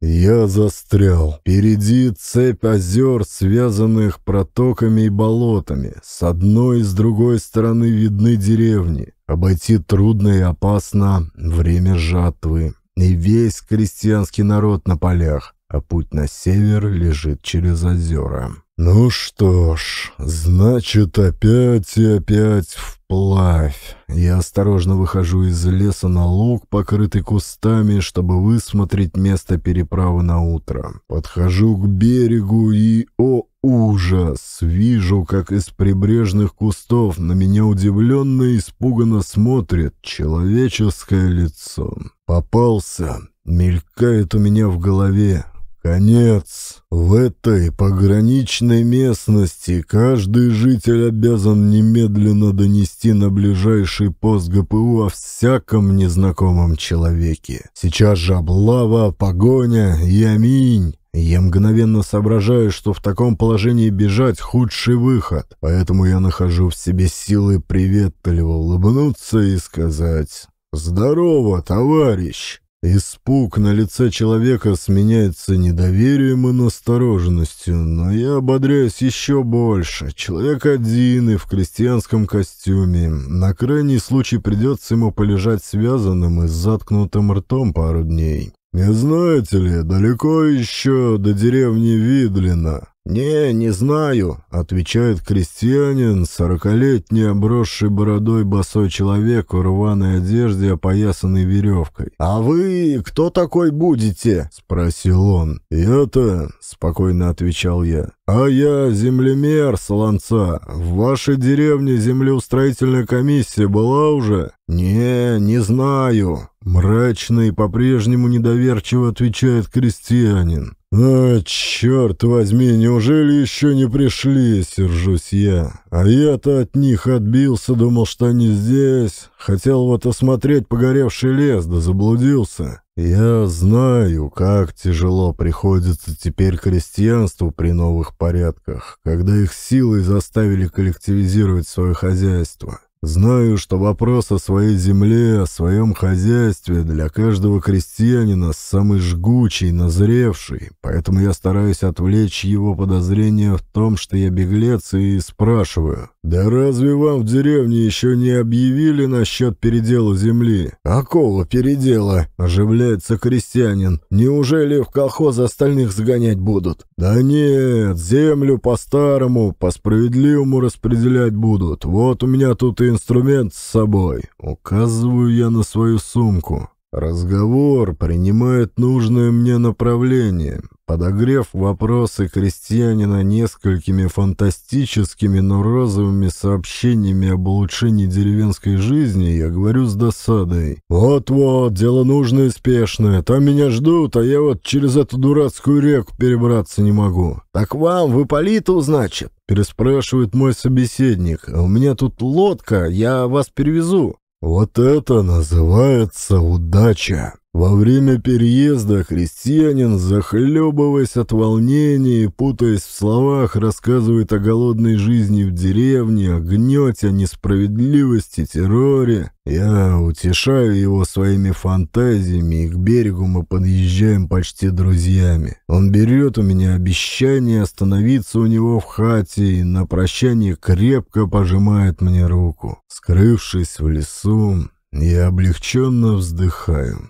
Я застрял. Впереди цепь озер, связанных протоками и болотами. С одной и с другой стороны видны деревни. Обойти трудно и опасно. Время жатвы. И весь крестьянский народ на полях. А путь на север лежит через озера. «Ну что ж, значит, опять и опять вплавь. Я осторожно выхожу из леса на луг, покрытый кустами, чтобы высмотреть место переправы на утро. Подхожу к берегу и, о ужас, вижу, как из прибрежных кустов на меня удивленно и испуганно смотрит человеческое лицо. Попался, мелькает у меня в голове, Конец. В этой пограничной местности каждый житель обязан немедленно донести на ближайший пост ГПУ о всяком незнакомом человеке. Сейчас же облава, погоня и аминь. Я мгновенно соображаю, что в таком положении бежать — худший выход, поэтому я нахожу в себе силы приветливо улыбнуться и сказать «Здорово, товарищ!» Испуг на лице человека сменяется недоверием и настороженностью, но я ободряюсь еще больше. Человек один и в крестьянском костюме. На крайний случай придется ему полежать связанным и с заткнутым ртом пару дней. Не знаете ли, далеко еще до деревни Видлина. «Не, не знаю», — отвечает крестьянин, сорокалетний, обросший бородой босой человек в рваной одежде, опоясанной веревкой. «А вы кто такой будете?» — спросил он. «Я-то», — спокойно отвечал я, — «а я землемер Солонца. В вашей деревне землеустроительная комиссия была уже?» «Не, не знаю», — Мрачный по-прежнему недоверчиво отвечает крестьянин. «А, черт возьми, неужели еще не пришли?» — сержусь я. «А я-то от них отбился, думал, что они здесь. Хотел вот осмотреть погоревший лес, да заблудился. Я знаю, как тяжело приходится теперь крестьянству при новых порядках, когда их силой заставили коллективизировать свое хозяйство. Знаю, что вопрос о своей земле, о своем хозяйстве для каждого крестьянина самый жгучий, назревший, поэтому я стараюсь отвлечь его подозрения в том, что я беглец, и спрашиваю, «Да разве вам в деревне еще не объявили насчет передела земли?» «Какого передела?» — оживляется крестьянин. «Неужели в колхоз остальных сгонять будут?» «Да нет, землю по-старому, по справедливому распределять будут. Вот у меня тут и инструмент с собой. Указываю я на свою сумку. Разговор принимает нужное мне направление подогрев вопросы крестьянина несколькими фантастическими, но розовыми сообщениями об улучшении деревенской жизни, я говорю с досадой. «Вот-вот, дело нужное и спешное. Там меня ждут, а я вот через эту дурацкую реку перебраться не могу». «Так вам, в Ипполиту, значит?» переспрашивает мой собеседник. «А «У меня тут лодка, я вас перевезу». «Вот это называется удача!» Во время переезда крестьянин, захлебываясь от волнения и путаясь в словах, рассказывает о голодной жизни в деревне, о гнете, о несправедливости, терроре. Я утешаю его своими фантазиями, и к берегу мы подъезжаем почти друзьями. Он берет у меня обещание остановиться у него в хате и на прощание крепко пожимает мне руку. Скрывшись в лесу, я облегченно вздыхаю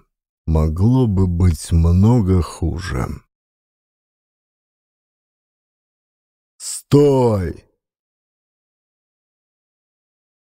могло бы быть много хуже. «Стой!»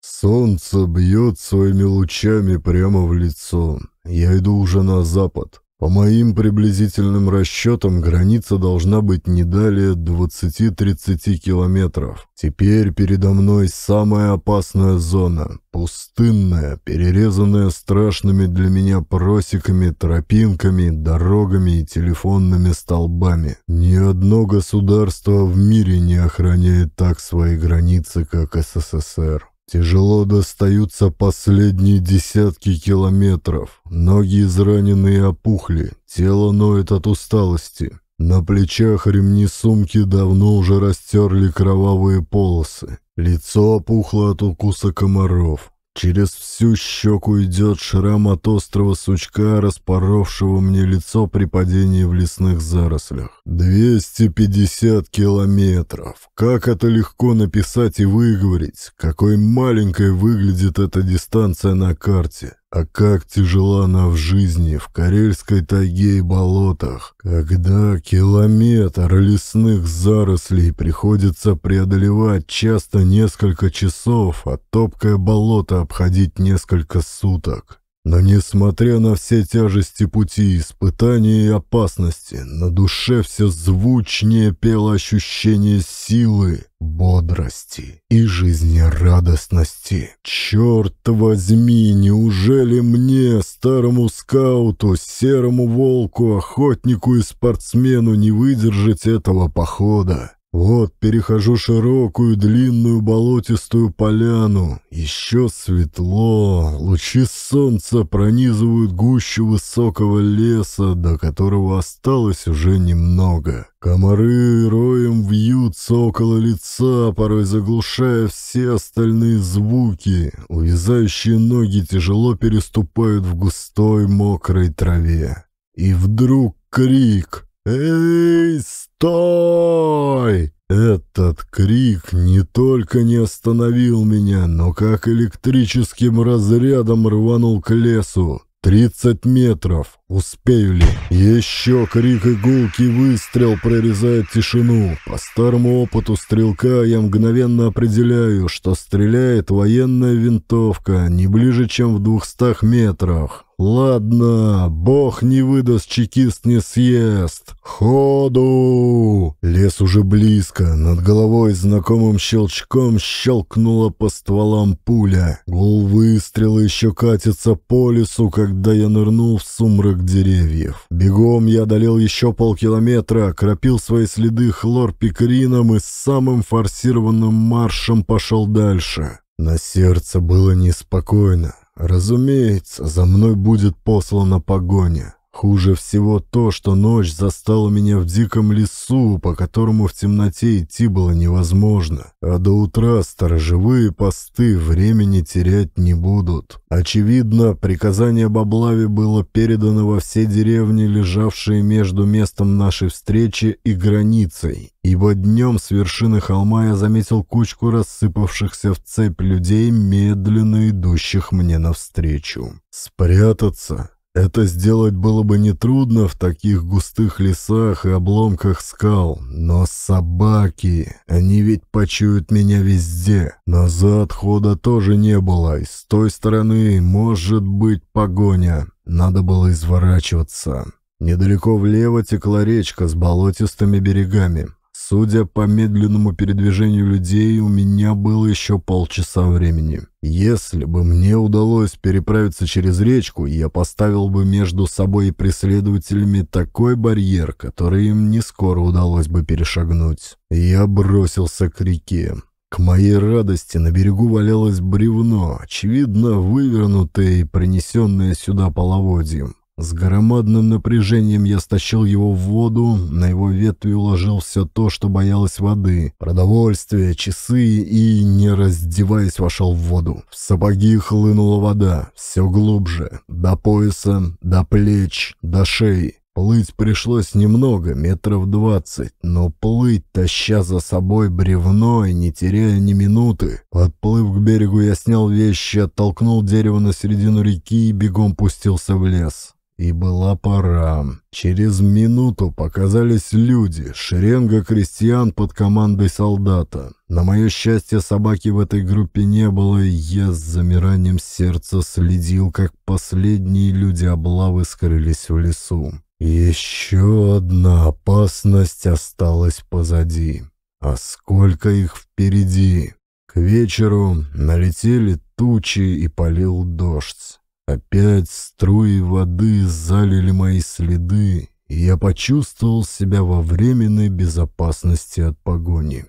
Солнце бьет своими лучами прямо в лицо. Я иду уже на запад. По моим приблизительным расчетам, граница должна быть не далее 20-30 километров. Теперь передо мной самая опасная зона. Пустынная, перерезанная страшными для меня просеками, тропинками, дорогами и телефонными столбами. Ни одно государство в мире не охраняет так свои границы, как СССР. Тяжело достаются последние десятки километров. Ноги изранены и опухли, тело ноет от усталости. На плечах ремни сумки давно уже растерли кровавые полосы. Лицо опухло от укуса комаров. Через всю щеку идет шрам от острого сучка, распоровшего мне лицо при падении в лесных зарослях. 250 километров. Как это легко написать и выговорить. Какой маленькой выглядит эта дистанция на карте. А как тяжела она в жизни в карельской тайге и болотах, когда километр лесных зарослей приходится преодолевать часто несколько часов, а топкое болото обходить несколько суток. Но несмотря на все тяжести пути, испытания и опасности, на душе все звучнее пело ощущение силы, бодрости и жизнерадостности. Черт возьми, неужели мне, старому скауту, серому волку, охотнику и спортсмену не выдержать этого похода? Вот перехожу широкую, длинную, болотистую поляну. Еще светло, лучи солнца пронизывают гущу высокого леса, до которого осталось уже немного. Комары роем вьются около лица, порой заглушая все остальные звуки. Увязающие ноги тяжело переступают в густой мокрой траве. И вдруг крик «Эй, «Стой!» Этот крик не только не остановил меня, но как электрическим разрядом рванул к лесу. Тридцать метров, Успею ли? Еще крик и игулки выстрел прорезает тишину. По старому опыту стрелка я мгновенно определяю, что стреляет военная винтовка не ближе, чем в двухстах метрах. «Ладно, бог не выдаст, чекист не съест. Ходу!» Лес уже близко. Над головой знакомым щелчком щелкнула по стволам пуля. Гул выстрела еще катится по лесу, когда я нырнул в сумрак деревьев. Бегом я одолел еще полкилометра, кропил свои следы хлорпикрином и с самым форсированным маршем пошел дальше. На сердце было неспокойно. Разумеется, за мной будет послана погоня. Хуже всего то, что ночь застала меня в диком лесу, по которому в темноте идти было невозможно, а до утра сторожевые посты времени терять не будут. Очевидно, приказание Баблаве было передано во все деревни, лежавшие между местом нашей встречи и границей, ибо днем с вершины холма я заметил кучку рассыпавшихся в цепь людей, медленно идущих мне навстречу. Спрятаться это сделать было бы нетрудно в таких густых лесах и обломках скал, но собаки, они ведь почуют меня везде. Назад хода тоже не было, и с той стороны может быть погоня. Надо было изворачиваться. Недалеко влево текла речка с болотистыми берегами. Судя по медленному передвижению людей, у меня было еще полчаса времени. Если бы мне удалось переправиться через речку, я поставил бы между собой и преследователями такой барьер, который им не скоро удалось бы перешагнуть. Я бросился к реке. К моей радости на берегу валялось бревно, очевидно вывернутое и принесенное сюда половодьем. С громадным напряжением я стащил его в воду, на его ветви уложил все то, что боялось воды. Продовольствие, часы и, не раздеваясь, вошел в воду. В сапоги хлынула вода, все глубже, до пояса, до плеч, до шеи. Плыть пришлось немного, метров двадцать, но плыть, таща за собой бревно и не теряя ни минуты. Подплыв к берегу, я снял вещи, оттолкнул дерево на середину реки и бегом пустился в лес. И была пора. Через минуту показались люди, шеренга крестьян под командой солдата. На мое счастье, собаки в этой группе не было, и я с замиранием сердца следил, как последние люди облавы скрылись в лесу. Еще одна опасность осталась позади. А сколько их впереди? К вечеру налетели тучи и полил дождь. Опять струи воды залили мои следы, и я почувствовал себя во временной безопасности от погони.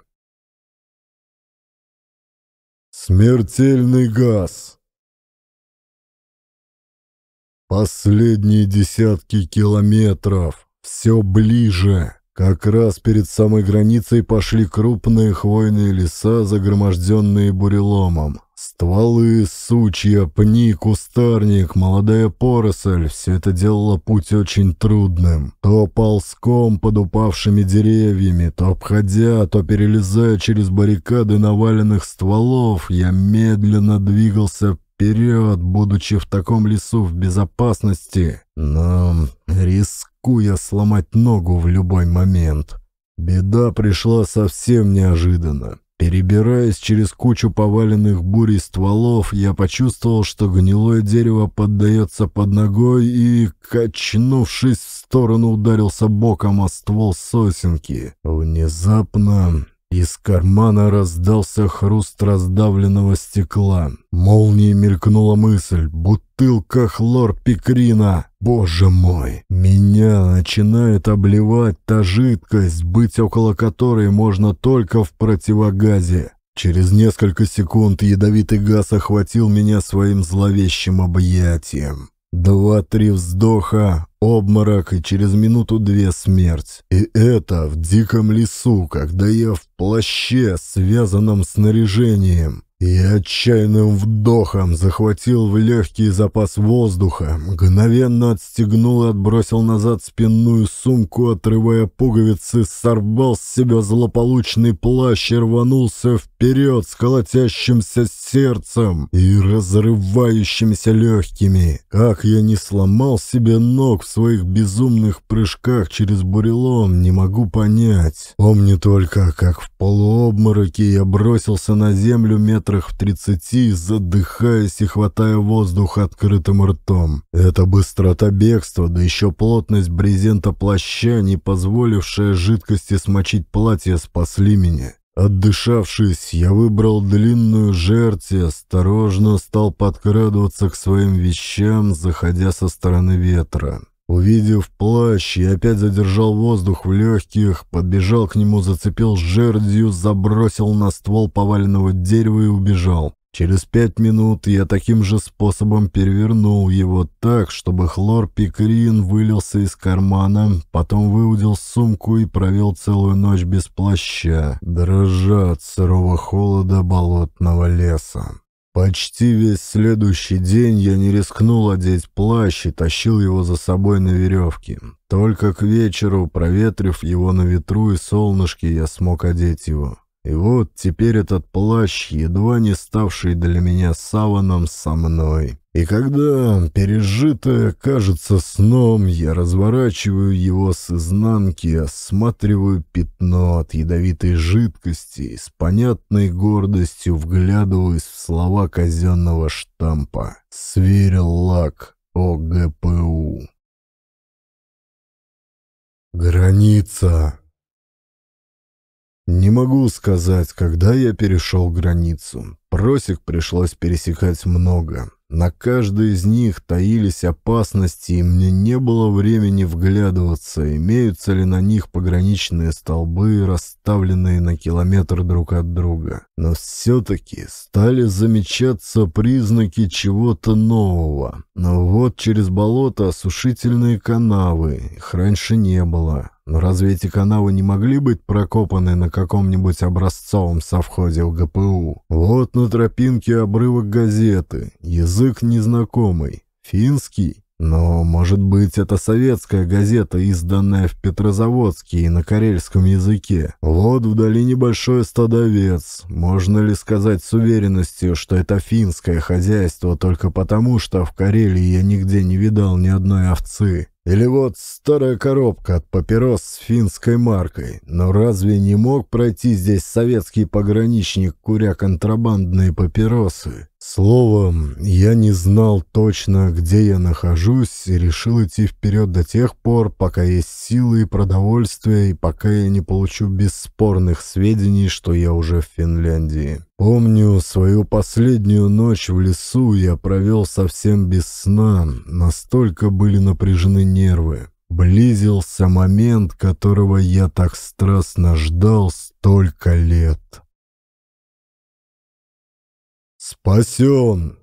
Смертельный газ. Последние десятки километров, все ближе. Как раз перед самой границей пошли крупные хвойные леса, загроможденные буреломом. Стволы, сучья, пни, кустарник, молодая поросль — все это делало путь очень трудным. То ползком под упавшими деревьями, то обходя, то перелезая через баррикады наваленных стволов, я медленно двигался вперед, будучи в таком лесу в безопасности, но рискуя сломать ногу в любой момент. Беда пришла совсем неожиданно. Перебираясь через кучу поваленных бурей стволов, я почувствовал, что гнилое дерево поддается под ногой и, качнувшись в сторону, ударился боком о ствол сосенки. Внезапно из кармана раздался хруст раздавленного стекла. Молнией мелькнула мысль. Бутылка хлорпикрина. Боже мой! Меня начинает обливать та жидкость, быть около которой можно только в противогазе. Через несколько секунд ядовитый газ охватил меня своим зловещим объятием. Два-три вздоха, Обморок и через минуту-две смерть. И это в диком лесу, когда я в плаще, связанном снаряжением и отчаянным вдохом захватил в легкий запас воздуха, мгновенно отстегнул и отбросил назад спинную сумку, отрывая пуговицы, сорвал с себя злополучный плащ и рванулся вперед с колотящимся сердцем и разрывающимися легкими. Как я не сломал себе ног в своих безумных прыжках через бурелом, не могу понять. Помню только, как в полуобмороке я бросился на землю метров метрах в тридцати, задыхаясь и хватая воздух открытым ртом. Это быстрота бегства, да еще плотность брезента плаща, не позволившая жидкости смочить платье, спасли меня. Отдышавшись, я выбрал длинную жерть и осторожно стал подкрадываться к своим вещам, заходя со стороны ветра. Увидев плащ, я опять задержал воздух в легких, подбежал к нему, зацепил жердью, забросил на ствол поваленного дерева и убежал. Через пять минут я таким же способом перевернул его так, чтобы хлор-пикрин вылился из кармана, потом выудил сумку и провел целую ночь без плаща, дрожа от сырого холода болотного леса. Почти весь следующий день я не рискнул одеть плащ и тащил его за собой на веревке. Только к вечеру, проветрив его на ветру и солнышке, я смог одеть его. И вот теперь этот плащ, едва не ставший для меня саваном со мной. И когда пережитое кажется сном, я разворачиваю его с изнанки, осматриваю пятно от ядовитой жидкости и с понятной гордостью вглядываюсь в слова казенного штампа. Сверил лак ОГПУ. Граница. Не могу сказать, когда я перешел границу. Просек пришлось пересекать много. На каждой из них таились опасности, и мне не было времени вглядываться, имеются ли на них пограничные столбы, расставленные на километр друг от друга. Но все-таки стали замечаться признаки чего-то нового. Но вот через болото осушительные канавы, их раньше не было. Но разве эти канавы не могли быть прокопаны на каком-нибудь образцовом совхозе ЛГПУ? Вот на тропинке обрывок газеты, язык незнакомый, финский. Но, может быть, это советская газета, изданная в Петрозаводске и на карельском языке. Вот вдали небольшой стадовец. Можно ли сказать с уверенностью, что это финское хозяйство только потому, что в Карелии я нигде не видал ни одной овцы? Или вот старая коробка от папирос с финской маркой. Но разве не мог пройти здесь советский пограничник, куря контрабандные папиросы? Словом, я не знал точно, где я нахожусь, и решил идти вперед до тех пор, пока есть силы и продовольствие, и пока я не получу бесспорных сведений, что я уже в Финляндии. Помню, свою последнюю ночь в лесу я провел совсем без сна, настолько были напряжены нервы. Близился момент, которого я так страстно ждал столько лет. Спасен!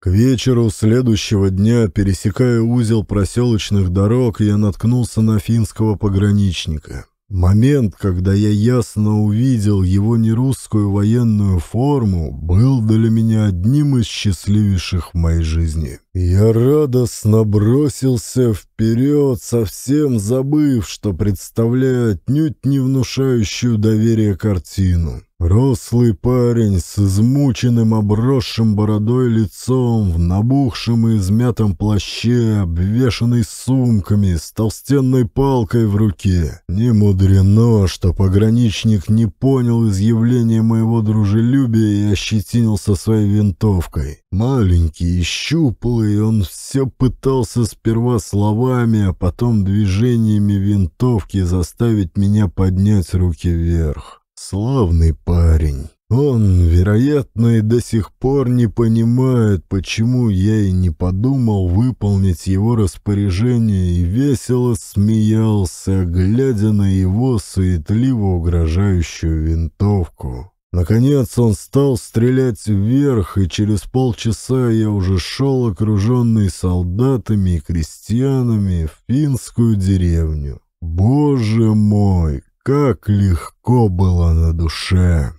К вечеру следующего дня, пересекая узел проселочных дорог, я наткнулся на финского пограничника. Момент, когда я ясно увидел его нерусскую военную форму, был для меня одним из счастливейших в моей жизни. Я радостно бросился вперед, совсем забыв, что представляю отнюдь не внушающую доверие картину. Рослый парень с измученным обросшим бородой лицом, в набухшем и измятом плаще, обвешанный сумками, с толстенной палкой в руке. Не мудрено, что пограничник не понял изъявления моего дружелюбия и ощетинился своей винтовкой. Маленький и щуплый, было, и он все пытался сперва словами, а потом движениями винтовки заставить меня поднять руки вверх. Славный парень. Он, вероятно, и до сих пор не понимает, почему я и не подумал выполнить его распоряжение и весело смеялся, глядя на его суетливо угрожающую винтовку. Наконец он стал стрелять вверх, и через полчаса я уже шел, окруженный солдатами и крестьянами, в финскую деревню. Боже мой, как легко было на душе!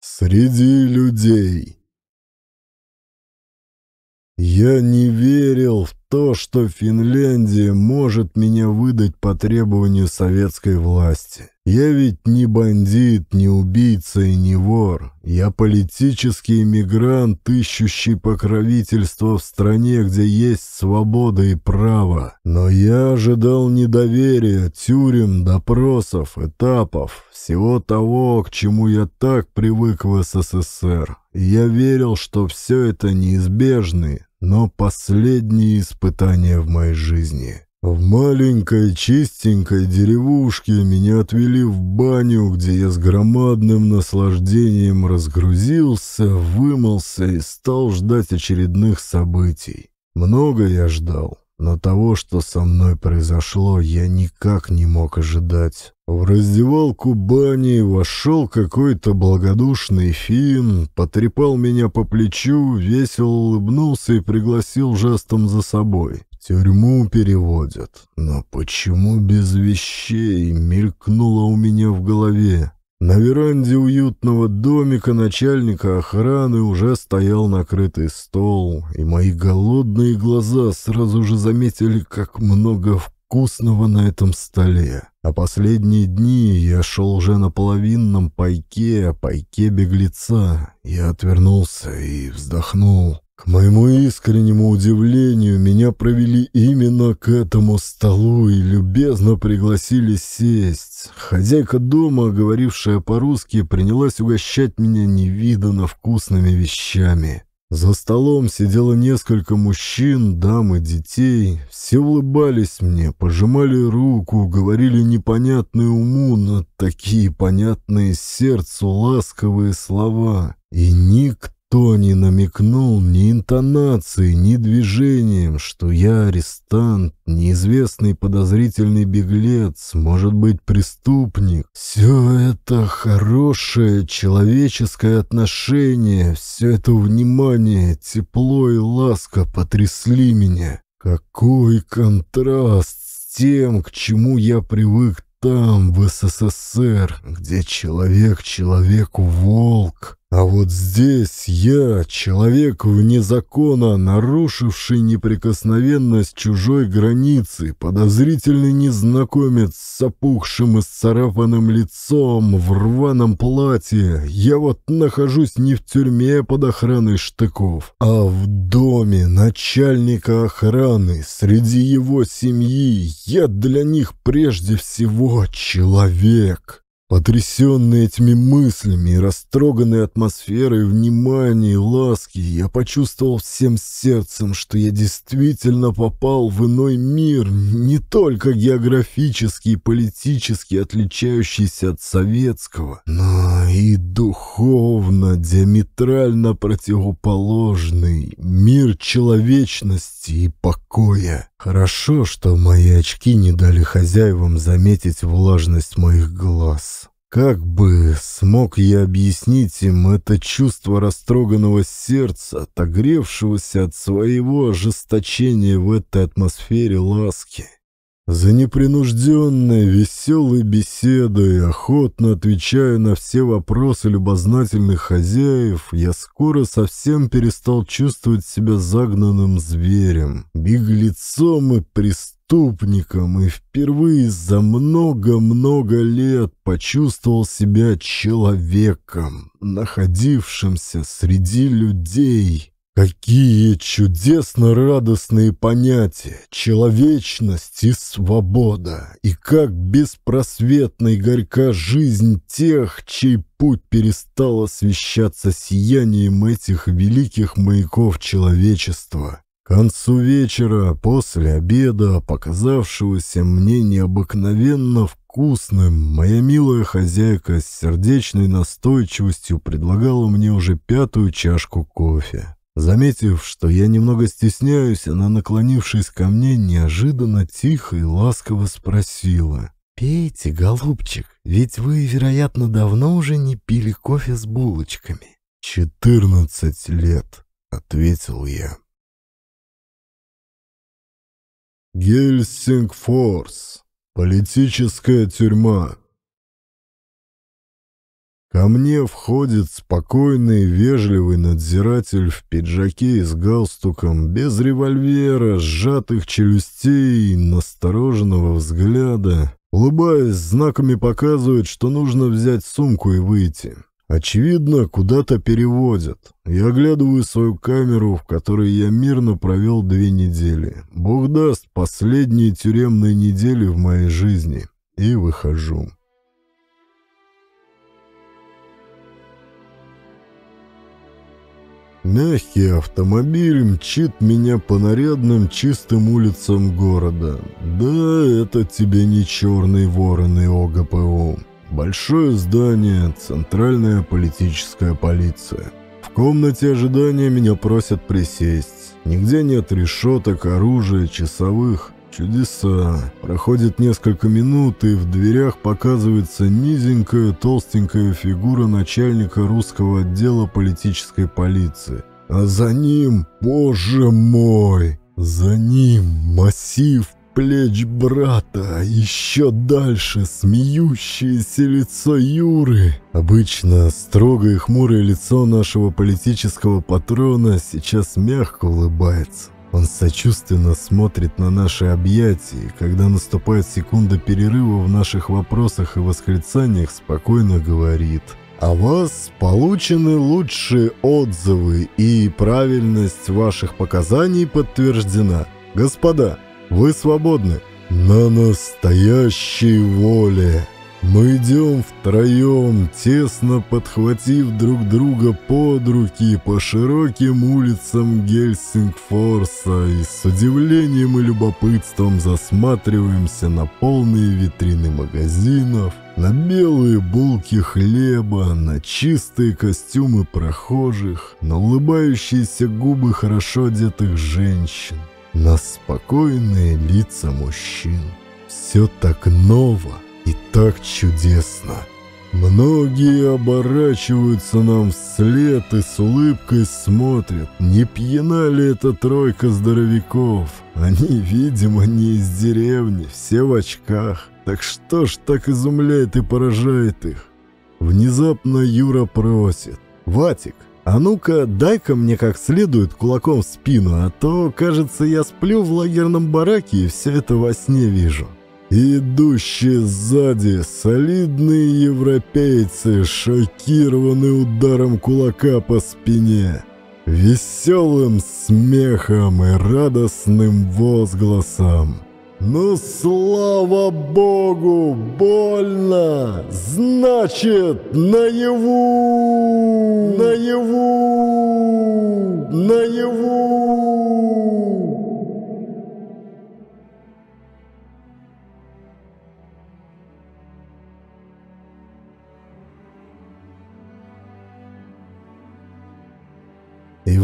Среди людей Я не верил в то, что Финляндия может меня выдать по требованию советской власти. Я ведь не бандит, не убийца и не вор. Я политический иммигрант, ищущий покровительство в стране, где есть свобода и право. Но я ожидал недоверия, тюрем, допросов, этапов, всего того, к чему я так привык в СССР. Я верил, что все это неизбежные, но последние испытания в моей жизни. В маленькой чистенькой деревушке меня отвели в баню, где я с громадным наслаждением разгрузился, вымылся и стал ждать очередных событий. Много я ждал но того, что со мной произошло, я никак не мог ожидать. В раздевалку бани вошел какой-то благодушный фин, потрепал меня по плечу, весело улыбнулся и пригласил жестом за собой. Тюрьму переводят. Но почему без вещей мелькнуло у меня в голове? На веранде уютного домика начальника охраны уже стоял накрытый стол, и мои голодные глаза сразу же заметили, как много вкусного на этом столе. А последние дни я шел уже на половинном пайке, а пайке беглеца. Я отвернулся и вздохнул. К моему искреннему удивлению, меня провели именно к этому столу и любезно пригласили сесть. Хозяйка дома, говорившая по-русски, принялась угощать меня невиданно вкусными вещами. За столом сидело несколько мужчин, дам и детей. Все улыбались мне, пожимали руку, говорили непонятные уму, но такие понятные сердцу ласковые слова. И никто никто не намекнул ни интонацией, ни движением, что я арестант, неизвестный подозрительный беглец, может быть, преступник. Все это хорошее человеческое отношение, все это внимание, тепло и ласка потрясли меня. Какой контраст с тем, к чему я привык там, в СССР, где человек человеку волк. А вот здесь я, человек вне закона, нарушивший неприкосновенность чужой границы, подозрительный незнакомец с опухшим и сцарапанным лицом в рваном платье, я вот нахожусь не в тюрьме под охраной штыков, а в доме начальника охраны, среди его семьи. Я для них прежде всего человек. Потрясенный этими мыслями и растроганной атмосферой внимания и ласки, я почувствовал всем сердцем, что я действительно попал в иной мир, не только географический и политически отличающийся от советского, но и духовно, диаметрально противоположный мир человечности и покоя. Хорошо, что мои очки не дали хозяевам заметить влажность моих глаз. Как бы смог я объяснить им это чувство растроганного сердца, отогревшегося от своего ожесточения в этой атмосфере ласки? за непринужденные, веселые беседы и охотно отвечая на все вопросы любознательных хозяев, я скоро совсем перестал чувствовать себя загнанным зверем, беглецом и преступником, и впервые за много-много лет почувствовал себя человеком, находившимся среди людей». Какие чудесно радостные понятия, человечность и свобода, и как беспросветна и горька жизнь тех, чей путь перестал освещаться сиянием этих великих маяков человечества. К концу вечера, после обеда, показавшегося мне необыкновенно вкусным, моя милая хозяйка с сердечной настойчивостью предлагала мне уже пятую чашку кофе. Заметив, что я немного стесняюсь, она, наклонившись ко мне, неожиданно тихо и ласково спросила. «Пейте, голубчик, ведь вы, вероятно, давно уже не пили кофе с булочками». «Четырнадцать лет», — ответил я. Гельсингфорс. Политическая тюрьма. Ко мне входит спокойный, вежливый надзиратель в пиджаке и с галстуком, без револьвера, сжатых челюстей, и настороженного взгляда. Улыбаясь, знаками показывает, что нужно взять сумку и выйти. Очевидно, куда-то переводят. Я оглядываю свою камеру, в которой я мирно провел две недели. Бог даст, последние тюремные недели в моей жизни. И выхожу. Мягкий автомобиль мчит меня по нарядным чистым улицам города. Да, это тебе не черный ворон и ОГПУ. Большое здание, центральная политическая полиция. В комнате ожидания меня просят присесть. Нигде нет решеток, оружия, часовых. Чудеса. Проходит несколько минут, и в дверях показывается низенькая толстенькая фигура начальника русского отдела политической полиции. А за ним, боже мой, за ним массив плеч брата, еще дальше смеющееся лицо Юры. Обычно строгое и хмурое лицо нашего политического патрона сейчас мягко улыбается. Он сочувственно смотрит на наши объятия, когда наступает секунда перерыва в наших вопросах и восклицаниях, спокойно говорит «А вас получены лучшие отзывы, и правильность ваших показаний подтверждена. Господа, вы свободны на настоящей воле». Мы идем втроем, тесно подхватив друг друга под руки по широким улицам Гельсингфорса и с удивлением и любопытством засматриваемся на полные витрины магазинов, на белые булки хлеба, на чистые костюмы прохожих, на улыбающиеся губы хорошо одетых женщин, на спокойные лица мужчин. Все так ново, и так чудесно. Многие оборачиваются нам вслед и с улыбкой смотрят, не пьяна ли эта тройка здоровяков. Они, видимо, не из деревни, все в очках. Так что ж так изумляет и поражает их? Внезапно Юра просит. «Ватик, а ну-ка дай-ка мне как следует кулаком в спину, а то, кажется, я сплю в лагерном бараке и все это во сне вижу» идущие сзади солидные европейцы шокированы ударом кулака по спине, веселым смехом и радостным возгласом. «Ну, слава богу, больно! Значит, наяву! Наяву! Наяву!»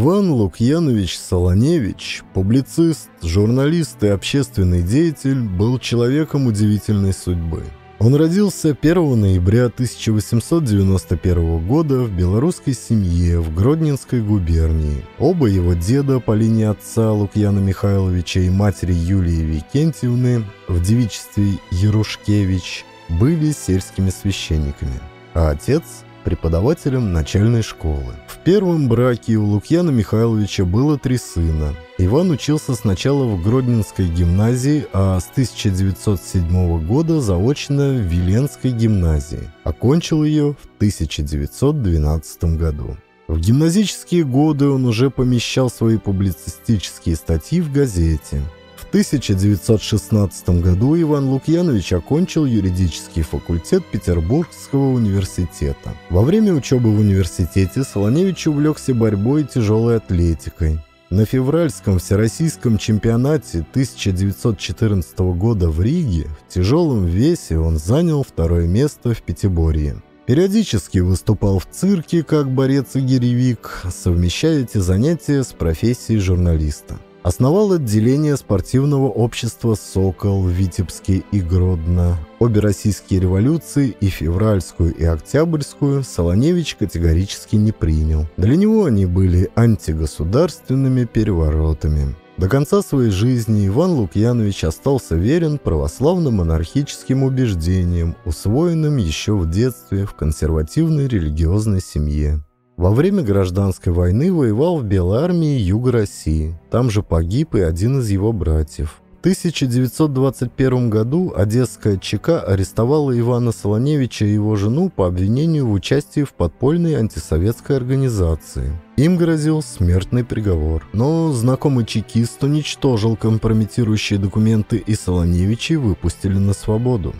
Иван Лукьянович Солоневич, публицист, журналист и общественный деятель, был человеком удивительной судьбы. Он родился 1 ноября 1891 года в белорусской семье в Гродненской губернии. Оба его деда по линии отца Лукьяна Михайловича и матери Юлии Викентьевны в девичестве Ярушкевич были сельскими священниками, а отец – преподавателем начальной школы. В первом браке у Лукьяна Михайловича было три сына. Иван учился сначала в Гродненской гимназии, а с 1907 года заочно в Виленской гимназии. Окончил ее в 1912 году. В гимназические годы он уже помещал свои публицистические статьи в газете. В 1916 году Иван Лукьянович окончил юридический факультет Петербургского университета. Во время учебы в университете Солоневич увлекся борьбой и тяжелой атлетикой. На февральском всероссийском чемпионате 1914 года в Риге в тяжелом весе он занял второе место в Пятиборье. Периодически выступал в цирке как борец и гиревик, совмещая эти занятия с профессией журналиста. Основал отделение спортивного общества «Сокол» Витебске и Гродно. Обе российские революции, и февральскую, и октябрьскую, Солоневич категорически не принял. Для него они были антигосударственными переворотами. До конца своей жизни Иван Лукьянович остался верен православно-монархическим убеждениям, усвоенным еще в детстве в консервативной религиозной семье. Во время гражданской войны воевал в Белой армии Юга России. Там же погиб и один из его братьев. В 1921 году Одесская ЧК арестовала Ивана Солоневича и его жену по обвинению в участии в подпольной антисоветской организации. Им грозил смертный приговор. Но знакомый чекист уничтожил компрометирующие документы и Солоневичей выпустили на свободу.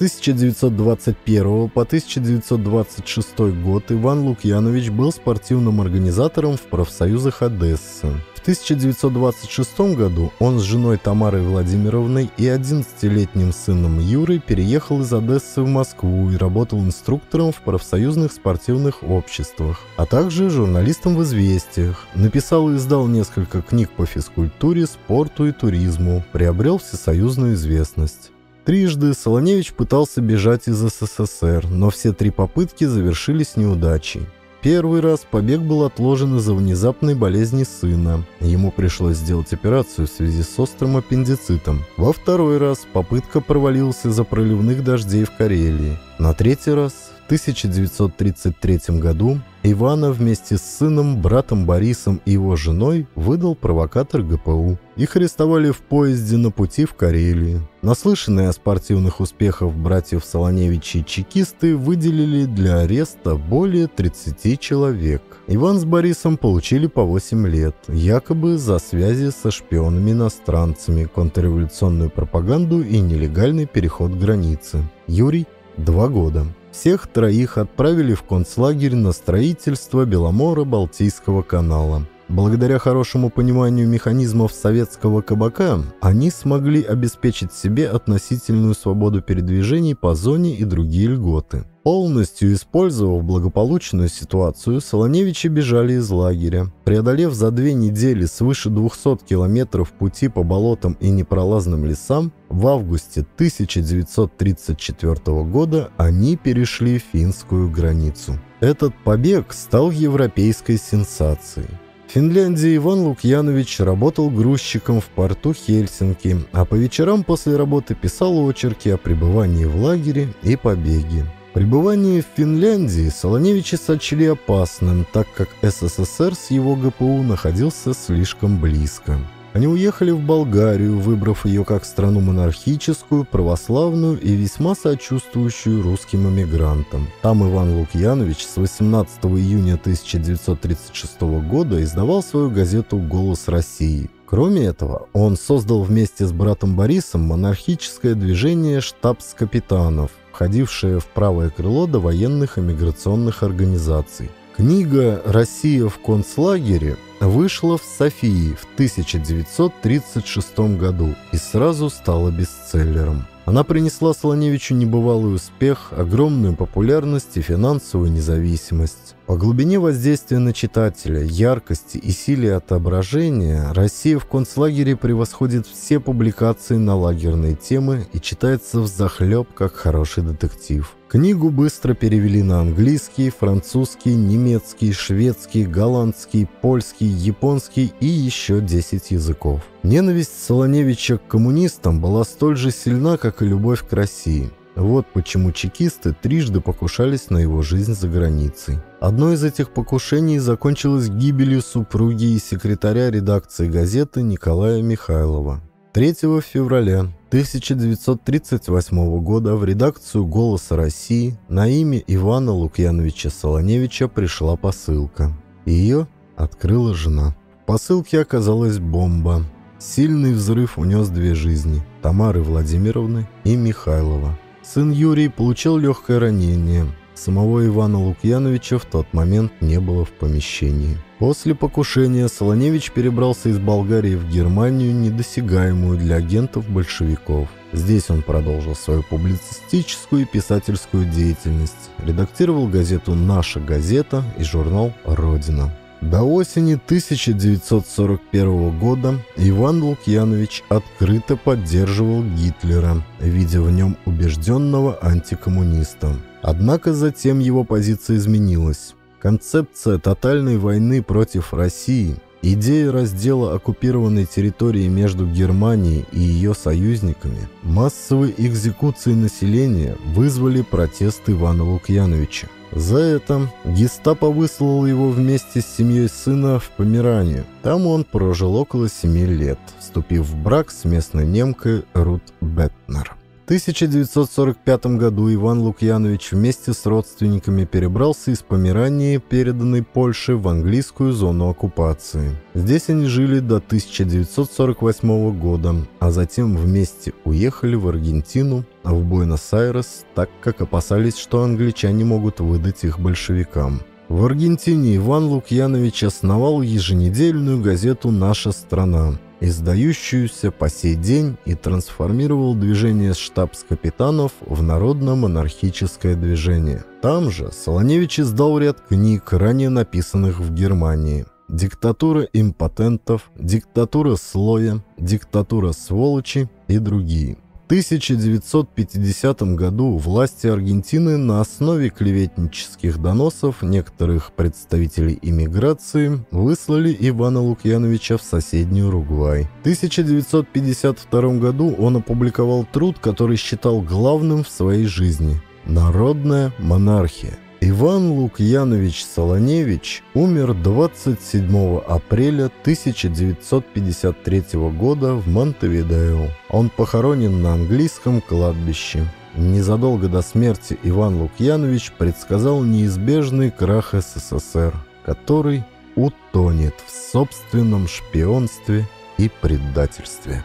1921 по 1926 год Иван Лукьянович был спортивным организатором в профсоюзах Одессы. В 1926 году он с женой Тамарой Владимировной и 11-летним сыном Юрой переехал из Одессы в Москву и работал инструктором в профсоюзных спортивных обществах, а также журналистом в «Известиях». Написал и издал несколько книг по физкультуре, спорту и туризму, приобрел всесоюзную известность. Трижды Солоневич пытался бежать из СССР, но все три попытки завершились неудачей. Первый раз побег был отложен из-за внезапной болезни сына. Ему пришлось сделать операцию в связи с острым аппендицитом. Во второй раз попытка провалилась из-за проливных дождей в Карелии. На третий раз 1933 году Ивана вместе с сыном, братом Борисом и его женой выдал провокатор ГПУ. Их арестовали в поезде на пути в Карелию. Наслышанные о спортивных успехах братьев Солоневичей чекисты выделили для ареста более 30 человек. Иван с Борисом получили по 8 лет, якобы за связи со шпионами-иностранцами, контрреволюционную пропаганду и нелегальный переход границы. Юрий – 2 года. Всех троих отправили в концлагерь на строительство Беломора-Балтийского канала. Благодаря хорошему пониманию механизмов советского кабака, они смогли обеспечить себе относительную свободу передвижений по зоне и другие льготы. Полностью использовав благополучную ситуацию, Солоневичи бежали из лагеря. Преодолев за две недели свыше 200 километров пути по болотам и непролазным лесам, в августе 1934 года они перешли финскую границу. Этот побег стал европейской сенсацией. В Финляндии Иван Лукьянович работал грузчиком в порту Хельсинки, а по вечерам после работы писал очерки о пребывании в лагере и побеге. Пребывание в Финляндии Солоневичи сочли опасным, так как СССР с его ГПУ находился слишком близко. Они уехали в Болгарию, выбрав ее как страну монархическую, православную и весьма сочувствующую русским эмигрантам. Там Иван Лукьянович с 18 июня 1936 года издавал свою газету «Голос России». Кроме этого, он создал вместе с братом Борисом монархическое движение «Штабс-капитанов», входившее в правое крыло до военных эмиграционных организаций. Книга «Россия в концлагере» вышла в Софии в 1936 году и сразу стала бестселлером. Она принесла Слоневичу небывалый успех, огромную популярность и финансовую независимость. По глубине воздействия на читателя, яркости и силе отображения Россия в концлагере превосходит все публикации на лагерные темы и читается взахлеб как хороший детектив. Книгу быстро перевели на английский, французский, немецкий, шведский, голландский, польский, японский и еще 10 языков. Ненависть Солоневича к коммунистам была столь же сильна, как и любовь к России. Вот почему чекисты трижды покушались на его жизнь за границей. Одно из этих покушений закончилось гибелью супруги и секретаря редакции газеты Николая Михайлова. 3 февраля 1938 года в редакцию «Голоса России» на имя Ивана Лукьяновича Солоневича пришла посылка. Ее открыла жена. В посылке оказалась бомба. Сильный взрыв унес две жизни – Тамары Владимировны и Михайлова. Сын Юрий получил легкое ранение, Самого Ивана Лукьяновича в тот момент не было в помещении. После покушения Солоневич перебрался из Болгарии в Германию, недосягаемую для агентов большевиков. Здесь он продолжил свою публицистическую и писательскую деятельность, редактировал газету «Наша газета» и журнал «Родина». До осени 1941 года Иван Лукьянович открыто поддерживал Гитлера, видя в нем убежденного антикоммуниста. Однако затем его позиция изменилась. Концепция тотальной войны против России, идея раздела оккупированной территории между Германией и ее союзниками, массовые экзекуции населения вызвали протест Ивана Лукьяновича. За это гестапо выслал его вместе с семьей сына в Померанию. Там он прожил около семи лет, вступив в брак с местной немкой Рут Бетнер. 1945 году Иван Лукьянович вместе с родственниками перебрался из Померании, переданной Польше, в английскую зону оккупации. Здесь они жили до 1948 года, а затем вместе уехали в Аргентину, а в Буэнос-Айрес, так как опасались, что англичане могут выдать их большевикам. В Аргентине Иван Лукьянович основал еженедельную газету «Наша страна», издающуюся по сей день, и трансформировал движение штабс-капитанов в народно-монархическое движение. Там же Солоневич издал ряд книг, ранее написанных в Германии. «Диктатура импотентов», «Диктатура слоя», «Диктатура сволочи» и другие – 1950 году власти Аргентины на основе клеветнических доносов некоторых представителей иммиграции выслали Ивана Лукьяновича в соседний Уругвай. В 1952 году он опубликовал труд, который считал главным в своей жизни «Народная монархия». Иван Лукьянович Солоневич умер 27 апреля 1953 года в Монтевидео. Он похоронен на английском кладбище. Незадолго до смерти Иван Лукьянович предсказал неизбежный крах СССР, который утонет в собственном шпионстве и предательстве.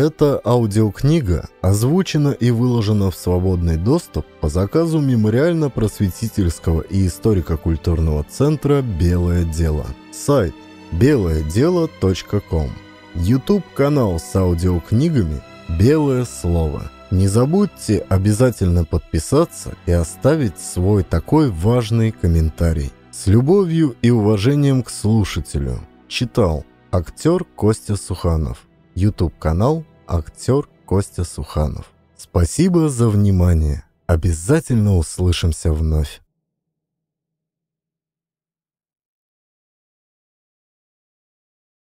Эта аудиокнига озвучена и выложена в свободный доступ по заказу Мемориально-просветительского и историко-культурного центра «Белое дело». Сайт белоедело.ком Ютуб канал с аудиокнигами «Белое слово». Не забудьте обязательно подписаться и оставить свой такой важный комментарий. С любовью и уважением к слушателю. Читал актер Костя Суханов. YouTube-канал «Актер Костя Суханов». Спасибо за внимание. Обязательно услышимся вновь.